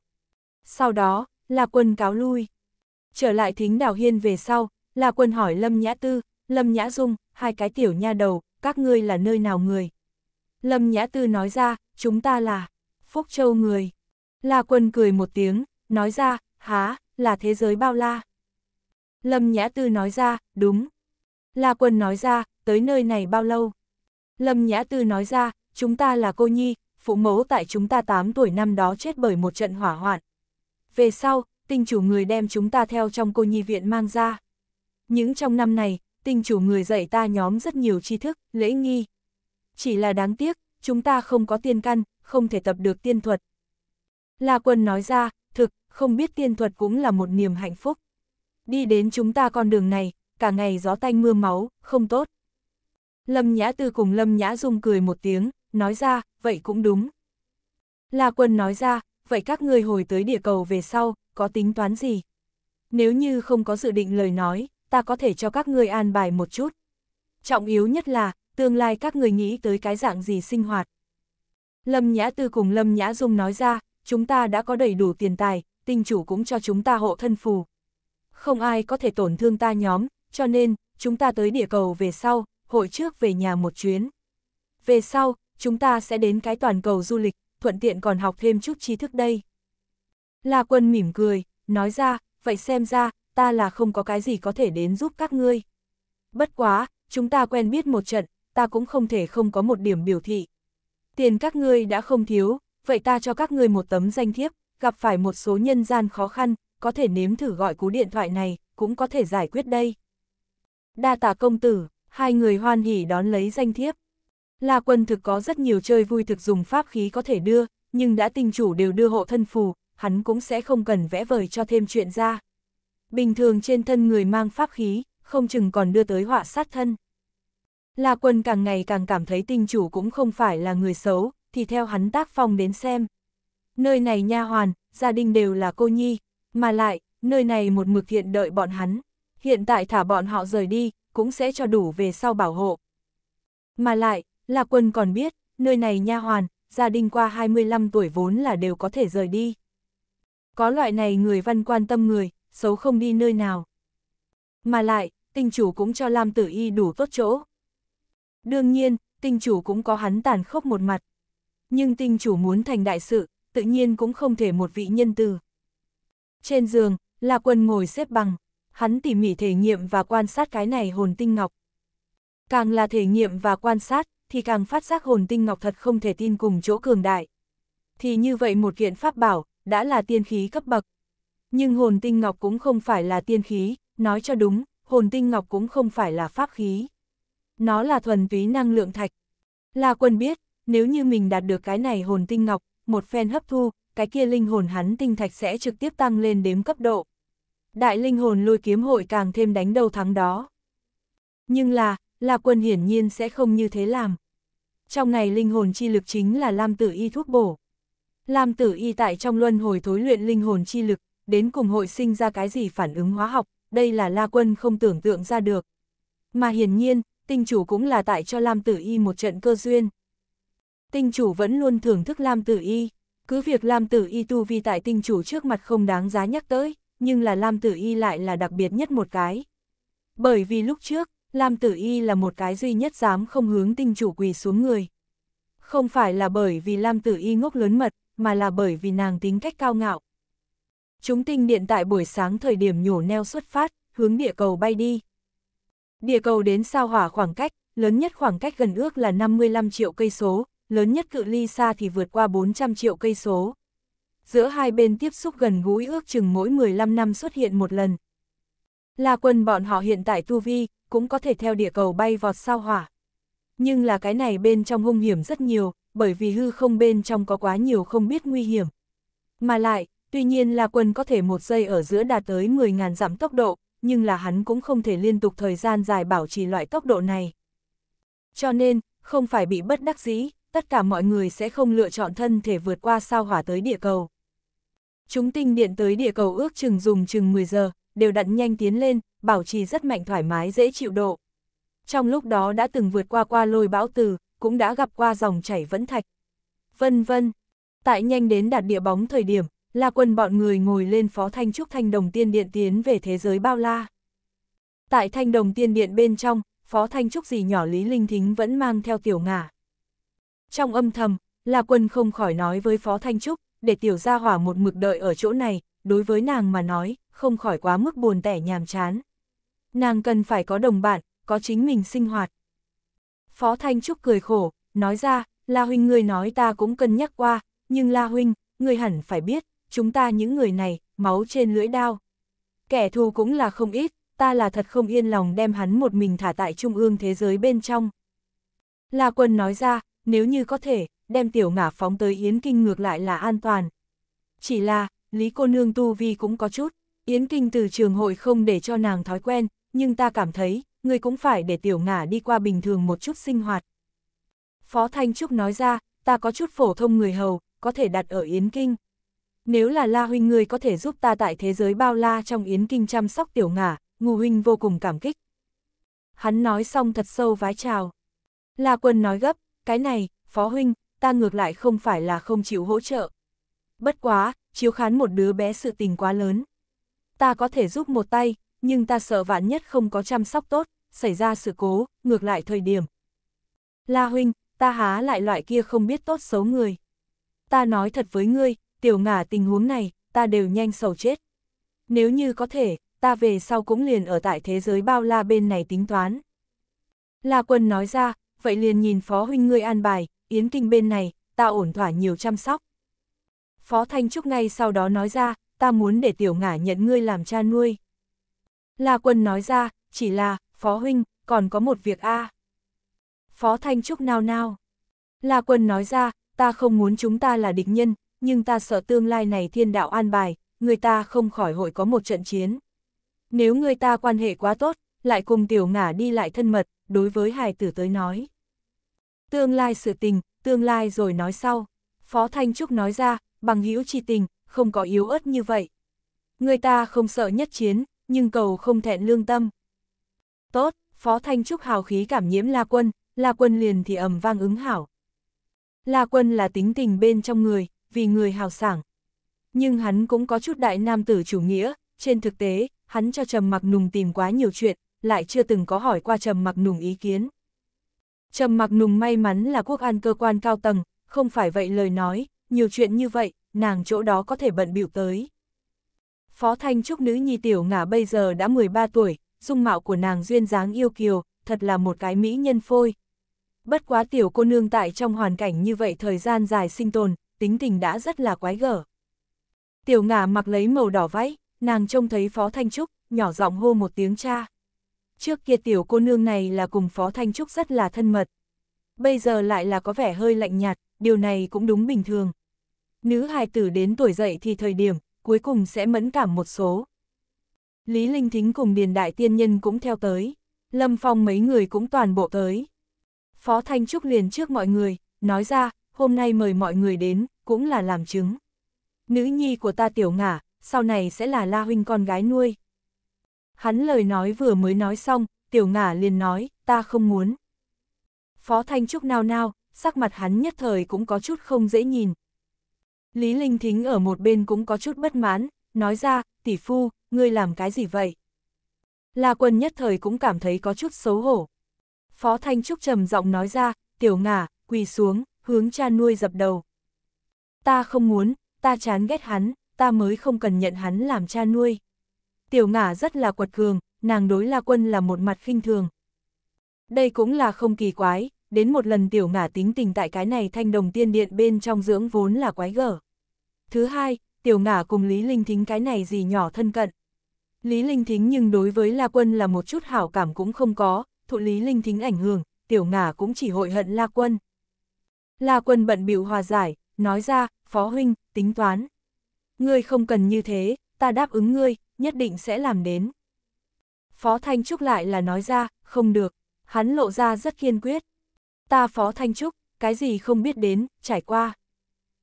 [SPEAKER 1] Sau đó, là quân cáo lui. Trở lại thính đảo hiên về sau, là quân hỏi Lâm Nhã Tư, Lâm Nhã Dung, hai cái tiểu nha đầu, các ngươi là nơi nào người? Lâm Nhã Tư nói ra, chúng ta là Phúc Châu người. La Quân cười một tiếng, nói ra, há, là thế giới bao la. Lâm Nhã Tư nói ra, đúng. La Quân nói ra, tới nơi này bao lâu? Lâm Nhã Tư nói ra, chúng ta là cô nhi, phụ mẫu tại chúng ta 8 tuổi năm đó chết bởi một trận hỏa hoạn. Về sau, tinh chủ người đem chúng ta theo trong cô nhi viện mang ra. Những trong năm này, tinh chủ người dạy ta nhóm rất nhiều tri thức, lễ nghi. Chỉ là đáng tiếc, chúng ta không có tiên căn, không thể tập được tiên thuật. La quân nói ra, thực, không biết tiên thuật cũng là một niềm hạnh phúc. Đi đến chúng ta con đường này, cả ngày gió tanh mưa máu, không tốt. Lâm Nhã Tư cùng Lâm Nhã Dung cười một tiếng, nói ra, vậy cũng đúng. La quân nói ra, vậy các người hồi tới địa cầu về sau, có tính toán gì? Nếu như không có dự định lời nói, ta có thể cho các người an bài một chút. Trọng yếu nhất là, tương lai các người nghĩ tới cái dạng gì sinh hoạt. Lâm Nhã Tư cùng Lâm Nhã Dung nói ra, chúng ta đã có đầy đủ tiền tài, tinh chủ cũng cho chúng ta hộ thân phù. Không ai có thể tổn thương ta nhóm, cho nên, chúng ta tới địa cầu về sau, hội trước về nhà một chuyến. Về sau, chúng ta sẽ đến cái toàn cầu du lịch, thuận tiện còn học thêm chút tri thức đây. La quân mỉm cười, nói ra, vậy xem ra, ta là không có cái gì có thể đến giúp các ngươi. Bất quá, chúng ta quen biết một trận, ta cũng không thể không có một điểm biểu thị. Tiền các ngươi đã không thiếu, vậy ta cho các ngươi một tấm danh thiếp, gặp phải một số nhân gian khó khăn, có thể nếm thử gọi cú điện thoại này, cũng có thể giải quyết đây. Đa tả công tử, hai người hoan hỉ đón lấy danh thiếp. La Quân thực có rất nhiều chơi vui thực dùng pháp khí có thể đưa, nhưng đã tinh chủ đều đưa hộ thân phù, hắn cũng sẽ không cần vẽ vời cho thêm chuyện ra. Bình thường trên thân người mang pháp khí, không chừng còn đưa tới họa sát thân. La Quân càng ngày càng cảm thấy tinh chủ cũng không phải là người xấu, thì theo hắn tác phong đến xem. Nơi này nha hoàn, gia đình đều là cô nhi, mà lại, nơi này một mực hiện đợi bọn hắn. Hiện tại thả bọn họ rời đi, cũng sẽ cho đủ về sau bảo hộ. Mà lại, Lạc Quân còn biết, nơi này nha hoàn, gia đình qua 25 tuổi vốn là đều có thể rời đi. Có loại này người văn quan tâm người, xấu không đi nơi nào. Mà lại, tinh chủ cũng cho Lam Tử Y đủ tốt chỗ. Đương nhiên, tinh chủ cũng có hắn tàn khốc một mặt. Nhưng tinh chủ muốn thành đại sự, tự nhiên cũng không thể một vị nhân từ. Trên giường, là Quân ngồi xếp bằng, hắn tỉ mỉ thể nghiệm và quan sát cái này hồn tinh ngọc. Càng là thể nghiệm và quan sát, thì càng phát giác hồn tinh ngọc thật không thể tin cùng chỗ cường đại. Thì như vậy một kiện pháp bảo, đã là tiên khí cấp bậc. Nhưng hồn tinh ngọc cũng không phải là tiên khí, nói cho đúng, hồn tinh ngọc cũng không phải là pháp khí. Nó là thuần túy năng lượng thạch. La quân biết, nếu như mình đạt được cái này hồn tinh ngọc, một phen hấp thu, cái kia linh hồn hắn tinh thạch sẽ trực tiếp tăng lên đếm cấp độ. Đại linh hồn lôi kiếm hội càng thêm đánh đầu thắng đó. Nhưng là, La Quân hiển nhiên sẽ không như thế làm trong này linh hồn chi lực chính là Lam Tử Y thuốc bổ. Lam Tử Y tại trong luân hồi thối luyện linh hồn chi lực, đến cùng hội sinh ra cái gì phản ứng hóa học, đây là La Quân không tưởng tượng ra được. Mà hiển nhiên, tinh chủ cũng là tại cho Lam Tử Y một trận cơ duyên. Tinh chủ vẫn luôn thưởng thức Lam Tử Y, cứ việc Lam Tử Y tu vi tại tinh chủ trước mặt không đáng giá nhắc tới, nhưng là Lam Tử Y lại là đặc biệt nhất một cái. Bởi vì lúc trước, Lam Tử Y là một cái duy nhất dám không hướng tinh chủ quỳ xuống người. Không phải là bởi vì Lam Tử Y ngốc lớn mật, mà là bởi vì nàng tính cách cao ngạo. Chúng tinh điện tại buổi sáng thời điểm nhổ neo xuất phát, hướng địa cầu bay đi. Địa cầu đến sao hỏa khoảng cách, lớn nhất khoảng cách gần ước là 55 triệu cây số, lớn nhất cự ly xa thì vượt qua 400 triệu cây số. Giữa hai bên tiếp xúc gần gũi ước chừng mỗi 15 năm xuất hiện một lần. Là quân bọn họ hiện tại tu vi, cũng có thể theo địa cầu bay vọt sao hỏa. Nhưng là cái này bên trong hung hiểm rất nhiều, bởi vì hư không bên trong có quá nhiều không biết nguy hiểm. Mà lại, tuy nhiên là quân có thể một giây ở giữa đạt tới 10.000 giảm tốc độ, nhưng là hắn cũng không thể liên tục thời gian dài bảo trì loại tốc độ này. Cho nên, không phải bị bất đắc dĩ, tất cả mọi người sẽ không lựa chọn thân thể vượt qua sao hỏa tới địa cầu. Chúng tinh điện tới địa cầu ước chừng dùng chừng 10 giờ, đều đặn nhanh tiến lên, bảo trì rất mạnh thoải mái dễ chịu độ. Trong lúc đó đã từng vượt qua qua lôi bão từ, cũng đã gặp qua dòng chảy vẫn thạch. Vân vân, tại nhanh đến đạt địa bóng thời điểm, là quân bọn người ngồi lên phó thanh trúc thanh đồng tiên điện tiến về thế giới bao la. Tại thanh đồng tiên điện bên trong, phó thanh trúc gì nhỏ Lý Linh Thính vẫn mang theo tiểu ngả. Trong âm thầm, là quân không khỏi nói với phó thanh trúc, để tiểu gia hỏa một mực đợi ở chỗ này, đối với nàng mà nói, không khỏi quá mức buồn tẻ nhàm chán nàng cần phải có đồng bạn, có chính mình sinh hoạt. Phó Thanh Trúc cười khổ, nói ra, La Huynh người nói ta cũng cân nhắc qua, nhưng La Huynh, người hẳn phải biết, chúng ta những người này, máu trên lưỡi đao. Kẻ thù cũng là không ít, ta là thật không yên lòng đem hắn một mình thả tại trung ương thế giới bên trong. La Quân nói ra, nếu như có thể, đem tiểu ngả phóng tới Yến Kinh ngược lại là an toàn. Chỉ là, Lý cô nương tu vi cũng có chút, Yến Kinh từ trường hội không để cho nàng thói quen, nhưng ta cảm thấy, người cũng phải để tiểu ngả đi qua bình thường một chút sinh hoạt. Phó Thanh Trúc nói ra, ta có chút phổ thông người hầu, có thể đặt ở Yến Kinh. Nếu là La Huynh người có thể giúp ta tại thế giới bao la trong Yến Kinh chăm sóc tiểu ngả, Ngô Huynh vô cùng cảm kích. Hắn nói xong thật sâu vái chào. La Quân nói gấp, cái này, Phó Huynh, ta ngược lại không phải là không chịu hỗ trợ. Bất quá, chiếu khán một đứa bé sự tình quá lớn. Ta có thể giúp một tay, nhưng ta sợ vạn nhất không có chăm sóc tốt, xảy ra sự cố, ngược lại thời điểm. La huynh, ta há lại loại kia không biết tốt xấu người. Ta nói thật với ngươi, tiểu ngả tình huống này, ta đều nhanh sầu chết. Nếu như có thể, ta về sau cũng liền ở tại thế giới bao la bên này tính toán. La quân nói ra, vậy liền nhìn phó huynh ngươi an bài, yến kinh bên này, ta ổn thỏa nhiều chăm sóc. Phó Thanh Trúc ngay sau đó nói ra, ta muốn để tiểu ngả nhận ngươi làm cha nuôi. La Quân nói ra, chỉ là, Phó Huynh, còn có một việc a. Phó Thanh Trúc nao nao. La Quân nói ra, ta không muốn chúng ta là địch nhân, nhưng ta sợ tương lai này thiên đạo an bài, người ta không khỏi hội có một trận chiến. Nếu người ta quan hệ quá tốt, lại cùng tiểu ngả đi lại thân mật, đối với hài tử tới nói. Tương lai sự tình, tương lai rồi nói sau. Phó Thanh Trúc nói ra, bằng hữu chi tình, không có yếu ớt như vậy. Người ta không sợ nhất chiến, nhưng cầu không thẹn lương tâm. Tốt, Phó Thanh Trúc hào khí cảm nhiễm La Quân, La Quân liền thì ầm vang ứng hảo. La Quân là tính tình bên trong người, vì người hào sảng. Nhưng hắn cũng có chút đại nam tử chủ nghĩa, trên thực tế, hắn cho Trầm Mặc Nùng tìm quá nhiều chuyện, lại chưa từng có hỏi qua Trầm Mặc Nùng ý kiến. Trầm Mặc Nùng may mắn là quốc an cơ quan cao tầng, không phải vậy lời nói, nhiều chuyện như vậy, nàng chỗ đó có thể bận biểu tới. Phó Thanh Trúc nữ nhi tiểu ngả bây giờ đã 13 tuổi, dung mạo của nàng duyên dáng yêu kiều, thật là một cái mỹ nhân phôi. Bất quá tiểu cô nương tại trong hoàn cảnh như vậy thời gian dài sinh tồn, tính tình đã rất là quái gở. Tiểu ngả mặc lấy màu đỏ váy, nàng trông thấy Phó Thanh Trúc, nhỏ giọng hô một tiếng cha. Trước kia tiểu cô nương này là cùng Phó Thanh Trúc rất là thân mật. Bây giờ lại là có vẻ hơi lạnh nhạt, điều này cũng đúng bình thường. Nữ hài tử đến tuổi dậy thì thời điểm, cuối cùng sẽ mẫn cảm một số. Lý Linh Thính cùng Điền Đại Tiên Nhân cũng theo tới, Lâm Phong mấy người cũng toàn bộ tới. Phó Thanh Trúc liền trước mọi người, nói ra, hôm nay mời mọi người đến, cũng là làm chứng. Nữ nhi của ta tiểu ngả, sau này sẽ là la huynh con gái nuôi. Hắn lời nói vừa mới nói xong, tiểu ngả liền nói, ta không muốn. Phó Thanh Trúc nao nao, sắc mặt hắn nhất thời cũng có chút không dễ nhìn, Lý Linh Thính ở một bên cũng có chút bất mãn, nói ra, tỷ phu, ngươi làm cái gì vậy? La quân nhất thời cũng cảm thấy có chút xấu hổ. Phó Thanh Trúc trầm giọng nói ra, tiểu ngả, quỳ xuống, hướng cha nuôi dập đầu. Ta không muốn, ta chán ghét hắn, ta mới không cần nhận hắn làm cha nuôi. Tiểu ngả rất là quật cường, nàng đối La Quân là một mặt khinh thường. Đây cũng là không kỳ quái, đến một lần tiểu ngả tính tình tại cái này thanh đồng tiên điện bên trong dưỡng vốn là quái gở. Thứ hai, tiểu ngả cùng Lý Linh Thính cái này gì nhỏ thân cận. Lý Linh Thính nhưng đối với La Quân là một chút hảo cảm cũng không có, thụ Lý Linh Thính ảnh hưởng, tiểu ngả cũng chỉ hội hận La Quân. La Quân bận bịu hòa giải, nói ra, phó huynh, tính toán. Ngươi không cần như thế, ta đáp ứng ngươi, nhất định sẽ làm đến. Phó Thanh Trúc lại là nói ra, không được, hắn lộ ra rất kiên quyết ta Phó Thanh Trúc, cái gì không biết đến, trải qua.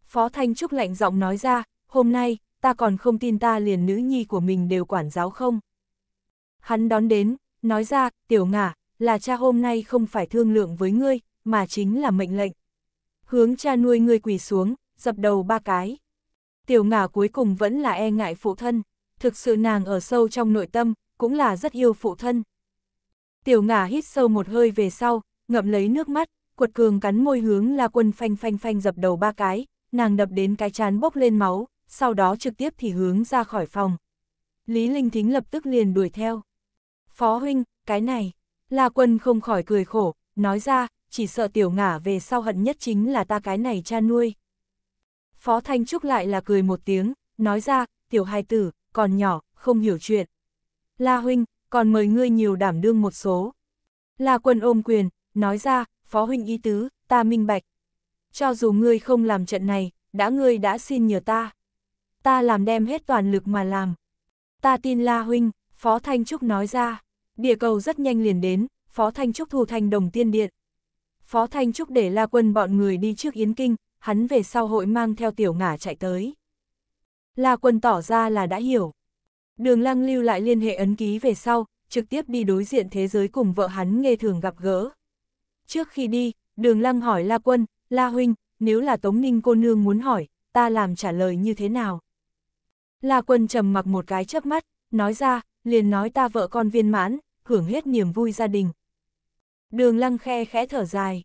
[SPEAKER 1] Phó Thanh Trúc lạnh giọng nói ra, hôm nay, ta còn không tin ta liền nữ nhi của mình đều quản giáo không. Hắn đón đến, nói ra, tiểu ngả, là cha hôm nay không phải thương lượng với ngươi, mà chính là mệnh lệnh. Hướng cha nuôi ngươi quỳ xuống, dập đầu ba cái. Tiểu ngả cuối cùng vẫn là e ngại phụ thân, thực sự nàng ở sâu trong nội tâm, cũng là rất yêu phụ thân. Tiểu ngả hít sâu một hơi về sau, ngậm lấy nước mắt, Quật cường cắn môi hướng La Quân phanh phanh phanh dập đầu ba cái, nàng đập đến cái chán bốc lên máu, sau đó trực tiếp thì hướng ra khỏi phòng. Lý Linh Thính lập tức liền đuổi theo. Phó huynh, cái này, La Quân không khỏi cười khổ, nói ra, chỉ sợ tiểu ngả về sau hận nhất chính là ta cái này cha nuôi. Phó Thanh Trúc lại là cười một tiếng, nói ra, tiểu hai tử, còn nhỏ, không hiểu chuyện. La huynh, còn mời ngươi nhiều đảm đương một số. La Quân ôm quyền, nói ra, phó huynh y tứ, ta minh bạch. Cho dù ngươi không làm trận này, đã ngươi đã xin nhờ ta. Ta làm đem hết toàn lực mà làm. Ta tin La huynh, Phó Thanh Trúc nói ra. Địa cầu rất nhanh liền đến, Phó Thanh Trúc thu thành đồng tiên điện. Phó Thanh Trúc để La Quân bọn người đi trước Yến Kinh, hắn về sau hội mang theo tiểu ngả chạy tới. La Quân tỏ ra là đã hiểu. Đường lăng lưu lại liên hệ ấn ký về sau, trực tiếp đi đối diện thế giới cùng vợ hắn nghe thường gặp gỡ. Trước khi đi, đường lăng hỏi La Quân, La Huynh, nếu là Tống Ninh cô nương muốn hỏi, ta làm trả lời như thế nào? La Quân trầm mặc một cái chớp mắt, nói ra, liền nói ta vợ con viên mãn, hưởng hết niềm vui gia đình. Đường lăng khe khẽ thở dài.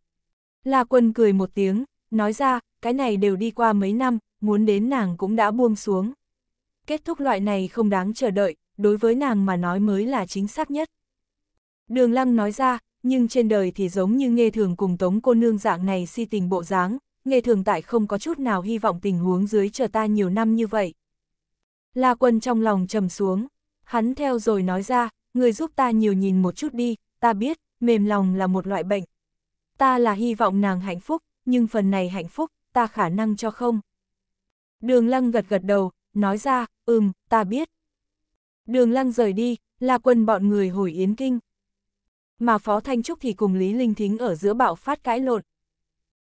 [SPEAKER 1] La Quân cười một tiếng, nói ra, cái này đều đi qua mấy năm, muốn đến nàng cũng đã buông xuống. Kết thúc loại này không đáng chờ đợi, đối với nàng mà nói mới là chính xác nhất. Đường Lăng nói ra, nhưng trên đời thì giống như nghe thường cùng tống cô nương dạng này si tình bộ dáng, nghe thường tại không có chút nào hy vọng tình huống dưới chờ ta nhiều năm như vậy. La quân trong lòng trầm xuống, hắn theo rồi nói ra, người giúp ta nhiều nhìn một chút đi, ta biết, mềm lòng là một loại bệnh. Ta là hy vọng nàng hạnh phúc, nhưng phần này hạnh phúc, ta khả năng cho không. Đường lăng gật gật đầu, nói ra, ừm, ta biết. Đường lăng rời đi, la quân bọn người hồi yến kinh mà Phó Thanh Trúc thì cùng Lý Linh Thính ở giữa bạo phát cãi lộn.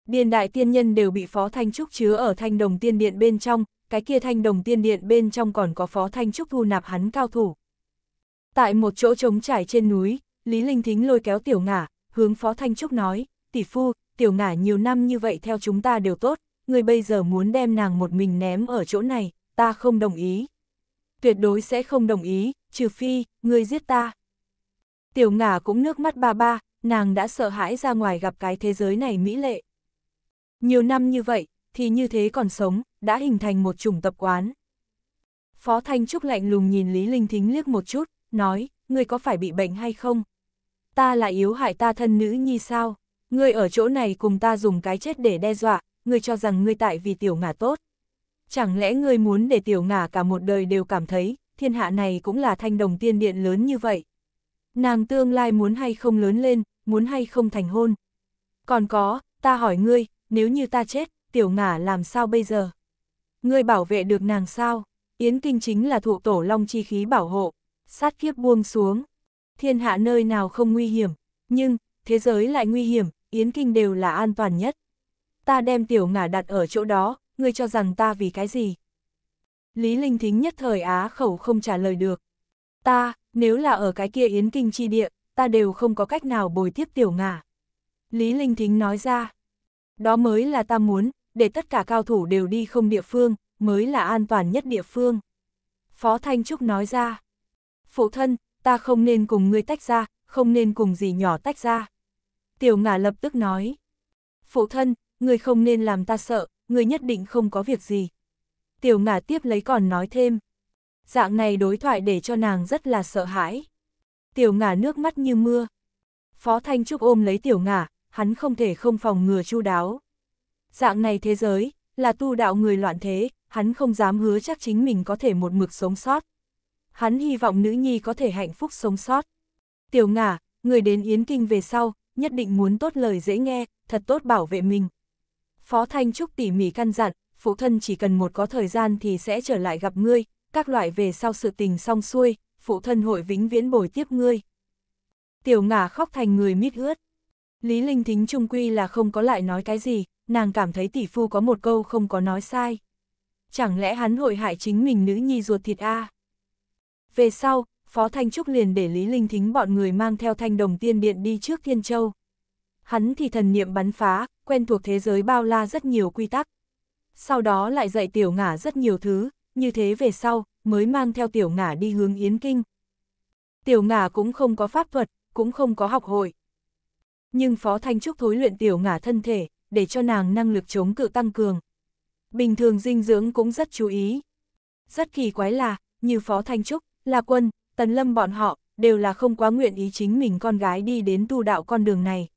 [SPEAKER 1] Điền đại tiên nhân đều bị Phó Thanh Trúc chứa ở thanh đồng tiên điện bên trong, cái kia thanh đồng tiên điện bên trong còn có Phó Thanh Trúc thu nạp hắn cao thủ. Tại một chỗ trống trải trên núi, Lý Linh Thính lôi kéo Tiểu Ngả, hướng Phó Thanh Trúc nói, tỷ phu, Tiểu Ngả nhiều năm như vậy theo chúng ta đều tốt, người bây giờ muốn đem nàng một mình ném ở chỗ này, ta không đồng ý. Tuyệt đối sẽ không đồng ý, trừ phi, người giết ta. Tiểu ngả cũng nước mắt ba ba, nàng đã sợ hãi ra ngoài gặp cái thế giới này mỹ lệ. Nhiều năm như vậy, thì như thế còn sống, đã hình thành một chủng tập quán. Phó Thanh Trúc lạnh lùng nhìn Lý Linh Thính liếc một chút, nói, ngươi có phải bị bệnh hay không? Ta là yếu hại ta thân nữ như sao? Ngươi ở chỗ này cùng ta dùng cái chết để đe dọa, ngươi cho rằng ngươi tại vì tiểu ngả tốt. Chẳng lẽ ngươi muốn để tiểu ngả cả một đời đều cảm thấy, thiên hạ này cũng là thanh đồng tiên điện lớn như vậy? nàng tương lai muốn hay không lớn lên, muốn hay không thành hôn. Còn có, ta hỏi ngươi, nếu như ta chết, tiểu ngả làm sao bây giờ? Ngươi bảo vệ được nàng sao? Yến Kinh chính là thụ tổ long chi khí bảo hộ, sát kiếp buông xuống. Thiên hạ nơi nào không nguy hiểm, nhưng, thế giới lại nguy hiểm, Yến Kinh đều là an toàn nhất. Ta đem tiểu ngả đặt ở chỗ đó, ngươi cho rằng ta vì cái gì? Lý Linh Thính nhất thời á khẩu không trả lời được. Ta, nếu là ở cái kia yến kinh chi địa, ta đều không có cách nào bồi tiếp tiểu ngả. Lý Linh Thính nói ra, đó mới là ta muốn, để tất cả cao thủ đều đi không địa phương, mới là an toàn nhất địa phương. Phó Thanh Trúc nói ra, phụ thân, ta không nên cùng ngươi tách ra, không nên cùng gì nhỏ tách ra. Tiểu ngả lập tức nói, phụ thân, ngươi không nên làm ta sợ, ngươi nhất định không có việc gì. Tiểu ngả tiếp lấy còn nói thêm, dạng này đối thoại để cho nàng rất là sợ hãi. Tiểu ngả nước mắt như mưa. Phó Thanh Trúc ôm lấy tiểu ngả, hắn không thể không phòng ngừa chu đáo. Dạng này thế giới, là tu đạo người loạn thế, hắn không dám hứa chắc chính mình có thể một mực sống sót. Hắn hy vọng nữ nhi có thể hạnh phúc sống sót. Tiểu ngả, người đến Yến Kinh về sau, nhất định muốn tốt lời dễ nghe, thật tốt bảo vệ mình. Phó Thanh Trúc tỉ mỉ căn dặn, phụ thân chỉ cần một có thời gian thì sẽ trở lại gặp ngươi, các loại về sau sự tình xong xuôi, phụ thân hội vĩnh viễn bồi tiếp ngươi. Tiểu ngả khóc thành người mít ướt. Lý Linh Thính trung quy là không có lại nói cái gì, nàng cảm thấy tỷ phu có một câu không có nói sai. Chẳng lẽ hắn hội hại chính mình nữ nhi ruột thịt a? Về sau, Phó Thanh Trúc liền để Lý Linh Thính bọn người mang theo thanh đồng tiên điện đi trước Thiên Châu. Hắn thì thần niệm bắn phá, quen thuộc thế giới bao la rất nhiều quy tắc. Sau đó lại dạy tiểu ngả rất nhiều thứ, như thế về sau, mới mang theo tiểu ngả đi hướng Yến Kinh. Tiểu ngả cũng không có pháp thuật, cũng không có học hội. Nhưng Phó Thanh Trúc thối luyện tiểu ngả thân thể, để cho nàng năng lực chống cự tăng cường. Bình thường dinh dưỡng cũng rất chú ý. Rất kỳ quái là, như Phó Thanh Trúc, là quân, tần lâm bọn họ, đều là không quá nguyện ý chính mình con gái đi đến tu đạo con đường này.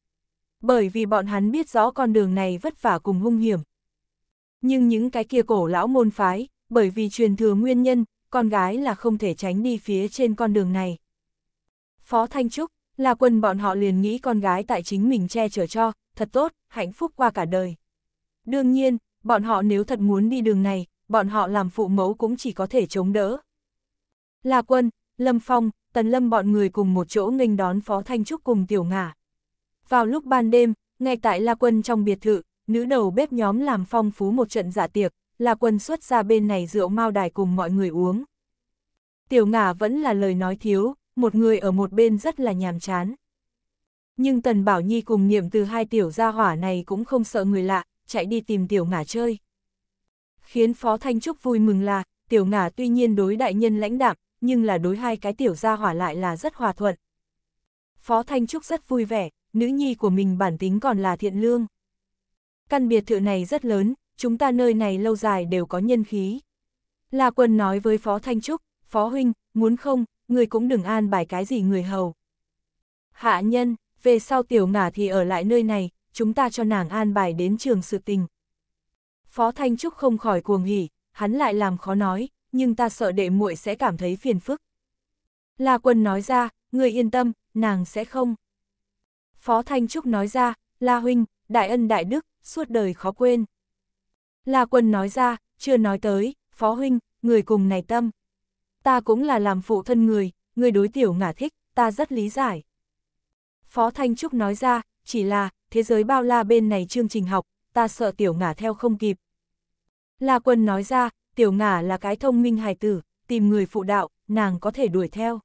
[SPEAKER 1] Bởi vì bọn hắn biết rõ con đường này vất vả cùng hung hiểm. Nhưng những cái kia cổ lão môn phái, bởi vì truyền thừa nguyên nhân, con gái là không thể tránh đi phía trên con đường này. Phó Thanh Trúc, là quân bọn họ liền nghĩ con gái tại chính mình che chở cho, thật tốt, hạnh phúc qua cả đời. Đương nhiên, bọn họ nếu thật muốn đi đường này, bọn họ làm phụ mẫu cũng chỉ có thể chống đỡ. Là quân, Lâm Phong, Tần Lâm bọn người cùng một chỗ nghênh đón Phó Thanh Trúc cùng Tiểu Ngả. Vào lúc ban đêm, ngay tại La Quân trong biệt thự, nữ đầu bếp nhóm làm phong phú một trận giả dạ tiệc, là quân xuất ra bên này rượu mao đài cùng mọi người uống. Tiểu ngả vẫn là lời nói thiếu, một người ở một bên rất là nhàm chán. Nhưng Tần Bảo Nhi cùng niệm từ hai tiểu gia hỏa này cũng không sợ người lạ, chạy đi tìm tiểu ngả chơi. Khiến Phó Thanh Trúc vui mừng là, tiểu ngả tuy nhiên đối đại nhân lãnh đạm, nhưng là đối hai cái tiểu gia hỏa lại là rất hòa thuận. Phó Thanh Trúc rất vui vẻ, nữ nhi của mình bản tính còn là thiện lương. Căn biệt thự này rất lớn, chúng ta nơi này lâu dài đều có nhân khí. La Quân nói với Phó Thanh Trúc, Phó Huynh, muốn không, người cũng đừng an bài cái gì người hầu. Hạ nhân, về sau tiểu ngả thì ở lại nơi này, chúng ta cho nàng an bài đến trường sự tình. Phó Thanh Trúc không khỏi cuồng hỉ, hắn lại làm khó nói, nhưng ta sợ đệ muội sẽ cảm thấy phiền phức. La Quân nói ra, người yên tâm, nàng sẽ không. Phó Thanh Trúc nói ra, La Huynh, đại ân đại đức, suốt đời khó quên. La quân nói ra, chưa nói tới, phó huynh, người cùng này tâm. Ta cũng là làm phụ thân người, người đối tiểu ngả thích, ta rất lý giải. Phó Thanh Trúc nói ra, chỉ là, thế giới bao la bên này chương trình học, ta sợ tiểu ngả theo không kịp. La quân nói ra, tiểu ngả là cái thông minh hài tử, tìm người phụ đạo, nàng có thể đuổi theo.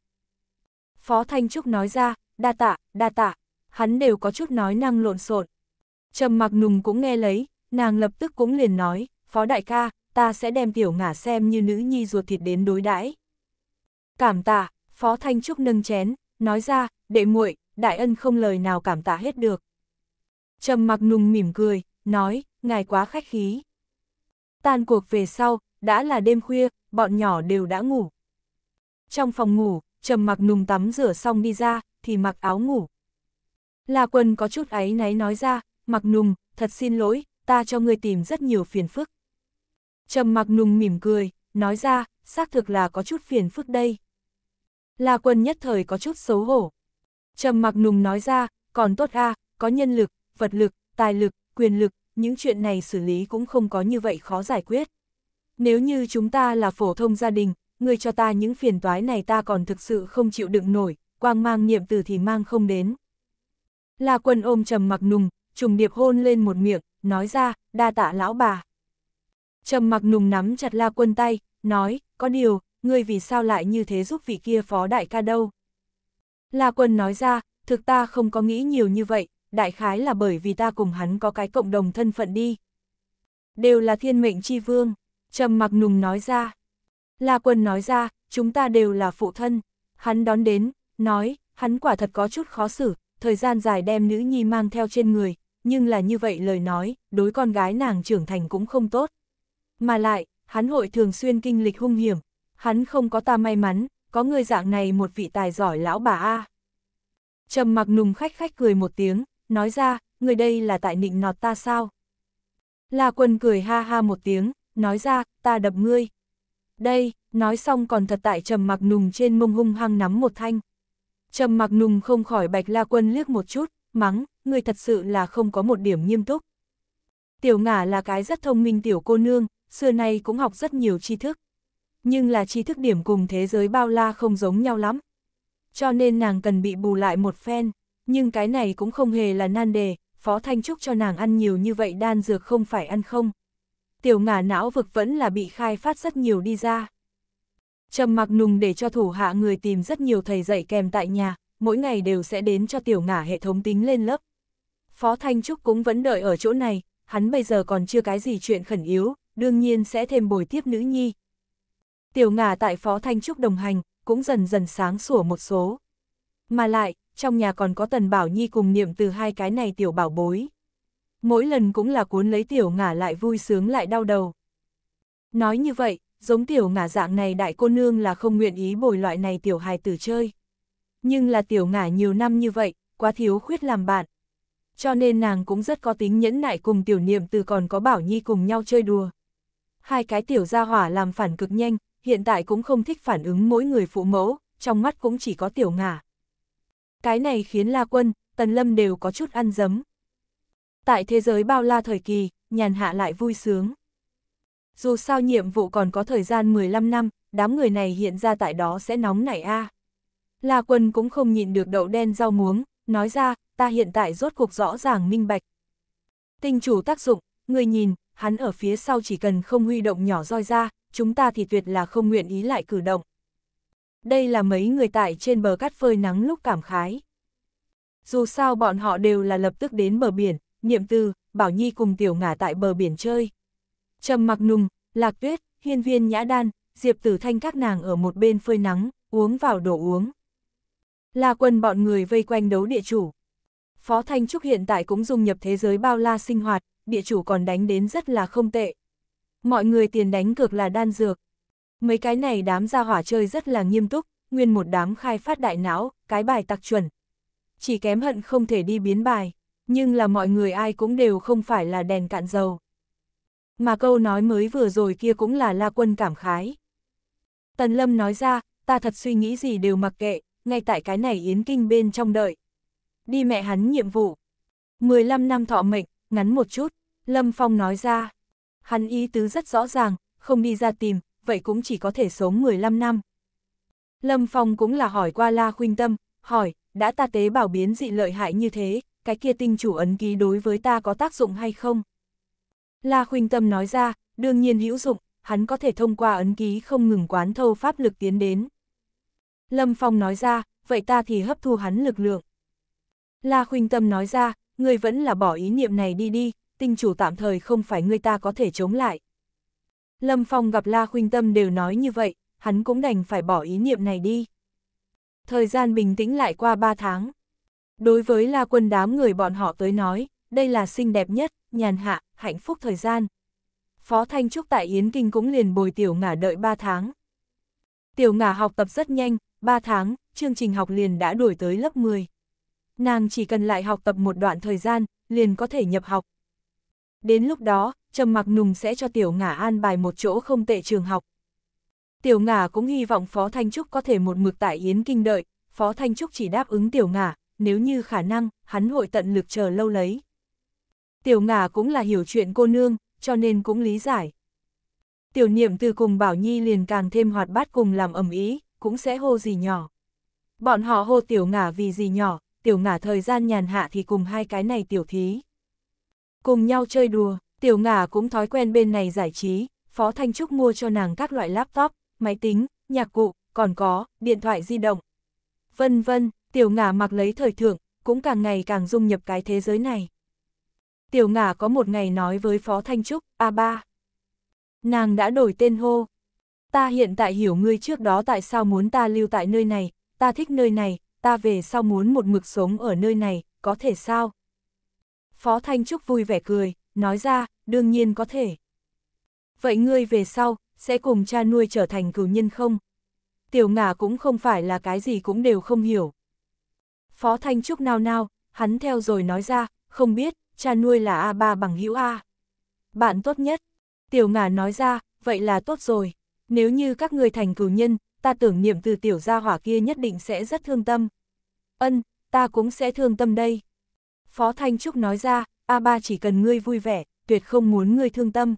[SPEAKER 1] Phó Thanh Trúc nói ra, đa tạ, đa tạ, hắn đều có chút nói năng lộn xộn. Trầm mặc nùng cũng nghe lấy, nàng lập tức cũng liền nói, phó đại ca, ta sẽ đem tiểu ngả xem như nữ nhi ruột thịt đến đối đãi. Cảm tạ, phó thanh trúc nâng chén, nói ra, đệ muội, đại ân không lời nào cảm tạ hết được. Trầm mặc nùng mỉm cười, nói, ngài quá khách khí. Tan cuộc về sau, đã là đêm khuya, bọn nhỏ đều đã ngủ. Trong phòng ngủ, trầm mặc nùng tắm rửa xong đi ra, thì mặc áo ngủ. là quân có chút ấy náy nói ra, mặc nùng, thật xin lỗi, ta cho ngươi tìm rất nhiều phiền phức. Trầm mặc nùng mỉm cười, nói ra, xác thực là có chút phiền phức đây. La quân nhất thời có chút xấu hổ. Trầm mặc nùng nói ra, còn tốt a, có nhân lực, vật lực, tài lực, quyền lực, những chuyện này xử lý cũng không có như vậy khó giải quyết. Nếu như chúng ta là phổ thông gia đình, ngươi cho ta những phiền toái này ta còn thực sự không chịu đựng nổi, quang mang niệm từ thì mang không đến. La quân ôm trầm mặc nùng, trùng điệp hôn lên một miệng, nói ra, đa tạ lão bà. Trầm mặc nùng nắm chặt la quân tay, nói, có điều, ngươi vì sao lại như thế giúp vị kia phó đại ca đâu? La quân nói ra, thực ta không có nghĩ nhiều như vậy, đại khái là bởi vì ta cùng hắn có cái cộng đồng thân phận đi. Đều là thiên mệnh chi vương, trầm mặc nùng nói ra. La quân nói ra, chúng ta đều là phụ thân. Hắn đón đến, nói, hắn quả thật có chút khó xử, thời gian dài đem nữ nhi mang theo trên người, nhưng là như vậy lời nói, đối con gái nàng trưởng thành cũng không tốt. Mà lại, hắn hội thường xuyên kinh lịch hung hiểm, hắn không có ta may mắn, có người dạng này một vị tài giỏi lão bà A. trầm mặc nùng khách khách cười một tiếng, nói ra, người đây là tại nịnh nọt ta sao? La quân cười ha ha một tiếng, nói ra, ta đập ngươi. Đây, nói xong còn thật tại trầm mặc nùng trên mông hung hăng nắm một thanh. Trầm mặc nùng không khỏi bạch la quân liếc một chút, mắng, người thật sự là không có một điểm nghiêm túc. Tiểu ngả là cái rất thông minh tiểu cô nương, xưa nay cũng học rất nhiều tri thức. Nhưng là tri thức điểm cùng thế giới bao la không giống nhau lắm. Cho nên nàng cần bị bù lại một phen, nhưng cái này cũng không hề là nan đề, Phó Thanh Trúc cho nàng ăn nhiều như vậy đan dược không phải ăn không. Tiểu ngả não vực vẫn là bị khai phát rất nhiều đi ra. Trầm mặc nùng để cho thủ hạ người tìm rất nhiều thầy dạy kèm tại nhà, mỗi ngày đều sẽ đến cho tiểu ngả hệ thống tính lên lớp. Phó Thanh Trúc cũng vẫn đợi ở chỗ này, hắn bây giờ còn chưa cái gì chuyện khẩn yếu, đương nhiên sẽ thêm bồi tiếp nữ nhi. Tiểu ngả tại Phó Thanh Trúc đồng hành, cũng dần dần sáng sủa một số. Mà lại, trong nhà còn có Tần Bảo Nhi cùng niệm từ hai cái này tiểu bảo bối. Mỗi lần cũng là cuốn lấy tiểu ngả lại vui sướng lại đau đầu. Nói như vậy, giống tiểu ngả dạng này đại cô nương là không nguyện ý bồi loại này tiểu hài tử chơi nhưng là tiểu ngả nhiều năm như vậy, quá thiếu khuyết làm bạn. Cho nên nàng cũng rất có tính nhẫn nại cùng tiểu niệm từ còn có bảo nhi cùng nhau chơi đùa. Hai cái tiểu gia hỏa làm phản cực nhanh, hiện tại cũng không thích phản ứng mỗi người phụ mẫu, trong mắt cũng chỉ có tiểu ngả. Cái này khiến La Quân, Tần Lâm đều có chút ăn dấm. Tại thế giới bao la thời kỳ, nhàn hạ lại vui sướng. Dù sao nhiệm vụ còn có thời gian 15 năm, đám người này hiện ra tại đó sẽ nóng nảy a. À. La Quân cũng không nhìn được đậu đen rau muống, nói ra, ta hiện tại rốt cuộc rõ ràng minh bạch. Tinh chủ tác dụng, người nhìn, hắn ở phía sau chỉ cần không huy động nhỏ roi ra, chúng ta thì tuyệt là không nguyện ý lại cử động. Đây là mấy người tại trên bờ cát phơi nắng lúc cảm khái. Dù sao bọn họ đều là lập tức đến bờ biển, niệm tư, Bảo Nhi cùng tiểu ngả tại bờ biển chơi. Trầm mặc nùng, lạc tuyết, hiên viên nhã đan, diệp tử thanh các nàng ở một bên phơi nắng, uống vào đồ uống. La quân bọn người vây quanh đấu địa chủ. Phó Thanh Trúc hiện tại cũng dung nhập thế giới bao la sinh hoạt, địa chủ còn đánh đến rất là không tệ. Mọi người tiền đánh cược là đan dược. Mấy cái này đám ra hỏa chơi rất là nghiêm túc, nguyên một đám khai phát đại não, cái bài tặc chuẩn. Chỉ kém hận không thể đi biến bài, nhưng là mọi người ai cũng đều không phải là đèn cạn dầu. Mà câu nói mới vừa rồi kia cũng là la quân cảm khái. Tần Lâm nói ra, ta thật suy nghĩ gì đều mặc kệ, ngay tại cái này yến kinh bên trong đợi. Đi mẹ hắn nhiệm vụ. 15 năm thọ mệnh, ngắn một chút, Lâm Phong nói ra. Hắn ý tứ rất rõ ràng, không đi ra tìm, vậy cũng chỉ có thể sống 15 năm. Lâm Phong cũng là hỏi qua La Khuynh Tâm, hỏi, đã ta tế bảo biến dị lợi hại như thế, cái kia tinh chủ ấn ký đối với ta có tác dụng hay không? La Khuynh Tâm nói ra, đương nhiên hữu dụng, hắn có thể thông qua ấn ký không ngừng quán thâu pháp lực tiến đến. Lâm Phong nói ra, vậy ta thì hấp thu hắn lực lượng. La Khuynh Tâm nói ra, ngươi vẫn là bỏ ý niệm này đi đi, tinh chủ tạm thời không phải ngươi ta có thể chống lại. Lâm Phong gặp La Khuynh Tâm đều nói như vậy, hắn cũng đành phải bỏ ý niệm này đi. Thời gian bình tĩnh lại qua 3 tháng. Đối với La Quân đám người bọn họ tới nói, đây là xinh đẹp nhất, nhàn hạ, hạnh phúc thời gian. Phó Thanh Trúc tại Yến Kinh cũng liền bồi Tiểu Ngả đợi 3 tháng. Tiểu Ngả học tập rất nhanh, 3 tháng, chương trình học liền đã đổi tới lớp 10. Nàng chỉ cần lại học tập một đoạn thời gian, liền có thể nhập học. Đến lúc đó, Trầm Mặc Nùng sẽ cho Tiểu Ngả an bài một chỗ không tệ trường học. Tiểu Ngả cũng hy vọng Phó Thanh Trúc có thể một mực tại Yến Kinh đợi, Phó Thanh Trúc chỉ đáp ứng Tiểu Ngả, nếu như khả năng, hắn hội tận lực chờ lâu lấy. Tiểu Ngả cũng là hiểu chuyện cô nương, cho nên cũng lý giải. Tiểu Niệm từ cùng Bảo Nhi liền càng thêm hoạt bát cùng làm ầm ý, cũng sẽ hô gì nhỏ. Bọn họ hô tiểu ngả vì gì nhỏ, tiểu ngả thời gian nhàn hạ thì cùng hai cái này tiểu thí. Cùng nhau chơi đùa, tiểu ngả cũng thói quen bên này giải trí, Phó Thanh Trúc mua cho nàng các loại laptop, máy tính, nhạc cụ, còn có, điện thoại di động. Vân vân, tiểu ngả mặc lấy thời thượng, cũng càng ngày càng dung nhập cái thế giới này. Tiểu ngả có một ngày nói với Phó Thanh Trúc, A3. Nàng đã đổi tên hô, Ta hiện tại hiểu ngươi trước đó tại sao muốn ta lưu tại nơi này, ta thích nơi này, ta về sau muốn một mực sống ở nơi này, có thể sao? Phó Thanh Trúc vui vẻ cười, nói ra, đương nhiên có thể. Vậy ngươi về sau, sẽ cùng cha nuôi trở thành cửu nhân không? Tiểu ngả cũng không phải là cái gì cũng đều không hiểu. Phó Thanh Trúc nao nao, hắn theo rồi nói ra, không biết, cha nuôi là A3 bằng hữu A. Bạn tốt nhất. Tiểu ngả nói ra, vậy là tốt rồi. Nếu như các người thành cửu nhân, ta tưởng niệm từ tiểu gia hỏa kia nhất định sẽ rất thương tâm. Ân, ta cũng sẽ thương tâm đây. Phó Thanh Trúc nói ra, a ba chỉ cần ngươi vui vẻ, tuyệt không muốn ngươi thương tâm.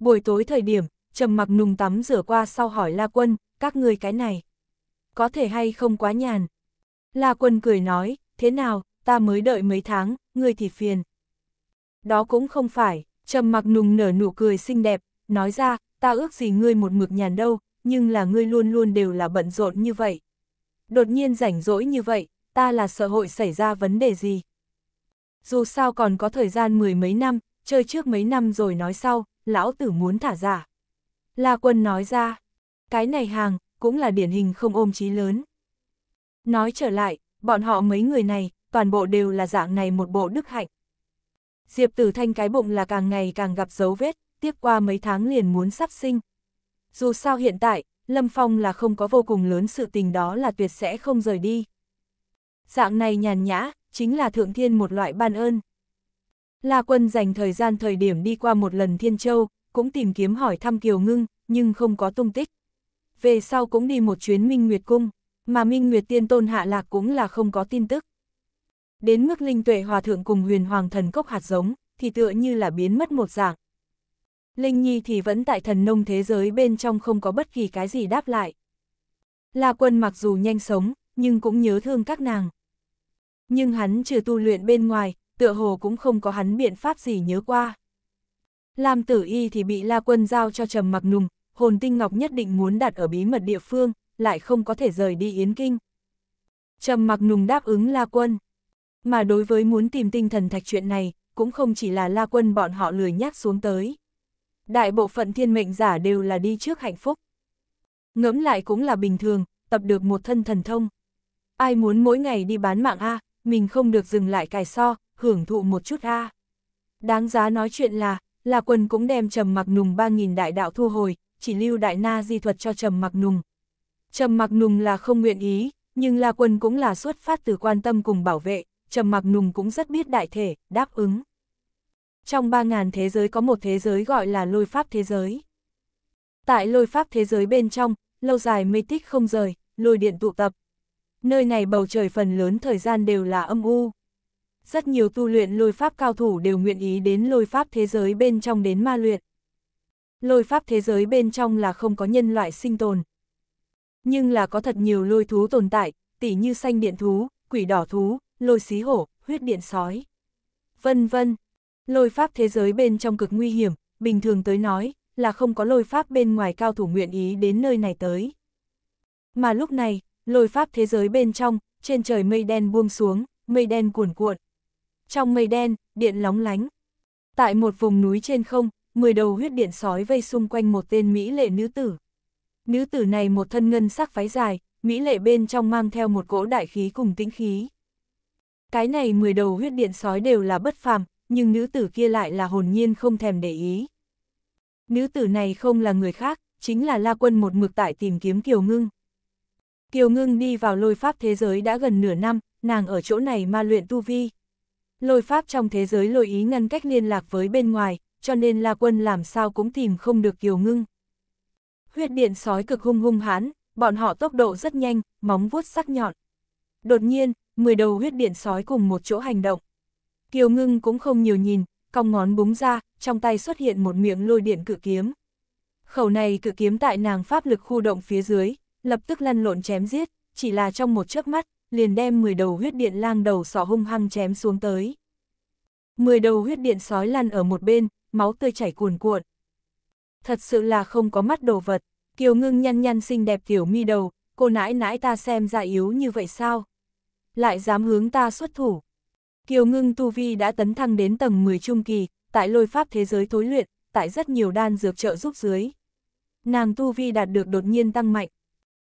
[SPEAKER 1] Buổi tối thời điểm, trầm mặc nùng tắm rửa qua sau hỏi La Quân, các ngươi cái này. Có thể hay không quá nhàn. La Quân cười nói, thế nào, ta mới đợi mấy tháng, ngươi thì phiền. Đó cũng không phải, trầm mặc nùng nở nụ cười xinh đẹp, nói ra, ta ước gì ngươi một mực nhàn đâu, nhưng là ngươi luôn luôn đều là bận rộn như vậy. Đột nhiên rảnh rỗi như vậy, ta là sợ hội xảy ra vấn đề gì. Dù sao còn có thời gian mười mấy năm, chơi trước mấy năm rồi nói sau, lão tử muốn thả giả. La quân nói ra, cái này hàng, cũng là điển hình không ôm chí lớn. Nói trở lại, bọn họ mấy người này, toàn bộ đều là dạng này một bộ đức hạnh. Diệp tử thanh cái bụng là càng ngày càng gặp dấu vết, tiếp qua mấy tháng liền muốn sắp sinh. Dù sao hiện tại, Lâm Phong là không có vô cùng lớn sự tình đó là tuyệt sẽ không rời đi. Dạng này nhàn nhã, chính là thượng thiên một loại ban ơn. La Quân dành thời gian thời điểm đi qua một lần Thiên Châu, cũng tìm kiếm hỏi thăm Kiều Ngưng, nhưng không có tung tích. Về sau cũng đi một chuyến Minh Nguyệt Cung, mà Minh Nguyệt Tiên Tôn Hạ Lạc cũng là không có tin tức. Đến mức Linh Tuệ Hòa Thượng cùng Huyền Hoàng Thần Cốc hạt giống, thì tựa như là biến mất một dạng. Linh Nhi thì vẫn tại thần nông thế giới bên trong không có bất kỳ cái gì đáp lại. La quân mặc dù nhanh sống, nhưng cũng nhớ thương các nàng. Nhưng hắn trừ tu luyện bên ngoài, tựa hồ cũng không có hắn biện pháp gì nhớ qua. Lam tử y thì bị la quân giao cho trầm mặc nùng, hồn tinh ngọc nhất định muốn đặt ở bí mật địa phương, lại không có thể rời đi yến kinh. Trầm mặc nùng đáp ứng la quân. Mà đối với muốn tìm tinh thần thạch chuyện này, cũng không chỉ là la quân bọn họ lười nhắc xuống tới đại bộ phận thiên mệnh giả đều là đi trước hạnh phúc. Ngẫm lại cũng là bình thường, tập được một thân thần thông. Ai muốn mỗi ngày đi bán mạng A, mình không được dừng lại cài so, hưởng thụ một chút A. Đáng giá nói chuyện là, là quân cũng đem trầm mặc nùng 3.000 đại đạo thu hồi, chỉ lưu đại na di thuật cho trầm mặc nùng. Trầm mặc nùng là không nguyện ý, nhưng là Quân cũng là xuất phát từ quan tâm cùng bảo vệ, Trầm Mặc Nùng cũng rất biết đại thể, đáp ứng trong 3.000 thế giới có một thế giới gọi là lôi pháp thế giới. Tại lôi pháp thế giới bên trong, lâu dài mê tích không rời, lôi điện tụ tập. Nơi này bầu trời phần lớn thời gian đều là âm u. Rất nhiều tu luyện lôi pháp cao thủ đều nguyện ý đến lôi pháp thế giới bên trong đến ma luyện. Lôi pháp thế giới bên trong là không có nhân loại sinh tồn. Nhưng là có thật nhiều lôi thú tồn tại, tỉ như xanh điện thú, quỷ đỏ thú, lôi xí hổ, huyết điện sói. Vân vân, Lôi pháp thế giới bên trong cực nguy hiểm, bình thường tới nói, là không có lôi pháp bên ngoài cao thủ nguyện ý đến nơi này tới. Mà lúc này, lôi pháp thế giới bên trong, trên trời mây đen buông xuống, mây đen cuồn cuộn. Trong mây đen, điện lóng lánh. Tại một vùng núi trên không, 10 đầu huyết điện sói vây xung quanh một tên Mỹ lệ nữ tử. Nữ tử này một thân ngân sắc váy dài, Mỹ lệ bên trong mang theo một cỗ đại khí cùng tĩnh khí. Cái này 10 đầu huyết điện sói đều là bất phàm, nhưng nữ tử kia lại là hồn nhiên không thèm để ý. Nữ tử này không là người khác, chính là La Quân một mực tại tìm kiếm Kiều Ngưng. Kiều Ngưng đi vào lôi pháp thế giới đã gần nửa năm, nàng ở chỗ này ma luyện tu vi. Lôi pháp trong thế giới lôi ý ngăn cách liên lạc với bên ngoài, cho nên La Quân làm sao cũng tìm không được Kiều Ngưng. Huyết điện sói cực hung hung hãn, bọn họ tốc độ rất nhanh, móng vuốt sắc nhọn. Đột nhiên, 10 đầu huyết điện sói cùng một chỗ hành động. Kiều ngưng cũng không nhiều nhìn, cong ngón búng ra, trong tay xuất hiện một miệng lôi điện cự kiếm. Khẩu này cự kiếm tại nàng pháp lực khu động phía dưới, lập tức lăn lộn chém giết, chỉ là trong một chớp mắt, liền đem 10 đầu huyết điện lang đầu sọ hung hăng chém xuống tới. 10 đầu huyết điện sói lăn ở một bên, máu tươi chảy cuồn cuộn. Thật sự là không có mắt đồ vật, Kiều ngưng nhăn nhăn xinh đẹp tiểu mi đầu, cô nãi nãi ta xem ra yếu như vậy sao? Lại dám hướng ta xuất thủ. Kiều ngưng tu vi đã tấn thăng đến tầng 10 trung kỳ, tại lôi pháp thế giới thối luyện, tại rất nhiều đan dược trợ giúp dưới. Nàng tu vi đạt được đột nhiên tăng mạnh.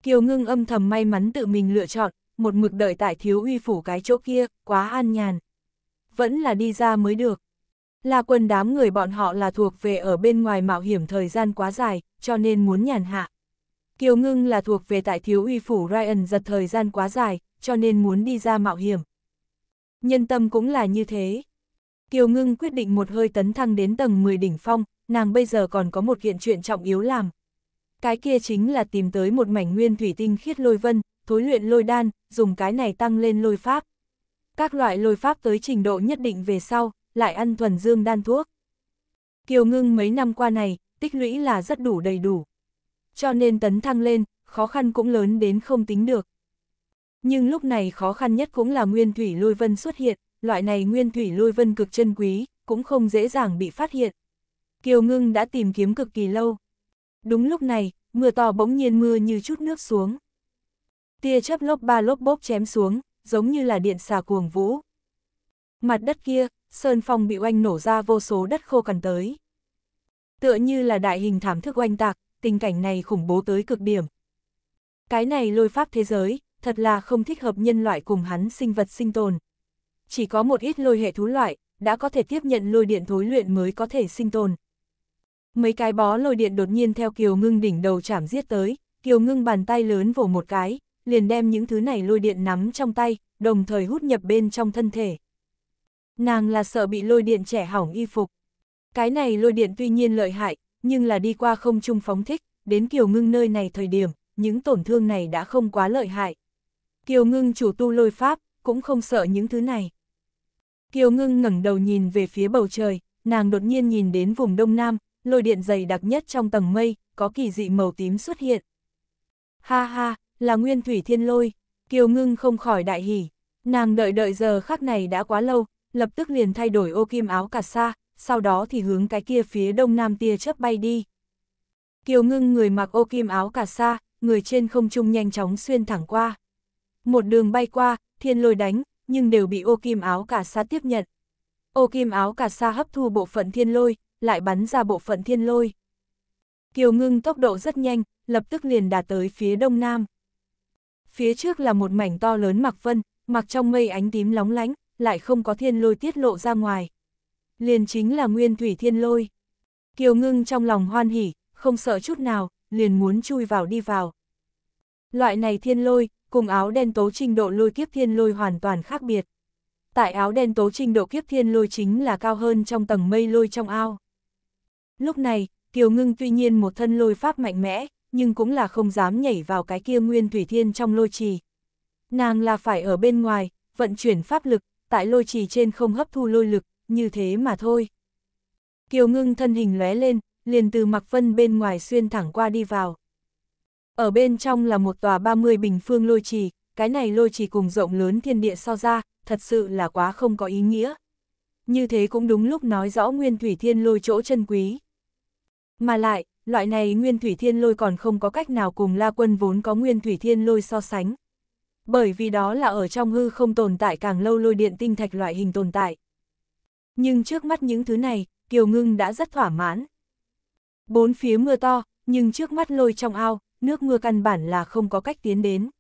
[SPEAKER 1] Kiều ngưng âm thầm may mắn tự mình lựa chọn, một mực đợi tại thiếu uy phủ cái chỗ kia, quá an nhàn. Vẫn là đi ra mới được. Là quần đám người bọn họ là thuộc về ở bên ngoài mạo hiểm thời gian quá dài, cho nên muốn nhàn hạ. Kiều ngưng là thuộc về tại thiếu uy phủ Ryan giật thời gian quá dài, cho nên muốn đi ra mạo hiểm. Nhân tâm cũng là như thế. Kiều Ngưng quyết định một hơi tấn thăng đến tầng 10 đỉnh phong, nàng bây giờ còn có một kiện chuyện trọng yếu làm. Cái kia chính là tìm tới một mảnh nguyên thủy tinh khiết lôi vân, thối luyện lôi đan, dùng cái này tăng lên lôi pháp. Các loại lôi pháp tới trình độ nhất định về sau, lại ăn thuần dương đan thuốc. Kiều Ngưng mấy năm qua này, tích lũy là rất đủ đầy đủ. Cho nên tấn thăng lên, khó khăn cũng lớn đến không tính được. Nhưng lúc này khó khăn nhất cũng là nguyên thủy lôi vân xuất hiện, loại này nguyên thủy lôi vân cực chân quý, cũng không dễ dàng bị phát hiện. Kiều ngưng đã tìm kiếm cực kỳ lâu. Đúng lúc này, mưa to bỗng nhiên mưa như chút nước xuống. Tia chớp lốp ba lốp bốp chém xuống, giống như là điện xà cuồng vũ. Mặt đất kia, sơn phong bị oanh nổ ra vô số đất khô cằn tới. Tựa như là đại hình thảm thức oanh tạc, tình cảnh này khủng bố tới cực điểm. Cái này lôi pháp thế giới, thật là không thích hợp nhân loại cùng hắn sinh vật sinh tồn. Chỉ có một ít lôi hệ thú loại, đã có thể tiếp nhận lôi điện thối luyện mới có thể sinh tồn. Mấy cái bó lôi điện đột nhiên theo Kiều Ngưng đỉnh đầu chạm giết tới, Kiều Ngưng bàn tay lớn vỗ một cái, liền đem những thứ này lôi điện nắm trong tay, đồng thời hút nhập bên trong thân thể. Nàng là sợ bị lôi điện trẻ hỏng y phục. Cái này lôi điện tuy nhiên lợi hại, nhưng là đi qua không trung phóng thích, đến Kiều Ngưng nơi này thời điểm, những tổn thương này đã không quá lợi hại. Kiều Ngưng chủ tu lôi pháp, cũng không sợ những thứ này. Kiều Ngưng ngẩng đầu nhìn về phía bầu trời, nàng đột nhiên nhìn đến vùng đông nam, lôi điện dày đặc nhất trong tầng mây, có kỳ dị màu tím xuất hiện. Ha ha, là nguyên thủy thiên lôi, Kiều Ngưng không khỏi đại hỉ. Nàng đợi đợi giờ khắc này đã quá lâu, lập tức liền thay đổi ô kim áo cả sa, sau đó thì hướng cái kia phía đông nam tia chớp bay đi. Kiều Ngưng người mặc ô kim áo cả sa người trên không trung nhanh chóng xuyên thẳng qua một đường bay qua, thiên lôi đánh, nhưng đều bị ô kim áo cả xa tiếp nhận. Ô kim áo cả xa hấp thu bộ phận thiên lôi, lại bắn ra bộ phận thiên lôi. Kiều ngưng tốc độ rất nhanh, lập tức liền đạt tới phía đông nam. Phía trước là một mảnh to lớn mặc vân, mặc trong mây ánh tím lóng lánh, lại không có thiên lôi tiết lộ ra ngoài. Liền chính là nguyên thủy thiên lôi. Kiều ngưng trong lòng hoan hỉ, không sợ chút nào, liền muốn chui vào đi vào. Loại này thiên lôi, cùng áo đen tố trình độ lôi kiếp thiên lôi hoàn toàn khác biệt. Tại áo đen tố trình độ kiếp thiên lôi chính là cao hơn trong tầng mây lôi trong ao. Lúc này, Kiều Ngưng tuy nhiên một thân lôi pháp mạnh mẽ, nhưng cũng là không dám nhảy vào cái kia nguyên thủy thiên trong lôi trì. Nàng là phải ở bên ngoài, vận chuyển pháp lực, tại lôi trì trên không hấp thu lôi lực, như thế mà thôi. Kiều Ngưng thân hình lóe lên, liền từ mặc phân bên ngoài xuyên thẳng qua đi vào. Ở bên trong là một tòa 30 bình phương lôi trì, cái này lôi trì cùng rộng lớn thiên địa so ra, thật sự là quá không có ý nghĩa. Như thế cũng đúng lúc nói rõ nguyên thủy thiên lôi chỗ chân quý. Mà lại, loại này nguyên thủy thiên lôi còn không có cách nào cùng la quân vốn có nguyên thủy thiên lôi so sánh. Bởi vì đó là ở trong hư không tồn tại càng lâu lôi điện tinh thạch loại hình tồn tại. Nhưng trước mắt những thứ này, Kiều Ngưng đã rất thỏa mãn. Bốn phía mưa to, nhưng trước mắt lôi trong ao, nước mưa căn bản là không có cách tiến đến.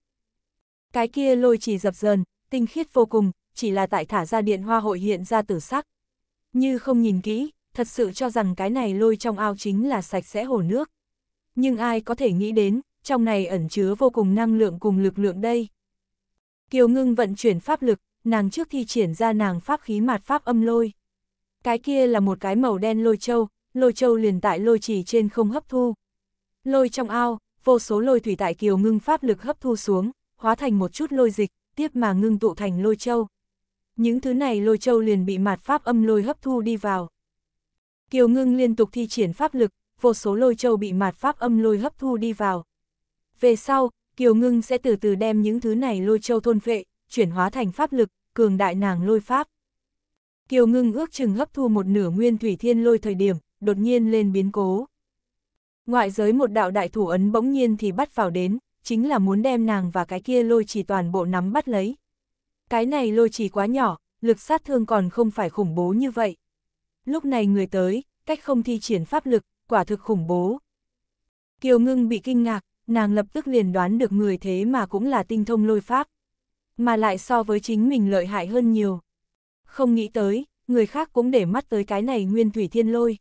[SPEAKER 1] Cái kia lôi chỉ dập dờn, tinh khiết vô cùng, chỉ là tại thả ra điện hoa hội hiện ra tử sắc. Như không nhìn kỹ, thật sự cho rằng cái này lôi trong ao chính là sạch sẽ hồ nước. Nhưng ai có thể nghĩ đến, trong này ẩn chứa vô cùng năng lượng cùng lực lượng đây. Kiều ngưng vận chuyển pháp lực, nàng trước thi triển ra nàng pháp khí mạt pháp âm lôi. Cái kia là một cái màu đen lôi châu, lôi châu liền tại lôi chỉ trên không hấp thu. Lôi trong ao, vô số lôi thủy tại kiều ngưng pháp lực hấp thu xuống, hóa thành một chút lôi dịch, tiếp mà ngưng tụ thành lôi châu. Những thứ này lôi châu liền bị mạt pháp âm lôi hấp thu đi vào. Kiều ngưng liên tục thi triển pháp lực, vô số lôi châu bị mạt pháp âm lôi hấp thu đi vào. Về sau, Kiều ngưng sẽ từ từ đem những thứ này lôi châu thôn vệ, chuyển hóa thành pháp lực, cường đại nàng lôi pháp. Kiều ngưng ước chừng hấp thu một nửa nguyên thủy thiên lôi thời điểm, đột nhiên lên biến cố. Ngoại giới một đạo đại thủ ấn bỗng nhiên thì bắt vào đến, chính là muốn đem nàng và cái kia lôi chỉ toàn bộ nắm bắt lấy. Cái này lôi chỉ quá nhỏ, lực sát thương còn không phải khủng bố như vậy. Lúc này người tới, cách không thi triển pháp lực, quả thực khủng bố. Kiều ngưng bị kinh ngạc, nàng lập tức liền đoán được người thế mà cũng là tinh thông lôi pháp. Mà lại so với chính mình lợi hại hơn nhiều. Không nghĩ tới, người khác cũng để mắt tới cái này nguyên thủy thiên lôi.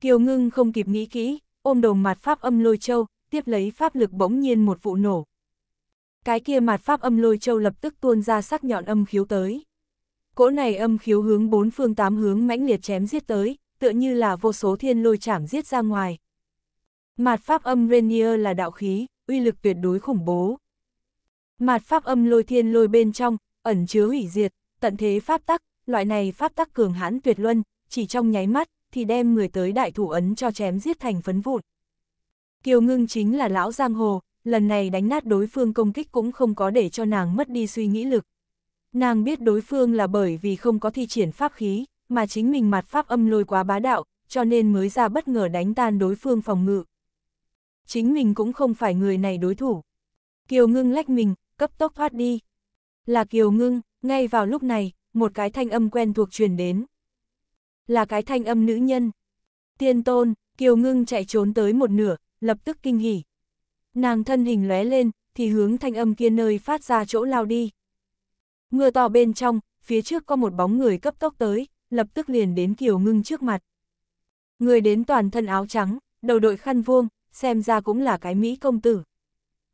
[SPEAKER 1] Kiều ngưng không kịp nghĩ kỹ, ôm đầu mặt pháp âm lôi châu, tiếp lấy pháp lực bỗng nhiên một vụ nổ. Cái kia mặt pháp âm lôi châu lập tức tuôn ra sắc nhọn âm khiếu tới. Cỗ này âm khiếu hướng bốn phương tám hướng mãnh liệt chém giết tới, tựa như là vô số thiên lôi chảm giết ra ngoài. Mạt pháp âm Renier là đạo khí, uy lực tuyệt đối khủng bố. Mạt pháp âm lôi thiên lôi bên trong, ẩn chứa hủy diệt, tận thế pháp tắc, loại này pháp tắc cường hãn tuyệt luân, chỉ trong nháy mắt, thì đem người tới đại thủ ấn cho chém giết thành phấn vụn. Kiều ngưng chính là lão giang hồ, lần này đánh nát đối phương công kích cũng không có để cho nàng mất đi suy nghĩ lực. Nàng biết đối phương là bởi vì không có thi triển pháp khí, mà chính mình mặt pháp âm lôi quá bá đạo, cho nên mới ra bất ngờ đánh tan đối phương phòng ngự. Chính mình cũng không phải người này đối thủ. Kiều ngưng lách mình, cấp tốc thoát đi. Là Kiều ngưng, ngay vào lúc này, một cái thanh âm quen thuộc truyền đến là cái thanh âm nữ nhân. Tiên tôn, Kiều Ngưng chạy trốn tới một nửa, lập tức kinh hỉ. Nàng thân hình lóe lên, thì hướng thanh âm kia nơi phát ra chỗ lao đi. Mưa to bên trong, phía trước có một bóng người cấp tốc tới, lập tức liền đến Kiều Ngưng trước mặt. Người đến toàn thân áo trắng, đầu đội khăn vuông, xem ra cũng là cái Mỹ công tử.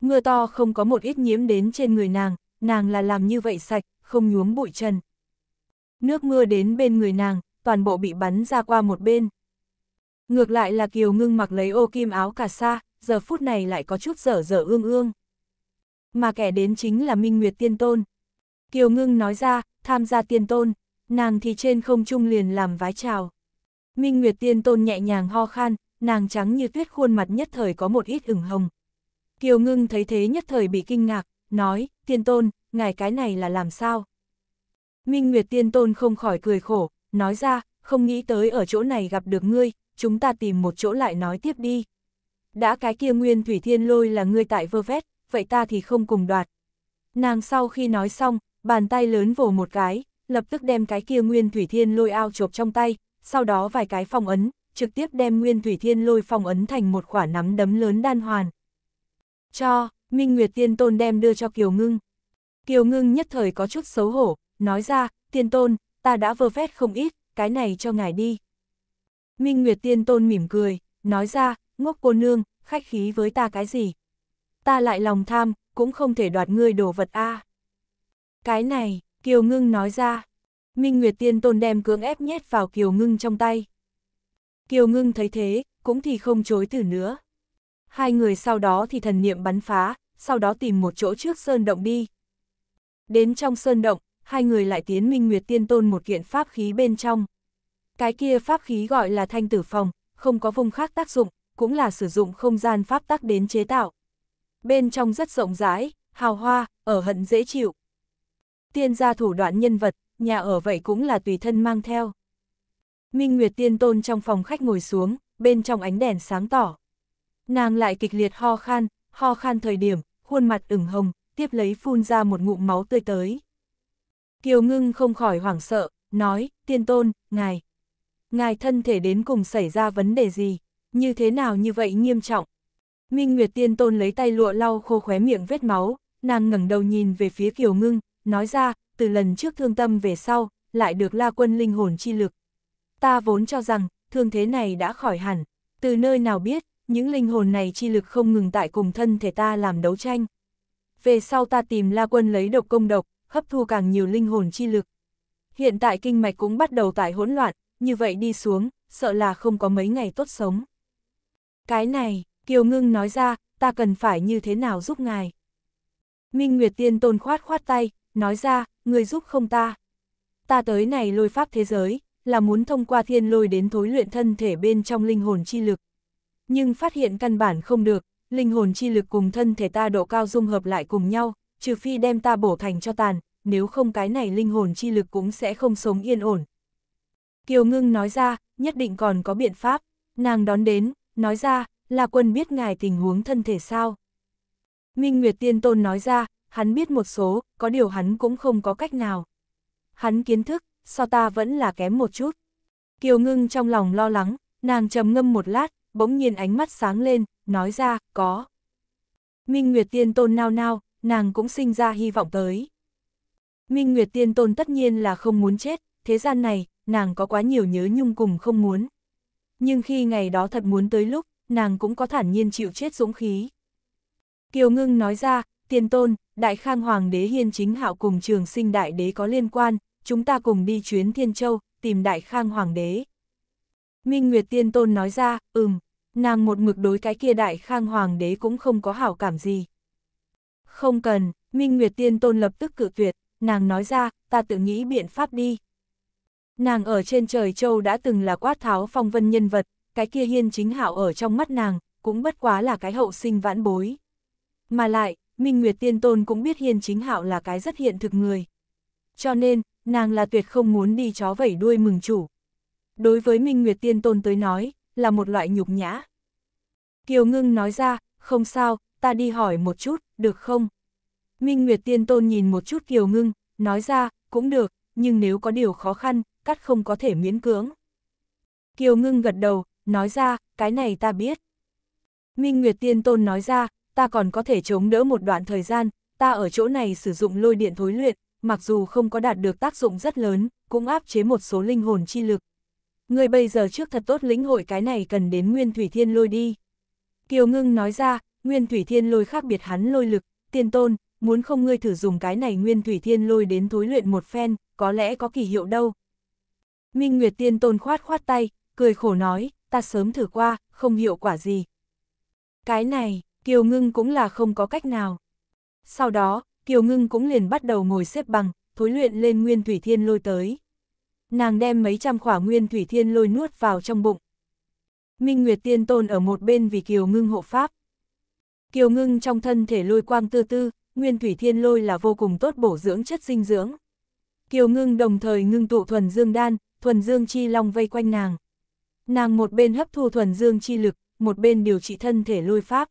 [SPEAKER 1] Mưa to không có một ít nhiễm đến trên người nàng, nàng là làm như vậy sạch, không nhuốm bụi trần. Nước mưa đến bên người nàng, toàn bộ bị bắn ra qua một bên. Ngược lại là Kiều Ngưng mặc lấy ô kim áo cà sa, giờ phút này lại có chút dở dở ương ương. Mà kẻ đến chính là Minh Nguyệt Tiên Tôn. Kiều Ngưng nói ra, tham gia Tiên Tôn, nàng thì trên không trung liền làm vái chào. Minh Nguyệt Tiên Tôn nhẹ nhàng ho khan, nàng trắng như tuyết khuôn mặt nhất thời có một ít ửng hồng. Kiều Ngưng thấy thế nhất thời bị kinh ngạc, nói, Tiên Tôn, ngài cái này là làm sao? Minh Nguyệt Tiên Tôn không khỏi cười khổ, nói ra, không nghĩ tới ở chỗ này gặp được ngươi, chúng ta tìm một chỗ lại nói tiếp đi. Đã cái kia nguyên thủy thiên lôi là ngươi tại vơ vét, vậy ta thì không cùng đoạt. Nàng sau khi nói xong, bàn tay lớn vồ một cái, lập tức đem cái kia nguyên thủy thiên lôi ao chộp trong tay, sau đó vài cái phong ấn, trực tiếp đem nguyên thủy thiên lôi phong ấn thành một quả nắm đấm lớn đan hoàn. Cho, Minh Nguyệt Tiên Tôn đem đưa cho Kiều Ngưng. Kiều Ngưng nhất thời có chút xấu hổ, nói ra, Tiên Tôn, ta đã vơ vét không ít, cái này cho ngài đi. Minh Nguyệt Tiên Tôn mỉm cười, nói ra, ngốc cô nương, khách khí với ta cái gì? Ta lại lòng tham, cũng không thể đoạt ngươi đồ vật a. Cái này, Kiều Ngưng nói ra. Minh Nguyệt Tiên Tôn đem cưỡng ép nhét vào Kiều Ngưng trong tay. Kiều Ngưng thấy thế, cũng thì không chối từ nữa. Hai người sau đó thì thần niệm bắn phá, sau đó tìm một chỗ trước sơn động đi. Đến trong sơn động, hai người lại tiến minh nguyệt tiên tôn một kiện pháp khí bên trong. Cái kia pháp khí gọi là thanh tử phòng, không có vùng khác tác dụng, cũng là sử dụng không gian pháp tắc đến chế tạo. Bên trong rất rộng rãi, hào hoa, ở hận dễ chịu. Tiên gia thủ đoạn nhân vật, nhà ở vậy cũng là tùy thân mang theo. Minh Nguyệt tiên tôn trong phòng khách ngồi xuống, bên trong ánh đèn sáng tỏ. Nàng lại kịch liệt ho khan, ho khan thời điểm, khuôn mặt ửng hồng, tiếp lấy phun ra một ngụm máu tươi tới. Kiều Ngưng không khỏi hoảng sợ, nói, tiên tôn, ngài. Ngài thân thể đến cùng xảy ra vấn đề gì, như thế nào như vậy nghiêm trọng. Minh Nguyệt tiên tôn lấy tay lụa lau khô khóe miệng vết máu, nàng ngẩng đầu nhìn về phía Kiều Ngưng, nói ra, từ lần trước thương tâm về sau, lại được la quân linh hồn chi lực. Ta vốn cho rằng, thương thế này đã khỏi hẳn, từ nơi nào biết, những linh hồn này chi lực không ngừng tại cùng thân thể ta làm đấu tranh. Về sau ta tìm la quân lấy độc công độc, hấp thu càng nhiều linh hồn chi lực. Hiện tại kinh mạch cũng bắt đầu tại hỗn loạn, như vậy đi xuống, sợ là không có mấy ngày tốt sống. Cái này, Kiều Ngưng nói ra, ta cần phải như thế nào giúp ngài? Minh Nguyệt Tiên Tôn khoát khoát tay, nói ra, người giúp không ta. Ta tới này lôi pháp thế giới, là muốn thông qua thiên lôi đến thối luyện thân thể bên trong linh hồn chi lực. Nhưng phát hiện căn bản không được, linh hồn chi lực cùng thân thể ta độ cao dung hợp lại cùng nhau, trừ phi đem ta bổ thành cho tàn, nếu không cái này linh hồn chi lực cũng sẽ không sống yên ổn. Kiều Ngưng nói ra, nhất định còn có biện pháp, nàng đón đến, nói ra, là quân biết ngài tình huống thân thể sao. Minh Nguyệt Tiên Tôn nói ra, hắn biết một số, có điều hắn cũng không có cách nào. Hắn kiến thức, so ta vẫn là kém một chút. Kiều Ngưng trong lòng lo lắng, nàng trầm ngâm một lát, bỗng nhiên ánh mắt sáng lên, nói ra, có. Minh Nguyệt Tiên Tôn nao nao, nàng cũng sinh ra hy vọng tới. Minh Nguyệt Tiên Tôn tất nhiên là không muốn chết, thế gian này, nàng có quá nhiều nhớ nhung cùng không muốn. Nhưng khi ngày đó thật muốn tới lúc, nàng cũng có thản nhiên chịu chết dũng khí. Kiều Ngưng nói ra, Tiên Tôn, Đại Khang Hoàng đế hiên chính hạo cùng trường sinh đại đế có liên quan, chúng ta cùng đi chuyến Thiên Châu, tìm Đại Khang Hoàng đế. Minh Nguyệt Tiên Tôn nói ra, ừm, nàng một mực đối cái kia Đại Khang Hoàng đế cũng không có hảo cảm gì. Không cần, Minh Nguyệt Tiên Tôn lập tức cự tuyệt, nàng nói ra, ta tự nghĩ biện pháp đi. Nàng ở trên trời châu đã từng là quát tháo phong vân nhân vật, cái kia hiên chính hạo ở trong mắt nàng, cũng bất quá là cái hậu sinh vãn bối. Mà lại, Minh Nguyệt Tiên Tôn cũng biết hiên chính hạo là cái rất hiện thực người. Cho nên, nàng là tuyệt không muốn đi chó vẩy đuôi mừng chủ. Đối với Minh Nguyệt Tiên Tôn tới nói, là một loại nhục nhã. Kiều Ngưng nói ra, không sao, ta đi hỏi một chút, được không? Minh Nguyệt Tiên Tôn nhìn một chút Kiều Ngưng, nói ra, cũng được, nhưng nếu có điều khó khăn, cắt không có thể miễn cưỡng. Kiều Ngưng gật đầu, nói ra, cái này ta biết. Minh Nguyệt Tiên Tôn nói ra, ta còn có thể chống đỡ một đoạn thời gian, ta ở chỗ này sử dụng lôi điện thối luyện, mặc dù không có đạt được tác dụng rất lớn, cũng áp chế một số linh hồn chi lực. Người bây giờ trước thật tốt lĩnh hội cái này cần đến nguyên thủy thiên lôi đi. Kiều Ngưng nói ra, Nguyên Thủy Thiên Lôi khác biệt hắn lôi lực, tiên tôn, muốn không ngươi thử dùng cái này Nguyên Thủy Thiên Lôi đến thối luyện một phen, có lẽ có kỳ hiệu đâu. Minh Nguyệt Tiên Tôn khoát khoát tay, cười khổ nói, ta sớm thử qua, không hiệu quả gì. Cái này, Kiều Ngưng cũng là không có cách nào. Sau đó, Kiều Ngưng cũng liền bắt đầu ngồi xếp bằng, thối luyện lên Nguyên Thủy Thiên Lôi tới. Nàng đem mấy trăm khỏa Nguyên Thủy Thiên Lôi nuốt vào trong bụng. Minh Nguyệt Tiên Tôn ở một bên vì Kiều Ngưng hộ pháp. Kiều ngưng trong thân thể lôi quang tư tư, nguyên thủy thiên lôi là vô cùng tốt bổ dưỡng chất dinh dưỡng. Kiều ngưng đồng thời ngưng tụ thuần dương đan, thuần dương chi long vây quanh nàng. Nàng một bên hấp thu thuần dương chi lực, một bên điều trị thân thể lôi pháp.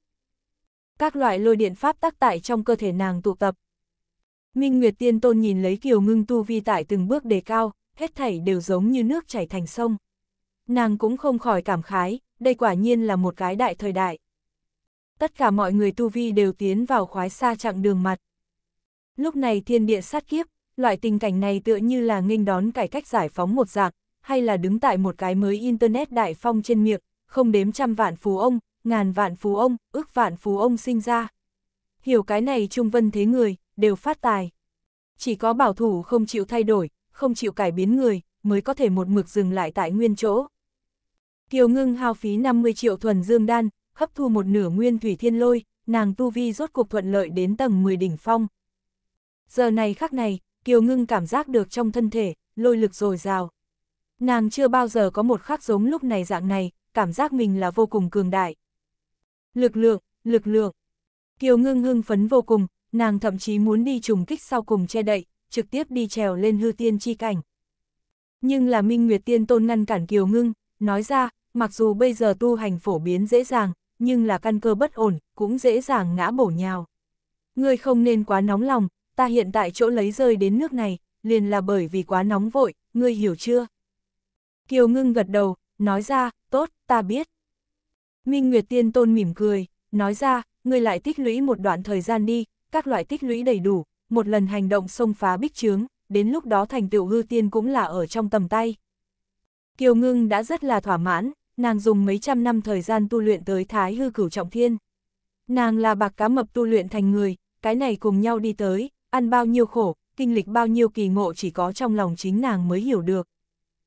[SPEAKER 1] Các loại lôi điện pháp tác tại trong cơ thể nàng tụ tập. Minh Nguyệt Tiên Tôn nhìn lấy Kiều Ngưng tu vi tại từng bước đề cao, hết thảy đều giống như nước chảy thành sông. Nàng cũng không khỏi cảm khái, đây quả nhiên là một cái đại thời đại tất cả mọi người tu vi đều tiến vào khoái xa chặng đường mặt. Lúc này thiên địa sát kiếp, loại tình cảnh này tựa như là nghênh đón cải cách giải phóng một dạng, hay là đứng tại một cái mới internet đại phong trên miệng, không đếm trăm vạn phú ông, ngàn vạn phú ông, ước vạn phú ông sinh ra. Hiểu cái này trung vân thế người, đều phát tài. Chỉ có bảo thủ không chịu thay đổi, không chịu cải biến người, mới có thể một mực dừng lại tại nguyên chỗ. Kiều Ngưng hao phí 50 triệu thuần dương đan, hấp thu một nửa nguyên thủy thiên lôi, nàng tu vi rốt cuộc thuận lợi đến tầng 10 đỉnh phong. Giờ này khắc này, Kiều Ngưng cảm giác được trong thân thể, lôi lực dồi dào. Nàng chưa bao giờ có một khắc giống lúc này dạng này, cảm giác mình là vô cùng cường đại. Lực lượng, lực lượng. Kiều Ngưng hưng phấn vô cùng, nàng thậm chí muốn đi trùng kích sau cùng che đậy, trực tiếp đi trèo lên hư tiên chi cảnh. Nhưng là Minh Nguyệt Tiên Tôn ngăn cản Kiều Ngưng, nói ra, mặc dù bây giờ tu hành phổ biến dễ dàng, nhưng là căn cơ bất ổn, cũng dễ dàng ngã bổ nhào. Ngươi không nên quá nóng lòng, ta hiện tại chỗ lấy rơi đến nước này, liền là bởi vì quá nóng vội, ngươi hiểu chưa? Kiều ngưng gật đầu, nói ra, tốt, ta biết. Minh Nguyệt Tiên Tôn mỉm cười, nói ra, ngươi lại tích lũy một đoạn thời gian đi, các loại tích lũy đầy đủ, một lần hành động xông phá bích trướng, đến lúc đó thành tựu hư tiên cũng là ở trong tầm tay. Kiều Ngưng đã rất là thỏa mãn, nàng dùng mấy trăm năm thời gian tu luyện tới thái hư cửu trọng thiên. Nàng là bạc cá mập tu luyện thành người, cái này cùng nhau đi tới, ăn bao nhiêu khổ, kinh lịch bao nhiêu kỳ ngộ chỉ có trong lòng chính nàng mới hiểu được.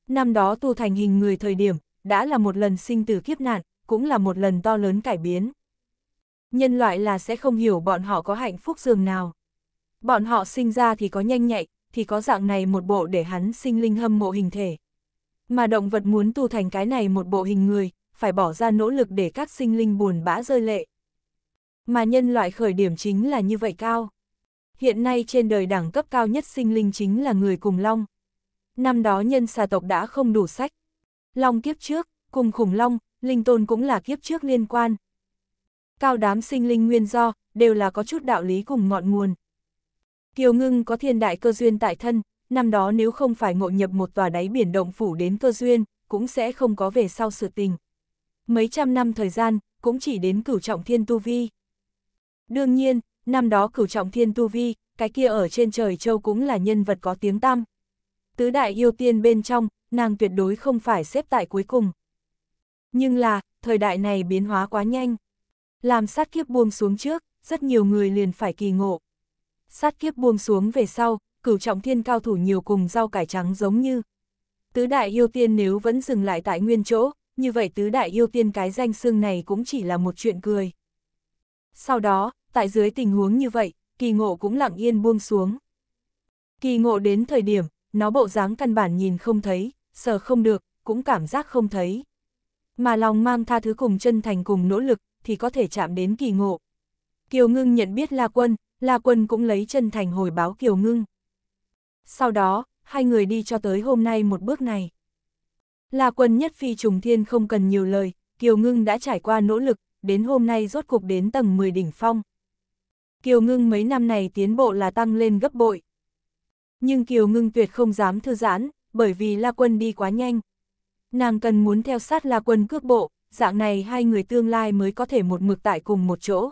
[SPEAKER 1] Năm đó tu thành hình người thời điểm, đã là một lần sinh tử kiếp nạn, cũng là một lần to lớn cải biến. Nhân loại là sẽ không hiểu bọn họ có hạnh phúc dường nào. Bọn họ sinh ra thì có nhanh nhạy, thì có dạng này một bộ để hắn sinh linh hâm mộ hình thể. Mà động vật muốn tu thành cái này một bộ hình người, phải bỏ ra nỗ lực để các sinh linh buồn bã rơi lệ. Mà nhân loại khởi điểm chính là như vậy cao. Hiện nay trên đời đẳng cấp cao nhất sinh linh chính là người cùng long. Năm đó nhân xà tộc đã không đủ sách. Long kiếp trước, cùng khủng long, linh tôn cũng là kiếp trước liên quan. Cao đám sinh linh nguyên do, đều là có chút đạo lý cùng ngọn nguồn. Kiều ngưng có thiên đại cơ duyên tại thân, năm đó nếu không phải ngộ nhập một tòa đáy biển động phủ đến cơ duyên, cũng sẽ không có về sau sự tình. Mấy trăm năm thời gian, cũng chỉ đến cửu trọng thiên tu vi. Đương nhiên, năm đó cửu trọng thiên tu vi, cái kia ở trên trời châu cũng là nhân vật có tiếng tăm. Tứ đại yêu tiên bên trong, nàng tuyệt đối không phải xếp tại cuối cùng. Nhưng là, thời đại này biến hóa quá nhanh. Làm sát kiếp buông xuống trước, rất nhiều người liền phải kỳ ngộ. Sát kiếp buông xuống về sau, cửu trọng thiên cao thủ nhiều cùng rau cải trắng giống như. Tứ đại yêu tiên nếu vẫn dừng lại tại nguyên chỗ, như vậy tứ đại yêu tiên cái danh xương này cũng chỉ là một chuyện cười. Sau đó, tại dưới tình huống như vậy, kỳ ngộ cũng lặng yên buông xuống. Kỳ ngộ đến thời điểm, nó bộ dáng căn bản nhìn không thấy, sờ không được, cũng cảm giác không thấy. Mà lòng mang tha thứ cùng chân thành cùng nỗ lực, thì có thể chạm đến kỳ ngộ. Kiều ngưng nhận biết La Quân, La Quân cũng lấy chân thành hồi báo Kiều ngưng. Sau đó, hai người đi cho tới hôm nay một bước này. Là quân nhất phi trùng thiên không cần nhiều lời, Kiều Ngưng đã trải qua nỗ lực, đến hôm nay rốt cuộc đến tầng 10 đỉnh phong. Kiều Ngưng mấy năm này tiến bộ là tăng lên gấp bội. Nhưng Kiều Ngưng tuyệt không dám thư giãn, bởi vì La Quân đi quá nhanh. Nàng cần muốn theo sát La Quân cước bộ, dạng này hai người tương lai mới có thể một mực tại cùng một chỗ.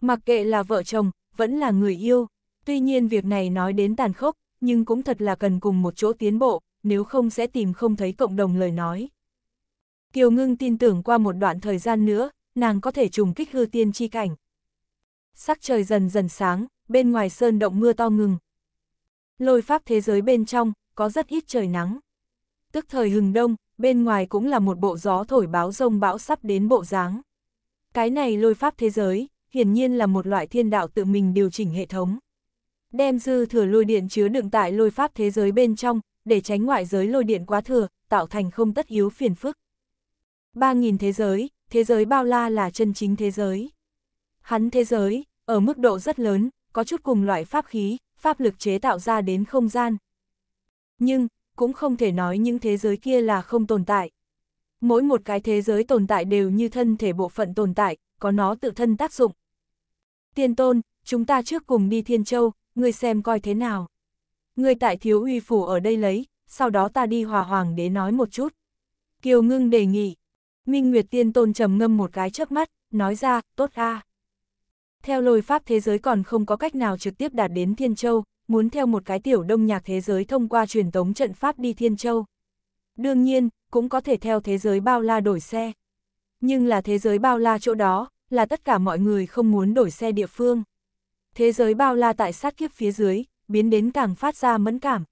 [SPEAKER 1] Mặc kệ là vợ chồng, vẫn là người yêu. Tuy nhiên việc này nói đến tàn khốc, nhưng cũng thật là cần cùng một chỗ tiến bộ, nếu không sẽ tìm không thấy cộng đồng lời nói. Kiều Ngưng tin tưởng qua một đoạn thời gian nữa, nàng có thể trùng kích hư tiên chi cảnh. Sắc trời dần dần sáng, bên ngoài sơn động mưa to ngừng. Lôi pháp thế giới bên trong, có rất ít trời nắng. Tức thời hừng đông, bên ngoài cũng là một bộ gió thổi báo rông bão sắp đến bộ dáng. Cái này lôi pháp thế giới, hiển nhiên là một loại thiên đạo tự mình điều chỉnh hệ thống đem dư thừa lôi điện chứa đựng tại lôi pháp thế giới bên trong, để tránh ngoại giới lôi điện quá thừa, tạo thành không tất yếu phiền phức. 3.000 thế giới, thế giới bao la là chân chính thế giới. Hắn thế giới, ở mức độ rất lớn, có chút cùng loại pháp khí, pháp lực chế tạo ra đến không gian. Nhưng, cũng không thể nói những thế giới kia là không tồn tại. Mỗi một cái thế giới tồn tại đều như thân thể bộ phận tồn tại, có nó tự thân tác dụng. Tiên tôn, chúng ta trước cùng đi Thiên Châu, ngươi xem coi thế nào. Ngươi tại thiếu uy phủ ở đây lấy, sau đó ta đi hòa hoàng đế nói một chút. Kiều ngưng đề nghị. Minh Nguyệt Tiên Tôn trầm ngâm một cái trước mắt, nói ra, tốt a. Theo lôi pháp thế giới còn không có cách nào trực tiếp đạt đến Thiên Châu, muốn theo một cái tiểu đông nhạc thế giới thông qua truyền tống trận pháp đi Thiên Châu. Đương nhiên, cũng có thể theo thế giới bao la đổi xe. Nhưng là thế giới bao la chỗ đó, là tất cả mọi người không muốn đổi xe địa phương thế giới bao la tại sát kiếp phía dưới, biến đến càng phát ra mẫn cảm.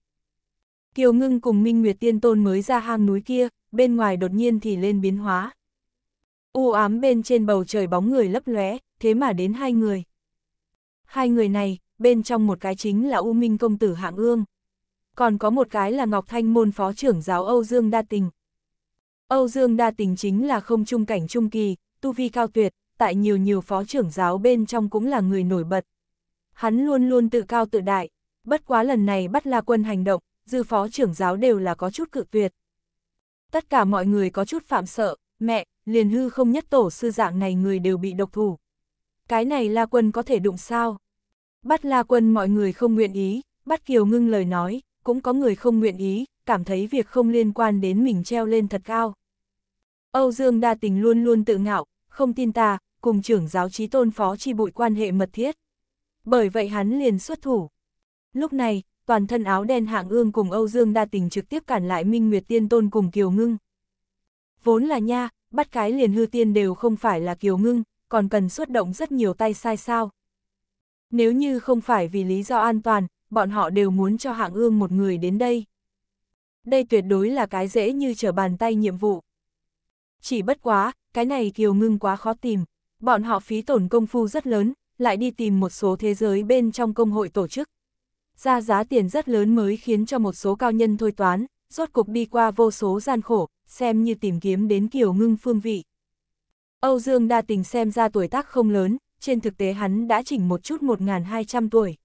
[SPEAKER 1] Kiều Ngưng cùng Minh Nguyệt Tiên Tôn mới ra hang núi kia, bên ngoài đột nhiên thì lên biến hóa. U ám bên trên bầu trời bóng người lấp lóe, thế mà đến hai người. Hai người này, bên trong một cái chính là U Minh Công Tử Hạng Ương. Còn có một cái là Ngọc Thanh Môn Phó trưởng giáo Âu Dương Đa Tình. Âu Dương Đa Tình chính là không trung cảnh trung kỳ, tu vi cao tuyệt, tại nhiều nhiều phó trưởng giáo bên trong cũng là người nổi bật, Hắn luôn luôn tự cao tự đại, bất quá lần này bắt La Quân hành động, dư phó trưởng giáo đều là có chút cự tuyệt. Tất cả mọi người có chút phạm sợ, mẹ, liền hư không nhất tổ sư dạng này người đều bị độc thủ. Cái này La Quân có thể đụng sao? Bắt La Quân mọi người không nguyện ý, bắt Kiều ngưng lời nói, cũng có người không nguyện ý, cảm thấy việc không liên quan đến mình treo lên thật cao. Âu Dương đa tình luôn luôn tự ngạo, không tin ta, cùng trưởng giáo trí tôn phó chi bụi quan hệ mật thiết. Bởi vậy hắn liền xuất thủ. Lúc này, toàn thân áo đen hạng ương cùng Âu Dương đa tình trực tiếp cản lại Minh Nguyệt Tiên Tôn cùng Kiều Ngưng. Vốn là nha, bắt cái liền hư tiên đều không phải là Kiều Ngưng, còn cần xuất động rất nhiều tay sai sao. Nếu như không phải vì lý do an toàn, bọn họ đều muốn cho hạng ương một người đến đây. Đây tuyệt đối là cái dễ như trở bàn tay nhiệm vụ. Chỉ bất quá, cái này Kiều Ngưng quá khó tìm, bọn họ phí tổn công phu rất lớn, lại đi tìm một số thế giới bên trong công hội tổ chức. Ra giá tiền rất lớn mới khiến cho một số cao nhân thôi toán, rốt cục đi qua vô số gian khổ, xem như tìm kiếm đến kiểu ngưng phương vị. Âu Dương đa tình xem ra tuổi tác không lớn, trên thực tế hắn đã chỉnh một chút 1.200 tuổi.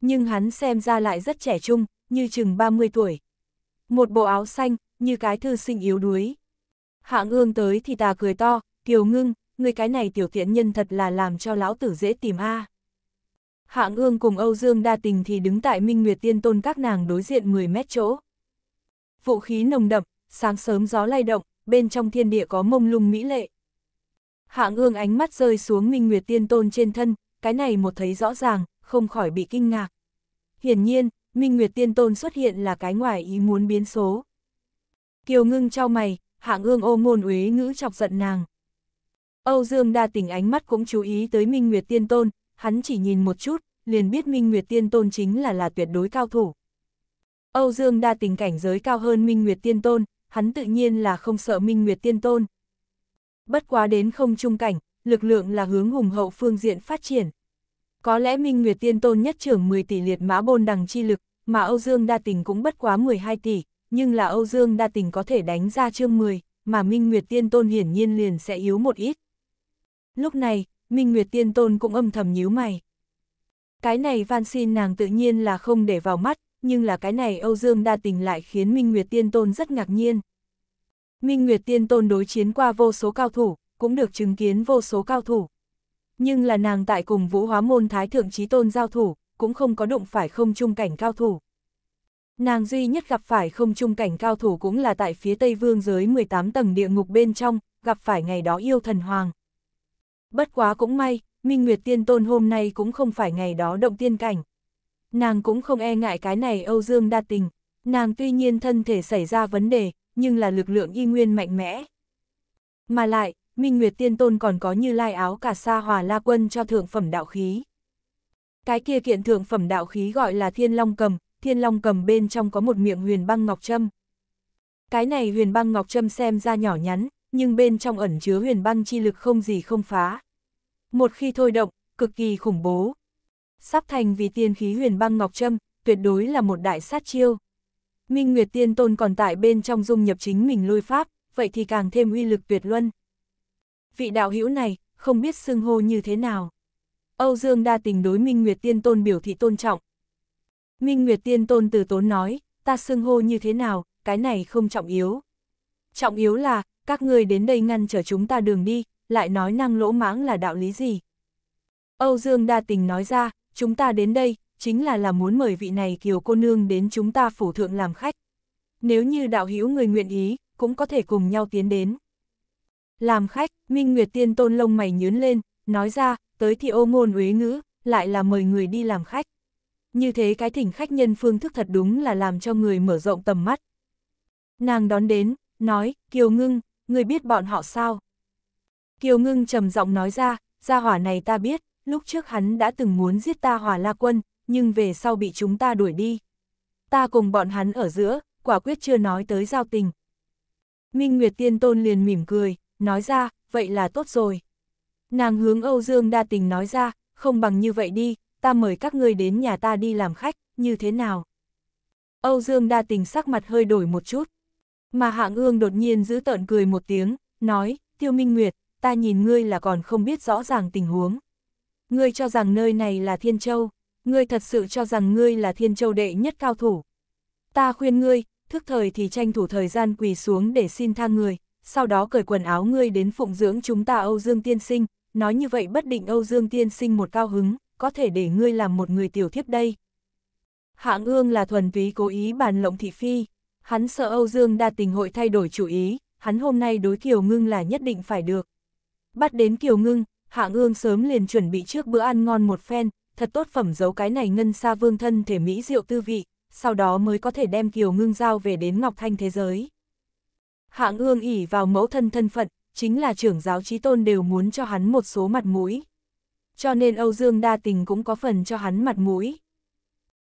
[SPEAKER 1] Nhưng hắn xem ra lại rất trẻ trung, như chừng 30 tuổi. Một bộ áo xanh, như cái thư sinh yếu đuối. Hạng ương tới thì tà cười to, kiều ngưng, người cái này tiểu thiện nhân thật là làm cho lão tử dễ tìm a. Hạng ương cùng Âu Dương đa tình thì đứng tại Minh Nguyệt Tiên Tôn các nàng đối diện 10 mét chỗ. Vũ khí nồng đậm, sáng sớm gió lay động, bên trong thiên địa có mông lung mỹ lệ. Hạng ương ánh mắt rơi xuống Minh Nguyệt Tiên Tôn trên thân, cái này một thấy rõ ràng, không khỏi bị kinh ngạc. Hiển nhiên, Minh Nguyệt Tiên Tôn xuất hiện là cái ngoài ý muốn biến số. Kiều ngưng trao mày, hạng ương ô ngôn uế ngữ chọc giận nàng. Âu Dương đa tình ánh mắt cũng chú ý tới Minh Nguyệt Tiên Tôn, hắn chỉ nhìn một chút, liền biết Minh Nguyệt Tiên Tôn chính là là tuyệt đối cao thủ. Âu Dương đa tình cảnh giới cao hơn Minh Nguyệt Tiên Tôn, hắn tự nhiên là không sợ Minh Nguyệt Tiên Tôn. Bất quá đến không trung cảnh, lực lượng là hướng hùng hậu phương diện phát triển. Có lẽ Minh Nguyệt Tiên Tôn nhất trưởng 10 tỷ liệt mã bôn đằng chi lực, mà Âu Dương đa tình cũng bất quá 12 tỷ, nhưng là Âu Dương đa tình có thể đánh ra chương 10, mà Minh Nguyệt Tiên Tôn hiển nhiên liền sẽ yếu một ít. Lúc này, Minh Nguyệt Tiên Tôn cũng âm thầm nhíu mày. Cái này van xin nàng tự nhiên là không để vào mắt, nhưng là cái này Âu Dương đa tình lại khiến Minh Nguyệt Tiên Tôn rất ngạc nhiên. Minh Nguyệt Tiên Tôn đối chiến qua vô số cao thủ, cũng được chứng kiến vô số cao thủ. Nhưng là nàng tại cùng vũ hóa môn thái thượng trí tôn giao thủ, cũng không có đụng phải không trung cảnh cao thủ. Nàng duy nhất gặp phải không trung cảnh cao thủ cũng là tại phía Tây Vương giới 18 tầng địa ngục bên trong, gặp phải ngày đó yêu thần hoàng. Bất quá cũng may, Minh Nguyệt Tiên Tôn hôm nay cũng không phải ngày đó động tiên cảnh. Nàng cũng không e ngại cái này Âu Dương đa tình, nàng tuy nhiên thân thể xảy ra vấn đề, nhưng là lực lượng y nguyên mạnh mẽ. Mà lại, Minh Nguyệt Tiên Tôn còn có như lai áo cả sa hòa la quân cho thượng phẩm đạo khí. Cái kia kiện thượng phẩm đạo khí gọi là Thiên Long Cầm, Thiên Long Cầm bên trong có một miệng huyền băng ngọc châm. Cái này huyền băng ngọc châm xem ra nhỏ nhắn, nhưng bên trong ẩn chứa huyền băng chi lực không gì không phá. Một khi thôi động, cực kỳ khủng bố. Sắp thành vì tiên khí huyền băng ngọc trâm, tuyệt đối là một đại sát chiêu. Minh Nguyệt Tiên Tôn còn tại bên trong dung nhập chính mình lôi pháp, vậy thì càng thêm uy lực tuyệt luân. Vị đạo hữu này, không biết xưng hô như thế nào. Âu Dương đa tình đối Minh Nguyệt Tiên Tôn biểu thị tôn trọng. Minh Nguyệt Tiên Tôn từ tốn nói, ta xưng hô như thế nào, cái này không trọng yếu. Trọng yếu là, các ngươi đến đây ngăn trở chúng ta đường đi, lại nói năng lỗ mãng là đạo lý gì. Âu Dương đa tình nói ra, chúng ta đến đây, chính là là muốn mời vị này kiều cô nương đến chúng ta phủ thượng làm khách. Nếu như đạo hữu người nguyện ý, cũng có thể cùng nhau tiến đến. Làm khách, Minh Nguyệt Tiên Tôn lông mày nhướn lên, nói ra, tới thì ô ngôn uế ngữ, lại là mời người đi làm khách. Như thế cái thỉnh khách nhân phương thức thật đúng là làm cho người mở rộng tầm mắt. Nàng đón đến, nói, Kiều Ngưng, người biết bọn họ sao? Kiều Ngưng trầm giọng nói ra, gia hỏa này ta biết, lúc trước hắn đã từng muốn giết ta hỏa la quân, nhưng về sau bị chúng ta đuổi đi. Ta cùng bọn hắn ở giữa, quả quyết chưa nói tới giao tình. Minh Nguyệt Tiên Tôn liền mỉm cười, nói ra, vậy là tốt rồi. Nàng hướng Âu Dương đa tình nói ra, không bằng như vậy đi, ta mời các ngươi đến nhà ta đi làm khách, như thế nào? Âu Dương đa tình sắc mặt hơi đổi một chút. Mà hạng ương đột nhiên giữ tợn cười một tiếng, nói, tiêu minh nguyệt, ta nhìn ngươi là còn không biết rõ ràng tình huống. Ngươi cho rằng nơi này là thiên châu, ngươi thật sự cho rằng ngươi là thiên châu đệ nhất cao thủ. Ta khuyên ngươi, thức thời thì tranh thủ thời gian quỳ xuống để xin tha người, sau đó cởi quần áo ngươi đến phụng dưỡng chúng ta Âu Dương Tiên Sinh, nói như vậy bất định Âu Dương Tiên Sinh một cao hứng, có thể để ngươi làm một người tiểu thiếp đây. Hạng ương là thuần túy cố ý bàn lộng thị phi hắn sợ Âu Dương đa tình hội thay đổi chủ ý, hắn hôm nay đối Kiều Ngưng là nhất định phải được. Bắt đến Kiều Ngưng, hạng ương sớm liền chuẩn bị trước bữa ăn ngon một phen, thật tốt phẩm giấu cái này ngân xa vương thân thể mỹ diệu tư vị, sau đó mới có thể đem Kiều Ngưng giao về đến Ngọc Thanh thế giới. hạng ương ỉ vào mẫu thân thân phận, chính là trưởng giáo trí tôn đều muốn cho hắn một số mặt mũi. Cho nên Âu Dương Đa Tình cũng có phần cho hắn mặt mũi.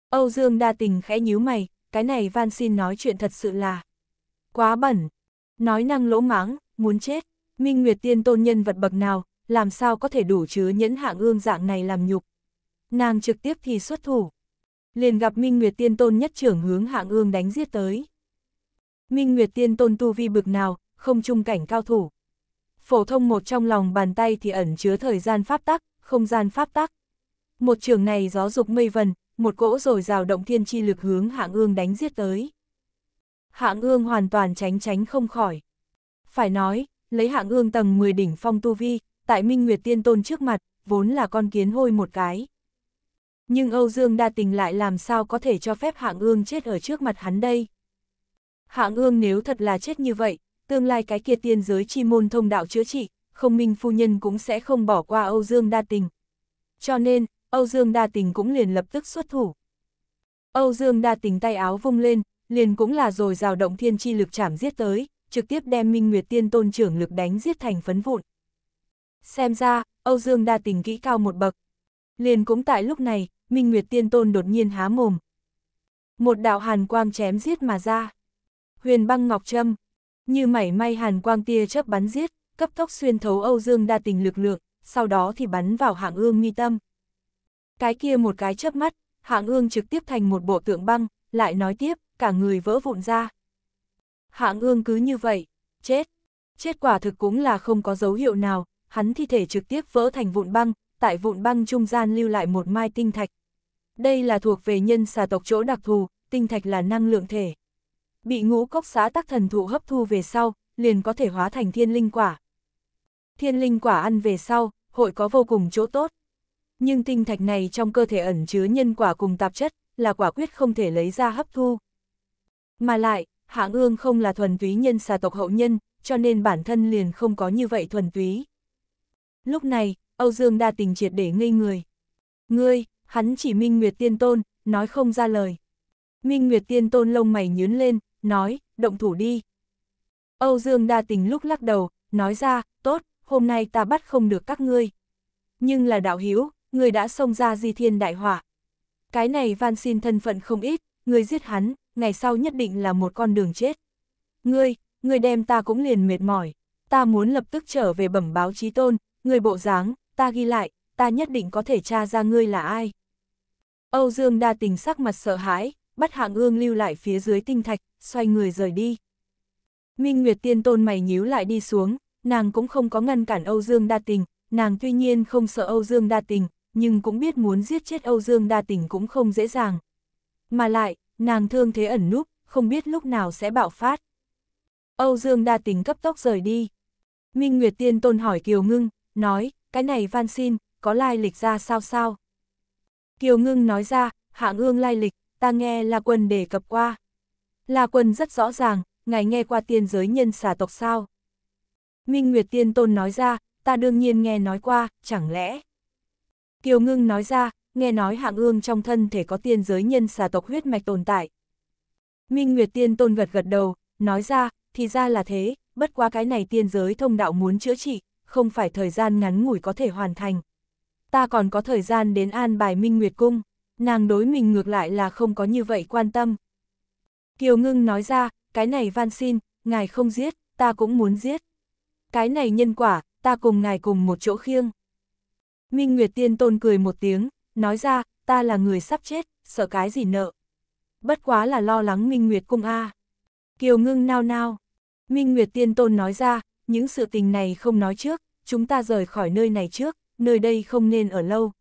[SPEAKER 1] Âu Dương Đa Tình khẽ nhíu mày, cái này van xin nói chuyện thật sự là quá bẩn. Nói năng lỗ mãng, muốn chết, Minh Nguyệt Tiên tôn nhân vật bậc nào, làm sao có thể đủ chứa nhẫn hạng ương dạng này làm nhục. Nàng trực tiếp thì xuất thủ. Liền gặp Minh Nguyệt Tiên tôn nhất trưởng hướng hạng ương đánh giết tới. Minh Nguyệt Tiên tôn tu vi bực nào, không trung cảnh cao thủ. Phổ thông một trong lòng bàn tay thì ẩn chứa thời gian pháp tắc, không gian pháp tắc. Một trường này gió dục mây vần, một cỗ rồi rào động thiên chi lực hướng hạng ương đánh giết tới. Hạng ương hoàn toàn tránh tránh không khỏi. Phải nói, lấy hạng ương tầng 10 đỉnh phong tu vi, tại Minh Nguyệt Tiên Tôn trước mặt, vốn là con kiến hôi một cái. Nhưng Âu Dương đa tình lại làm sao có thể cho phép hạng ương chết ở trước mặt hắn đây. Hạng ương nếu thật là chết như vậy, tương lai cái kia tiên giới chi môn thông đạo chữa trị, không minh phu nhân cũng sẽ không bỏ qua Âu Dương đa tình. Cho nên, Âu Dương Đa Tình cũng liền lập tức xuất thủ. Âu Dương Đa Tình tay áo vung lên, liền cũng là rồi rào động thiên chi lực chảm giết tới, trực tiếp đem Minh Nguyệt Tiên Tôn trưởng lực đánh giết thành phấn vụn. Xem ra, Âu Dương Đa Tình kỹ cao một bậc. Liền cũng tại lúc này, Minh Nguyệt Tiên Tôn đột nhiên há mồm. Một đạo hàn quang chém giết mà ra. Huyền băng ngọc châm, như mảy may hàn quang tia chớp bắn giết, cấp tốc xuyên thấu Âu Dương Đa Tình lực lượng, sau đó thì bắn vào hạng ương mi tâm. Cái kia một cái chớp mắt, hạng ương trực tiếp thành một bộ tượng băng, lại nói tiếp, cả người vỡ vụn ra. Hạng ương cứ như vậy, chết. Chết quả thực cũng là không có dấu hiệu nào, hắn thi thể trực tiếp vỡ thành vụn băng, tại vụn băng trung gian lưu lại một mai tinh thạch. Đây là thuộc về nhân xà tộc chỗ đặc thù, tinh thạch là năng lượng thể. Bị ngũ cốc xá tắc thần thụ hấp thu về sau, liền có thể hóa thành thiên linh quả. Thiên linh quả ăn về sau, hội có vô cùng chỗ tốt. Nhưng tinh thạch này trong cơ thể ẩn chứa nhân quả cùng tạp chất, là quả quyết không thể lấy ra hấp thu. Mà lại, hạng ương không là thuần túy nhân xà tộc hậu nhân, cho nên bản thân liền không có như vậy thuần túy. Lúc này, Âu Dương đa tình triệt để ngây người. Ngươi, hắn chỉ Minh Nguyệt Tiên Tôn, nói không ra lời. Minh Nguyệt Tiên Tôn lông mày nhướn lên, nói, động thủ đi. Âu Dương đa tình lúc lắc đầu, nói ra, tốt, hôm nay ta bắt không được các ngươi. Nhưng là đạo hiếu người đã xông ra di thiên đại hỏa. Cái này van xin thân phận không ít, người giết hắn, ngày sau nhất định là một con đường chết. Ngươi, ngươi đem ta cũng liền mệt mỏi, ta muốn lập tức trở về bẩm báo trí tôn, người bộ dáng, ta ghi lại, ta nhất định có thể tra ra ngươi là ai. Âu Dương đa tình sắc mặt sợ hãi, bắt hạng ương lưu lại phía dưới tinh thạch, xoay người rời đi. Minh Nguyệt Tiên Tôn mày nhíu lại đi xuống, nàng cũng không có ngăn cản Âu Dương đa tình, nàng tuy nhiên không sợ Âu Dương đa tình, nhưng cũng biết muốn giết chết Âu Dương đa tình cũng không dễ dàng. Mà lại, nàng thương thế ẩn núp, không biết lúc nào sẽ bạo phát. Âu Dương đa tình cấp tốc rời đi. Minh Nguyệt Tiên Tôn hỏi Kiều Ngưng, nói, cái này van xin, có lai lịch ra sao sao? Kiều Ngưng nói ra, hạng ương lai lịch, ta nghe là quân đề cập qua. Là quân rất rõ ràng, ngài nghe qua tiên giới nhân xà tộc sao? Minh Nguyệt Tiên Tôn nói ra, ta đương nhiên nghe nói qua, chẳng lẽ... Kiều Ngưng nói ra, nghe nói hạng ương trong thân thể có tiên giới nhân xà tộc huyết mạch tồn tại. Minh Nguyệt Tiên Tôn gật gật đầu, nói ra, thì ra là thế, bất quá cái này tiên giới thông đạo muốn chữa trị, không phải thời gian ngắn ngủi có thể hoàn thành. Ta còn có thời gian đến an bài Minh Nguyệt Cung, nàng đối mình ngược lại là không có như vậy quan tâm. Kiều Ngưng nói ra, cái này van xin, ngài không giết, ta cũng muốn giết. Cái này nhân quả, ta cùng ngài cùng một chỗ khiêng. Minh Nguyệt Tiên Tôn cười một tiếng, nói ra, ta là người sắp chết, sợ cái gì nợ. Bất quá là lo lắng Minh Nguyệt Cung A. Kiều ngưng nao nao. Minh Nguyệt Tiên Tôn nói ra, những sự tình này không nói trước, chúng ta rời khỏi nơi này trước, nơi đây không nên ở lâu.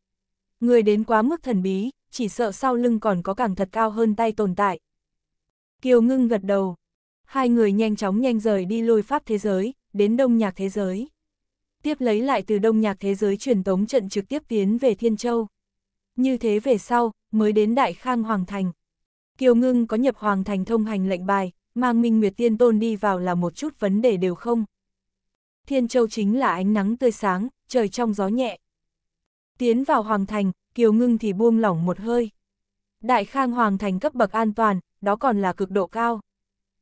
[SPEAKER 1] Người đến quá mức thần bí, chỉ sợ sau lưng còn có càng thật cao hơn tay tồn tại. Kiều ngưng gật đầu. Hai người nhanh chóng nhanh rời đi lôi pháp thế giới, đến đông nhạc thế giới tiếp lấy lại từ đông nhạc thế giới truyền tống trận trực tiếp tiến về Thiên Châu. Như thế về sau, mới đến Đại Khang Hoàng Thành. Kiều Ngưng có nhập Hoàng Thành thông hành lệnh bài, mang Minh Nguyệt Tiên Tôn đi vào là một chút vấn đề đều không. Thiên Châu chính là ánh nắng tươi sáng, trời trong gió nhẹ. Tiến vào Hoàng Thành, Kiều Ngưng thì buông lỏng một hơi. Đại Khang Hoàng Thành cấp bậc an toàn, đó còn là cực độ cao.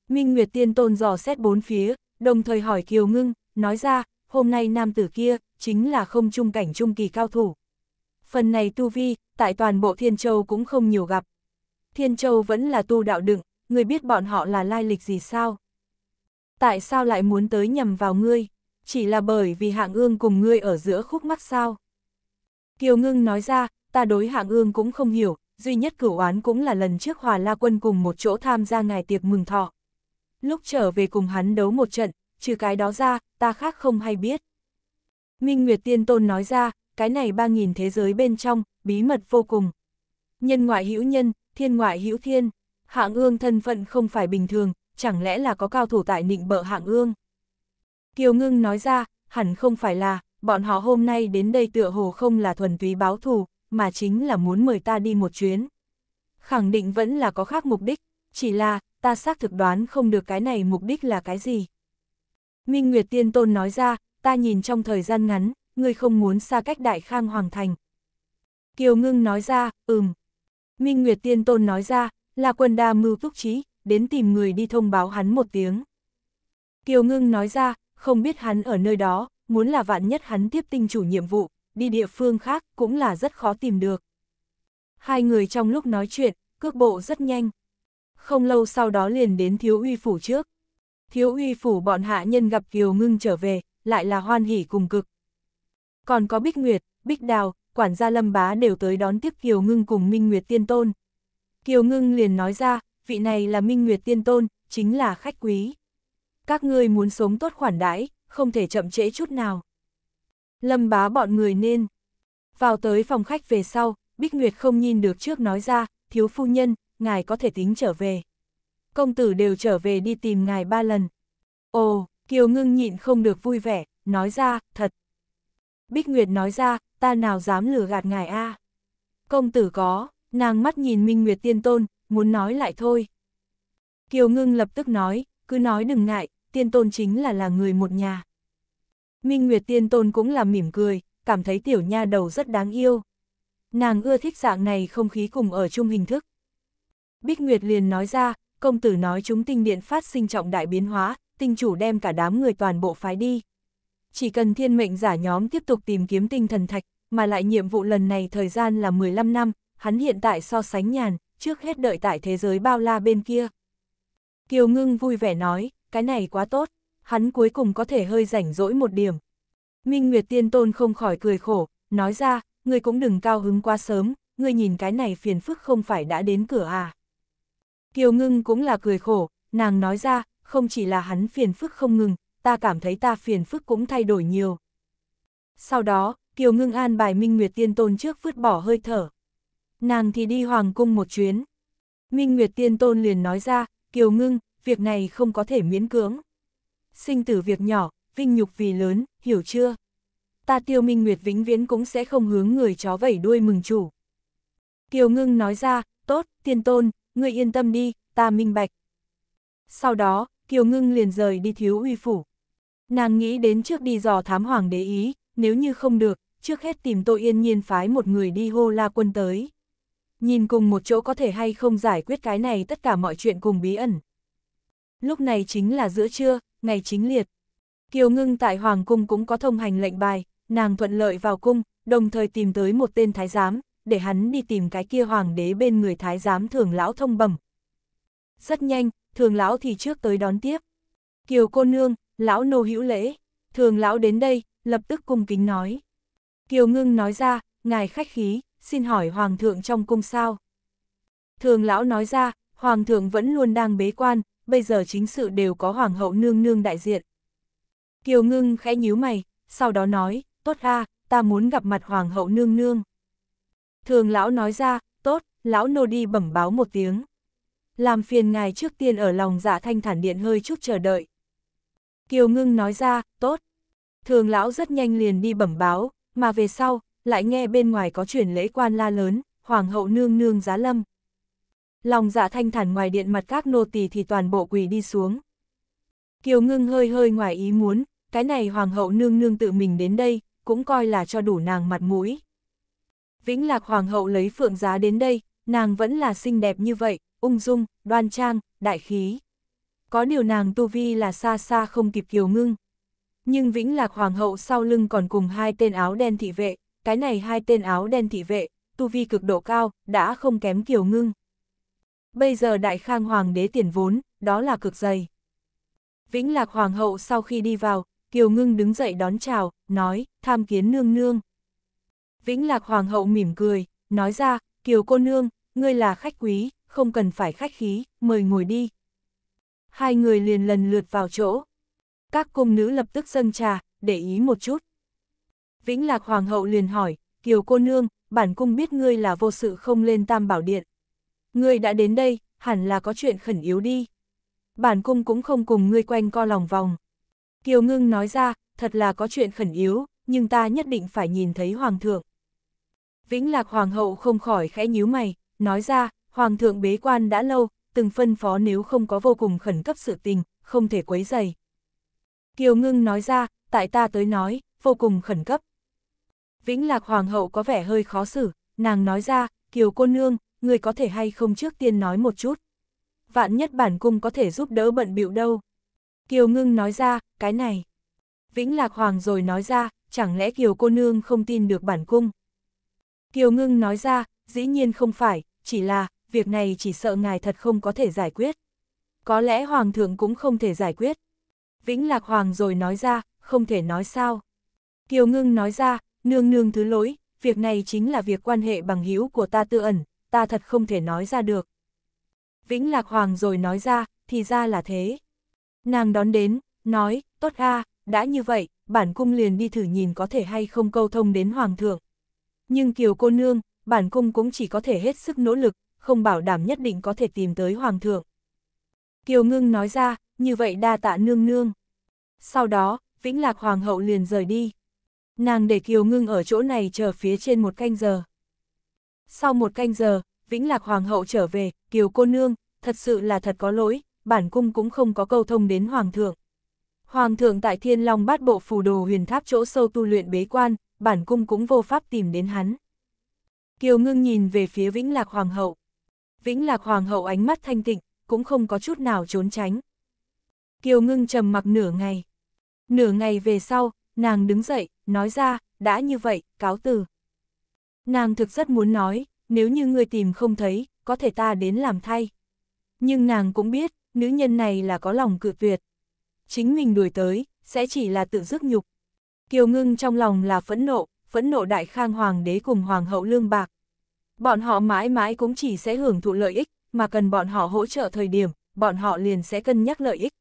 [SPEAKER 1] Minh Nguyệt Tiên Tôn dò xét bốn phía, đồng thời hỏi Kiều Ngưng, nói ra, hôm nay nam tử kia, chính là không trung cảnh trung kỳ cao thủ. Phần này tu vi, tại toàn bộ Thiên Châu cũng không nhiều gặp. Thiên Châu vẫn là tu đạo đựng, người biết bọn họ là lai lịch gì sao? Tại sao lại muốn tới nhầm vào ngươi? Chỉ là bởi vì hạng ương cùng ngươi ở giữa khúc mắt sao? Kiều ngưng nói ra, ta đối hạng ương cũng không hiểu, duy nhất cửu oán cũng là lần trước hòa la quân cùng một chỗ tham gia ngài tiệc mừng thọ. Lúc trở về cùng hắn đấu một trận, trừ cái đó ra, ta khác không hay biết. Minh Nguyệt Tiên Tôn nói ra, cái này ba nghìn thế giới bên trong, bí mật vô cùng. Nhân ngoại hữu nhân, thiên ngoại hữu thiên, hạng ương thân phận không phải bình thường, chẳng lẽ là có cao thủ tại nịnh bợ hạng ương. Kiều Ngưng nói ra, hẳn không phải là, bọn họ hôm nay đến đây tựa hồ không là thuần túy báo thù, mà chính là muốn mời ta đi một chuyến. Khẳng định vẫn là có khác mục đích, chỉ là, ta xác thực đoán không được cái này mục đích là cái gì. Minh Nguyệt Tiên Tôn nói ra, ta nhìn trong thời gian ngắn, ngươi không muốn xa cách Đại Khang Hoàng Thành. Kiều Ngưng nói ra, ừm. Minh Nguyệt Tiên Tôn nói ra, là quần đa mưu túc trí, đến tìm người đi thông báo hắn một tiếng. Kiều Ngưng nói ra, không biết hắn ở nơi đó, muốn là vạn nhất hắn tiếp tinh chủ nhiệm vụ, đi địa phương khác cũng là rất khó tìm được. Hai người trong lúc nói chuyện, cước bộ rất nhanh. Không lâu sau đó liền đến thiếu uy phủ trước thiếu uy phủ bọn hạ nhân gặp Kiều Ngưng trở về, lại là hoan hỉ cùng cực. Còn có Bích Nguyệt, Bích Đào, quản gia Lâm Bá đều tới đón tiếp Kiều Ngưng cùng Minh Nguyệt Tiên Tôn. Kiều Ngưng liền nói ra, vị này là Minh Nguyệt Tiên Tôn, chính là khách quý. Các ngươi muốn sống tốt khoản đãi, không thể chậm trễ chút nào. Lâm Bá bọn người nên. Vào tới phòng khách về sau, Bích Nguyệt không nhìn được trước nói ra, thiếu phu nhân, ngài có thể tính trở về công tử đều trở về đi tìm ngài ba lần. Ồ, Kiều Ngưng nhịn không được vui vẻ, nói ra, thật. Bích Nguyệt nói ra, ta nào dám lừa gạt ngài a à? Công tử có, nàng mắt nhìn Minh Nguyệt tiên tôn, muốn nói lại thôi. Kiều Ngưng lập tức nói, cứ nói đừng ngại, tiên tôn chính là là người một nhà. Minh Nguyệt tiên tôn cũng là mỉm cười, cảm thấy tiểu nha đầu rất đáng yêu. Nàng ưa thích dạng này không khí cùng ở chung hình thức. Bích Nguyệt liền nói ra, công tử nói chúng tinh điện phát sinh trọng đại biến hóa, tinh chủ đem cả đám người toàn bộ phái đi. Chỉ cần thiên mệnh giả nhóm tiếp tục tìm kiếm tinh thần thạch, mà lại nhiệm vụ lần này thời gian là 15 năm, hắn hiện tại so sánh nhàn, trước hết đợi tại thế giới bao la bên kia. Kiều Ngưng vui vẻ nói, cái này quá tốt, hắn cuối cùng có thể hơi rảnh rỗi một điểm. Minh Nguyệt Tiên Tôn không khỏi cười khổ, nói ra, ngươi cũng đừng cao hứng quá sớm, ngươi nhìn cái này phiền phức không phải đã đến cửa à. Kiều ngưng cũng là cười khổ, nàng nói ra, không chỉ là hắn phiền phức không ngừng, ta cảm thấy ta phiền phức cũng thay đổi nhiều. Sau đó, Kiều ngưng an bài Minh Nguyệt Tiên Tôn trước vứt bỏ hơi thở. Nàng thì đi Hoàng Cung một chuyến. Minh Nguyệt Tiên Tôn liền nói ra, Kiều ngưng, việc này không có thể miễn cưỡng. Sinh tử việc nhỏ, vinh nhục vì lớn, hiểu chưa? Ta tiêu Minh Nguyệt vĩnh viễn cũng sẽ không hướng người chó vẩy đuôi mừng chủ. Kiều ngưng nói ra, tốt, tiên tôn, ngươi yên tâm đi, ta minh bạch. Sau đó, Kiều Ngưng liền rời đi thiếu uy phủ. Nàng nghĩ đến trước đi dò thám hoàng đế ý, nếu như không được, trước hết tìm tội yên nhiên phái một người đi hô la quân tới. Nhìn cùng một chỗ có thể hay không giải quyết cái này tất cả mọi chuyện cùng bí ẩn. Lúc này chính là giữa trưa, ngày chính liệt. Kiều Ngưng tại Hoàng Cung cũng có thông hành lệnh bài, nàng thuận lợi vào cung, đồng thời tìm tới một tên thái giám, để hắn đi tìm cái kia hoàng đế bên người thái giám thường lão thông bẩm. Rất nhanh, thường lão thì trước tới đón tiếp. Kiều cô nương, lão nô hữu lễ, thường lão đến đây, lập tức cung kính nói. Kiều ngưng nói ra, ngài khách khí, xin hỏi hoàng thượng trong cung sao. Thường lão nói ra, hoàng thượng vẫn luôn đang bế quan, bây giờ chính sự đều có hoàng hậu nương nương đại diện. Kiều ngưng khẽ nhíu mày, sau đó nói, tốt a, ta muốn gặp mặt hoàng hậu nương nương. Thường lão nói ra, tốt, lão nô đi bẩm báo một tiếng. Làm phiền ngài trước tiên ở lòng dạ thanh thản điện hơi chút chờ đợi. Kiều ngưng nói ra, tốt. Thường lão rất nhanh liền đi bẩm báo, mà về sau, lại nghe bên ngoài có chuyển lễ quan la lớn, hoàng hậu nương nương giá lâm. Lòng dạ thanh thản ngoài điện mặt các nô tỳ thì toàn bộ quỳ đi xuống. Kiều ngưng hơi hơi ngoài ý muốn, cái này hoàng hậu nương nương tự mình đến đây, cũng coi là cho đủ nàng mặt mũi. Vĩnh Lạc Hoàng hậu lấy phượng giá đến đây, nàng vẫn là xinh đẹp như vậy, ung dung, đoan trang, đại khí. Có điều nàng tu vi là xa xa không kịp kiều ngưng. Nhưng Vĩnh Lạc Hoàng hậu sau lưng còn cùng hai tên áo đen thị vệ, cái này hai tên áo đen thị vệ, tu vi cực độ cao, đã không kém kiều ngưng. Bây giờ đại khang hoàng đế tiền vốn, đó là cực dày. Vĩnh Lạc Hoàng hậu sau khi đi vào, Kiều Ngưng đứng dậy đón chào, nói, tham kiến nương nương. Vĩnh Lạc Hoàng hậu mỉm cười, nói ra, Kiều cô nương, ngươi là khách quý, không cần phải khách khí, mời ngồi đi. Hai người liền lần lượt vào chỗ. Các cung nữ lập tức dâng trà, để ý một chút. Vĩnh Lạc Hoàng hậu liền hỏi, Kiều cô nương, bản cung biết ngươi là vô sự không lên Tam Bảo Điện. Ngươi đã đến đây, hẳn là có chuyện khẩn yếu đi. Bản cung cũng không cùng ngươi quanh co lòng vòng. Kiều ngưng nói ra, thật là có chuyện khẩn yếu, nhưng ta nhất định phải nhìn thấy Hoàng thượng. Vĩnh Lạc Hoàng hậu không khỏi khẽ nhíu mày, nói ra, Hoàng thượng bế quan đã lâu, từng phân phó nếu không có vô cùng khẩn cấp sự tình, không thể quấy dày. Kiều Ngưng nói ra, tại ta tới nói, vô cùng khẩn cấp. Vĩnh Lạc Hoàng hậu có vẻ hơi khó xử, nàng nói ra, Kiều cô nương, người có thể hay không trước tiên nói một chút. Vạn nhất bản cung có thể giúp đỡ bận bịu đâu. Kiều Ngưng nói ra, cái này. Vĩnh Lạc Hoàng rồi nói ra, chẳng lẽ Kiều cô nương không tin được bản cung. Kiều Ngưng nói ra, dĩ nhiên không phải, chỉ là, việc này chỉ sợ ngài thật không có thể giải quyết. Có lẽ Hoàng thượng cũng không thể giải quyết. Vĩnh Lạc Hoàng rồi nói ra, không thể nói sao. Kiều Ngưng nói ra, nương nương thứ lỗi, việc này chính là việc quan hệ bằng hữu của ta tự ẩn, ta thật không thể nói ra được. Vĩnh Lạc Hoàng rồi nói ra, thì ra là thế. Nàng đón đến, nói, tốt ga, đã như vậy, bản cung liền đi thử nhìn có thể hay không câu thông đến Hoàng thượng. Nhưng kiều cô nương, bản cung cũng chỉ có thể hết sức nỗ lực, không bảo đảm nhất định có thể tìm tới hoàng thượng. Kiều ngưng nói ra, như vậy đa tạ nương nương. Sau đó, Vĩnh Lạc Hoàng hậu liền rời đi. Nàng để Kiều ngưng ở chỗ này chờ phía trên một canh giờ. Sau một canh giờ, Vĩnh Lạc Hoàng hậu trở về, Kiều cô nương, thật sự là thật có lỗi, bản cung cũng không có câu thông đến Hoàng thượng. Hoàng thượng tại Thiên Long bát bộ phù đồ huyền tháp chỗ sâu tu luyện bế quan, bản cung cũng vô pháp tìm đến hắn. Kiều ngưng nhìn về phía Vĩnh Lạc Hoàng hậu. Vĩnh Lạc Hoàng hậu ánh mắt thanh tịnh, cũng không có chút nào trốn tránh. Kiều ngưng trầm mặc nửa ngày. Nửa ngày về sau, nàng đứng dậy, nói ra, đã như vậy, cáo từ. Nàng thực rất muốn nói, nếu như người tìm không thấy, có thể ta đến làm thay. Nhưng nàng cũng biết, nữ nhân này là có lòng cự tuyệt chính mình đuổi tới, sẽ chỉ là tự dứt nhục. Kiều ngưng trong lòng là phẫn nộ, phẫn nộ đại khang hoàng đế cùng hoàng hậu lương bạc. Bọn họ mãi mãi cũng chỉ sẽ hưởng thụ lợi ích, mà cần bọn họ hỗ trợ thời điểm, bọn họ liền sẽ cân nhắc lợi ích.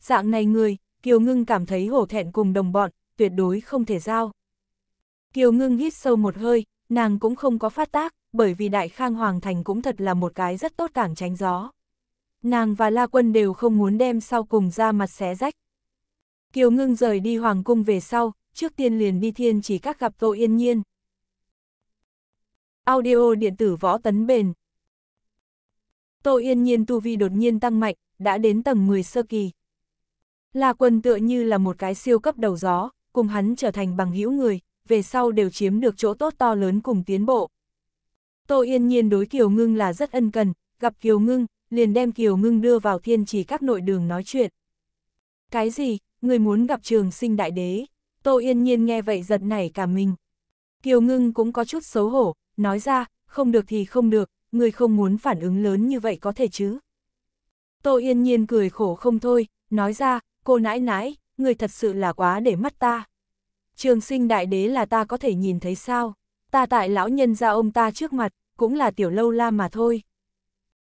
[SPEAKER 1] Dạng này người, Kiều Ngưng cảm thấy hổ thẹn cùng đồng bọn, tuyệt đối không thể giao. Kiều Ngưng hít sâu một hơi, nàng cũng không có phát tác, bởi vì Đại Khang Hoàng Thành cũng thật là một cái rất tốt cảng tránh gió nàng và La Quân đều không muốn đem sau cùng ra mặt xé rách. Kiều Ngưng rời đi Hoàng Cung về sau, trước tiên liền đi thiên chỉ các gặp Tô Yên Nhiên. Audio điện tử võ tấn bền Tô Yên Nhiên tu vi đột nhiên tăng mạnh, đã đến tầng 10 sơ kỳ. La Quân tựa như là một cái siêu cấp đầu gió, cùng hắn trở thành bằng hữu người, về sau đều chiếm được chỗ tốt to lớn cùng tiến bộ. Tô Yên Nhiên đối Kiều Ngưng là rất ân cần, gặp Kiều Ngưng, liền đem Kiều Ngưng đưa vào thiên chỉ các nội đường nói chuyện. Cái gì, người muốn gặp trường sinh đại đế? Tô Yên Nhiên nghe vậy giật nảy cả mình. Kiều Ngưng cũng có chút xấu hổ, nói ra, không được thì không được, người không muốn phản ứng lớn như vậy có thể chứ. Tô Yên Nhiên cười khổ không thôi, nói ra, cô nãi nãi, người thật sự là quá để mắt ta. Trường sinh đại đế là ta có thể nhìn thấy sao, ta tại lão nhân ra ông ta trước mặt, cũng là tiểu lâu la mà thôi.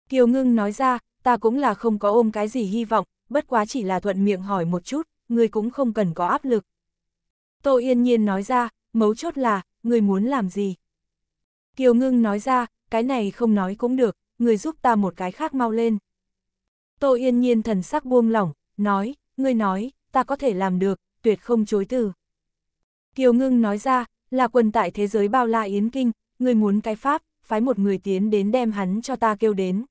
[SPEAKER 1] Kiều Ngưng nói ra, ta cũng là không có ôm cái gì hy vọng, bất quá chỉ là thuận miệng hỏi một chút, người cũng không cần có áp lực. Tô Yên Nhiên nói ra, mấu chốt là, người muốn làm gì? Kiều Ngưng nói ra, cái này không nói cũng được, người giúp ta một cái khác mau lên. Tô Yên Nhiên thần sắc buông lỏng, nói, ngươi nói, ta có thể làm được, tuyệt không chối từ. Kiều Ngưng nói ra, là quần tại thế giới bao la yến kinh, ngươi muốn cái pháp, phái một người tiến đến đem hắn cho ta kêu đến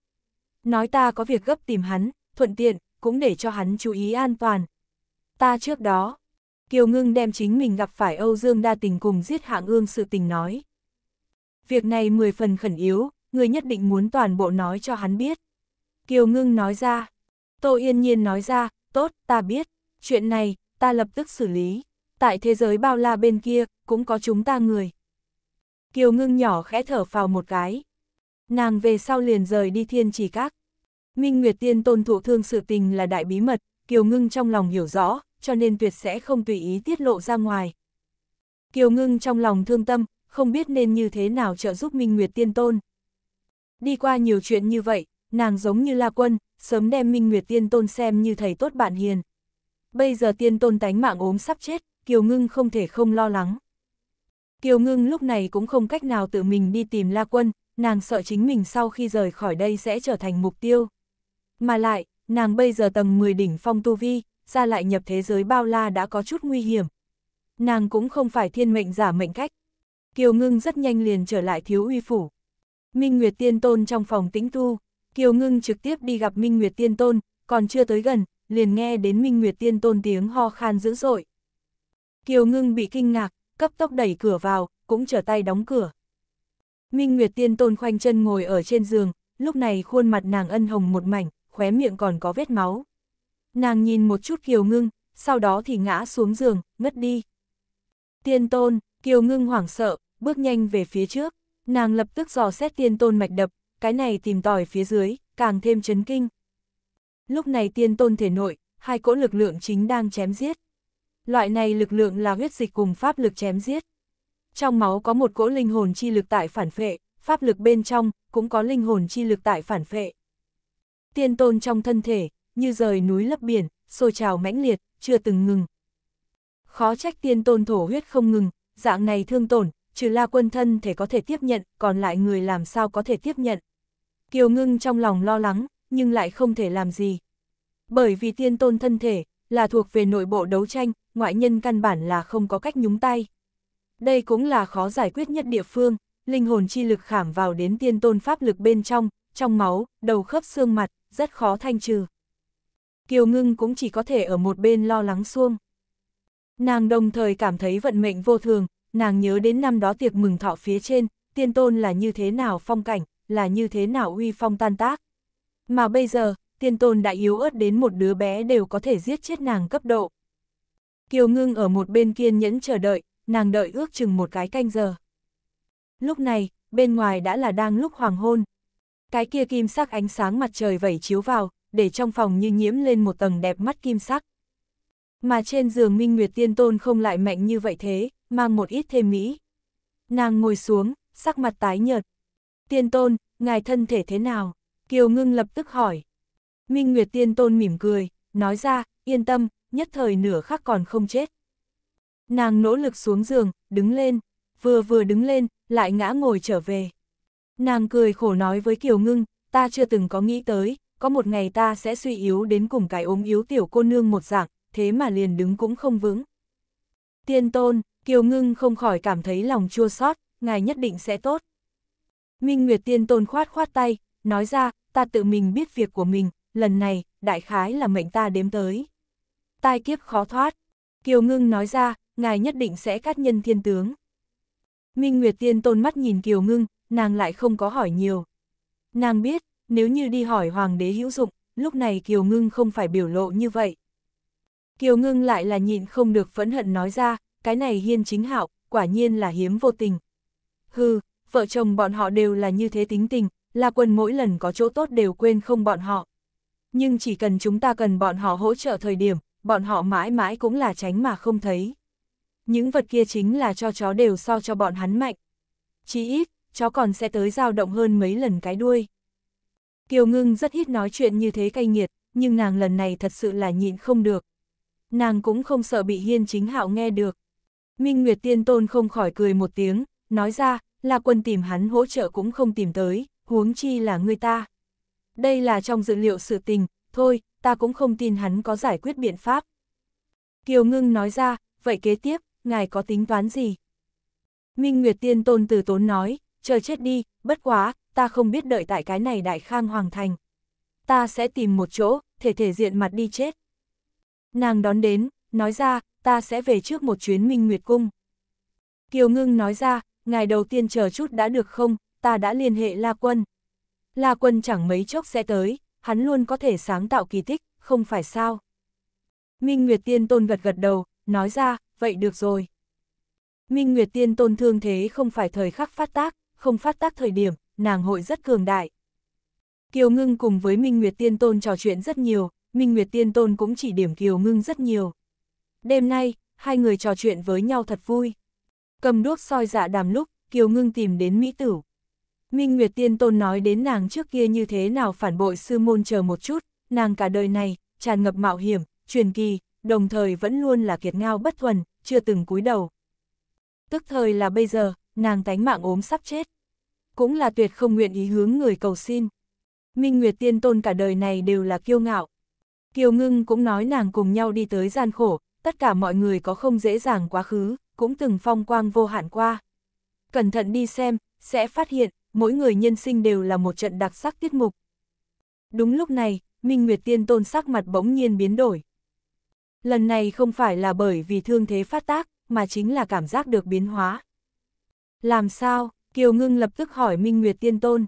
[SPEAKER 1] nói ta có việc gấp tìm hắn, thuận tiện, cũng để cho hắn chú ý an toàn. Ta trước đó, Kiều Ngưng đem chính mình gặp phải Âu Dương đa tình cùng giết hạng ương sự tình nói. Việc này mười phần khẩn yếu, người nhất định muốn toàn bộ nói cho hắn biết. Kiều Ngưng nói ra, Tô Yên Nhiên nói ra, tốt, ta biết, chuyện này, ta lập tức xử lý, tại thế giới bao la bên kia, cũng có chúng ta người. Kiều Ngưng nhỏ khẽ thở vào một cái, Nàng về sau liền rời đi thiên trì các. Minh Nguyệt Tiên tôn thụ thương sự tình là đại bí mật, Kiều Ngưng trong lòng hiểu rõ, cho nên tuyệt sẽ không tùy ý tiết lộ ra ngoài. Kiều Ngưng trong lòng thương tâm, không biết nên như thế nào trợ giúp Minh Nguyệt Tiên Tôn. Đi qua nhiều chuyện như vậy, nàng giống như La Quân, sớm đem Minh Nguyệt Tiên Tôn xem như thầy tốt bạn hiền. Bây giờ Tiên Tôn tánh mạng ốm sắp chết, Kiều Ngưng không thể không lo lắng. Kiều Ngưng lúc này cũng không cách nào tự mình đi tìm La Quân, nàng sợ chính mình sau khi rời khỏi đây sẽ trở thành mục tiêu. Mà lại, nàng bây giờ tầng 10 đỉnh phong tu vi, ra lại nhập thế giới bao la đã có chút nguy hiểm. Nàng cũng không phải thiên mệnh giả mệnh cách. Kiều Ngưng rất nhanh liền trở lại thiếu uy phủ. Minh Nguyệt Tiên Tôn trong phòng tĩnh tu, Kiều Ngưng trực tiếp đi gặp Minh Nguyệt Tiên Tôn, còn chưa tới gần, liền nghe đến Minh Nguyệt Tiên Tôn tiếng ho khan dữ dội. Kiều Ngưng bị kinh ngạc, cấp tốc đẩy cửa vào, cũng trở tay đóng cửa. Minh Nguyệt Tiên Tôn khoanh chân ngồi ở trên giường, lúc này khuôn mặt nàng ân hồng một mảnh, khóe miệng còn có vết máu. Nàng nhìn một chút Kiều Ngưng, sau đó thì ngã xuống giường, ngất đi. Tiên Tôn, Kiều Ngưng hoảng sợ, bước nhanh về phía trước, nàng lập tức dò xét Tiên Tôn mạch đập, cái này tìm tòi phía dưới, càng thêm chấn kinh. Lúc này Tiên Tôn thể nội, hai cỗ lực lượng chính đang chém giết. Loại này lực lượng là huyết dịch cùng pháp lực chém giết trong máu có một cỗ linh hồn chi lực tại phản phệ, pháp lực bên trong cũng có linh hồn chi lực tại phản phệ. Tiên tôn trong thân thể, như rời núi lấp biển, sôi trào mãnh liệt, chưa từng ngừng. Khó trách tiên tôn thổ huyết không ngừng, dạng này thương tổn, trừ la quân thân thể có thể tiếp nhận, còn lại người làm sao có thể tiếp nhận. Kiều ngưng trong lòng lo lắng, nhưng lại không thể làm gì. Bởi vì tiên tôn thân thể, là thuộc về nội bộ đấu tranh, ngoại nhân căn bản là không có cách nhúng tay. Đây cũng là khó giải quyết nhất địa phương, linh hồn chi lực khảm vào đến tiên tôn pháp lực bên trong, trong máu, đầu khớp xương mặt, rất khó thanh trừ. Kiều ngưng cũng chỉ có thể ở một bên lo lắng xuông. Nàng đồng thời cảm thấy vận mệnh vô thường, nàng nhớ đến năm đó tiệc mừng thọ phía trên, tiên tôn là như thế nào phong cảnh, là như thế nào uy phong tan tác. Mà bây giờ, tiên tôn đã yếu ớt đến một đứa bé đều có thể giết chết nàng cấp độ. Kiều ngưng ở một bên kiên nhẫn chờ đợi, nàng đợi ước chừng một cái canh giờ. Lúc này, bên ngoài đã là đang lúc hoàng hôn. Cái kia kim sắc ánh sáng mặt trời vẩy chiếu vào, để trong phòng như nhiễm lên một tầng đẹp mắt kim sắc. Mà trên giường Minh Nguyệt Tiên Tôn không lại mạnh như vậy thế, mang một ít thêm mỹ. Nàng ngồi xuống, sắc mặt tái nhợt. Tiên Tôn, ngài thân thể thế nào? Kiều Ngưng lập tức hỏi. Minh Nguyệt Tiên Tôn mỉm cười, nói ra, yên tâm, nhất thời nửa khắc còn không chết. Nàng nỗ lực xuống giường, đứng lên, vừa vừa đứng lên, lại ngã ngồi trở về. Nàng cười khổ nói với Kiều Ngưng, ta chưa từng có nghĩ tới, có một ngày ta sẽ suy yếu đến cùng cái ốm yếu tiểu cô nương một dạng, thế mà liền đứng cũng không vững. Tiên tôn, Kiều Ngưng không khỏi cảm thấy lòng chua xót, ngài nhất định sẽ tốt. Minh Nguyệt tiên tôn khoát khoát tay, nói ra, ta tự mình biết việc của mình, lần này, đại khái là mệnh ta đếm tới. Tai kiếp khó thoát. Kiều Ngưng nói ra, ngài nhất định sẽ cát nhân thiên tướng. Minh Nguyệt Tiên tôn mắt nhìn Kiều Ngưng, nàng lại không có hỏi nhiều. Nàng biết, nếu như đi hỏi Hoàng đế hữu dụng, lúc này Kiều Ngưng không phải biểu lộ như vậy. Kiều Ngưng lại là nhịn không được phẫn hận nói ra, cái này hiên chính hạo, quả nhiên là hiếm vô tình. Hừ, vợ chồng bọn họ đều là như thế tính tình, là quân mỗi lần có chỗ tốt đều quên không bọn họ. Nhưng chỉ cần chúng ta cần bọn họ hỗ trợ thời điểm, bọn họ mãi mãi cũng là tránh mà không thấy những vật kia chính là cho chó đều so cho bọn hắn mạnh. Chí ít, chó còn sẽ tới dao động hơn mấy lần cái đuôi. Kiều ngưng rất ít nói chuyện như thế cay nghiệt, nhưng nàng lần này thật sự là nhịn không được. Nàng cũng không sợ bị hiên chính hạo nghe được. Minh Nguyệt Tiên Tôn không khỏi cười một tiếng, nói ra, là quân tìm hắn hỗ trợ cũng không tìm tới, huống chi là người ta. Đây là trong dự liệu sự tình, thôi, ta cũng không tin hắn có giải quyết biện pháp. Kiều ngưng nói ra, vậy kế tiếp, ngài có tính toán gì? Minh Nguyệt Tiên Tôn từ tốn nói, chờ chết đi, bất quá, ta không biết đợi tại cái này đại khang hoàng thành. Ta sẽ tìm một chỗ, thể thể diện mặt đi chết. Nàng đón đến, nói ra, ta sẽ về trước một chuyến Minh Nguyệt Cung. Kiều Ngưng nói ra, ngài đầu tiên chờ chút đã được không, ta đã liên hệ La Quân. La Quân chẳng mấy chốc sẽ tới, hắn luôn có thể sáng tạo kỳ tích, không phải sao. Minh Nguyệt Tiên Tôn gật gật đầu, nói ra, vậy được rồi. Minh Nguyệt Tiên Tôn thương thế không phải thời khắc phát tác, không phát tác thời điểm, nàng hội rất cường đại. Kiều Ngưng cùng với Minh Nguyệt Tiên Tôn trò chuyện rất nhiều, Minh Nguyệt Tiên Tôn cũng chỉ điểm Kiều Ngưng rất nhiều. Đêm nay, hai người trò chuyện với nhau thật vui. Cầm đuốc soi dạ đàm lúc, Kiều Ngưng tìm đến Mỹ Tử. Minh Nguyệt Tiên Tôn nói đến nàng trước kia như thế nào phản bội sư môn chờ một chút, nàng cả đời này, tràn ngập mạo hiểm, truyền kỳ, đồng thời vẫn luôn là kiệt ngao bất thuần, chưa từng cúi đầu. Tức thời là bây giờ, nàng tánh mạng ốm sắp chết. Cũng là tuyệt không nguyện ý hướng người cầu xin. Minh Nguyệt Tiên Tôn cả đời này đều là kiêu ngạo. Kiều Ngưng cũng nói nàng cùng nhau đi tới gian khổ, tất cả mọi người có không dễ dàng quá khứ, cũng từng phong quang vô hạn qua. Cẩn thận đi xem, sẽ phát hiện, mỗi người nhân sinh đều là một trận đặc sắc tiết mục. Đúng lúc này, Minh Nguyệt Tiên Tôn sắc mặt bỗng nhiên biến đổi lần này không phải là bởi vì thương thế phát tác, mà chính là cảm giác được biến hóa. Làm sao? Kiều Ngưng lập tức hỏi Minh Nguyệt Tiên Tôn.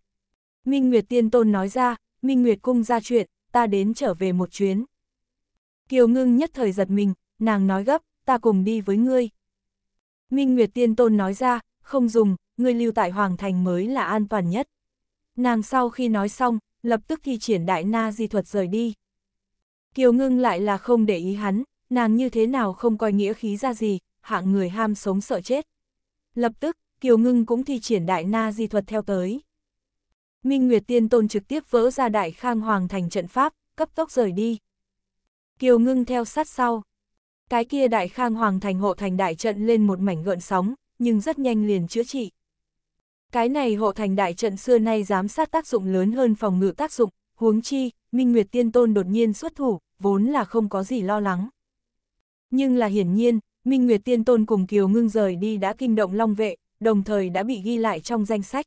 [SPEAKER 1] Minh Nguyệt Tiên Tôn nói ra, Minh Nguyệt Cung ra chuyện, ta đến trở về một chuyến. Kiều Ngưng nhất thời giật mình, nàng nói gấp, ta cùng đi với ngươi. Minh Nguyệt Tiên Tôn nói ra, không dùng, ngươi lưu tại Hoàng Thành mới là an toàn nhất. Nàng sau khi nói xong, lập tức thi triển đại na di thuật rời đi. Kiều ngưng lại là không để ý hắn, nàng như thế nào không coi nghĩa khí ra gì, hạng người ham sống sợ chết. Lập tức, Kiều ngưng cũng thi triển đại na di thuật theo tới. Minh Nguyệt Tiên Tôn trực tiếp vỡ ra đại khang hoàng thành trận pháp, cấp tốc rời đi. Kiều ngưng theo sát sau. Cái kia đại khang hoàng thành hộ thành đại trận lên một mảnh gợn sóng, nhưng rất nhanh liền chữa trị. Cái này hộ thành đại trận xưa nay giám sát tác dụng lớn hơn phòng ngự tác dụng, huống chi, Minh Nguyệt Tiên Tôn đột nhiên xuất thủ, vốn là không có gì lo lắng. Nhưng là hiển nhiên, Minh Nguyệt Tiên Tôn cùng Kiều Ngưng rời đi đã kinh động Long Vệ, đồng thời đã bị ghi lại trong danh sách.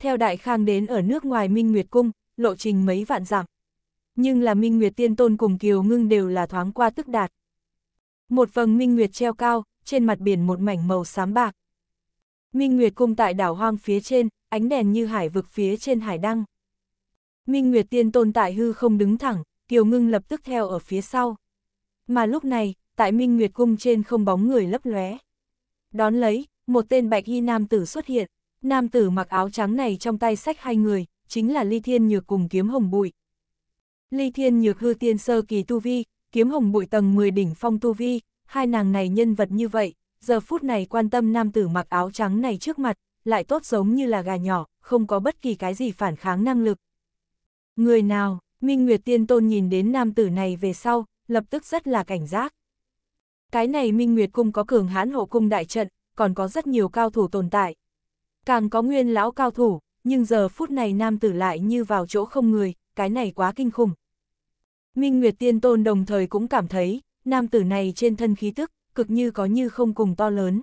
[SPEAKER 1] Theo Đại Khang đến ở nước ngoài Minh Nguyệt Cung, lộ trình mấy vạn dặm Nhưng là Minh Nguyệt Tiên Tôn cùng Kiều Ngưng đều là thoáng qua tức đạt. Một vầng Minh Nguyệt treo cao, trên mặt biển một mảnh màu xám bạc. Minh Nguyệt Cung tại đảo hoang phía trên, ánh đèn như hải vực phía trên hải đăng. Minh Nguyệt Tiên Tôn tại hư không đứng thẳng, Kiều Ngưng lập tức theo ở phía sau. Mà lúc này, tại Minh Nguyệt Cung trên không bóng người lấp lóe. Đón lấy, một tên bạch y nam tử xuất hiện. Nam tử mặc áo trắng này trong tay sách hai người, chính là Ly Thiên Nhược cùng kiếm hồng bụi. Ly Thiên Nhược hư tiên sơ kỳ tu vi, kiếm hồng bụi tầng 10 đỉnh phong tu vi, hai nàng này nhân vật như vậy, giờ phút này quan tâm nam tử mặc áo trắng này trước mặt, lại tốt giống như là gà nhỏ, không có bất kỳ cái gì phản kháng năng lực. Người nào, Minh Nguyệt Tiên Tôn nhìn đến nam tử này về sau, lập tức rất là cảnh giác. Cái này Minh Nguyệt Cung có cường hãn hộ cung đại trận, còn có rất nhiều cao thủ tồn tại. Càng có nguyên lão cao thủ, nhưng giờ phút này nam tử lại như vào chỗ không người, cái này quá kinh khủng. Minh Nguyệt Tiên Tôn đồng thời cũng cảm thấy, nam tử này trên thân khí tức, cực như có như không cùng to lớn.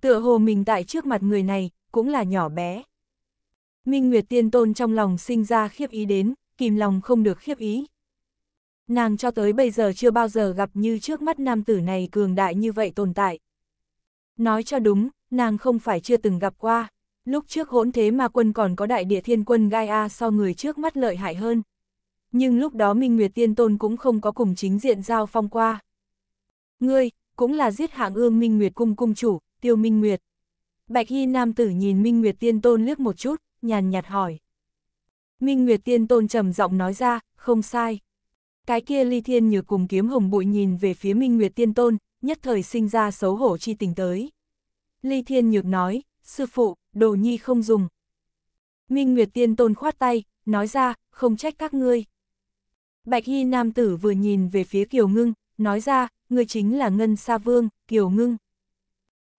[SPEAKER 1] Tựa hồ mình tại trước mặt người này, cũng là nhỏ bé. Minh Nguyệt Tiên Tôn trong lòng sinh ra khiếp ý đến, kìm lòng không được khiếp ý. Nàng cho tới bây giờ chưa bao giờ gặp như trước mắt nam tử này cường đại như vậy tồn tại. Nói cho đúng, nàng không phải chưa từng gặp qua, lúc trước hỗn thế mà quân còn có đại địa thiên quân Gaia so người trước mắt lợi hại hơn. Nhưng lúc đó Minh Nguyệt Tiên Tôn cũng không có cùng chính diện giao phong qua. Ngươi, cũng là giết hạng ương Minh Nguyệt cung cung chủ, tiêu Minh Nguyệt. Bạch hy Nam Tử nhìn Minh Nguyệt Tiên Tôn liếc một chút, nhàn nhạt hỏi. Minh Nguyệt Tiên Tôn trầm giọng nói ra, không sai. Cái kia ly thiên như cùng kiếm hồng bụi nhìn về phía Minh Nguyệt Tiên Tôn, nhất thời sinh ra xấu hổ chi tình tới. Ly Thiên Nhược nói, sư phụ, đồ nhi không dùng. Minh Nguyệt Tiên Tôn khoát tay, nói ra, không trách các ngươi. Bạch Hy Nam Tử vừa nhìn về phía Kiều Ngưng, nói ra, ngươi chính là Ngân Sa Vương, Kiều Ngưng.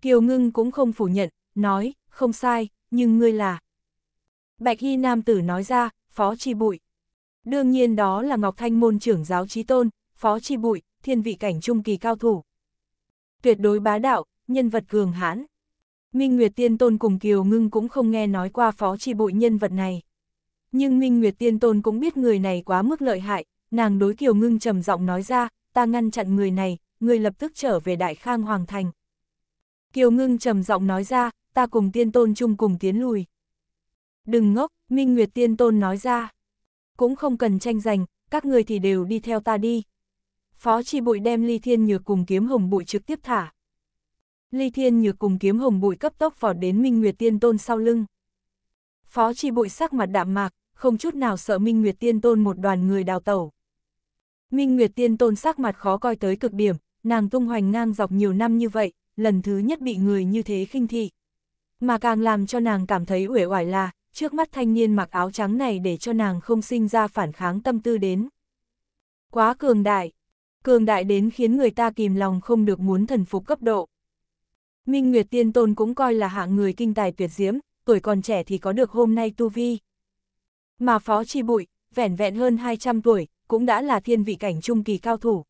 [SPEAKER 1] Kiều Ngưng cũng không phủ nhận, nói, không sai, nhưng ngươi là... Bạch Hy Nam Tử nói ra, Phó Chi Bụi. Đương nhiên đó là Ngọc Thanh Môn trưởng giáo trí tôn, Phó Chi Bụi, thiên vị cảnh trung kỳ cao thủ. Tuyệt đối bá đạo, nhân vật cường hãn. Minh Nguyệt Tiên Tôn cùng Kiều Ngưng cũng không nghe nói qua Phó Chi Bụi nhân vật này. Nhưng Minh Nguyệt Tiên Tôn cũng biết người này quá mức lợi hại, nàng đối Kiều Ngưng trầm giọng nói ra, ta ngăn chặn người này, người lập tức trở về Đại Khang Hoàng Thành. Kiều Ngưng trầm giọng nói ra, ta cùng Tiên Tôn chung cùng tiến lùi. Đừng ngốc, Minh Nguyệt Tiên Tôn nói ra. Cũng không cần tranh giành, các người thì đều đi theo ta đi. Phó Chi Bụi đem Ly Thiên Nhược cùng kiếm hồng bụi trực tiếp thả. Ly Thiên Nhược cùng kiếm hồng bụi cấp tốc vọt đến Minh Nguyệt Tiên Tôn sau lưng. Phó Chi Bụi sắc mặt đạm mạc, không chút nào sợ Minh Nguyệt Tiên Tôn một đoàn người đào tẩu. Minh Nguyệt Tiên Tôn sắc mặt khó coi tới cực điểm, nàng tung hoành ngang dọc nhiều năm như vậy, lần thứ nhất bị người như thế khinh thị. Mà càng làm cho nàng cảm thấy uể oải là, trước mắt thanh niên mặc áo trắng này để cho nàng không sinh ra phản kháng tâm tư đến. Quá cường đại, cường đại đến khiến người ta kìm lòng không được muốn thần phục cấp độ. Minh Nguyệt Tiên Tôn cũng coi là hạng người kinh tài tuyệt diễm, tuổi còn trẻ thì có được hôm nay tu vi. Mà Phó Chi Bụi, vẻn vẹn hơn 200 tuổi, cũng đã là thiên vị cảnh trung kỳ cao thủ.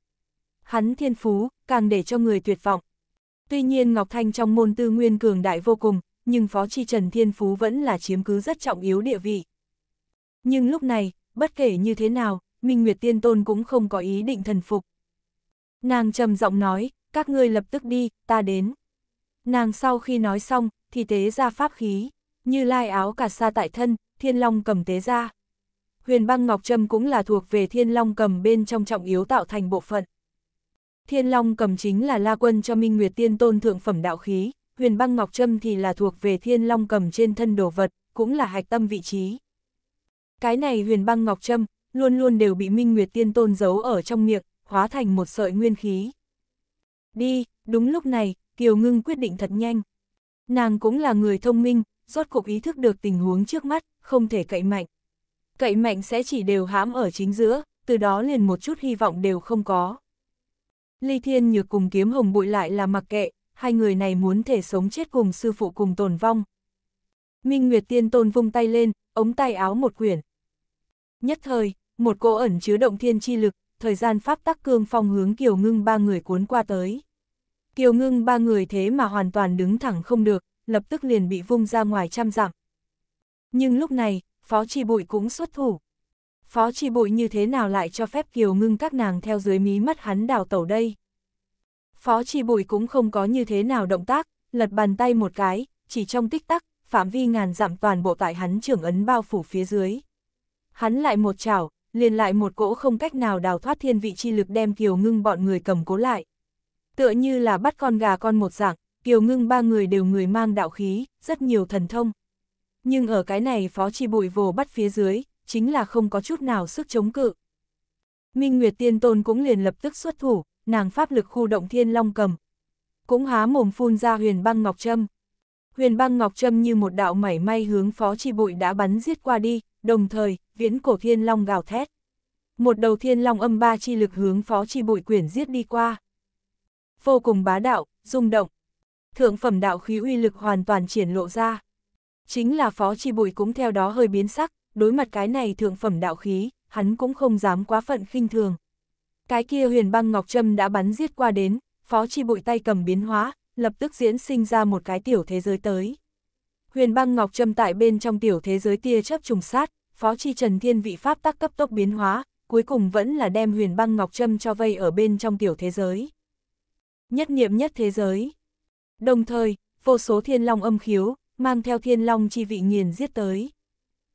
[SPEAKER 1] Hắn thiên phú, càng để cho người tuyệt vọng. Tuy nhiên Ngọc Thanh trong môn tư nguyên cường đại vô cùng, nhưng phó chi Trần Thiên Phú vẫn là chiếm cứ rất trọng yếu địa vị. Nhưng lúc này, bất kể như thế nào, Minh Nguyệt Tiên Tôn cũng không có ý định thần phục. Nàng trầm giọng nói, các ngươi lập tức đi, ta đến. Nàng sau khi nói xong, thì tế ra pháp khí, như lai áo cả sa tại thân, thiên long cầm tế ra. Huyền băng ngọc trâm cũng là thuộc về thiên long cầm bên trong trọng yếu tạo thành bộ phận. Thiên long cầm chính là la quân cho Minh Nguyệt Tiên Tôn thượng phẩm đạo khí, huyền băng ngọc châm thì là thuộc về thiên long cầm trên thân đồ vật, cũng là hạch tâm vị trí. Cái này huyền băng ngọc châm, luôn luôn đều bị minh nguyệt tiên tôn giấu ở trong miệng, hóa thành một sợi nguyên khí. Đi, đúng lúc này, Kiều Ngưng quyết định thật nhanh. Nàng cũng là người thông minh, rốt cuộc ý thức được tình huống trước mắt, không thể cậy mạnh. Cậy mạnh sẽ chỉ đều hãm ở chính giữa, từ đó liền một chút hy vọng đều không có. Ly Thiên Nhược cùng kiếm hồng bụi lại là mặc kệ, hai người này muốn thể sống chết cùng sư phụ cùng tồn vong. Minh Nguyệt Tiên Tôn vung tay lên, ống tay áo một quyển. Nhất thời, một cỗ ẩn chứa động thiên chi lực, thời gian pháp tắc cương phong hướng Kiều Ngưng ba người cuốn qua tới. Kiều Ngưng ba người thế mà hoàn toàn đứng thẳng không được, lập tức liền bị vung ra ngoài trăm dặm. Nhưng lúc này, Phó Trì Bụi cũng xuất thủ. Phó Trì Bụi như thế nào lại cho phép Kiều Ngưng các nàng theo dưới mí mắt hắn đào tẩu đây? Phó Chi Bùi cũng không có như thế nào động tác, lật bàn tay một cái, chỉ trong tích tắc, phạm vi ngàn dặm toàn bộ tại hắn trưởng ấn bao phủ phía dưới. Hắn lại một chảo, liền lại một cỗ không cách nào đào thoát thiên vị chi lực đem Kiều Ngưng bọn người cầm cố lại. Tựa như là bắt con gà con một dạng, Kiều Ngưng ba người đều người mang đạo khí, rất nhiều thần thông. Nhưng ở cái này Phó Chi Bùi vồ bắt phía dưới, chính là không có chút nào sức chống cự. Minh Nguyệt Tiên Tôn cũng liền lập tức xuất thủ, nàng pháp lực khu động thiên long cầm. Cũng há mồm phun ra huyền băng ngọc châm. Huyền băng ngọc châm như một đạo mảy may hướng phó chi bụi đã bắn giết qua đi, đồng thời, viễn cổ thiên long gào thét. Một đầu thiên long âm ba chi lực hướng phó chi bụi quyển giết đi qua. Vô cùng bá đạo, rung động. Thượng phẩm đạo khí uy lực hoàn toàn triển lộ ra. Chính là phó chi bụi cũng theo đó hơi biến sắc, đối mặt cái này thượng phẩm đạo khí, hắn cũng không dám quá phận khinh thường cái kia huyền băng ngọc trâm đã bắn giết qua đến, phó chi bụi tay cầm biến hóa, lập tức diễn sinh ra một cái tiểu thế giới tới. Huyền băng ngọc trâm tại bên trong tiểu thế giới tia chấp trùng sát, phó chi trần thiên vị pháp tác cấp tốc biến hóa, cuối cùng vẫn là đem huyền băng ngọc trâm cho vây ở bên trong tiểu thế giới. Nhất niệm nhất thế giới. Đồng thời, vô số thiên long âm khiếu, mang theo thiên long chi vị nghiền giết tới.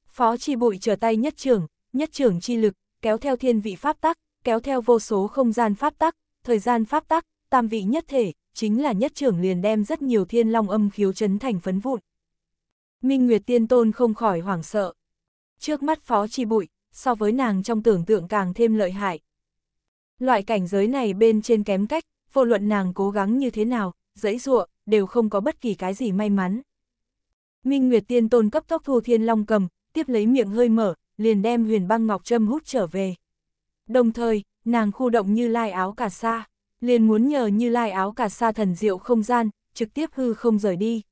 [SPEAKER 1] Phó chi bụi trở tay nhất trưởng, nhất trưởng chi lực, kéo theo thiên vị pháp tắc, kéo theo vô số không gian pháp tắc, thời gian pháp tắc, tam vị nhất thể, chính là nhất trưởng liền đem rất nhiều thiên long âm khiếu chấn thành phấn vụn. Minh Nguyệt Tiên Tôn không khỏi hoảng sợ. Trước mắt phó chi bụi, so với nàng trong tưởng tượng càng thêm lợi hại. Loại cảnh giới này bên trên kém cách, vô luận nàng cố gắng như thế nào, dẫy ruộng đều không có bất kỳ cái gì may mắn. Minh Nguyệt Tiên Tôn cấp tốc thu thiên long cầm, tiếp lấy miệng hơi mở, liền đem huyền băng ngọc châm hút trở về. Đồng thời, nàng khu động như lai áo cả sa, liền muốn nhờ như lai áo cả sa thần diệu không gian, trực tiếp hư không rời đi.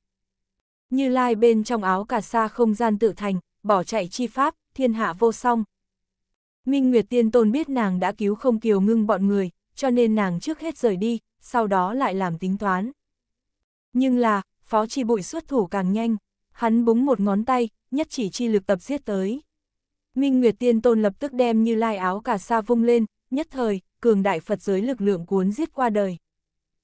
[SPEAKER 1] Như lai bên trong áo cả sa không gian tự thành, bỏ chạy chi pháp, thiên hạ vô song. Minh Nguyệt Tiên Tôn biết nàng đã cứu không kiều ngưng bọn người, cho nên nàng trước hết rời đi, sau đó lại làm tính toán. Nhưng là, phó chi bụi xuất thủ càng nhanh, hắn búng một ngón tay, nhất chỉ chi lực tập giết tới. Minh Nguyệt Tiên Tôn lập tức đem như lai áo cả sa vung lên, nhất thời, cường đại Phật giới lực lượng cuốn giết qua đời.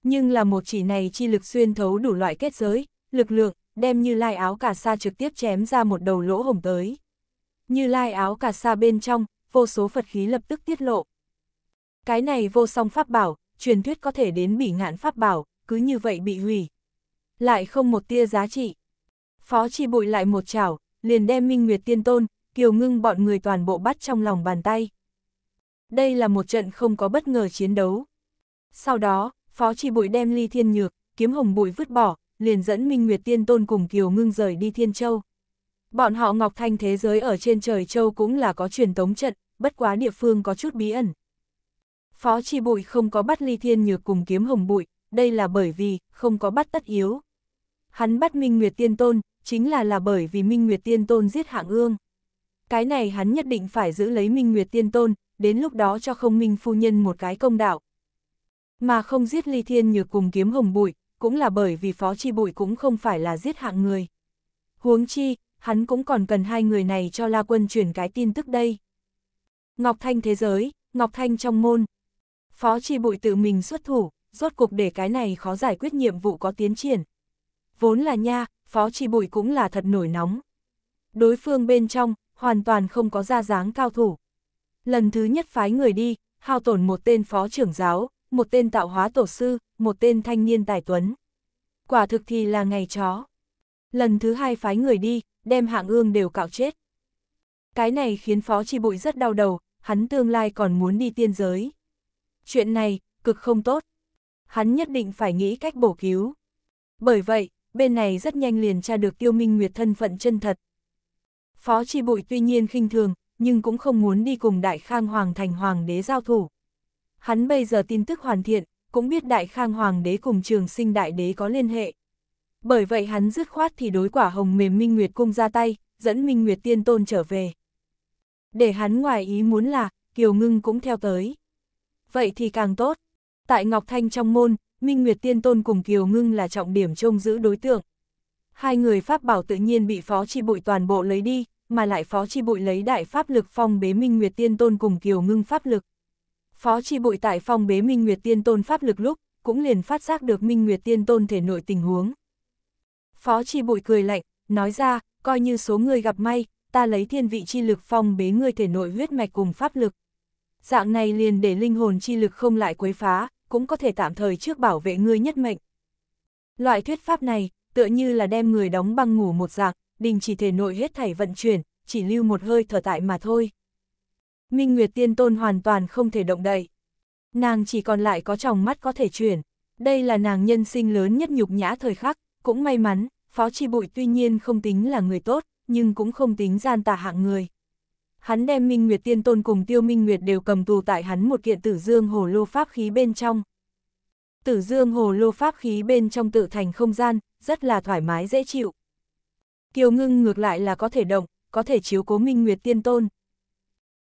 [SPEAKER 1] Nhưng là một chỉ này chi lực xuyên thấu đủ loại kết giới, lực lượng, đem như lai áo cả sa trực tiếp chém ra một đầu lỗ hồng tới. Như lai áo cả sa bên trong, vô số Phật khí lập tức tiết lộ. Cái này vô song pháp bảo, truyền thuyết có thể đến bị ngạn pháp bảo, cứ như vậy bị hủy. Lại không một tia giá trị. Phó chi bụi lại một chảo, liền đem Minh Nguyệt Tiên Tôn, Kiều Ngưng bọn người toàn bộ bắt trong lòng bàn tay. Đây là một trận không có bất ngờ chiến đấu. Sau đó, Phó Chi Bụi đem Ly Thiên Nhược, Kiếm Hồng Bụi vứt bỏ, liền dẫn Minh Nguyệt Tiên Tôn cùng Kiều Ngưng rời đi Thiên Châu. Bọn họ Ngọc Thanh thế giới ở trên trời Châu cũng là có truyền tống trận, bất quá địa phương có chút bí ẩn. Phó Chi Bụi không có bắt Ly Thiên Nhược cùng Kiếm Hồng Bụi, đây là bởi vì không có bắt tất yếu. Hắn bắt Minh Nguyệt Tiên Tôn, chính là là bởi vì Minh Nguyệt Tiên Tôn giết Hạng Ương. Cái này hắn nhất định phải giữ lấy Minh Nguyệt Tiên Tôn, đến lúc đó cho không Minh Phu Nhân một cái công đạo. Mà không giết Ly Thiên Nhược cùng kiếm hồng bụi, cũng là bởi vì Phó Chi Bụi cũng không phải là giết hạng người. Huống chi, hắn cũng còn cần hai người này cho La Quân truyền cái tin tức đây. Ngọc Thanh thế giới, Ngọc Thanh trong môn. Phó Chi Bụi tự mình xuất thủ, rốt cục để cái này khó giải quyết nhiệm vụ có tiến triển. Vốn là nha, Phó Chi Bụi cũng là thật nổi nóng. Đối phương bên trong, hoàn toàn không có ra dáng cao thủ. Lần thứ nhất phái người đi, hao tổn một tên phó trưởng giáo, một tên tạo hóa tổ sư, một tên thanh niên tài tuấn. Quả thực thì là ngày chó. Lần thứ hai phái người đi, đem hạng ương đều cạo chết. Cái này khiến phó chi bụi rất đau đầu, hắn tương lai còn muốn đi tiên giới. Chuyện này, cực không tốt. Hắn nhất định phải nghĩ cách bổ cứu. Bởi vậy, bên này rất nhanh liền tra được tiêu minh nguyệt thân phận chân thật, Phó chi Bụi tuy nhiên khinh thường, nhưng cũng không muốn đi cùng Đại Khang Hoàng thành Hoàng đế giao thủ. Hắn bây giờ tin tức hoàn thiện, cũng biết Đại Khang Hoàng đế cùng trường sinh Đại đế có liên hệ. Bởi vậy hắn dứt khoát thì đối quả hồng mềm Minh Nguyệt cung ra tay, dẫn Minh Nguyệt tiên tôn trở về. Để hắn ngoài ý muốn là, Kiều Ngưng cũng theo tới. Vậy thì càng tốt. Tại Ngọc Thanh trong môn, Minh Nguyệt tiên tôn cùng Kiều Ngưng là trọng điểm trông giữ đối tượng hai người pháp bảo tự nhiên bị phó chi bụi toàn bộ lấy đi, mà lại phó chi bụi lấy đại pháp lực phong bế minh nguyệt tiên tôn cùng kiều ngưng pháp lực. Phó chi bụi tại phong bế minh nguyệt tiên tôn pháp lực lúc, cũng liền phát giác được minh nguyệt tiên tôn thể nội tình huống. Phó chi bụi cười lạnh, nói ra, coi như số người gặp may, ta lấy thiên vị chi lực phong bế ngươi thể nội huyết mạch cùng pháp lực. Dạng này liền để linh hồn chi lực không lại quấy phá, cũng có thể tạm thời trước bảo vệ ngươi nhất mệnh. Loại thuyết pháp này, tựa như là đem người đóng băng ngủ một dạng, đình chỉ thể nội hết thảy vận chuyển, chỉ lưu một hơi thở tại mà thôi. Minh Nguyệt Tiên Tôn hoàn toàn không thể động đậy. Nàng chỉ còn lại có tròng mắt có thể chuyển. Đây là nàng nhân sinh lớn nhất nhục nhã thời khắc, cũng may mắn, Phó Chi Bụi tuy nhiên không tính là người tốt, nhưng cũng không tính gian tà hạng người. Hắn đem Minh Nguyệt Tiên Tôn cùng Tiêu Minh Nguyệt đều cầm tù tại hắn một kiện tử dương hồ lô pháp khí bên trong, Tử dương hồ lô pháp khí bên trong tự thành không gian, rất là thoải mái dễ chịu. Kiều ngưng ngược lại là có thể động, có thể chiếu cố minh nguyệt tiên tôn.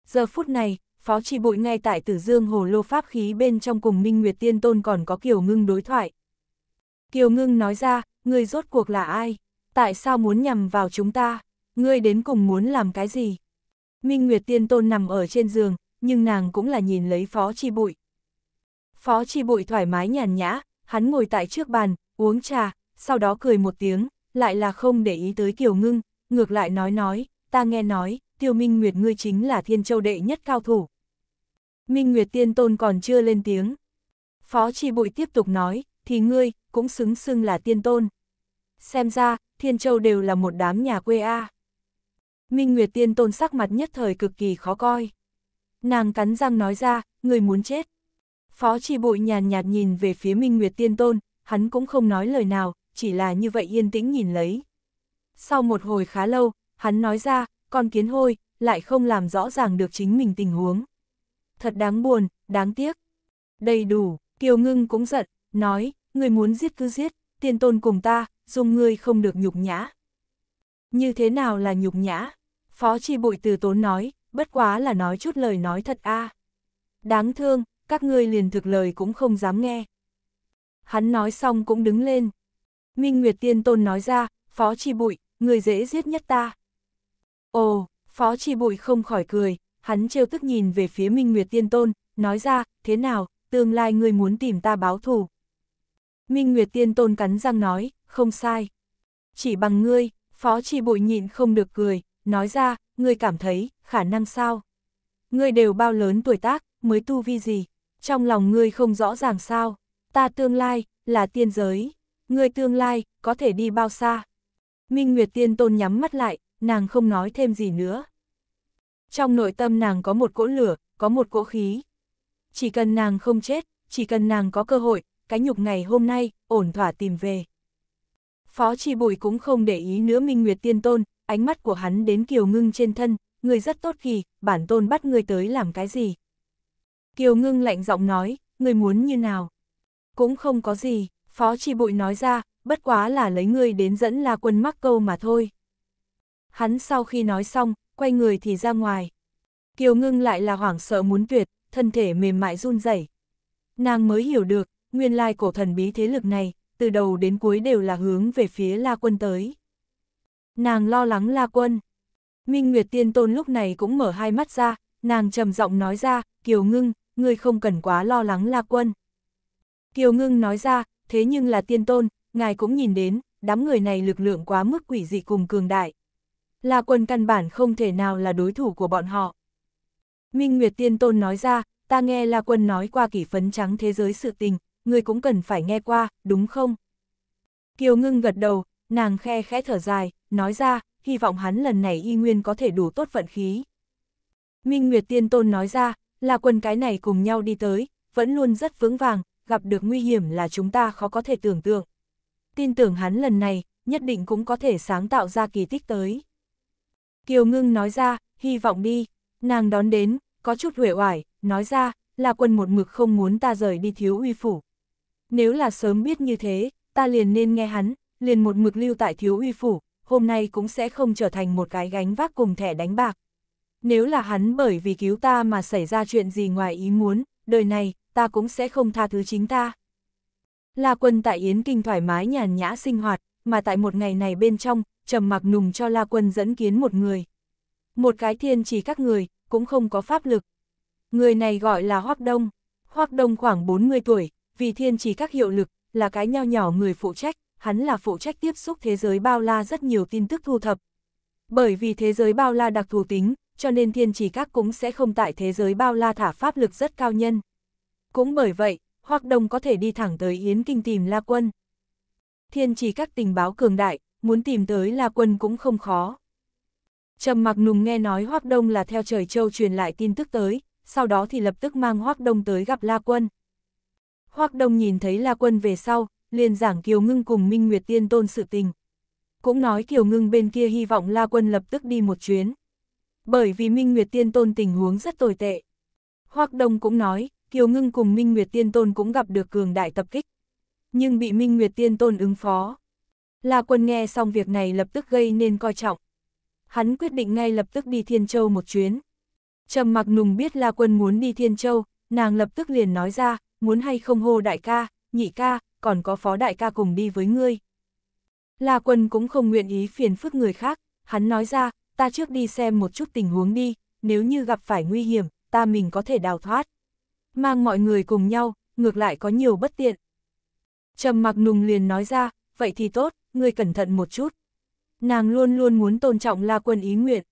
[SPEAKER 1] Giờ phút này, phó trì Bụi ngay tại tử dương hồ lô pháp khí bên trong cùng minh nguyệt tiên tôn còn có kiều ngưng đối thoại. Kiều ngưng nói ra, ngươi rốt cuộc là ai? Tại sao muốn nhằm vào chúng ta? Ngươi đến cùng muốn làm cái gì? Minh Nguyệt Tiên Tôn nằm ở trên giường, nhưng nàng cũng là nhìn lấy phó chi bụi. Phó Chi Bụi thoải mái nhàn nhã, hắn ngồi tại trước bàn, uống trà, sau đó cười một tiếng, lại là không để ý tới Kiều Ngưng, ngược lại nói nói, ta nghe nói, Tiêu Minh Nguyệt ngươi chính là thiên châu đệ nhất cao thủ. Minh Nguyệt tiên tôn còn chưa lên tiếng. Phó Chi Bụi tiếp tục nói, thì ngươi, cũng xứng xưng là tiên tôn. Xem ra, thiên châu đều là một đám nhà quê a. Minh Nguyệt tiên tôn sắc mặt nhất thời cực kỳ khó coi. Nàng cắn răng nói ra, người muốn chết, Phó Tri Bụi nhàn nhạt nhìn về phía Minh Nguyệt Tiên Tôn, hắn cũng không nói lời nào, chỉ là như vậy yên tĩnh nhìn lấy. Sau một hồi khá lâu, hắn nói ra, con kiến hôi, lại không làm rõ ràng được chính mình tình huống. Thật đáng buồn, đáng tiếc. Đầy đủ, Kiều Ngưng cũng giận, nói, người muốn giết cứ giết, tiên tôn cùng ta, dùng ngươi không được nhục nhã. Như thế nào là nhục nhã? Phó Tri Bụi từ tốn nói, bất quá là nói chút lời nói thật a Đáng thương, các ngươi liền thực lời cũng không dám nghe. Hắn nói xong cũng đứng lên. Minh Nguyệt Tiên Tôn nói ra, Phó Chi Bụi, người dễ giết nhất ta. Ồ, Phó Chi Bụi không khỏi cười, hắn trêu tức nhìn về phía Minh Nguyệt Tiên Tôn, nói ra, thế nào, tương lai ngươi muốn tìm ta báo thù. Minh Nguyệt Tiên Tôn cắn răng nói, không sai. Chỉ bằng ngươi, Phó Chi Bụi nhịn không được cười, nói ra, ngươi cảm thấy, khả năng sao? Ngươi đều bao lớn tuổi tác, mới tu vi gì? trong lòng ngươi không rõ ràng sao, ta tương lai, là tiên giới, ngươi tương lai, có thể đi bao xa. Minh Nguyệt Tiên Tôn nhắm mắt lại, nàng không nói thêm gì nữa. Trong nội tâm nàng có một cỗ lửa, có một cỗ khí. Chỉ cần nàng không chết, chỉ cần nàng có cơ hội, cái nhục ngày hôm nay, ổn thỏa tìm về. Phó Chi bụi cũng không để ý nữa Minh Nguyệt Tiên Tôn, ánh mắt của hắn đến kiều ngưng trên thân, người rất tốt kỳ, bản tôn bắt người tới làm cái gì. Kiều ngưng lạnh giọng nói, người muốn như nào? Cũng không có gì, phó Chi bụi nói ra, bất quá là lấy ngươi đến dẫn La quân mắc câu mà thôi. Hắn sau khi nói xong, quay người thì ra ngoài. Kiều ngưng lại là hoảng sợ muốn tuyệt, thân thể mềm mại run rẩy. Nàng mới hiểu được, nguyên lai cổ thần bí thế lực này, từ đầu đến cuối đều là hướng về phía La Quân tới. Nàng lo lắng La Quân. Minh Nguyệt Tiên Tôn lúc này cũng mở hai mắt ra, nàng trầm giọng nói ra, Kiều Ngưng, ngươi không cần quá lo lắng lạc quân. Kiều ngưng nói ra, thế nhưng là tiên tôn, ngài cũng nhìn đến, đám người này lực lượng quá mức quỷ dị cùng cường đại. Là quân căn bản không thể nào là đối thủ của bọn họ. Minh Nguyệt Tiên Tôn nói ra, ta nghe La Quân nói qua kỷ phấn trắng thế giới sự tình, người cũng cần phải nghe qua, đúng không? Kiều ngưng gật đầu, nàng khe khẽ thở dài, nói ra, hy vọng hắn lần này y nguyên có thể đủ tốt vận khí. Minh Nguyệt Tiên Tôn nói ra, La quân cái này cùng nhau đi tới, vẫn luôn rất vững vàng, gặp được nguy hiểm là chúng ta khó có thể tưởng tượng. Tin tưởng hắn lần này, nhất định cũng có thể sáng tạo ra kỳ tích tới. Kiều ngưng nói ra, hy vọng đi, nàng đón đến, có chút huệ oải, nói ra, là quân một mực không muốn ta rời đi thiếu uy phủ. Nếu là sớm biết như thế, ta liền nên nghe hắn, liền một mực lưu tại thiếu uy phủ, hôm nay cũng sẽ không trở thành một cái gánh vác cùng thẻ đánh bạc, nếu là hắn bởi vì cứu ta mà xảy ra chuyện gì ngoài ý muốn, đời này, ta cũng sẽ không tha thứ chính ta. La Quân tại Yến Kinh thoải mái nhàn nhã sinh hoạt, mà tại một ngày này bên trong, trầm mặc nùng cho La Quân dẫn kiến một người. Một cái thiên chỉ các người, cũng không có pháp lực. Người này gọi là Hoác Đông. Hoác Đông khoảng 40 tuổi, vì thiên chỉ các hiệu lực, là cái nho nhỏ người phụ trách, hắn là phụ trách tiếp xúc thế giới bao la rất nhiều tin tức thu thập. Bởi vì thế giới bao la đặc thù tính, cho nên thiên trì các cũng sẽ không tại thế giới bao la thả pháp lực rất cao nhân. Cũng bởi vậy, Hoác Đông có thể đi thẳng tới Yến Kinh tìm La Quân. Thiên trì các tình báo cường đại, muốn tìm tới La Quân cũng không khó. Trầm mặc nùng nghe nói Hoác Đông là theo trời châu truyền lại tin tức tới, sau đó thì lập tức mang Hoác Đông tới gặp La Quân. Hoác Đông nhìn thấy La Quân về sau, liền giảng Kiều Ngưng cùng Minh Nguyệt Tiên Tôn sự tình. Cũng nói Kiều Ngưng bên kia hy vọng La Quân lập tức đi một chuyến bởi vì Minh Nguyệt Tiên Tôn tình huống rất tồi tệ. Hoắc Đông cũng nói, Kiều Ngưng cùng Minh Nguyệt Tiên Tôn cũng gặp được cường đại tập kích, nhưng bị Minh Nguyệt Tiên Tôn ứng phó. La Quân nghe xong việc này lập tức gây nên coi trọng. Hắn quyết định ngay lập tức đi Thiên Châu một chuyến. Trầm Mặc Nùng biết La Quân muốn đi Thiên Châu, nàng lập tức liền nói ra, muốn hay không hô đại ca, nhị ca, còn có phó đại ca cùng đi với ngươi. La Quân cũng không nguyện ý phiền phức người khác, hắn nói ra, ta trước đi xem một chút tình huống đi, nếu như gặp phải nguy hiểm, ta mình có thể đào thoát. Mang mọi người cùng nhau, ngược lại có nhiều bất tiện. Trầm mặc nùng liền nói ra, vậy thì tốt, ngươi cẩn thận một chút. Nàng luôn luôn muốn tôn trọng La Quân ý nguyện.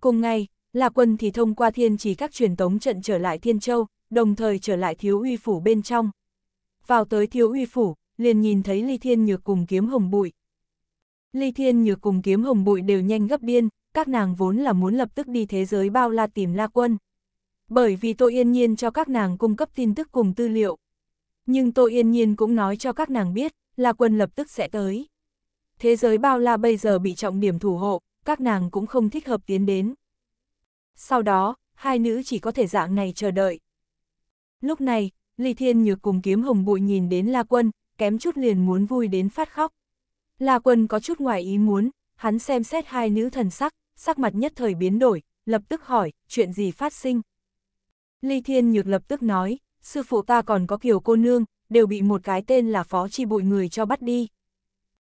[SPEAKER 1] Cùng ngày, La Quân thì thông qua thiên chỉ các truyền tống trận trở lại Thiên Châu, đồng thời trở lại thiếu uy phủ bên trong. Vào tới thiếu uy phủ, liền nhìn thấy Ly Thiên Nhược cùng kiếm hồng bụi. Ly Thiên Nhược cùng kiếm hồng bụi đều nhanh gấp biên các nàng vốn là muốn lập tức đi thế giới bao la tìm La Quân. Bởi vì Tô Yên Nhiên cho các nàng cung cấp tin tức cùng tư liệu. Nhưng Tô Yên Nhiên cũng nói cho các nàng biết, La Quân lập tức sẽ tới. Thế giới bao la bây giờ bị trọng điểm thủ hộ, các nàng cũng không thích hợp tiến đến. Sau đó, hai nữ chỉ có thể dạng này chờ đợi. Lúc này, Ly Thiên Nhược cùng kiếm hồng bụi nhìn đến La Quân, kém chút liền muốn vui đến phát khóc. La Quân có chút ngoài ý muốn, hắn xem xét hai nữ thần sắc, sắc mặt nhất thời biến đổi, lập tức hỏi, chuyện gì phát sinh? Ly Thiên Nhược lập tức nói, sư phụ ta còn có kiểu cô nương, đều bị một cái tên là phó chi bụi người cho bắt đi.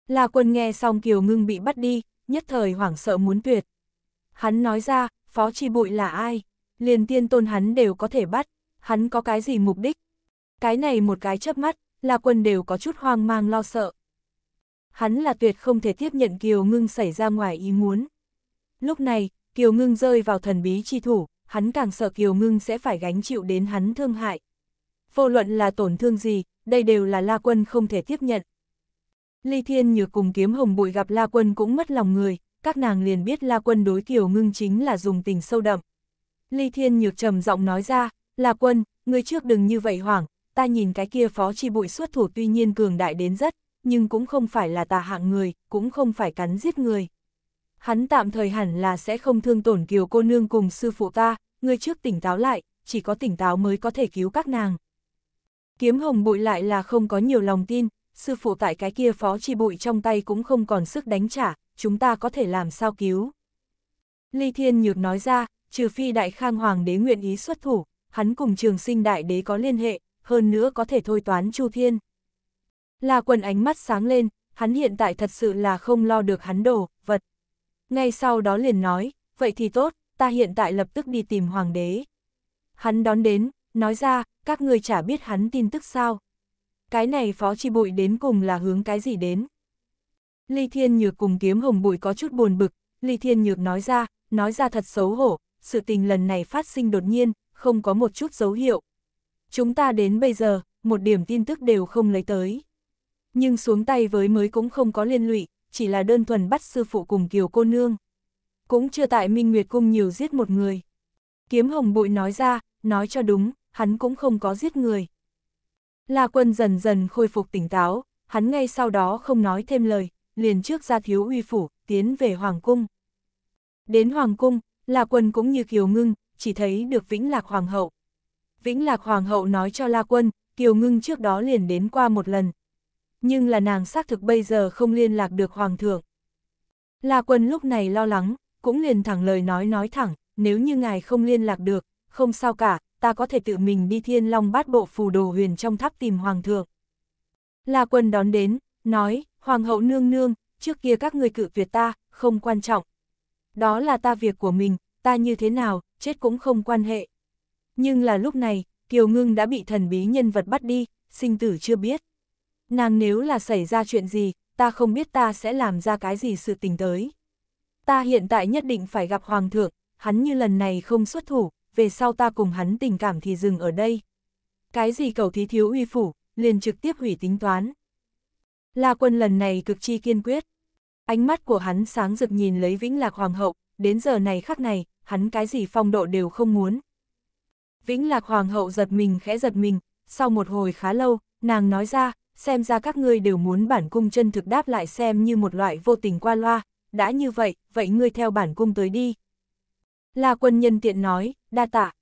[SPEAKER 1] La quân nghe xong Kiều Ngưng bị bắt đi, nhất thời hoảng sợ muốn tuyệt. Hắn nói ra, phó chi bụi là ai? Liền tiên tôn hắn đều có thể bắt, hắn có cái gì mục đích? Cái này một cái chớp mắt, La quân đều có chút hoang mang lo sợ. Hắn là tuyệt không thể tiếp nhận Kiều Ngưng xảy ra ngoài ý muốn. Lúc này, Kiều Ngưng rơi vào thần bí chi thủ, hắn càng sợ Kiều Ngưng sẽ phải gánh chịu đến hắn thương hại. Vô luận là tổn thương gì, đây đều là La Quân không thể tiếp nhận. Ly Thiên Nhược cùng Kiếm Hồng Bụi gặp La Quân cũng mất lòng người, các nàng liền biết La Quân đối Kiều Ngưng chính là dùng tình sâu đậm. Ly Thiên Nhược trầm giọng nói ra, La Quân, người trước đừng như vậy hoảng, ta nhìn cái kia phó chi bụi xuất thủ tuy nhiên cường đại đến rất, nhưng cũng không phải là tà hạng người, cũng không phải cắn giết người hắn tạm thời hẳn là sẽ không thương tổn kiều cô nương cùng sư phụ ta, người trước tỉnh táo lại, chỉ có tỉnh táo mới có thể cứu các nàng. Kiếm hồng bụi lại là không có nhiều lòng tin, sư phụ tại cái kia phó chi bụi trong tay cũng không còn sức đánh trả, chúng ta có thể làm sao cứu. Ly Thiên Nhược nói ra, trừ phi đại khang hoàng đế nguyện ý xuất thủ, hắn cùng trường sinh đại đế có liên hệ, hơn nữa có thể thôi toán Chu Thiên. Là quần ánh mắt sáng lên, hắn hiện tại thật sự là không lo được hắn đổ, ngay sau đó liền nói, vậy thì tốt, ta hiện tại lập tức đi tìm hoàng đế. Hắn đón đến, nói ra, các người chả biết hắn tin tức sao. Cái này phó chi bụi đến cùng là hướng cái gì đến. Ly Thiên Nhược cùng kiếm hồng bụi có chút buồn bực, Ly Thiên Nhược nói ra, nói ra thật xấu hổ, sự tình lần này phát sinh đột nhiên, không có một chút dấu hiệu. Chúng ta đến bây giờ, một điểm tin tức đều không lấy tới. Nhưng xuống tay với mới cũng không có liên lụy, chỉ là đơn thuần bắt sư phụ cùng kiều cô nương. Cũng chưa tại Minh Nguyệt Cung nhiều giết một người. Kiếm hồng bụi nói ra, nói cho đúng, hắn cũng không có giết người. La quân dần dần khôi phục tỉnh táo, hắn ngay sau đó không nói thêm lời, liền trước ra thiếu uy phủ, tiến về Hoàng Cung. Đến Hoàng Cung, La quân cũng như kiều ngưng, chỉ thấy được Vĩnh Lạc Hoàng hậu. Vĩnh Lạc Hoàng hậu nói cho La quân, kiều ngưng trước đó liền đến qua một lần, nhưng là nàng xác thực bây giờ không liên lạc được hoàng thượng. La quân lúc này lo lắng, cũng liền thẳng lời nói nói thẳng, nếu như ngài không liên lạc được, không sao cả, ta có thể tự mình đi thiên long bát bộ phù đồ huyền trong tháp tìm hoàng thượng. La quân đón đến, nói, hoàng hậu nương nương, trước kia các người cự tuyệt ta, không quan trọng. Đó là ta việc của mình, ta như thế nào, chết cũng không quan hệ. Nhưng là lúc này, Kiều Ngưng đã bị thần bí nhân vật bắt đi, sinh tử chưa biết. Nàng nếu là xảy ra chuyện gì, ta không biết ta sẽ làm ra cái gì sự tình tới. Ta hiện tại nhất định phải gặp Hoàng thượng, hắn như lần này không xuất thủ, về sau ta cùng hắn tình cảm thì dừng ở đây. Cái gì cầu thí thiếu uy phủ, liền trực tiếp hủy tính toán. La quân lần này cực chi kiên quyết. Ánh mắt của hắn sáng rực nhìn lấy Vĩnh Lạc Hoàng hậu, đến giờ này khắc này, hắn cái gì phong độ đều không muốn. Vĩnh Lạc Hoàng hậu giật mình khẽ giật mình, sau một hồi khá lâu, nàng nói ra, xem ra các ngươi đều muốn bản cung chân thực đáp lại xem như một loại vô tình qua loa, đã như vậy, vậy ngươi theo bản cung tới đi. La quân nhân tiện nói, đa tạ.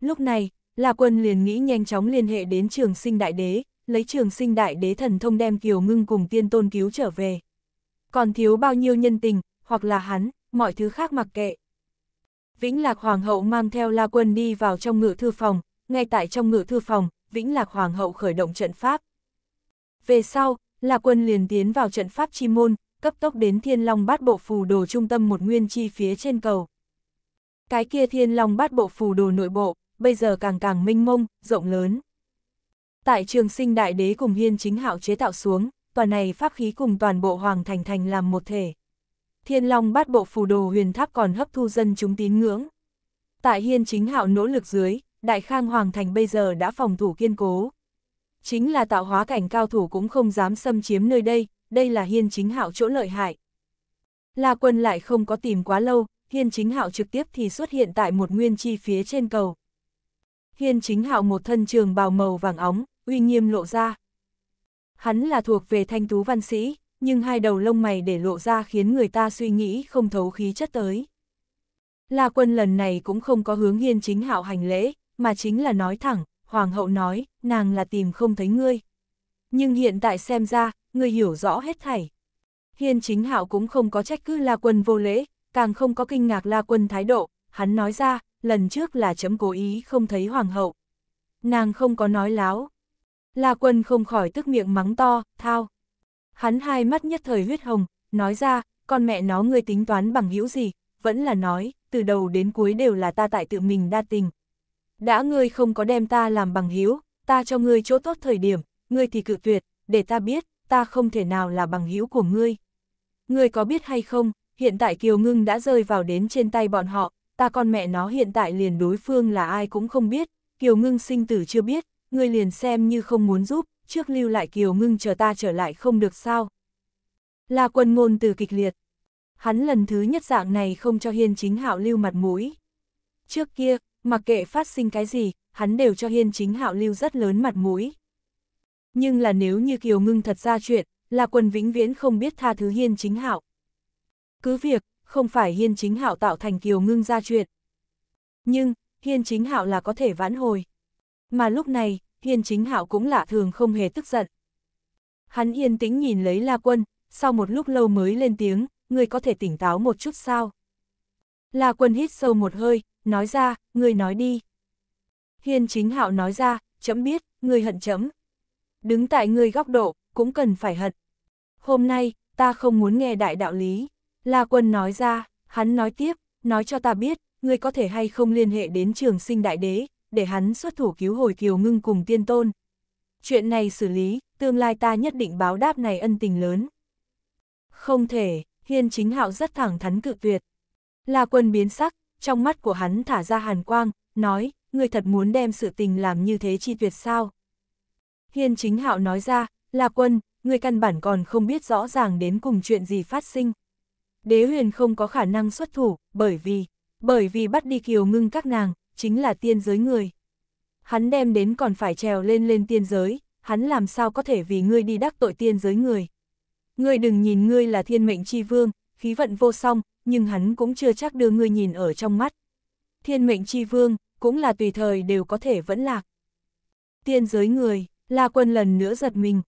[SPEAKER 1] Lúc này, La quân liền nghĩ nhanh chóng liên hệ đến trường sinh đại đế, lấy trường sinh đại đế thần thông đem kiều ngưng cùng tiên tôn cứu trở về. Còn thiếu bao nhiêu nhân tình, hoặc là hắn, mọi thứ khác mặc kệ. Vĩnh Lạc Hoàng hậu mang theo La Quân đi vào trong ngự thư phòng, ngay tại trong ngự thư phòng, Vĩnh Lạc Hoàng hậu khởi động trận pháp. Về sau, là quân liền tiến vào trận pháp chi môn, cấp tốc đến thiên long bát bộ phù đồ trung tâm một nguyên chi phía trên cầu. Cái kia thiên long bát bộ phù đồ nội bộ, bây giờ càng càng minh mông, rộng lớn. Tại trường sinh đại đế cùng hiên chính hạo chế tạo xuống, tòa này pháp khí cùng toàn bộ hoàng thành thành làm một thể. Thiên long bát bộ phù đồ huyền tháp còn hấp thu dân chúng tín ngưỡng. Tại hiên chính hạo nỗ lực dưới, đại khang hoàng thành bây giờ đã phòng thủ kiên cố chính là tạo hóa cảnh cao thủ cũng không dám xâm chiếm nơi đây, đây là hiên chính hạo chỗ lợi hại. La quân lại không có tìm quá lâu, hiên chính hạo trực tiếp thì xuất hiện tại một nguyên chi phía trên cầu. Hiên chính hạo một thân trường bào màu vàng óng, uy nghiêm lộ ra. Hắn là thuộc về thanh tú văn sĩ, nhưng hai đầu lông mày để lộ ra khiến người ta suy nghĩ không thấu khí chất tới. La quân lần này cũng không có hướng hiên chính hạo hành lễ, mà chính là nói thẳng, hoàng hậu nói, nàng là tìm không thấy ngươi. Nhưng hiện tại xem ra, ngươi hiểu rõ hết thảy. Hiên chính hạo cũng không có trách cứ La Quân vô lễ, càng không có kinh ngạc La Quân thái độ, hắn nói ra, lần trước là chấm cố ý không thấy hoàng hậu. Nàng không có nói láo. La Quân không khỏi tức miệng mắng to, thao. Hắn hai mắt nhất thời huyết hồng, nói ra, con mẹ nó ngươi tính toán bằng hữu gì, vẫn là nói, từ đầu đến cuối đều là ta tại tự mình đa tình, đã ngươi không có đem ta làm bằng hiếu, ta cho ngươi chỗ tốt thời điểm, ngươi thì cự tuyệt, để ta biết, ta không thể nào là bằng hữu của ngươi. Ngươi có biết hay không, hiện tại Kiều Ngưng đã rơi vào đến trên tay bọn họ, ta con mẹ nó hiện tại liền đối phương là ai cũng không biết, Kiều Ngưng sinh tử chưa biết, ngươi liền xem như không muốn giúp, trước lưu lại Kiều Ngưng chờ ta trở lại không được sao. Là quần ngôn từ kịch liệt. Hắn lần thứ nhất dạng này không cho Hiên Chính Hạo lưu mặt mũi. Trước kia, mặc kệ phát sinh cái gì, hắn đều cho hiên chính hạo lưu rất lớn mặt mũi. Nhưng là nếu như Kiều Ngưng thật ra chuyện, là quần vĩnh viễn không biết tha thứ hiên chính hạo. Cứ việc, không phải hiên chính hạo tạo thành Kiều Ngưng ra chuyện. Nhưng, hiên chính hạo là có thể vãn hồi. Mà lúc này, hiên chính hạo cũng lạ thường không hề tức giận. Hắn yên tĩnh nhìn lấy La Quân, sau một lúc lâu mới lên tiếng, người có thể tỉnh táo một chút sao? La Quân hít sâu một hơi, nói ra, người nói đi. Hiên chính hạo nói ra, chấm biết, người hận chấm. Đứng tại người góc độ, cũng cần phải hận. Hôm nay, ta không muốn nghe đại đạo lý. La quân nói ra, hắn nói tiếp, nói cho ta biết, người có thể hay không liên hệ đến trường sinh đại đế, để hắn xuất thủ cứu hồi kiều ngưng cùng tiên tôn. Chuyện này xử lý, tương lai ta nhất định báo đáp này ân tình lớn. Không thể, hiên chính hạo rất thẳng thắn cự tuyệt. La quân biến sắc, trong mắt của hắn thả ra hàn quang, nói, người thật muốn đem sự tình làm như thế chi tuyệt sao. Hiên chính hạo nói ra, là quân, ngươi căn bản còn không biết rõ ràng đến cùng chuyện gì phát sinh. Đế huyền không có khả năng xuất thủ, bởi vì, bởi vì bắt đi kiều ngưng các nàng, chính là tiên giới người. Hắn đem đến còn phải trèo lên lên tiên giới, hắn làm sao có thể vì ngươi đi đắc tội tiên giới người. Ngươi đừng nhìn ngươi là thiên mệnh chi vương, khí vận vô song, nhưng hắn cũng chưa chắc đưa ngươi nhìn ở trong mắt. Thiên mệnh chi vương, cũng là tùy thời đều có thể vẫn lạc. Tiên giới người, La Quân lần nữa giật mình.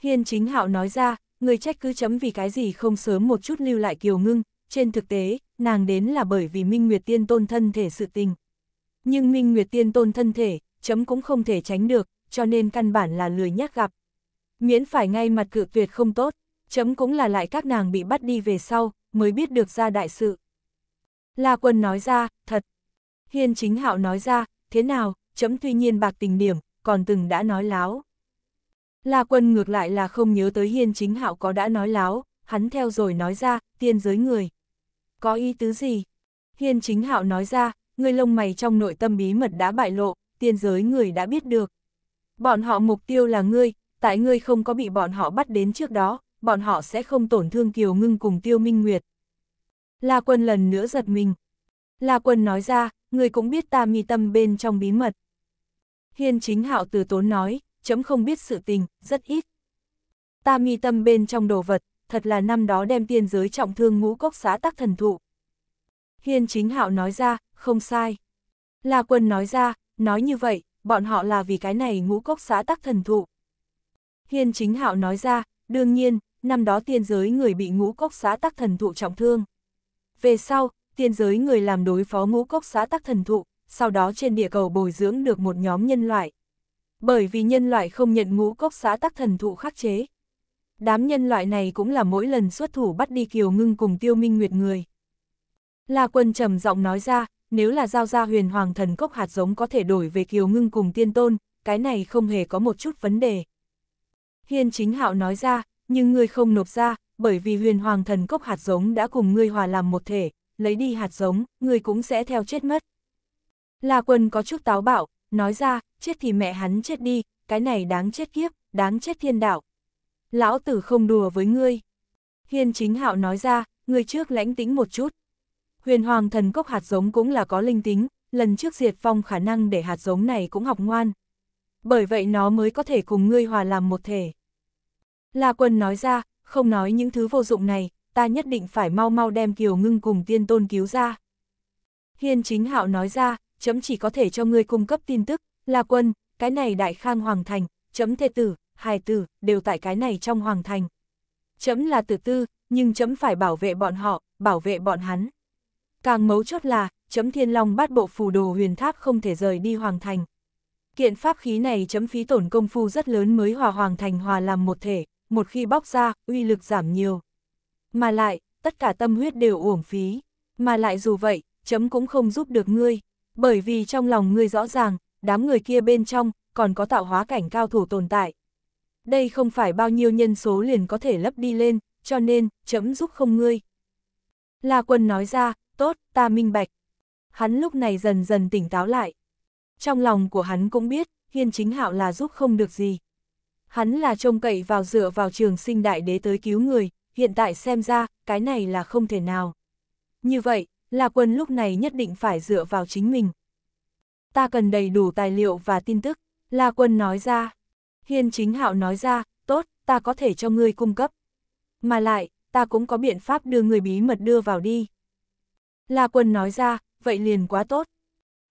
[SPEAKER 1] Hiên chính hạo nói ra, người trách cứ chấm vì cái gì không sớm một chút lưu lại kiều ngưng, trên thực tế, nàng đến là bởi vì Minh Nguyệt Tiên Tôn thân thể sự tình. Nhưng Minh Nguyệt Tiên Tôn thân thể, chấm cũng không thể tránh được, cho nên căn bản là lười nhắc gặp. Miễn phải ngay mặt cự tuyệt không tốt chấm cũng là lại các nàng bị bắt đi về sau, mới biết được ra đại sự. La quân nói ra, thật. Hiên chính hạo nói ra, thế nào, chấm tuy nhiên bạc tình điểm, còn từng đã nói láo. La quân ngược lại là không nhớ tới hiên chính hạo có đã nói láo, hắn theo rồi nói ra, tiên giới người. Có ý tứ gì? Hiên chính hạo nói ra, người lông mày trong nội tâm bí mật đã bại lộ, tiên giới người đã biết được. Bọn họ mục tiêu là ngươi, tại ngươi không có bị bọn họ bắt đến trước đó, bọn họ sẽ không tổn thương Kiều Ngưng cùng Tiêu Minh Nguyệt. La Quân lần nữa giật mình. La Quân nói ra, người cũng biết ta mi tâm bên trong bí mật. Hiên chính hạo từ tốn nói, chấm không biết sự tình, rất ít. Ta mi tâm bên trong đồ vật, thật là năm đó đem tiên giới trọng thương ngũ cốc xá tắc thần thụ. Hiên chính hạo nói ra, không sai. La Quân nói ra, nói như vậy, bọn họ là vì cái này ngũ cốc xá tắc thần thụ. Hiên chính hạo nói ra, đương nhiên, năm đó tiên giới người bị ngũ cốc xá tắc thần thụ trọng thương. Về sau, tiên giới người làm đối phó ngũ cốc xá tắc thần thụ, sau đó trên địa cầu bồi dưỡng được một nhóm nhân loại. Bởi vì nhân loại không nhận ngũ cốc xá tắc thần thụ khắc chế. Đám nhân loại này cũng là mỗi lần xuất thủ bắt đi kiều ngưng cùng tiêu minh nguyệt người. La quân trầm giọng nói ra, nếu là giao ra huyền hoàng thần cốc hạt giống có thể đổi về kiều ngưng cùng tiên tôn, cái này không hề có một chút vấn đề. Hiên chính hạo nói ra, nhưng ngươi không nộp ra, bởi vì huyền hoàng thần cốc hạt giống đã cùng ngươi hòa làm một thể, lấy đi hạt giống, ngươi cũng sẽ theo chết mất. La quân có chút táo bạo, nói ra, chết thì mẹ hắn chết đi, cái này đáng chết kiếp, đáng chết thiên đạo. Lão tử không đùa với ngươi. Hiên chính hạo nói ra, ngươi trước lãnh tĩnh một chút. Huyền hoàng thần cốc hạt giống cũng là có linh tính, lần trước diệt phong khả năng để hạt giống này cũng học ngoan. Bởi vậy nó mới có thể cùng ngươi hòa làm một thể. La Quân nói ra, không nói những thứ vô dụng này, ta nhất định phải mau mau đem Kiều Ngưng cùng tiên tôn cứu ra. Hiên chính hạo nói ra, chấm chỉ có thể cho ngươi cung cấp tin tức, La Quân, cái này đại khang hoàng thành, chấm thê tử, hài tử, đều tại cái này trong hoàng thành. Chấm là tử tư, nhưng chấm phải bảo vệ bọn họ, bảo vệ bọn hắn. Càng mấu chốt là, chấm thiên long bát bộ phù đồ huyền tháp không thể rời đi hoàng thành. Kiện pháp khí này chấm phí tổn công phu rất lớn mới hòa hoàng thành hòa làm một thể, một khi bóc ra, uy lực giảm nhiều. Mà lại, tất cả tâm huyết đều uổng phí. Mà lại dù vậy, chấm cũng không giúp được ngươi, bởi vì trong lòng ngươi rõ ràng, đám người kia bên trong, còn có tạo hóa cảnh cao thủ tồn tại. Đây không phải bao nhiêu nhân số liền có thể lấp đi lên, cho nên, chấm giúp không ngươi. La quân nói ra, tốt, ta minh bạch. Hắn lúc này dần dần tỉnh táo lại. Trong lòng của hắn cũng biết, hiên chính hạo là giúp không được gì, Hắn là trông cậy vào dựa vào trường sinh đại đế tới cứu người, hiện tại xem ra, cái này là không thể nào. Như vậy, là quân lúc này nhất định phải dựa vào chính mình. Ta cần đầy đủ tài liệu và tin tức, là quân nói ra. Hiên chính hạo nói ra, tốt, ta có thể cho ngươi cung cấp. Mà lại, ta cũng có biện pháp đưa người bí mật đưa vào đi. là quân nói ra, vậy liền quá tốt.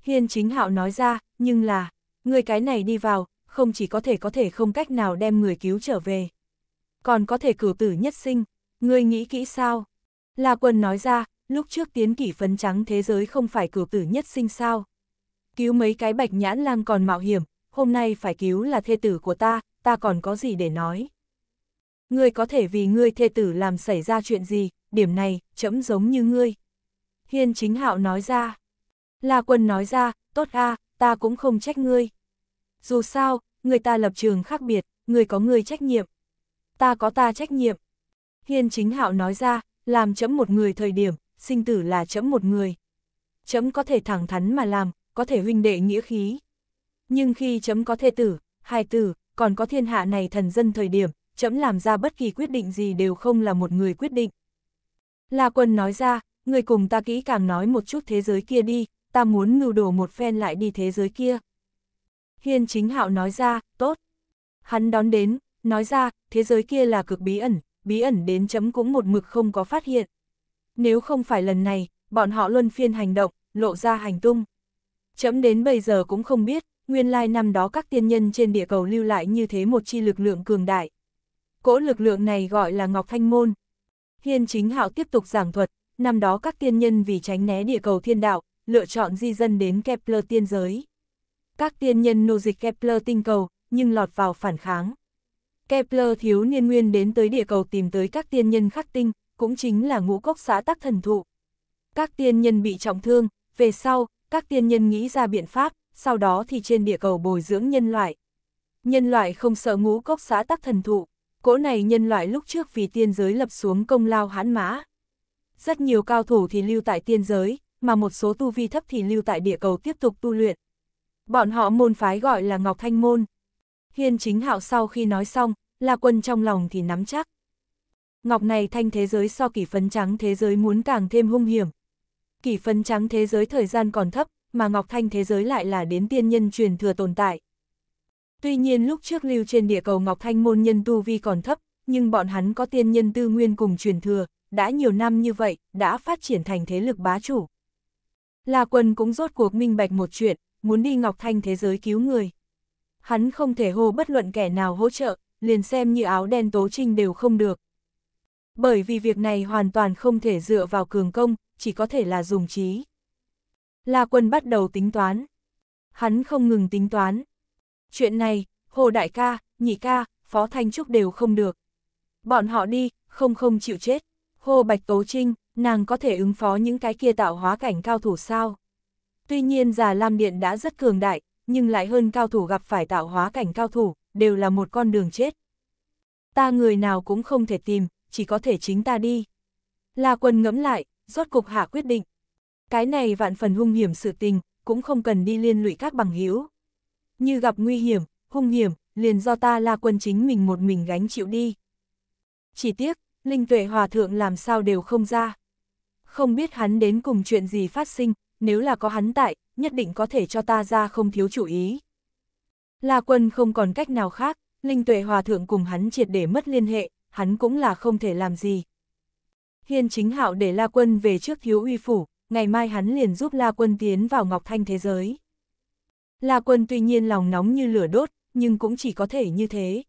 [SPEAKER 1] Hiên chính hạo nói ra, nhưng là, người cái này đi vào, không chỉ có thể có thể không cách nào đem người cứu trở về. Còn có thể cử tử nhất sinh, ngươi nghĩ kỹ sao? La quân nói ra, lúc trước tiến kỷ phấn trắng thế giới không phải cử tử nhất sinh sao? Cứu mấy cái bạch nhãn lang còn mạo hiểm, hôm nay phải cứu là thê tử của ta, ta còn có gì để nói? Ngươi có thể vì ngươi thê tử làm xảy ra chuyện gì, điểm này, chấm giống như ngươi. Hiên chính hạo nói ra. La quân nói ra, tốt a ta cũng không trách ngươi. Dù sao, người ta lập trường khác biệt, người có người trách nhiệm. Ta có ta trách nhiệm. Hiên chính hạo nói ra, làm chấm một người thời điểm, sinh tử là chấm một người. Chấm có thể thẳng thắn mà làm, có thể huynh đệ nghĩa khí. Nhưng khi chấm có thể tử, hai tử, còn có thiên hạ này thần dân thời điểm, chấm làm ra bất kỳ quyết định gì đều không là một người quyết định. La quân nói ra, người cùng ta kỹ càng nói một chút thế giới kia đi, ta muốn ngưu đổ một phen lại đi thế giới kia. Hiên chính hạo nói ra, tốt. Hắn đón đến, nói ra, thế giới kia là cực bí ẩn, bí ẩn đến chấm cũng một mực không có phát hiện. Nếu không phải lần này, bọn họ luân phiên hành động, lộ ra hành tung. Chấm đến bây giờ cũng không biết, nguyên lai năm đó các tiên nhân trên địa cầu lưu lại như thế một chi lực lượng cường đại. Cỗ lực lượng này gọi là Ngọc Thanh Môn. Hiên chính hạo tiếp tục giảng thuật, năm đó các tiên nhân vì tránh né địa cầu thiên đạo, lựa chọn di dân đến Kepler tiên giới các tiên nhân nô dịch Kepler tinh cầu, nhưng lọt vào phản kháng. Kepler thiếu niên nguyên đến tới địa cầu tìm tới các tiên nhân khắc tinh, cũng chính là ngũ cốc xã tắc thần thụ. Các tiên nhân bị trọng thương, về sau, các tiên nhân nghĩ ra biện pháp, sau đó thì trên địa cầu bồi dưỡng nhân loại. Nhân loại không sợ ngũ cốc xã tắc thần thụ, cỗ này nhân loại lúc trước vì tiên giới lập xuống công lao hãn mã. Rất nhiều cao thủ thì lưu tại tiên giới, mà một số tu vi thấp thì lưu tại địa cầu tiếp tục tu luyện. Bọn họ môn phái gọi là Ngọc Thanh Môn. Hiên chính hạo sau khi nói xong, La Quân trong lòng thì nắm chắc. Ngọc này thanh thế giới so kỷ phấn trắng thế giới muốn càng thêm hung hiểm. Kỷ phấn trắng thế giới thời gian còn thấp, mà Ngọc Thanh thế giới lại là đến tiên nhân truyền thừa tồn tại. Tuy nhiên lúc trước lưu trên địa cầu Ngọc Thanh môn nhân tu vi còn thấp, nhưng bọn hắn có tiên nhân tư nguyên cùng truyền thừa, đã nhiều năm như vậy, đã phát triển thành thế lực bá chủ. La Quân cũng rốt cuộc minh bạch một chuyện, muốn đi Ngọc Thanh thế giới cứu người. Hắn không thể hô bất luận kẻ nào hỗ trợ, liền xem như áo đen tố trinh đều không được. Bởi vì việc này hoàn toàn không thể dựa vào cường công, chỉ có thể là dùng trí. La quân bắt đầu tính toán. Hắn không ngừng tính toán. Chuyện này, Hồ Đại ca, Nhị ca, Phó Thanh Trúc đều không được. Bọn họ đi, không không chịu chết. Hồ Bạch Tố Trinh, nàng có thể ứng phó những cái kia tạo hóa cảnh cao thủ sao? Tuy nhiên Già Lam Điện đã rất cường đại, nhưng lại hơn cao thủ gặp phải tạo hóa cảnh cao thủ, đều là một con đường chết. Ta người nào cũng không thể tìm, chỉ có thể chính ta đi. La quân ngẫm lại, rốt cục hạ quyết định. Cái này vạn phần hung hiểm sự tình, cũng không cần đi liên lụy các bằng hữu. Như gặp nguy hiểm, hung hiểm, liền do ta La quân chính mình một mình gánh chịu đi. Chỉ tiếc, Linh Tuệ Hòa Thượng làm sao đều không ra. Không biết hắn đến cùng chuyện gì phát sinh, nếu là có hắn tại, nhất định có thể cho ta ra không thiếu chủ ý. La quân không còn cách nào khác, Linh Tuệ Hòa Thượng cùng hắn triệt để mất liên hệ, hắn cũng là không thể làm gì. Hiên chính hạo để La quân về trước thiếu uy phủ, ngày mai hắn liền giúp La quân tiến vào Ngọc Thanh thế giới. La quân tuy nhiên lòng nóng như lửa đốt, nhưng cũng chỉ có thể như thế.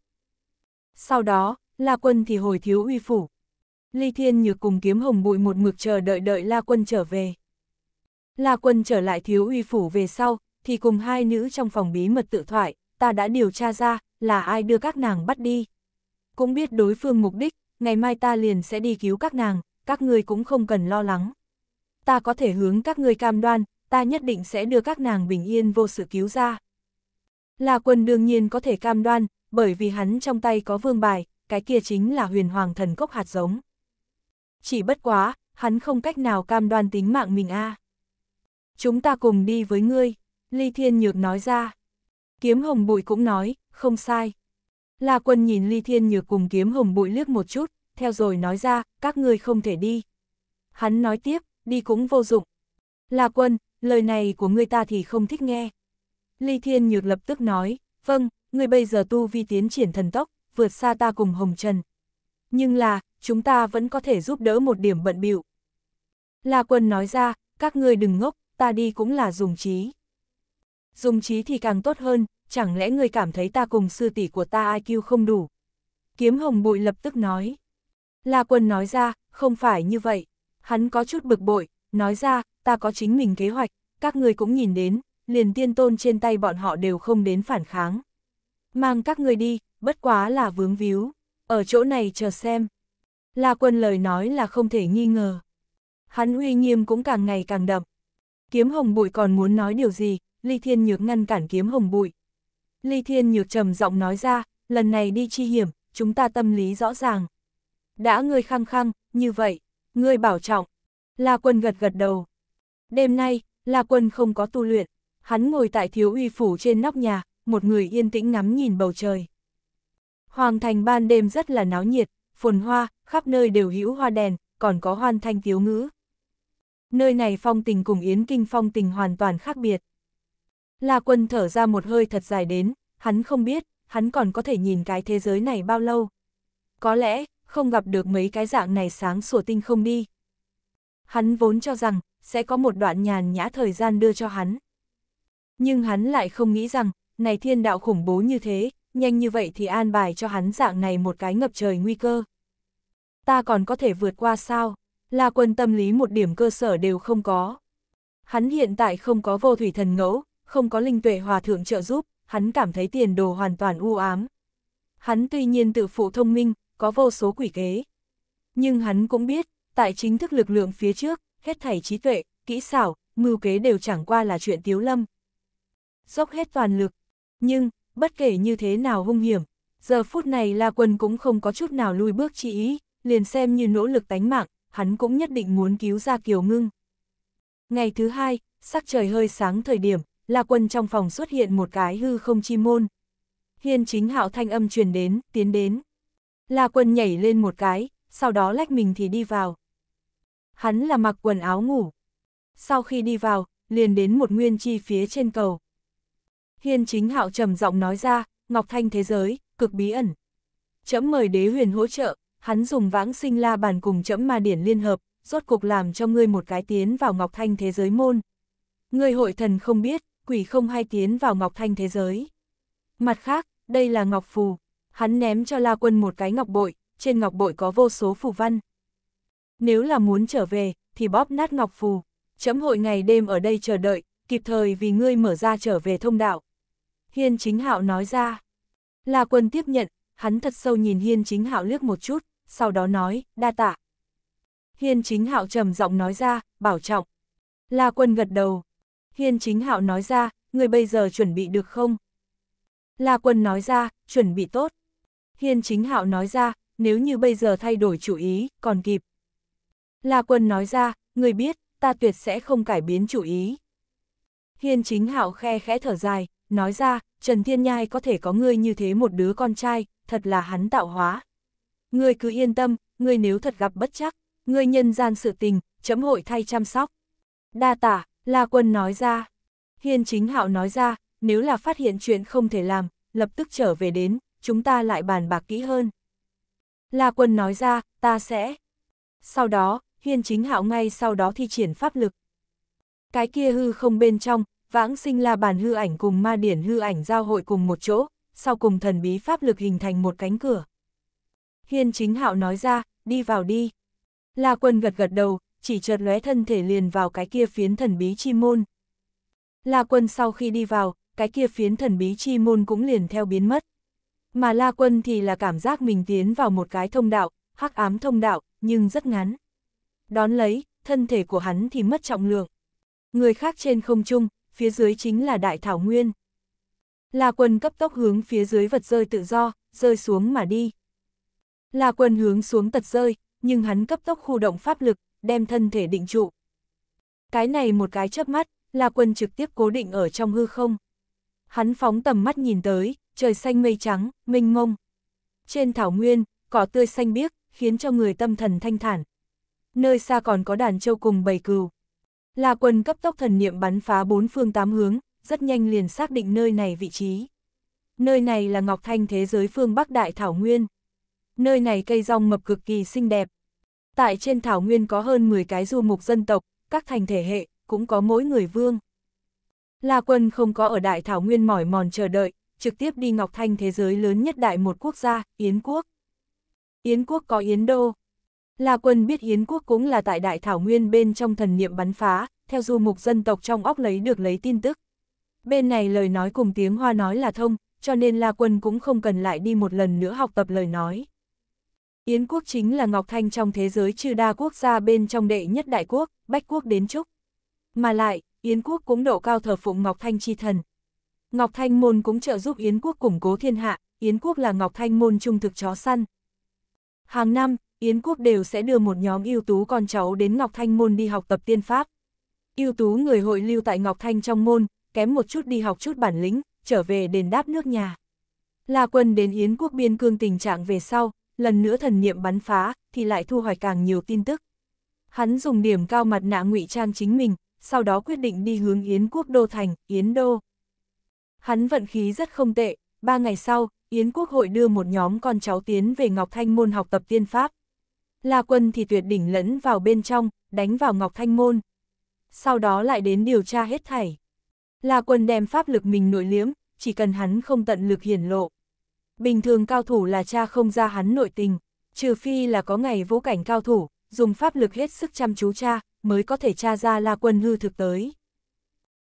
[SPEAKER 1] Sau đó, La quân thì hồi thiếu uy phủ. Ly Thiên Nhược cùng kiếm hồng bụi một mực chờ đợi đợi La quân trở về. La Quân trở lại thiếu uy phủ về sau, thì cùng hai nữ trong phòng bí mật tự thoại, ta đã điều tra ra, là ai đưa các nàng bắt đi. Cũng biết đối phương mục đích, ngày mai ta liền sẽ đi cứu các nàng, các ngươi cũng không cần lo lắng. Ta có thể hướng các ngươi cam đoan, ta nhất định sẽ đưa các nàng bình yên vô sự cứu ra. La Quân đương nhiên có thể cam đoan, bởi vì hắn trong tay có vương bài, cái kia chính là huyền hoàng thần cốc hạt giống. Chỉ bất quá, hắn không cách nào cam đoan tính mạng mình a. À chúng ta cùng đi với ngươi, Ly Thiên Nhược nói ra. Kiếm Hồng Bụi cũng nói, không sai. La Quân nhìn Ly Thiên Nhược cùng Kiếm Hồng Bụi liếc một chút, theo rồi nói ra, các ngươi không thể đi. Hắn nói tiếp, đi cũng vô dụng. La Quân, lời này của ngươi ta thì không thích nghe. Ly Thiên Nhược lập tức nói, vâng, ngươi bây giờ tu vi tiến triển thần tốc, vượt xa ta cùng Hồng Trần. Nhưng là, chúng ta vẫn có thể giúp đỡ một điểm bận biểu. La Quân nói ra, các ngươi đừng ngốc, ta đi cũng là dùng trí. Dùng trí thì càng tốt hơn, chẳng lẽ người cảm thấy ta cùng sư tỷ của ta IQ không đủ? Kiếm hồng bụi lập tức nói. La quân nói ra, không phải như vậy. Hắn có chút bực bội, nói ra, ta có chính mình kế hoạch, các người cũng nhìn đến, liền tiên tôn trên tay bọn họ đều không đến phản kháng. Mang các người đi, bất quá là vướng víu, ở chỗ này chờ xem. La quân lời nói là không thể nghi ngờ. Hắn uy nghiêm cũng càng ngày càng đậm, Kiếm hồng bụi còn muốn nói điều gì, Ly Thiên Nhược ngăn cản kiếm hồng bụi. Ly Thiên Nhược trầm giọng nói ra, lần này đi chi hiểm, chúng ta tâm lý rõ ràng. Đã ngươi khăng khăng, như vậy, ngươi bảo trọng. La Quân gật gật đầu. Đêm nay, La Quân không có tu luyện, hắn ngồi tại thiếu uy phủ trên nóc nhà, một người yên tĩnh ngắm nhìn bầu trời. Hoàng thành ban đêm rất là náo nhiệt, phồn hoa, khắp nơi đều hữu hoa đèn, còn có hoan thanh tiếu ngữ. Nơi này phong tình cùng Yến Kinh phong tình hoàn toàn khác biệt. La quân thở ra một hơi thật dài đến, hắn không biết, hắn còn có thể nhìn cái thế giới này bao lâu. Có lẽ, không gặp được mấy cái dạng này sáng sủa tinh không đi. Hắn vốn cho rằng, sẽ có một đoạn nhàn nhã thời gian đưa cho hắn. Nhưng hắn lại không nghĩ rằng, này thiên đạo khủng bố như thế, nhanh như vậy thì an bài cho hắn dạng này một cái ngập trời nguy cơ. Ta còn có thể vượt qua sao? La Quân tâm lý một điểm cơ sở đều không có. Hắn hiện tại không có vô thủy thần ngẫu, không có linh tuệ hòa thượng trợ giúp, hắn cảm thấy tiền đồ hoàn toàn u ám. Hắn tuy nhiên tự phụ thông minh, có vô số quỷ kế. Nhưng hắn cũng biết, tại chính thức lực lượng phía trước, hết thảy trí tuệ, kỹ xảo, mưu kế đều chẳng qua là chuyện tiếu lâm. Dốc hết toàn lực, nhưng, bất kể như thế nào hung hiểm, giờ phút này La Quân cũng không có chút nào lui bước chỉ ý, liền xem như nỗ lực tánh mạng, hắn cũng nhất định muốn cứu ra Kiều Ngưng. Ngày thứ hai, sắc trời hơi sáng thời điểm, La Quân trong phòng xuất hiện một cái hư không chi môn. Hiên chính hạo thanh âm truyền đến, tiến đến. La Quân nhảy lên một cái, sau đó lách mình thì đi vào. Hắn là mặc quần áo ngủ. Sau khi đi vào, liền đến một nguyên chi phía trên cầu. Hiên chính hạo trầm giọng nói ra, Ngọc Thanh thế giới, cực bí ẩn. Chấm mời đế huyền hỗ trợ, hắn dùng vãng sinh la bàn cùng chẫm ma điển liên hợp, rốt cục làm cho ngươi một cái tiến vào Ngọc Thanh thế giới môn. Ngươi hội thần không biết, quỷ không hay tiến vào Ngọc Thanh thế giới. Mặt khác, đây là Ngọc Phù, hắn ném cho La Quân một cái ngọc bội, trên ngọc bội có vô số phù văn. Nếu là muốn trở về, thì bóp nát ngọc phù, chấm hội ngày đêm ở đây chờ đợi, kịp thời vì ngươi mở ra trở về thông đạo. Hiên chính hạo nói ra. La Quân tiếp nhận, hắn thật sâu nhìn Hiên Chính Hạo liếc một chút, sau đó nói, đa tạ. Hiên Chính Hạo trầm giọng nói ra, bảo trọng. La Quân gật đầu. Hiên Chính Hạo nói ra, người bây giờ chuẩn bị được không? La Quân nói ra, chuẩn bị tốt. Hiên Chính Hạo nói ra, nếu như bây giờ thay đổi chủ ý, còn kịp. La Quân nói ra, người biết, ta tuyệt sẽ không cải biến chủ ý. Hiên Chính Hạo khe khẽ thở dài, nói ra, Trần Thiên Nhai có thể có ngươi như thế một đứa con trai, thật là hắn tạo hóa. Ngươi cứ yên tâm, ngươi nếu thật gặp bất chắc, ngươi nhân gian sự tình, chấm hội thay chăm sóc. Đa tả, La Quân nói ra. Hiên chính hạo nói ra, nếu là phát hiện chuyện không thể làm, lập tức trở về đến, chúng ta lại bàn bạc kỹ hơn. La Quân nói ra, ta sẽ. Sau đó, Hiên chính hạo ngay sau đó thi triển pháp lực. Cái kia hư không bên trong, vãng sinh là bàn hư ảnh cùng ma điển hư ảnh giao hội cùng một chỗ, sau cùng thần bí pháp lực hình thành một cánh cửa. Hiên chính hạo nói ra, đi vào đi. La quân gật gật đầu, chỉ chợt lóe thân thể liền vào cái kia phiến thần bí chi môn. La quân sau khi đi vào, cái kia phiến thần bí chi môn cũng liền theo biến mất. Mà La quân thì là cảm giác mình tiến vào một cái thông đạo, hắc ám thông đạo, nhưng rất ngắn. Đón lấy, thân thể của hắn thì mất trọng lượng. Người khác trên không trung, phía dưới chính là đại thảo nguyên. La Quân cấp tốc hướng phía dưới vật rơi tự do, rơi xuống mà đi. La Quân hướng xuống tật rơi, nhưng hắn cấp tốc khu động pháp lực, đem thân thể định trụ. Cái này một cái chớp mắt, La Quân trực tiếp cố định ở trong hư không. Hắn phóng tầm mắt nhìn tới, trời xanh mây trắng, mênh mông. Trên thảo nguyên, cỏ tươi xanh biếc, khiến cho người tâm thần thanh thản. Nơi xa còn có đàn châu cùng bầy cừu. La Quân cấp tốc thần niệm bắn phá bốn phương tám hướng, rất nhanh liền xác định nơi này vị trí. Nơi này là Ngọc Thanh thế giới phương Bắc Đại Thảo Nguyên. Nơi này cây rong mập cực kỳ xinh đẹp. Tại trên Thảo Nguyên có hơn 10 cái du mục dân tộc, các thành thể hệ, cũng có mỗi người vương. La Quân không có ở Đại Thảo Nguyên mỏi mòn chờ đợi, trực tiếp đi Ngọc Thanh thế giới lớn nhất đại một quốc gia, Yến Quốc. Yến Quốc có Yến Đô. La Quân biết Yến Quốc cũng là tại Đại Thảo Nguyên bên trong thần niệm bắn phá, theo du mục dân tộc trong óc lấy được lấy tin tức. Bên này lời nói cùng tiếng hoa nói là thông, cho nên La Quân cũng không cần lại đi một lần nữa học tập lời nói. Yến quốc chính là Ngọc Thanh trong thế giới trừ đa quốc gia bên trong đệ nhất đại quốc, bách quốc đến trúc. Mà lại, Yến quốc cũng độ cao thờ phụng Ngọc Thanh chi thần. Ngọc Thanh môn cũng trợ giúp Yến quốc củng cố thiên hạ, Yến quốc là Ngọc Thanh môn trung thực chó săn. Hàng năm, Yến quốc đều sẽ đưa một nhóm ưu tú con cháu đến Ngọc Thanh môn đi học tập tiên pháp. Ưu tú người hội lưu tại Ngọc Thanh trong môn, kém một chút đi học chút bản lĩnh, trở về đền đáp nước nhà. La quân đến Yến quốc biên cương tình trạng về sau, lần nữa thần niệm bắn phá, thì lại thu hoạch càng nhiều tin tức. Hắn dùng điểm cao mặt nạ ngụy trang chính mình, sau đó quyết định đi hướng Yến quốc đô thành, Yến đô. Hắn vận khí rất không tệ, ba ngày sau, Yến quốc hội đưa một nhóm con cháu tiến về Ngọc Thanh Môn học tập tiên pháp. La quân thì tuyệt đỉnh lẫn vào bên trong, đánh vào Ngọc Thanh Môn. Sau đó lại đến điều tra hết thảy. La Quân đem pháp lực mình nội liếm, chỉ cần hắn không tận lực hiển lộ. Bình thường cao thủ là cha không ra hắn nội tình, trừ phi là có ngày vô cảnh cao thủ, dùng pháp lực hết sức chăm chú cha, mới có thể cha ra La Quân hư thực tới.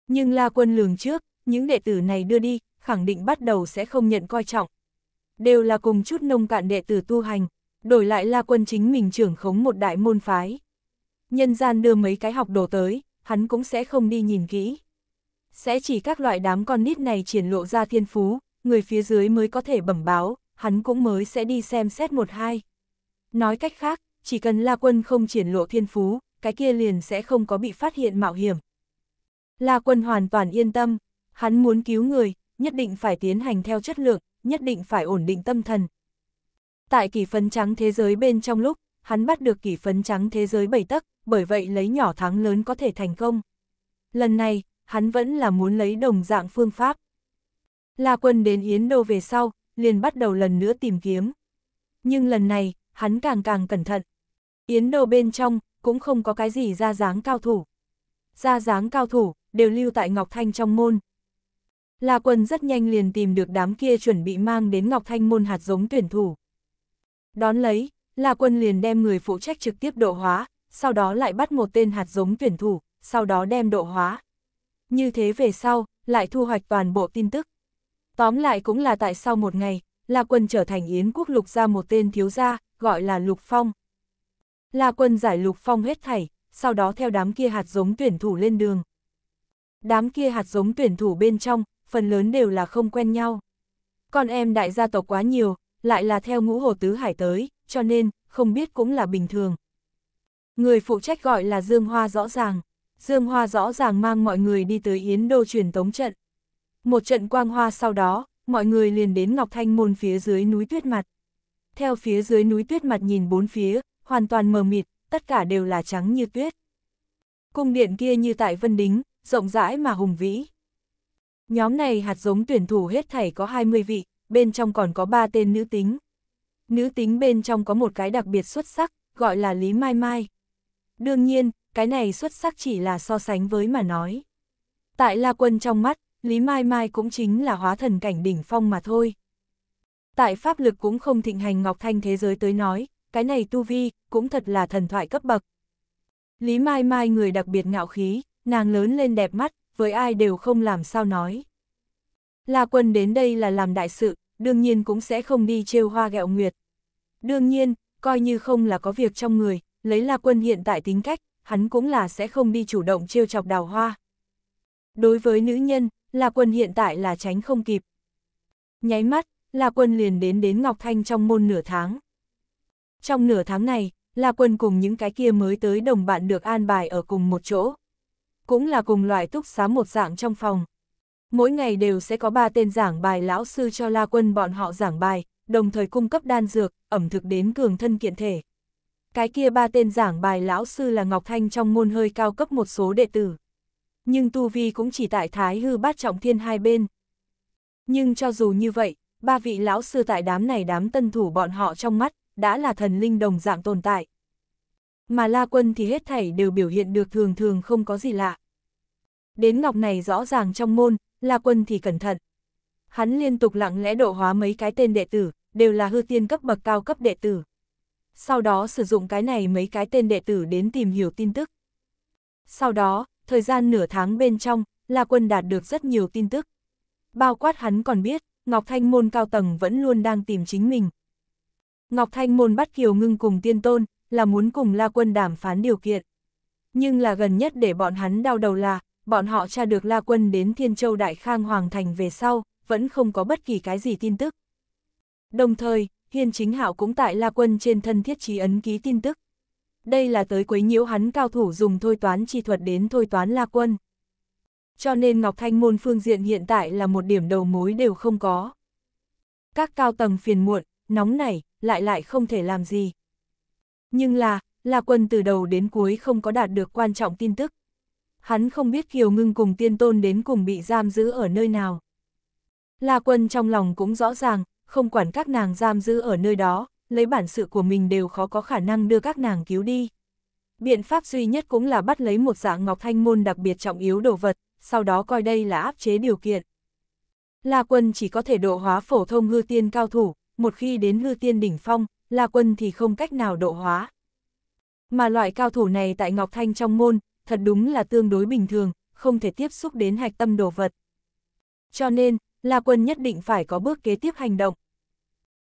[SPEAKER 1] Nhưng La Quân lường trước, những đệ tử này đưa đi, khẳng định bắt đầu sẽ không nhận coi trọng. Đều là cùng chút nông cạn đệ tử tu hành, đổi lại La Quân chính mình trưởng khống một đại môn phái. Nhân gian đưa mấy cái học đồ tới, hắn cũng sẽ không đi nhìn kỹ sẽ chỉ các loại đám con nít này triển lộ ra thiên phú, người phía dưới mới có thể bẩm báo, hắn cũng mới sẽ đi xem xét một hai. Nói cách khác, chỉ cần La Quân không triển lộ thiên phú, cái kia liền sẽ không có bị phát hiện mạo hiểm. La Quân hoàn toàn yên tâm, hắn muốn cứu người, nhất định phải tiến hành theo chất lượng, nhất định phải ổn định tâm thần. Tại kỷ phấn trắng thế giới bên trong lúc, hắn bắt được kỷ phấn trắng thế giới bảy tấc, bởi vậy lấy nhỏ thắng lớn có thể thành công. Lần này, hắn vẫn là muốn lấy đồng dạng phương pháp. La quân đến Yến Đô về sau, liền bắt đầu lần nữa tìm kiếm. Nhưng lần này, hắn càng càng cẩn thận. Yến Đô bên trong, cũng không có cái gì ra dáng cao thủ. Ra dáng cao thủ, đều lưu tại Ngọc Thanh trong môn. La quân rất nhanh liền tìm được đám kia chuẩn bị mang đến Ngọc Thanh môn hạt giống tuyển thủ. Đón lấy, La quân liền đem người phụ trách trực tiếp độ hóa, sau đó lại bắt một tên hạt giống tuyển thủ, sau đó đem độ hóa như thế về sau, lại thu hoạch toàn bộ tin tức. Tóm lại cũng là tại sau một ngày, La Quân trở thành Yến quốc lục ra một tên thiếu gia, gọi là Lục Phong. La Quân giải Lục Phong hết thảy, sau đó theo đám kia hạt giống tuyển thủ lên đường. Đám kia hạt giống tuyển thủ bên trong, phần lớn đều là không quen nhau. Con em đại gia tộc quá nhiều, lại là theo ngũ hồ tứ hải tới, cho nên, không biết cũng là bình thường. Người phụ trách gọi là Dương Hoa rõ ràng. Dương Hoa rõ ràng mang mọi người đi tới Yến Đô truyền tống trận. Một trận quang hoa sau đó, mọi người liền đến Ngọc Thanh Môn phía dưới núi tuyết mặt. Theo phía dưới núi tuyết mặt nhìn bốn phía, hoàn toàn mờ mịt, tất cả đều là trắng như tuyết. Cung điện kia như tại Vân Đính, rộng rãi mà hùng vĩ. Nhóm này hạt giống tuyển thủ hết thảy có 20 vị, bên trong còn có 3 tên nữ tính. Nữ tính bên trong có một cái đặc biệt xuất sắc, gọi là Lý Mai Mai. Đương nhiên, cái này xuất sắc chỉ là so sánh với mà nói. Tại La Quân trong mắt, Lý Mai Mai cũng chính là hóa thần cảnh đỉnh phong mà thôi. Tại pháp lực cũng không thịnh hành Ngọc Thanh thế giới tới nói, cái này tu vi, cũng thật là thần thoại cấp bậc. Lý Mai Mai người đặc biệt ngạo khí, nàng lớn lên đẹp mắt, với ai đều không làm sao nói. La Quân đến đây là làm đại sự, đương nhiên cũng sẽ không đi trêu hoa gẹo nguyệt. Đương nhiên, coi như không là có việc trong người, lấy La Quân hiện tại tính cách, hắn cũng là sẽ không đi chủ động trêu chọc đào hoa. Đối với nữ nhân, là quân hiện tại là tránh không kịp. Nháy mắt, là quân liền đến đến Ngọc Thanh trong môn nửa tháng. Trong nửa tháng này, là quân cùng những cái kia mới tới đồng bạn được an bài ở cùng một chỗ. Cũng là cùng loại túc xá một dạng trong phòng. Mỗi ngày đều sẽ có ba tên giảng bài lão sư cho La Quân bọn họ giảng bài, đồng thời cung cấp đan dược, ẩm thực đến cường thân kiện thể cái kia ba tên giảng bài lão sư là Ngọc Thanh trong môn hơi cao cấp một số đệ tử. Nhưng Tu Vi cũng chỉ tại Thái Hư Bát Trọng Thiên hai bên. Nhưng cho dù như vậy, ba vị lão sư tại đám này đám tân thủ bọn họ trong mắt, đã là thần linh đồng dạng tồn tại. Mà La Quân thì hết thảy đều biểu hiện được thường thường không có gì lạ. Đến Ngọc này rõ ràng trong môn, La Quân thì cẩn thận. Hắn liên tục lặng lẽ độ hóa mấy cái tên đệ tử, đều là hư tiên cấp bậc cao cấp đệ tử sau đó sử dụng cái này mấy cái tên đệ tử đến tìm hiểu tin tức. Sau đó, thời gian nửa tháng bên trong, La Quân đạt được rất nhiều tin tức. Bao quát hắn còn biết, Ngọc Thanh Môn cao tầng vẫn luôn đang tìm chính mình. Ngọc Thanh Môn bắt Kiều Ngưng cùng tiên tôn, là muốn cùng La Quân đàm phán điều kiện. Nhưng là gần nhất để bọn hắn đau đầu là, bọn họ tra được La Quân đến Thiên Châu Đại Khang Hoàng Thành về sau, vẫn không có bất kỳ cái gì tin tức. Đồng thời, Hiên Chính Hạo cũng tại La Quân trên thân thiết trí ấn ký tin tức. Đây là tới quấy nhiễu hắn cao thủ dùng thôi toán chi thuật đến thôi toán La Quân. Cho nên Ngọc Thanh Môn phương diện hiện tại là một điểm đầu mối đều không có. Các cao tầng phiền muộn, nóng nảy, lại lại không thể làm gì. Nhưng là, La Quân từ đầu đến cuối không có đạt được quan trọng tin tức. Hắn không biết Kiều Ngưng cùng tiên tôn đến cùng bị giam giữ ở nơi nào. La Quân trong lòng cũng rõ ràng, không quản các nàng giam giữ ở nơi đó, lấy bản sự của mình đều khó có khả năng đưa các nàng cứu đi. Biện pháp duy nhất cũng là bắt lấy một dạng ngọc thanh môn đặc biệt trọng yếu đồ vật, sau đó coi đây là áp chế điều kiện. La quân chỉ có thể độ hóa phổ thông hư tiên cao thủ, một khi đến hư tiên đỉnh phong, La quân thì không cách nào độ hóa. Mà loại cao thủ này tại Ngọc Thanh trong môn, thật đúng là tương đối bình thường, không thể tiếp xúc đến hạch tâm đồ vật. Cho nên, La quân nhất định phải có bước kế tiếp hành động.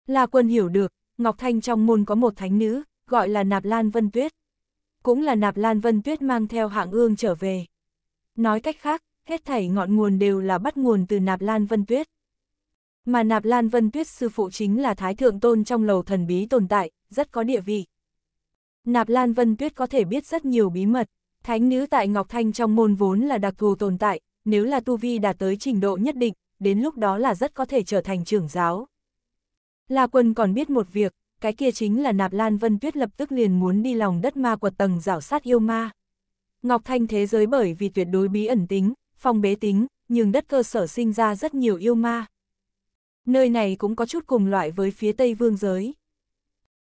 [SPEAKER 1] La Quân hiểu được, Ngọc Thanh trong môn có một thánh nữ, gọi là Nạp Lan Vân Tuyết. Cũng là Nạp Lan Vân Tuyết mang theo hạng ương trở về. Nói cách khác, hết thảy ngọn nguồn đều là bắt nguồn từ Nạp Lan Vân Tuyết. Mà Nạp Lan Vân Tuyết sư phụ chính là Thái Thượng Tôn trong lầu thần bí tồn tại, rất có địa vị. Nạp Lan Vân Tuyết có thể biết rất nhiều bí mật, thánh nữ tại Ngọc Thanh trong môn vốn là đặc thù tồn tại, nếu là tu vi đạt tới trình độ nhất định, đến lúc đó là rất có thể trở thành trưởng giáo. La Quân còn biết một việc, cái kia chính là Nạp Lan Vân Tuyết lập tức liền muốn đi lòng đất ma quật tầng rảo sát yêu ma. Ngọc Thanh thế giới bởi vì tuyệt đối bí ẩn tính, phong bế tính, nhưng đất cơ sở sinh ra rất nhiều yêu ma. Nơi này cũng có chút cùng loại với phía Tây Vương giới.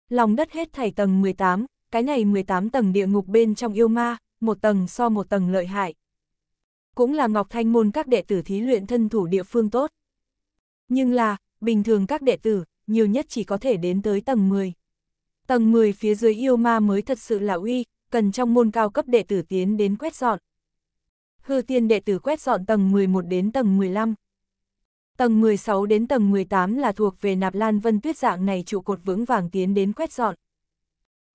[SPEAKER 1] Lòng đất hết thảy tầng 18, cái này 18 tầng địa ngục bên trong yêu ma, một tầng so một tầng lợi hại. Cũng là Ngọc Thanh môn các đệ tử thí luyện thân thủ địa phương tốt. Nhưng là, bình thường các đệ tử, nhiều nhất chỉ có thể đến tới tầng 10. Tầng 10 phía dưới yêu ma mới thật sự là uy, cần trong môn cao cấp đệ tử tiến đến quét dọn. Hư tiên đệ tử quét dọn tầng 11 đến tầng 15. Tầng 16 đến tầng 18 là thuộc về nạp lan vân tuyết dạng này trụ cột vững vàng tiến đến quét dọn.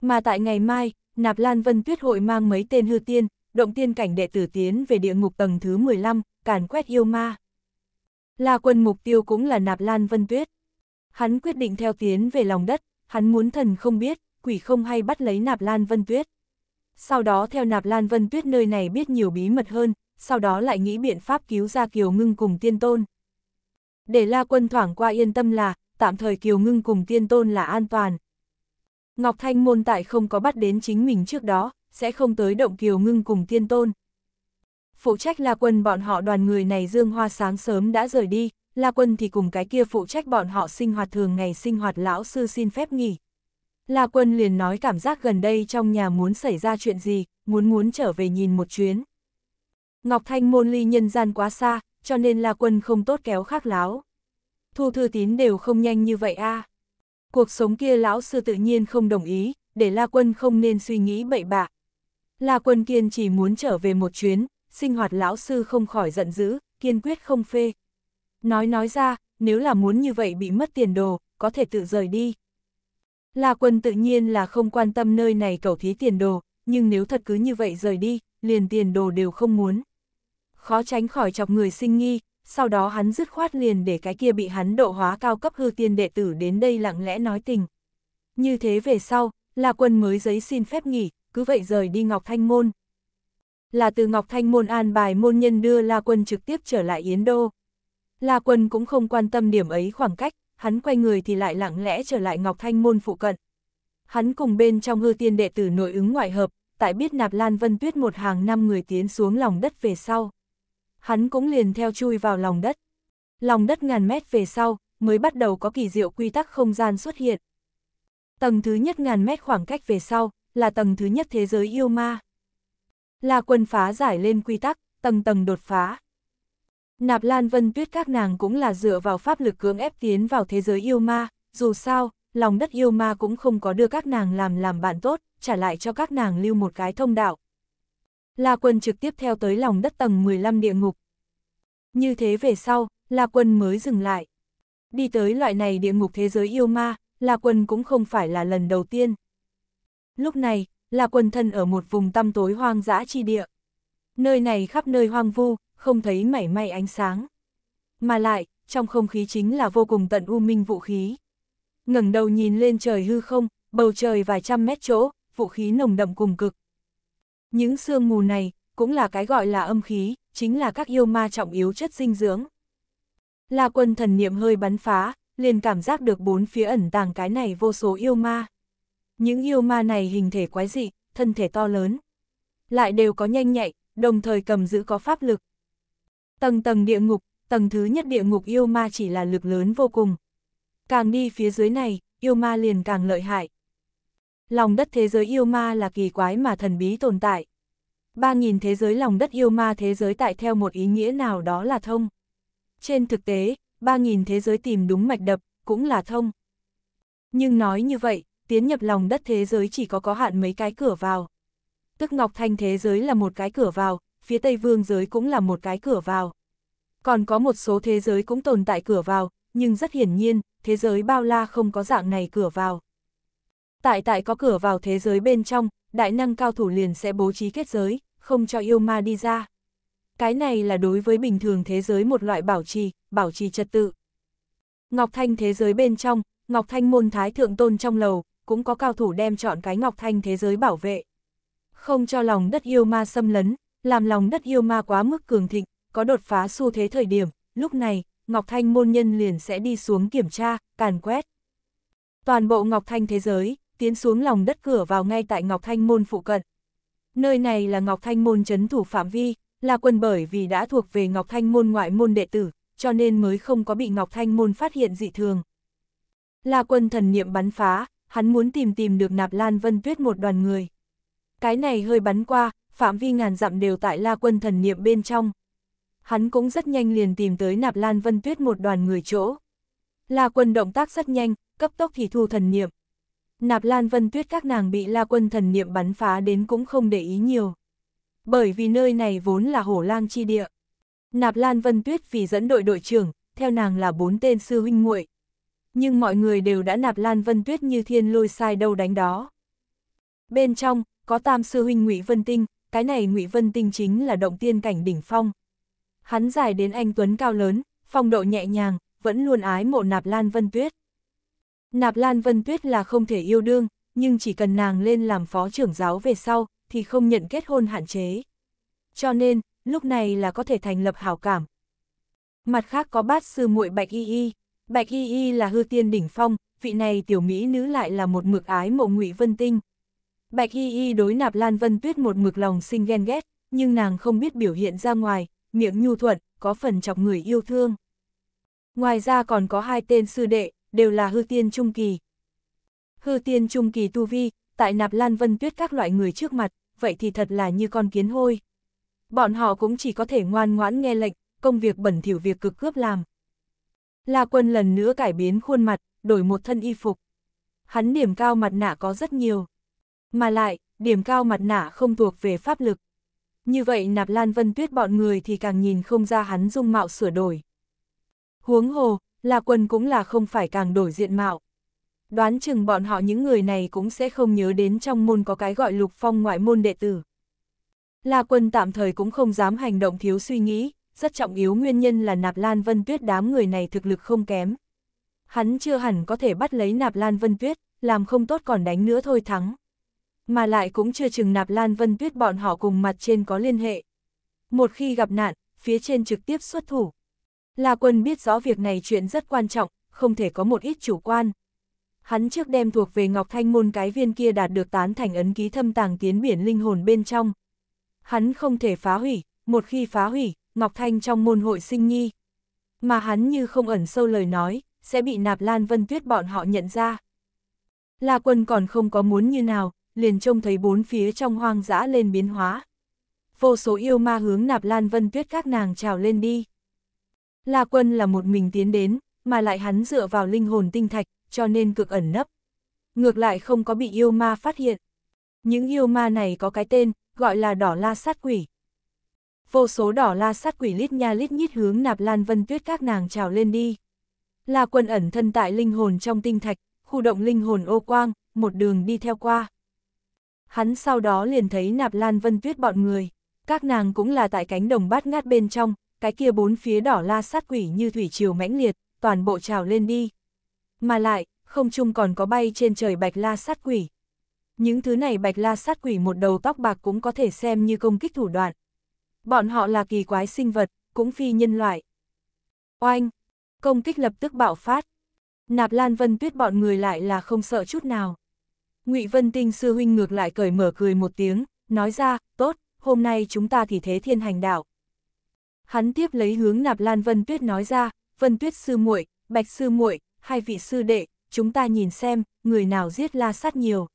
[SPEAKER 1] Mà tại ngày mai, nạp lan vân tuyết hội mang mấy tên hư tiên, động tiên cảnh đệ tử tiến về địa ngục tầng thứ 15, càn quét yêu ma. Là quân mục tiêu cũng là nạp lan vân tuyết. Hắn quyết định theo tiến về lòng đất, hắn muốn thần không biết, quỷ không hay bắt lấy nạp lan vân tuyết. Sau đó theo nạp lan vân tuyết nơi này biết nhiều bí mật hơn, sau đó lại nghĩ biện pháp cứu ra Kiều Ngưng cùng tiên tôn. Để La Quân thoảng qua yên tâm là, tạm thời Kiều Ngưng cùng tiên tôn là an toàn. Ngọc Thanh môn tại không có bắt đến chính mình trước đó, sẽ không tới động Kiều Ngưng cùng tiên tôn. Phụ trách La Quân bọn họ đoàn người này dương hoa sáng sớm đã rời đi, La Quân thì cùng cái kia phụ trách bọn họ sinh hoạt thường ngày sinh hoạt lão sư xin phép nghỉ. La Quân liền nói cảm giác gần đây trong nhà muốn xảy ra chuyện gì, muốn muốn trở về nhìn một chuyến. Ngọc Thanh môn ly nhân gian quá xa, cho nên La Quân không tốt kéo khác láo. Thu thư tín đều không nhanh như vậy a. À. Cuộc sống kia lão sư tự nhiên không đồng ý, để La Quân không nên suy nghĩ bậy bạ. La Quân kiên chỉ muốn trở về một chuyến, sinh hoạt lão sư không khỏi giận dữ, kiên quyết không phê, Nói nói ra, nếu là muốn như vậy bị mất tiền đồ, có thể tự rời đi. Là quân tự nhiên là không quan tâm nơi này cầu thí tiền đồ, nhưng nếu thật cứ như vậy rời đi, liền tiền đồ đều không muốn. Khó tránh khỏi chọc người sinh nghi, sau đó hắn dứt khoát liền để cái kia bị hắn độ hóa cao cấp hư tiên đệ tử đến đây lặng lẽ nói tình. Như thế về sau, là quân mới giấy xin phép nghỉ, cứ vậy rời đi Ngọc Thanh Môn. Là từ Ngọc Thanh Môn an bài môn nhân đưa La Quân trực tiếp trở lại Yến Đô. La Quân cũng không quan tâm điểm ấy khoảng cách, hắn quay người thì lại lặng lẽ trở lại Ngọc Thanh môn phụ cận. Hắn cùng bên trong hư tiên đệ tử nội ứng ngoại hợp, tại biết nạp Lan Vân Tuyết một hàng năm người tiến xuống lòng đất về sau. Hắn cũng liền theo chui vào lòng đất. Lòng đất ngàn mét về sau, mới bắt đầu có kỳ diệu quy tắc không gian xuất hiện. Tầng thứ nhất ngàn mét khoảng cách về sau, là tầng thứ nhất thế giới yêu ma. La quân phá giải lên quy tắc, tầng tầng đột phá, Nạp Lan Vân Tuyết các nàng cũng là dựa vào pháp lực cưỡng ép tiến vào thế giới yêu ma, dù sao, lòng đất yêu ma cũng không có đưa các nàng làm làm bạn tốt, trả lại cho các nàng lưu một cái thông đạo. La Quân trực tiếp theo tới lòng đất tầng 15 địa ngục. Như thế về sau, La Quân mới dừng lại. Đi tới loại này địa ngục thế giới yêu ma, La Quân cũng không phải là lần đầu tiên. Lúc này, La Quân thân ở một vùng tăm tối hoang dã chi địa. Nơi này khắp nơi hoang vu, không thấy mảy may ánh sáng. Mà lại, trong không khí chính là vô cùng tận u minh vũ khí. ngẩng đầu nhìn lên trời hư không, bầu trời vài trăm mét chỗ, vũ khí nồng đậm cùng cực. Những sương mù này, cũng là cái gọi là âm khí, chính là các yêu ma trọng yếu chất dinh dưỡng. La quân thần niệm hơi bắn phá, liền cảm giác được bốn phía ẩn tàng cái này vô số yêu ma. Những yêu ma này hình thể quái dị, thân thể to lớn. Lại đều có nhanh nhạy, đồng thời cầm giữ có pháp lực. Tầng tầng địa ngục, tầng thứ nhất địa ngục yêu ma chỉ là lực lớn vô cùng. Càng đi phía dưới này, yêu ma liền càng lợi hại. Lòng đất thế giới yêu ma là kỳ quái mà thần bí tồn tại. ba nghìn thế giới lòng đất yêu ma thế giới tại theo một ý nghĩa nào đó là thông. Trên thực tế, ba nghìn thế giới tìm đúng mạch đập, cũng là thông. Nhưng nói như vậy, tiến nhập lòng đất thế giới chỉ có có hạn mấy cái cửa vào. Tức Ngọc Thanh thế giới là một cái cửa vào, phía Tây Vương giới cũng là một cái cửa vào. Còn có một số thế giới cũng tồn tại cửa vào, nhưng rất hiển nhiên, thế giới bao la không có dạng này cửa vào. Tại tại có cửa vào thế giới bên trong, đại năng cao thủ liền sẽ bố trí kết giới, không cho yêu ma đi ra. Cái này là đối với bình thường thế giới một loại bảo trì, bảo trì trật tự. Ngọc Thanh thế giới bên trong, Ngọc Thanh môn thái thượng tôn trong lầu, cũng có cao thủ đem chọn cái Ngọc Thanh thế giới bảo vệ. Không cho lòng đất yêu ma xâm lấn, làm lòng đất yêu ma quá mức cường thịnh, có đột phá xu thế thời điểm, lúc này, Ngọc Thanh môn nhân liền sẽ đi xuống kiểm tra, càn quét. Toàn bộ Ngọc Thanh thế giới, tiến xuống lòng đất cửa vào ngay tại Ngọc Thanh môn phụ cận. Nơi này là Ngọc Thanh môn chấn thủ phạm vi, là quân bởi vì đã thuộc về Ngọc Thanh môn ngoại môn đệ tử, cho nên mới không có bị Ngọc Thanh môn phát hiện dị thường. Là quân thần niệm bắn phá, hắn muốn tìm tìm được nạp Lan Vân Tuyết một đoàn người. Cái này hơi bắn qua, phạm vi ngàn dặm đều tại la quân thần niệm bên trong. Hắn cũng rất nhanh liền tìm tới nạp lan vân tuyết một đoàn người chỗ. La quân động tác rất nhanh, cấp tốc thì thu thần niệm. Nạp lan vân tuyết các nàng bị la quân thần niệm bắn phá đến cũng không để ý nhiều. Bởi vì nơi này vốn là hổ lang chi địa. Nạp lan vân tuyết vì dẫn đội đội trưởng, theo nàng là bốn tên sư huynh muội Nhưng mọi người đều đã nạp lan vân tuyết như thiên lôi sai đâu đánh đó. Bên trong, có tam sư huynh ngụy Vân Tinh, cái này Ngụy Vân Tinh chính là động tiên cảnh đỉnh phong. Hắn dài đến anh Tuấn cao lớn, phong độ nhẹ nhàng, vẫn luôn ái mộ Nạp Lan Vân Tuyết. Nạp Lan Vân Tuyết là không thể yêu đương, nhưng chỉ cần nàng lên làm phó trưởng giáo về sau, thì không nhận kết hôn hạn chế. Cho nên, lúc này là có thể thành lập hảo cảm. Mặt khác có bát sư muội Bạch Y Y, Bạch Y Y là hư tiên đỉnh phong, vị này tiểu mỹ nữ lại là một mực ái mộ Ngụy Vân Tinh. Bạch Y Y đối nạp Lan Vân Tuyết một mực lòng sinh ghen ghét, nhưng nàng không biết biểu hiện ra ngoài, miệng nhu thuận, có phần chọc người yêu thương. Ngoài ra còn có hai tên sư đệ, đều là hư tiên trung kỳ. Hư tiên trung kỳ tu vi, tại nạp Lan Vân Tuyết các loại người trước mặt, vậy thì thật là như con kiến hôi. Bọn họ cũng chỉ có thể ngoan ngoãn nghe lệnh, công việc bẩn thỉu việc cực cướp làm. La quân lần nữa cải biến khuôn mặt, đổi một thân y phục. Hắn điểm cao mặt nạ có rất nhiều, mà lại, điểm cao mặt nạ không thuộc về pháp lực. Như vậy nạp lan vân tuyết bọn người thì càng nhìn không ra hắn dung mạo sửa đổi. Huống hồ, là quần cũng là không phải càng đổi diện mạo. Đoán chừng bọn họ những người này cũng sẽ không nhớ đến trong môn có cái gọi lục phong ngoại môn đệ tử. là quân tạm thời cũng không dám hành động thiếu suy nghĩ, rất trọng yếu nguyên nhân là nạp lan vân tuyết đám người này thực lực không kém. Hắn chưa hẳn có thể bắt lấy nạp lan vân tuyết, làm không tốt còn đánh nữa thôi thắng mà lại cũng chưa chừng nạp Lan Vân Tuyết bọn họ cùng mặt trên có liên hệ. Một khi gặp nạn, phía trên trực tiếp xuất thủ. La Quân biết rõ việc này chuyện rất quan trọng, không thể có một ít chủ quan. Hắn trước đem thuộc về Ngọc Thanh Môn cái viên kia đạt được tán thành ấn ký thâm tàng tiến biển linh hồn bên trong. Hắn không thể phá hủy, một khi phá hủy, Ngọc Thanh trong môn hội sinh nhi. Mà hắn như không ẩn sâu lời nói, sẽ bị nạp Lan Vân Tuyết bọn họ nhận ra. La Quân còn không có muốn như nào, liền trông thấy bốn phía trong hoang dã lên biến hóa. Vô số yêu ma hướng nạp lan vân tuyết các nàng trào lên đi. La quân là một mình tiến đến, mà lại hắn dựa vào linh hồn tinh thạch, cho nên cực ẩn nấp. Ngược lại không có bị yêu ma phát hiện. Những yêu ma này có cái tên, gọi là đỏ la sát quỷ. Vô số đỏ la sát quỷ lít nha lít nhít hướng nạp lan vân tuyết các nàng trào lên đi. La quân ẩn thân tại linh hồn trong tinh thạch, khu động linh hồn ô quang, một đường đi theo qua hắn sau đó liền thấy nạp lan vân tuyết bọn người. Các nàng cũng là tại cánh đồng bát ngát bên trong, cái kia bốn phía đỏ la sát quỷ như thủy triều mãnh liệt, toàn bộ trào lên đi. Mà lại, không chung còn có bay trên trời bạch la sát quỷ. Những thứ này bạch la sát quỷ một đầu tóc bạc cũng có thể xem như công kích thủ đoạn. Bọn họ là kỳ quái sinh vật, cũng phi nhân loại. Oanh! Công kích lập tức bạo phát. Nạp Lan Vân Tuyết bọn người lại là không sợ chút nào. Ngụy Vân Tinh sư huynh ngược lại cởi mở cười một tiếng, nói ra, tốt, hôm nay chúng ta thì thế thiên hành đạo. Hắn tiếp lấy hướng nạp Lan Vân Tuyết nói ra, Vân Tuyết sư muội, Bạch sư muội, hai vị sư đệ, chúng ta nhìn xem, người nào giết la sát nhiều.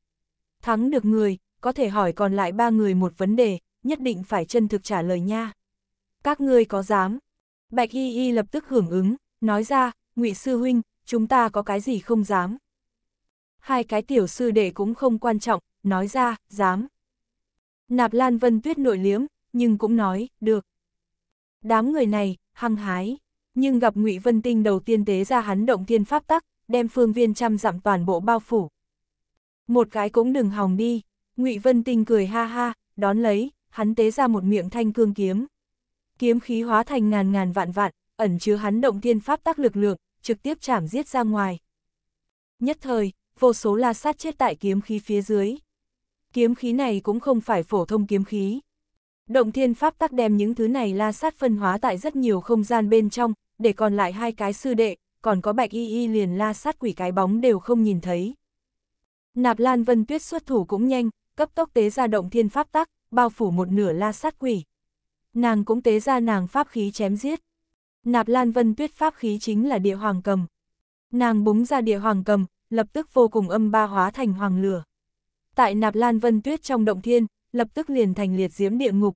[SPEAKER 1] Thắng được người, có thể hỏi còn lại ba người một vấn đề, nhất định phải chân thực trả lời nha. Các ngươi có dám? Bạch Y Y lập tức hưởng ứng, nói ra, Ngụy sư huynh, chúng ta có cái gì không dám? hai cái tiểu sư đệ cũng không quan trọng, nói ra, dám. Nạp Lan Vân Tuyết nội liếm, nhưng cũng nói, được. Đám người này, hăng hái, nhưng gặp ngụy Vân Tinh đầu tiên tế ra hắn động thiên pháp tắc, đem phương viên trăm dặm toàn bộ bao phủ. Một cái cũng đừng hòng đi, ngụy Vân Tinh cười ha ha, đón lấy, hắn tế ra một miệng thanh cương kiếm. Kiếm khí hóa thành ngàn ngàn vạn vạn, ẩn chứa hắn động thiên pháp tắc lực lượng, trực tiếp chảm giết ra ngoài. Nhất thời, vô số la sát chết tại kiếm khí phía dưới. Kiếm khí này cũng không phải phổ thông kiếm khí. Động thiên pháp tắc đem những thứ này la sát phân hóa tại rất nhiều không gian bên trong, để còn lại hai cái sư đệ, còn có bạch y y liền la sát quỷ cái bóng đều không nhìn thấy. Nạp Lan Vân Tuyết xuất thủ cũng nhanh, cấp tốc tế ra động thiên pháp tắc, bao phủ một nửa la sát quỷ. Nàng cũng tế ra nàng pháp khí chém giết. Nạp Lan Vân Tuyết pháp khí chính là địa hoàng cầm. Nàng búng ra địa hoàng cầm, lập tức vô cùng âm ba hóa thành hoàng lửa. Tại nạp lan vân tuyết trong động thiên, lập tức liền thành liệt diễm địa ngục.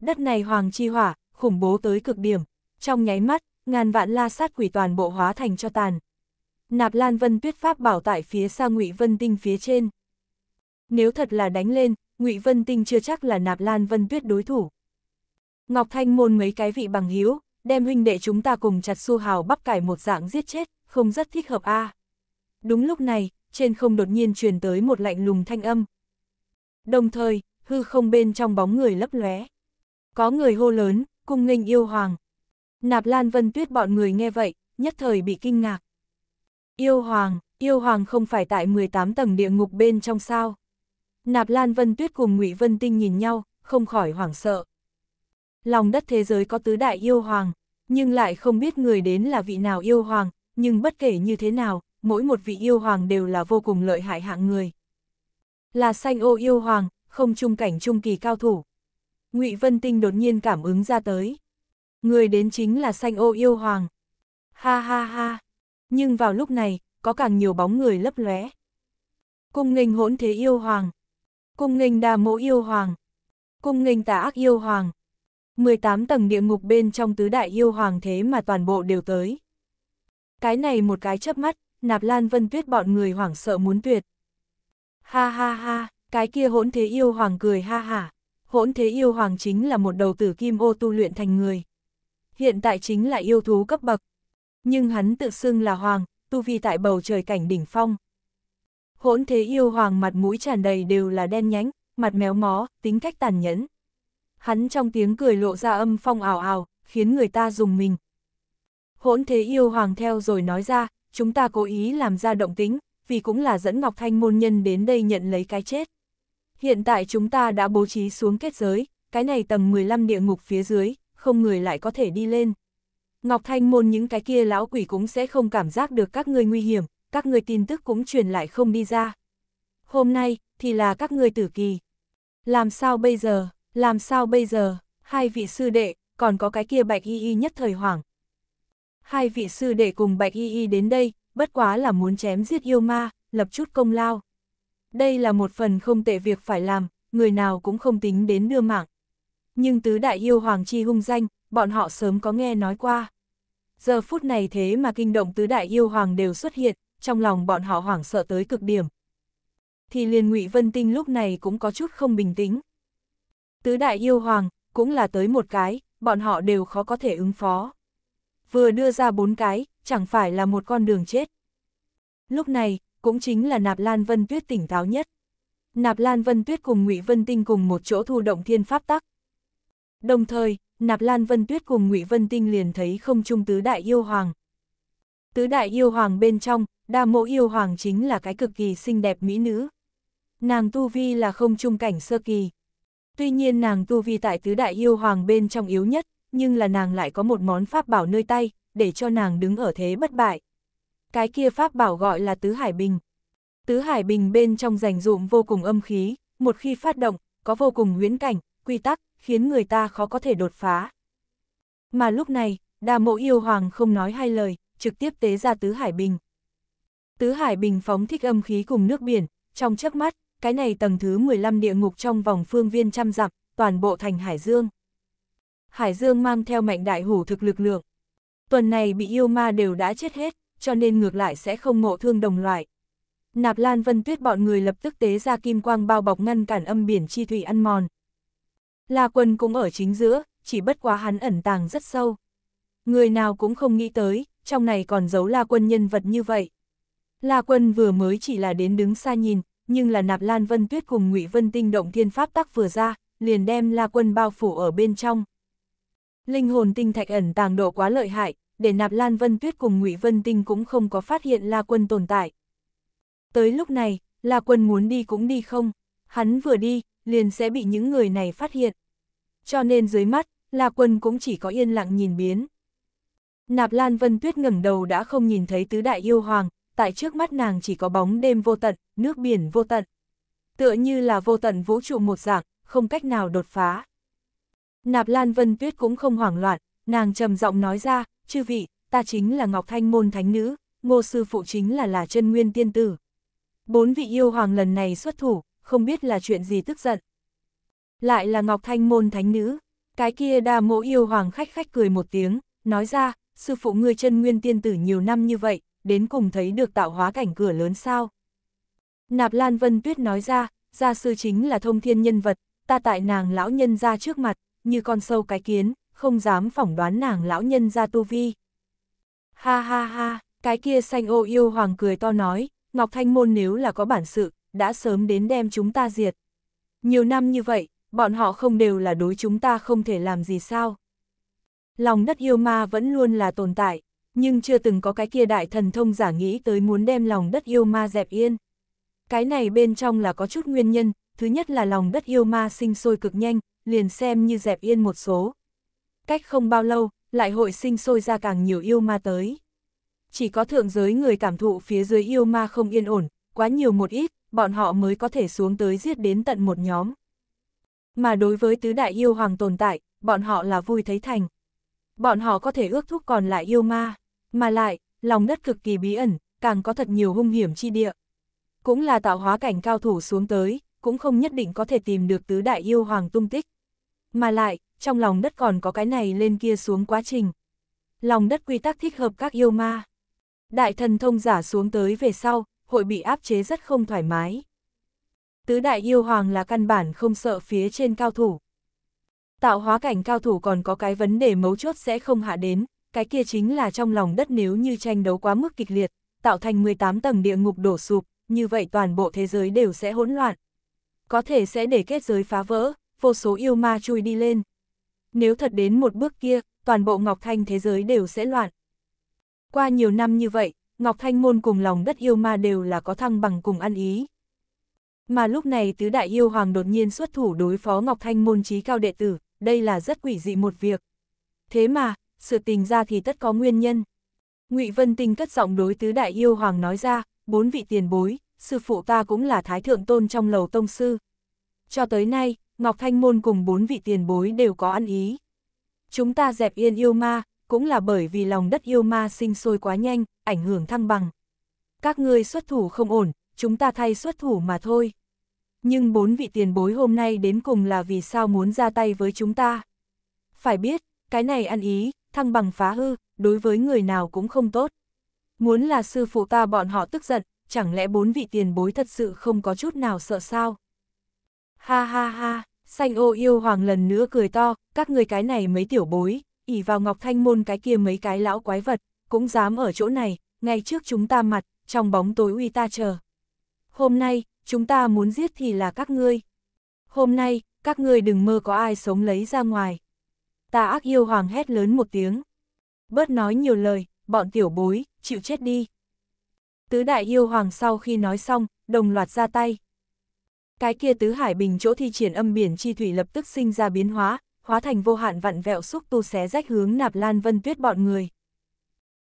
[SPEAKER 1] Đất này hoàng chi hỏa, khủng bố tới cực điểm, trong nháy mắt, ngàn vạn la sát quỷ toàn bộ hóa thành cho tàn. Nạp lan vân tuyết pháp bảo tại phía xa ngụy vân tinh phía trên. Nếu thật là đánh lên, ngụy vân tinh chưa chắc là nạp lan vân tuyết đối thủ. Ngọc Thanh môn mấy cái vị bằng hiếu, đem huynh đệ chúng ta cùng chặt su hào bắp cải một dạng giết chết, không rất thích hợp a à. Đúng lúc này, trên không đột nhiên truyền tới một lạnh lùng thanh âm. Đồng thời, hư không bên trong bóng người lấp lóe. Có người hô lớn, cung nghênh yêu hoàng. Nạp Lan Vân Tuyết bọn người nghe vậy, nhất thời bị kinh ngạc. Yêu hoàng, yêu hoàng không phải tại 18 tầng địa ngục bên trong sao? Nạp Lan Vân Tuyết cùng Ngụy Vân Tinh nhìn nhau, không khỏi hoảng sợ. Lòng đất thế giới có tứ đại yêu hoàng, nhưng lại không biết người đến là vị nào yêu hoàng, nhưng bất kể như thế nào, mỗi một vị yêu hoàng đều là vô cùng lợi hại hạng người. Là xanh ô yêu hoàng, không trung cảnh trung kỳ cao thủ. ngụy Vân Tinh đột nhiên cảm ứng ra tới. Người đến chính là xanh ô yêu hoàng. Ha ha ha. Nhưng vào lúc này, có càng nhiều bóng người lấp lóe. Cung nghênh hỗn thế yêu hoàng. Cung nghênh đa mỗ yêu hoàng. Cung nghênh tà ác yêu hoàng. 18 tầng địa ngục bên trong tứ đại yêu hoàng thế mà toàn bộ đều tới. Cái này một cái chớp mắt, nạp lan vân tuyết bọn người hoảng sợ muốn tuyệt. Ha ha ha, cái kia hỗn thế yêu hoàng cười ha ha, hỗn thế yêu hoàng chính là một đầu tử kim ô tu luyện thành người. Hiện tại chính là yêu thú cấp bậc, nhưng hắn tự xưng là hoàng, tu vi tại bầu trời cảnh đỉnh phong. Hỗn thế yêu hoàng mặt mũi tràn đầy đều là đen nhánh, mặt méo mó, tính cách tàn nhẫn. Hắn trong tiếng cười lộ ra âm phong ảo ảo, khiến người ta dùng mình. Hỗn thế yêu hoàng theo rồi nói ra, chúng ta cố ý làm ra động tính, vì cũng là dẫn Ngọc Thanh môn nhân đến đây nhận lấy cái chết. Hiện tại chúng ta đã bố trí xuống kết giới, cái này tầng 15 địa ngục phía dưới, không người lại có thể đi lên. Ngọc Thanh môn những cái kia lão quỷ cũng sẽ không cảm giác được các người nguy hiểm, các người tin tức cũng truyền lại không đi ra. Hôm nay, thì là các người tử kỳ. Làm sao bây giờ, làm sao bây giờ, hai vị sư đệ, còn có cái kia bạch y y nhất thời hoảng, hai vị sư đệ cùng Bạch Y Y đến đây, bất quá là muốn chém giết yêu ma, lập chút công lao. Đây là một phần không tệ việc phải làm, người nào cũng không tính đến đưa mạng. Nhưng tứ đại yêu hoàng chi hung danh, bọn họ sớm có nghe nói qua. Giờ phút này thế mà kinh động tứ đại yêu hoàng đều xuất hiện, trong lòng bọn họ hoảng sợ tới cực điểm. Thì liền ngụy Vân Tinh lúc này cũng có chút không bình tĩnh. Tứ đại yêu hoàng, cũng là tới một cái, bọn họ đều khó có thể ứng phó vừa đưa ra bốn cái, chẳng phải là một con đường chết. Lúc này, cũng chính là Nạp Lan Vân Tuyết tỉnh táo nhất. Nạp Lan Vân Tuyết cùng Ngụy Vân Tinh cùng một chỗ thu động thiên pháp tắc. Đồng thời, Nạp Lan Vân Tuyết cùng Ngụy Vân Tinh liền thấy không trung tứ đại yêu hoàng. Tứ đại yêu hoàng bên trong, đa mộ yêu hoàng chính là cái cực kỳ xinh đẹp mỹ nữ. Nàng tu vi là không trung cảnh sơ kỳ. Tuy nhiên nàng tu vi tại tứ đại yêu hoàng bên trong yếu nhất, nhưng là nàng lại có một món pháp bảo nơi tay, để cho nàng đứng ở thế bất bại. Cái kia pháp bảo gọi là Tứ Hải Bình. Tứ Hải Bình bên trong rành rụm vô cùng âm khí, một khi phát động, có vô cùng huyễn cảnh, quy tắc, khiến người ta khó có thể đột phá. Mà lúc này, đà mộ yêu hoàng không nói hai lời, trực tiếp tế ra Tứ Hải Bình. Tứ Hải Bình phóng thích âm khí cùng nước biển, trong chớp mắt, cái này tầng thứ 15 địa ngục trong vòng phương viên trăm dặm, toàn bộ thành Hải Dương. Hải Dương mang theo mạnh đại hủ thực lực lượng. Tuần này bị yêu ma đều đã chết hết, cho nên ngược lại sẽ không ngộ thương đồng loại. Nạp Lan Vân Tuyết bọn người lập tức tế ra kim quang bao bọc ngăn cản âm biển chi thủy ăn mòn. La Quân cũng ở chính giữa, chỉ bất quá hắn ẩn tàng rất sâu. Người nào cũng không nghĩ tới, trong này còn giấu La Quân nhân vật như vậy. La Quân vừa mới chỉ là đến đứng xa nhìn, nhưng là Nạp Lan Vân Tuyết cùng Ngụy Vân Tinh động thiên pháp tắc vừa ra, liền đem La Quân bao phủ ở bên trong. Linh hồn tinh thạch ẩn tàng độ quá lợi hại, để nạp Lan Vân Tuyết cùng Ngụy Vân Tinh cũng không có phát hiện La Quân tồn tại. Tới lúc này, La Quân muốn đi cũng đi không, hắn vừa đi, liền sẽ bị những người này phát hiện. Cho nên dưới mắt, La Quân cũng chỉ có yên lặng nhìn biến. Nạp Lan Vân Tuyết ngẩng đầu đã không nhìn thấy tứ đại yêu hoàng, tại trước mắt nàng chỉ có bóng đêm vô tận, nước biển vô tận. Tựa như là vô tận vũ trụ một dạng, không cách nào đột phá. Nạp Lan Vân Tuyết cũng không hoảng loạn, nàng trầm giọng nói ra, chư vị, ta chính là Ngọc Thanh Môn Thánh Nữ, ngô sư phụ chính là là chân nguyên tiên tử. Bốn vị yêu hoàng lần này xuất thủ, không biết là chuyện gì tức giận. Lại là Ngọc Thanh Môn Thánh Nữ, cái kia đa mộ yêu hoàng khách khách cười một tiếng, nói ra, sư phụ ngươi chân nguyên tiên tử nhiều năm như vậy, đến cùng thấy được tạo hóa cảnh cửa lớn sao. Nạp Lan Vân Tuyết nói ra, gia sư chính là thông thiên nhân vật, ta tại nàng lão nhân ra trước mặt, như con sâu cái kiến, không dám phỏng đoán nàng lão nhân ra tu vi. Ha ha ha, cái kia xanh ô yêu hoàng cười to nói, Ngọc Thanh Môn nếu là có bản sự, đã sớm đến đem chúng ta diệt. Nhiều năm như vậy, bọn họ không đều là đối chúng ta không thể làm gì sao. Lòng đất yêu ma vẫn luôn là tồn tại, nhưng chưa từng có cái kia đại thần thông giả nghĩ tới muốn đem lòng đất yêu ma dẹp yên. Cái này bên trong là có chút nguyên nhân, thứ nhất là lòng đất yêu ma sinh sôi cực nhanh, liền xem như dẹp yên một số. Cách không bao lâu, lại hội sinh sôi ra càng nhiều yêu ma tới. Chỉ có thượng giới người cảm thụ phía dưới yêu ma không yên ổn, quá nhiều một ít, bọn họ mới có thể xuống tới giết đến tận một nhóm. Mà đối với tứ đại yêu hoàng tồn tại, bọn họ là vui thấy thành. Bọn họ có thể ước thúc còn lại yêu ma, mà lại, lòng đất cực kỳ bí ẩn, càng có thật nhiều hung hiểm chi địa. Cũng là tạo hóa cảnh cao thủ xuống tới, cũng không nhất định có thể tìm được tứ đại yêu hoàng tung tích. Mà lại, trong lòng đất còn có cái này lên kia xuống quá trình. Lòng đất quy tắc thích hợp các yêu ma. Đại thần thông giả xuống tới về sau, hội bị áp chế rất không thoải mái. Tứ đại yêu hoàng là căn bản không sợ phía trên cao thủ. Tạo hóa cảnh cao thủ còn có cái vấn đề mấu chốt sẽ không hạ đến, cái kia chính là trong lòng đất nếu như tranh đấu quá mức kịch liệt, tạo thành 18 tầng địa ngục đổ sụp, như vậy toàn bộ thế giới đều sẽ hỗn loạn, có thể sẽ để kết giới phá vỡ, vô số yêu ma chui đi lên. Nếu thật đến một bước kia, toàn bộ Ngọc Thanh thế giới đều sẽ loạn. Qua nhiều năm như vậy, Ngọc Thanh môn cùng lòng đất yêu ma đều là có thăng bằng cùng ăn ý. Mà lúc này tứ đại yêu hoàng đột nhiên xuất thủ đối phó Ngọc Thanh môn trí cao đệ tử, đây là rất quỷ dị một việc. Thế mà, sự tình ra thì tất có nguyên nhân. ngụy Vân Tinh cất giọng đối tứ đại yêu hoàng nói ra, bốn vị tiền bối, sư phụ ta cũng là thái thượng tôn trong lầu tông sư. Cho tới nay, Ngọc Thanh Môn cùng bốn vị tiền bối đều có ăn ý. Chúng ta dẹp yên yêu ma, cũng là bởi vì lòng đất yêu ma sinh sôi quá nhanh, ảnh hưởng thăng bằng. Các ngươi xuất thủ không ổn, chúng ta thay xuất thủ mà thôi. Nhưng bốn vị tiền bối hôm nay đến cùng là vì sao muốn ra tay với chúng ta. Phải biết, cái này ăn ý, thăng bằng phá hư, đối với người nào cũng không tốt. Muốn là sư phụ ta bọn họ tức giận, chẳng lẽ bốn vị tiền bối thật sự không có chút nào sợ sao? Ha ha ha, xanh ô yêu hoàng lần nữa cười to, các người cái này mấy tiểu bối, ỉ vào ngọc thanh môn cái kia mấy cái lão quái vật, cũng dám ở chỗ này, ngay trước chúng ta mặt, trong bóng tối uy ta chờ. Hôm nay, chúng ta muốn giết thì là các ngươi. Hôm nay, các ngươi đừng mơ có ai sống lấy ra ngoài. Ta ác yêu hoàng hét lớn một tiếng. Bớt nói nhiều lời, bọn tiểu bối, chịu chết đi tứ đại yêu hoàng sau khi nói xong, đồng loạt ra tay. Cái kia tứ hải bình chỗ thi triển âm biển chi thủy lập tức sinh ra biến hóa, hóa thành vô hạn vặn vẹo xúc tu xé rách hướng nạp lan vân tuyết bọn người.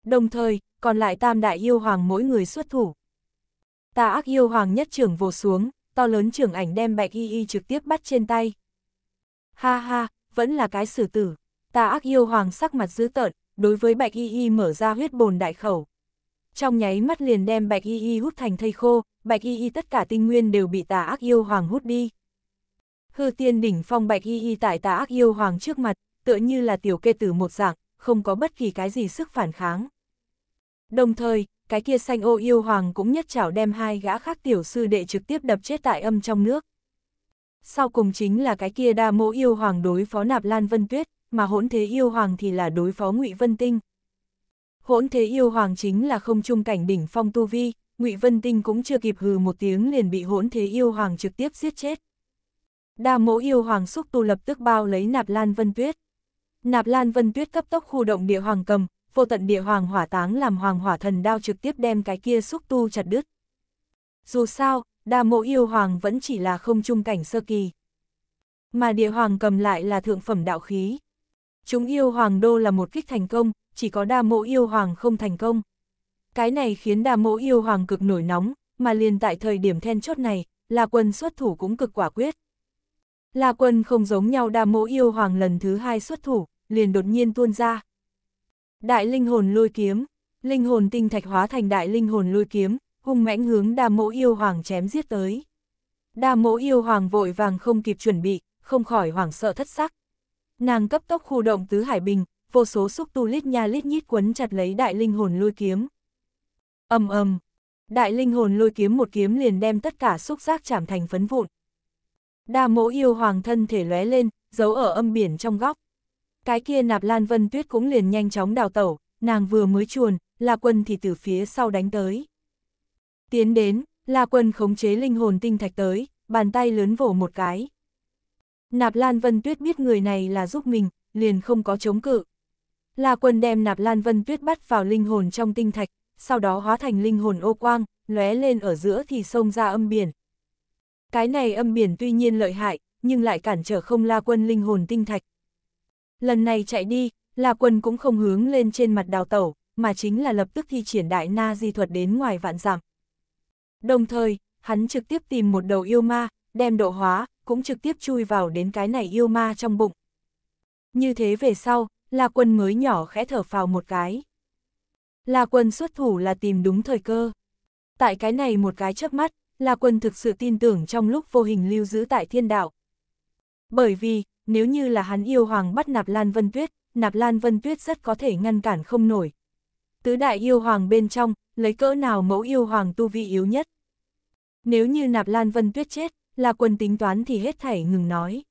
[SPEAKER 1] Đồng thời, còn lại tam đại yêu hoàng mỗi người xuất thủ. Tà ác yêu hoàng nhất trưởng vồ xuống, to lớn trưởng ảnh đem bạch y y trực tiếp bắt trên tay. Ha ha, vẫn là cái xử tử. Tà ác yêu hoàng sắc mặt dữ tợn, đối với bạch y y mở ra huyết bồn đại khẩu trong nháy mắt liền đem Bạch Y Y hút thành thây khô, Bạch Y Y tất cả tinh nguyên đều bị tà ác yêu hoàng hút đi. Hư tiên đỉnh phong Bạch Y Y tại tà ác yêu hoàng trước mặt, tựa như là tiểu kê tử một dạng, không có bất kỳ cái gì sức phản kháng. Đồng thời, cái kia xanh ô yêu hoàng cũng nhất chảo đem hai gã khác tiểu sư đệ trực tiếp đập chết tại âm trong nước. Sau cùng chính là cái kia đa mô yêu hoàng đối phó nạp lan vân tuyết, mà hỗn thế yêu hoàng thì là đối phó ngụy vân tinh, Hỗn thế yêu hoàng chính là không trung cảnh đỉnh phong tu vi, Ngụy Vân Tinh cũng chưa kịp hừ một tiếng liền bị hỗn thế yêu hoàng trực tiếp giết chết. Đa mỗ yêu hoàng xúc tu lập tức bao lấy nạp lan vân tuyết. Nạp lan vân tuyết cấp tốc khu động địa hoàng cầm, vô tận địa hoàng hỏa táng làm hoàng hỏa thần đao trực tiếp đem cái kia xúc tu chặt đứt. Dù sao, đa mộ yêu hoàng vẫn chỉ là không trung cảnh sơ kỳ. Mà địa hoàng cầm lại là thượng phẩm đạo khí. Chúng yêu hoàng đô là một kích thành công, chỉ có đa mộ yêu hoàng không thành công. Cái này khiến đa mộ yêu hoàng cực nổi nóng, mà liền tại thời điểm then chốt này, La Quân xuất thủ cũng cực quả quyết. La Quân không giống nhau đa mộ yêu hoàng lần thứ hai xuất thủ, liền đột nhiên tuôn ra. Đại linh hồn lôi kiếm, linh hồn tinh thạch hóa thành đại linh hồn lôi kiếm, hung mãnh hướng đa mộ yêu hoàng chém giết tới. Đa mộ yêu hoàng vội vàng không kịp chuẩn bị, không khỏi hoảng sợ thất sắc. Nàng cấp tốc khu động tứ hải bình, vô số xúc tu lít nha lít nhít quấn chặt lấy đại linh hồn lôi kiếm. ầm ầm, đại linh hồn lôi kiếm một kiếm liền đem tất cả xúc giác chạm thành phấn vụn. Đa mỗ yêu hoàng thân thể lóe lên, giấu ở âm biển trong góc. Cái kia nạp lan vân tuyết cũng liền nhanh chóng đào tẩu, nàng vừa mới chuồn, La Quân thì từ phía sau đánh tới. Tiến đến, La Quân khống chế linh hồn tinh thạch tới, bàn tay lớn vỗ một cái. Nạp Lan Vân Tuyết biết người này là giúp mình, liền không có chống cự. La Quân đem nạp Lan Vân Tuyết bắt vào linh hồn trong tinh thạch, sau đó hóa thành linh hồn ô quang, lóe lên ở giữa thì xông ra âm biển. Cái này âm biển tuy nhiên lợi hại, nhưng lại cản trở không La Quân linh hồn tinh thạch. Lần này chạy đi, La Quân cũng không hướng lên trên mặt đào tẩu, mà chính là lập tức thi triển đại na di thuật đến ngoài vạn giảm. Đồng thời, hắn trực tiếp tìm một đầu yêu ma, đem độ hóa, cũng trực tiếp chui vào đến cái này yêu ma trong bụng. Như thế về sau, La Quân mới nhỏ khẽ thở phào một cái. La Quân xuất thủ là tìm đúng thời cơ. Tại cái này một cái chớp mắt, La Quân thực sự tin tưởng trong lúc vô hình lưu giữ tại thiên đạo. Bởi vì, nếu như là hắn yêu hoàng bắt nạp Lan Vân Tuyết, nạp Lan Vân Tuyết rất có thể ngăn cản không nổi. Tứ đại yêu hoàng bên trong, lấy cỡ nào mẫu yêu hoàng tu vi yếu nhất. Nếu như nạp Lan Vân Tuyết chết, là quân tính toán thì hết thảy ngừng nói.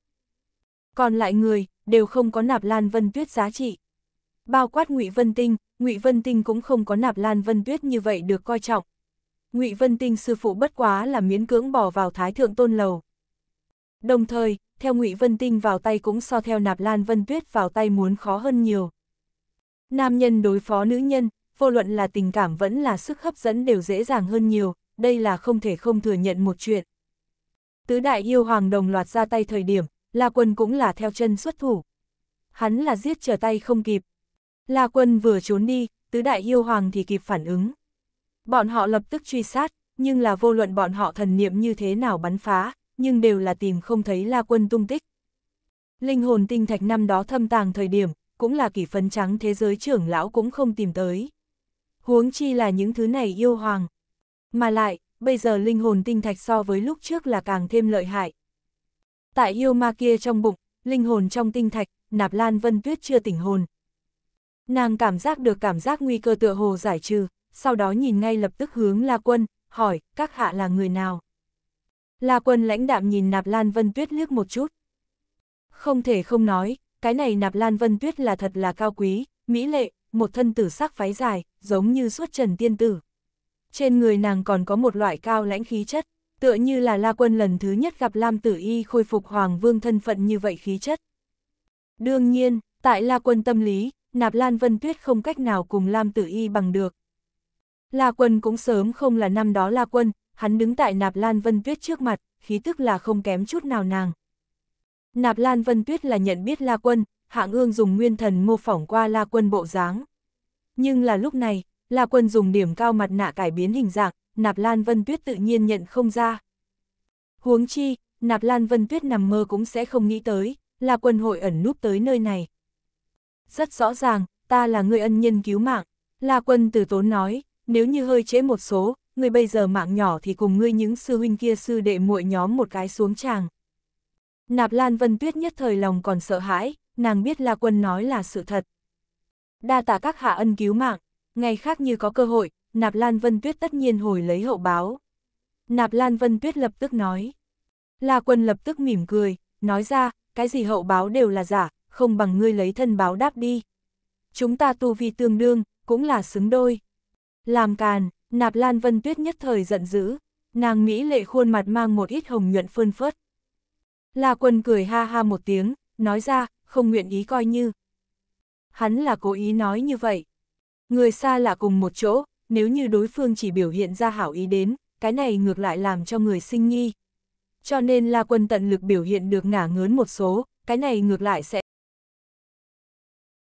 [SPEAKER 1] Còn lại người, đều không có nạp Lan Vân Tuyết giá trị. Bao quát Ngụy Vân Tinh, Ngụy Vân Tinh cũng không có nạp Lan Vân Tuyết như vậy được coi trọng. Ngụy Vân Tinh sư phụ bất quá là miến cưỡng bỏ vào Thái Thượng Tôn Lầu. Đồng thời, theo Ngụy Vân Tinh vào tay cũng so theo nạp Lan Vân Tuyết vào tay muốn khó hơn nhiều. Nam nhân đối phó nữ nhân, vô luận là tình cảm vẫn là sức hấp dẫn đều dễ dàng hơn nhiều, đây là không thể không thừa nhận một chuyện. Tứ đại yêu hoàng đồng loạt ra tay thời điểm, La Quân cũng là theo chân xuất thủ. Hắn là giết trở tay không kịp. La Quân vừa trốn đi, tứ đại yêu hoàng thì kịp phản ứng. Bọn họ lập tức truy sát, nhưng là vô luận bọn họ thần niệm như thế nào bắn phá, nhưng đều là tìm không thấy La Quân tung tích. Linh hồn tinh thạch năm đó thâm tàng thời điểm, cũng là kỷ phấn trắng thế giới trưởng lão cũng không tìm tới. Huống chi là những thứ này yêu hoàng. Mà lại, bây giờ linh hồn tinh thạch so với lúc trước là càng thêm lợi hại, Tại yêu ma kia trong bụng, linh hồn trong tinh thạch, nạp lan vân tuyết chưa tỉnh hồn. Nàng cảm giác được cảm giác nguy cơ tựa hồ giải trừ, sau đó nhìn ngay lập tức hướng La Quân, hỏi, các hạ là người nào? La Quân lãnh đạm nhìn nạp lan vân tuyết liếc một chút. Không thể không nói, cái này nạp lan vân tuyết là thật là cao quý, mỹ lệ, một thân tử sắc phái dài, giống như suốt trần tiên tử. Trên người nàng còn có một loại cao lãnh khí chất tựa như là La Quân lần thứ nhất gặp Lam Tử Y khôi phục Hoàng Vương thân phận như vậy khí chất. Đương nhiên, tại La Quân tâm lý, Nạp Lan Vân Tuyết không cách nào cùng Lam Tử Y bằng được. La Quân cũng sớm không là năm đó La Quân, hắn đứng tại Nạp Lan Vân Tuyết trước mặt, khí tức là không kém chút nào nàng. Nạp Lan Vân Tuyết là nhận biết La Quân, hạng ương dùng nguyên thần mô phỏng qua La Quân bộ dáng. Nhưng là lúc này, La Quân dùng điểm cao mặt nạ cải biến hình dạng, Nạp Lan Vân Tuyết tự nhiên nhận không ra. Huống chi, Nạp Lan Vân Tuyết nằm mơ cũng sẽ không nghĩ tới, là quân hội ẩn núp tới nơi này. Rất rõ ràng, ta là người ân nhân cứu mạng, là quân tử tốn nói, nếu như hơi trễ một số, người bây giờ mạng nhỏ thì cùng ngươi những sư huynh kia sư đệ muội nhóm một cái xuống tràng. Nạp Lan Vân Tuyết nhất thời lòng còn sợ hãi, nàng biết là Quân nói là sự thật. Đa tạ các hạ ân cứu mạng, ngày khác như có cơ hội, Nạp Lan Vân Tuyết tất nhiên hồi lấy hậu báo. Nạp Lan Vân Tuyết lập tức nói. La Quân lập tức mỉm cười, nói ra, cái gì hậu báo đều là giả, không bằng ngươi lấy thân báo đáp đi. Chúng ta tu vi tương đương, cũng là xứng đôi. Làm càn, Nạp Lan Vân Tuyết nhất thời giận dữ, nàng Mỹ lệ khuôn mặt mang một ít hồng nhuận phơn phớt. La Quân cười ha ha một tiếng, nói ra, không nguyện ý coi như. Hắn là cố ý nói như vậy. Người xa lạ cùng một chỗ, nếu như đối phương chỉ biểu hiện ra hảo ý đến, cái này ngược lại làm cho người sinh nghi. Cho nên La Quân tận lực biểu hiện được ngả ngớn một số, cái này ngược lại sẽ